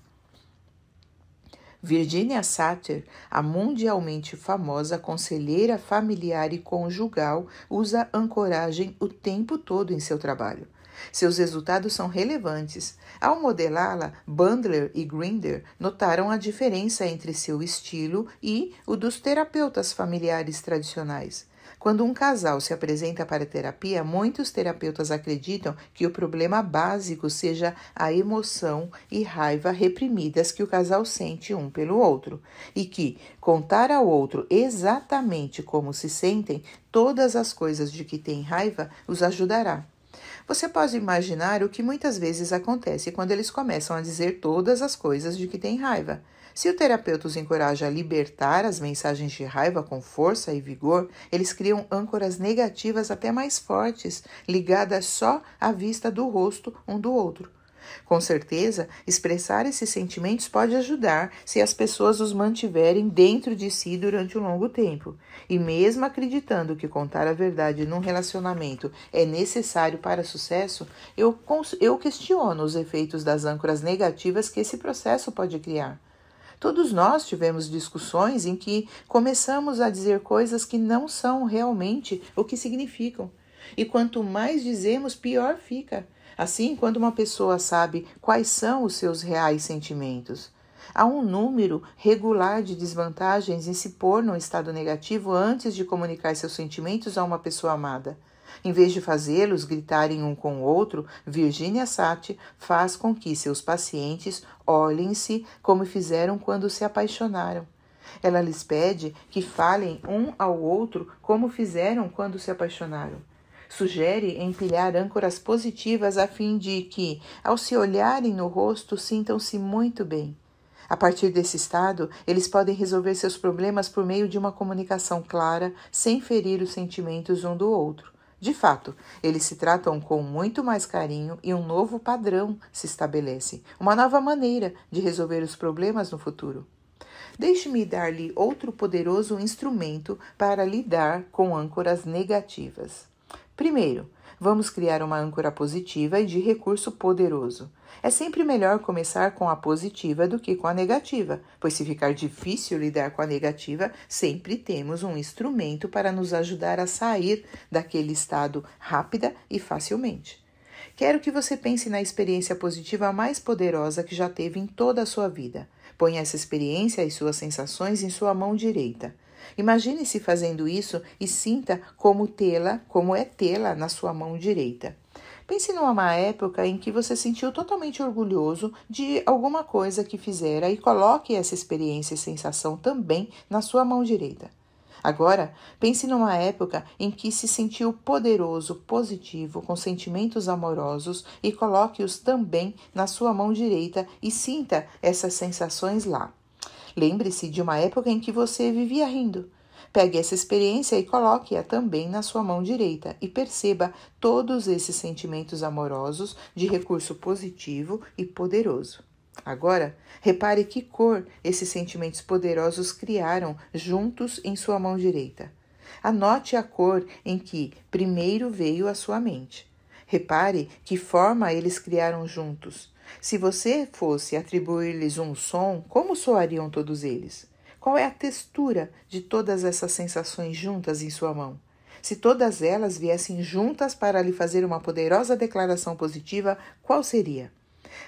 Virginia Satter, a mundialmente famosa conselheira familiar e conjugal, usa ancoragem o tempo todo em seu trabalho. Seus resultados são relevantes. Ao modelá-la, Bandler e Grinder notaram a diferença entre seu estilo e o dos terapeutas familiares tradicionais. Quando um casal se apresenta para terapia, muitos terapeutas acreditam que o problema básico seja a emoção e raiva reprimidas que o casal sente um pelo outro, e que contar ao outro exatamente como se sentem todas as coisas de que tem raiva os ajudará. Você pode imaginar o que muitas vezes acontece quando eles começam a dizer todas as coisas de que têm raiva. Se o terapeuta os encoraja a libertar as mensagens de raiva com força e vigor, eles criam âncoras negativas até mais fortes, ligadas só à vista do rosto um do outro. Com certeza, expressar esses sentimentos pode ajudar se as pessoas os mantiverem dentro de si durante um longo tempo. E mesmo acreditando que contar a verdade num relacionamento é necessário para sucesso, eu, eu questiono os efeitos das âncoras negativas que esse processo pode criar. Todos nós tivemos discussões em que começamos a dizer coisas que não são realmente o que significam. E quanto mais dizemos, pior fica Assim, quando uma pessoa sabe quais são os seus reais sentimentos, há um número regular de desvantagens em se pôr num estado negativo antes de comunicar seus sentimentos a uma pessoa amada. Em vez de fazê-los gritarem um com o outro, Virginia Sati faz com que seus pacientes olhem-se como fizeram quando se apaixonaram. Ela lhes pede que falem um ao outro como fizeram quando se apaixonaram. Sugere empilhar âncoras positivas a fim de que, ao se olharem no rosto, sintam-se muito bem. A partir desse estado, eles podem resolver seus problemas por meio de uma comunicação clara, sem ferir os sentimentos um do outro. De fato, eles se tratam com muito mais carinho e um novo padrão se estabelece, uma nova maneira de resolver os problemas no futuro. Deixe-me dar-lhe outro poderoso instrumento para lidar com âncoras negativas. Primeiro, vamos criar uma âncora positiva e de recurso poderoso. É sempre melhor começar com a positiva do que com a negativa, pois se ficar difícil lidar com a negativa, sempre temos um instrumento para nos ajudar a sair daquele estado rápida e facilmente. Quero que você pense na experiência positiva mais poderosa que já teve em toda a sua vida. Põe essa experiência e suas sensações em sua mão direita. Imagine-se fazendo isso e sinta como tê-la, como é tê-la na sua mão direita. Pense numa época em que você sentiu totalmente orgulhoso de alguma coisa que fizera e coloque essa experiência e sensação também na sua mão direita. Agora, pense numa época em que se sentiu poderoso, positivo, com sentimentos amorosos e coloque-os também na sua mão direita e sinta essas sensações lá. Lembre-se de uma época em que você vivia rindo. Pegue essa experiência e coloque-a também na sua mão direita e perceba todos esses sentimentos amorosos de recurso positivo e poderoso. Agora, repare que cor esses sentimentos poderosos criaram juntos em sua mão direita. Anote a cor em que primeiro veio à sua mente. Repare que forma eles criaram juntos. Se você fosse atribuir-lhes um som, como soariam todos eles? Qual é a textura de todas essas sensações juntas em sua mão? Se todas elas viessem juntas para lhe fazer uma poderosa declaração positiva, qual seria?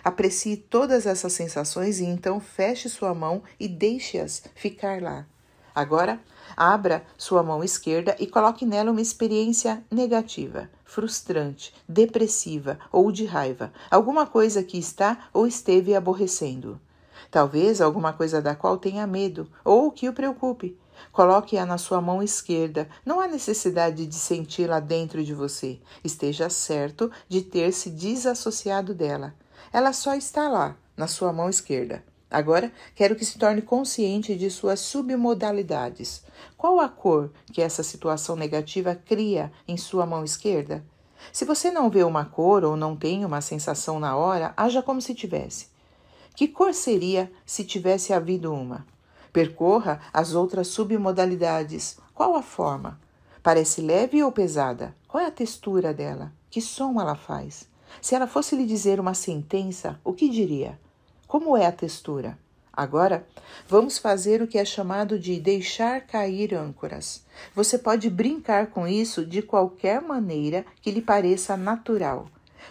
Aprecie todas essas sensações e então feche sua mão e deixe-as ficar lá, Agora, abra sua mão esquerda e coloque nela uma experiência negativa, frustrante, depressiva ou de raiva, alguma coisa que está ou esteve aborrecendo. Talvez alguma coisa da qual tenha medo ou que o preocupe. Coloque-a na sua mão esquerda. Não há necessidade de senti-la dentro de você. Esteja certo de ter se desassociado dela. Ela só está lá, na sua mão esquerda. Agora, quero que se torne consciente de suas submodalidades. Qual a cor que essa situação negativa cria em sua mão esquerda? Se você não vê uma cor ou não tem uma sensação na hora, haja como se tivesse. Que cor seria se tivesse havido uma? Percorra as outras submodalidades. Qual a forma? Parece leve ou pesada? Qual é a textura dela? Que som ela faz? Se ela fosse lhe dizer uma sentença, o que diria? Como é a textura? Agora, vamos fazer o que é chamado de deixar cair âncoras. Você pode brincar com isso de qualquer maneira que lhe pareça natural.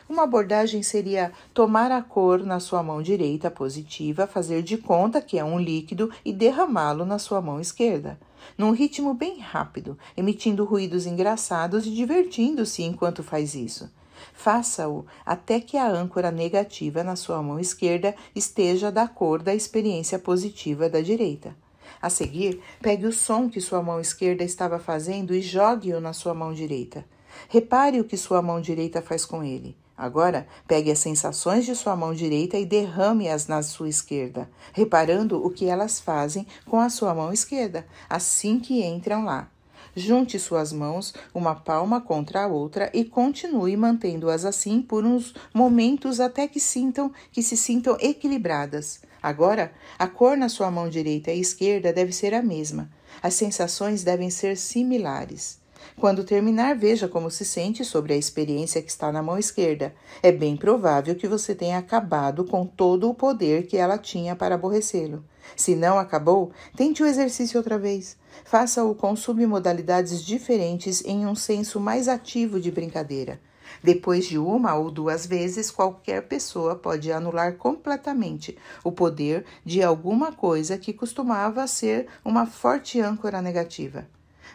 Uma abordagem seria tomar a cor na sua mão direita positiva, fazer de conta que é um líquido e derramá-lo na sua mão esquerda, num ritmo bem rápido, emitindo ruídos engraçados e divertindo-se enquanto faz isso. Faça-o até que a âncora negativa na sua mão esquerda esteja da cor da experiência positiva da direita. A seguir, pegue o som que sua mão esquerda estava fazendo e jogue-o na sua mão direita. Repare o que sua mão direita faz com ele. Agora, pegue as sensações de sua mão direita e derrame-as na sua esquerda, reparando o que elas fazem com a sua mão esquerda assim que entram lá. Junte suas mãos, uma palma contra a outra, e continue mantendo-as assim por uns momentos até que sintam que se sintam equilibradas. Agora, a cor na sua mão direita e esquerda deve ser a mesma. As sensações devem ser similares. Quando terminar, veja como se sente sobre a experiência que está na mão esquerda. É bem provável que você tenha acabado com todo o poder que ela tinha para aborrecê-lo. Se não acabou, tente o exercício outra vez. Faça-o com submodalidades diferentes em um senso mais ativo de brincadeira. Depois de uma ou duas vezes, qualquer pessoa pode anular completamente o poder de alguma coisa que costumava ser uma forte âncora negativa.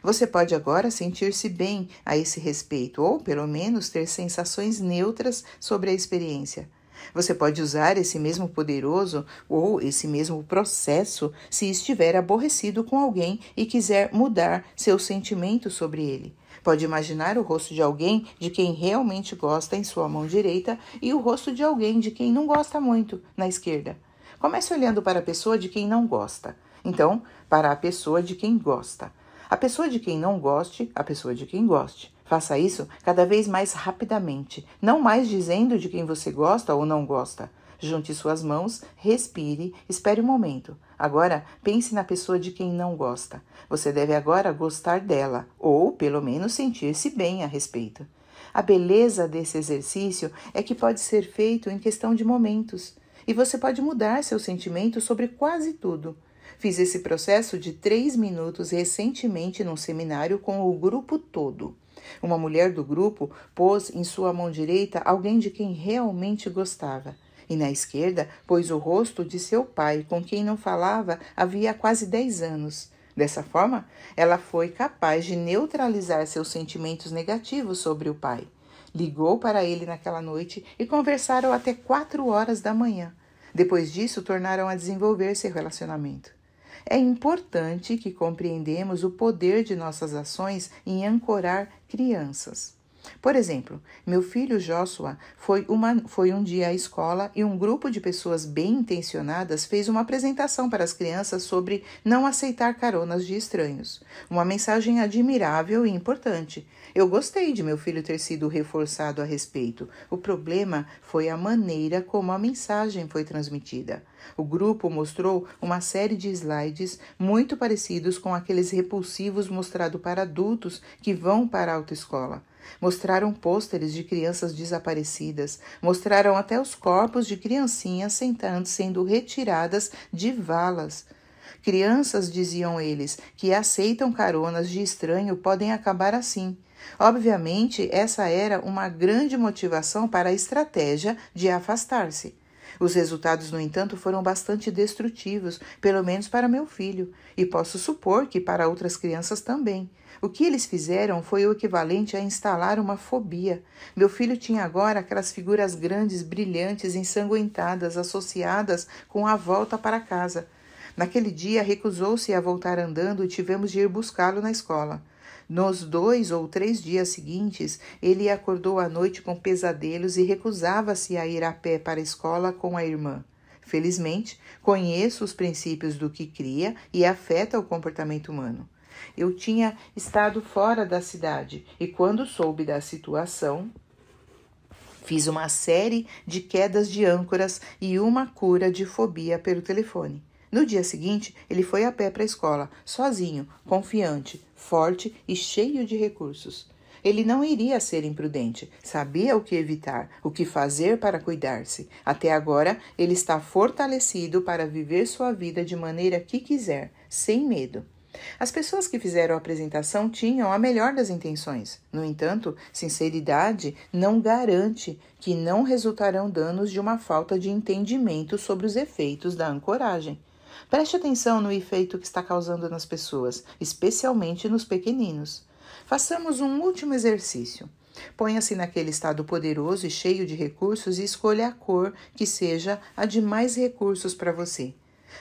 Você pode agora sentir-se bem a esse respeito, ou pelo menos ter sensações neutras sobre a experiência. Você pode usar esse mesmo poderoso ou esse mesmo processo se estiver aborrecido com alguém e quiser mudar seu sentimento sobre ele. Pode imaginar o rosto de alguém de quem realmente gosta em sua mão direita e o rosto de alguém de quem não gosta muito na esquerda. Comece olhando para a pessoa de quem não gosta, então para a pessoa de quem gosta, a pessoa de quem não goste, a pessoa de quem goste. Faça isso cada vez mais rapidamente, não mais dizendo de quem você gosta ou não gosta. Junte suas mãos, respire, espere um momento. Agora, pense na pessoa de quem não gosta. Você deve agora gostar dela, ou pelo menos sentir-se bem a respeito. A beleza desse exercício é que pode ser feito em questão de momentos, e você pode mudar seu sentimento sobre quase tudo. Fiz esse processo de três minutos recentemente num seminário com o grupo todo. Uma mulher do grupo pôs em sua mão direita alguém de quem realmente gostava, e na esquerda pôs o rosto de seu pai, com quem não falava havia quase dez anos. Dessa forma, ela foi capaz de neutralizar seus sentimentos negativos sobre o pai. Ligou para ele naquela noite e conversaram até quatro horas da manhã. Depois disso, tornaram a desenvolver seu relacionamento. É importante que compreendemos o poder de nossas ações em ancorar crianças. Por exemplo, meu filho Joshua foi, uma, foi um dia à escola e um grupo de pessoas bem intencionadas fez uma apresentação para as crianças sobre não aceitar caronas de estranhos. Uma mensagem admirável e importante. Eu gostei de meu filho ter sido reforçado a respeito. O problema foi a maneira como a mensagem foi transmitida. O grupo mostrou uma série de slides muito parecidos com aqueles repulsivos mostrados para adultos que vão para a autoescola. Mostraram pôsteres de crianças desaparecidas, mostraram até os corpos de criancinhas sendo retiradas de valas. Crianças, diziam eles, que aceitam caronas de estranho podem acabar assim. Obviamente, essa era uma grande motivação para a estratégia de afastar-se. Os resultados, no entanto, foram bastante destrutivos, pelo menos para meu filho, e posso supor que para outras crianças também. O que eles fizeram foi o equivalente a instalar uma fobia. Meu filho tinha agora aquelas figuras grandes, brilhantes, ensanguentadas, associadas com a volta para casa. Naquele dia, recusou-se a voltar andando e tivemos de ir buscá-lo na escola. Nos dois ou três dias seguintes, ele acordou à noite com pesadelos e recusava-se a ir a pé para a escola com a irmã. Felizmente, conheço os princípios do que cria e afeta o comportamento humano. Eu tinha estado fora da cidade e, quando soube da situação, fiz uma série de quedas de âncoras e uma cura de fobia pelo telefone. No dia seguinte, ele foi a pé para a escola, sozinho, confiante, forte e cheio de recursos. Ele não iria ser imprudente, sabia o que evitar, o que fazer para cuidar-se. Até agora, ele está fortalecido para viver sua vida de maneira que quiser, sem medo. As pessoas que fizeram a apresentação tinham a melhor das intenções. No entanto, sinceridade não garante que não resultarão danos de uma falta de entendimento sobre os efeitos da ancoragem. Preste atenção no efeito que está causando nas pessoas, especialmente nos pequeninos. Façamos um último exercício. Ponha-se naquele estado poderoso e cheio de recursos e escolha a cor que seja a de mais recursos para você.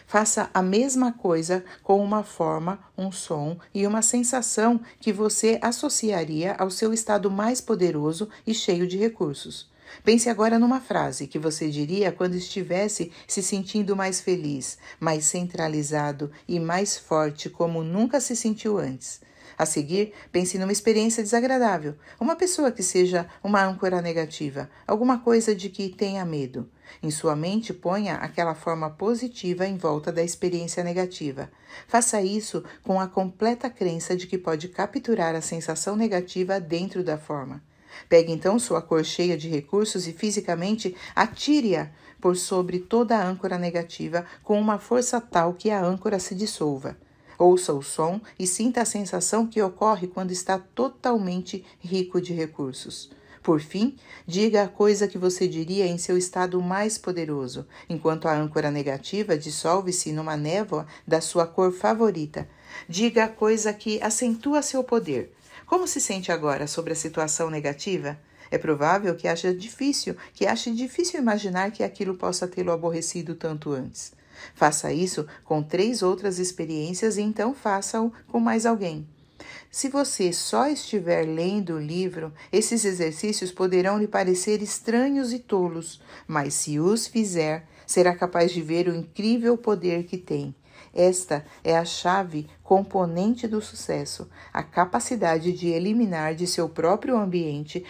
Faça a mesma coisa com uma forma, um som e uma sensação que você associaria ao seu estado mais poderoso e cheio de recursos. Pense agora numa frase que você diria quando estivesse se sentindo mais feliz, mais centralizado e mais forte como nunca se sentiu antes. A seguir, pense numa experiência desagradável, uma pessoa que seja uma âncora negativa, alguma coisa de que tenha medo. Em sua mente, ponha aquela forma positiva em volta da experiência negativa. Faça isso com a completa crença de que pode capturar a sensação negativa dentro da forma. Pegue então sua cor cheia de recursos e fisicamente atire-a por sobre toda a âncora negativa com uma força tal que a âncora se dissolva. Ouça o som e sinta a sensação que ocorre quando está totalmente rico de recursos. Por fim, diga a coisa que você diria em seu estado mais poderoso, enquanto a âncora negativa dissolve-se numa névoa da sua cor favorita. Diga a coisa que acentua seu poder. Como se sente agora sobre a situação negativa? É provável que ache difícil, que ache difícil imaginar que aquilo possa tê-lo aborrecido tanto antes. Faça isso com três outras experiências e então faça-o com mais alguém. Se você só estiver lendo o livro, esses exercícios poderão lhe parecer estranhos e tolos, mas se os fizer, será capaz de ver o incrível poder que tem. Esta é a chave componente do sucesso, a capacidade de eliminar de seu próprio ambiente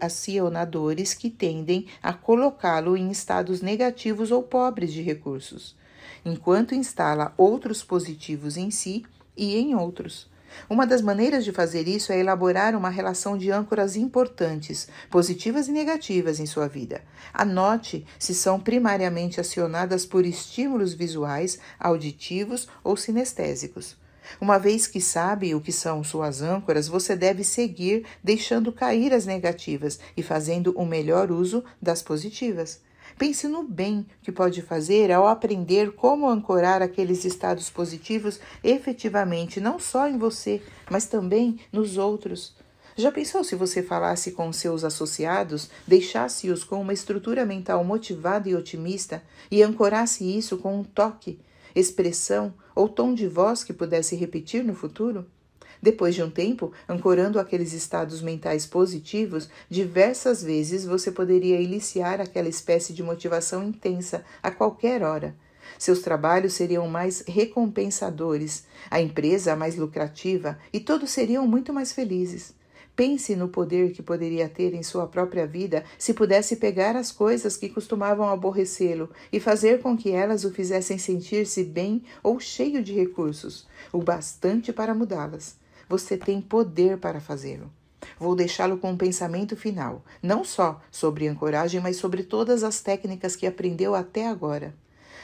acionadores que tendem a colocá-lo em estados negativos ou pobres de recursos, enquanto instala outros positivos em si e em outros. Uma das maneiras de fazer isso é elaborar uma relação de âncoras importantes, positivas e negativas em sua vida. Anote se são primariamente acionadas por estímulos visuais, auditivos ou sinestésicos. Uma vez que sabe o que são suas âncoras, você deve seguir deixando cair as negativas e fazendo o um melhor uso das positivas. Pense no bem que pode fazer ao aprender como ancorar aqueles estados positivos efetivamente, não só em você, mas também nos outros. Já pensou se você falasse com seus associados, deixasse-os com uma estrutura mental motivada e otimista e ancorasse isso com um toque, expressão ou tom de voz que pudesse repetir no futuro? Depois de um tempo, ancorando aqueles estados mentais positivos, diversas vezes você poderia eliciar aquela espécie de motivação intensa a qualquer hora. Seus trabalhos seriam mais recompensadores, a empresa mais lucrativa e todos seriam muito mais felizes. Pense no poder que poderia ter em sua própria vida se pudesse pegar as coisas que costumavam aborrecê-lo e fazer com que elas o fizessem sentir-se bem ou cheio de recursos, o bastante para mudá-las. Você tem poder para fazê-lo. Vou deixá-lo com um pensamento final, não só sobre ancoragem, mas sobre todas as técnicas que aprendeu até agora.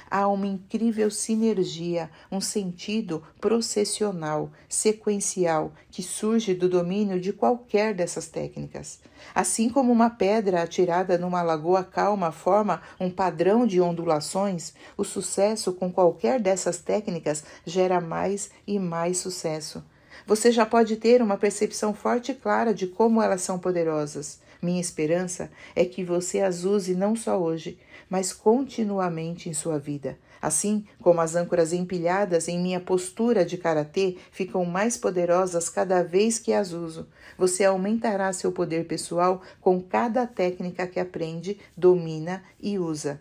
Há uma incrível sinergia, um sentido processional, sequencial, que surge do domínio de qualquer dessas técnicas. Assim como uma pedra atirada numa lagoa calma forma um padrão de ondulações, o sucesso com qualquer dessas técnicas gera mais e mais sucesso você já pode ter uma percepção forte e clara de como elas são poderosas. Minha esperança é que você as use não só hoje, mas continuamente em sua vida. Assim como as âncoras empilhadas em minha postura de karatê ficam mais poderosas cada vez que as uso, você aumentará seu poder pessoal com cada técnica que aprende, domina e usa.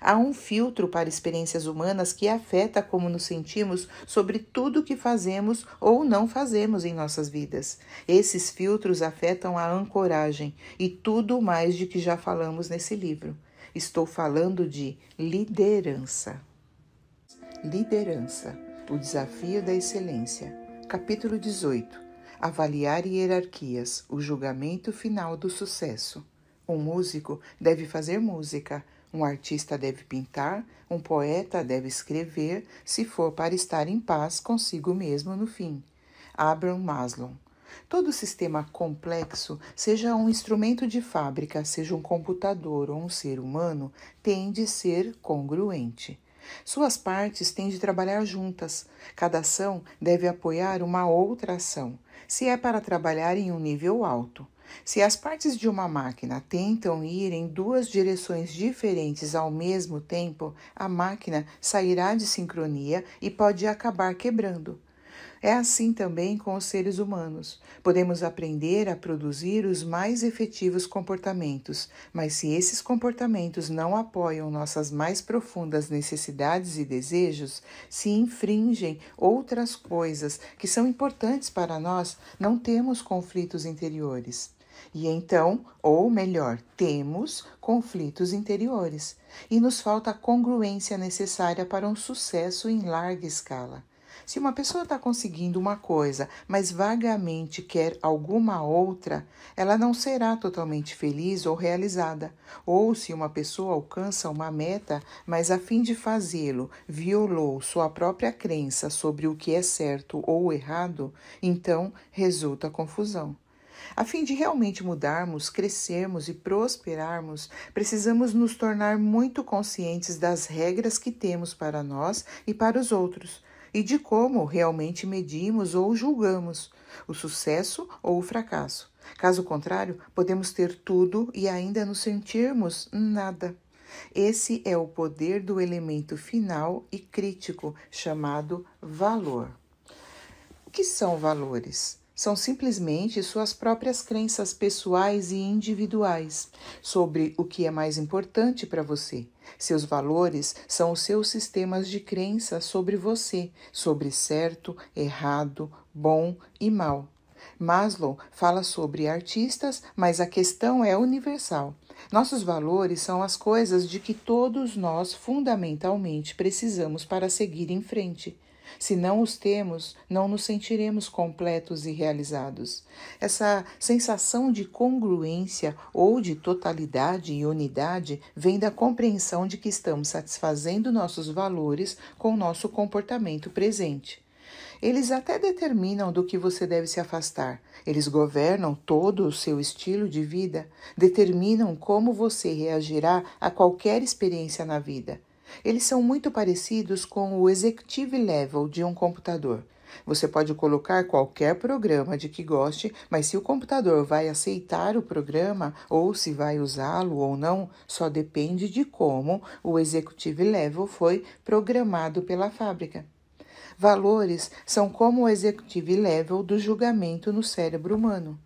Há um filtro para experiências humanas que afeta como nos sentimos sobre tudo que fazemos ou não fazemos em nossas vidas. Esses filtros afetam a ancoragem e tudo mais de que já falamos nesse livro. Estou falando de liderança. Liderança, o desafio da excelência. Capítulo 18. Avaliar hierarquias, o julgamento final do sucesso. Um músico deve fazer música, um artista deve pintar, um poeta deve escrever, se for para estar em paz consigo mesmo no fim. Abraham Maslow. Todo sistema complexo, seja um instrumento de fábrica, seja um computador ou um ser humano, tem de ser congruente. Suas partes têm de trabalhar juntas. Cada ação deve apoiar uma outra ação, se é para trabalhar em um nível alto. Se as partes de uma máquina tentam ir em duas direções diferentes ao mesmo tempo, a máquina sairá de sincronia e pode acabar quebrando. É assim também com os seres humanos. Podemos aprender a produzir os mais efetivos comportamentos, mas se esses comportamentos não apoiam nossas mais profundas necessidades e desejos, se infringem outras coisas que são importantes para nós, não temos conflitos interiores. E então, ou melhor, temos conflitos interiores e nos falta a congruência necessária para um sucesso em larga escala. Se uma pessoa está conseguindo uma coisa, mas vagamente quer alguma outra, ela não será totalmente feliz ou realizada. Ou se uma pessoa alcança uma meta, mas a fim de fazê-lo violou sua própria crença sobre o que é certo ou errado, então resulta confusão. A fim de realmente mudarmos, crescermos e prosperarmos, precisamos nos tornar muito conscientes das regras que temos para nós e para os outros e de como realmente medimos ou julgamos o sucesso ou o fracasso. Caso contrário, podemos ter tudo e ainda nos sentirmos nada. Esse é o poder do elemento final e crítico chamado valor. O que são valores? são simplesmente suas próprias crenças pessoais e individuais sobre o que é mais importante para você. Seus valores são os seus sistemas de crença sobre você, sobre certo, errado, bom e mal. Maslow fala sobre artistas, mas a questão é universal. Nossos valores são as coisas de que todos nós fundamentalmente precisamos para seguir em frente. Se não os temos, não nos sentiremos completos e realizados. Essa sensação de congruência ou de totalidade e unidade vem da compreensão de que estamos satisfazendo nossos valores com nosso comportamento presente. Eles até determinam do que você deve se afastar. Eles governam todo o seu estilo de vida, determinam como você reagirá a qualquer experiência na vida. Eles são muito parecidos com o executive level de um computador. Você pode colocar qualquer programa de que goste, mas se o computador vai aceitar o programa ou se vai usá-lo ou não, só depende de como o executive level foi programado pela fábrica. Valores são como o executive level do julgamento no cérebro humano.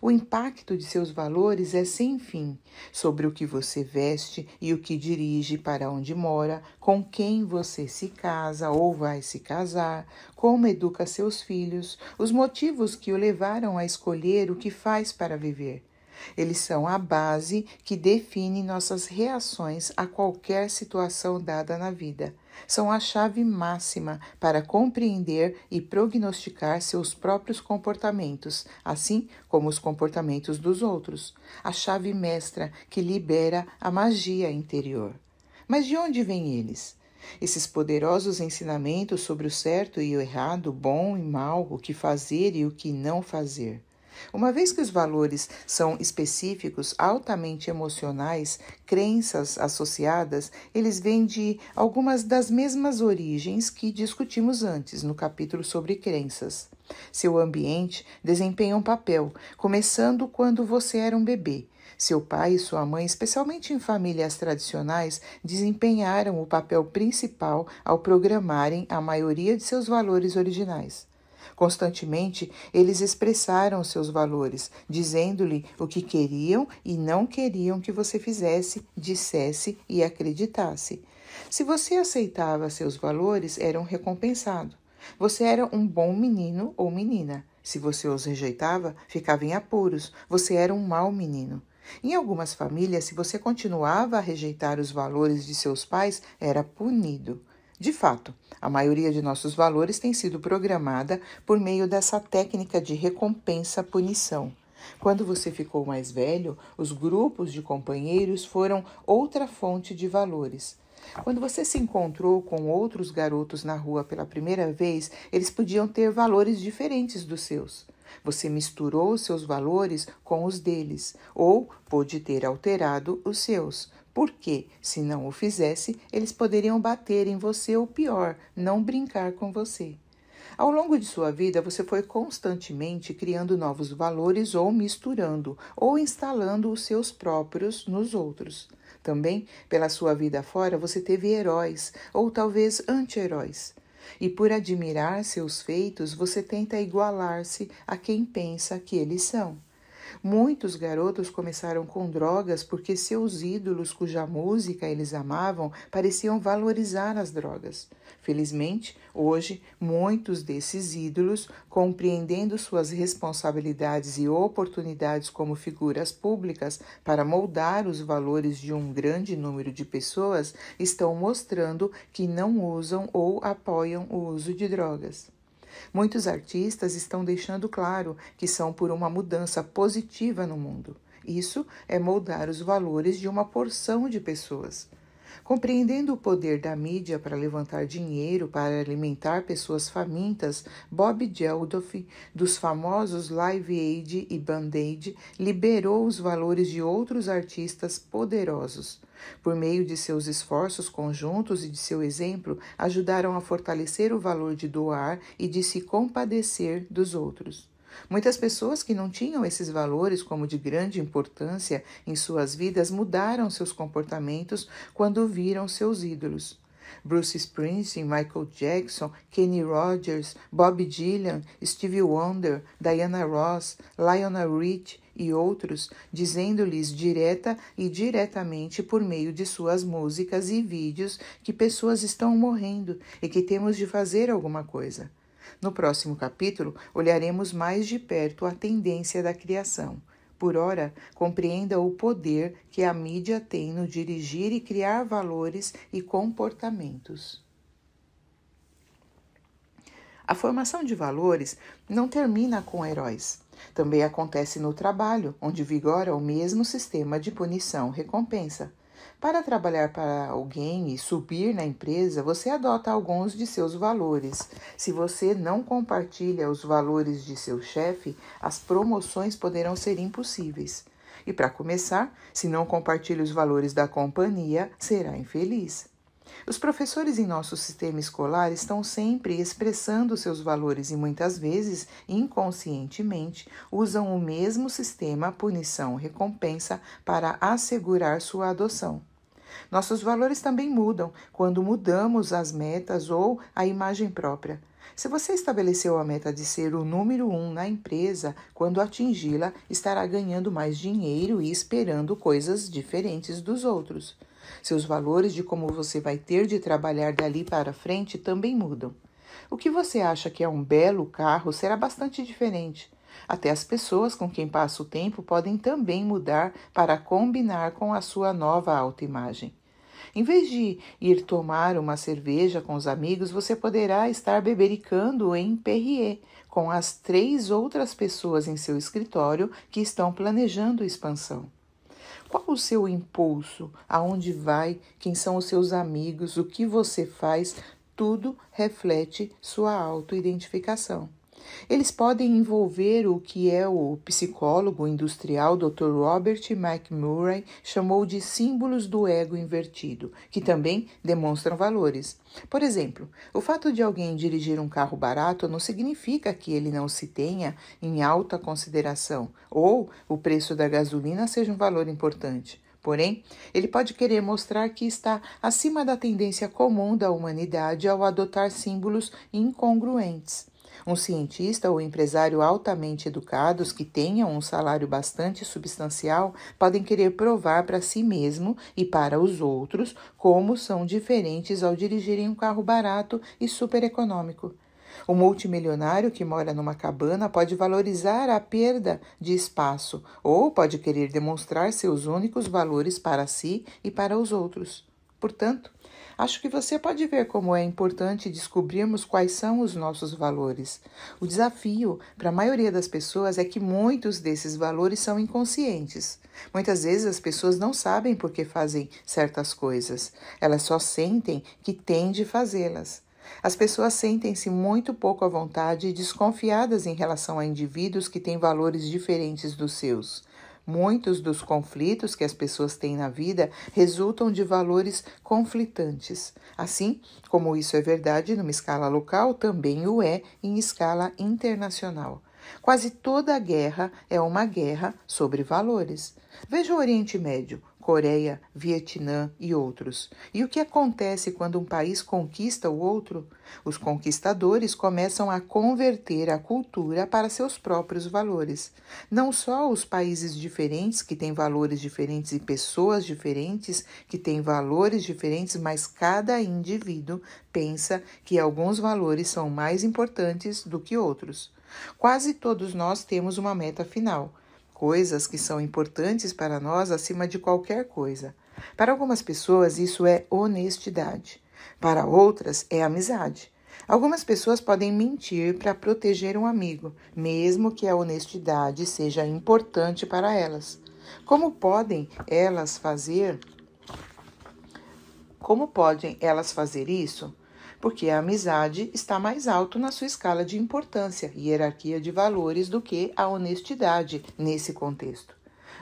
O impacto de seus valores é sem fim sobre o que você veste e o que dirige, para onde mora, com quem você se casa ou vai se casar, como educa seus filhos, os motivos que o levaram a escolher o que faz para viver. Eles são a base que define nossas reações a qualquer situação dada na vida são a chave máxima para compreender e prognosticar seus próprios comportamentos, assim como os comportamentos dos outros, a chave mestra que libera a magia interior. Mas de onde vêm eles? Esses poderosos ensinamentos sobre o certo e o errado, o bom e mal, o que fazer e o que não fazer. Uma vez que os valores são específicos, altamente emocionais, crenças associadas, eles vêm de algumas das mesmas origens que discutimos antes no capítulo sobre crenças. Seu ambiente desempenha um papel, começando quando você era um bebê. Seu pai e sua mãe, especialmente em famílias tradicionais, desempenharam o papel principal ao programarem a maioria de seus valores originais. Constantemente, eles expressaram seus valores, dizendo-lhe o que queriam e não queriam que você fizesse, dissesse e acreditasse. Se você aceitava seus valores, um recompensado. Você era um bom menino ou menina. Se você os rejeitava, ficava em apuros. Você era um mau menino. Em algumas famílias, se você continuava a rejeitar os valores de seus pais, era punido. De fato, a maioria de nossos valores tem sido programada por meio dessa técnica de recompensa-punição. Quando você ficou mais velho, os grupos de companheiros foram outra fonte de valores. Quando você se encontrou com outros garotos na rua pela primeira vez, eles podiam ter valores diferentes dos seus. Você misturou seus valores com os deles, ou pôde ter alterado os seus, porque, se não o fizesse, eles poderiam bater em você ou pior, não brincar com você. Ao longo de sua vida, você foi constantemente criando novos valores ou misturando ou instalando os seus próprios nos outros. Também, pela sua vida fora, você teve heróis ou talvez anti-heróis. E por admirar seus feitos, você tenta igualar-se a quem pensa que eles são. Muitos garotos começaram com drogas porque seus ídolos, cuja música eles amavam, pareciam valorizar as drogas. Felizmente, hoje, muitos desses ídolos, compreendendo suas responsabilidades e oportunidades como figuras públicas para moldar os valores de um grande número de pessoas, estão mostrando que não usam ou apoiam o uso de drogas. Muitos artistas estão deixando claro que são por uma mudança positiva no mundo. Isso é moldar os valores de uma porção de pessoas. Compreendendo o poder da mídia para levantar dinheiro para alimentar pessoas famintas, Bob Geldof, dos famosos Live Aid e Band-Aid, liberou os valores de outros artistas poderosos. Por meio de seus esforços conjuntos e de seu exemplo, ajudaram a fortalecer o valor de doar e de se compadecer dos outros. Muitas pessoas que não tinham esses valores como de grande importância em suas vidas mudaram seus comportamentos quando viram seus ídolos. Bruce Springsteen, Michael Jackson, Kenny Rogers, Bob Dylan, Stevie Wonder, Diana Ross, Lionel Rich e outros, dizendo-lhes direta e diretamente por meio de suas músicas e vídeos que pessoas estão morrendo e que temos de fazer alguma coisa. No próximo capítulo, olharemos mais de perto a tendência da criação. Por ora, compreenda o poder que a mídia tem no dirigir e criar valores e comportamentos. A formação de valores não termina com heróis. Também acontece no trabalho, onde vigora o mesmo sistema de punição-recompensa. Para trabalhar para alguém e subir na empresa, você adota alguns de seus valores. Se você não compartilha os valores de seu chefe, as promoções poderão ser impossíveis. E para começar, se não compartilha os valores da companhia, será infeliz. Os professores em nosso sistema escolar estão sempre expressando seus valores e muitas vezes, inconscientemente, usam o mesmo sistema punição-recompensa para assegurar sua adoção. Nossos valores também mudam quando mudamos as metas ou a imagem própria. Se você estabeleceu a meta de ser o número um na empresa, quando atingi-la, estará ganhando mais dinheiro e esperando coisas diferentes dos outros. Seus valores de como você vai ter de trabalhar dali para frente também mudam. O que você acha que é um belo carro será bastante diferente. Até as pessoas com quem passa o tempo podem também mudar para combinar com a sua nova autoimagem. Em vez de ir tomar uma cerveja com os amigos, você poderá estar bebericando em Perrier com as três outras pessoas em seu escritório que estão planejando expansão. Qual o seu impulso? Aonde vai? Quem são os seus amigos? O que você faz? Tudo reflete sua autoidentificação. Eles podem envolver o que é o psicólogo industrial Dr. Robert McMurray chamou de símbolos do ego invertido, que também demonstram valores. Por exemplo, o fato de alguém dirigir um carro barato não significa que ele não se tenha em alta consideração ou o preço da gasolina seja um valor importante. Porém, ele pode querer mostrar que está acima da tendência comum da humanidade ao adotar símbolos incongruentes. Um cientista ou empresário altamente educados que tenham um salário bastante substancial podem querer provar para si mesmo e para os outros como são diferentes ao dirigirem um carro barato e super econômico. O multimilionário que mora numa cabana pode valorizar a perda de espaço ou pode querer demonstrar seus únicos valores para si e para os outros. Portanto, Acho que você pode ver como é importante descobrirmos quais são os nossos valores. O desafio para a maioria das pessoas é que muitos desses valores são inconscientes. Muitas vezes as pessoas não sabem por que fazem certas coisas, elas só sentem que têm de fazê-las. As pessoas sentem-se muito pouco à vontade e desconfiadas em relação a indivíduos que têm valores diferentes dos seus. Muitos dos conflitos que as pessoas têm na vida resultam de valores conflitantes. Assim, como isso é verdade numa escala local, também o é em escala internacional. Quase toda guerra é uma guerra sobre valores. Veja o Oriente Médio. Coreia, Vietnã e outros. E o que acontece quando um país conquista o outro? Os conquistadores começam a converter a cultura para seus próprios valores. Não só os países diferentes, que têm valores diferentes, e pessoas diferentes, que têm valores diferentes, mas cada indivíduo pensa que alguns valores são mais importantes do que outros. Quase todos nós temos uma meta final coisas que são importantes para nós acima de qualquer coisa. Para algumas pessoas, isso é honestidade. Para outras, é amizade. Algumas pessoas podem mentir para proteger um amigo, mesmo que a honestidade seja importante para elas. Como podem elas fazer? Como podem elas fazer isso? porque a amizade está mais alto na sua escala de importância e hierarquia de valores do que a honestidade nesse contexto.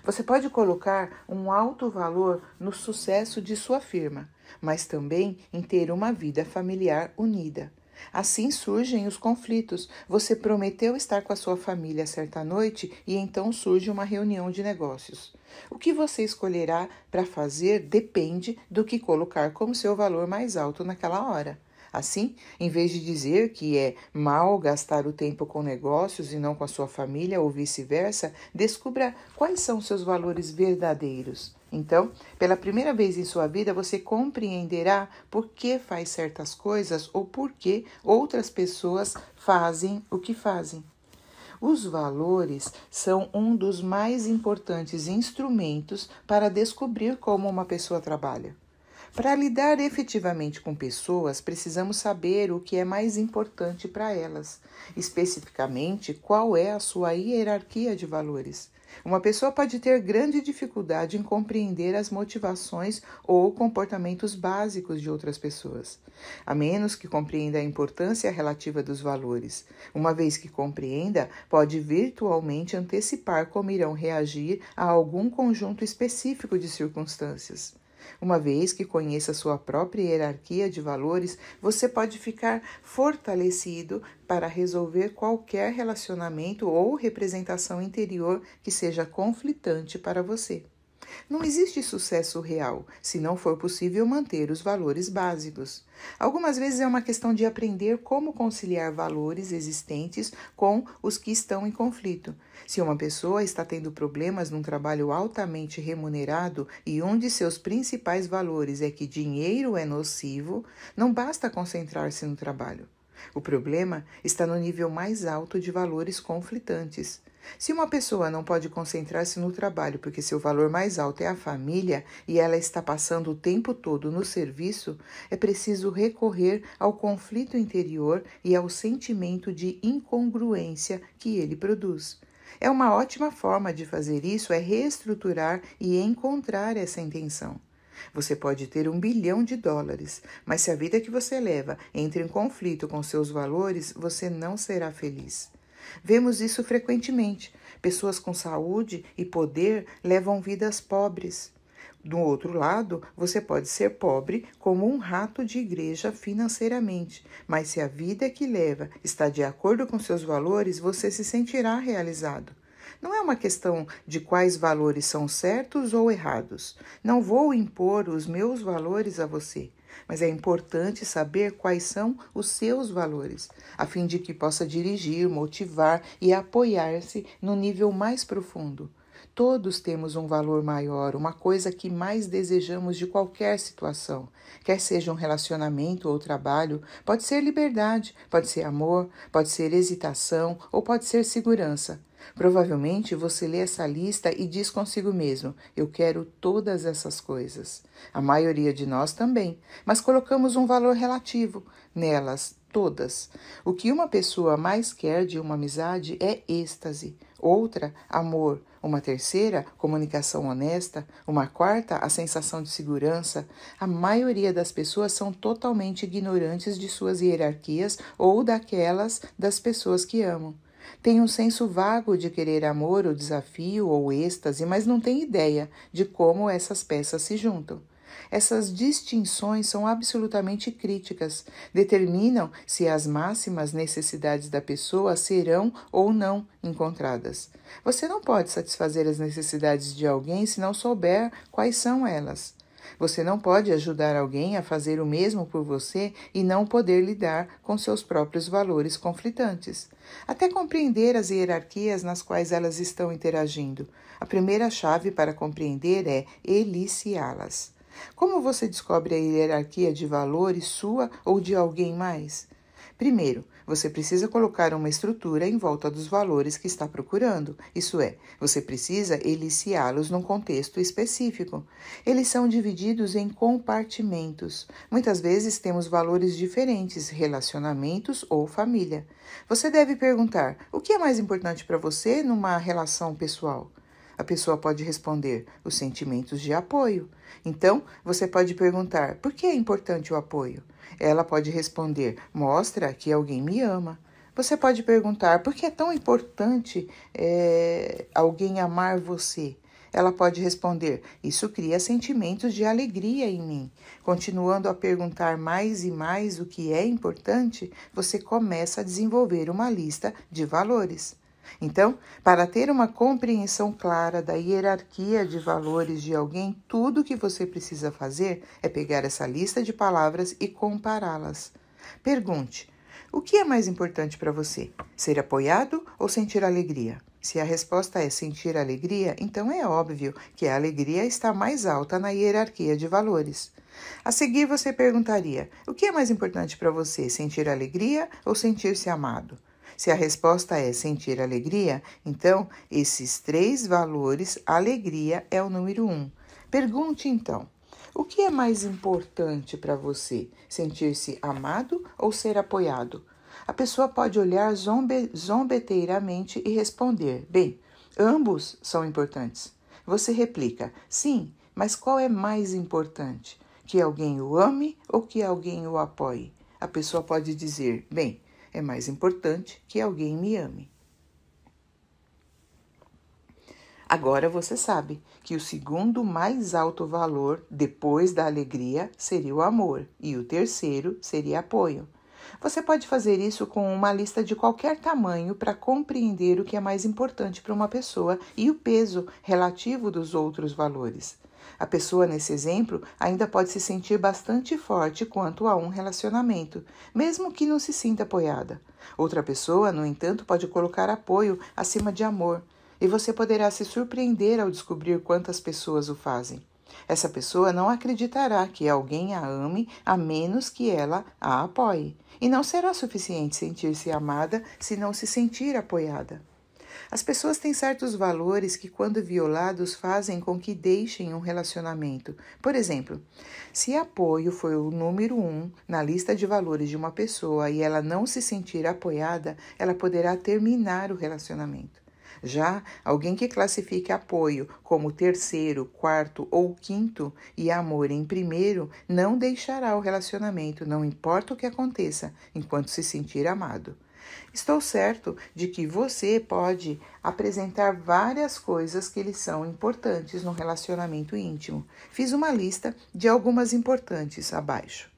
Você pode colocar um alto valor no sucesso de sua firma, mas também em ter uma vida familiar unida. Assim surgem os conflitos. Você prometeu estar com a sua família certa noite e então surge uma reunião de negócios. O que você escolherá para fazer depende do que colocar como seu valor mais alto naquela hora. Assim, em vez de dizer que é mal gastar o tempo com negócios e não com a sua família ou vice-versa, descubra quais são seus valores verdadeiros. Então, pela primeira vez em sua vida, você compreenderá por que faz certas coisas ou por que outras pessoas fazem o que fazem. Os valores são um dos mais importantes instrumentos para descobrir como uma pessoa trabalha. Para lidar efetivamente com pessoas, precisamos saber o que é mais importante para elas, especificamente qual é a sua hierarquia de valores. Uma pessoa pode ter grande dificuldade em compreender as motivações ou comportamentos básicos de outras pessoas, a menos que compreenda a importância relativa dos valores. Uma vez que compreenda, pode virtualmente antecipar como irão reagir a algum conjunto específico de circunstâncias. Uma vez que conheça sua própria hierarquia de valores, você pode ficar fortalecido para resolver qualquer relacionamento ou representação interior que seja conflitante para você. Não existe sucesso real se não for possível manter os valores básicos. Algumas vezes é uma questão de aprender como conciliar valores existentes com os que estão em conflito. Se uma pessoa está tendo problemas num trabalho altamente remunerado e um de seus principais valores é que dinheiro é nocivo, não basta concentrar-se no trabalho. O problema está no nível mais alto de valores conflitantes. Se uma pessoa não pode concentrar-se no trabalho porque seu valor mais alto é a família e ela está passando o tempo todo no serviço, é preciso recorrer ao conflito interior e ao sentimento de incongruência que ele produz. É uma ótima forma de fazer isso é reestruturar e encontrar essa intenção. Você pode ter um bilhão de dólares, mas se a vida que você leva entra em conflito com seus valores, você não será feliz. Vemos isso frequentemente. Pessoas com saúde e poder levam vidas pobres. Do outro lado, você pode ser pobre como um rato de igreja financeiramente, mas se a vida que leva está de acordo com seus valores, você se sentirá realizado. Não é uma questão de quais valores são certos ou errados. Não vou impor os meus valores a você mas é importante saber quais são os seus valores, a fim de que possa dirigir, motivar e apoiar-se no nível mais profundo. Todos temos um valor maior, uma coisa que mais desejamos de qualquer situação, quer seja um relacionamento ou trabalho, pode ser liberdade, pode ser amor, pode ser hesitação ou pode ser segurança. Provavelmente você lê essa lista e diz consigo mesmo: Eu quero todas essas coisas. A maioria de nós também, mas colocamos um valor relativo nelas todas. O que uma pessoa mais quer de uma amizade é êxtase, outra, amor, uma terceira, comunicação honesta, uma quarta, a sensação de segurança. A maioria das pessoas são totalmente ignorantes de suas hierarquias ou daquelas das pessoas que amam. Tem um senso vago de querer amor ou desafio ou êxtase, mas não tem ideia de como essas peças se juntam. Essas distinções são absolutamente críticas, determinam se as máximas necessidades da pessoa serão ou não encontradas. Você não pode satisfazer as necessidades de alguém se não souber quais são elas. Você não pode ajudar alguém a fazer o mesmo por você e não poder lidar com seus próprios valores conflitantes. Até compreender as hierarquias nas quais elas estão interagindo. A primeira chave para compreender é eliciá-las. Como você descobre a hierarquia de valores sua ou de alguém mais? Primeiro, você precisa colocar uma estrutura em volta dos valores que está procurando, isso é, você precisa eliciá-los num contexto específico. Eles são divididos em compartimentos. Muitas vezes temos valores diferentes, relacionamentos ou família. Você deve perguntar: o que é mais importante para você numa relação pessoal? A pessoa pode responder: os sentimentos de apoio. Então, você pode perguntar: por que é importante o apoio? Ela pode responder: mostra que alguém me ama. Você pode perguntar: por que é tão importante é, alguém amar você? Ela pode responder: Isso cria sentimentos de alegria em mim. Continuando a perguntar mais e mais o que é importante, você começa a desenvolver uma lista de valores. Então, para ter uma compreensão clara da hierarquia de valores de alguém, tudo o que você precisa fazer é pegar essa lista de palavras e compará-las. Pergunte: o que é mais importante para você? Ser apoiado ou sentir alegria? Se a resposta é sentir alegria, então é óbvio que a alegria está mais alta na hierarquia de valores. A seguir, você perguntaria: o que é mais importante para você, sentir alegria ou sentir-se amado? Se a resposta é sentir alegria, então esses três valores, alegria é o número um. Pergunte então: o que é mais importante para você? Sentir-se amado ou ser apoiado? A pessoa pode olhar zombe, zombeteiramente e responder: bem, ambos são importantes. Você replica: sim, mas qual é mais importante? Que alguém o ame ou que alguém o apoie? A pessoa pode dizer: bem, é mais importante que alguém me ame. Agora você sabe que o segundo mais alto valor depois da alegria seria o amor e o terceiro seria apoio. Você pode fazer isso com uma lista de qualquer tamanho para compreender o que é mais importante para uma pessoa e o peso relativo dos outros valores. A pessoa, nesse exemplo, ainda pode se sentir bastante forte quanto a um relacionamento, mesmo que não se sinta apoiada. Outra pessoa, no entanto, pode colocar apoio acima de amor, e você poderá se surpreender ao descobrir quantas pessoas o fazem. Essa pessoa não acreditará que alguém a ame a menos que ela a apoie, e não será suficiente sentir-se amada se não se sentir apoiada. As pessoas têm certos valores que, quando violados, fazem com que deixem um relacionamento. Por exemplo, se apoio foi o número um na lista de valores de uma pessoa e ela não se sentir apoiada, ela poderá terminar o relacionamento. Já alguém que classifique apoio como terceiro, quarto ou quinto e amor em primeiro não deixará o relacionamento, não importa o que aconteça, enquanto se sentir amado. Estou certo de que você pode apresentar várias coisas que lhe são importantes no relacionamento íntimo. Fiz uma lista de algumas importantes abaixo: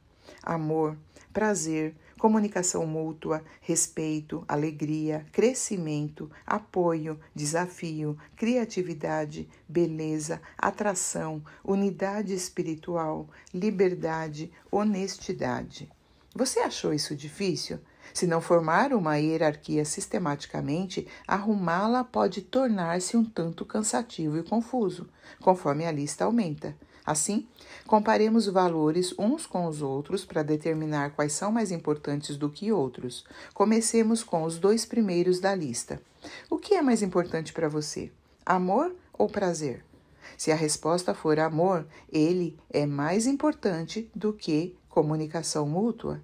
amor, prazer, comunicação mútua, respeito, alegria, crescimento, apoio, desafio, criatividade, beleza, atração, unidade espiritual, liberdade, honestidade. Você achou isso difícil? Se não formar uma hierarquia sistematicamente, arrumá-la pode tornar-se um tanto cansativo e confuso, conforme a lista aumenta. Assim, comparemos valores uns com os outros para determinar quais são mais importantes do que outros. Comecemos com os dois primeiros da lista. O que é mais importante para você? Amor ou prazer? Se a resposta for amor, ele é mais importante do que comunicação mútua,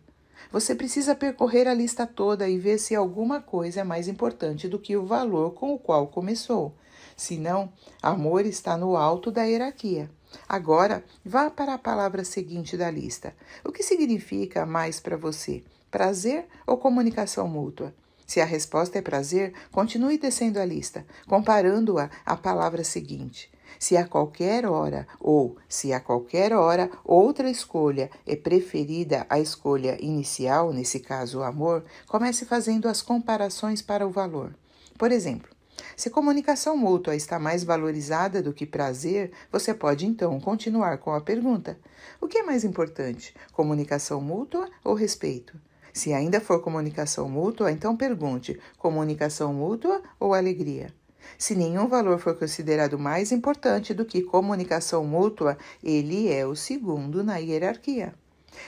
você precisa percorrer a lista toda e ver se alguma coisa é mais importante do que o valor com o qual começou. Se não, amor está no alto da hierarquia. Agora, vá para a palavra seguinte da lista. O que significa mais para você? Prazer ou comunicação mútua? Se a resposta é prazer, continue descendo a lista, comparando-a à palavra seguinte. Se a qualquer hora ou se a qualquer hora outra escolha é preferida à escolha inicial, nesse caso o amor, comece fazendo as comparações para o valor. Por exemplo, se comunicação mútua está mais valorizada do que prazer, você pode então continuar com a pergunta: o que é mais importante, comunicação mútua ou respeito? Se ainda for comunicação mútua, então pergunte: comunicação mútua ou alegria? Se nenhum valor for considerado mais importante do que comunicação mútua, ele é o segundo na hierarquia.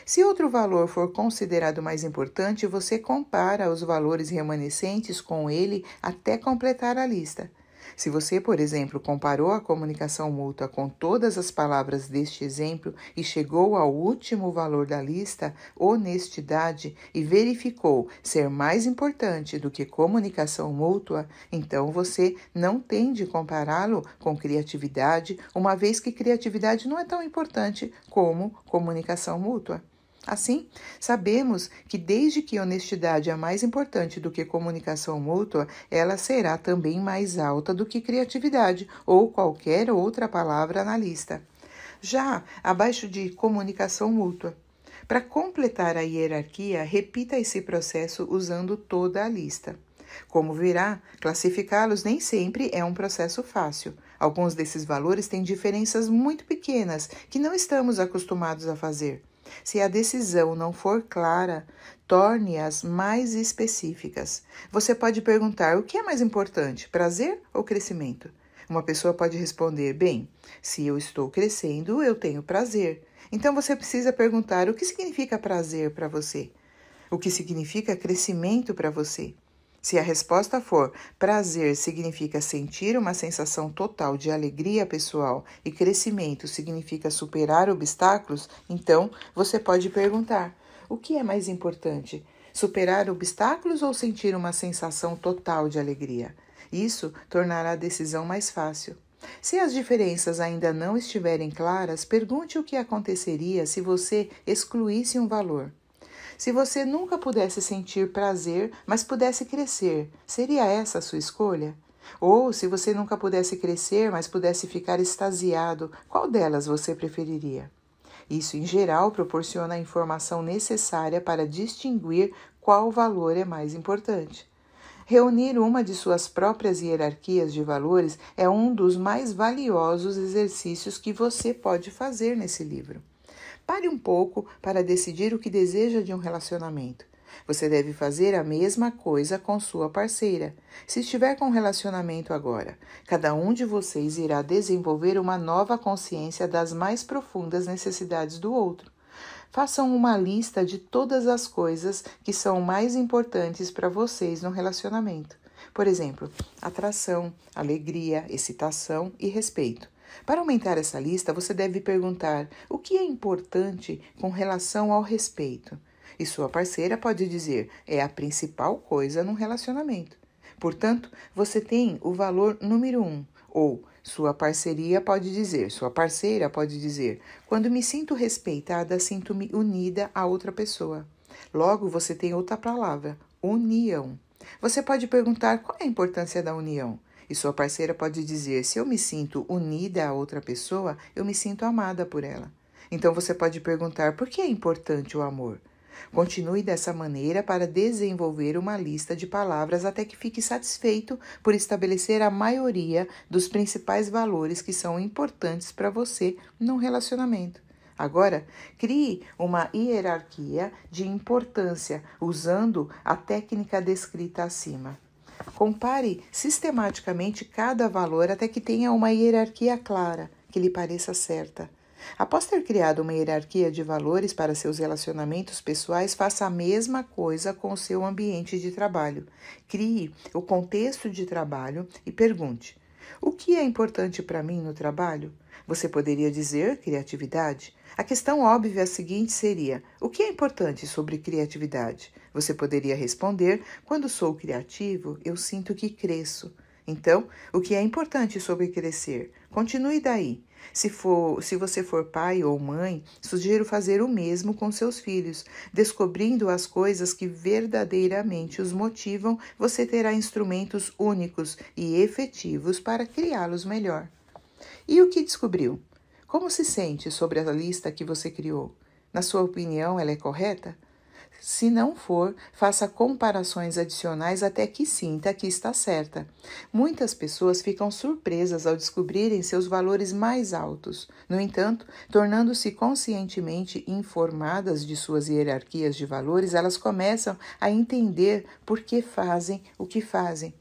Se outro valor for considerado mais importante, você compara os valores remanescentes com ele até completar a lista. Se você, por exemplo, comparou a comunicação mútua com todas as palavras deste exemplo e chegou ao último valor da lista, honestidade, e verificou ser mais importante do que comunicação mútua, então você não tem de compará-lo com criatividade, uma vez que criatividade não é tão importante como comunicação mútua. Assim, sabemos que desde que honestidade é mais importante do que comunicação mútua, ela será também mais alta do que criatividade ou qualquer outra palavra na lista. Já abaixo de comunicação mútua. Para completar a hierarquia, repita esse processo usando toda a lista. Como virá, classificá-los nem sempre é um processo fácil. Alguns desses valores têm diferenças muito pequenas que não estamos acostumados a fazer. Se a decisão não for clara, torne-as mais específicas. Você pode perguntar: o que é mais importante, prazer ou crescimento? Uma pessoa pode responder: bem, se eu estou crescendo, eu tenho prazer. Então você precisa perguntar: o que significa prazer para você? O que significa crescimento para você? Se a resposta for prazer significa sentir uma sensação total de alegria pessoal e crescimento significa superar obstáculos, então você pode perguntar: o que é mais importante? Superar obstáculos ou sentir uma sensação total de alegria? Isso tornará a decisão mais fácil. Se as diferenças ainda não estiverem claras, pergunte o que aconteceria se você excluísse um valor. Se você nunca pudesse sentir prazer, mas pudesse crescer, seria essa a sua escolha? Ou se você nunca pudesse crescer, mas pudesse ficar extasiado, qual delas você preferiria? Isso, em geral, proporciona a informação necessária para distinguir qual valor é mais importante. Reunir uma de suas próprias hierarquias de valores é um dos mais valiosos exercícios que você pode fazer nesse livro. Pare um pouco para decidir o que deseja de um relacionamento. Você deve fazer a mesma coisa com sua parceira. Se estiver com um relacionamento agora, cada um de vocês irá desenvolver uma nova consciência das mais profundas necessidades do outro. Façam uma lista de todas as coisas que são mais importantes para vocês no relacionamento. Por exemplo, atração, alegria, excitação e respeito. Para aumentar essa lista, você deve perguntar o que é importante com relação ao respeito. E sua parceira pode dizer: é a principal coisa num relacionamento. Portanto, você tem o valor número um. Ou sua parceria pode dizer, sua parceira pode dizer: quando me sinto respeitada, sinto-me unida a outra pessoa. Logo, você tem outra palavra: união. Você pode perguntar qual é a importância da união. E sua parceira pode dizer: se eu me sinto unida a outra pessoa, eu me sinto amada por ela. Então você pode perguntar: por que é importante o amor? Continue dessa maneira para desenvolver uma lista de palavras até que fique satisfeito por estabelecer a maioria dos principais valores que são importantes para você num relacionamento. Agora, crie uma hierarquia de importância usando a técnica descrita acima. Compare sistematicamente cada valor até que tenha uma hierarquia clara que lhe pareça certa. Após ter criado uma hierarquia de valores para seus relacionamentos pessoais, faça a mesma coisa com o seu ambiente de trabalho. Crie o contexto de trabalho e pergunte: o que é importante para mim no trabalho? Você poderia dizer criatividade? A questão óbvia seguinte seria: o que é importante sobre criatividade? Você poderia responder: quando sou criativo, eu sinto que cresço. Então, o que é importante sobre crescer? Continue daí. Se, for, se você for pai ou mãe, sugiro fazer o mesmo com seus filhos. Descobrindo as coisas que verdadeiramente os motivam, você terá instrumentos únicos e efetivos para criá-los melhor. E o que descobriu? Como se sente sobre a lista que você criou? Na sua opinião, ela é correta? Se não for, faça comparações adicionais até que sinta que está certa. Muitas pessoas ficam surpresas ao descobrirem seus valores mais altos. No entanto, tornando-se conscientemente informadas de suas hierarquias de valores, elas começam a entender por que fazem o que fazem.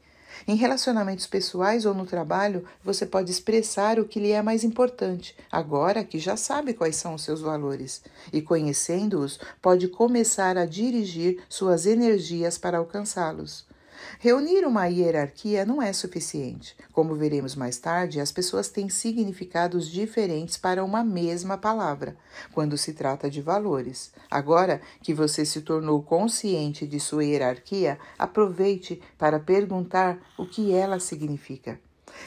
Em relacionamentos pessoais ou no trabalho, você pode expressar o que lhe é mais importante, agora que já sabe quais são os seus valores. E conhecendo-os, pode começar a dirigir suas energias para alcançá-los. Reunir uma hierarquia não é suficiente. Como veremos mais tarde, as pessoas têm significados diferentes para uma mesma palavra, quando se trata de valores. Agora que você se tornou consciente de sua hierarquia, aproveite para perguntar o que ela significa.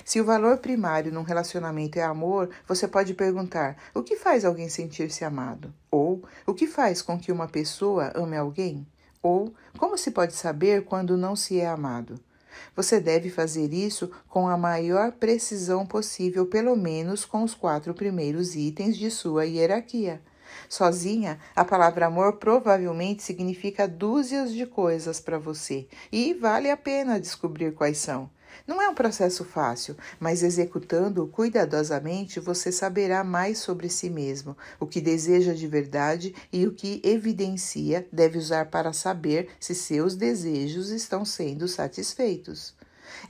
Se o valor primário num relacionamento é amor, você pode perguntar: o que faz alguém sentir-se amado? Ou o que faz com que uma pessoa ame alguém? Ou como se pode saber quando não se é amado? Você deve fazer isso com a maior precisão possível, pelo menos com os quatro primeiros itens de sua hierarquia. Sozinha, a palavra amor provavelmente significa dúzias de coisas para você e vale a pena descobrir quais são. Não é um processo fácil, mas executando-o cuidadosamente você saberá mais sobre si mesmo, o que deseja de verdade e o que evidencia deve usar para saber se seus desejos estão sendo satisfeitos.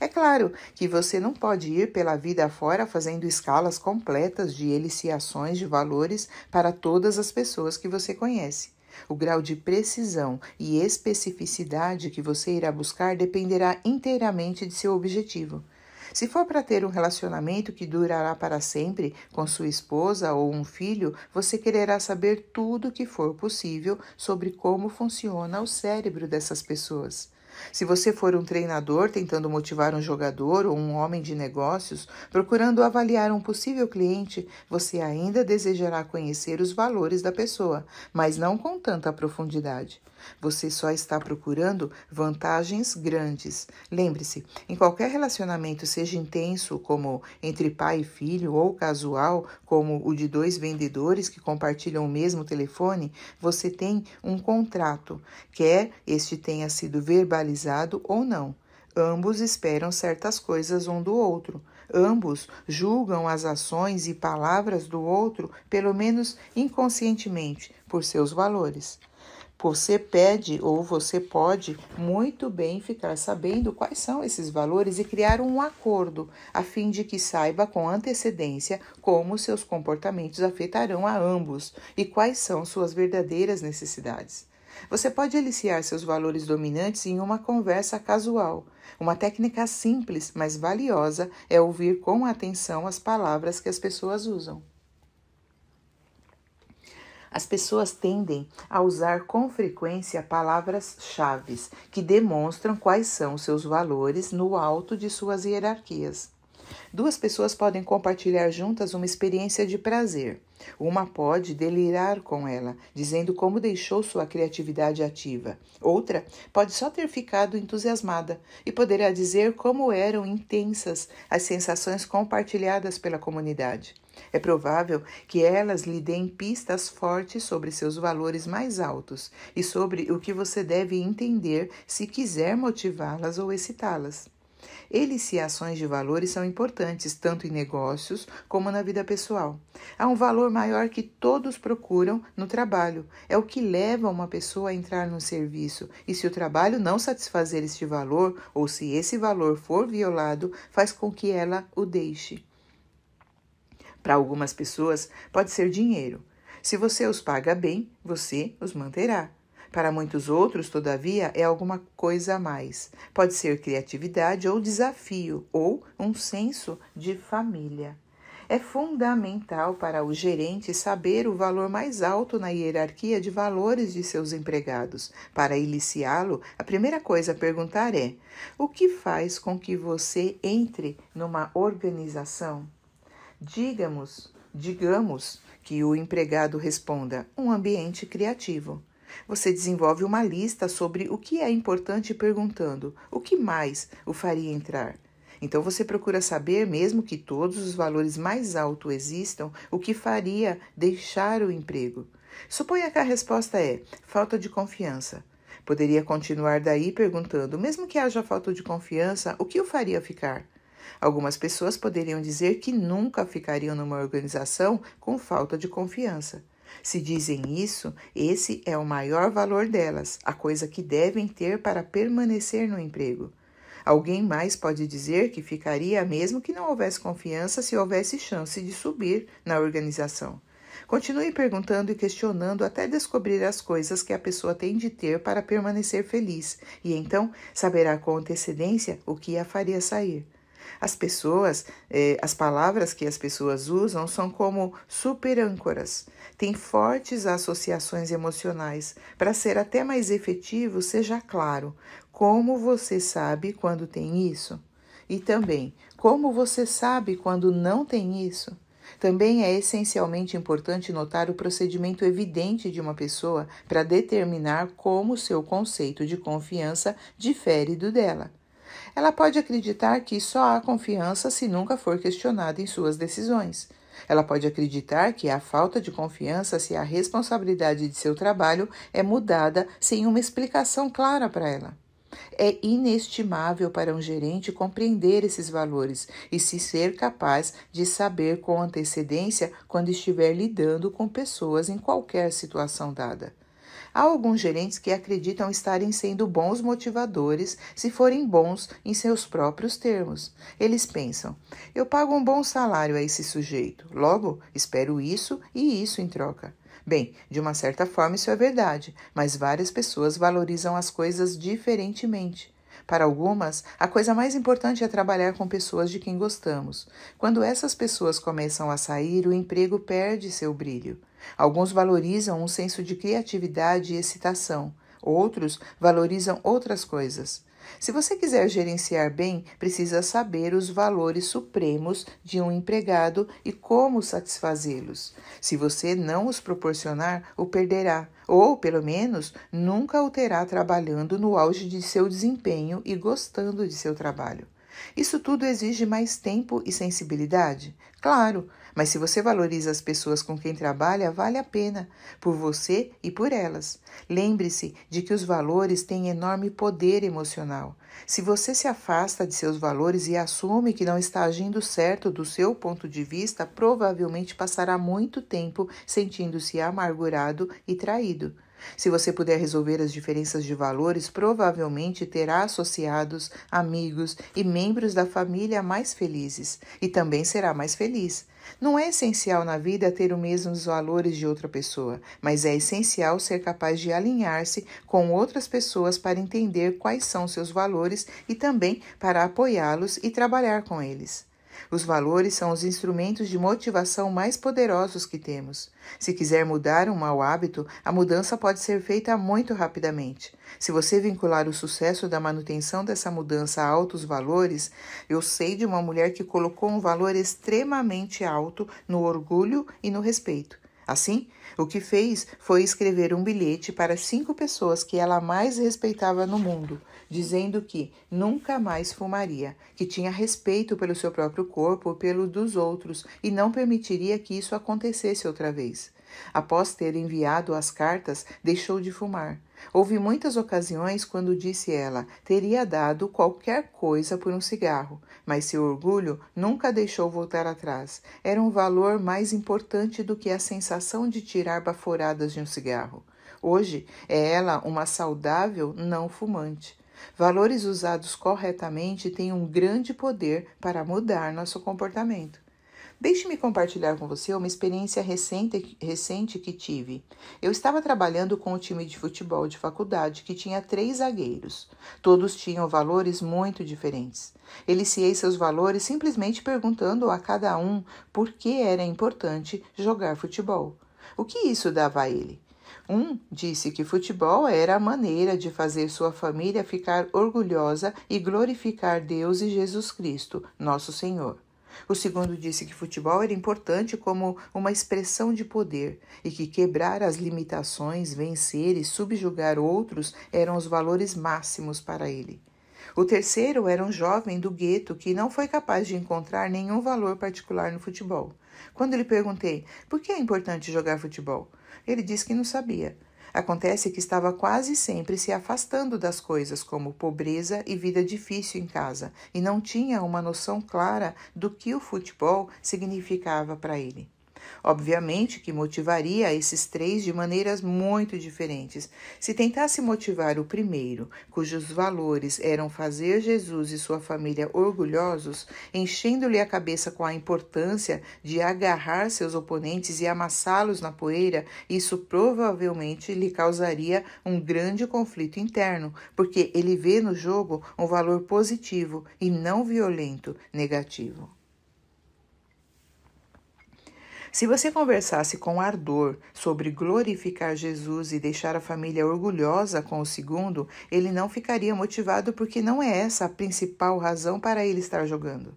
É claro que você não pode ir pela vida afora fazendo escalas completas de eliciações de valores para todas as pessoas que você conhece. O grau de precisão e especificidade que você irá buscar dependerá inteiramente de seu objetivo. Se for para ter um relacionamento que durará para sempre com sua esposa ou um filho, você quererá saber tudo o que for possível sobre como funciona o cérebro dessas pessoas. Se você for um treinador tentando motivar um jogador ou um homem de negócios procurando avaliar um possível cliente, você ainda desejará conhecer os valores da pessoa, mas não com tanta profundidade. Você só está procurando vantagens grandes. Lembre-se, em qualquer relacionamento, seja intenso, como entre pai e filho, ou casual, como o de dois vendedores que compartilham o mesmo telefone, você tem um contrato, quer este tenha sido verbalizado ou não. Ambos esperam certas coisas um do outro. Ambos julgam as ações e palavras do outro, pelo menos inconscientemente, por seus valores. Você pede ou você pode muito bem ficar sabendo quais são esses valores e criar um acordo, a fim de que saiba com antecedência como seus comportamentos afetarão a ambos e quais são suas verdadeiras necessidades. Você pode aliciar seus valores dominantes em uma conversa casual. Uma técnica simples, mas valiosa, é ouvir com atenção as palavras que as pessoas usam. As pessoas tendem a usar com frequência palavras-chave que demonstram quais são seus valores no alto de suas hierarquias. Duas pessoas podem compartilhar juntas uma experiência de prazer. Uma pode delirar com ela, dizendo como deixou sua criatividade ativa. Outra pode só ter ficado entusiasmada e poderá dizer como eram intensas as sensações compartilhadas pela comunidade. É provável que elas lhe deem pistas fortes sobre seus valores mais altos e sobre o que você deve entender se quiser motivá-las ou excitá-las. Eliciações de valores são importantes tanto em negócios como na vida pessoal. Há um valor maior que todos procuram no trabalho. É o que leva uma pessoa a entrar no serviço. E se o trabalho não satisfazer este valor, ou se esse valor for violado, faz com que ela o deixe. Para algumas pessoas, pode ser dinheiro. Se você os paga bem, você os manterá. Para muitos outros, todavia, é alguma coisa a mais. Pode ser criatividade ou desafio, ou um senso de família. É fundamental para o gerente saber o valor mais alto na hierarquia de valores de seus empregados. Para iliciá-lo, a primeira coisa a perguntar é: o que faz com que você entre numa organização? Digamos, digamos que o empregado responda: um ambiente criativo. Você desenvolve uma lista sobre o que é importante perguntando: o que mais o faria entrar? Então você procura saber, mesmo que todos os valores mais altos existam, o que faria deixar o emprego. Suponha que a resposta é falta de confiança. Poderia continuar daí perguntando, mesmo que haja falta de confiança, o que o faria ficar? Algumas pessoas poderiam dizer que nunca ficariam numa organização com falta de confiança. Se dizem isso, esse é o maior valor delas, a coisa que devem ter para permanecer no emprego. Alguém mais pode dizer que ficaria mesmo que não houvesse confiança se houvesse chance de subir na organização. Continue perguntando e questionando até descobrir as coisas que a pessoa tem de ter para permanecer feliz, e então saberá com antecedência o que a faria sair. As pessoas, eh, as palavras que as pessoas usam são como superâncoras, têm fortes associações emocionais. Para ser até mais efetivo, seja claro como você sabe quando tem isso. E também, como você sabe quando não tem isso? Também é essencialmente importante notar o procedimento evidente de uma pessoa para determinar como seu conceito de confiança difere do dela. Ela pode acreditar que só há confiança se nunca for questionada em suas decisões. Ela pode acreditar que há falta de confiança se a responsabilidade de seu trabalho é mudada sem uma explicação clara para ela. É inestimável para um gerente compreender esses valores e se ser capaz de saber com antecedência quando estiver lidando com pessoas em qualquer situação dada. Há alguns gerentes que acreditam estarem sendo bons motivadores se forem bons em seus próprios termos. Eles pensam: eu pago um bom salário a esse sujeito, logo espero isso e isso em troca. Bem, de uma certa forma isso é verdade, mas várias pessoas valorizam as coisas diferentemente. Para algumas, a coisa mais importante é trabalhar com pessoas de quem gostamos. Quando essas pessoas começam a sair, o emprego perde seu brilho. Alguns valorizam um senso de criatividade e excitação, outros valorizam outras coisas. Se você quiser gerenciar bem, precisa saber os valores supremos de um empregado e como satisfazê-los. Se você não os proporcionar, o perderá, ou, pelo menos, nunca o terá trabalhando no auge de seu desempenho e gostando de seu trabalho. Isso tudo exige mais tempo e sensibilidade? Claro, mas se você valoriza as pessoas com quem trabalha, vale a pena, por você e por elas. Lembre-se de que os valores têm enorme poder emocional. Se você se afasta de seus valores e assume que não está agindo certo do seu ponto de vista, provavelmente passará muito tempo sentindo-se amargurado e traído. Se você puder resolver as diferenças de valores, provavelmente terá associados, amigos e membros da família mais felizes e também será mais feliz. Não é essencial na vida ter os mesmos valores de outra pessoa, mas é essencial ser capaz de alinhar-se com outras pessoas para entender quais são seus valores e também para apoiá-los e trabalhar com eles. Os valores são os instrumentos de motivação mais poderosos que temos. Se quiser mudar um mau hábito, a mudança pode ser feita muito rapidamente. Se você vincular o sucesso da manutenção dessa mudança a altos valores, eu sei de uma mulher que colocou um valor extremamente alto no orgulho e no respeito. Assim, o que fez foi escrever um bilhete para cinco pessoas que ela mais respeitava no mundo dizendo que nunca mais fumaria, que tinha respeito pelo seu próprio corpo ou pelo dos outros e não permitiria que isso acontecesse outra vez. Após ter enviado as cartas, deixou de fumar. Houve muitas ocasiões quando disse ela teria dado qualquer coisa por um cigarro, mas seu orgulho nunca deixou voltar atrás. Era um valor mais importante do que a sensação de tirar baforadas de um cigarro. Hoje é ela uma saudável não fumante. Valores usados corretamente têm um grande poder para mudar nosso comportamento. Deixe-me compartilhar com você uma experiência recente, recente que tive. Eu estava trabalhando com o um time de futebol de faculdade que tinha três zagueiros. Todos tinham valores muito diferentes. Eliciei seus valores simplesmente perguntando a cada um por que era importante jogar futebol. O que isso dava a ele? Um disse que futebol era a maneira de fazer sua família ficar orgulhosa e glorificar Deus e Jesus Cristo, nosso Senhor. O segundo disse que futebol era importante como uma expressão de poder e que quebrar as limitações, vencer e subjugar outros eram os valores máximos para ele. O terceiro era um jovem do gueto que não foi capaz de encontrar nenhum valor particular no futebol. Quando lhe perguntei por que é importante jogar futebol, ele diz que não sabia. Acontece que estava quase sempre se afastando das coisas, como pobreza e vida difícil em casa, e não tinha uma noção clara do que o futebol significava para ele. Obviamente que motivaria esses três de maneiras muito diferentes. Se tentasse motivar o primeiro, cujos valores eram fazer Jesus e sua família orgulhosos, enchendo-lhe a cabeça com a importância de agarrar seus oponentes e amassá-los na poeira, isso provavelmente lhe causaria um grande conflito interno, porque ele vê no jogo um valor positivo e não violento negativo. Se você conversasse com ardor sobre glorificar Jesus e deixar a família orgulhosa com o segundo, ele não ficaria motivado porque não é essa a principal razão para ele estar jogando.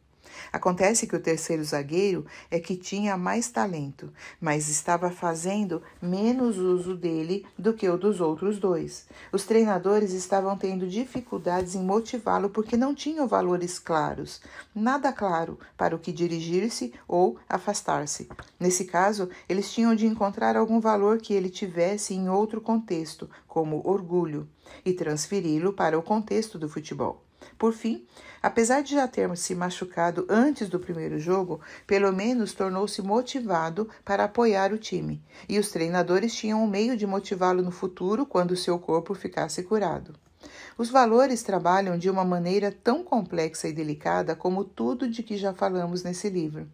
Acontece que o terceiro zagueiro é que tinha mais talento, mas estava fazendo menos uso dele do que o dos outros dois. Os treinadores estavam tendo dificuldades em motivá-lo porque não tinham valores claros, nada claro para o que dirigir-se ou afastar-se. Nesse caso, eles tinham de encontrar algum valor que ele tivesse em outro contexto, como orgulho, e transferi-lo para o contexto do futebol. Por fim, Apesar de já ter se machucado antes do primeiro jogo, pelo menos tornou-se motivado para apoiar o time, e os treinadores tinham um meio de motivá-lo no futuro quando seu corpo ficasse curado. Os valores trabalham de uma maneira tão complexa e delicada como tudo de que já falamos nesse livro.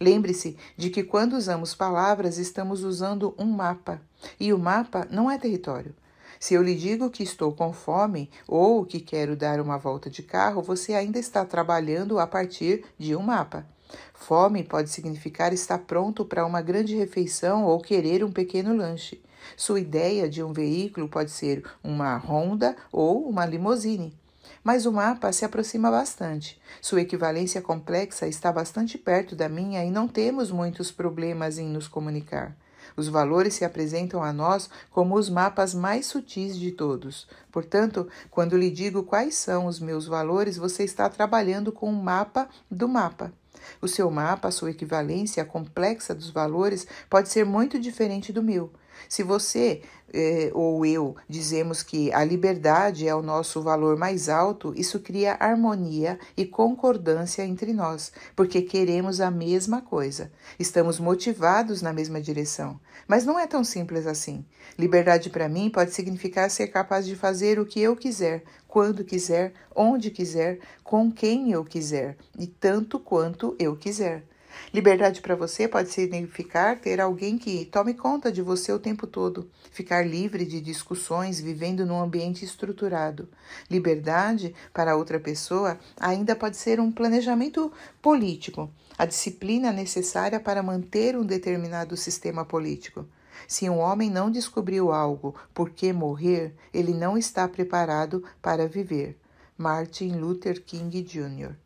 Lembre-se de que quando usamos palavras, estamos usando um mapa, e o mapa não é território. Se eu lhe digo que estou com fome ou que quero dar uma volta de carro, você ainda está trabalhando a partir de um mapa. Fome pode significar estar pronto para uma grande refeição ou querer um pequeno lanche. Sua ideia de um veículo pode ser uma Honda ou uma limousine. Mas o mapa se aproxima bastante. Sua equivalência complexa está bastante perto da minha e não temos muitos problemas em nos comunicar. Os valores se apresentam a nós como os mapas mais sutis de todos. Portanto, quando lhe digo quais são os meus valores, você está trabalhando com o um mapa do mapa. O seu mapa, a sua equivalência complexa dos valores, pode ser muito diferente do meu. Se você eh, ou eu dizemos que a liberdade é o nosso valor mais alto, isso cria harmonia e concordância entre nós, porque queremos a mesma coisa, estamos motivados na mesma direção. Mas não é tão simples assim. Liberdade para mim pode significar ser capaz de fazer o que eu quiser, quando quiser, onde quiser, com quem eu quiser e tanto quanto eu quiser. Liberdade para você pode significar ter alguém que tome conta de você o tempo todo, ficar livre de discussões, vivendo num ambiente estruturado. Liberdade para outra pessoa ainda pode ser um planejamento político, a disciplina necessária para manter um determinado sistema político. Se um homem não descobriu algo por que morrer, ele não está preparado para viver. Martin Luther King Jr.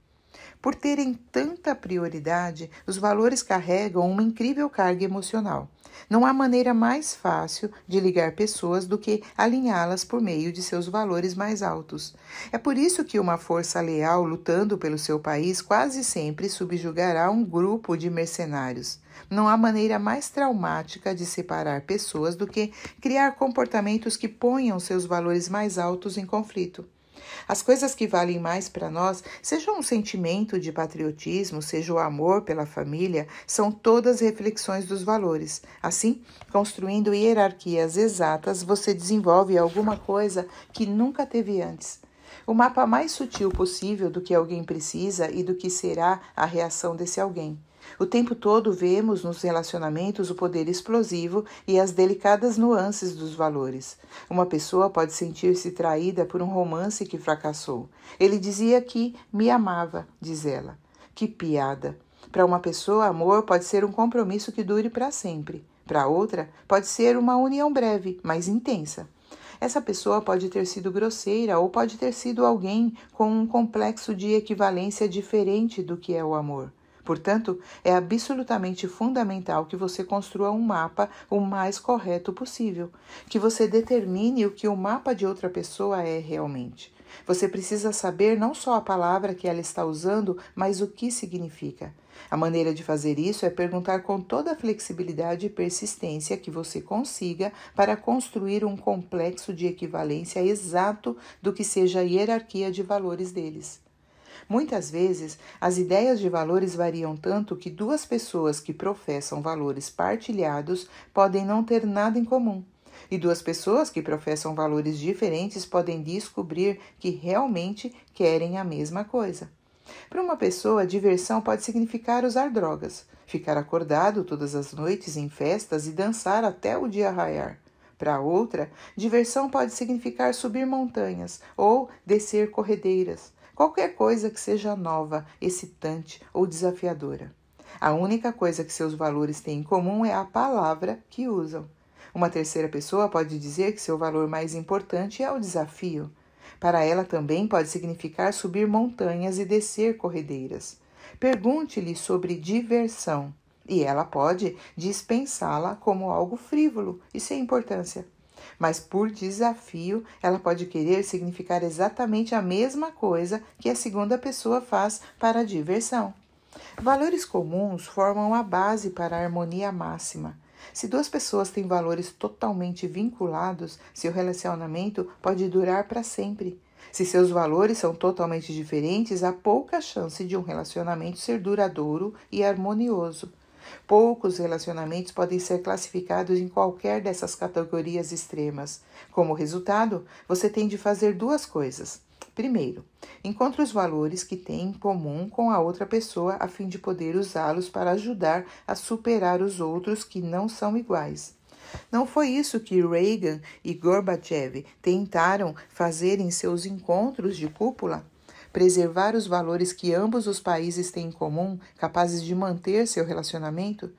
Por terem tanta prioridade, os valores carregam uma incrível carga emocional. Não há maneira mais fácil de ligar pessoas do que alinhá-las por meio de seus valores mais altos. É por isso que uma força leal lutando pelo seu país quase sempre subjugará um grupo de mercenários. Não há maneira mais traumática de separar pessoas do que criar comportamentos que ponham seus valores mais altos em conflito. As coisas que valem mais para nós, seja um sentimento de patriotismo, seja o amor pela família, são todas reflexões dos valores. Assim, construindo hierarquias exatas, você desenvolve alguma coisa que nunca teve antes. O mapa mais sutil possível do que alguém precisa e do que será a reação desse alguém. O tempo todo vemos nos relacionamentos o poder explosivo e as delicadas nuances dos valores. Uma pessoa pode sentir-se traída por um romance que fracassou. Ele dizia que me amava, diz ela. Que piada! Para uma pessoa, amor pode ser um compromisso que dure para sempre. Para outra, pode ser uma união breve, mas intensa. Essa pessoa pode ter sido grosseira ou pode ter sido alguém com um complexo de equivalência diferente do que é o amor. Portanto, é absolutamente fundamental que você construa um mapa o mais correto possível, que você determine o que o mapa de outra pessoa é realmente. Você precisa saber não só a palavra que ela está usando, mas o que significa. A maneira de fazer isso é perguntar com toda a flexibilidade e persistência que você consiga para construir um complexo de equivalência exato do que seja a hierarquia de valores deles. Muitas vezes, as ideias de valores variam tanto que duas pessoas que professam valores partilhados podem não ter nada em comum. E duas pessoas que professam valores diferentes podem descobrir que realmente querem a mesma coisa. Para uma pessoa, diversão pode significar usar drogas, ficar acordado todas as noites em festas e dançar até o dia raiar. Para outra, diversão pode significar subir montanhas ou descer corredeiras qualquer coisa que seja nova, excitante ou desafiadora. A única coisa que seus valores têm em comum é a palavra que usam. Uma terceira pessoa pode dizer que seu valor mais importante é o desafio. Para ela também pode significar subir montanhas e descer corredeiras. Pergunte-lhe sobre diversão e ela pode dispensá-la como algo frívolo e sem importância mas por desafio ela pode querer significar exatamente a mesma coisa que a segunda pessoa faz para a diversão. Valores comuns formam a base para a harmonia máxima. Se duas pessoas têm valores totalmente vinculados, seu relacionamento pode durar para sempre. Se seus valores são totalmente diferentes, há pouca chance de um relacionamento ser duradouro e harmonioso. Poucos relacionamentos podem ser classificados em qualquer dessas categorias extremas. Como resultado, você tem de fazer duas coisas. Primeiro, encontre os valores que tem em comum com a outra pessoa a fim de poder usá-los para ajudar a superar os outros que não são iguais. Não foi isso que Reagan e Gorbachev tentaram fazer em seus encontros de cúpula? preservar os valores que ambos os países têm em comum, capazes de manter seu relacionamento,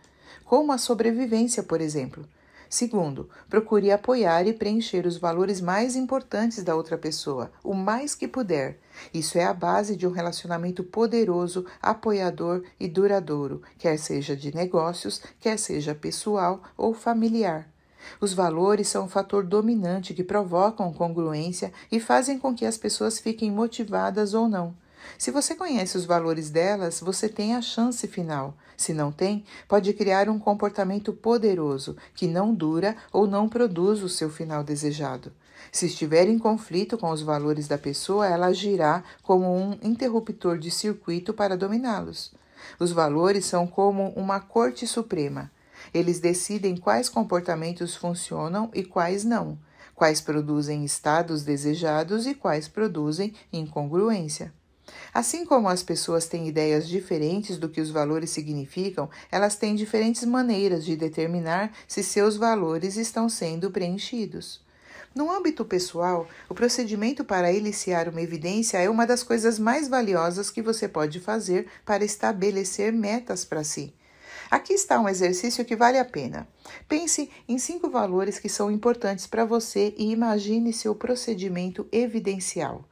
como a sobrevivência, por exemplo. Segundo, procure apoiar e preencher os valores mais importantes da outra pessoa, o mais que puder. Isso é a base de um relacionamento poderoso, apoiador e duradouro, quer seja de negócios, quer seja pessoal ou familiar. Os valores são um fator dominante que provocam congruência e fazem com que as pessoas fiquem motivadas ou não. Se você conhece os valores delas, você tem a chance final. Se não tem, pode criar um comportamento poderoso que não dura ou não produz o seu final desejado. Se estiver em conflito com os valores da pessoa, ela agirá como um interruptor de circuito para dominá-los. Os valores são como uma corte suprema. Eles decidem quais comportamentos funcionam e quais não, quais produzem estados desejados e quais produzem incongruência. Assim como as pessoas têm ideias diferentes do que os valores significam, elas têm diferentes maneiras de determinar se seus valores estão sendo preenchidos. No âmbito pessoal, o procedimento para eliciar uma evidência é uma das coisas mais valiosas que você pode fazer para estabelecer metas para si. Aqui está um exercício que vale a pena. Pense em cinco valores que são importantes para você e imagine seu procedimento evidencial.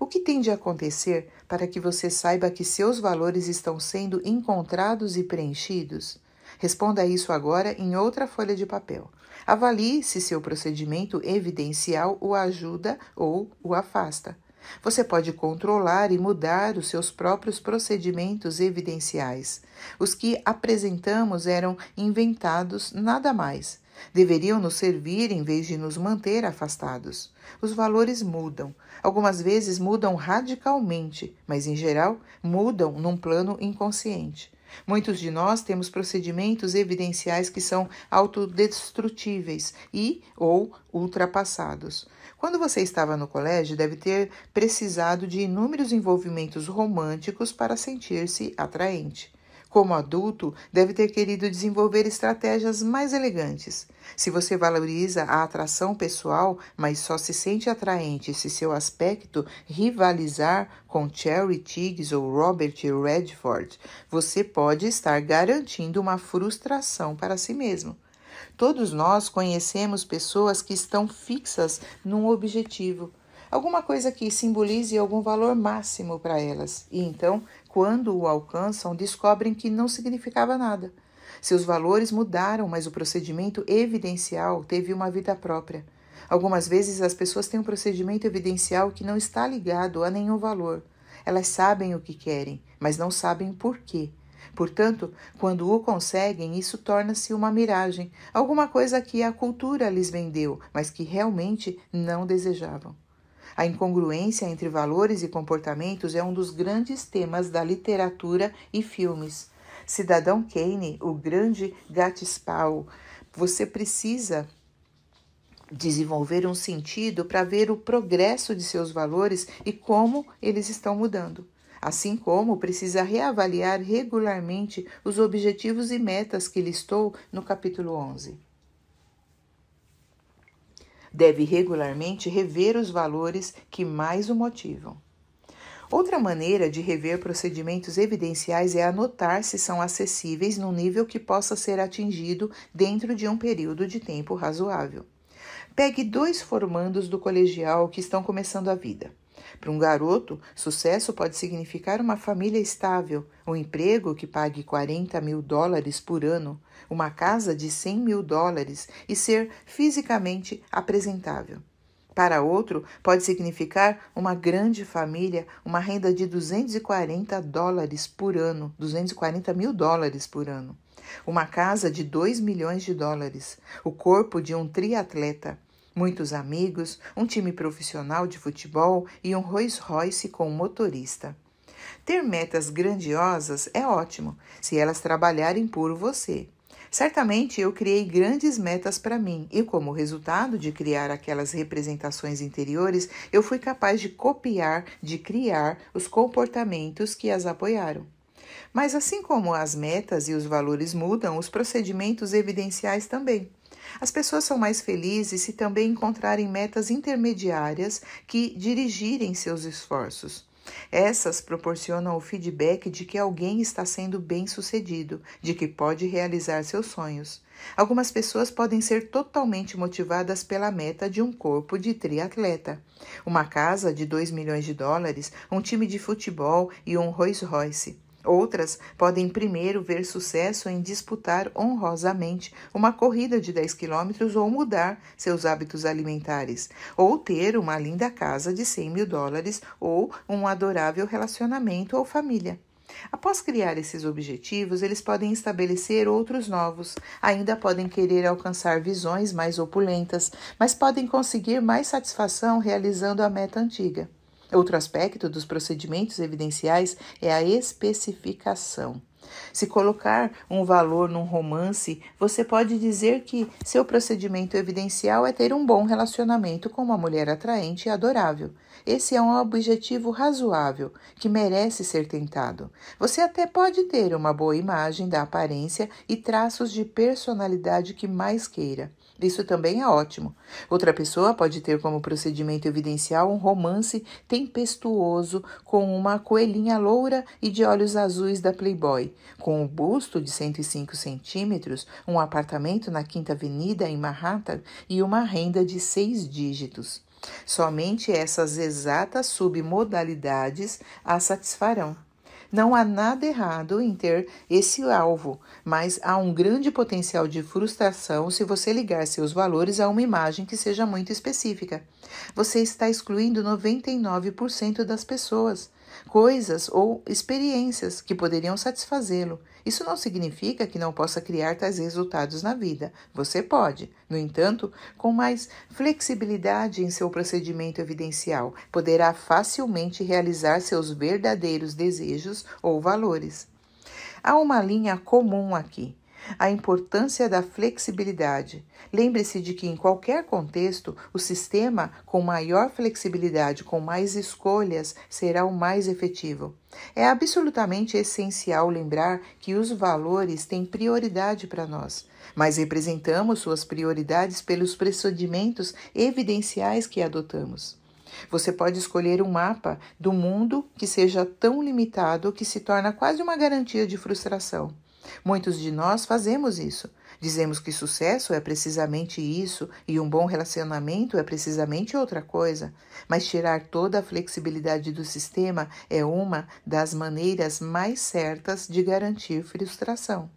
O que tem de acontecer para que você saiba que seus valores estão sendo encontrados e preenchidos? Responda isso agora em outra folha de papel. Avalie se seu procedimento evidencial o ajuda ou o afasta. Você pode controlar e mudar os seus próprios procedimentos evidenciais. Os que apresentamos eram inventados, nada mais. Deveriam nos servir em vez de nos manter afastados. Os valores mudam. Algumas vezes mudam radicalmente, mas em geral mudam num plano inconsciente. Muitos de nós temos procedimentos evidenciais que são autodestrutíveis e ou ultrapassados. Quando você estava no colégio, deve ter precisado de inúmeros envolvimentos românticos para sentir-se atraente. Como adulto, deve ter querido desenvolver estratégias mais elegantes. Se você valoriza a atração pessoal, mas só se sente atraente se seu aspecto rivalizar com Cherry Tiggs ou Robert Redford, você pode estar garantindo uma frustração para si mesmo. Todos nós conhecemos pessoas que estão fixas num objetivo, alguma coisa que simbolize algum valor máximo para elas, e então, quando o alcançam, descobrem que não significava nada. Seus valores mudaram, mas o procedimento evidencial teve uma vida própria. Algumas vezes as pessoas têm um procedimento evidencial que não está ligado a nenhum valor. Elas sabem o que querem, mas não sabem por quê. Portanto, quando o conseguem, isso torna-se uma miragem, alguma coisa que a cultura lhes vendeu, mas que realmente não desejavam. A incongruência entre valores e comportamentos é um dos grandes temas da literatura e filmes. Cidadão Kane, o grande Gatispau, você precisa desenvolver um sentido para ver o progresso de seus valores e como eles estão mudando assim como precisa reavaliar regularmente os objetivos e metas que listou no capítulo 11. Deve regularmente rever os valores que mais o motivam. Outra maneira de rever procedimentos evidenciais é anotar se são acessíveis num nível que possa ser atingido dentro de um período de tempo razoável. Pegue dois formandos do colegial que estão começando a vida. Para um garoto, sucesso pode significar uma família estável, um emprego que pague 40 mil dólares por ano, uma casa de 100 mil dólares e ser fisicamente apresentável. Para outro, pode significar uma grande família, uma renda de 240 dólares por ano, 240 mil dólares por ano, uma casa de 2 milhões de dólares, o corpo de um triatleta, muitos amigos, um time profissional de futebol e um Rolls Royce com um motorista. Ter metas grandiosas é ótimo, se elas trabalharem por você. Certamente eu criei grandes metas para mim e, como resultado de criar aquelas representações interiores, eu fui capaz de copiar, de criar os comportamentos que as apoiaram. Mas, assim como as metas e os valores mudam, os procedimentos evidenciais também. As pessoas são mais felizes se também encontrarem metas intermediárias que dirigirem seus esforços. Essas proporcionam o feedback de que alguém está sendo bem-sucedido, de que pode realizar seus sonhos. Algumas pessoas podem ser totalmente motivadas pela meta de um corpo de triatleta, uma casa de 2 milhões de dólares, um time de futebol e um Rolls Royce. Outras podem primeiro ver sucesso em disputar honrosamente uma corrida de 10 quilômetros ou mudar seus hábitos alimentares, ou ter uma linda casa de 100 mil dólares ou um adorável relacionamento ou família. Após criar esses objetivos, eles podem estabelecer outros novos. Ainda podem querer alcançar visões mais opulentas, mas podem conseguir mais satisfação realizando a meta antiga. Outro aspecto dos procedimentos evidenciais é a especificação. Se colocar um valor num romance, você pode dizer que seu procedimento evidencial é ter um bom relacionamento com uma mulher atraente e adorável. Esse é um objetivo razoável que merece ser tentado. Você até pode ter uma boa imagem da aparência e traços de personalidade que mais queira. Isso também é ótimo. Outra pessoa pode ter como procedimento evidencial um romance tempestuoso com uma coelhinha loura e de olhos azuis da Playboy, com um busto de 105 centímetros, um apartamento na Quinta Avenida em Manhattan e uma renda de seis dígitos. Somente essas exatas submodalidades a satisfarão. Não há nada errado em ter esse alvo, mas há um grande potencial de frustração se você ligar seus valores a uma imagem que seja muito específica. Você está excluindo 99% das pessoas coisas ou experiências que poderiam satisfazê-lo. Isso não significa que não possa criar tais resultados na vida. Você pode, no entanto, com mais flexibilidade em seu procedimento evidencial, poderá facilmente realizar seus verdadeiros desejos ou valores. Há uma linha comum aqui a importância da flexibilidade. Lembre-se de que, em qualquer contexto, o sistema com maior flexibilidade, com mais escolhas, será o mais efetivo. É absolutamente essencial lembrar que os valores têm prioridade para nós, mas representamos suas prioridades pelos procedimentos evidenciais que adotamos. Você pode escolher um mapa do mundo que seja tão limitado que se torna quase uma garantia de frustração. Muitos de nós fazemos isso. Dizemos que sucesso é precisamente isso e um bom relacionamento é precisamente outra coisa, mas tirar toda a flexibilidade do sistema é uma das maneiras mais certas de garantir frustração.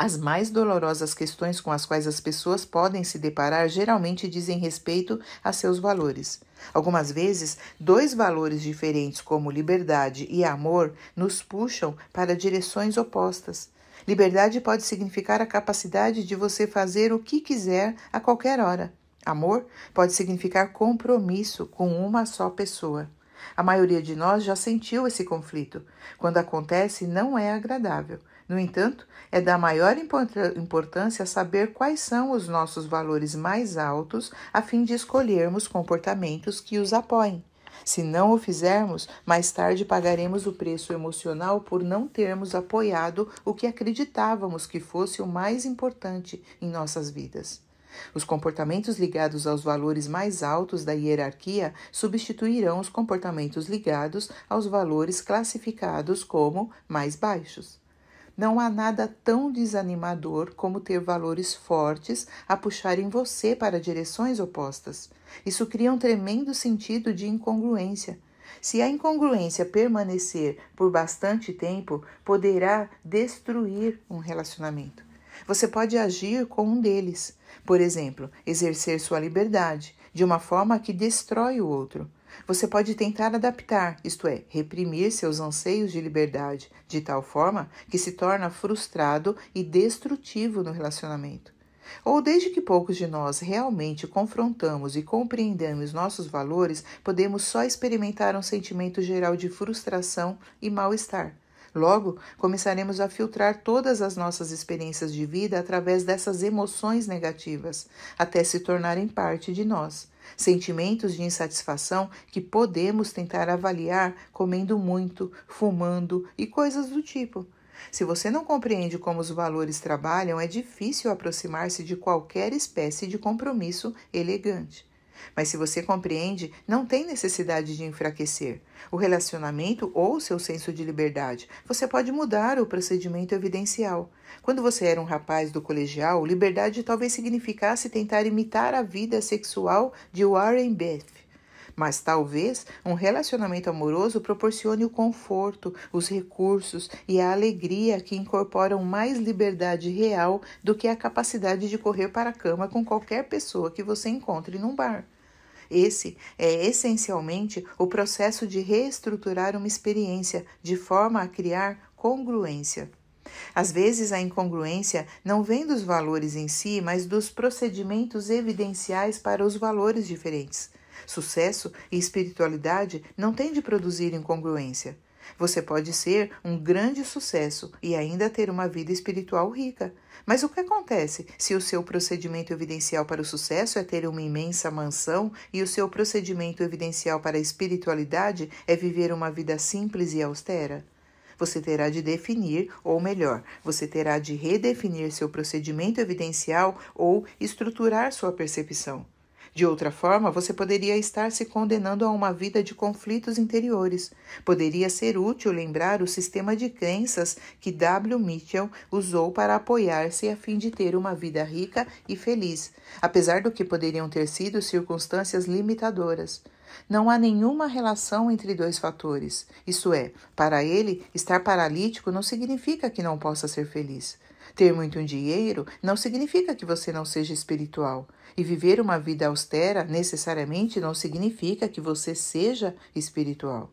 As mais dolorosas questões com as quais as pessoas podem se deparar geralmente dizem respeito a seus valores. Algumas vezes, dois valores diferentes, como liberdade e amor, nos puxam para direções opostas. Liberdade pode significar a capacidade de você fazer o que quiser a qualquer hora. Amor pode significar compromisso com uma só pessoa. A maioria de nós já sentiu esse conflito. Quando acontece, não é agradável. No entanto, é da maior importância saber quais são os nossos valores mais altos a fim de escolhermos comportamentos que os apoiem. Se não o fizermos, mais tarde pagaremos o preço emocional por não termos apoiado o que acreditávamos que fosse o mais importante em nossas vidas. Os comportamentos ligados aos valores mais altos da hierarquia substituirão os comportamentos ligados aos valores classificados como mais baixos. Não há nada tão desanimador como ter valores fortes a puxarem você para direções opostas. Isso cria um tremendo sentido de incongruência. Se a incongruência permanecer por bastante tempo, poderá destruir um relacionamento. Você pode agir com um deles, por exemplo, exercer sua liberdade de uma forma que destrói o outro. Você pode tentar adaptar, isto é, reprimir seus anseios de liberdade, de tal forma que se torna frustrado e destrutivo no relacionamento. Ou desde que poucos de nós realmente confrontamos e compreendemos nossos valores, podemos só experimentar um sentimento geral de frustração e mal-estar. Logo, começaremos a filtrar todas as nossas experiências de vida através dessas emoções negativas, até se tornarem parte de nós sentimentos de insatisfação que podemos tentar avaliar comendo muito, fumando e coisas do tipo. Se você não compreende como os valores trabalham, é difícil aproximar-se de qualquer espécie de compromisso elegante. Mas se você compreende, não tem necessidade de enfraquecer o relacionamento ou seu senso de liberdade. Você pode mudar o procedimento evidencial. Quando você era um rapaz do colegial, liberdade talvez significasse tentar imitar a vida sexual de Warren Beth mas talvez um relacionamento amoroso proporcione o conforto, os recursos e a alegria que incorporam mais liberdade real do que a capacidade de correr para a cama com qualquer pessoa que você encontre num bar. Esse é essencialmente o processo de reestruturar uma experiência de forma a criar congruência. Às vezes, a incongruência não vem dos valores em si, mas dos procedimentos evidenciais para os valores diferentes. Sucesso e espiritualidade não têm de produzir incongruência. Você pode ser um grande sucesso e ainda ter uma vida espiritual rica. Mas o que acontece se o seu procedimento evidencial para o sucesso é ter uma imensa mansão e o seu procedimento evidencial para a espiritualidade é viver uma vida simples e austera? Você terá de definir, ou melhor, você terá de redefinir seu procedimento evidencial ou estruturar sua percepção. De outra forma, você poderia estar se condenando a uma vida de conflitos interiores. Poderia ser útil lembrar o sistema de crenças que W. Mitchell usou para apoiar-se a fim de ter uma vida rica e feliz, apesar do que poderiam ter sido circunstâncias limitadoras. Não há nenhuma relação entre dois fatores. Isso é, para ele, estar paralítico não significa que não possa ser feliz. Ter muito dinheiro não significa que você não seja espiritual. E viver uma vida austera necessariamente não significa que você seja espiritual.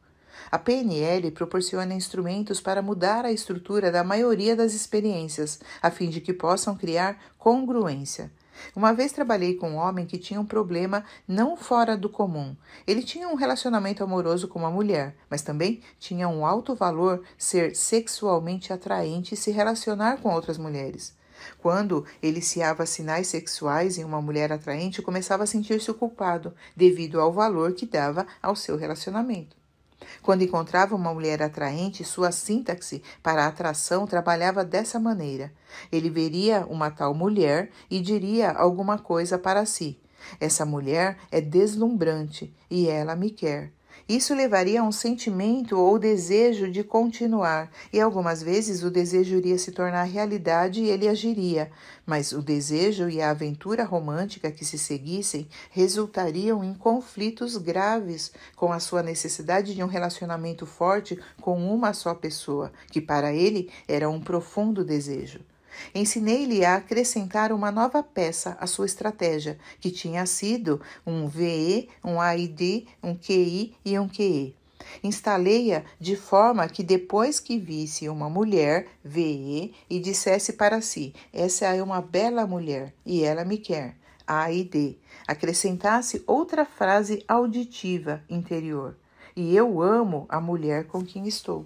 A PNL proporciona instrumentos para mudar a estrutura da maioria das experiências, a fim de que possam criar congruência. Uma vez trabalhei com um homem que tinha um problema não fora do comum. Ele tinha um relacionamento amoroso com uma mulher, mas também tinha um alto valor ser sexualmente atraente e se relacionar com outras mulheres. Quando eliciava sinais sexuais em uma mulher atraente, começava a sentir-se culpado devido ao valor que dava ao seu relacionamento. Quando encontrava uma mulher atraente, sua sintaxe para atração trabalhava dessa maneira. Ele veria uma tal mulher e diria alguma coisa para si. Essa mulher é deslumbrante e ela me quer. Isso levaria a um sentimento ou desejo de continuar, e algumas vezes o desejo iria se tornar realidade e ele agiria, mas o desejo e a aventura romântica que se seguissem resultariam em conflitos graves com a sua necessidade de um relacionamento forte com uma só pessoa, que para ele era um profundo desejo. Ensinei-lhe a acrescentar uma nova peça à sua estratégia, que tinha sido um VE, um AID, um QI e um QE. Instalei-a de forma que depois que visse uma mulher, VE, e dissesse para si: Essa é uma bela mulher e ela me quer. aid. Acrescentasse outra frase auditiva interior: E eu amo a mulher com quem estou.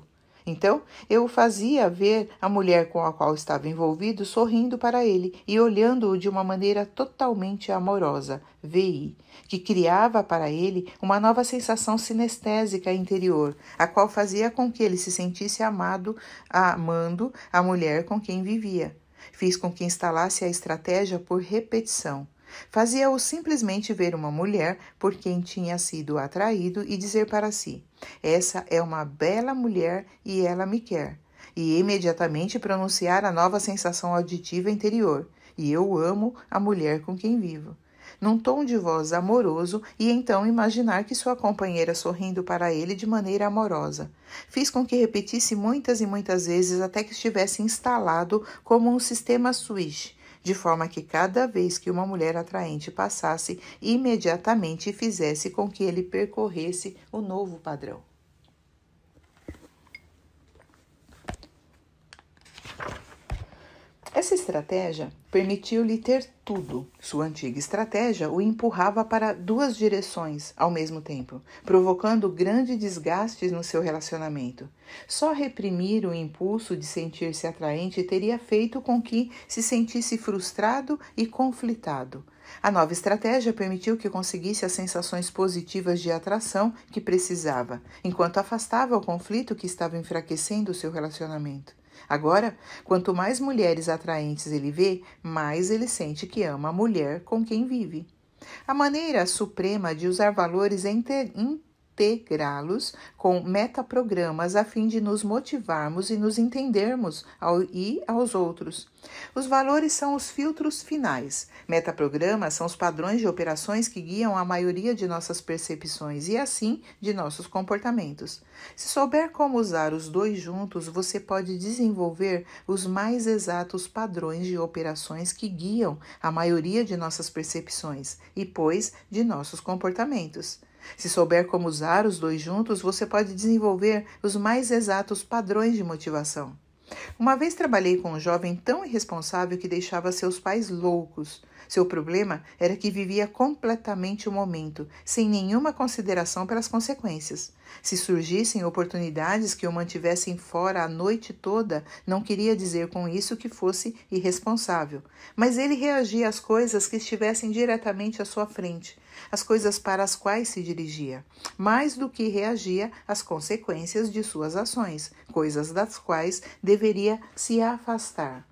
Então eu o fazia ver a mulher com a qual estava envolvido sorrindo para ele e olhando-o de uma maneira totalmente amorosa, VI, que criava para ele uma nova sensação sinestésica interior, a qual fazia com que ele se sentisse amado, amando a mulher com quem vivia. Fiz com que instalasse a estratégia por repetição. Fazia-o simplesmente ver uma mulher por quem tinha sido atraído e dizer para si: Essa é uma bela mulher e ela me quer. E imediatamente pronunciar a nova sensação auditiva interior: E eu amo a mulher com quem vivo. Num tom de voz amoroso, e então imaginar que sua companheira sorrindo para ele de maneira amorosa. Fiz com que repetisse muitas e muitas vezes até que estivesse instalado como um sistema switch de forma que cada vez que uma mulher atraente passasse, imediatamente fizesse com que ele percorresse o novo padrão. Essa estratégia permitiu-lhe ter tudo. Sua antiga estratégia o empurrava para duas direções ao mesmo tempo, provocando grande desgaste no seu relacionamento. Só reprimir o impulso de sentir-se atraente teria feito com que se sentisse frustrado e conflitado. A nova estratégia permitiu que conseguisse as sensações positivas de atração que precisava, enquanto afastava o conflito que estava enfraquecendo o seu relacionamento. Agora, quanto mais mulheres atraentes ele vê, mais ele sente que ama a mulher com quem vive. A maneira suprema de usar valores é integrá-los com metaprogramas a fim de nos motivarmos e nos entendermos ao, e aos outros. Os valores são os filtros finais. Metaprogramas são os padrões de operações que guiam a maioria de nossas percepções e, assim, de nossos comportamentos. Se souber como usar os dois juntos, você pode desenvolver os mais exatos padrões de operações que guiam a maioria de nossas percepções e, pois, de nossos comportamentos. Se souber como usar os dois juntos, você pode desenvolver os mais exatos padrões de motivação. Uma vez trabalhei com um jovem tão irresponsável que deixava seus pais loucos. Seu problema era que vivia completamente o momento, sem nenhuma consideração pelas consequências. Se surgissem oportunidades que o mantivessem fora a noite toda, não queria dizer com isso que fosse irresponsável, mas ele reagia às coisas que estivessem diretamente à sua frente as coisas para as quais se dirigia, mais do que reagia às consequências de suas ações, coisas das quais deveria se afastar.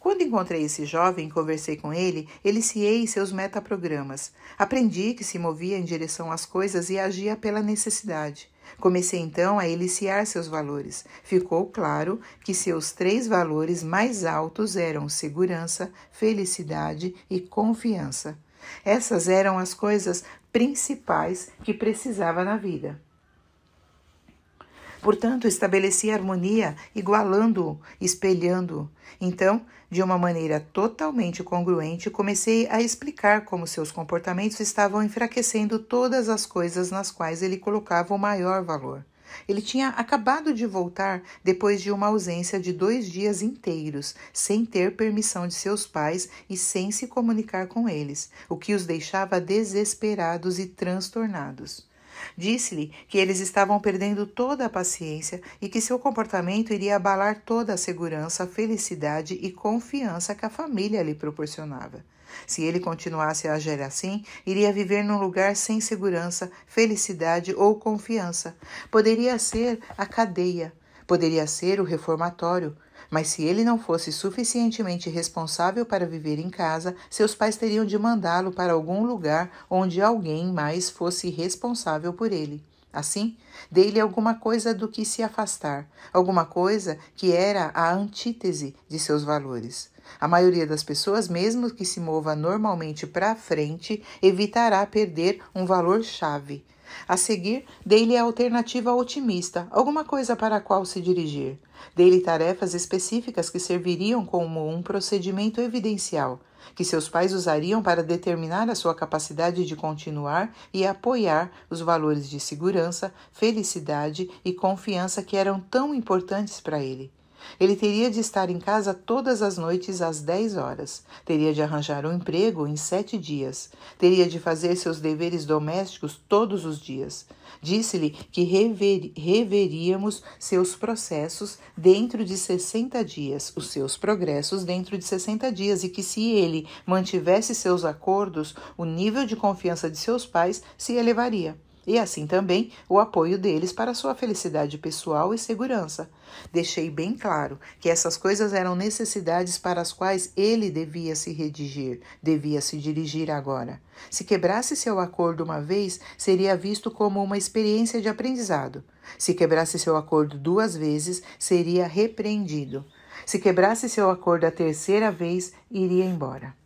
Quando encontrei esse jovem e conversei com ele, eliciei seus metaprogramas. Aprendi que se movia em direção às coisas e agia pela necessidade. Comecei então a eliciar seus valores. Ficou claro que seus três valores mais altos eram segurança, felicidade e confiança. Essas eram as coisas principais que precisava na vida. Portanto, estabelecia harmonia, igualando-o, espelhando-o. Então, de uma maneira totalmente congruente, comecei a explicar como seus comportamentos estavam enfraquecendo todas as coisas nas quais ele colocava o maior valor. Ele tinha acabado de voltar depois de uma ausência de dois dias inteiros, sem ter permissão de seus pais e sem se comunicar com eles, o que os deixava desesperados e transtornados. Disse-lhe que eles estavam perdendo toda a paciência e que seu comportamento iria abalar toda a segurança, felicidade e confiança que a família lhe proporcionava. Se ele continuasse a agir assim, iria viver num lugar sem segurança, felicidade ou confiança. Poderia ser a cadeia, poderia ser o reformatório. Mas se ele não fosse suficientemente responsável para viver em casa, seus pais teriam de mandá-lo para algum lugar onde alguém mais fosse responsável por ele. Assim, dei-lhe alguma coisa do que se afastar, alguma coisa que era a antítese de seus valores. A maioria das pessoas, mesmo que se mova normalmente para frente, evitará perder um valor-chave. A seguir, dê lhe é a alternativa otimista, alguma coisa para a qual se dirigir. dê lhe tarefas específicas que serviriam como um procedimento evidencial, que seus pais usariam para determinar a sua capacidade de continuar e apoiar os valores de segurança, felicidade e confiança que eram tão importantes para ele. Ele teria de estar em casa todas as noites às 10 horas, teria de arranjar um emprego em sete dias, teria de fazer seus deveres domésticos todos os dias. Disse-lhe que rever, reveríamos seus processos dentro de 60 dias, os seus progressos dentro de 60 dias, e que se ele mantivesse seus acordos, o nível de confiança de seus pais se elevaria e assim também o apoio deles para sua felicidade pessoal e segurança. Deixei bem claro que essas coisas eram necessidades para as quais ele devia se redigir, devia se dirigir agora. Se quebrasse seu acordo uma vez, seria visto como uma experiência de aprendizado. Se quebrasse seu acordo duas vezes, seria repreendido. Se quebrasse seu acordo a terceira vez, iria embora.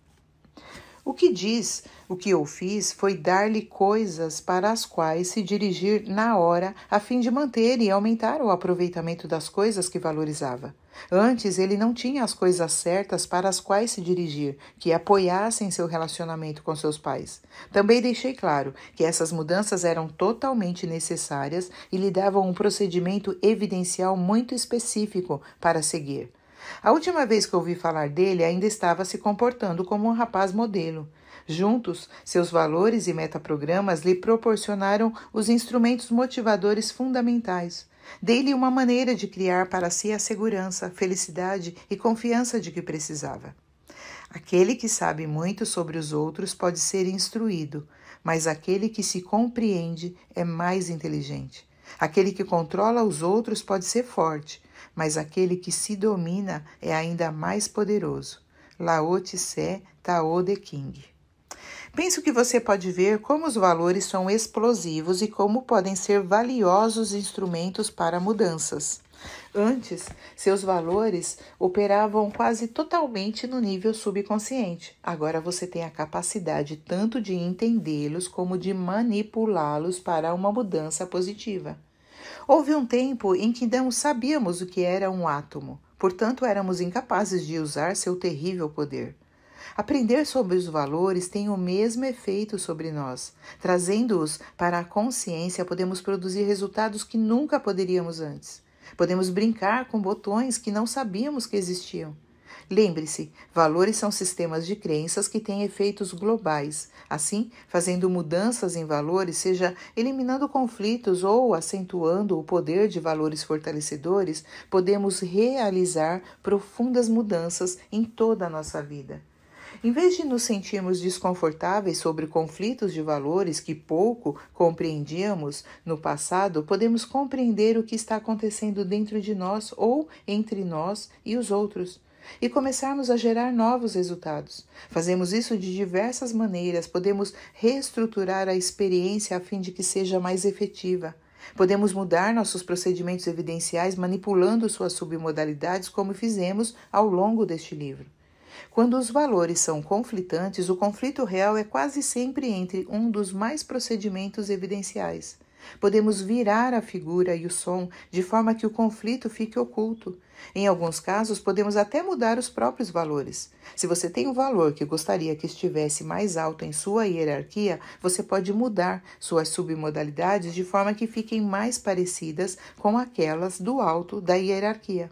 O que diz? O que eu fiz foi dar-lhe coisas para as quais se dirigir na hora, a fim de manter e aumentar o aproveitamento das coisas que valorizava. Antes, ele não tinha as coisas certas para as quais se dirigir, que apoiassem seu relacionamento com seus pais. Também deixei claro que essas mudanças eram totalmente necessárias e lhe davam um procedimento evidencial muito específico para seguir. A última vez que ouvi falar dele, ainda estava se comportando como um rapaz modelo. Juntos, seus valores e metaprogramas lhe proporcionaram os instrumentos motivadores fundamentais. Dei-lhe uma maneira de criar para si a segurança, felicidade e confiança de que precisava. Aquele que sabe muito sobre os outros pode ser instruído, mas aquele que se compreende é mais inteligente. Aquele que controla os outros pode ser forte, mas aquele que se domina é ainda mais poderoso. Laotse Tao de King. Penso que você pode ver como os valores são explosivos e como podem ser valiosos instrumentos para mudanças. Antes, seus valores operavam quase totalmente no nível subconsciente. Agora você tem a capacidade tanto de entendê-los como de manipulá-los para uma mudança positiva. Houve um tempo em que não sabíamos o que era um átomo, portanto, éramos incapazes de usar seu terrível poder. Aprender sobre os valores tem o mesmo efeito sobre nós. Trazendo-os para a consciência, podemos produzir resultados que nunca poderíamos antes. Podemos brincar com botões que não sabíamos que existiam. Lembre-se, valores são sistemas de crenças que têm efeitos globais. Assim, fazendo mudanças em valores, seja eliminando conflitos ou acentuando o poder de valores fortalecedores, podemos realizar profundas mudanças em toda a nossa vida. Em vez de nos sentirmos desconfortáveis sobre conflitos de valores que pouco compreendíamos no passado, podemos compreender o que está acontecendo dentro de nós ou entre nós e os outros e começarmos a gerar novos resultados. Fazemos isso de diversas maneiras, podemos reestruturar a experiência a fim de que seja mais efetiva. Podemos mudar nossos procedimentos evidenciais manipulando suas submodalidades, como fizemos ao longo deste livro. Quando os valores são conflitantes, o conflito real é quase sempre entre um dos mais procedimentos evidenciais. Podemos virar a figura e o som de forma que o conflito fique oculto. Em alguns casos, podemos até mudar os próprios valores. Se você tem um valor que gostaria que estivesse mais alto em sua hierarquia, você pode mudar suas submodalidades de forma que fiquem mais parecidas com aquelas do alto da hierarquia.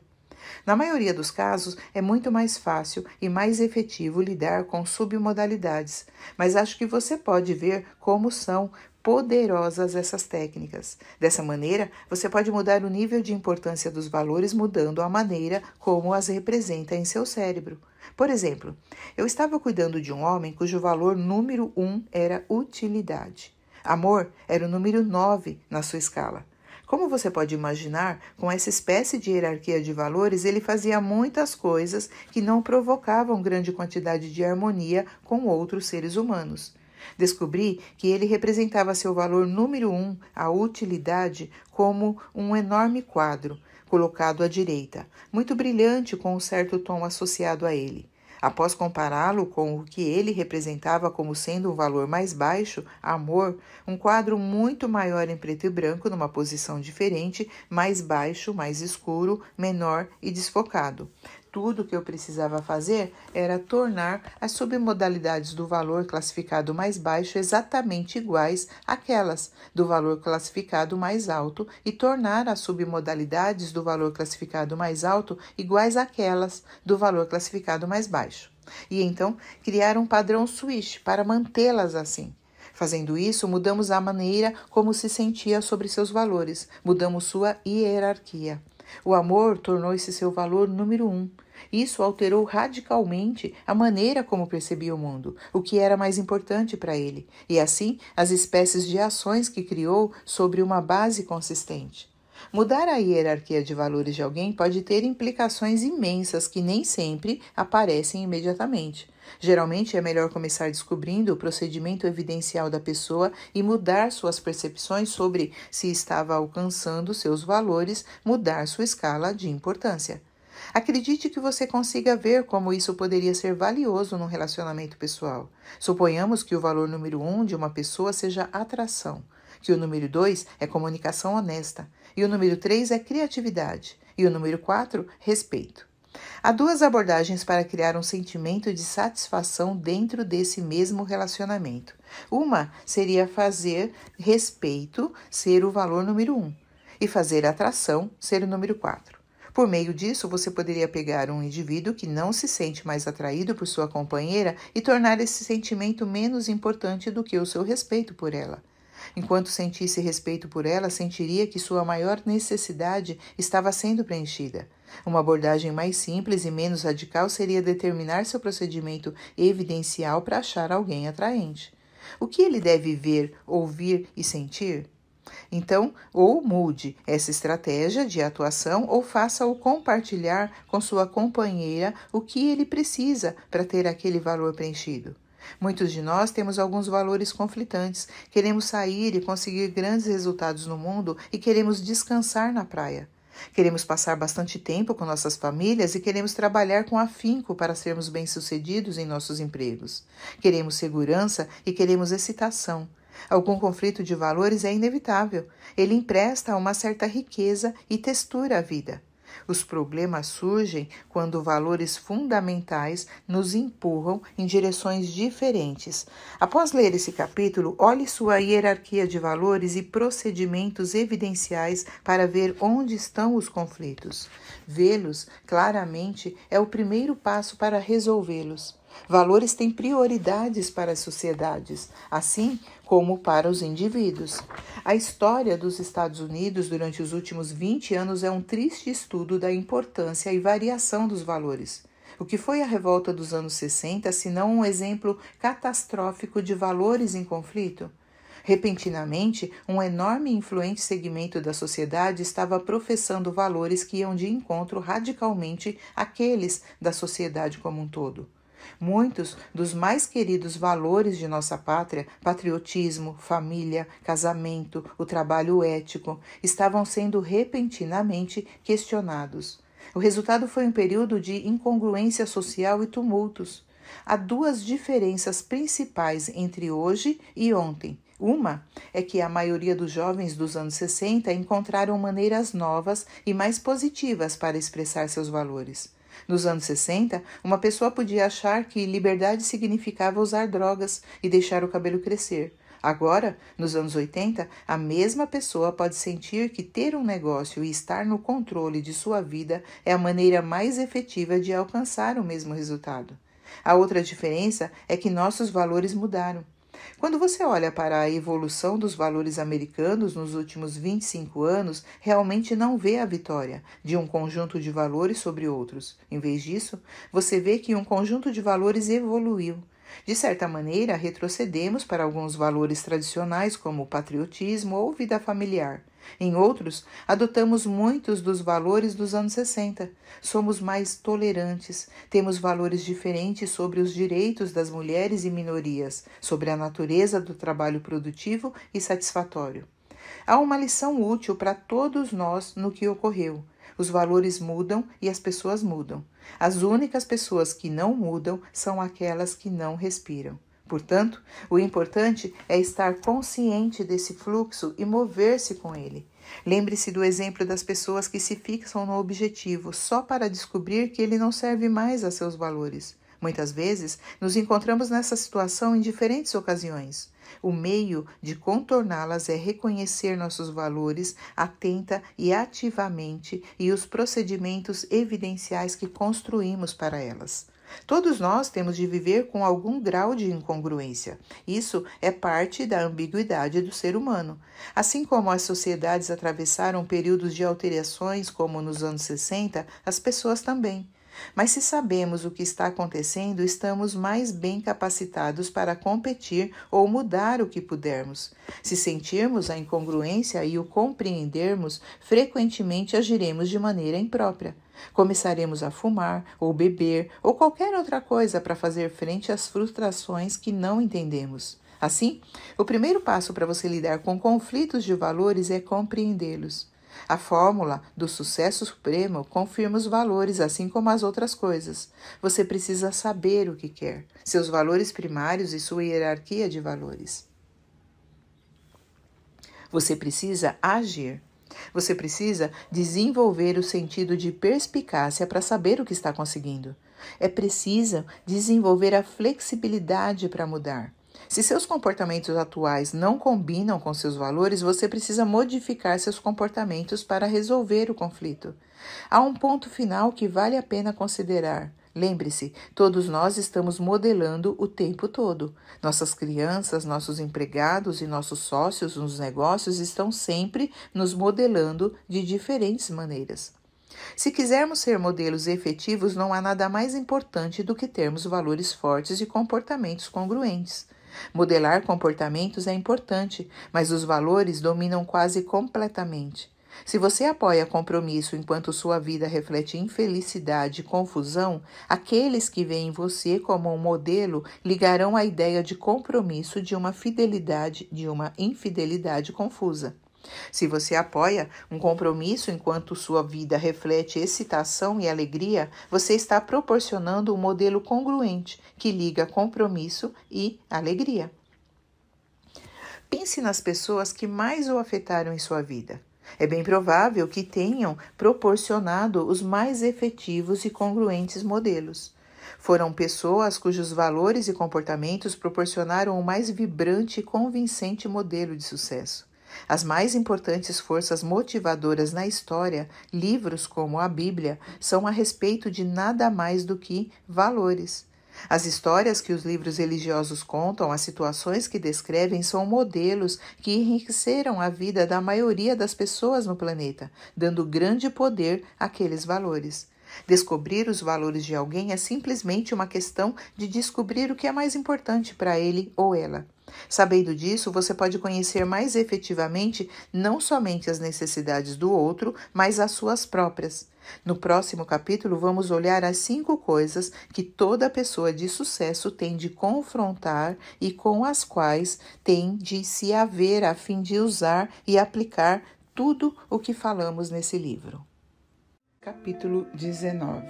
Na maioria dos casos, é muito mais fácil e mais efetivo lidar com submodalidades, mas acho que você pode ver como são poderosas essas técnicas. Dessa maneira, você pode mudar o nível de importância dos valores mudando a maneira como as representa em seu cérebro. Por exemplo, eu estava cuidando de um homem cujo valor número 1 um era utilidade. Amor era o número 9 na sua escala. Como você pode imaginar, com essa espécie de hierarquia de valores, ele fazia muitas coisas que não provocavam grande quantidade de harmonia com outros seres humanos. Descobri que ele representava seu valor número um, a utilidade, como um enorme quadro, colocado à direita, muito brilhante com um certo tom associado a ele. Após compará-lo com o que ele representava como sendo um valor mais baixo, amor, um quadro muito maior em preto e branco, numa posição diferente, mais baixo, mais escuro, menor e desfocado. Tudo o que eu precisava fazer era tornar as submodalidades do valor classificado mais baixo exatamente iguais àquelas do valor classificado mais alto e tornar as submodalidades do valor classificado mais alto iguais àquelas do valor classificado mais baixo. E então criar um padrão switch para mantê-las assim. Fazendo isso, mudamos a maneira como se sentia sobre seus valores, mudamos sua hierarquia. O amor tornou-se seu valor número um. Isso alterou radicalmente a maneira como percebia o mundo, o que era mais importante para ele, e assim as espécies de ações que criou sobre uma base consistente. Mudar a hierarquia de valores de alguém pode ter implicações imensas que nem sempre aparecem imediatamente. Geralmente é melhor começar descobrindo o procedimento evidencial da pessoa e mudar suas percepções sobre se estava alcançando seus valores, mudar sua escala de importância. Acredite que você consiga ver como isso poderia ser valioso num relacionamento pessoal. Suponhamos que o valor número um de uma pessoa seja atração, que o número dois é comunicação honesta, e o número três é criatividade, e o número quatro, respeito. Há duas abordagens para criar um sentimento de satisfação dentro desse mesmo relacionamento. Uma seria fazer respeito ser o valor número um e fazer atração ser o número quatro. Por meio disso, você poderia pegar um indivíduo que não se sente mais atraído por sua companheira e tornar esse sentimento menos importante do que o seu respeito por ela. Enquanto sentisse respeito por ela, sentiria que sua maior necessidade estava sendo preenchida. Uma abordagem mais simples e menos radical seria determinar seu procedimento evidencial para achar alguém atraente. O que ele deve ver, ouvir e sentir? Então, ou mude essa estratégia de atuação ou faça-o compartilhar com sua companheira o que ele precisa para ter aquele valor preenchido. Muitos de nós temos alguns valores conflitantes, queremos sair e conseguir grandes resultados no mundo e queremos descansar na praia. Queremos passar bastante tempo com nossas famílias e queremos trabalhar com afinco para sermos bem-sucedidos em nossos empregos. Queremos segurança e queremos excitação. Algum conflito de valores é inevitável. Ele empresta uma certa riqueza e textura à vida. Os problemas surgem quando valores fundamentais nos empurram em direções diferentes. Após ler esse capítulo, olhe sua hierarquia de valores e procedimentos evidenciais para ver onde estão os conflitos. Vê-los claramente é o primeiro passo para resolvê-los. Valores têm prioridades para as sociedades. Assim, como para os indivíduos. A história dos Estados Unidos durante os últimos 20 anos é um triste estudo da importância e variação dos valores. O que foi a revolta dos anos 60, se não um exemplo catastrófico de valores em conflito? Repentinamente, um enorme e influente segmento da sociedade estava professando valores que iam de encontro radicalmente àqueles da sociedade como um todo. Muitos dos mais queridos valores de nossa pátria, patriotismo, família, casamento, o trabalho ético, estavam sendo repentinamente questionados. O resultado foi um período de incongruência social e tumultos. Há duas diferenças principais entre hoje e ontem. Uma é que a maioria dos jovens dos anos 60 encontraram maneiras novas e mais positivas para expressar seus valores. Nos anos 60, uma pessoa podia achar que liberdade significava usar drogas e deixar o cabelo crescer. Agora, nos anos 80, a mesma pessoa pode sentir que ter um negócio e estar no controle de sua vida é a maneira mais efetiva de alcançar o mesmo resultado. A outra diferença é que nossos valores mudaram. Quando você olha para a evolução dos valores americanos nos últimos 25 anos, realmente não vê a vitória de um conjunto de valores sobre outros. Em vez disso, você vê que um conjunto de valores evoluiu. De certa maneira, retrocedemos para alguns valores tradicionais, como o patriotismo ou vida familiar. Em outros, adotamos muitos dos valores dos anos 60. Somos mais tolerantes, temos valores diferentes sobre os direitos das mulheres e minorias, sobre a natureza do trabalho produtivo e satisfatório. Há uma lição útil para todos nós no que ocorreu. Os valores mudam e as pessoas mudam. As únicas pessoas que não mudam são aquelas que não respiram. Portanto, o importante é estar consciente desse fluxo e mover-se com ele. Lembre-se do exemplo das pessoas que se fixam no objetivo só para descobrir que ele não serve mais a seus valores. Muitas vezes nos encontramos nessa situação em diferentes ocasiões. O meio de contorná-las é reconhecer nossos valores atenta e ativamente e os procedimentos evidenciais que construímos para elas. Todos nós temos de viver com algum grau de incongruência. Isso é parte da ambiguidade do ser humano. Assim como as sociedades atravessaram períodos de alterações, como nos anos 60, as pessoas também. Mas se sabemos o que está acontecendo, estamos mais bem capacitados para competir ou mudar o que pudermos. Se sentirmos a incongruência e o compreendermos, frequentemente agiremos de maneira imprópria. Começaremos a fumar ou beber ou qualquer outra coisa para fazer frente às frustrações que não entendemos. Assim, o primeiro passo para você lidar com conflitos de valores é compreendê-los. A fórmula do sucesso supremo confirma os valores, assim como as outras coisas. Você precisa saber o que quer, seus valores primários e sua hierarquia de valores. Você precisa agir. Você precisa desenvolver o sentido de perspicácia para saber o que está conseguindo. É preciso desenvolver a flexibilidade para mudar. Se seus comportamentos atuais não combinam com seus valores, você precisa modificar seus comportamentos para resolver o conflito. Há um ponto final que vale a pena considerar. Lembre-se, todos nós estamos modelando o tempo todo. Nossas crianças, nossos empregados e nossos sócios nos negócios estão sempre nos modelando de diferentes maneiras. Se quisermos ser modelos efetivos, não há nada mais importante do que termos valores fortes e comportamentos congruentes. Modelar comportamentos é importante, mas os valores dominam quase completamente. Se você apoia compromisso enquanto sua vida reflete infelicidade e confusão, aqueles que veem você como um modelo ligarão a ideia de compromisso de uma fidelidade de uma infidelidade confusa. Se você apoia um compromisso enquanto sua vida reflete excitação e alegria, você está proporcionando um modelo congruente que liga compromisso e alegria. Pense nas pessoas que mais o afetaram em sua vida. É bem provável que tenham proporcionado os mais efetivos e congruentes modelos. Foram pessoas cujos valores e comportamentos proporcionaram o mais vibrante e convincente modelo de sucesso. As mais importantes forças motivadoras na história, livros como a Bíblia, são a respeito de nada mais do que valores. As histórias que os livros religiosos contam, as situações que descrevem, são modelos que enriqueceram a vida da maioria das pessoas no planeta, dando grande poder àqueles valores. Descobrir os valores de alguém é simplesmente uma questão de descobrir o que é mais importante para ele ou ela. Sabendo disso, você pode conhecer mais efetivamente não somente as necessidades do outro, mas as suas próprias. No próximo capítulo, vamos olhar as cinco coisas que toda pessoa de sucesso tem de confrontar e com as quais tem de se haver a fim de usar e aplicar tudo o que falamos nesse livro. Capítulo 19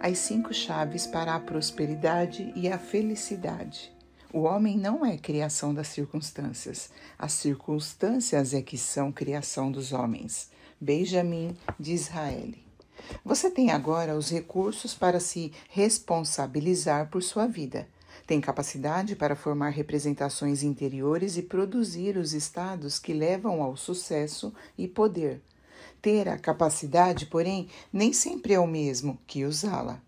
As cinco chaves para a prosperidade e a felicidade. O homem não é criação das circunstâncias, as circunstâncias é que são criação dos homens. Benjamin de Israel. Você tem agora os recursos para se responsabilizar por sua vida. Tem capacidade para formar representações interiores e produzir os estados que levam ao sucesso e poder. Ter a capacidade, porém, nem sempre é o mesmo que usá-la.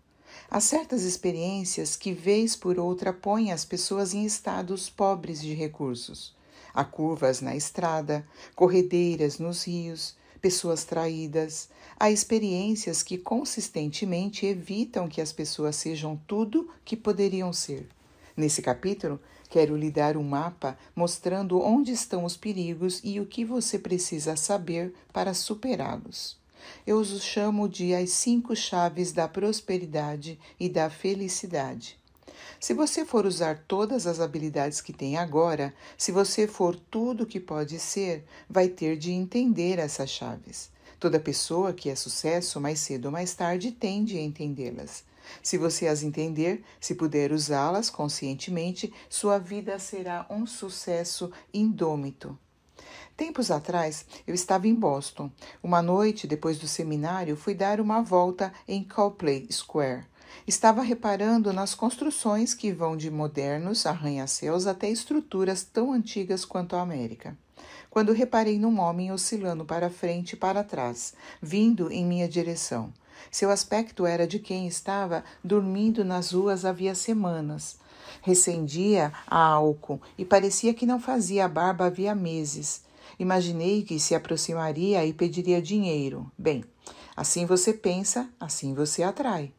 Há certas experiências que, vez por outra, põem as pessoas em estados pobres de recursos. Há curvas na estrada, corredeiras nos rios, pessoas traídas. Há experiências que consistentemente evitam que as pessoas sejam tudo que poderiam ser. Nesse capítulo, quero lhe dar um mapa mostrando onde estão os perigos e o que você precisa saber para superá-los. Eu os chamo de as cinco chaves da prosperidade e da felicidade. Se você for usar todas as habilidades que tem agora, se você for tudo o que pode ser, vai ter de entender essas chaves. Toda pessoa que é sucesso, mais cedo ou mais tarde, tende a entendê-las. Se você as entender, se puder usá-las conscientemente, sua vida será um sucesso indômito. Tempos atrás, eu estava em Boston. Uma noite, depois do seminário, fui dar uma volta em Copley Square. Estava reparando nas construções que vão de modernos arranha-céus até estruturas tão antigas quanto a América. Quando reparei num homem oscilando para frente e para trás, vindo em minha direção. Seu aspecto era de quem estava dormindo nas ruas havia semanas. Recendia a álcool e parecia que não fazia barba havia meses. Imaginei que se aproximaria e pediria dinheiro. Bem, assim você pensa, assim você atrai.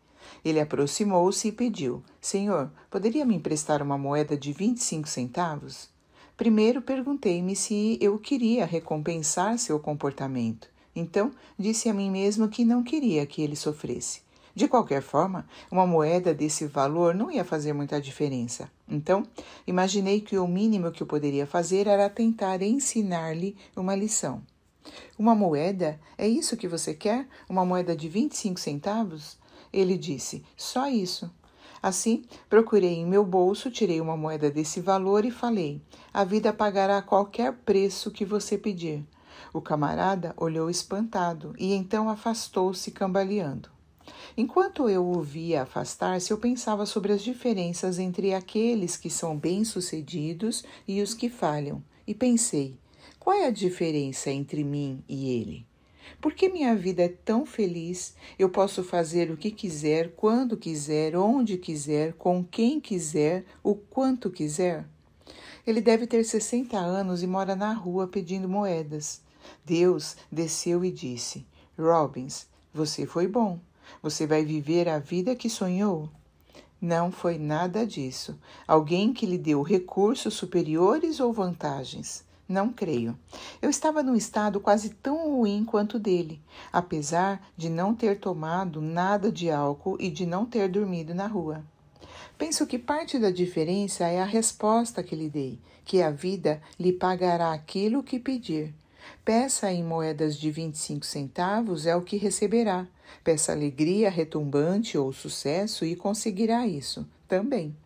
Ele aproximou-se e pediu: Senhor, poderia me emprestar uma moeda de 25 centavos? Primeiro perguntei-me se eu queria recompensar seu comportamento. Então disse a mim mesmo que não queria que ele sofresse. De qualquer forma, uma moeda desse valor não ia fazer muita diferença. Então, imaginei que o mínimo que eu poderia fazer era tentar ensinar-lhe uma lição. Uma moeda? É isso que você quer? Uma moeda de 25 centavos? Ele disse: Só isso. Assim, procurei em meu bolso, tirei uma moeda desse valor e falei: A vida pagará qualquer preço que você pedir. O camarada olhou espantado e então afastou-se cambaleando. Enquanto eu o via afastar-se, eu pensava sobre as diferenças entre aqueles que são bem-sucedidos e os que falham, e pensei: qual é a diferença entre mim e ele? Por que minha vida é tão feliz? Eu posso fazer o que quiser, quando quiser, onde quiser, com quem quiser, o quanto quiser? Ele deve ter 60 anos e mora na rua pedindo moedas. Deus desceu e disse: Robbins, você foi bom. Você vai viver a vida que sonhou? Não foi nada disso. Alguém que lhe deu recursos superiores ou vantagens? Não creio. Eu estava num estado quase tão ruim quanto dele, apesar de não ter tomado nada de álcool e de não ter dormido na rua. Penso que parte da diferença é a resposta que lhe dei, que a vida lhe pagará aquilo que pedir. Peça em moedas de 25 centavos é o que receberá. Peça alegria retumbante ou sucesso e conseguirá isso também.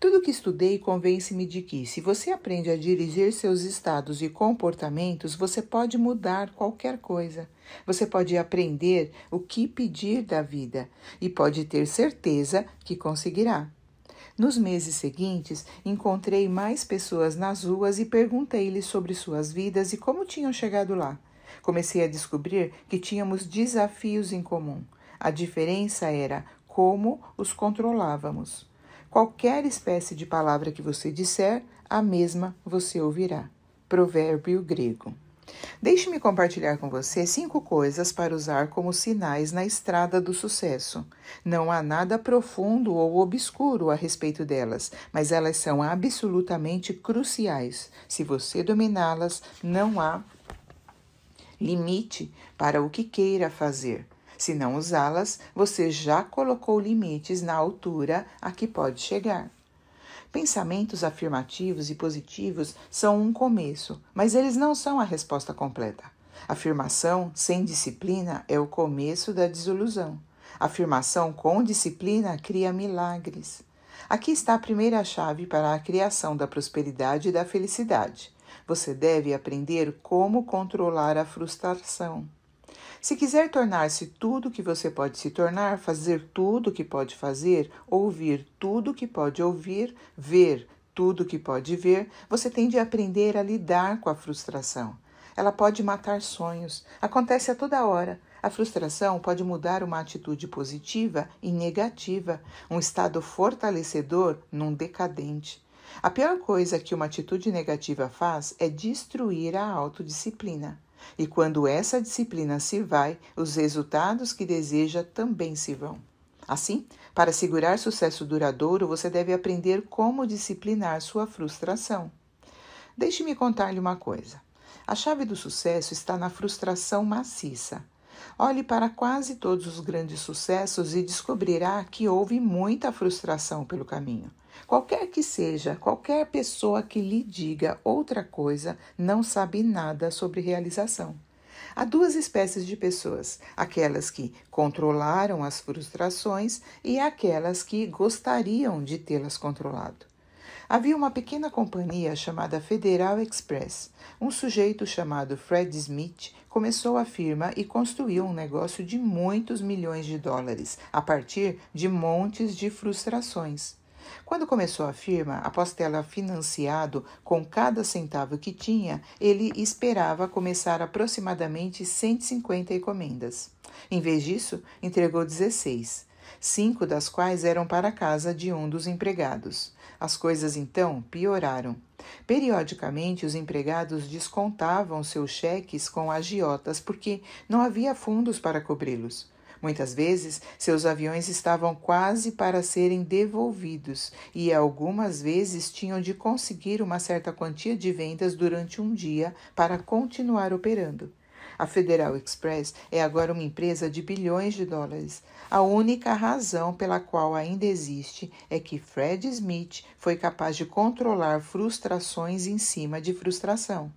Tudo que estudei convence-me de que, se você aprende a dirigir seus estados e comportamentos, você pode mudar qualquer coisa. Você pode aprender o que pedir da vida e pode ter certeza que conseguirá. Nos meses seguintes, encontrei mais pessoas nas ruas e perguntei-lhes sobre suas vidas e como tinham chegado lá. Comecei a descobrir que tínhamos desafios em comum. A diferença era como os controlávamos. Qualquer espécie de palavra que você disser, a mesma você ouvirá. Provérbio grego. Deixe-me compartilhar com você cinco coisas para usar como sinais na estrada do sucesso. Não há nada profundo ou obscuro a respeito delas, mas elas são absolutamente cruciais. Se você dominá-las, não há limite para o que queira fazer. Se não usá-las, você já colocou limites na altura a que pode chegar. Pensamentos afirmativos e positivos são um começo, mas eles não são a resposta completa. Afirmação sem disciplina é o começo da desilusão. Afirmação com disciplina cria milagres. Aqui está a primeira chave para a criação da prosperidade e da felicidade. Você deve aprender como controlar a frustração. Se quiser tornar-se tudo que você pode se tornar, fazer tudo que pode fazer, ouvir tudo que pode ouvir, ver tudo que pode ver, você tem de aprender a lidar com a frustração. Ela pode matar sonhos, acontece a toda hora. A frustração pode mudar uma atitude positiva em negativa, um estado fortalecedor num decadente. A pior coisa que uma atitude negativa faz é destruir a autodisciplina. E quando essa disciplina se vai, os resultados que deseja também se vão. Assim, para segurar sucesso duradouro, você deve aprender como disciplinar sua frustração. Deixe-me contar-lhe uma coisa. A chave do sucesso está na frustração maciça. Olhe para quase todos os grandes sucessos e descobrirá que houve muita frustração pelo caminho. Qualquer que seja, qualquer pessoa que lhe diga outra coisa não sabe nada sobre realização. Há duas espécies de pessoas: aquelas que controlaram as frustrações e aquelas que gostariam de tê-las controlado. Havia uma pequena companhia chamada Federal Express. Um sujeito chamado Fred Smith começou a firma e construiu um negócio de muitos milhões de dólares a partir de montes de frustrações. Quando começou a firma, após tê-la financiado com cada centavo que tinha, ele esperava começar aproximadamente 150 encomendas. Em vez disso, entregou 16, cinco das quais eram para a casa de um dos empregados. As coisas então pioraram. Periodicamente, os empregados descontavam seus cheques com agiotas porque não havia fundos para cobri-los. Muitas vezes, seus aviões estavam quase para serem devolvidos e algumas vezes tinham de conseguir uma certa quantia de vendas durante um dia para continuar operando. A Federal Express é agora uma empresa de bilhões de dólares. A única razão pela qual ainda existe é que Fred Smith foi capaz de controlar frustrações em cima de frustração.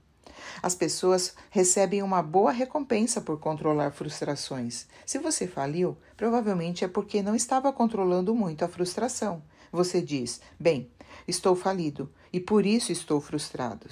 As pessoas recebem uma boa recompensa por controlar frustrações. Se você faliu, provavelmente é porque não estava controlando muito a frustração. Você diz: Bem, estou falido e por isso estou frustrado.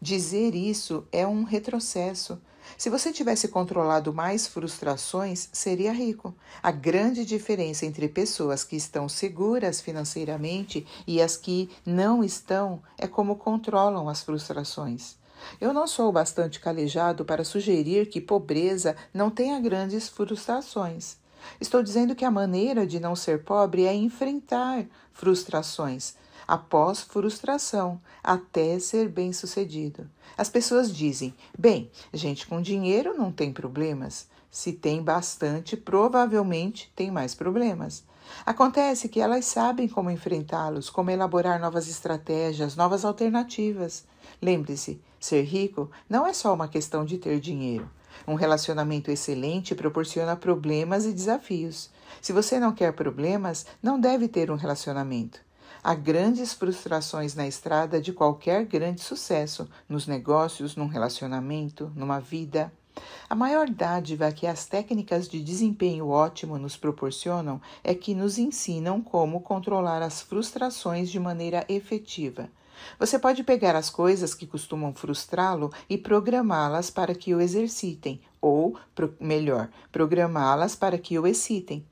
Dizer isso é um retrocesso. Se você tivesse controlado mais frustrações, seria rico. A grande diferença entre pessoas que estão seguras financeiramente e as que não estão é como controlam as frustrações. Eu não sou bastante calejado para sugerir que pobreza não tenha grandes frustrações. Estou dizendo que a maneira de não ser pobre é enfrentar frustrações, após frustração, até ser bem-sucedido. As pessoas dizem: bem, gente com dinheiro não tem problemas. Se tem bastante, provavelmente tem mais problemas. Acontece que elas sabem como enfrentá-los, como elaborar novas estratégias, novas alternativas. Lembre-se, Ser rico não é só uma questão de ter dinheiro. Um relacionamento excelente proporciona problemas e desafios. Se você não quer problemas, não deve ter um relacionamento. Há grandes frustrações na estrada de qualquer grande sucesso, nos negócios, num relacionamento, numa vida. A maior dádiva que as técnicas de desempenho ótimo nos proporcionam é que nos ensinam como controlar as frustrações de maneira efetiva. Você pode pegar as coisas que costumam frustrá-lo e programá-las para que o exercitem, ou, pro, melhor, programá-las para que o excitem.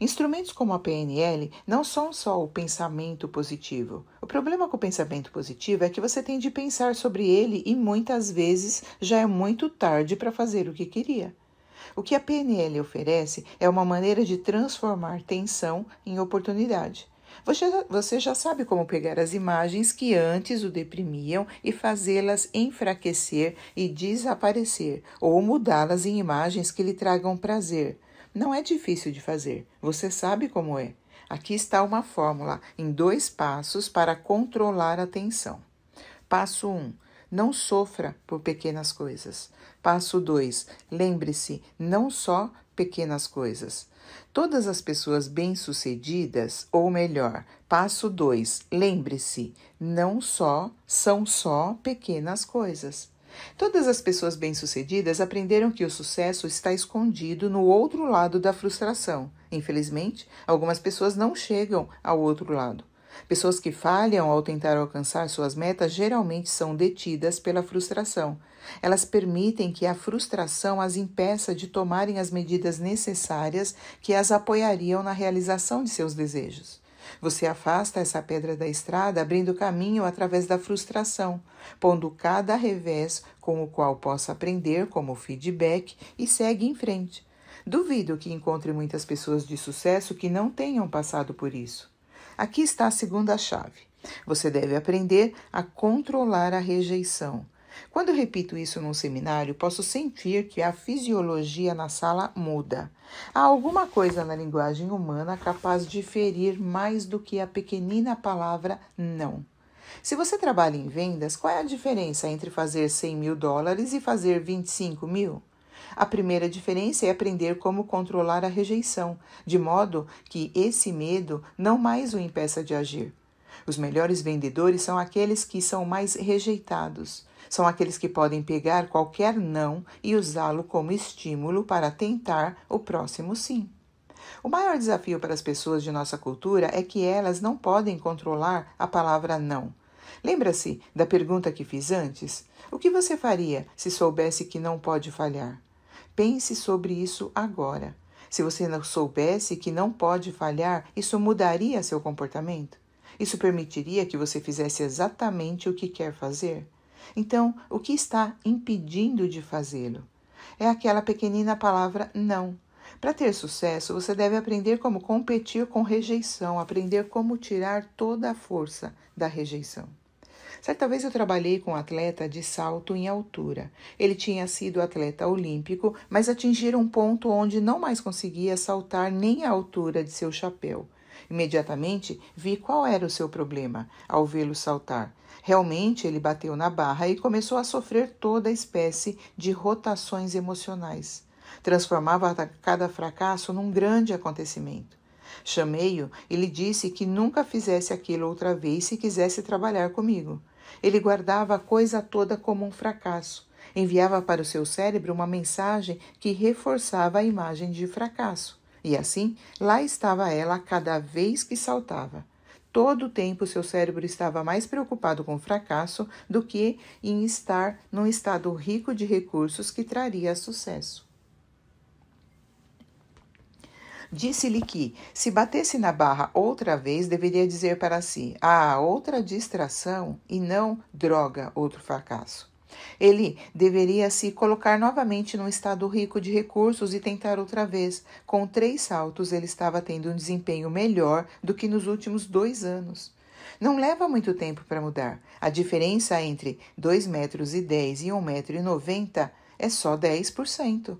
Instrumentos como a PNL não são só o pensamento positivo. O problema com o pensamento positivo é que você tem de pensar sobre ele e muitas vezes já é muito tarde para fazer o que queria. O que a PNL oferece é uma maneira de transformar tensão em oportunidade. Você, você já sabe como pegar as imagens que antes o deprimiam e fazê-las enfraquecer e desaparecer, ou mudá-las em imagens que lhe tragam prazer. Não é difícil de fazer, você sabe como é. Aqui está uma fórmula em dois passos para controlar a tensão. Passo 1. Um, não sofra por pequenas coisas. Passo 2. Lembre-se, não só pequenas coisas. Todas as pessoas bem-sucedidas, ou melhor, passo 2, lembre-se, não só são só pequenas coisas. Todas as pessoas bem-sucedidas aprenderam que o sucesso está escondido no outro lado da frustração. Infelizmente, algumas pessoas não chegam ao outro lado. Pessoas que falham ao tentar alcançar suas metas geralmente são detidas pela frustração. Elas permitem que a frustração as impeça de tomarem as medidas necessárias que as apoiariam na realização de seus desejos. Você afasta essa pedra da estrada, abrindo caminho através da frustração, pondo cada revés com o qual possa aprender como feedback e segue em frente. Duvido que encontre muitas pessoas de sucesso que não tenham passado por isso. Aqui está a segunda chave. Você deve aprender a controlar a rejeição. Quando repito isso num seminário, posso sentir que a fisiologia na sala muda. Há alguma coisa na linguagem humana capaz de ferir mais do que a pequenina palavra não. Se você trabalha em vendas, qual é a diferença entre fazer 100 mil dólares e fazer 25 mil? A primeira diferença é aprender como controlar a rejeição, de modo que esse medo não mais o impeça de agir. Os melhores vendedores são aqueles que são mais rejeitados. São aqueles que podem pegar qualquer não e usá-lo como estímulo para tentar o próximo sim. O maior desafio para as pessoas de nossa cultura é que elas não podem controlar a palavra não. Lembra-se da pergunta que fiz antes? O que você faria se soubesse que não pode falhar? Pense sobre isso agora. Se você não soubesse que não pode falhar, isso mudaria seu comportamento? Isso permitiria que você fizesse exatamente o que quer fazer? Então, o que está impedindo de fazê-lo? É aquela pequenina palavra não. Para ter sucesso, você deve aprender como competir com rejeição, aprender como tirar toda a força da rejeição. Certa vez eu trabalhei com um atleta de salto em altura. Ele tinha sido atleta olímpico, mas atingira um ponto onde não mais conseguia saltar nem a altura de seu chapéu. Imediatamente vi qual era o seu problema ao vê-lo saltar. Realmente ele bateu na barra e começou a sofrer toda espécie de rotações emocionais. Transformava cada fracasso num grande acontecimento. Chamei-o e lhe disse que nunca fizesse aquilo outra vez se quisesse trabalhar comigo. Ele guardava a coisa toda como um fracasso. Enviava para o seu cérebro uma mensagem que reforçava a imagem de fracasso. E assim, lá estava ela cada vez que saltava. Todo o tempo, seu cérebro estava mais preocupado com o fracasso do que em estar num estado rico de recursos que traria sucesso. Disse-lhe que, se batesse na barra outra vez, deveria dizer para si: Ah, outra distração e não droga, outro fracasso. Ele deveria se colocar novamente num estado rico de recursos e tentar outra vez. Com três saltos, ele estava tendo um desempenho melhor do que nos últimos dois anos. Não leva muito tempo para mudar. A diferença entre 2,10 metros e 1,90 metro e noventa é só 10%.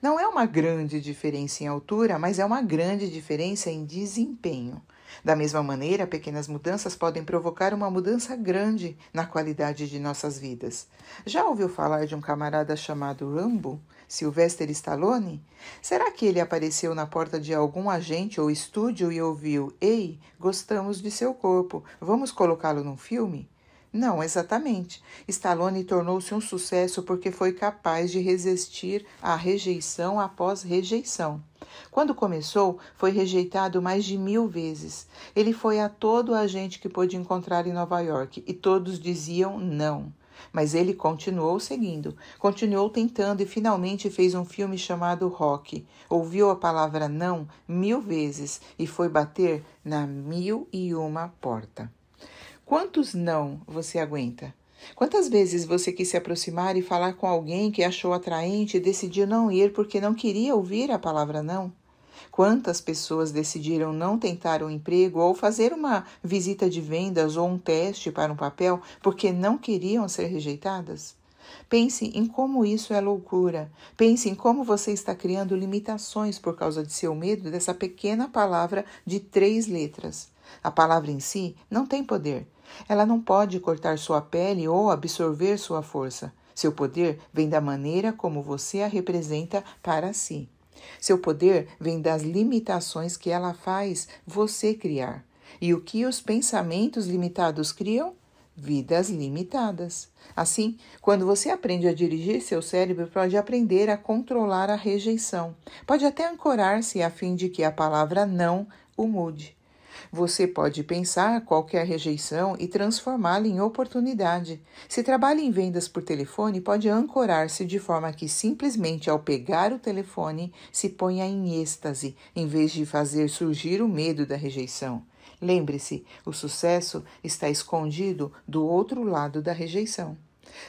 Não é uma grande diferença em altura, mas é uma grande diferença em desempenho. Da mesma maneira, pequenas mudanças podem provocar uma mudança grande na qualidade de nossas vidas. Já ouviu falar de um camarada chamado Rambo? Sylvester Stallone? Será que ele apareceu na porta de algum agente ou estúdio e ouviu: Ei, gostamos de seu corpo, vamos colocá-lo num filme? Não, exatamente. Stallone tornou-se um sucesso porque foi capaz de resistir à rejeição após rejeição. Quando começou, foi rejeitado mais de mil vezes. Ele foi a todo agente que pôde encontrar em Nova York e todos diziam não. Mas ele continuou seguindo, continuou tentando e finalmente fez um filme chamado Rock. Ouviu a palavra não mil vezes e foi bater na mil e uma porta. Quantos não você aguenta? Quantas vezes você quis se aproximar e falar com alguém que achou atraente e decidiu não ir porque não queria ouvir a palavra não? Quantas pessoas decidiram não tentar um emprego ou fazer uma visita de vendas ou um teste para um papel porque não queriam ser rejeitadas? Pense em como isso é loucura. Pense em como você está criando limitações por causa de seu medo dessa pequena palavra de três letras. A palavra em si não tem poder, ela não pode cortar sua pele ou absorver sua força. Seu poder vem da maneira como você a representa para si. Seu poder vem das limitações que ela faz você criar. E o que os pensamentos limitados criam? Vidas limitadas. Assim, quando você aprende a dirigir seu cérebro, pode aprender a controlar a rejeição. Pode até ancorar-se a fim de que a palavra não o mude. Você pode pensar qualquer rejeição e transformá-la em oportunidade. Se trabalha em vendas por telefone, pode ancorar-se de forma que simplesmente ao pegar o telefone se ponha em êxtase, em vez de fazer surgir o medo da rejeição. Lembre-se, o sucesso está escondido do outro lado da rejeição.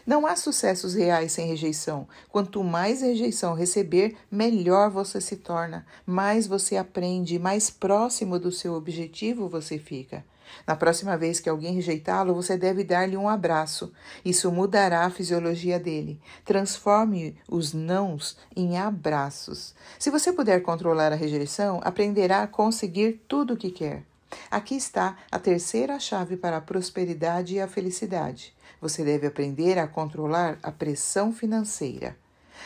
Não há sucessos reais sem rejeição. Quanto mais rejeição receber, melhor você se torna, mais você aprende, mais próximo do seu objetivo você fica. Na próxima vez que alguém rejeitá-lo, você deve dar-lhe um abraço. Isso mudará a fisiologia dele. Transforme os nãos em abraços. Se você puder controlar a rejeição, aprenderá a conseguir tudo o que quer. Aqui está a terceira chave para a prosperidade e a felicidade. Você deve aprender a controlar a pressão financeira.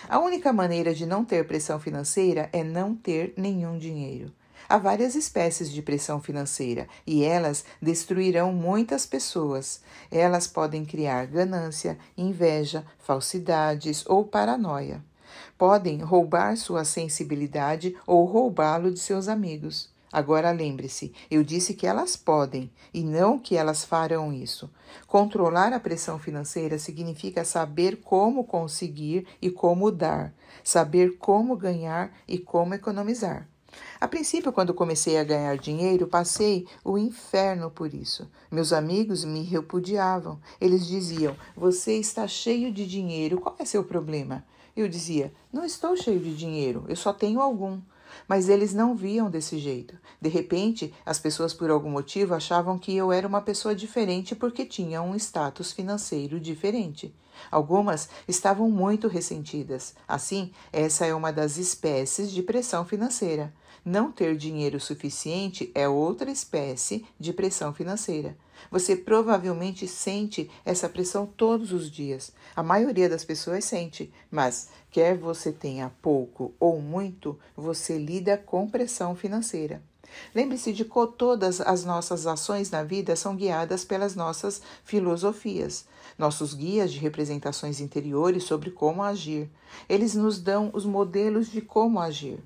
A única maneira de não ter pressão financeira é não ter nenhum dinheiro. Há várias espécies de pressão financeira e elas destruirão muitas pessoas. Elas podem criar ganância, inveja, falsidades ou paranoia. Podem roubar sua sensibilidade ou roubá-lo de seus amigos. Agora lembre-se, eu disse que elas podem e não que elas farão isso. Controlar a pressão financeira significa saber como conseguir e como dar, saber como ganhar e como economizar. A princípio, quando comecei a ganhar dinheiro, passei o inferno por isso. Meus amigos me repudiavam. Eles diziam: Você está cheio de dinheiro, qual é seu problema? Eu dizia: Não estou cheio de dinheiro, eu só tenho algum. Mas eles não viam desse jeito. De repente, as pessoas, por algum motivo, achavam que eu era uma pessoa diferente porque tinha um status financeiro diferente. Algumas estavam muito ressentidas. Assim, essa é uma das espécies de pressão financeira. Não ter dinheiro suficiente é outra espécie de pressão financeira. Você provavelmente sente essa pressão todos os dias. A maioria das pessoas sente, mas quer você tenha pouco ou muito, você lida com pressão financeira. Lembre-se de que todas as nossas ações na vida são guiadas pelas nossas filosofias, nossos guias de representações interiores sobre como agir. Eles nos dão os modelos de como agir.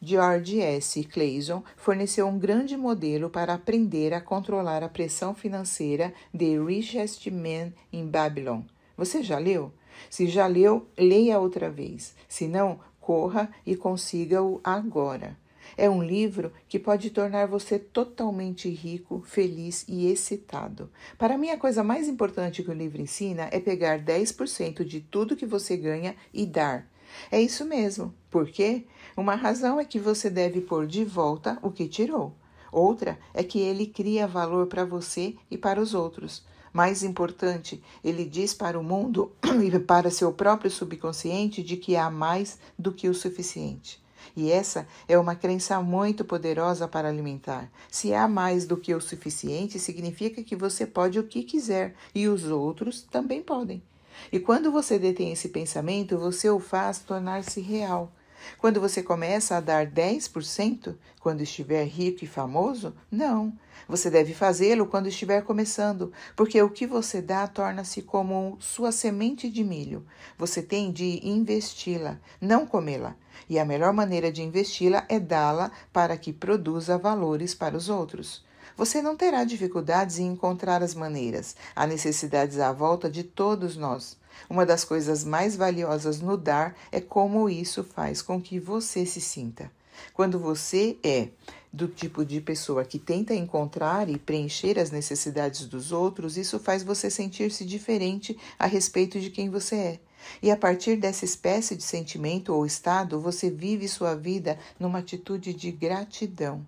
George S. Clayson forneceu um grande modelo para aprender a controlar a pressão financeira de Richest Man in Babylon. Você já leu? Se já leu, leia outra vez. Se não, corra e consiga-o agora. É um livro que pode tornar você totalmente rico, feliz e excitado. Para mim, a coisa mais importante que o livro ensina é pegar 10% de tudo que você ganha e dar. É isso mesmo. Por quê? Uma razão é que você deve pôr de volta o que tirou. Outra é que ele cria valor para você e para os outros. Mais importante, ele diz para o mundo e para seu próprio subconsciente de que há mais do que o suficiente. E essa é uma crença muito poderosa para alimentar. Se há mais do que o suficiente, significa que você pode o que quiser e os outros também podem. E quando você detém esse pensamento, você o faz tornar-se real. Quando você começa a dar 10% quando estiver rico e famoso? Não. Você deve fazê-lo quando estiver começando, porque o que você dá torna-se como sua semente de milho. Você tem de investi-la, não comê-la. E a melhor maneira de investi-la é dá-la para que produza valores para os outros. Você não terá dificuldades em encontrar as maneiras. Há necessidades à volta de todos nós. Uma das coisas mais valiosas no dar é como isso faz com que você se sinta. Quando você é do tipo de pessoa que tenta encontrar e preencher as necessidades dos outros, isso faz você sentir-se diferente a respeito de quem você é. E a partir dessa espécie de sentimento ou estado, você vive sua vida numa atitude de gratidão.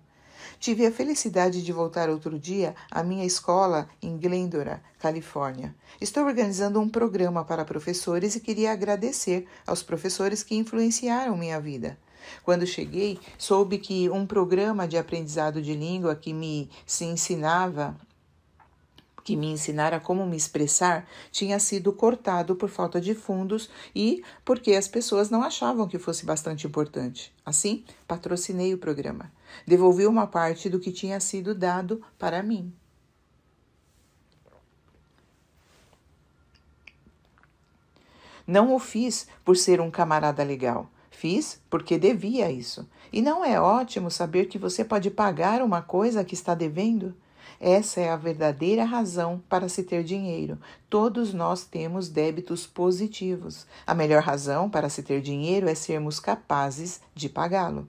Tive a felicidade de voltar outro dia à minha escola em Glendora, Califórnia. Estou organizando um programa para professores e queria agradecer aos professores que influenciaram minha vida. Quando cheguei, soube que um programa de aprendizado de língua que me se ensinava que me ensinara como me expressar tinha sido cortado por falta de fundos e porque as pessoas não achavam que fosse bastante importante. Assim, patrocinei o programa. Devolvi uma parte do que tinha sido dado para mim. Não o fiz por ser um camarada legal. Fiz porque devia isso. E não é ótimo saber que você pode pagar uma coisa que está devendo? Essa é a verdadeira razão para se ter dinheiro. Todos nós temos débitos positivos. A melhor razão para se ter dinheiro é sermos capazes de pagá-lo.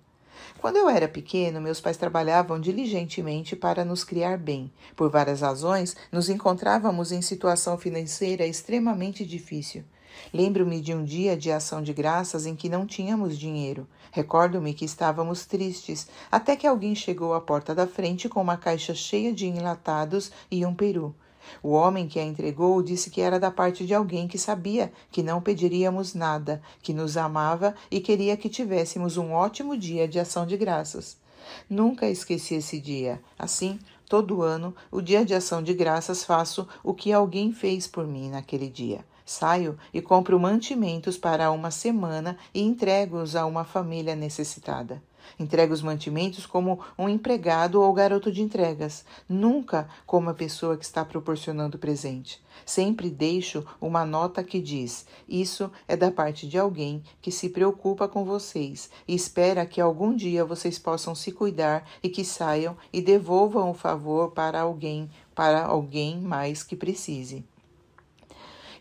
Quando eu era pequeno, meus pais trabalhavam diligentemente para nos criar bem. Por várias razões, nos encontrávamos em situação financeira extremamente difícil. Lembro-me de um dia de ação de graças em que não tínhamos dinheiro. Recordo-me que estávamos tristes, até que alguém chegou à porta da frente com uma caixa cheia de enlatados e um peru. O homem que a entregou disse que era da parte de alguém que sabia que não pediríamos nada, que nos amava e queria que tivéssemos um ótimo dia de ação de graças. Nunca esqueci esse dia. Assim, todo ano, o dia de ação de graças, faço o que alguém fez por mim naquele dia. Saio e compro mantimentos para uma semana e entrego-os a uma família necessitada. Entrega os mantimentos como um empregado ou garoto de entregas, nunca como a pessoa que está proporcionando o presente. Sempre deixo uma nota que diz: Isso é da parte de alguém que se preocupa com vocês e espera que algum dia vocês possam se cuidar e que saiam e devolvam o favor para alguém, para alguém mais que precise.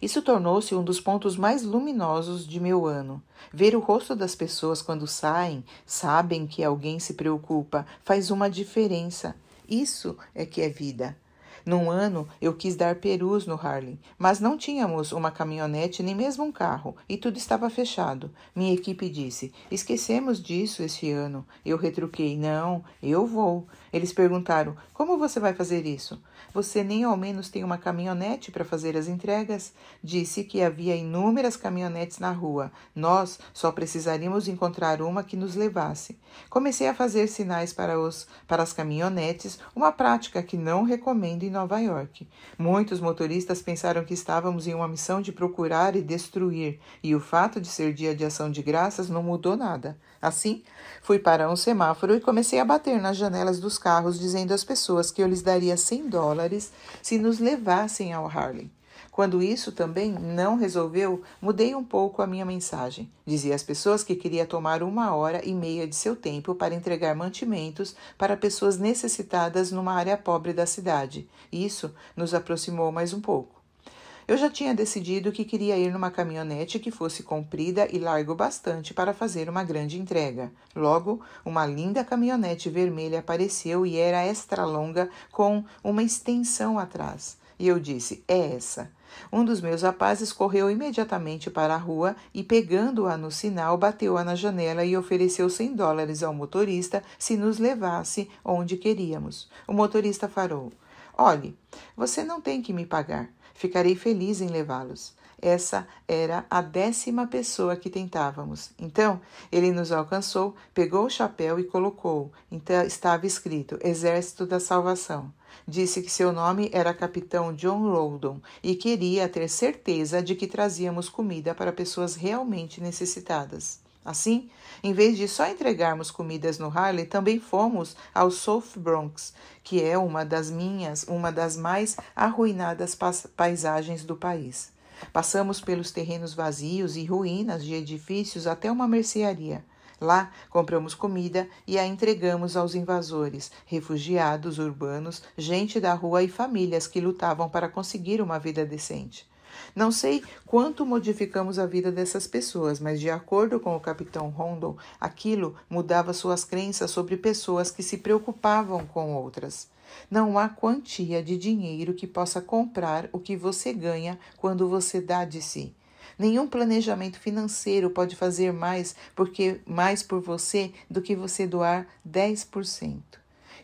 Isso tornou-se um dos pontos mais luminosos de meu ano. Ver o rosto das pessoas quando saem, sabem que alguém se preocupa, faz uma diferença. Isso é que é vida. Num ano, eu quis dar perus no Harlem, mas não tínhamos uma caminhonete nem mesmo um carro, e tudo estava fechado. Minha equipe disse: Esquecemos disso este ano. Eu retruquei: Não, eu vou. Eles perguntaram: Como você vai fazer isso? Você nem ao menos tem uma caminhonete para fazer as entregas? Disse que havia inúmeras caminhonetes na rua. Nós só precisaríamos encontrar uma que nos levasse. Comecei a fazer sinais para, os, para as caminhonetes, uma prática que não recomendo em Nova York. Muitos motoristas pensaram que estávamos em uma missão de procurar e destruir, e o fato de ser dia de ação de graças não mudou nada. Assim, fui para um semáforo e comecei a bater nas janelas dos carros, dizendo às pessoas que eu lhes daria 100 dólares se nos levassem ao Harlem. Quando isso também não resolveu, mudei um pouco a minha mensagem. Dizia às pessoas que queria tomar uma hora e meia de seu tempo para entregar mantimentos para pessoas necessitadas numa área pobre da cidade. Isso nos aproximou mais um pouco. Eu já tinha decidido que queria ir numa caminhonete que fosse comprida e largo bastante para fazer uma grande entrega. Logo, uma linda caminhonete vermelha apareceu e era extra longa com uma extensão atrás. E eu disse: É essa. Um dos meus rapazes correu imediatamente para a rua e, pegando-a no sinal, bateu-a na janela e ofereceu 100 dólares ao motorista se nos levasse onde queríamos. O motorista farou: Olhe, você não tem que me pagar. Ficarei feliz em levá-los. Essa era a décima pessoa que tentávamos. Então, ele nos alcançou, pegou o chapéu e colocou. Então, estava escrito: Exército da Salvação. Disse que seu nome era Capitão John Loudon e queria ter certeza de que trazíamos comida para pessoas realmente necessitadas. Assim, em vez de só entregarmos comidas no Harley, também fomos ao South Bronx, que é uma das minhas, uma das mais arruinadas paisagens do país. Passamos pelos terrenos vazios e ruínas de edifícios até uma mercearia. Lá compramos comida e a entregamos aos invasores, refugiados urbanos, gente da rua e famílias que lutavam para conseguir uma vida decente. Não sei quanto modificamos a vida dessas pessoas, mas de acordo com o capitão Rondon, aquilo mudava suas crenças sobre pessoas que se preocupavam com outras. Não há quantia de dinheiro que possa comprar o que você ganha quando você dá de si. Nenhum planejamento financeiro pode fazer mais porque mais por você do que você doar 10%.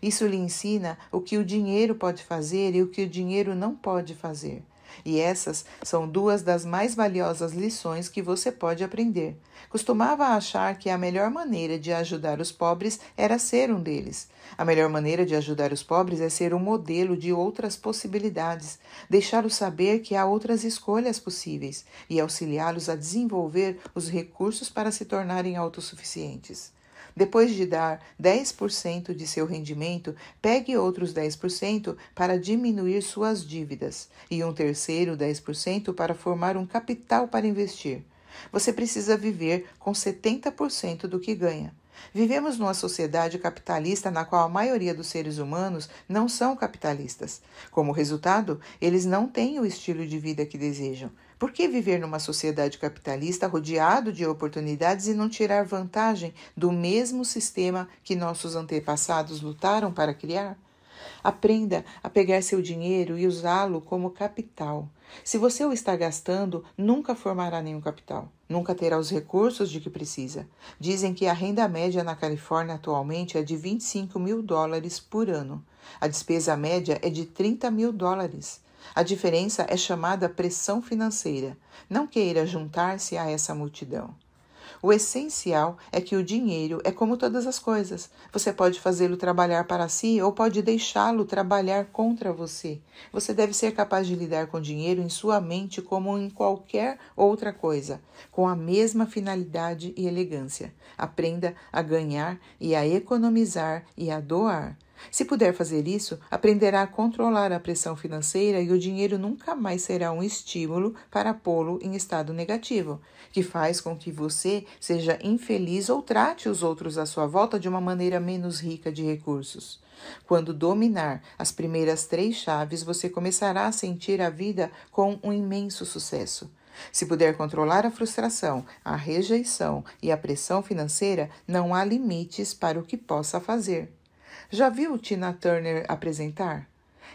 Isso lhe ensina o que o dinheiro pode fazer e o que o dinheiro não pode fazer. E essas são duas das mais valiosas lições que você pode aprender. Costumava achar que a melhor maneira de ajudar os pobres era ser um deles. A melhor maneira de ajudar os pobres é ser um modelo de outras possibilidades, deixá-los saber que há outras escolhas possíveis e auxiliá-los a desenvolver os recursos para se tornarem autossuficientes. Depois de dar 10% de seu rendimento, pegue outros 10% para diminuir suas dívidas e um terceiro 10% para formar um capital para investir. Você precisa viver com 70% do que ganha. Vivemos numa sociedade capitalista na qual a maioria dos seres humanos não são capitalistas. Como resultado, eles não têm o estilo de vida que desejam. Por que viver numa sociedade capitalista rodeado de oportunidades e não tirar vantagem do mesmo sistema que nossos antepassados lutaram para criar? Aprenda a pegar seu dinheiro e usá-lo como capital. Se você o está gastando, nunca formará nenhum capital, nunca terá os recursos de que precisa. Dizem que a renda média na Califórnia atualmente é de 25 mil dólares por ano. A despesa média é de 30 mil dólares. A diferença é chamada pressão financeira. Não queira juntar-se a essa multidão. O essencial é que o dinheiro é como todas as coisas. Você pode fazê-lo trabalhar para si ou pode deixá-lo trabalhar contra você. Você deve ser capaz de lidar com dinheiro em sua mente como em qualquer outra coisa, com a mesma finalidade e elegância. Aprenda a ganhar e a economizar e a doar. Se puder fazer isso, aprenderá a controlar a pressão financeira e o dinheiro nunca mais será um estímulo para pô-lo em estado negativo, que faz com que você seja infeliz ou trate os outros à sua volta de uma maneira menos rica de recursos. Quando dominar as primeiras três chaves, você começará a sentir a vida com um imenso sucesso. Se puder controlar a frustração, a rejeição e a pressão financeira, não há limites para o que possa fazer. Já viu Tina Turner apresentar?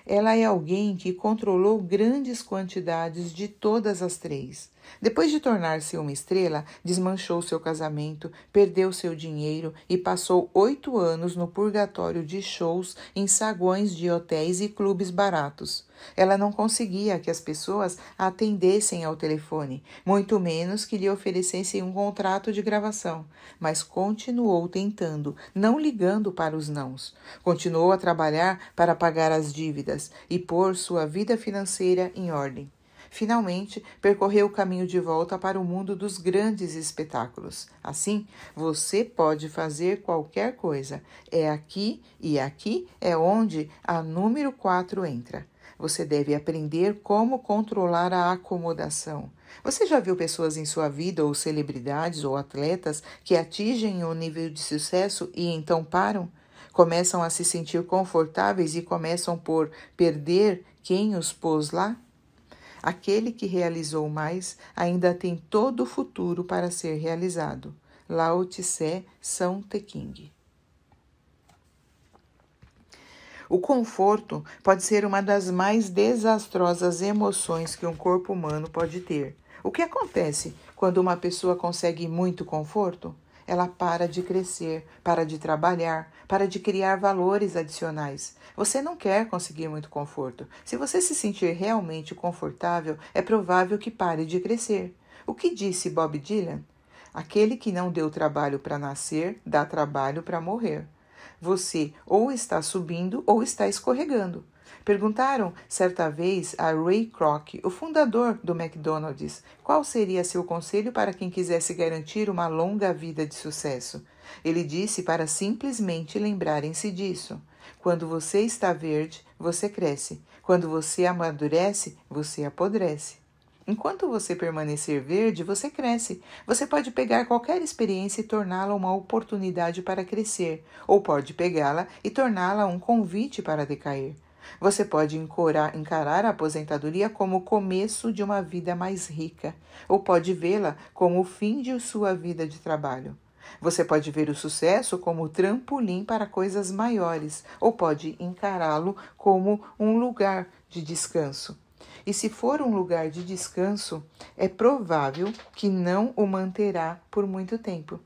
Ela é alguém que controlou grandes quantidades de todas as três. Depois de tornar-se uma estrela, desmanchou seu casamento, perdeu seu dinheiro e passou oito anos no purgatório de shows em saguões de hotéis e clubes baratos. Ela não conseguia que as pessoas atendessem ao telefone, muito menos que lhe oferecessem um contrato de gravação, mas continuou tentando, não ligando para os nãos. Continuou a trabalhar para pagar as dívidas e pôr sua vida financeira em ordem. Finalmente, percorreu o caminho de volta para o mundo dos grandes espetáculos. Assim, você pode fazer qualquer coisa. É aqui e aqui é onde a número 4 entra. Você deve aprender como controlar a acomodação. Você já viu pessoas em sua vida, ou celebridades, ou atletas, que atingem um nível de sucesso e então param? Começam a se sentir confortáveis e começam por perder quem os pôs lá? Aquele que realizou mais ainda tem todo o futuro para ser realizado. Lao Tse São Teking. O conforto pode ser uma das mais desastrosas emoções que um corpo humano pode ter. O que acontece quando uma pessoa consegue muito conforto? Ela para de crescer, para de trabalhar, para de criar valores adicionais. Você não quer conseguir muito conforto. Se você se sentir realmente confortável, é provável que pare de crescer. O que disse Bob Dylan? Aquele que não deu trabalho para nascer, dá trabalho para morrer. Você ou está subindo ou está escorregando. Perguntaram certa vez a Ray Kroc, o fundador do McDonald's, qual seria seu conselho para quem quisesse garantir uma longa vida de sucesso. Ele disse para simplesmente lembrarem-se disso. Quando você está verde, você cresce. Quando você amadurece, você apodrece. Enquanto você permanecer verde, você cresce. Você pode pegar qualquer experiência e torná-la uma oportunidade para crescer, ou pode pegá-la e torná-la um convite para decair. Você pode encarar a aposentadoria como o começo de uma vida mais rica, ou pode vê-la como o fim de sua vida de trabalho. Você pode ver o sucesso como trampolim para coisas maiores, ou pode encará-lo como um lugar de descanso e se for um lugar de descanso, é provável que não o manterá por muito tempo.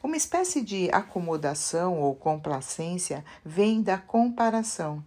Uma espécie de acomodação ou complacência vem da comparação.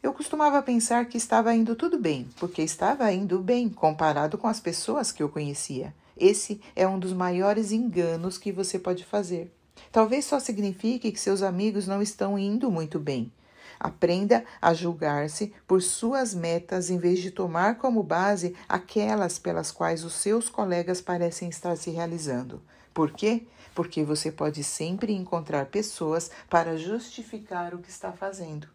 Eu costumava pensar que estava indo tudo bem, porque estava indo bem comparado com as pessoas que eu conhecia. Esse é um dos maiores enganos que você pode fazer. Talvez só signifique que seus amigos não estão indo muito bem, Aprenda a julgar-se por suas metas em vez de tomar como base aquelas pelas quais os seus colegas parecem estar se realizando. Por quê? Porque você pode sempre encontrar pessoas para justificar o que está fazendo.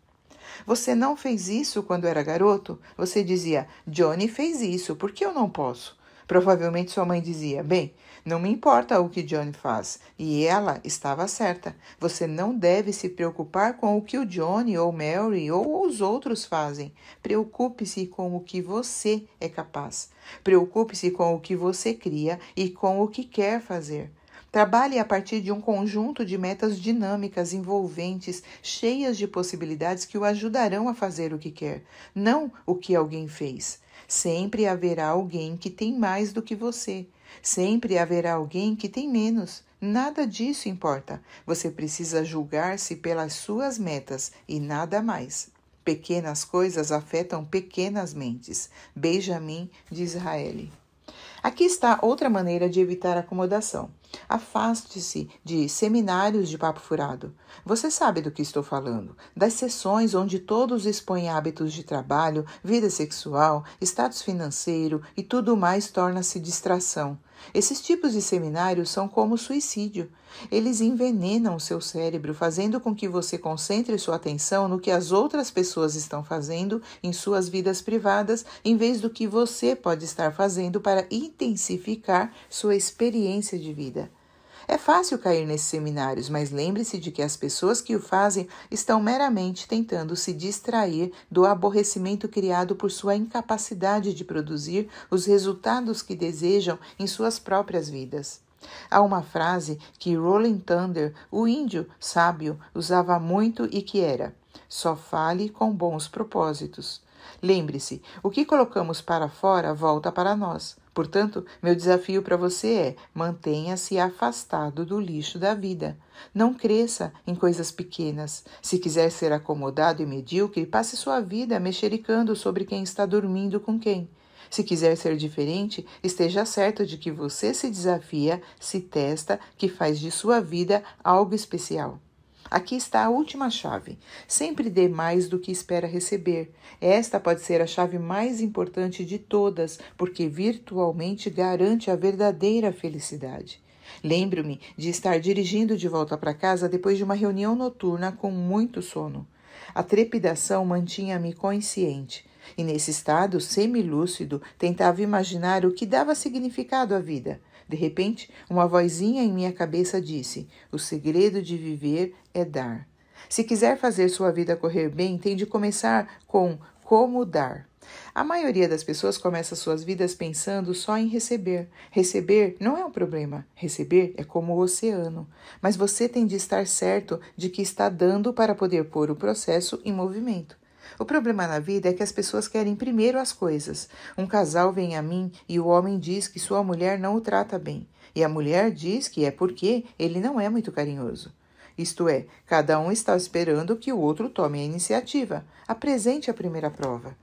Você não fez isso quando era garoto? Você dizia, Johnny fez isso, por que eu não posso? Provavelmente sua mãe dizia, bem, não me importa o que Johnny faz, e ela estava certa. Você não deve se preocupar com o que o Johnny ou Mary ou os outros fazem. Preocupe-se com o que você é capaz. Preocupe-se com o que você cria e com o que quer fazer. Trabalhe a partir de um conjunto de metas dinâmicas, envolventes, cheias de possibilidades que o ajudarão a fazer o que quer, não o que alguém fez. Sempre haverá alguém que tem mais do que você. Sempre haverá alguém que tem menos. Nada disso importa. Você precisa julgar-se pelas suas metas e nada mais. Pequenas coisas afetam pequenas mentes. Benjamin de Israel. Aqui está outra maneira de evitar acomodação. Afaste-se de seminários de papo furado. Você sabe do que estou falando, das sessões onde todos expõem hábitos de trabalho, vida sexual, status financeiro e tudo mais torna-se distração. Esses tipos de seminários são como suicídio. Eles envenenam o seu cérebro, fazendo com que você concentre sua atenção no que as outras pessoas estão fazendo em suas vidas privadas, em vez do que você pode estar fazendo para intensificar sua experiência de vida. É fácil cair nesses seminários, mas lembre-se de que as pessoas que o fazem estão meramente tentando se distrair do aborrecimento criado por sua incapacidade de produzir os resultados que desejam em suas próprias vidas. Há uma frase que Rolling Thunder, o índio sábio, usava muito e que era: só fale com bons propósitos. Lembre-se, o que colocamos para fora volta para nós. Portanto, meu desafio para você é: mantenha-se afastado do lixo da vida. Não cresça em coisas pequenas. Se quiser ser acomodado e medíocre, passe sua vida mexericando sobre quem está dormindo com quem. Se quiser ser diferente, esteja certo de que você se desafia, se testa, que faz de sua vida algo especial. Aqui está a última chave. Sempre dê mais do que espera receber. Esta pode ser a chave mais importante de todas, porque virtualmente garante a verdadeira felicidade. Lembro-me de estar dirigindo de volta para casa depois de uma reunião noturna com muito sono. A trepidação mantinha-me consciente. E nesse estado semilúcido, tentava imaginar o que dava significado à vida. De repente, uma vozinha em minha cabeça disse: O segredo de viver é dar. Se quiser fazer sua vida correr bem, tem de começar com como dar. A maioria das pessoas começa suas vidas pensando só em receber. Receber não é um problema, receber é como o oceano. Mas você tem de estar certo de que está dando para poder pôr o processo em movimento. O problema na vida é que as pessoas querem primeiro as coisas. Um casal vem a mim e o homem diz que sua mulher não o trata bem, e a mulher diz que é porque ele não é muito carinhoso. Isto é, cada um está esperando que o outro tome a iniciativa, apresente a primeira prova.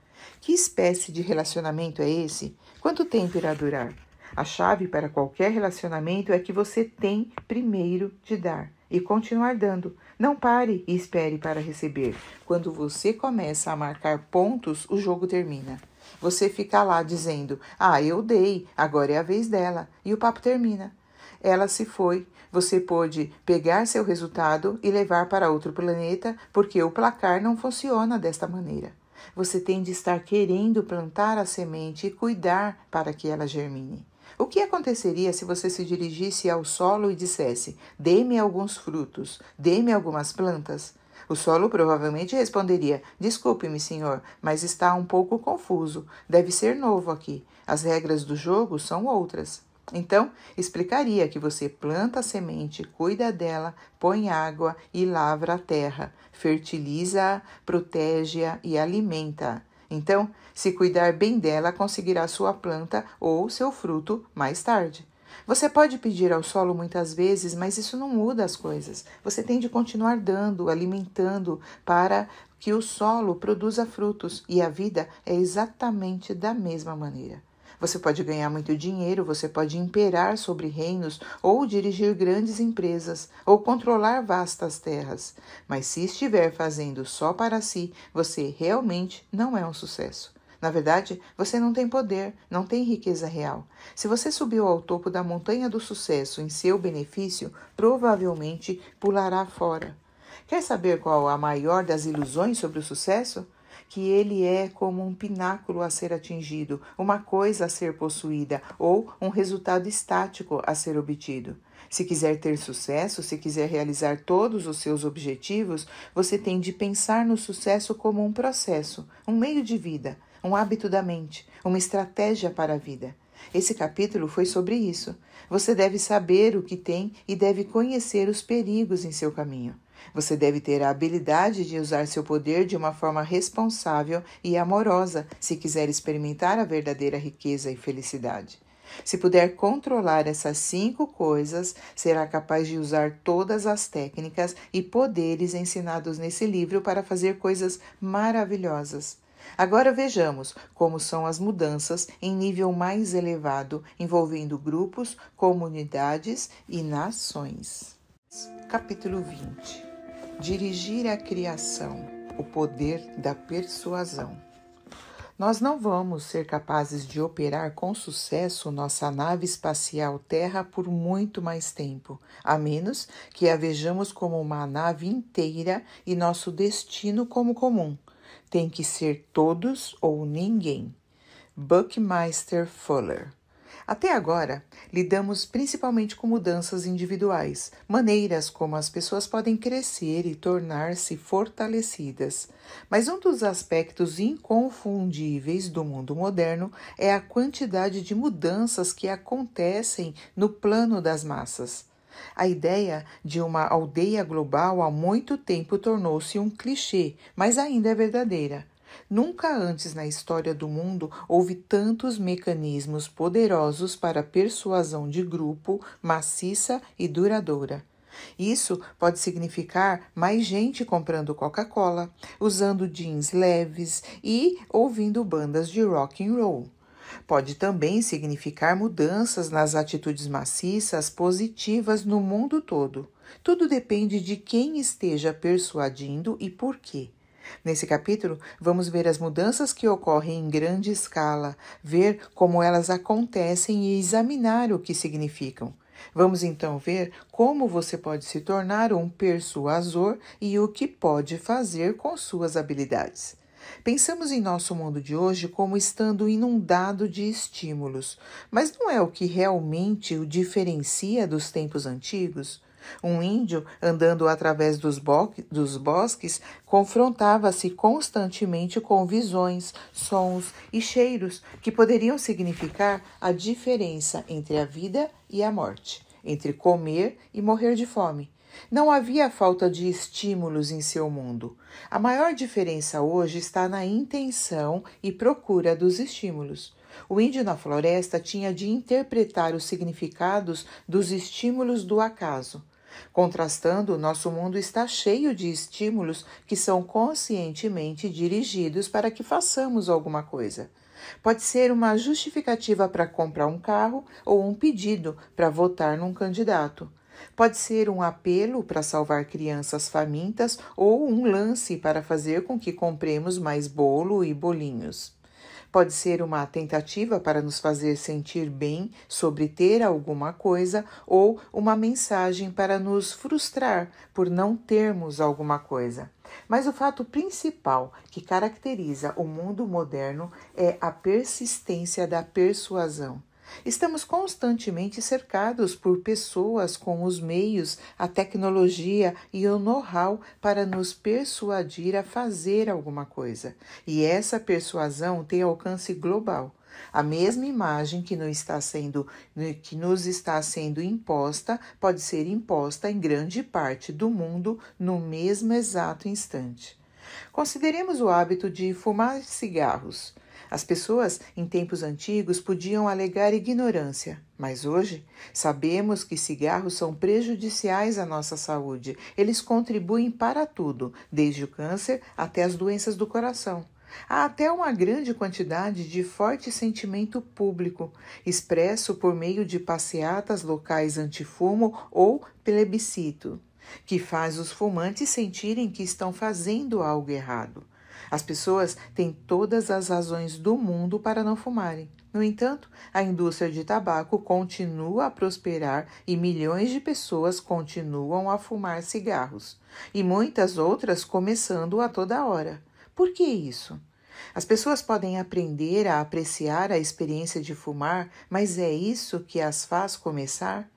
Que espécie de relacionamento é esse? Quanto tempo irá durar? A chave para qualquer relacionamento é que você tem primeiro de dar e continuar dando. Não pare e espere para receber. Quando você começa a marcar pontos, o jogo termina. Você fica lá dizendo: Ah, eu dei, agora é a vez dela. E o papo termina. Ela se foi, você pode pegar seu resultado e levar para outro planeta, porque o placar não funciona desta maneira. Você tem de estar querendo plantar a semente e cuidar para que ela germine. O que aconteceria se você se dirigisse ao solo e dissesse: Dê-me alguns frutos, dê-me algumas plantas? O solo provavelmente responderia: Desculpe-me, senhor, mas está um pouco confuso. Deve ser novo aqui. As regras do jogo são outras. Então, explicaria que você planta a semente, cuida dela, põe água e lavra a terra, fertiliza-a, protege-a e alimenta-a. Então, se cuidar bem dela, conseguirá sua planta ou seu fruto mais tarde. Você pode pedir ao solo muitas vezes, mas isso não muda as coisas. Você tem de continuar dando, alimentando, para que o solo produza frutos, e a vida é exatamente da mesma maneira. Você pode ganhar muito dinheiro, você pode imperar sobre reinos ou dirigir grandes empresas ou controlar vastas terras, mas se estiver fazendo só para si, você realmente não é um sucesso. Na verdade, você não tem poder, não tem riqueza real. Se você subiu ao topo da montanha do sucesso em seu benefício, provavelmente pulará fora. Quer saber qual a maior das ilusões sobre o sucesso? que ele é como um pináculo a ser atingido, uma coisa a ser possuída ou um resultado estático a ser obtido. Se quiser ter sucesso, se quiser realizar todos os seus objetivos, você tem de pensar no sucesso como um processo, um meio de vida, um hábito da mente, uma estratégia para a vida. Esse capítulo foi sobre isso. Você deve saber o que tem e deve conhecer os perigos em seu caminho. Você deve ter a habilidade de usar seu poder de uma forma responsável e amorosa se quiser experimentar a verdadeira riqueza e felicidade. Se puder controlar essas cinco coisas, será capaz de usar todas as técnicas e poderes ensinados nesse livro para fazer coisas maravilhosas. Agora vejamos como são as mudanças em nível mais elevado, envolvendo grupos, comunidades e nações. Capítulo 20 dirigir a criação, o poder da persuasão. Nós não vamos ser capazes de operar com sucesso nossa nave espacial Terra por muito mais tempo, a menos que a vejamos como uma nave inteira e nosso destino como comum. Tem que ser todos ou ninguém. Buckminster Fuller até agora, lidamos principalmente com mudanças individuais, maneiras como as pessoas podem crescer e tornar-se fortalecidas. Mas um dos aspectos inconfundíveis do mundo moderno é a quantidade de mudanças que acontecem no plano das massas. A ideia de uma aldeia global há muito tempo tornou-se um clichê, mas ainda é verdadeira. Nunca antes na história do mundo houve tantos mecanismos poderosos para persuasão de grupo maciça e duradoura. Isso pode significar mais gente comprando Coca-Cola, usando jeans leves e ouvindo bandas de rock and roll. Pode também significar mudanças nas atitudes maciças positivas no mundo todo. Tudo depende de quem esteja persuadindo e por quê. Nesse capítulo, vamos ver as mudanças que ocorrem em grande escala, ver como elas acontecem e examinar o que significam. Vamos então ver como você pode se tornar um persuasor e o que pode fazer com suas habilidades. Pensamos em nosso mundo de hoje como estando inundado de estímulos, mas não é o que realmente o diferencia dos tempos antigos? Um índio, andando através dos, dos bosques, confrontava-se constantemente com visões, sons e cheiros que poderiam significar a diferença entre a vida e a morte, entre comer e morrer de fome. Não havia falta de estímulos em seu mundo. A maior diferença hoje está na intenção e procura dos estímulos. O índio na floresta tinha de interpretar os significados dos estímulos do acaso. Contrastando, nosso mundo está cheio de estímulos que são conscientemente dirigidos para que façamos alguma coisa. Pode ser uma justificativa para comprar um carro ou um pedido para votar num candidato. Pode ser um apelo para salvar crianças famintas ou um lance para fazer com que compremos mais bolo e bolinhos. Pode ser uma tentativa para nos fazer sentir bem sobre ter alguma coisa ou uma mensagem para nos frustrar por não termos alguma coisa. Mas o fato principal que caracteriza o mundo moderno é a persistência da persuasão. Estamos constantemente cercados por pessoas com os meios, a tecnologia e o know-how para nos persuadir a fazer alguma coisa. E essa persuasão tem alcance global. A mesma imagem que, nos está sendo, que nos está sendo imposta pode ser imposta em grande parte do mundo no mesmo exato instante. Consideremos o hábito de fumar cigarros. As pessoas em tempos antigos podiam alegar ignorância, mas hoje sabemos que cigarros são prejudiciais à nossa saúde. Eles contribuem para tudo, desde o câncer até as doenças do coração. Há até uma grande quantidade de forte sentimento público, expresso por meio de passeatas locais antifumo ou plebiscito, que faz os fumantes sentirem que estão fazendo algo errado. As pessoas têm todas as razões do mundo para não fumarem. No entanto, a indústria de tabaco continua a prosperar e milhões de pessoas continuam a fumar cigarros, e muitas outras começando a toda hora. Por que isso? As pessoas podem aprender a apreciar a experiência de fumar, mas é isso que as faz começar?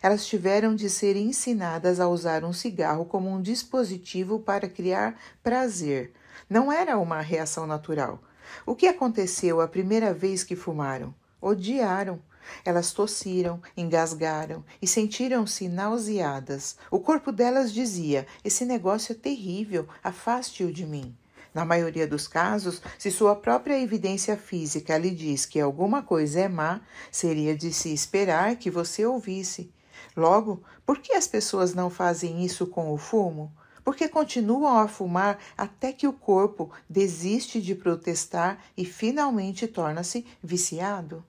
Elas tiveram de ser ensinadas a usar um cigarro como um dispositivo para criar prazer, não era uma reação natural. O que aconteceu a primeira vez que fumaram? Odiaram. Elas tossiram, engasgaram e sentiram-se nauseadas. O corpo delas dizia: Esse negócio é terrível, afaste-o de mim. Na maioria dos casos, se sua própria evidência física lhe diz que alguma coisa é má, seria de se esperar que você ouvisse. Logo, por que as pessoas não fazem isso com o fumo? porque continuam a fumar até que o corpo desiste de protestar e finalmente torna-se viciado.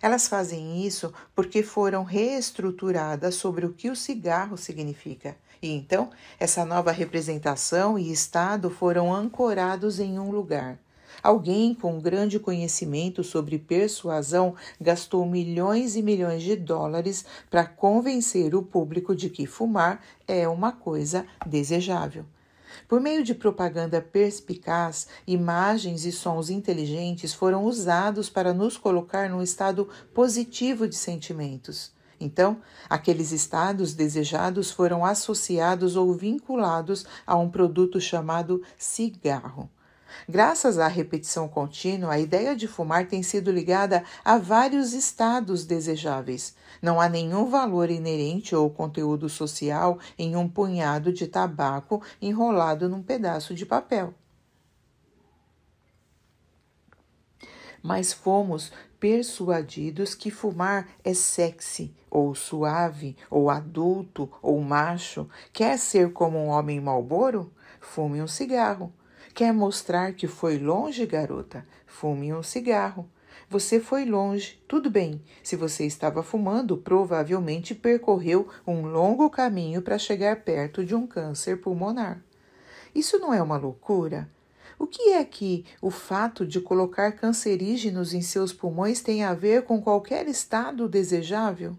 Elas fazem isso porque foram reestruturadas sobre o que o cigarro significa. E então, essa nova representação e estado foram ancorados em um lugar. Alguém com grande conhecimento sobre persuasão gastou milhões e milhões de dólares para convencer o público de que fumar é uma coisa desejável. Por meio de propaganda perspicaz, imagens e sons inteligentes foram usados para nos colocar num estado positivo de sentimentos. Então, aqueles estados desejados foram associados ou vinculados a um produto chamado cigarro. Graças à repetição contínua, a ideia de fumar tem sido ligada a vários estados desejáveis. Não há nenhum valor inerente ou conteúdo social em um punhado de tabaco enrolado num pedaço de papel. Mas fomos persuadidos que fumar é sexy, ou suave, ou adulto, ou macho. Quer ser como um homem malboro? Fume um cigarro. Quer mostrar que foi longe, garota? Fume um cigarro. Você foi longe, tudo bem. Se você estava fumando, provavelmente percorreu um longo caminho para chegar perto de um câncer pulmonar. Isso não é uma loucura? O que é que o fato de colocar cancerígenos em seus pulmões tem a ver com qualquer estado desejável?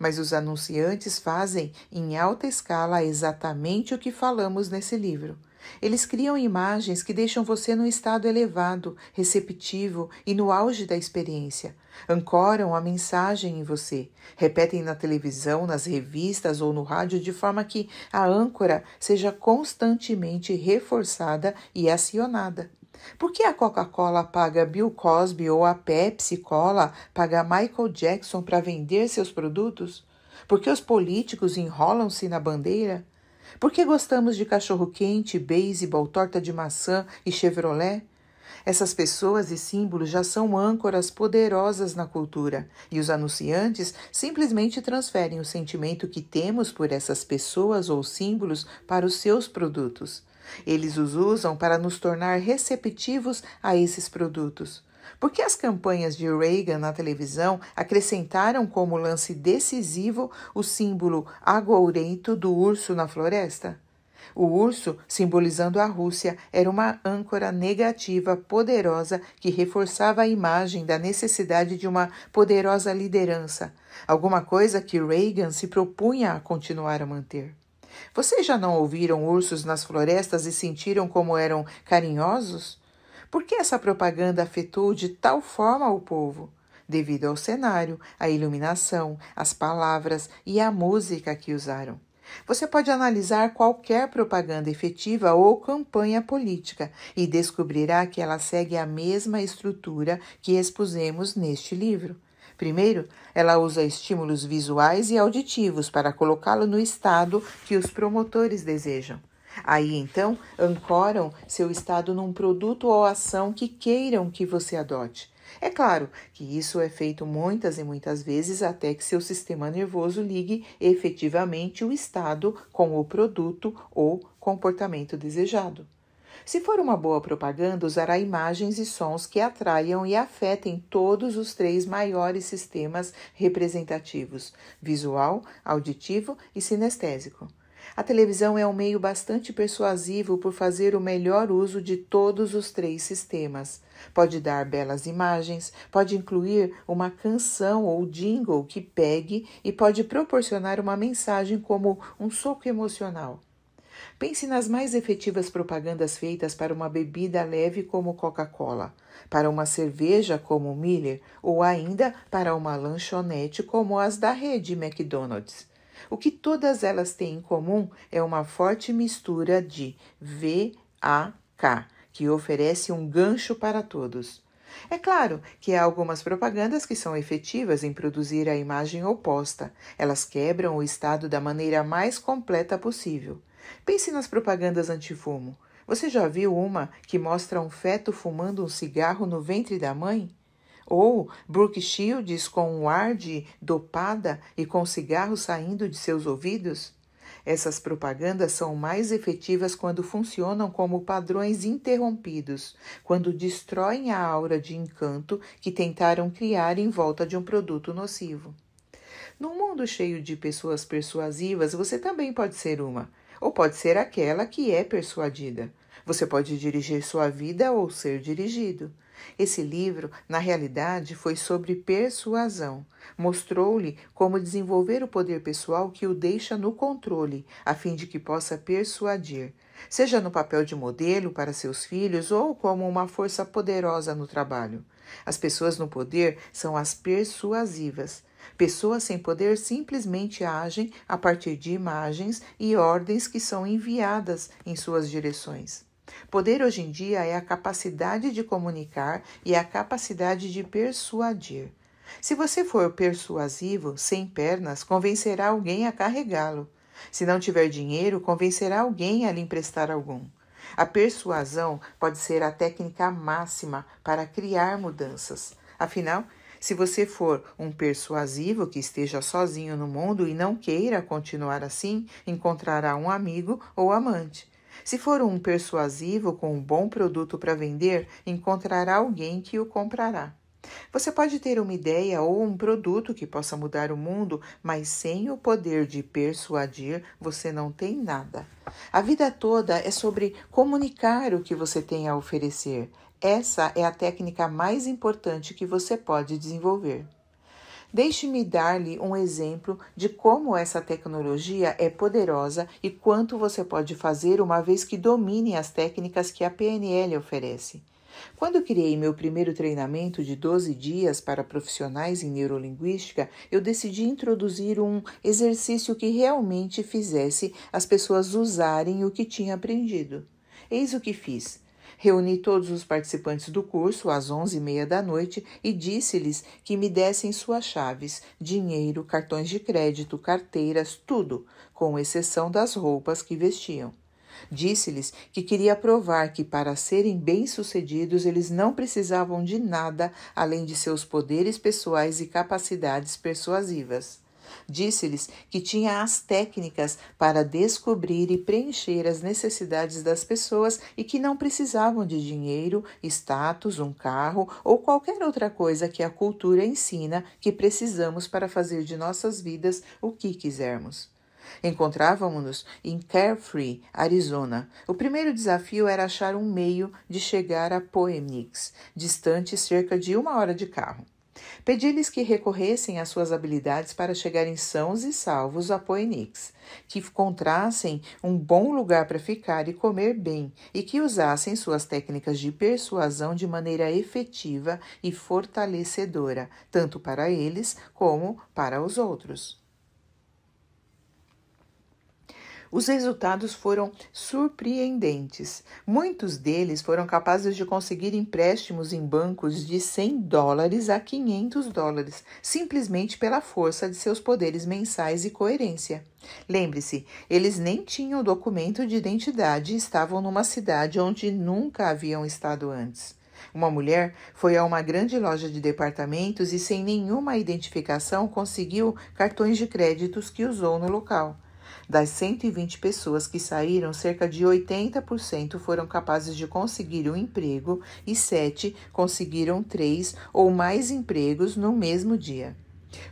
Mas os anunciantes fazem em alta escala exatamente o que falamos nesse livro. Eles criam imagens que deixam você num estado elevado, receptivo e no auge da experiência. Ancoram a mensagem em você, repetem na televisão, nas revistas ou no rádio de forma que a âncora seja constantemente reforçada e acionada. Por que a Coca-Cola paga Bill Cosby ou a Pepsi-Cola paga Michael Jackson para vender seus produtos? Por que os políticos enrolam-se na bandeira? Por que gostamos de cachorro-quente, beisebol, torta de maçã e Chevrolet? Essas pessoas e símbolos já são âncoras poderosas na cultura, e os anunciantes simplesmente transferem o sentimento que temos por essas pessoas ou símbolos para os seus produtos. Eles os usam para nos tornar receptivos a esses produtos. Por que as campanhas de Reagan na televisão acrescentaram como lance decisivo o símbolo agourento do urso na floresta? O urso, simbolizando a Rússia, era uma âncora negativa poderosa que reforçava a imagem da necessidade de uma poderosa liderança, alguma coisa que Reagan se propunha a continuar a manter. Vocês já não ouviram ursos nas florestas e sentiram como eram carinhosos? Por que essa propaganda afetou de tal forma o povo? Devido ao cenário, à iluminação, às palavras e à música que usaram. Você pode analisar qualquer propaganda efetiva ou campanha política e descobrirá que ela segue a mesma estrutura que expusemos neste livro. Primeiro, ela usa estímulos visuais e auditivos para colocá-lo no estado que os promotores desejam. Aí então ancoram seu estado num produto ou ação que queiram que você adote. É claro que isso é feito muitas e muitas vezes até que seu sistema nervoso ligue efetivamente o estado com o produto ou comportamento desejado. Se for uma boa propaganda, usará imagens e sons que atraiam e afetem todos os três maiores sistemas representativos: visual, auditivo e sinestésico. A televisão é um meio bastante persuasivo por fazer o melhor uso de todos os três sistemas. Pode dar belas imagens, pode incluir uma canção ou jingle que pegue e pode proporcionar uma mensagem como um soco emocional. Pense nas mais efetivas propagandas feitas para uma bebida leve como Coca-Cola, para uma cerveja como Miller ou ainda para uma lanchonete como as da rede McDonald's. O que todas elas têm em comum é uma forte mistura de VAK, que oferece um gancho para todos. É claro que há algumas propagandas que são efetivas em produzir a imagem oposta. Elas quebram o estado da maneira mais completa possível. Pense nas propagandas antifumo. Você já viu uma que mostra um feto fumando um cigarro no ventre da mãe? Ou Brooke Shields com um ar de dopada e com cigarro saindo de seus ouvidos? Essas propagandas são mais efetivas quando funcionam como padrões interrompidos, quando destroem a aura de encanto que tentaram criar em volta de um produto nocivo. Num mundo cheio de pessoas persuasivas, você também pode ser uma, ou pode ser aquela que é persuadida. Você pode dirigir sua vida ou ser dirigido. Esse livro, na realidade, foi sobre persuasão. Mostrou-lhe como desenvolver o poder pessoal que o deixa no controle, a fim de que possa persuadir, seja no papel de modelo para seus filhos ou como uma força poderosa no trabalho. As pessoas no poder são as persuasivas. Pessoas sem poder simplesmente agem a partir de imagens e ordens que são enviadas em suas direções. Poder hoje em dia é a capacidade de comunicar e a capacidade de persuadir. Se você for persuasivo, sem pernas, convencerá alguém a carregá-lo. Se não tiver dinheiro, convencerá alguém a lhe emprestar algum. A persuasão pode ser a técnica máxima para criar mudanças. Afinal, se você for um persuasivo que esteja sozinho no mundo e não queira continuar assim, encontrará um amigo ou amante. Se for um persuasivo com um bom produto para vender, encontrará alguém que o comprará. Você pode ter uma ideia ou um produto que possa mudar o mundo, mas sem o poder de persuadir, você não tem nada. A vida toda é sobre comunicar o que você tem a oferecer. Essa é a técnica mais importante que você pode desenvolver. Deixe-me dar-lhe um exemplo de como essa tecnologia é poderosa e quanto você pode fazer uma vez que domine as técnicas que a PNL oferece. Quando criei meu primeiro treinamento de 12 dias para profissionais em neurolinguística, eu decidi introduzir um exercício que realmente fizesse as pessoas usarem o que tinha aprendido. Eis o que fiz. Reuni todos os participantes do curso às onze e meia da noite e disse-lhes que me dessem suas chaves, dinheiro, cartões de crédito, carteiras, tudo, com exceção das roupas que vestiam. Disse-lhes que queria provar que, para serem bem-sucedidos, eles não precisavam de nada além de seus poderes pessoais e capacidades persuasivas. Disse-lhes que tinha as técnicas para descobrir e preencher as necessidades das pessoas e que não precisavam de dinheiro, status, um carro ou qualquer outra coisa que a cultura ensina que precisamos para fazer de nossas vidas o que quisermos. Encontrávamos-nos em Carefree, Arizona. O primeiro desafio era achar um meio de chegar a Poemix, distante cerca de uma hora de carro. Pedi-lhes que recorressem às suas habilidades para chegarem sãos e salvos a Poenix, que encontrassem um bom lugar para ficar e comer bem, e que usassem suas técnicas de persuasão de maneira efetiva e fortalecedora, tanto para eles como para os outros. Os resultados foram surpreendentes. Muitos deles foram capazes de conseguir empréstimos em bancos de 100 dólares a 500 dólares, simplesmente pela força de seus poderes mensais e coerência. Lembre-se, eles nem tinham documento de identidade e estavam numa cidade onde nunca haviam estado antes. Uma mulher foi a uma grande loja de departamentos e, sem nenhuma identificação, conseguiu cartões de créditos que usou no local. Das 120 pessoas que saíram, cerca de 80% foram capazes de conseguir um emprego e 7 conseguiram três ou mais empregos no mesmo dia.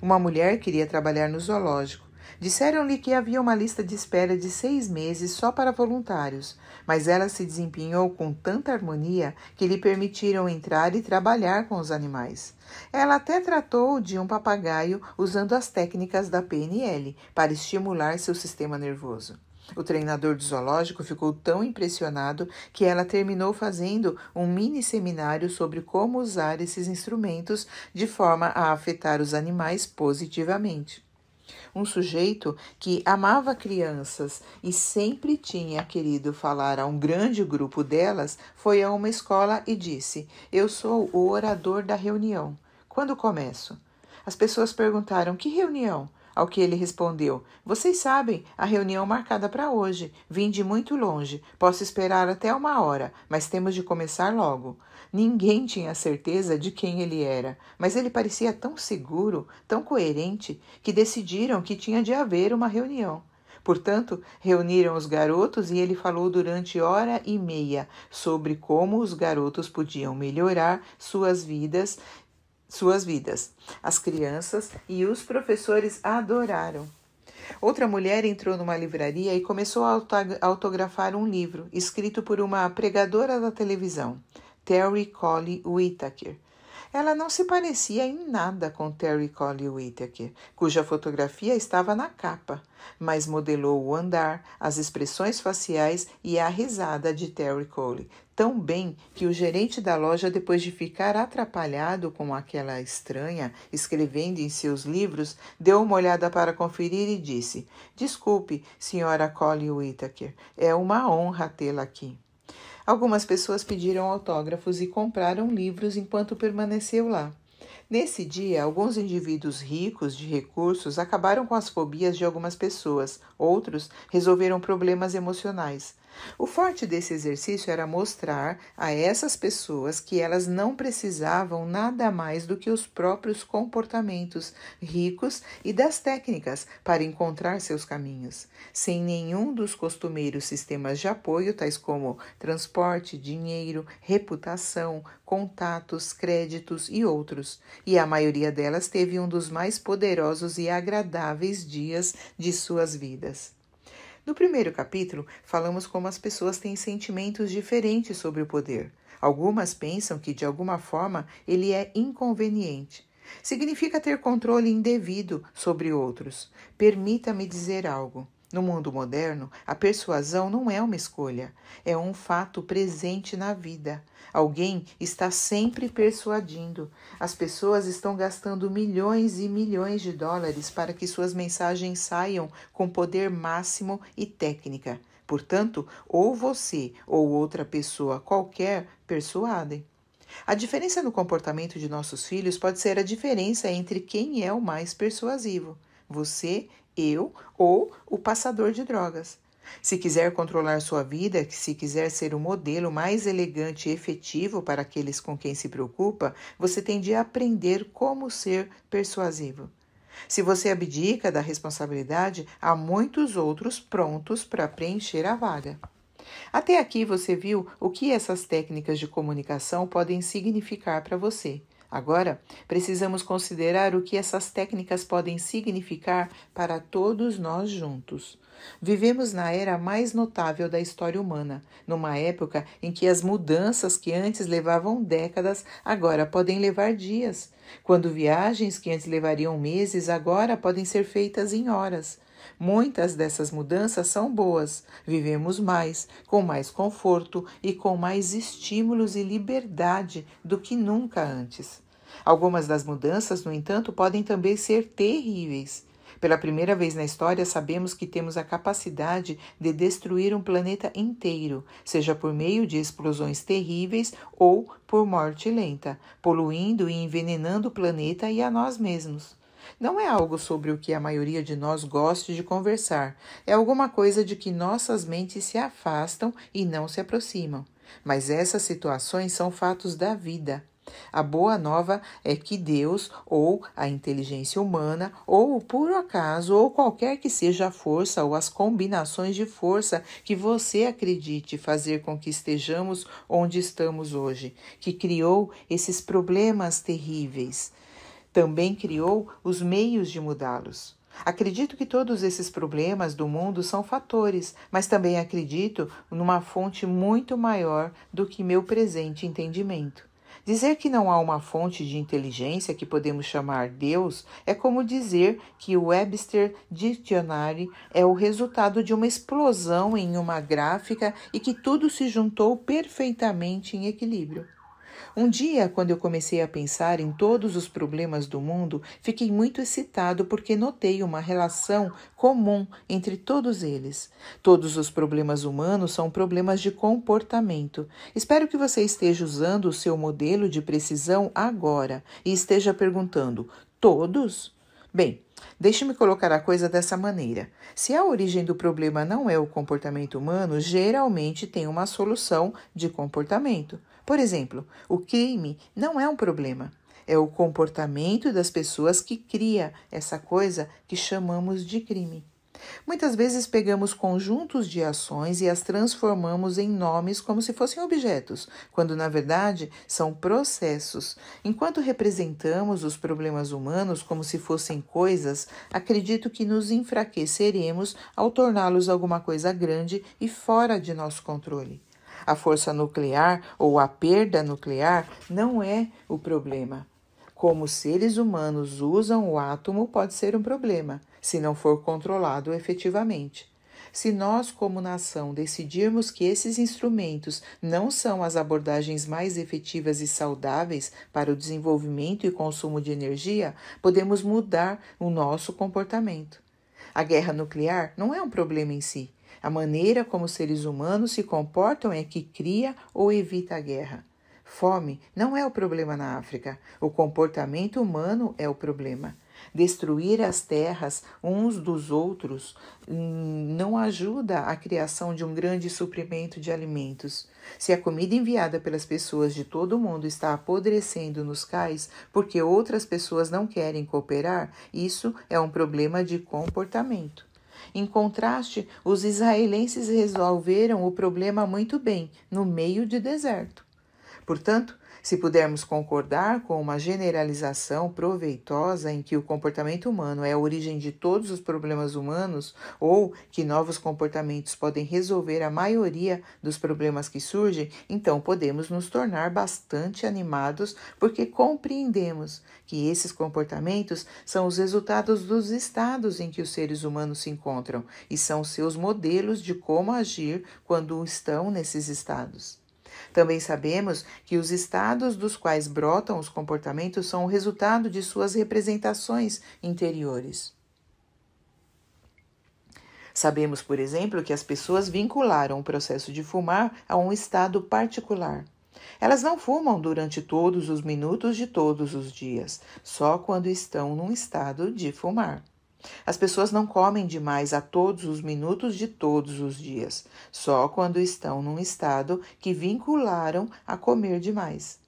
Uma mulher queria trabalhar no zoológico. Disseram-lhe que havia uma lista de espera de seis meses só para voluntários mas ela se desempenhou com tanta harmonia que lhe permitiram entrar e trabalhar com os animais. Ela até tratou de um papagaio usando as técnicas da PNL para estimular seu sistema nervoso. O treinador do zoológico ficou tão impressionado que ela terminou fazendo um mini seminário sobre como usar esses instrumentos de forma a afetar os animais positivamente um sujeito que amava crianças e sempre tinha querido falar a um grande grupo delas, foi a uma escola e disse: Eu sou o orador da reunião. Quando começo? As pessoas perguntaram: Que reunião? Ao que ele respondeu: Vocês sabem, a reunião marcada para hoje. Vim de muito longe. Posso esperar até uma hora, mas temos de começar logo. Ninguém tinha certeza de quem ele era, mas ele parecia tão seguro, tão coerente, que decidiram que tinha de haver uma reunião. Portanto, reuniram os garotos e ele falou durante hora e meia sobre como os garotos podiam melhorar suas vidas, suas vidas. As crianças e os professores adoraram. Outra mulher entrou numa livraria e começou a autografar um livro escrito por uma pregadora da televisão. Terry Colley Whittaker. Ela não se parecia em nada com Terry Colley Whittaker, cuja fotografia estava na capa, mas modelou o andar, as expressões faciais e a risada de Terry Colley tão bem que o gerente da loja, depois de ficar atrapalhado com aquela estranha escrevendo em seus livros, deu uma olhada para conferir e disse: Desculpe, senhora Colley Whittaker, é uma honra tê-la aqui. Algumas pessoas pediram autógrafos e compraram livros enquanto permaneceu lá. Nesse dia, alguns indivíduos ricos de recursos acabaram com as fobias de algumas pessoas, outros resolveram problemas emocionais. O forte desse exercício era mostrar a essas pessoas que elas não precisavam nada mais do que os próprios comportamentos ricos e das técnicas para encontrar seus caminhos, sem nenhum dos costumeiros sistemas de apoio, tais como transporte, dinheiro, reputação, contatos, créditos e outros, e a maioria delas teve um dos mais poderosos e agradáveis dias de suas vidas. No primeiro capítulo, falamos como as pessoas têm sentimentos diferentes sobre o poder. Algumas pensam que, de alguma forma, ele é inconveniente. Significa ter controle indevido sobre outros. Permita-me dizer algo. No mundo moderno, a persuasão não é uma escolha, é um fato presente na vida. Alguém está sempre persuadindo. As pessoas estão gastando milhões e milhões de dólares para que suas mensagens saiam com poder máximo e técnica. Portanto, ou você ou outra pessoa qualquer persuadem. A diferença no comportamento de nossos filhos pode ser a diferença entre quem é o mais persuasivo, você eu ou o passador de drogas. Se quiser controlar sua vida, se quiser ser o modelo mais elegante e efetivo para aqueles com quem se preocupa, você tem de aprender como ser persuasivo. Se você abdica da responsabilidade, há muitos outros prontos para preencher a vaga. Até aqui você viu o que essas técnicas de comunicação podem significar para você. Agora, precisamos considerar o que essas técnicas podem significar para todos nós juntos. Vivemos na era mais notável da história humana, numa época em que as mudanças que antes levavam décadas agora podem levar dias, quando viagens que antes levariam meses agora podem ser feitas em horas. Muitas dessas mudanças são boas. Vivemos mais, com mais conforto e com mais estímulos e liberdade do que nunca antes. Algumas das mudanças, no entanto, podem também ser terríveis. Pela primeira vez na história, sabemos que temos a capacidade de destruir um planeta inteiro, seja por meio de explosões terríveis ou por morte lenta, poluindo e envenenando o planeta e a nós mesmos. Não é algo sobre o que a maioria de nós goste de conversar, é alguma coisa de que nossas mentes se afastam e não se aproximam. Mas essas situações são fatos da vida. A boa nova é que Deus, ou a inteligência humana, ou o puro acaso, ou qualquer que seja a força ou as combinações de força que você acredite fazer com que estejamos onde estamos hoje, que criou esses problemas terríveis, também criou os meios de mudá-los. Acredito que todos esses problemas do mundo são fatores, mas também acredito numa fonte muito maior do que meu presente entendimento. Dizer que não há uma fonte de inteligência que podemos chamar Deus é como dizer que o Webster Dictionary é o resultado de uma explosão em uma gráfica e que tudo se juntou perfeitamente em equilíbrio. Um dia, quando eu comecei a pensar em todos os problemas do mundo, fiquei muito excitado porque notei uma relação comum entre todos eles. Todos os problemas humanos são problemas de comportamento. Espero que você esteja usando o seu modelo de precisão agora e esteja perguntando: todos? Bem, Deixe-me colocar a coisa dessa maneira. Se a origem do problema não é o comportamento humano, geralmente tem uma solução de comportamento. Por exemplo, o crime não é um problema, é o comportamento das pessoas que cria essa coisa que chamamos de crime. Muitas vezes pegamos conjuntos de ações e as transformamos em nomes como se fossem objetos, quando na verdade são processos. Enquanto representamos os problemas humanos como se fossem coisas, acredito que nos enfraqueceremos ao torná-los alguma coisa grande e fora de nosso controle a força nuclear ou a perda nuclear não é o problema. Como seres humanos usam o átomo pode ser um problema, se não for controlado efetivamente. Se nós, como nação, decidirmos que esses instrumentos não são as abordagens mais efetivas e saudáveis para o desenvolvimento e consumo de energia, podemos mudar o nosso comportamento. A guerra nuclear não é um problema em si, a maneira como seres humanos se comportam é que cria ou evita a guerra. Fome não é o problema na África, o comportamento humano é o problema. Destruir as terras uns dos outros hum, não ajuda a criação de um grande suprimento de alimentos. Se a comida enviada pelas pessoas de todo o mundo está apodrecendo nos cais porque outras pessoas não querem cooperar, isso é um problema de comportamento. Em contraste, os israelenses resolveram o problema muito bem, no meio de deserto. Portanto, se pudermos concordar com uma generalização proveitosa em que o comportamento humano é a origem de todos os problemas humanos ou que novos comportamentos podem resolver a maioria dos problemas que surgem, então podemos nos tornar bastante animados porque compreendemos que esses comportamentos são os resultados dos estados em que os seres humanos se encontram e são seus modelos de como agir quando estão nesses estados. Também sabemos que os estados dos quais brotam os comportamentos são o resultado de suas representações interiores. Sabemos, por exemplo, que as pessoas vincularam o processo de fumar a um estado particular. Elas não fumam durante todos os minutos de todos os dias, só quando estão num estado de fumar. As pessoas não comem demais a todos os minutos de todos os dias, só quando estão num estado que vincularam a comer demais.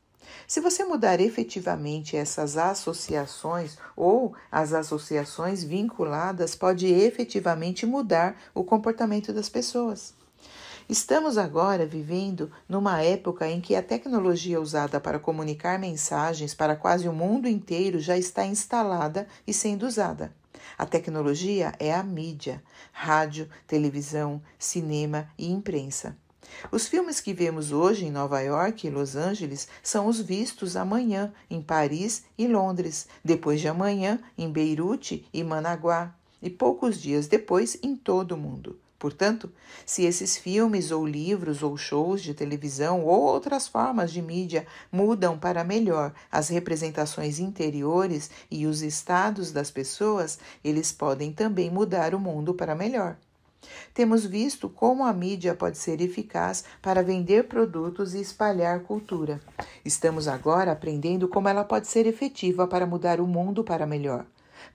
Se você mudar efetivamente essas associações ou as associações vinculadas, pode efetivamente mudar o comportamento das pessoas. Estamos agora vivendo numa época em que a tecnologia usada para comunicar mensagens para quase o mundo inteiro já está instalada e sendo usada. A tecnologia é a mídia, rádio, televisão, cinema e imprensa. Os filmes que vemos hoje em Nova York e Los Angeles são os vistos amanhã em Paris e Londres, depois de amanhã em Beirute e Managuá, e poucos dias depois em todo o mundo. Portanto, se esses filmes ou livros ou shows de televisão ou outras formas de mídia mudam para melhor as representações interiores e os estados das pessoas, eles podem também mudar o mundo para melhor. Temos visto como a mídia pode ser eficaz para vender produtos e espalhar cultura. Estamos agora aprendendo como ela pode ser efetiva para mudar o mundo para melhor.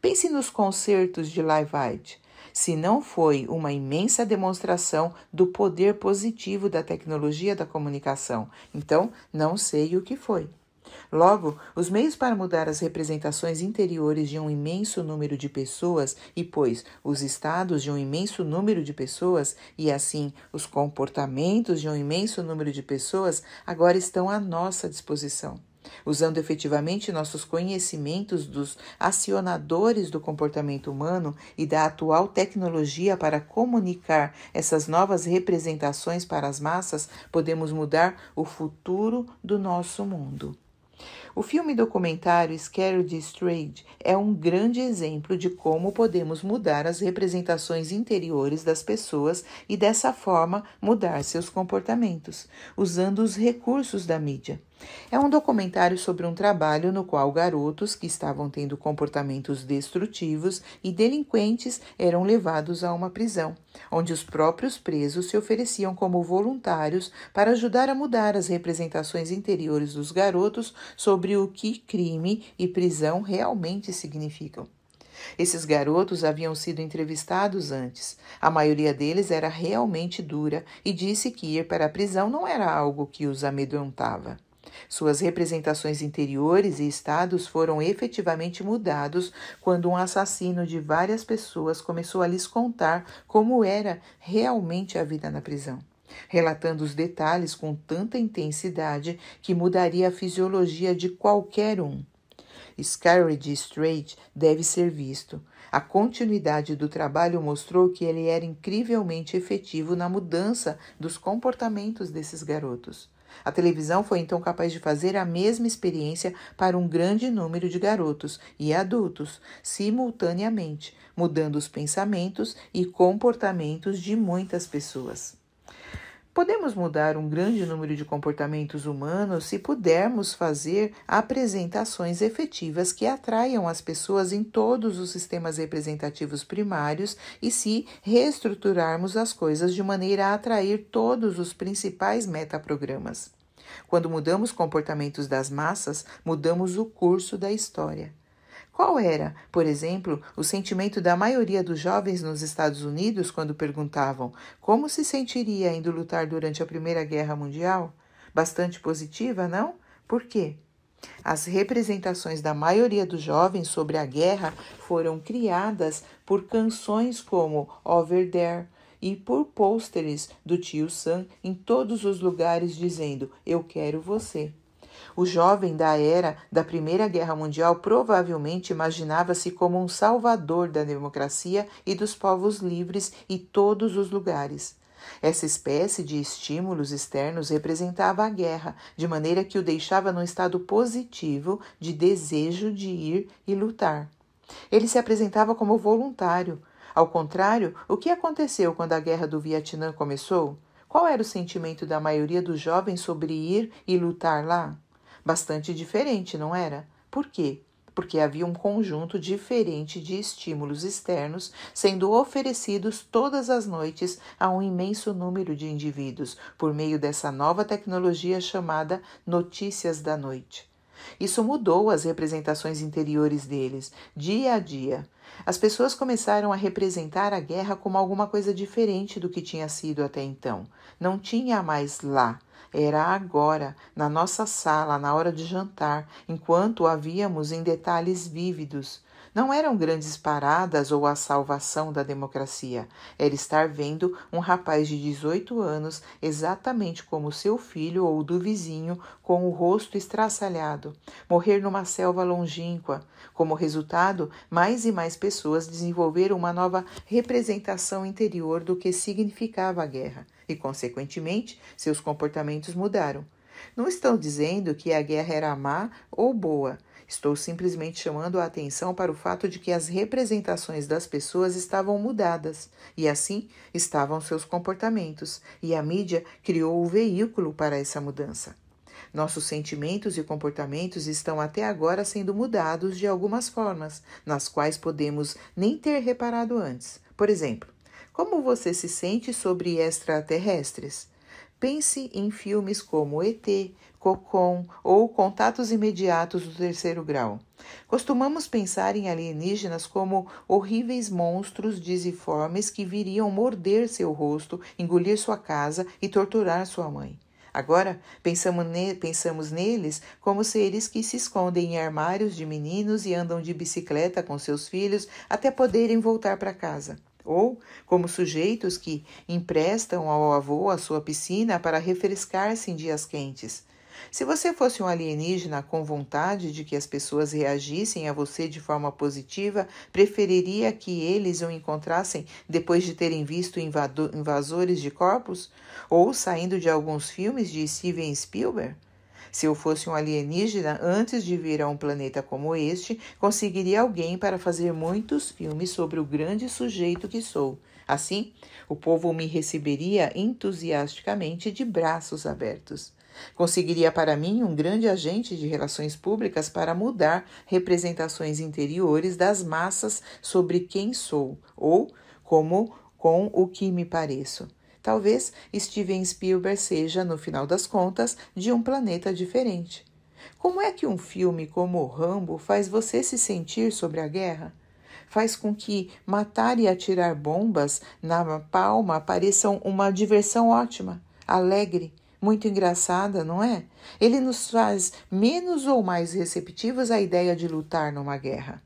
Pense nos concertos de Live Aid se não foi uma imensa demonstração do poder positivo da tecnologia da comunicação. Então, não sei o que foi. Logo, os meios para mudar as representações interiores de um imenso número de pessoas, e pois os estados de um imenso número de pessoas, e assim os comportamentos de um imenso número de pessoas, agora estão à nossa disposição. Usando efetivamente nossos conhecimentos dos acionadores do comportamento humano e da atual tecnologia para comunicar essas novas representações para as massas, podemos mudar o futuro do nosso mundo. O filme documentário Scared Straight é um grande exemplo de como podemos mudar as representações interiores das pessoas e, dessa forma, mudar seus comportamentos, usando os recursos da mídia. É um documentário sobre um trabalho no qual garotos que estavam tendo comportamentos destrutivos e delinquentes eram levados a uma prisão, onde os próprios presos se ofereciam como voluntários para ajudar a mudar as representações interiores dos garotos sobre o que crime e prisão realmente significam. Esses garotos haviam sido entrevistados antes. A maioria deles era realmente dura e disse que ir para a prisão não era algo que os amedrontava. Suas representações interiores e estados foram efetivamente mudados quando um assassino de várias pessoas começou a lhes contar como era realmente a vida na prisão, relatando os detalhes com tanta intensidade que mudaria a fisiologia de qualquer um. Scarred Strait deve ser visto. A continuidade do trabalho mostrou que ele era incrivelmente efetivo na mudança dos comportamentos desses garotos. A televisão foi então capaz de fazer a mesma experiência para um grande número de garotos e adultos, simultaneamente, mudando os pensamentos e comportamentos de muitas pessoas. Podemos mudar um grande número de comportamentos humanos se pudermos fazer apresentações efetivas que atraiam as pessoas em todos os sistemas representativos primários e se reestruturarmos as coisas de maneira a atrair todos os principais metaprogramas. Quando mudamos comportamentos das massas, mudamos o curso da história. Qual era, por exemplo, o sentimento da maioria dos jovens nos Estados Unidos quando perguntavam como se sentiria indo lutar durante a Primeira Guerra Mundial? Bastante positiva, não? Por quê? As representações da maioria dos jovens sobre a guerra foram criadas por canções como Over There e por pôsteres do tio Sam em todos os lugares dizendo: Eu quero você. O jovem da era da Primeira Guerra Mundial provavelmente imaginava-se como um salvador da democracia e dos povos livres e todos os lugares. Essa espécie de estímulos externos representava a guerra, de maneira que o deixava num estado positivo de desejo de ir e lutar. Ele se apresentava como voluntário. Ao contrário, o que aconteceu quando a guerra do Vietnã começou? Qual era o sentimento da maioria dos jovens sobre ir e lutar lá? Bastante diferente, não era? Por quê? Porque havia um conjunto diferente de estímulos externos sendo oferecidos todas as noites a um imenso número de indivíduos por meio dessa nova tecnologia chamada Notícias da Noite. Isso mudou as representações interiores deles, dia a dia. As pessoas começaram a representar a guerra como alguma coisa diferente do que tinha sido até então. Não tinha mais lá, era agora, na nossa sala, na hora de jantar, enquanto o havíamos em detalhes vívidos. Não eram grandes paradas ou a salvação da democracia. Era estar vendo um rapaz de 18 anos, exatamente como seu filho ou do vizinho, com o rosto estraçalhado, morrer numa selva longínqua. Como resultado, mais e mais pessoas desenvolveram uma nova representação interior do que significava a guerra e, consequentemente, seus comportamentos mudaram. Não estou dizendo que a guerra era má ou boa. Estou simplesmente chamando a atenção para o fato de que as representações das pessoas estavam mudadas, e assim estavam seus comportamentos, e a mídia criou o veículo para essa mudança. Nossos sentimentos e comportamentos estão até agora sendo mudados de algumas formas, nas quais podemos nem ter reparado antes. Por exemplo, como você se sente sobre extraterrestres? Pense em filmes como ET, Cocon ou Contatos Imediatos do Terceiro Grau. Costumamos pensar em alienígenas como horríveis monstros diziformes que viriam morder seu rosto, engolir sua casa e torturar sua mãe. Agora, pensamos, ne pensamos neles como seres que se escondem em armários de meninos e andam de bicicleta com seus filhos até poderem voltar para casa ou como sujeitos que emprestam ao avô a sua piscina para refrescar-se em dias quentes. Se você fosse um alienígena com vontade de que as pessoas reagissem a você de forma positiva, preferiria que eles o encontrassem depois de terem visto invasores de corpos? Ou saindo de alguns filmes de Steven Spielberg? Se eu fosse um alienígena, antes de vir a um planeta como este, conseguiria alguém para fazer muitos filmes sobre o grande sujeito que sou. Assim, o povo me receberia entusiasticamente de braços abertos. Conseguiria para mim um grande agente de relações públicas para mudar representações interiores das massas sobre quem sou ou como com o que me pareço. Talvez Steven Spielberg seja, no final das contas, de um planeta diferente. Como é que um filme como Rambo faz você se sentir sobre a guerra? Faz com que matar e atirar bombas na palma pareçam uma diversão ótima, alegre, muito engraçada, não é? Ele nos faz menos ou mais receptivos à ideia de lutar numa guerra.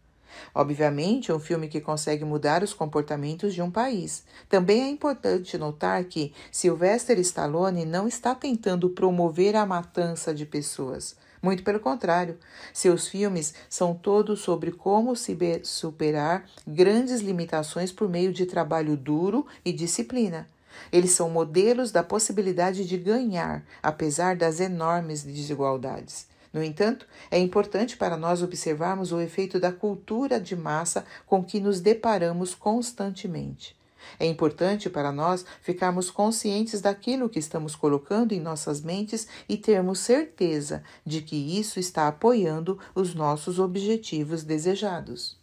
Obviamente, um filme que consegue mudar os comportamentos de um país. Também é importante notar que Sylvester Stallone não está tentando promover a matança de pessoas. Muito pelo contrário, seus filmes são todos sobre como se superar grandes limitações por meio de trabalho duro e disciplina. Eles são modelos da possibilidade de ganhar, apesar das enormes desigualdades. No entanto, é importante para nós observarmos o efeito da cultura de massa com que nos deparamos constantemente. É importante para nós ficarmos conscientes daquilo que estamos colocando em nossas mentes e termos certeza de que isso está apoiando os nossos objetivos desejados.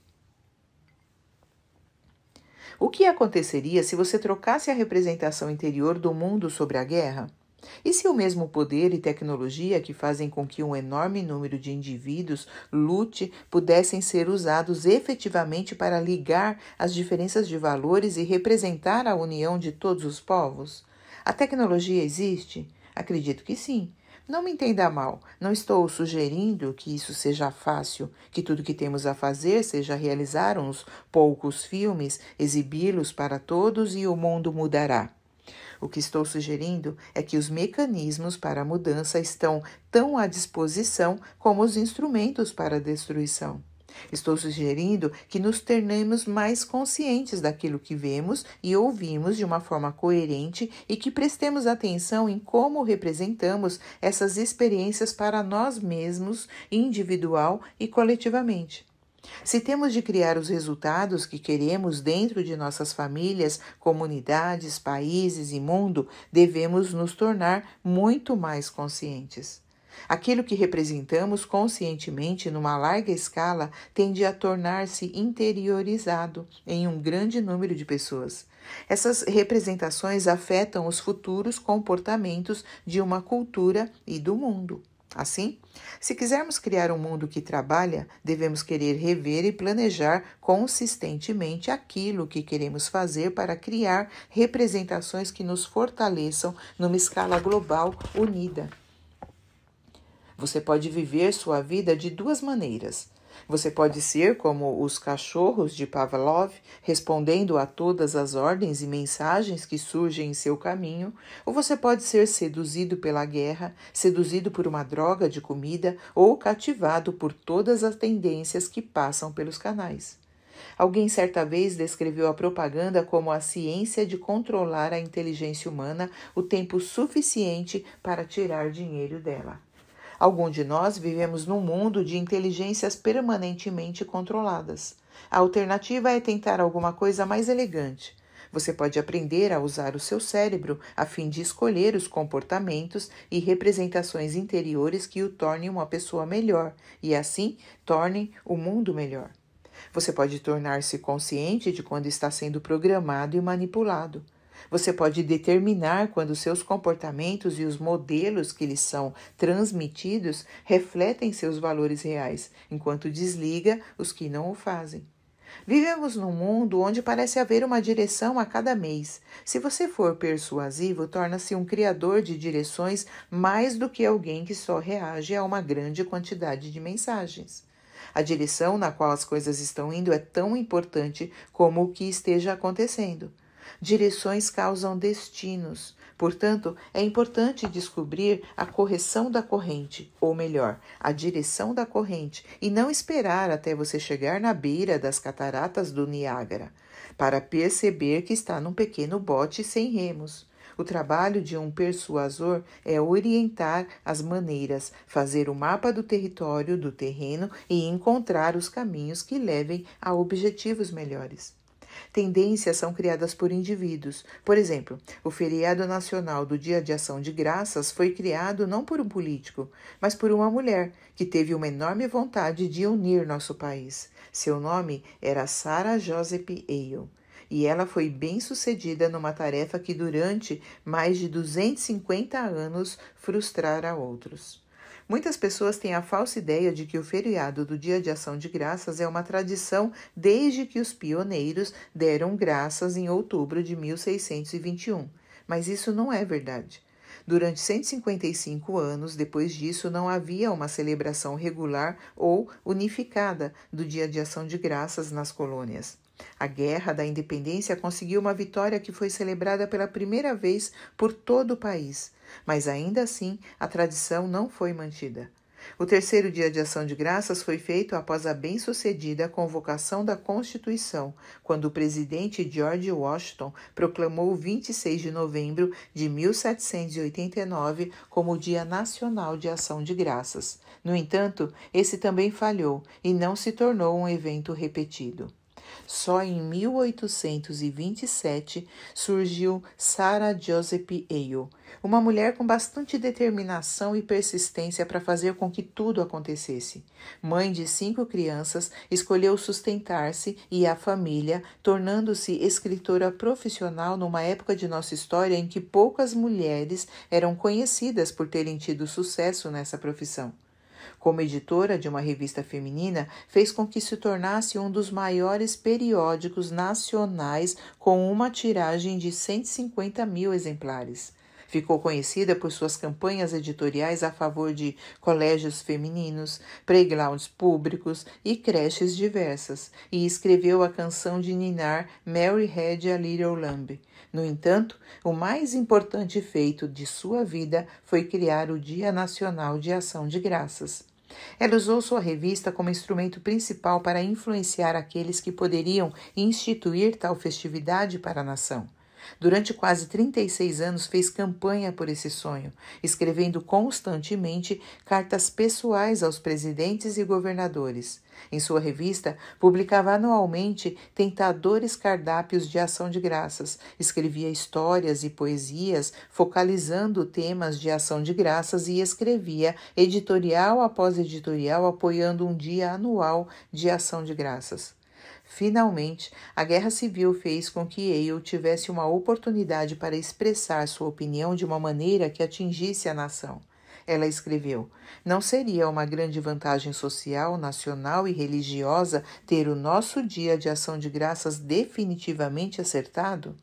O que aconteceria se você trocasse a representação interior do mundo sobre a guerra? E se o mesmo poder e tecnologia que fazem com que um enorme número de indivíduos lute pudessem ser usados efetivamente para ligar as diferenças de valores e representar a união de todos os povos? A tecnologia existe? Acredito que sim. Não me entenda mal, não estou sugerindo que isso seja fácil, que tudo que temos a fazer seja realizar uns poucos filmes, exibi-los para todos e o mundo mudará. O que estou sugerindo é que os mecanismos para a mudança estão tão à disposição como os instrumentos para a destruição. Estou sugerindo que nos tornemos mais conscientes daquilo que vemos e ouvimos de uma forma coerente e que prestemos atenção em como representamos essas experiências para nós mesmos, individual e coletivamente. Se temos de criar os resultados que queremos dentro de nossas famílias, comunidades, países e mundo, devemos nos tornar muito mais conscientes. Aquilo que representamos conscientemente numa larga escala tende a tornar-se interiorizado em um grande número de pessoas. Essas representações afetam os futuros comportamentos de uma cultura e do mundo. Assim, se quisermos criar um mundo que trabalha, devemos querer rever e planejar consistentemente aquilo que queremos fazer para criar representações que nos fortaleçam numa escala global unida. Você pode viver sua vida de duas maneiras: você pode ser como os cachorros de Pavlov, respondendo a todas as ordens e mensagens que surgem em seu caminho, ou você pode ser seduzido pela guerra, seduzido por uma droga de comida ou cativado por todas as tendências que passam pelos canais. Alguém certa vez descreveu a propaganda como a ciência de controlar a inteligência humana o tempo suficiente para tirar dinheiro dela. Algum de nós vivemos num mundo de inteligências permanentemente controladas. A alternativa é tentar alguma coisa mais elegante. Você pode aprender a usar o seu cérebro a fim de escolher os comportamentos e representações interiores que o tornem uma pessoa melhor e assim tornem o mundo melhor. Você pode tornar-se consciente de quando está sendo programado e manipulado. Você pode determinar quando seus comportamentos e os modelos que lhes são transmitidos refletem seus valores reais, enquanto desliga os que não o fazem. Vivemos num mundo onde parece haver uma direção a cada mês. Se você for persuasivo, torna-se um criador de direções mais do que alguém que só reage a uma grande quantidade de mensagens. A direção na qual as coisas estão indo é tão importante como o que esteja acontecendo. Direções causam destinos, portanto, é importante descobrir a correção da corrente, ou melhor, a direção da corrente, e não esperar até você chegar na beira das cataratas do Niágara, para perceber que está num pequeno bote sem remos. O trabalho de um persuasor é orientar as maneiras, fazer o mapa do território, do terreno e encontrar os caminhos que levem a objetivos melhores. Tendências são criadas por indivíduos. Por exemplo, o feriado nacional do Dia de Ação de Graças foi criado não por um político, mas por uma mulher que teve uma enorme vontade de unir nosso país. Seu nome era Sarah Joseph Hale e ela foi bem sucedida numa tarefa que durante mais de 250 anos frustrara outros. Muitas pessoas têm a falsa ideia de que o feriado do Dia de Ação de Graças é uma tradição desde que os pioneiros deram graças em outubro de 1621, mas isso não é verdade. Durante 155 anos depois disso, não havia uma celebração regular ou unificada do Dia de Ação de Graças nas colônias. A Guerra da Independência conseguiu uma vitória que foi celebrada pela primeira vez por todo o país. Mas ainda assim, a tradição não foi mantida. O terceiro dia de ação de graças foi feito após a bem-sucedida convocação da Constituição, quando o presidente George Washington proclamou 26 de novembro de 1789 como o Dia Nacional de Ação de Graças. No entanto, esse também falhou e não se tornou um evento repetido. Só em 1827 surgiu Sarah Joseph Hale, uma mulher com bastante determinação e persistência para fazer com que tudo acontecesse. Mãe de cinco crianças, escolheu sustentar-se e a família, tornando-se escritora profissional numa época de nossa história em que poucas mulheres eram conhecidas por terem tido sucesso nessa profissão. Como editora de uma revista feminina, fez com que se tornasse um dos maiores periódicos nacionais, com uma tiragem de 150 mil exemplares. Ficou conhecida por suas campanhas editoriais a favor de colégios femininos, playgrounds públicos e creches diversas, e escreveu a canção de ninar Mary Had a Little Lamb. No entanto, o mais importante feito de sua vida foi criar o Dia Nacional de Ação de Graças. Ela usou sua revista como instrumento principal para influenciar aqueles que poderiam instituir tal festividade para a nação. Durante quase 36 anos fez campanha por esse sonho, escrevendo constantemente cartas pessoais aos presidentes e governadores. Em sua revista, publicava anualmente tentadores cardápios de ação de graças, escrevia histórias e poesias focalizando temas de ação de graças e escrevia editorial após editorial apoiando um dia anual de ação de graças. Finalmente, a guerra civil fez com que Yale tivesse uma oportunidade para expressar sua opinião de uma maneira que atingisse a nação. Ela escreveu: Não seria uma grande vantagem social, nacional e religiosa ter o nosso dia de ação de graças definitivamente acertado?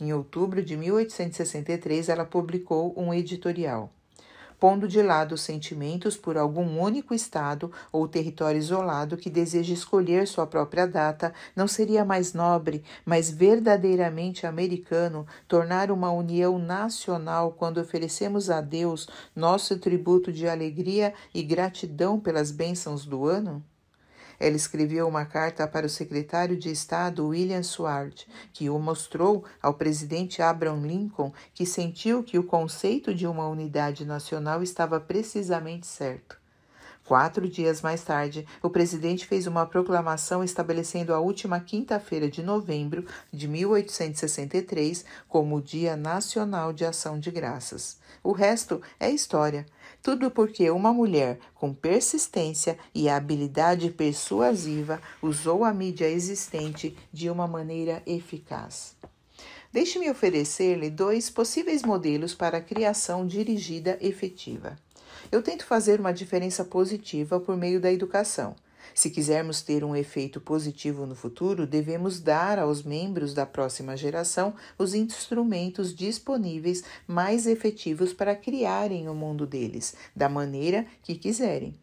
Em outubro de 1863, ela publicou um editorial pondo de lado os sentimentos por algum único estado ou território isolado que deseja escolher sua própria data, não seria mais nobre, mas verdadeiramente americano tornar uma união nacional quando oferecemos a Deus nosso tributo de alegria e gratidão pelas bênçãos do ano? Ela escreveu uma carta para o secretário de Estado William Seward, que o mostrou ao presidente Abraham Lincoln, que sentiu que o conceito de uma unidade nacional estava precisamente certo. Quatro dias mais tarde, o presidente fez uma proclamação estabelecendo a última quinta-feira de novembro de 1863 como o Dia Nacional de Ação de Graças. O resto é história. Tudo porque uma mulher com persistência e habilidade persuasiva usou a mídia existente de uma maneira eficaz. Deixe-me oferecer-lhe dois possíveis modelos para a criação dirigida efetiva. Eu tento fazer uma diferença positiva por meio da educação. Se quisermos ter um efeito positivo no futuro, devemos dar aos membros da próxima geração os instrumentos disponíveis mais efetivos para criarem o mundo deles, da maneira que quiserem.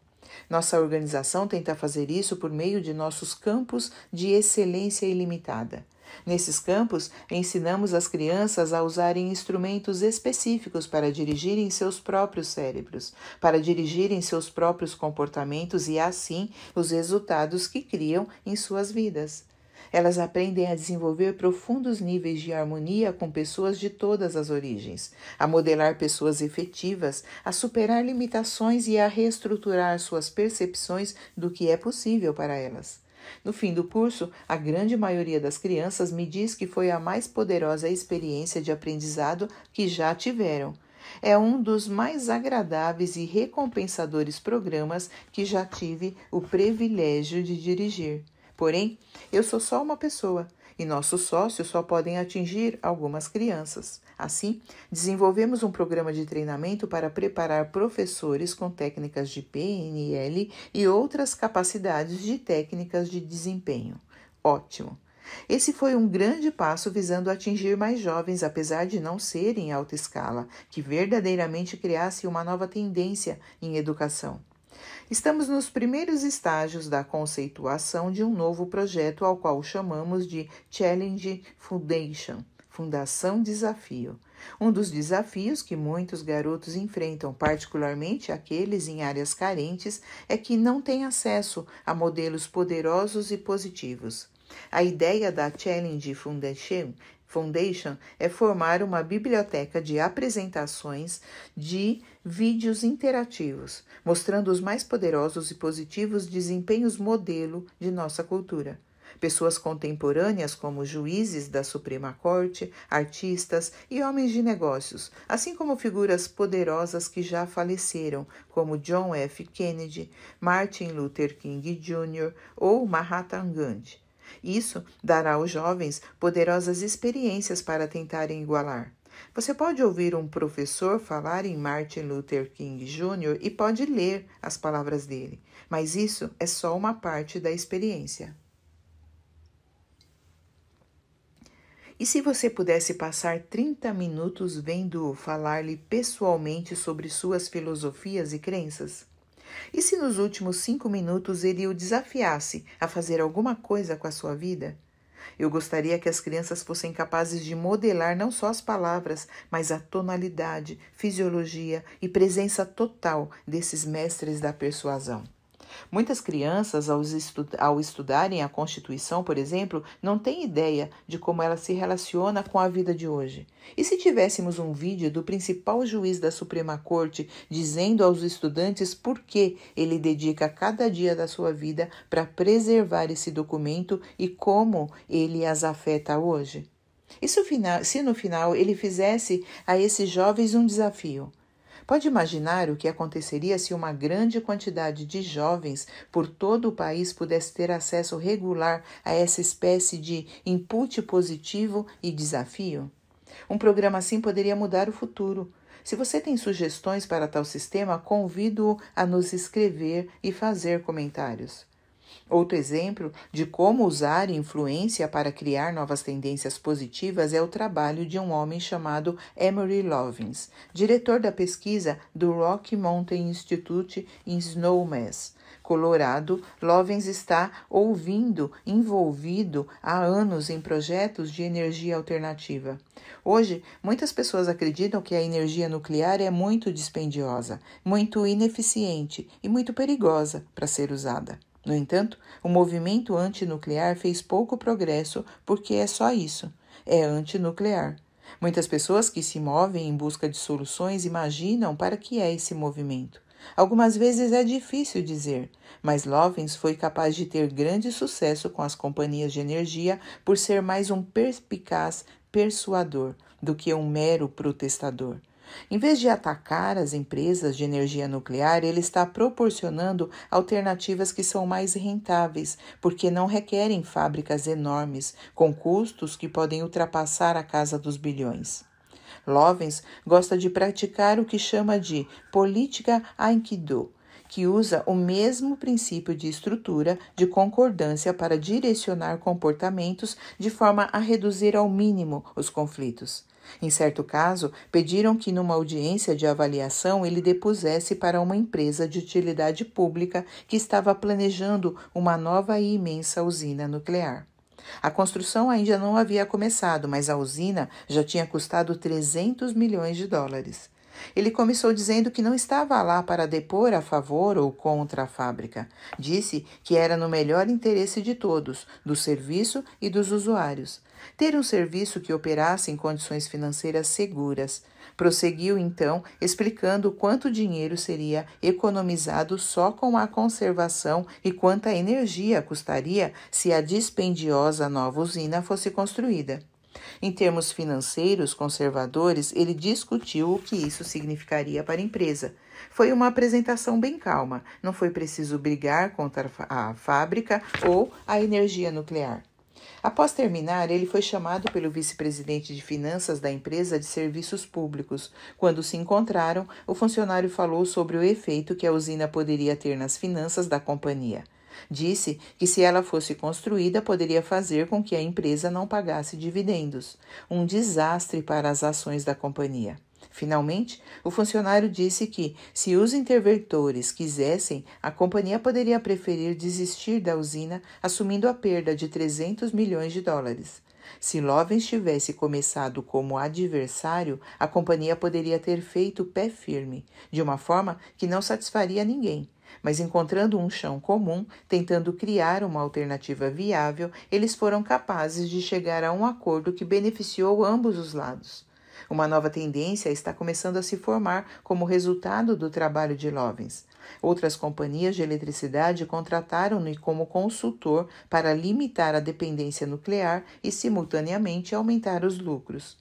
Nossa organização tenta fazer isso por meio de nossos campos de excelência ilimitada. Nesses campos, ensinamos as crianças a usarem instrumentos específicos para dirigirem seus próprios cérebros, para dirigirem seus próprios comportamentos e, assim, os resultados que criam em suas vidas. Elas aprendem a desenvolver profundos níveis de harmonia com pessoas de todas as origens, a modelar pessoas efetivas, a superar limitações e a reestruturar suas percepções do que é possível para elas. No fim do curso, a grande maioria das crianças me diz que foi a mais poderosa experiência de aprendizado que já tiveram. É um dos mais agradáveis e recompensadores programas que já tive o privilégio de dirigir. Porém, eu sou só uma pessoa e nossos sócios só podem atingir algumas crianças. Assim, desenvolvemos um programa de treinamento para preparar professores com técnicas de PNL e outras capacidades de técnicas de desempenho. Ótimo! Esse foi um grande passo visando atingir mais jovens, apesar de não serem em alta escala, que verdadeiramente criasse uma nova tendência em educação. Estamos nos primeiros estágios da conceituação de um novo projeto ao qual chamamos de Challenge Foundation Fundação Desafio. Um dos desafios que muitos garotos enfrentam, particularmente aqueles em áreas carentes, é que não têm acesso a modelos poderosos e positivos. A ideia da Challenge Foundation Foundation é formar uma biblioteca de apresentações de vídeos interativos, mostrando os mais poderosos e positivos desempenhos modelo de nossa cultura. Pessoas contemporâneas, como juízes da Suprema Corte, artistas e homens de negócios, assim como figuras poderosas que já faleceram, como John F. Kennedy, Martin Luther King Jr. ou Mahatma Gandhi. Isso dará aos jovens poderosas experiências para tentarem igualar. Você pode ouvir um professor falar em Martin Luther King Jr. e pode ler as palavras dele, mas isso é só uma parte da experiência. E se você pudesse passar 30 minutos vendo-o falar-lhe pessoalmente sobre suas filosofias e crenças? E se nos últimos cinco minutos ele o desafiasse a fazer alguma coisa com a sua vida? Eu gostaria que as crianças fossem capazes de modelar não só as palavras, mas a tonalidade, fisiologia e presença total desses mestres da persuasão. Muitas crianças, ao, estu ao estudarem a Constituição, por exemplo, não têm ideia de como ela se relaciona com a vida de hoje. E se tivéssemos um vídeo do principal juiz da Suprema Corte dizendo aos estudantes por que ele dedica cada dia da sua vida para preservar esse documento e como ele as afeta hoje? E se, final, se no final ele fizesse a esses jovens um desafio? Pode imaginar o que aconteceria se uma grande quantidade de jovens por todo o país pudesse ter acesso regular a essa espécie de input positivo e desafio? Um programa assim poderia mudar o futuro. Se você tem sugestões para tal sistema, convido-o a nos escrever e fazer comentários. Outro exemplo de como usar influência para criar novas tendências positivas é o trabalho de um homem chamado Emery Lovins, diretor da pesquisa do Rocky Mountain Institute em Snowmass, Colorado, Lovens está ouvindo, envolvido há anos em projetos de energia alternativa. Hoje, muitas pessoas acreditam que a energia nuclear é muito dispendiosa, muito ineficiente e muito perigosa para ser usada. No entanto, o movimento antinuclear fez pouco progresso porque é só isso é antinuclear. Muitas pessoas que se movem em busca de soluções imaginam para que é esse movimento. Algumas vezes é difícil dizer, mas Lovens foi capaz de ter grande sucesso com as companhias de energia por ser mais um perspicaz persuador do que um mero protestador. Em vez de atacar as empresas de energia nuclear, ele está proporcionando alternativas que são mais rentáveis, porque não requerem fábricas enormes, com custos que podem ultrapassar a casa dos bilhões. Lovens gosta de praticar o que chama de política Aikido, que usa o mesmo princípio de estrutura de concordância para direcionar comportamentos de forma a reduzir ao mínimo os conflitos. Em certo caso, pediram que, numa audiência de avaliação, ele depusesse para uma empresa de utilidade pública que estava planejando uma nova e imensa usina nuclear. A construção ainda não havia começado, mas a usina já tinha custado 300 milhões de dólares. Ele começou dizendo que não estava lá para depor a favor ou contra a fábrica. Disse que era no melhor interesse de todos, do serviço e dos usuários ter um serviço que operasse em condições financeiras seguras. Prosseguiu então explicando quanto dinheiro seria economizado só com a conservação e quanta energia custaria se a dispendiosa nova usina fosse construída. Em termos financeiros conservadores, ele discutiu o que isso significaria para a empresa. Foi uma apresentação bem calma, não foi preciso brigar contra a fábrica ou a energia nuclear. Após terminar, ele foi chamado pelo vice-presidente de finanças da empresa de serviços públicos. Quando se encontraram, o funcionário falou sobre o efeito que a usina poderia ter nas finanças da companhia. Disse que se ela fosse construída, poderia fazer com que a empresa não pagasse dividendos um desastre para as ações da companhia. Finalmente, o funcionário disse que, se os interventores quisessem, a companhia poderia preferir desistir da usina, assumindo a perda de 300 milhões de dólares. Se Lovens tivesse começado como adversário, a companhia poderia ter feito pé firme, de uma forma que não satisfaria ninguém. Mas encontrando um chão comum, tentando criar uma alternativa viável, eles foram capazes de chegar a um acordo que beneficiou ambos os lados. Uma nova tendência está começando a se formar como resultado do trabalho de Lovins. Outras companhias de eletricidade contrataram-no como consultor para limitar a dependência nuclear e, simultaneamente, aumentar os lucros.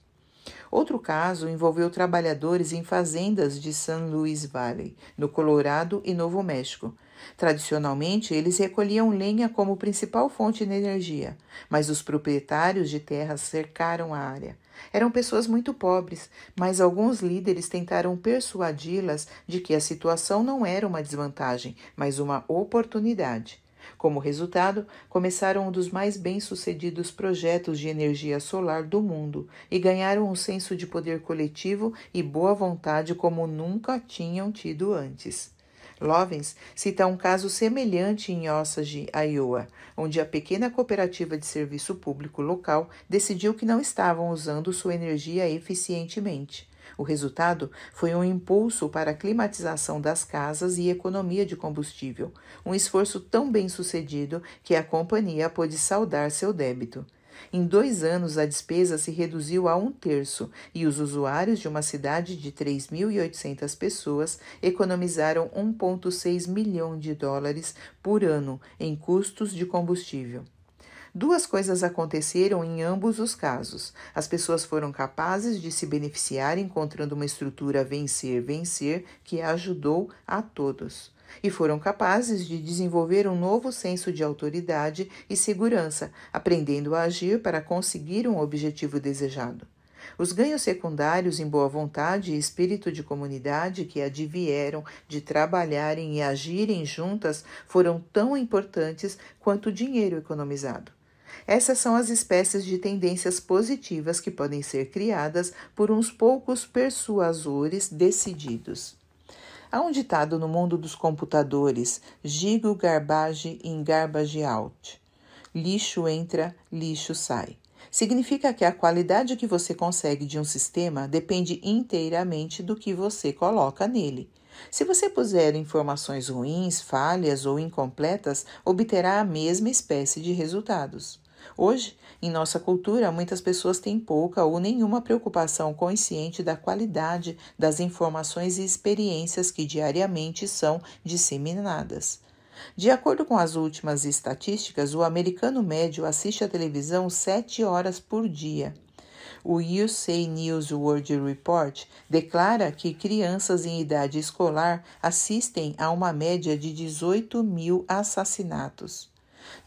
Outro caso envolveu trabalhadores em fazendas de San Luis Valley, no Colorado e Novo México. Tradicionalmente, eles recolhiam lenha como principal fonte de energia, mas os proprietários de terras cercaram a área. Eram pessoas muito pobres, mas alguns líderes tentaram persuadi-las de que a situação não era uma desvantagem, mas uma oportunidade. Como resultado, começaram um dos mais bem-sucedidos projetos de energia solar do mundo e ganharam um senso de poder coletivo e boa vontade como nunca tinham tido antes. Lovens cita um caso semelhante em Osage, Iowa, onde a pequena cooperativa de serviço público local decidiu que não estavam usando sua energia eficientemente. O resultado foi um impulso para a climatização das casas e economia de combustível, um esforço tão bem sucedido que a companhia pôde saldar seu débito. Em dois anos, a despesa se reduziu a um terço e os usuários de uma cidade de 3.800 pessoas economizaram 1,6 milhão de dólares por ano em custos de combustível. Duas coisas aconteceram em ambos os casos. As pessoas foram capazes de se beneficiar encontrando uma estrutura vencer-vencer que ajudou a todos e foram capazes de desenvolver um novo senso de autoridade e segurança, aprendendo a agir para conseguir um objetivo desejado. Os ganhos secundários em boa vontade e espírito de comunidade que advieram de trabalharem e agirem juntas foram tão importantes quanto o dinheiro economizado. Essas são as espécies de tendências positivas que podem ser criadas por uns poucos persuasores decididos. Há um ditado no mundo dos computadores: Gigo garbage in garbage out. Lixo entra, lixo sai. Significa que a qualidade que você consegue de um sistema depende inteiramente do que você coloca nele. Se você puser informações ruins, falhas ou incompletas, obterá a mesma espécie de resultados. Hoje, em nossa cultura, muitas pessoas têm pouca ou nenhuma preocupação consciente da qualidade das informações e experiências que diariamente são disseminadas. De acordo com as últimas estatísticas, o americano médio assiste à televisão sete horas por dia. O USA News World Report declara que crianças em idade escolar assistem a uma média de 18 mil assassinatos.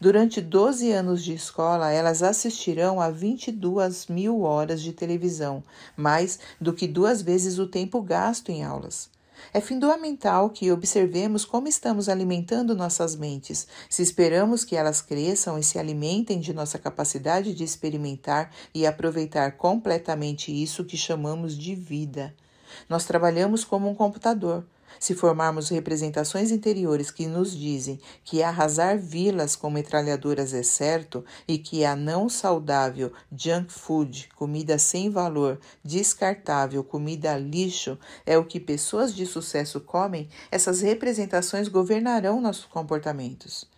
Durante 12 anos de escola, elas assistirão a 22 mil horas de televisão, mais do que duas vezes o tempo gasto em aulas. É fundamental que observemos como estamos alimentando nossas mentes, se esperamos que elas cresçam e se alimentem de nossa capacidade de experimentar e aproveitar completamente isso que chamamos de vida. Nós trabalhamos como um computador. Se formarmos representações interiores que nos dizem que arrasar vilas com metralhadoras é certo e que a não saudável junk food, comida sem valor, descartável, comida lixo, é o que pessoas de sucesso comem, essas representações governarão nossos comportamentos.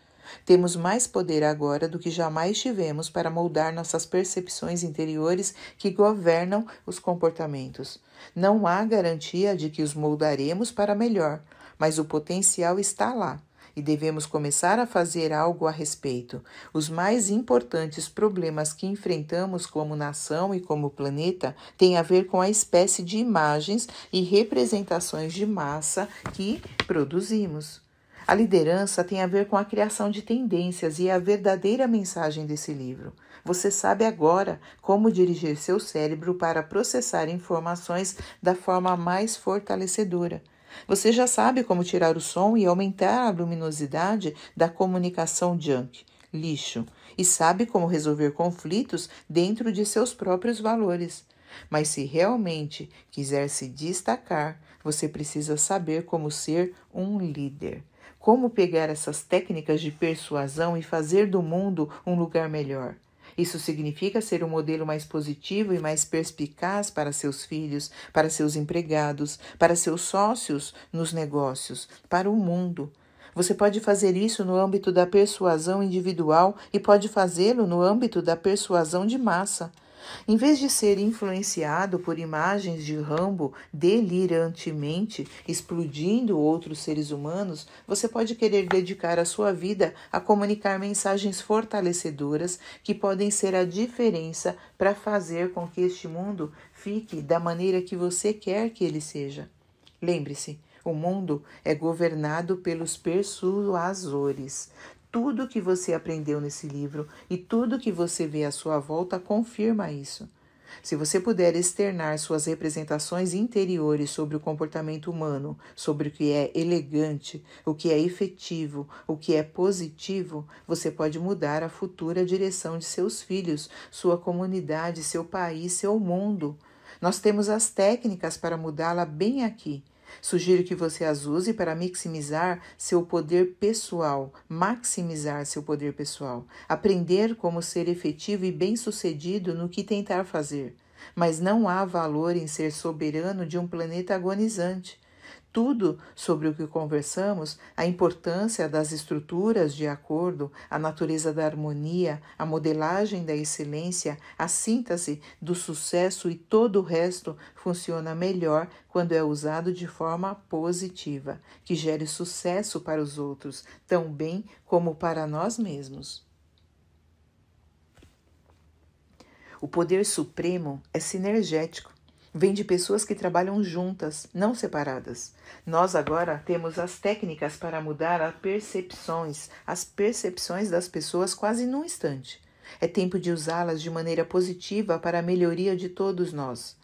Temos mais poder agora do que jamais tivemos para moldar nossas percepções interiores que governam os comportamentos. Não há garantia de que os moldaremos para melhor, mas o potencial está lá e devemos começar a fazer algo a respeito. Os mais importantes problemas que enfrentamos como nação e como planeta têm a ver com a espécie de imagens e representações de massa que produzimos. A liderança tem a ver com a criação de tendências e é a verdadeira mensagem desse livro. Você sabe agora como dirigir seu cérebro para processar informações da forma mais fortalecedora. Você já sabe como tirar o som e aumentar a luminosidade da comunicação junk, lixo, e sabe como resolver conflitos dentro de seus próprios valores. Mas se realmente quiser se destacar, você precisa saber como ser um líder. Como pegar essas técnicas de persuasão e fazer do mundo um lugar melhor? Isso significa ser um modelo mais positivo e mais perspicaz para seus filhos, para seus empregados, para seus sócios nos negócios, para o mundo. Você pode fazer isso no âmbito da persuasão individual e pode fazê-lo no âmbito da persuasão de massa. Em vez de ser influenciado por imagens de Rambo delirantemente explodindo outros seres humanos, você pode querer dedicar a sua vida a comunicar mensagens fortalecedoras que podem ser a diferença para fazer com que este mundo fique da maneira que você quer que ele seja. Lembre-se, o mundo é governado pelos persuasores. Tudo que você aprendeu nesse livro e tudo que você vê à sua volta confirma isso. Se você puder externar suas representações interiores sobre o comportamento humano, sobre o que é elegante, o que é efetivo, o que é positivo, você pode mudar a futura direção de seus filhos, sua comunidade, seu país, seu mundo. Nós temos as técnicas para mudá-la bem aqui. Sugiro que você as use para maximizar seu poder pessoal, maximizar seu poder pessoal, aprender como ser efetivo e bem-sucedido no que tentar fazer. Mas não há valor em ser soberano de um planeta agonizante, tudo sobre o que conversamos, a importância das estruturas de acordo, a natureza da harmonia, a modelagem da excelência, a síntese do sucesso e todo o resto funciona melhor quando é usado de forma positiva, que gere sucesso para os outros, tão bem como para nós mesmos. O poder supremo é sinergético vem de pessoas que trabalham juntas, não separadas. Nós agora temos as técnicas para mudar as percepções, as percepções das pessoas quase num instante. É tempo de usá-las de maneira positiva para a melhoria de todos nós.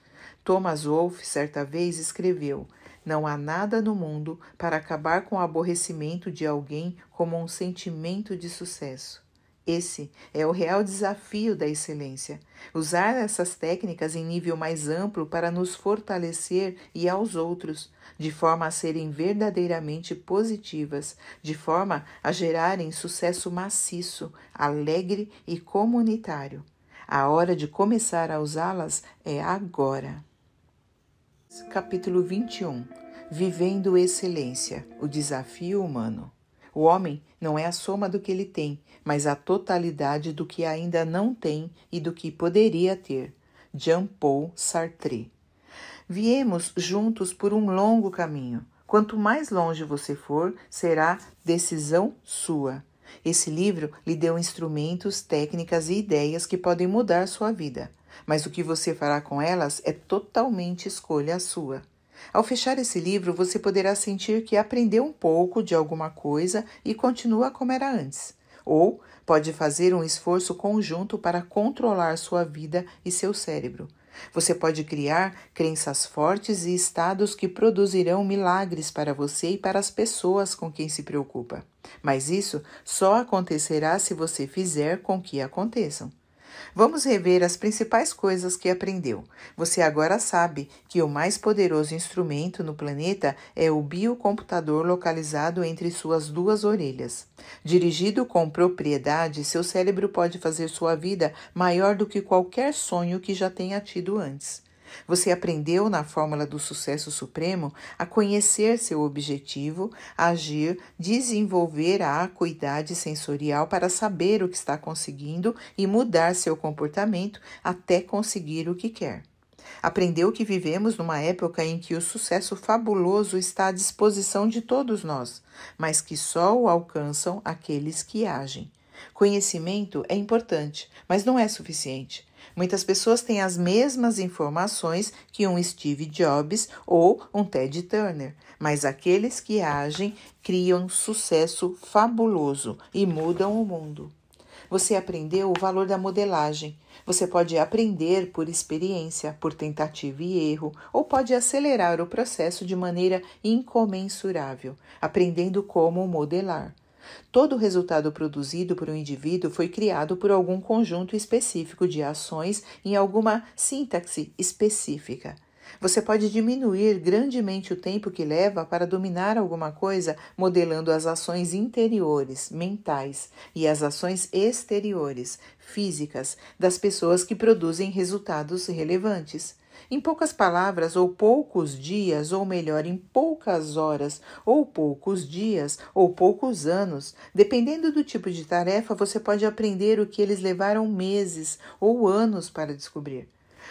Thomas Wolfe, certa vez, escreveu: Não há nada no mundo para acabar com o aborrecimento de alguém como um sentimento de sucesso. Esse é o real desafio da excelência: usar essas técnicas em nível mais amplo para nos fortalecer e aos outros, de forma a serem verdadeiramente positivas, de forma a gerarem sucesso maciço, alegre e comunitário. A hora de começar a usá-las é agora. Capítulo 21 Vivendo Excelência O Desafio Humano o homem não é a soma do que ele tem, mas a totalidade do que ainda não tem e do que poderia ter. Jean Paul Sartre. Viemos juntos por um longo caminho. Quanto mais longe você for, será decisão sua. Esse livro lhe deu instrumentos, técnicas e ideias que podem mudar sua vida, mas o que você fará com elas é totalmente escolha sua. Ao fechar esse livro, você poderá sentir que aprendeu um pouco de alguma coisa e continua como era antes. Ou pode fazer um esforço conjunto para controlar sua vida e seu cérebro. Você pode criar crenças fortes e estados que produzirão milagres para você e para as pessoas com quem se preocupa. Mas isso só acontecerá se você fizer com que aconteçam. Vamos rever as principais coisas que aprendeu. Você agora sabe que o mais poderoso instrumento no planeta é o biocomputador localizado entre suas duas orelhas. Dirigido com propriedade, seu cérebro pode fazer sua vida maior do que qualquer sonho que já tenha tido antes. Você aprendeu na fórmula do sucesso supremo a conhecer seu objetivo, agir, desenvolver a acuidade sensorial para saber o que está conseguindo e mudar seu comportamento até conseguir o que quer. Aprendeu que vivemos numa época em que o sucesso fabuloso está à disposição de todos nós, mas que só o alcançam aqueles que agem. Conhecimento é importante, mas não é suficiente. Muitas pessoas têm as mesmas informações que um Steve Jobs ou um Ted Turner, mas aqueles que agem criam sucesso fabuloso e mudam o mundo. Você aprendeu o valor da modelagem. Você pode aprender por experiência, por tentativa e erro, ou pode acelerar o processo de maneira incomensurável, aprendendo como modelar. Todo resultado produzido por um indivíduo foi criado por algum conjunto específico de ações em alguma sintaxe específica. Você pode diminuir grandemente o tempo que leva para dominar alguma coisa modelando as ações interiores, mentais, e as ações exteriores, físicas, das pessoas que produzem resultados relevantes. Em poucas palavras, ou poucos dias, ou melhor, em poucas horas, ou poucos dias, ou poucos anos, dependendo do tipo de tarefa, você pode aprender o que eles levaram meses ou anos para descobrir.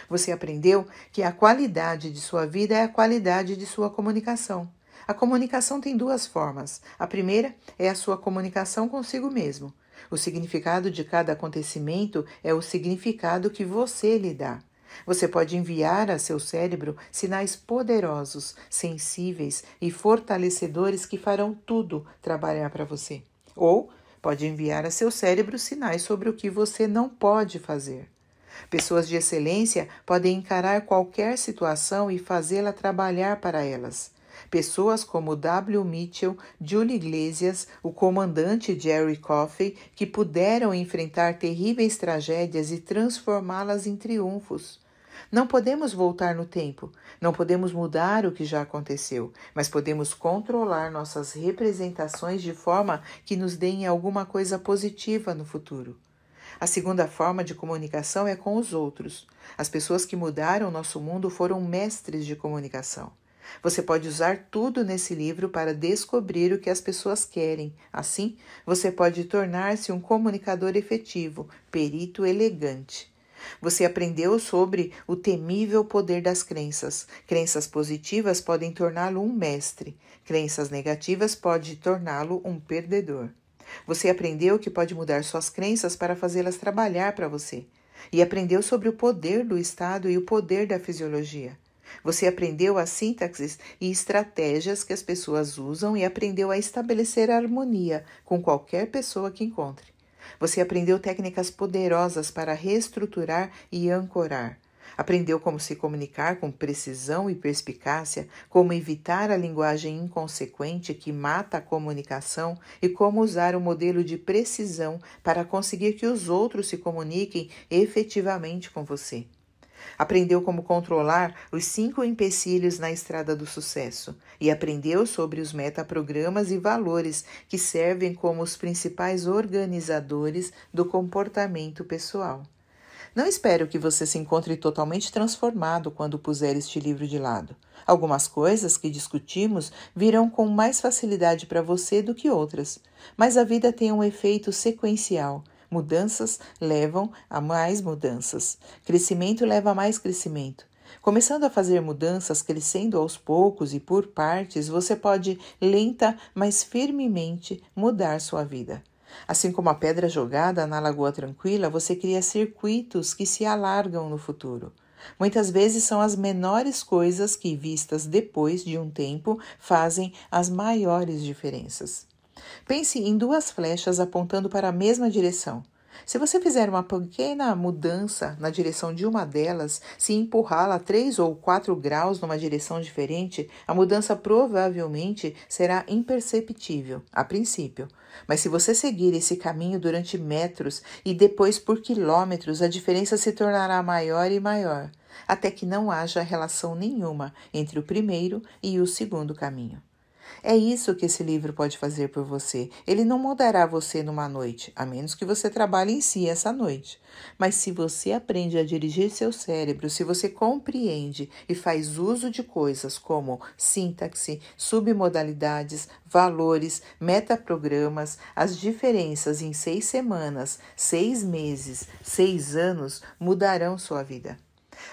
Você aprendeu que a qualidade de sua vida é a qualidade de sua comunicação. A comunicação tem duas formas. A primeira é a sua comunicação consigo mesmo. O significado de cada acontecimento é o significado que você lhe dá. Você pode enviar a seu cérebro sinais poderosos, sensíveis e fortalecedores que farão tudo trabalhar para você. Ou pode enviar a seu cérebro sinais sobre o que você não pode fazer. Pessoas de excelência podem encarar qualquer situação e fazê-la trabalhar para elas. Pessoas como W. Mitchell, Julie Iglesias, o comandante Jerry Coffey, que puderam enfrentar terríveis tragédias e transformá-las em triunfos. Não podemos voltar no tempo, não podemos mudar o que já aconteceu, mas podemos controlar nossas representações de forma que nos deem alguma coisa positiva no futuro. A segunda forma de comunicação é com os outros. As pessoas que mudaram nosso mundo foram mestres de comunicação. Você pode usar tudo nesse livro para descobrir o que as pessoas querem. Assim, você pode tornar-se um comunicador efetivo, perito elegante. Você aprendeu sobre o temível poder das crenças. Crenças positivas podem torná-lo um mestre, crenças negativas podem torná-lo um perdedor. Você aprendeu que pode mudar suas crenças para fazê-las trabalhar para você. E aprendeu sobre o poder do Estado e o poder da fisiologia. Você aprendeu as sintaxes e estratégias que as pessoas usam e aprendeu a estabelecer harmonia com qualquer pessoa que encontre. Você aprendeu técnicas poderosas para reestruturar e ancorar. Aprendeu como se comunicar com precisão e perspicácia, como evitar a linguagem inconsequente que mata a comunicação e como usar o modelo de precisão para conseguir que os outros se comuniquem efetivamente com você. Aprendeu como controlar os cinco empecilhos na estrada do sucesso e aprendeu sobre os metaprogramas e valores que servem como os principais organizadores do comportamento pessoal. Não espero que você se encontre totalmente transformado quando puser este livro de lado. Algumas coisas que discutimos virão com mais facilidade para você do que outras, mas a vida tem um efeito sequencial Mudanças levam a mais mudanças. Crescimento leva a mais crescimento. Começando a fazer mudanças, crescendo aos poucos e por partes, você pode lenta, mas firmemente mudar sua vida. Assim como a pedra jogada na lagoa tranquila, você cria circuitos que se alargam no futuro. Muitas vezes são as menores coisas que, vistas depois de um tempo, fazem as maiores diferenças. Pense em duas flechas apontando para a mesma direção. Se você fizer uma pequena mudança na direção de uma delas, se empurrá-la três ou quatro graus numa direção diferente, a mudança provavelmente será imperceptível, a princípio. Mas se você seguir esse caminho durante metros e depois por quilômetros, a diferença se tornará maior e maior, até que não haja relação nenhuma entre o primeiro e o segundo caminho. É isso que esse livro pode fazer por você. Ele não mudará você numa noite, a menos que você trabalhe em si essa noite. Mas se você aprende a dirigir seu cérebro, se você compreende e faz uso de coisas como sintaxe, submodalidades, valores, metaprogramas, as diferenças em seis semanas, seis meses, seis anos mudarão sua vida.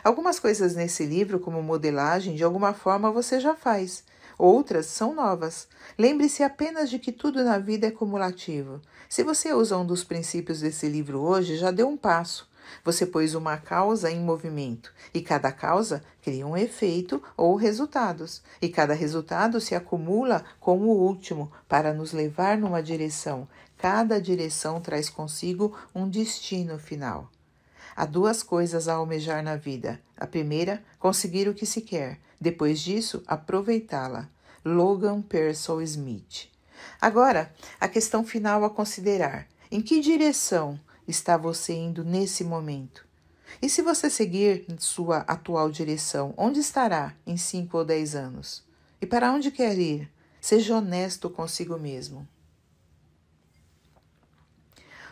Algumas coisas nesse livro, como modelagem, de alguma forma você já faz. Outras são novas. Lembre-se apenas de que tudo na vida é cumulativo. Se você usa um dos princípios desse livro hoje, já deu um passo. Você pôs uma causa em movimento e cada causa cria um efeito ou resultados, e cada resultado se acumula com o último para nos levar numa direção. Cada direção traz consigo um destino final. Há duas coisas a almejar na vida. A primeira, conseguir o que se quer. Depois disso, aproveitá-la. Logan Pearsall Smith. Agora, a questão final a considerar: em que direção está você indo nesse momento? E se você seguir sua atual direção, onde estará em 5 ou 10 anos? E para onde quer ir? Seja honesto consigo mesmo.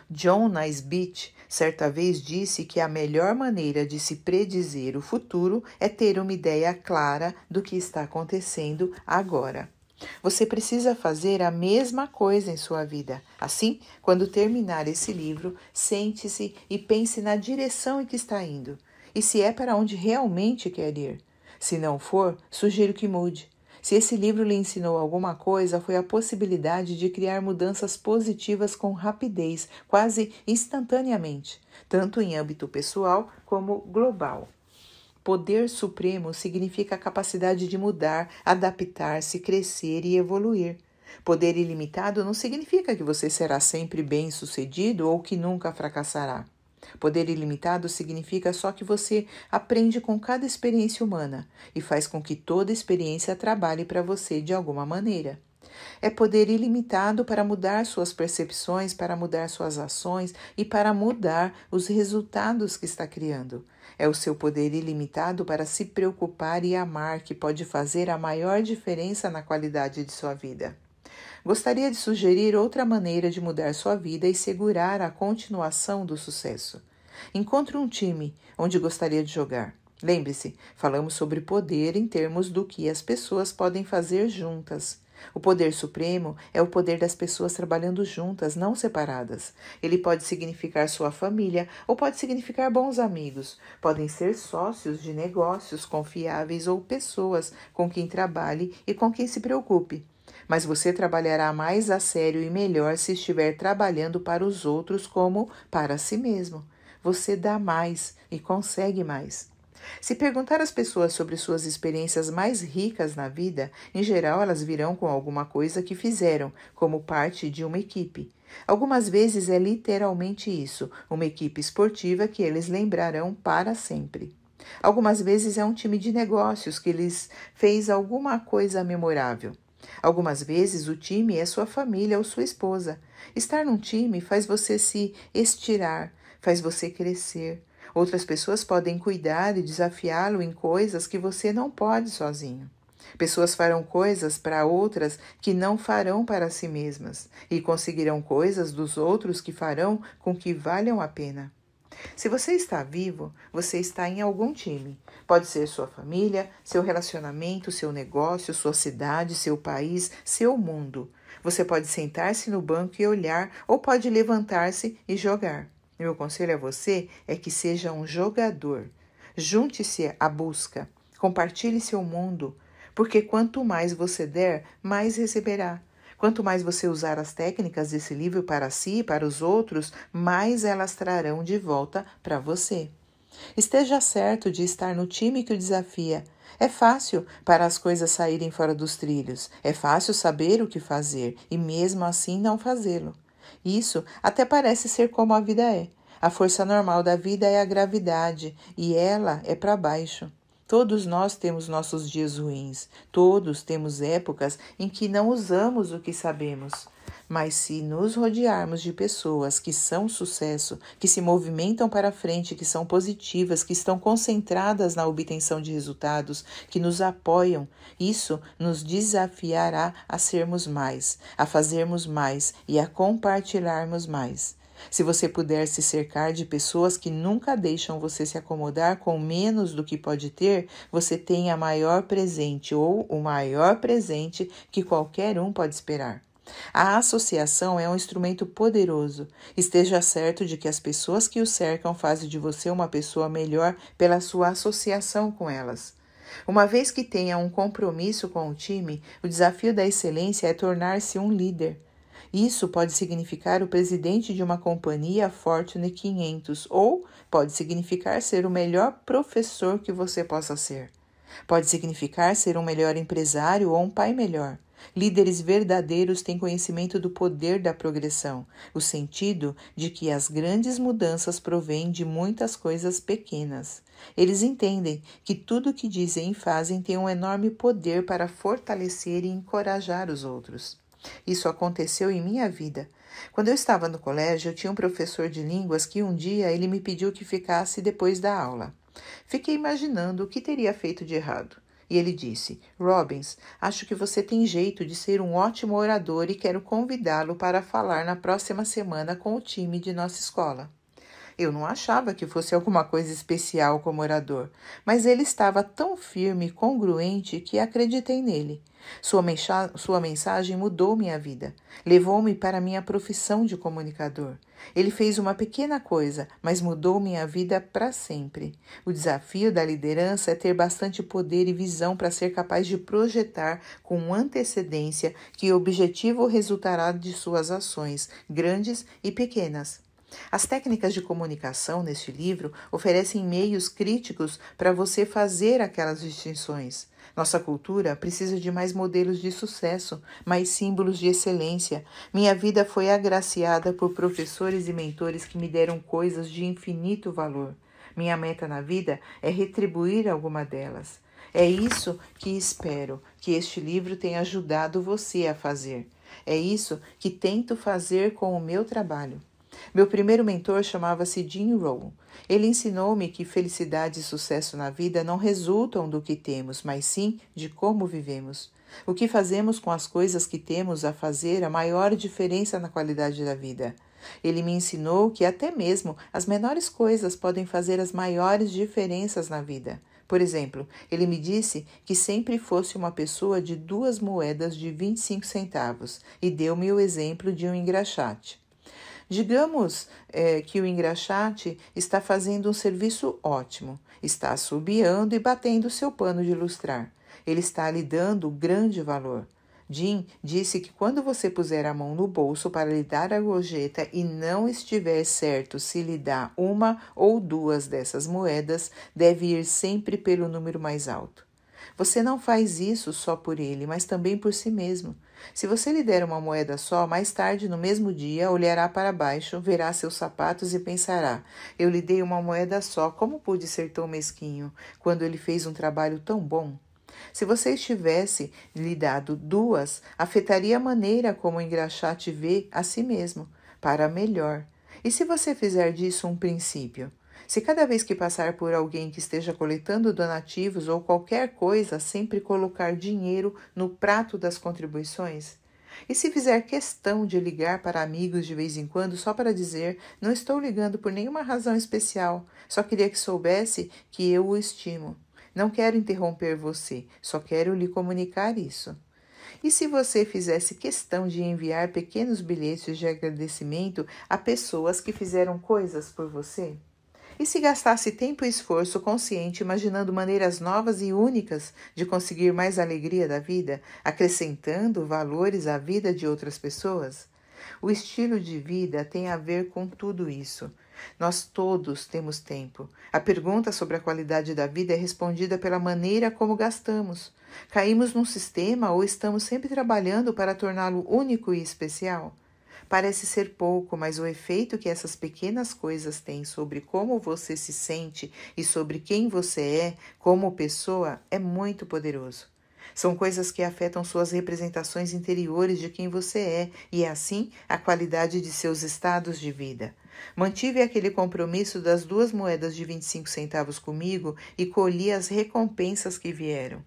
John Nisbet certa vez disse que a melhor maneira de se predizer o futuro é ter uma ideia clara do que está acontecendo agora. Você precisa fazer a mesma coisa em sua vida. Assim, quando terminar esse livro, sente-se e pense na direção em que está indo e se é para onde realmente quer ir. Se não for, sugiro que mude. Se esse livro lhe ensinou alguma coisa, foi a possibilidade de criar mudanças positivas com rapidez, quase instantaneamente, tanto em âmbito pessoal como global. Poder supremo significa a capacidade de mudar, adaptar-se, crescer e evoluir. Poder ilimitado não significa que você será sempre bem-sucedido ou que nunca fracassará. Poder ilimitado significa só que você aprende com cada experiência humana e faz com que toda experiência trabalhe para você de alguma maneira. É poder ilimitado para mudar suas percepções, para mudar suas ações e para mudar os resultados que está criando. É o seu poder ilimitado para se preocupar e amar que pode fazer a maior diferença na qualidade de sua vida. Gostaria de sugerir outra maneira de mudar sua vida e segurar a continuação do sucesso. Encontre um time onde gostaria de jogar. Lembre-se, falamos sobre poder em termos do que as pessoas podem fazer juntas. O poder supremo é o poder das pessoas trabalhando juntas, não separadas. Ele pode significar sua família ou pode significar bons amigos. Podem ser sócios de negócios confiáveis ou pessoas com quem trabalhe e com quem se preocupe mas você trabalhará mais a sério e melhor se estiver trabalhando para os outros como para si mesmo. Você dá mais e consegue mais. Se perguntar às pessoas sobre suas experiências mais ricas na vida, em geral elas virão com alguma coisa que fizeram, como parte de uma equipe. Algumas vezes é literalmente isso, uma equipe esportiva que eles lembrarão para sempre. Algumas vezes é um time de negócios que lhes fez alguma coisa memorável. Algumas vezes o time é sua família ou sua esposa. Estar num time faz você se estirar, faz você crescer. Outras pessoas podem cuidar e desafiá-lo em coisas que você não pode sozinho. Pessoas farão coisas para outras que não farão para si mesmas e conseguirão coisas dos outros que farão com que valham a pena. Se você está vivo, você está em algum time. Pode ser sua família, seu relacionamento, seu negócio, sua cidade, seu país, seu mundo. Você pode sentar-se no banco e olhar, ou pode levantar-se e jogar. Meu conselho a você é que seja um jogador. Junte-se à busca, compartilhe seu mundo, porque quanto mais você der, mais receberá. Quanto mais você usar as técnicas desse livro para si e para os outros, mais elas trarão de volta para você. Esteja certo de estar no time que o desafia. É fácil para as coisas saírem fora dos trilhos, é fácil saber o que fazer e mesmo assim não fazê-lo. Isso até parece ser como a vida é. A força normal da vida é a gravidade e ela é para baixo. Todos nós temos nossos dias ruins, todos temos épocas em que não usamos o que sabemos. Mas se nos rodearmos de pessoas que são sucesso, que se movimentam para frente, que são positivas, que estão concentradas na obtenção de resultados, que nos apoiam, isso nos desafiará a sermos mais, a fazermos mais e a compartilharmos mais. Se você puder se cercar de pessoas que nunca deixam você se acomodar com menos do que pode ter, você tem a maior presente ou o maior presente que qualquer um pode esperar. A associação é um instrumento poderoso. Esteja certo de que as pessoas que o cercam fazem de você uma pessoa melhor pela sua associação com elas. Uma vez que tenha um compromisso com o time, o desafio da excelência é tornar-se um líder. Isso pode significar o presidente de uma companhia Fortune 500 ou pode significar ser o melhor professor que você possa ser. Pode significar ser um melhor empresário ou um pai melhor. Líderes verdadeiros têm conhecimento do poder da progressão, o sentido de que as grandes mudanças provêm de muitas coisas pequenas. Eles entendem que tudo o que dizem e fazem tem um enorme poder para fortalecer e encorajar os outros. Isso aconteceu em minha vida. Quando eu estava no colégio, eu tinha um professor de línguas que um dia ele me pediu que ficasse depois da aula. Fiquei imaginando o que teria feito de errado. E ele disse: Robbins, acho que você tem jeito de ser um ótimo orador e quero convidá-lo para falar na próxima semana com o time de nossa escola. Eu não achava que fosse alguma coisa especial como orador, mas ele estava tão firme e congruente que acreditei nele. Sua, sua mensagem mudou minha vida, levou-me para minha profissão de comunicador. Ele fez uma pequena coisa, mas mudou minha vida para sempre. O desafio da liderança é ter bastante poder e visão para ser capaz de projetar com antecedência que objetivo resultará de suas ações, grandes e pequenas. As técnicas de comunicação neste livro oferecem meios críticos para você fazer aquelas distinções. Nossa cultura precisa de mais modelos de sucesso, mais símbolos de excelência. Minha vida foi agraciada por professores e mentores que me deram coisas de infinito valor. Minha meta na vida é retribuir alguma delas. É isso que espero que este livro tenha ajudado você a fazer. É isso que tento fazer com o meu trabalho. Meu primeiro mentor chamava-se Jim Rohn. Ele ensinou-me que felicidade e sucesso na vida não resultam do que temos, mas sim de como vivemos. O que fazemos com as coisas que temos a fazer a maior diferença na qualidade da vida. Ele me ensinou que até mesmo as menores coisas podem fazer as maiores diferenças na vida. Por exemplo, ele me disse que sempre fosse uma pessoa de duas moedas de 25 centavos e deu-me o exemplo de um engraxate. Digamos é, que o engraxate está fazendo um serviço ótimo, está assobiando e batendo seu pano de lustrar. Ele está lhe dando grande valor. Jim disse que quando você puser a mão no bolso para lhe dar a gorjeta e não estiver certo se lhe dá uma ou duas dessas moedas, deve ir sempre pelo número mais alto. Você não faz isso só por ele, mas também por si mesmo. Se você lhe der uma moeda só, mais tarde, no mesmo dia, olhará para baixo, verá seus sapatos e pensará: Eu lhe dei uma moeda só, como pude ser tão mesquinho, quando ele fez um trabalho tão bom? Se você estivesse lhe dado duas, afetaria a maneira como o engraxate vê a si mesmo, para melhor. E se você fizer disso um princípio? Se cada vez que passar por alguém que esteja coletando donativos ou qualquer coisa, sempre colocar dinheiro no prato das contribuições? E se fizer questão de ligar para amigos de vez em quando só para dizer: não estou ligando por nenhuma razão especial, só queria que soubesse que eu o estimo. Não quero interromper você, só quero lhe comunicar isso. E se você fizesse questão de enviar pequenos bilhetes de agradecimento a pessoas que fizeram coisas por você? e se gastasse tempo e esforço consciente imaginando maneiras novas e únicas de conseguir mais alegria da vida, acrescentando valores à vida de outras pessoas? O estilo de vida tem a ver com tudo isso. Nós todos temos tempo. A pergunta sobre a qualidade da vida é respondida pela maneira como gastamos. Caímos num sistema ou estamos sempre trabalhando para torná-lo único e especial? Parece ser pouco, mas o efeito que essas pequenas coisas têm sobre como você se sente e sobre quem você é como pessoa é muito poderoso. São coisas que afetam suas representações interiores de quem você é e, assim, a qualidade de seus estados de vida. Mantive aquele compromisso das duas moedas de 25 centavos comigo e colhi as recompensas que vieram.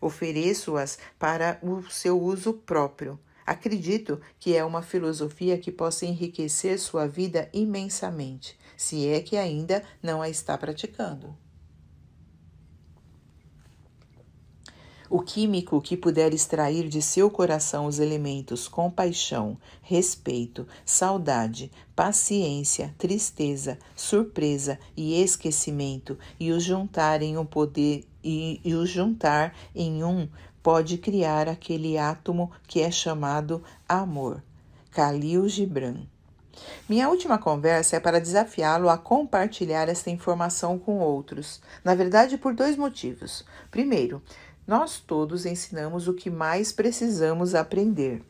Ofereço-as para o seu uso próprio. Acredito que é uma filosofia que possa enriquecer sua vida imensamente, se é que ainda não a está praticando. O químico que puder extrair de seu coração os elementos compaixão, respeito, saudade, paciência, tristeza, surpresa e esquecimento e os juntar em um poder e, e os juntar em um pode criar aquele átomo que é chamado amor. Khalil Gibran. Minha última conversa é para desafiá-lo a compartilhar esta informação com outros. Na verdade, por dois motivos. Primeiro, nós todos ensinamos o que mais precisamos aprender.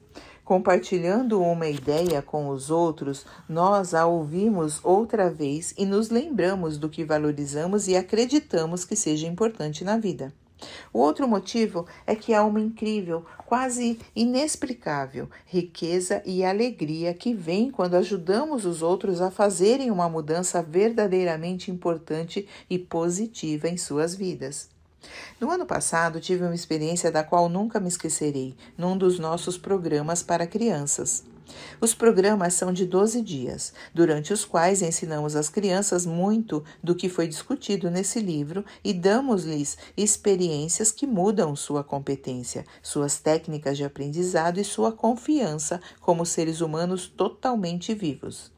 Compartilhando uma ideia com os outros, nós a ouvimos outra vez e nos lembramos do que valorizamos e acreditamos que seja importante na vida. O outro motivo é que há é uma incrível, quase inexplicável riqueza e alegria que vem quando ajudamos os outros a fazerem uma mudança verdadeiramente importante e positiva em suas vidas. No ano passado, tive uma experiência da qual nunca me esquecerei, num dos nossos programas para crianças. Os programas são de 12 dias, durante os quais ensinamos às crianças muito do que foi discutido nesse livro e damos-lhes experiências que mudam sua competência, suas técnicas de aprendizado e sua confiança como seres humanos totalmente vivos.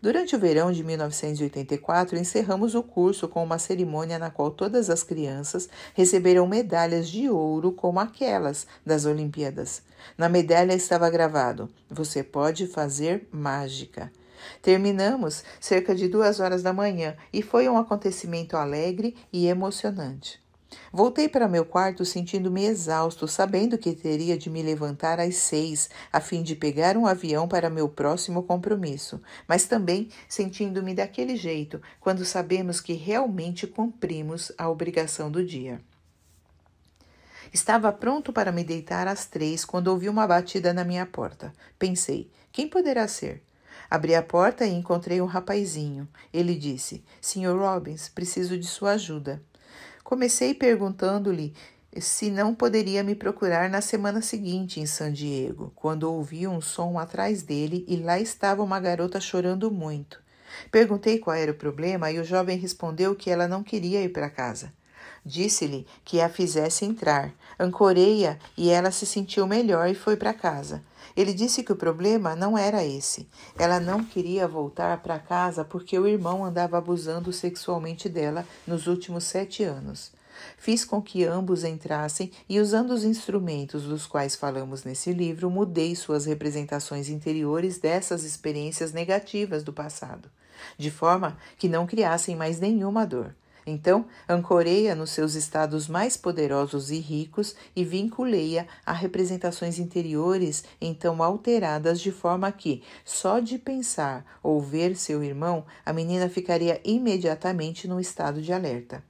Durante o verão de 1984, encerramos o curso com uma cerimônia na qual todas as crianças receberam medalhas de ouro como aquelas das Olimpíadas. Na medalha estava gravado: Você pode fazer mágica. Terminamos cerca de duas horas da manhã e foi um acontecimento alegre e emocionante. Voltei para meu quarto sentindo-me exausto, sabendo que teria de me levantar às seis, a fim de pegar um avião para meu próximo compromisso, mas também sentindo-me daquele jeito quando sabemos que realmente cumprimos a obrigação do dia. Estava pronto para me deitar às três quando ouvi uma batida na minha porta. Pensei, quem poderá ser? Abri a porta e encontrei um rapazinho. Ele disse: Senhor Robbins, preciso de sua ajuda. Comecei perguntando-lhe se não poderia me procurar na semana seguinte em San Diego, quando ouvi um som atrás dele e lá estava uma garota chorando muito. Perguntei qual era o problema e o jovem respondeu que ela não queria ir para casa. Disse-lhe que a fizesse entrar. Ancorei-a e ela se sentiu melhor e foi para casa. Ele disse que o problema não era esse. Ela não queria voltar para casa porque o irmão andava abusando sexualmente dela nos últimos sete anos. Fiz com que ambos entrassem e, usando os instrumentos dos quais falamos nesse livro, mudei suas representações interiores dessas experiências negativas do passado, de forma que não criassem mais nenhuma dor. Então, ancoreia nos seus estados mais poderosos e ricos e vinculeia a representações interiores então alteradas de forma que, só de pensar ou ver seu irmão, a menina ficaria imediatamente num estado de alerta.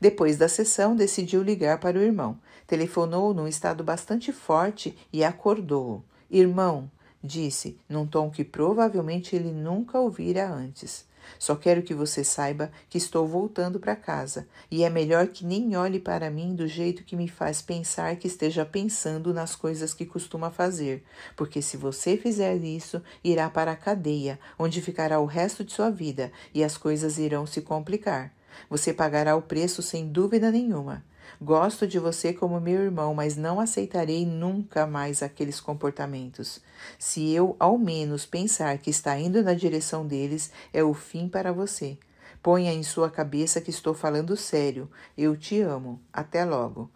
Depois da sessão, decidiu ligar para o irmão. Telefonou num estado bastante forte e acordou Irmão, disse, num tom que provavelmente ele nunca ouvira antes. Só quero que você saiba que estou voltando para casa e é melhor que nem olhe para mim do jeito que me faz pensar que esteja pensando nas coisas que costuma fazer, porque se você fizer isso, irá para a cadeia, onde ficará o resto de sua vida e as coisas irão se complicar. Você pagará o preço sem dúvida nenhuma. Gosto de você como meu irmão, mas não aceitarei nunca mais aqueles comportamentos. Se eu, ao menos, pensar que está indo na direção deles, é o fim para você. Ponha em sua cabeça que estou falando sério. Eu te amo. Até logo.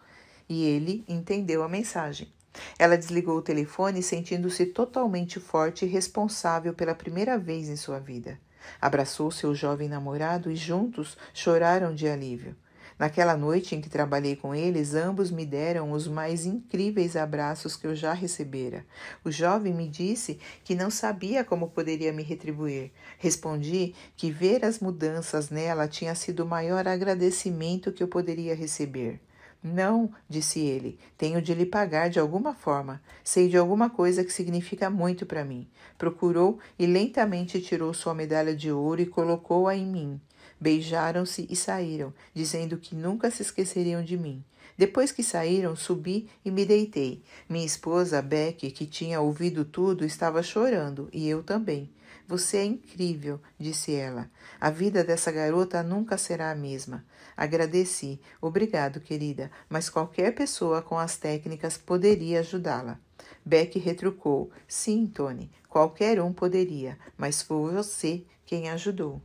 E ele entendeu a mensagem. Ela desligou o telefone, sentindo-se totalmente forte e responsável pela primeira vez em sua vida. Abraçou seu jovem namorado e juntos choraram de alívio. Naquela noite em que trabalhei com eles, ambos me deram os mais incríveis abraços que eu já recebera. O jovem me disse que não sabia como poderia me retribuir. Respondi que ver as mudanças nela tinha sido o maior agradecimento que eu poderia receber. Não, disse ele, tenho de lhe pagar de alguma forma. Sei de alguma coisa que significa muito para mim. Procurou e lentamente tirou sua medalha de ouro e colocou-a em mim. Beijaram-se e saíram, dizendo que nunca se esqueceriam de mim. Depois que saíram, subi e me deitei. Minha esposa, Beck, que tinha ouvido tudo, estava chorando, e eu também. Você é incrível, disse ela. A vida dessa garota nunca será a mesma. Agradeci. Obrigado, querida, mas qualquer pessoa com as técnicas poderia ajudá-la. Beck retrucou: Sim, Tony, qualquer um poderia, mas foi você quem ajudou.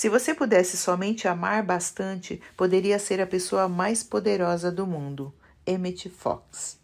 Se você pudesse somente amar bastante, poderia ser a pessoa mais poderosa do mundo. Emmett Fox.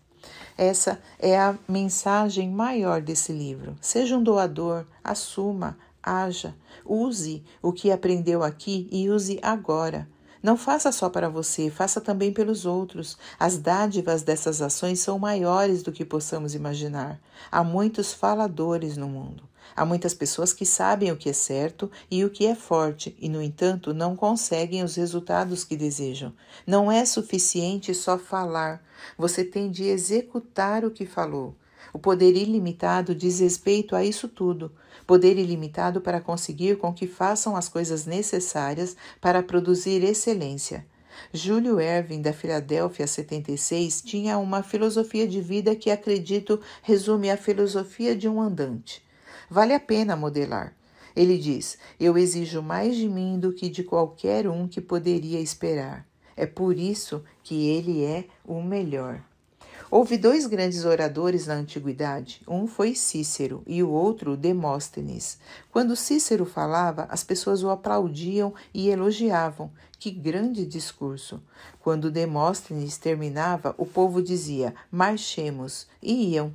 Essa é a mensagem maior desse livro. Seja um doador, assuma, haja, use o que aprendeu aqui e use agora. Não faça só para você, faça também pelos outros. As dádivas dessas ações são maiores do que possamos imaginar. Há muitos faladores no mundo. Há muitas pessoas que sabem o que é certo e o que é forte e, no entanto, não conseguem os resultados que desejam. Não é suficiente só falar, você tem de executar o que falou. O poder ilimitado diz respeito a isso tudo. Poder ilimitado para conseguir com que façam as coisas necessárias para produzir excelência. Júlio Erving, da Filadélfia 76, tinha uma filosofia de vida que acredito resume a filosofia de um andante vale a pena modelar. Ele diz: Eu exijo mais de mim do que de qualquer um que poderia esperar. É por isso que ele é o melhor. Houve dois grandes oradores na antiguidade. Um foi Cícero e o outro Demóstenes. Quando Cícero falava, as pessoas o aplaudiam e elogiavam. Que grande discurso! Quando Demóstenes terminava, o povo dizia: Marchemos, e iam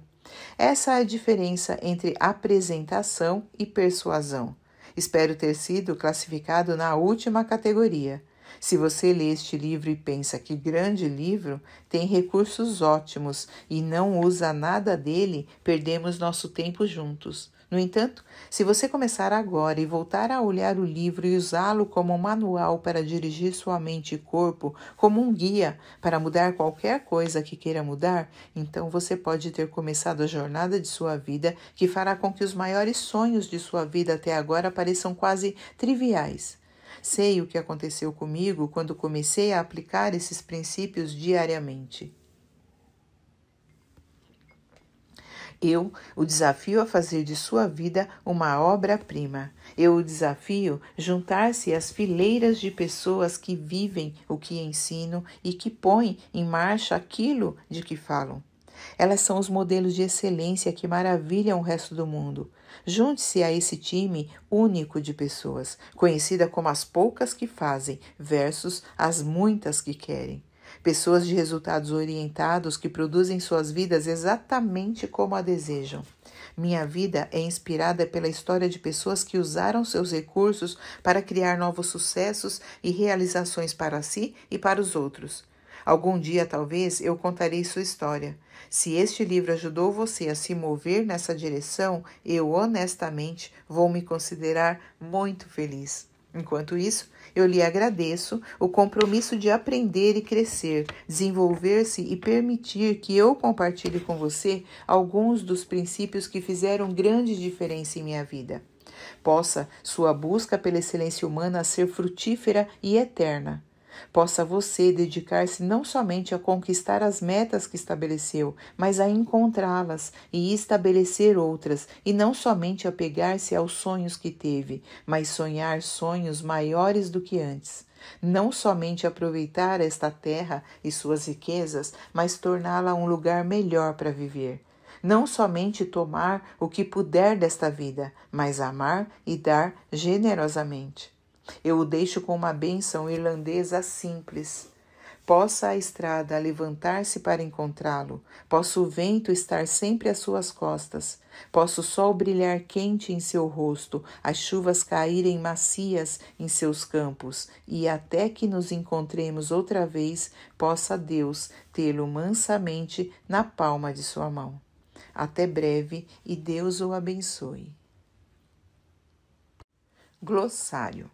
essa é a diferença entre apresentação e persuasão. Espero ter sido classificado na última categoria. Se você lê este livro e pensa que grande livro tem recursos ótimos e não usa nada dele, perdemos nosso tempo juntos. No entanto, se você começar agora e voltar a olhar o livro e usá-lo como um manual para dirigir sua mente e corpo, como um guia para mudar qualquer coisa que queira mudar, então você pode ter começado a jornada de sua vida que fará com que os maiores sonhos de sua vida até agora pareçam quase triviais. Sei o que aconteceu comigo quando comecei a aplicar esses princípios diariamente. Eu o desafio a fazer de sua vida uma obra-prima. Eu o desafio juntar-se às fileiras de pessoas que vivem o que ensino e que põem em marcha aquilo de que falam. Elas são os modelos de excelência que maravilham o resto do mundo. Junte-se a esse time único de pessoas, conhecida como as poucas que fazem versus as muitas que querem pessoas de resultados orientados que produzem suas vidas exatamente como a desejam. Minha vida é inspirada pela história de pessoas que usaram seus recursos para criar novos sucessos e realizações para si e para os outros. Algum dia, talvez, eu contarei sua história. Se este livro ajudou você a se mover nessa direção, eu honestamente vou me considerar muito feliz. Enquanto isso, eu lhe agradeço o compromisso de aprender e crescer, desenvolver-se e permitir que eu compartilhe com você alguns dos princípios que fizeram grande diferença em minha vida. Possa sua busca pela excelência humana ser frutífera e eterna. Possa você dedicar-se não somente a conquistar as metas que estabeleceu, mas a encontrá-las e estabelecer outras, e não somente a pegar-se aos sonhos que teve, mas sonhar sonhos maiores do que antes não somente aproveitar esta terra e suas riquezas, mas torná-la um lugar melhor para viver. Não somente tomar o que puder desta vida, mas amar e dar generosamente. Eu o deixo com uma bênção irlandesa simples. Possa a estrada levantar-se para encontrá-lo, possa o vento estar sempre às suas costas, possa o sol brilhar quente em seu rosto, as chuvas caírem macias em seus campos, e até que nos encontremos outra vez, possa Deus tê-lo mansamente na palma de sua mão. Até breve e Deus o abençoe. Glossário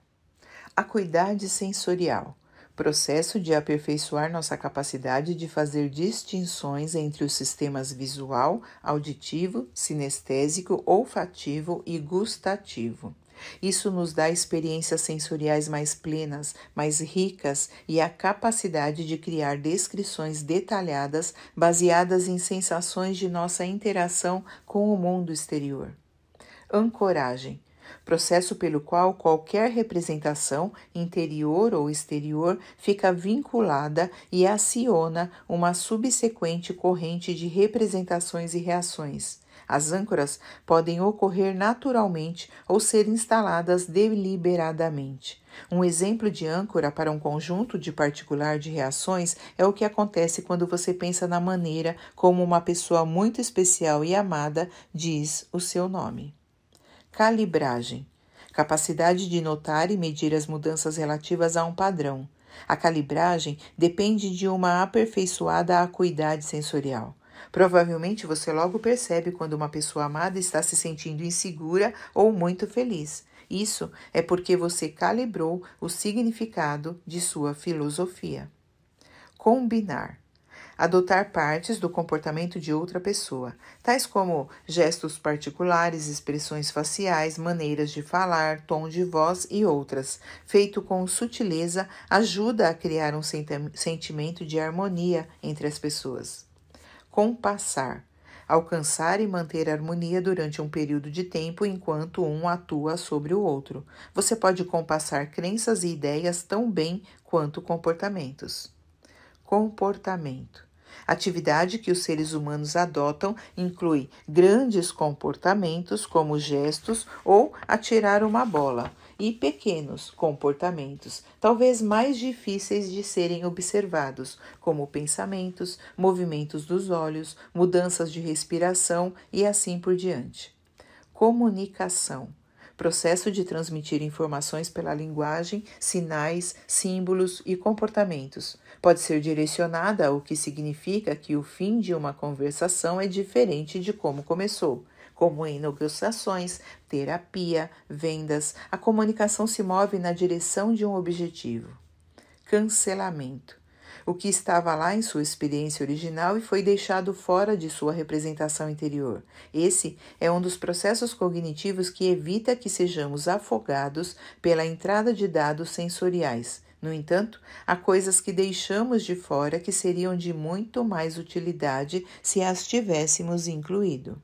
Acuidade sensorial processo de aperfeiçoar nossa capacidade de fazer distinções entre os sistemas visual, auditivo, sinestésico, olfativo e gustativo. Isso nos dá experiências sensoriais mais plenas, mais ricas e a capacidade de criar descrições detalhadas baseadas em sensações de nossa interação com o mundo exterior. Ancoragem processo pelo qual qualquer representação, interior ou exterior, fica vinculada e aciona uma subsequente corrente de representações e reações. As âncoras podem ocorrer naturalmente ou ser instaladas deliberadamente. Um exemplo de âncora para um conjunto de particular de reações é o que acontece quando você pensa na maneira como uma pessoa muito especial e amada diz o seu nome. Calibragem capacidade de notar e medir as mudanças relativas a um padrão. A calibragem depende de uma aperfeiçoada acuidade sensorial. Provavelmente você logo percebe quando uma pessoa amada está se sentindo insegura ou muito feliz. Isso é porque você calibrou o significado de sua filosofia. Combinar adotar partes do comportamento de outra pessoa, tais como gestos particulares, expressões faciais, maneiras de falar, tom de voz e outras. Feito com sutileza, ajuda a criar um sentimento de harmonia entre as pessoas. Compassar alcançar e manter harmonia durante um período de tempo enquanto um atua sobre o outro. Você pode compassar crenças e ideias tão bem quanto comportamentos. Comportamento Atividade que os seres humanos adotam inclui grandes comportamentos, como gestos ou atirar uma bola, e pequenos comportamentos, talvez mais difíceis de serem observados, como pensamentos, movimentos dos olhos, mudanças de respiração e assim por diante. Comunicação processo de transmitir informações pela linguagem, sinais, símbolos e comportamentos pode ser direcionada, o que significa que o fim de uma conversação é diferente de como começou. Como em negociações, terapia, vendas, a comunicação se move na direção de um objetivo. Cancelamento. O que estava lá em sua experiência original e foi deixado fora de sua representação interior. Esse é um dos processos cognitivos que evita que sejamos afogados pela entrada de dados sensoriais no entanto, há coisas que deixamos de fora que seriam de muito mais utilidade se as tivéssemos incluído.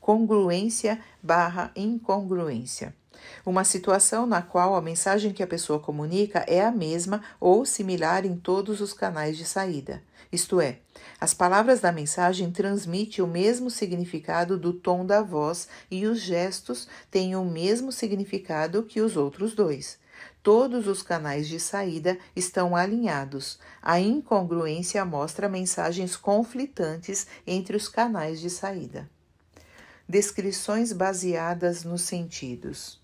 Congruência barra incongruência. Uma situação na qual a mensagem que a pessoa comunica é a mesma ou similar em todos os canais de saída. Isto é, as palavras da mensagem transmitem o mesmo significado do tom da voz e os gestos têm o mesmo significado que os outros dois. Todos os canais de saída estão alinhados. A incongruência mostra mensagens conflitantes entre os canais de saída. Descrições baseadas nos sentidos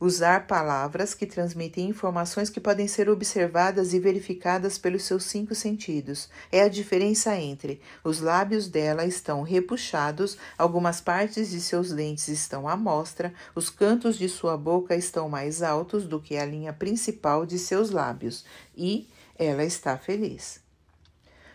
usar palavras que transmitem informações que podem ser observadas e verificadas pelos seus cinco sentidos. É a diferença entre os lábios dela estão repuxados, algumas partes de seus dentes estão à mostra, os cantos de sua boca estão mais altos do que a linha principal de seus lábios e ela está feliz.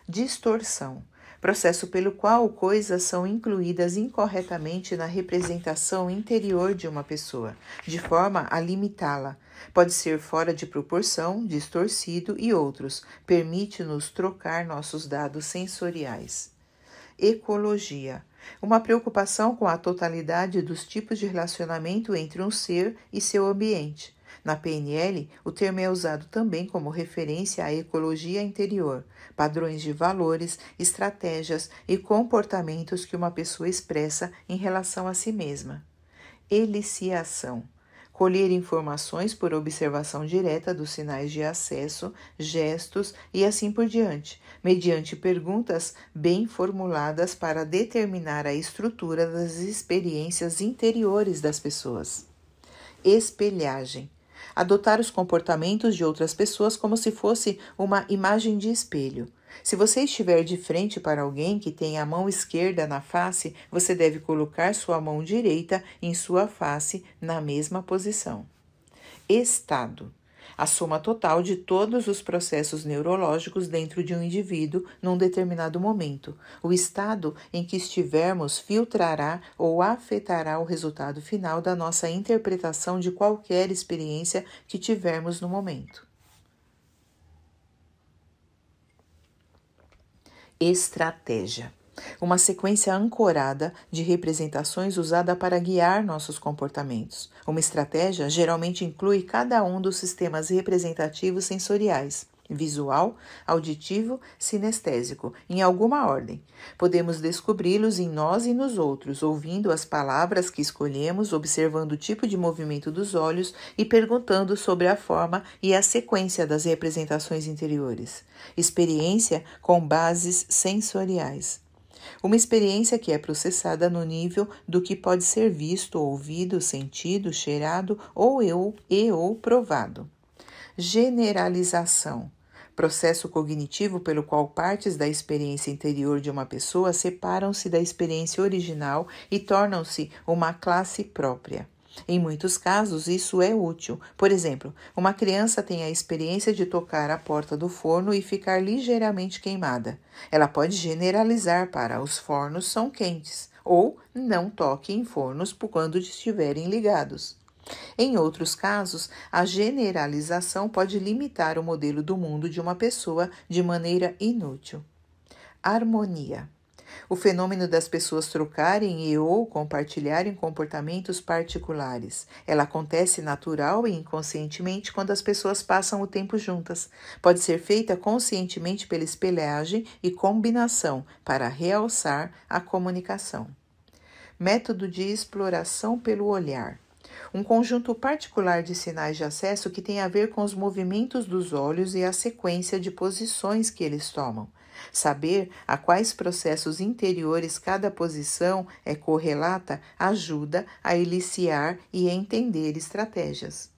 Distorção processo pelo qual coisas são incluídas incorretamente na representação interior de uma pessoa, de forma a limitá-la. Pode ser fora de proporção, distorcido e outros. Permite-nos trocar nossos dados sensoriais. Ecologia uma preocupação com a totalidade dos tipos de relacionamento entre um ser e seu ambiente. Na PNL, o termo é usado também como referência à ecologia interior, padrões de valores, estratégias e comportamentos que uma pessoa expressa em relação a si mesma. Eliciação colher informações por observação direta dos sinais de acesso, gestos e assim por diante, mediante perguntas bem formuladas para determinar a estrutura das experiências interiores das pessoas. Espelhagem adotar os comportamentos de outras pessoas como se fosse uma imagem de espelho. Se você estiver de frente para alguém que tem a mão esquerda na face, você deve colocar sua mão direita em sua face na mesma posição. Estado a soma total de todos os processos neurológicos dentro de um indivíduo num determinado momento. O estado em que estivermos filtrará ou afetará o resultado final da nossa interpretação de qualquer experiência que tivermos no momento. Estratégia uma sequência ancorada de representações usada para guiar nossos comportamentos. Uma estratégia geralmente inclui cada um dos sistemas representativos sensoriais visual, auditivo, sinestésico, em alguma ordem. Podemos descobri-los em nós e nos outros, ouvindo as palavras que escolhemos, observando o tipo de movimento dos olhos e perguntando sobre a forma e a sequência das representações interiores. Experiência com bases sensoriais. Uma experiência que é processada no nível do que pode ser visto, ouvido, sentido, cheirado ou eu e ou provado. Generalização processo cognitivo pelo qual partes da experiência interior de uma pessoa separam-se da experiência original e tornam-se uma classe própria. Em muitos casos, isso é útil. Por exemplo, uma criança tem a experiência de tocar a porta do forno e ficar ligeiramente queimada. Ela pode generalizar para os fornos são quentes ou não toque em fornos por quando estiverem ligados. Em outros casos, a generalização pode limitar o modelo do mundo de uma pessoa de maneira inútil. Harmonia o fenômeno das pessoas trocarem e ou compartilharem comportamentos particulares. Ela acontece natural e inconscientemente quando as pessoas passam o tempo juntas. Pode ser feita conscientemente pela espelhagem e combinação para realçar a comunicação. Método de exploração pelo olhar um conjunto particular de sinais de acesso que tem a ver com os movimentos dos olhos e a sequência de posições que eles tomam. Saber a quais processos interiores cada posição é correlata ajuda a eliciar e entender estratégias.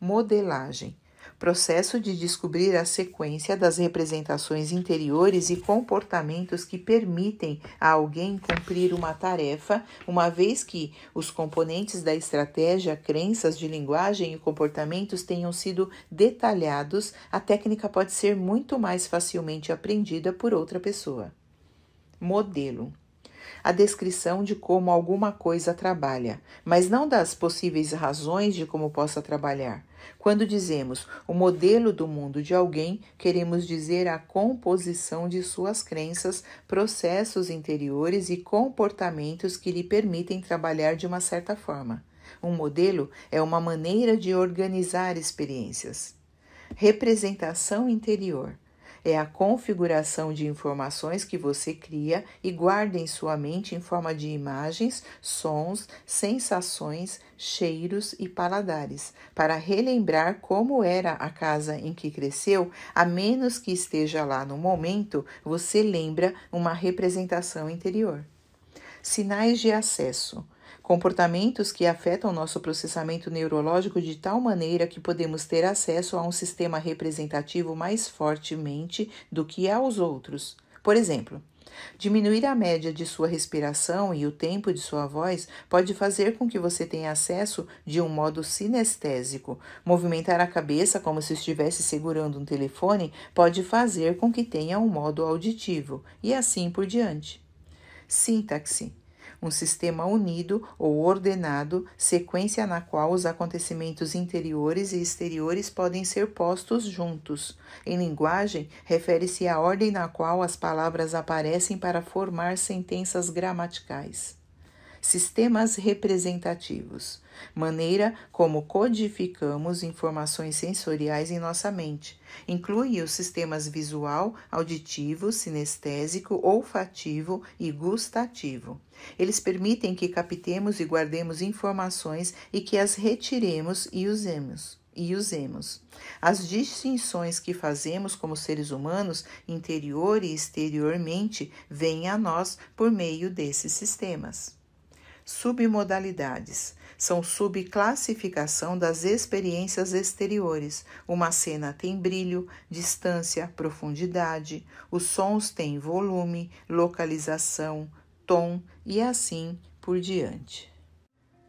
Modelagem processo de descobrir a sequência das representações interiores e comportamentos que permitem a alguém cumprir uma tarefa, uma vez que os componentes da estratégia, crenças de linguagem e comportamentos tenham sido detalhados, a técnica pode ser muito mais facilmente aprendida por outra pessoa. Modelo a descrição de como alguma coisa trabalha, mas não das possíveis razões de como possa trabalhar. Quando dizemos o modelo do mundo de alguém, queremos dizer a composição de suas crenças, processos interiores e comportamentos que lhe permitem trabalhar de uma certa forma. Um modelo é uma maneira de organizar experiências. Representação interior é a configuração de informações que você cria e guarda em sua mente em forma de imagens, sons, sensações, cheiros e paladares, para relembrar como era a casa em que cresceu, a menos que esteja lá no momento, você lembra uma representação interior. Sinais de acesso comportamentos que afetam nosso processamento neurológico de tal maneira que podemos ter acesso a um sistema representativo mais fortemente do que aos outros. Por exemplo, diminuir a média de sua respiração e o tempo de sua voz pode fazer com que você tenha acesso de um modo sinestésico. Movimentar a cabeça como se estivesse segurando um telefone pode fazer com que tenha um modo auditivo, e assim por diante. Sintaxe um sistema unido ou ordenado, sequência na qual os acontecimentos interiores e exteriores podem ser postos juntos. Em linguagem, refere-se à ordem na qual as palavras aparecem para formar sentenças gramaticais. Sistemas representativos maneira como codificamos informações sensoriais em nossa mente. Inclui os sistemas visual, auditivo, sinestésico, olfativo e gustativo. Eles permitem que captemos e guardemos informações e que as retiremos e usemos e usemos. As distinções que fazemos como seres humanos, interior e exteriormente, vêm a nós por meio desses sistemas. Submodalidades são subclassificação das experiências exteriores. Uma cena tem brilho, distância, profundidade, os sons têm volume, localização, tom e assim por diante.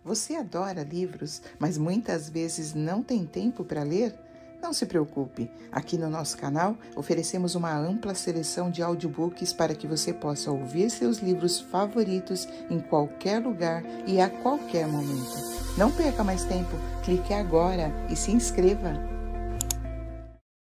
Você adora livros, mas muitas vezes não tem tempo para ler? Não se preocupe, aqui no nosso canal oferecemos uma ampla seleção de audiobooks para que você possa ouvir seus livros favoritos em qualquer lugar e a qualquer momento. Não perca mais tempo, clique agora e se inscreva!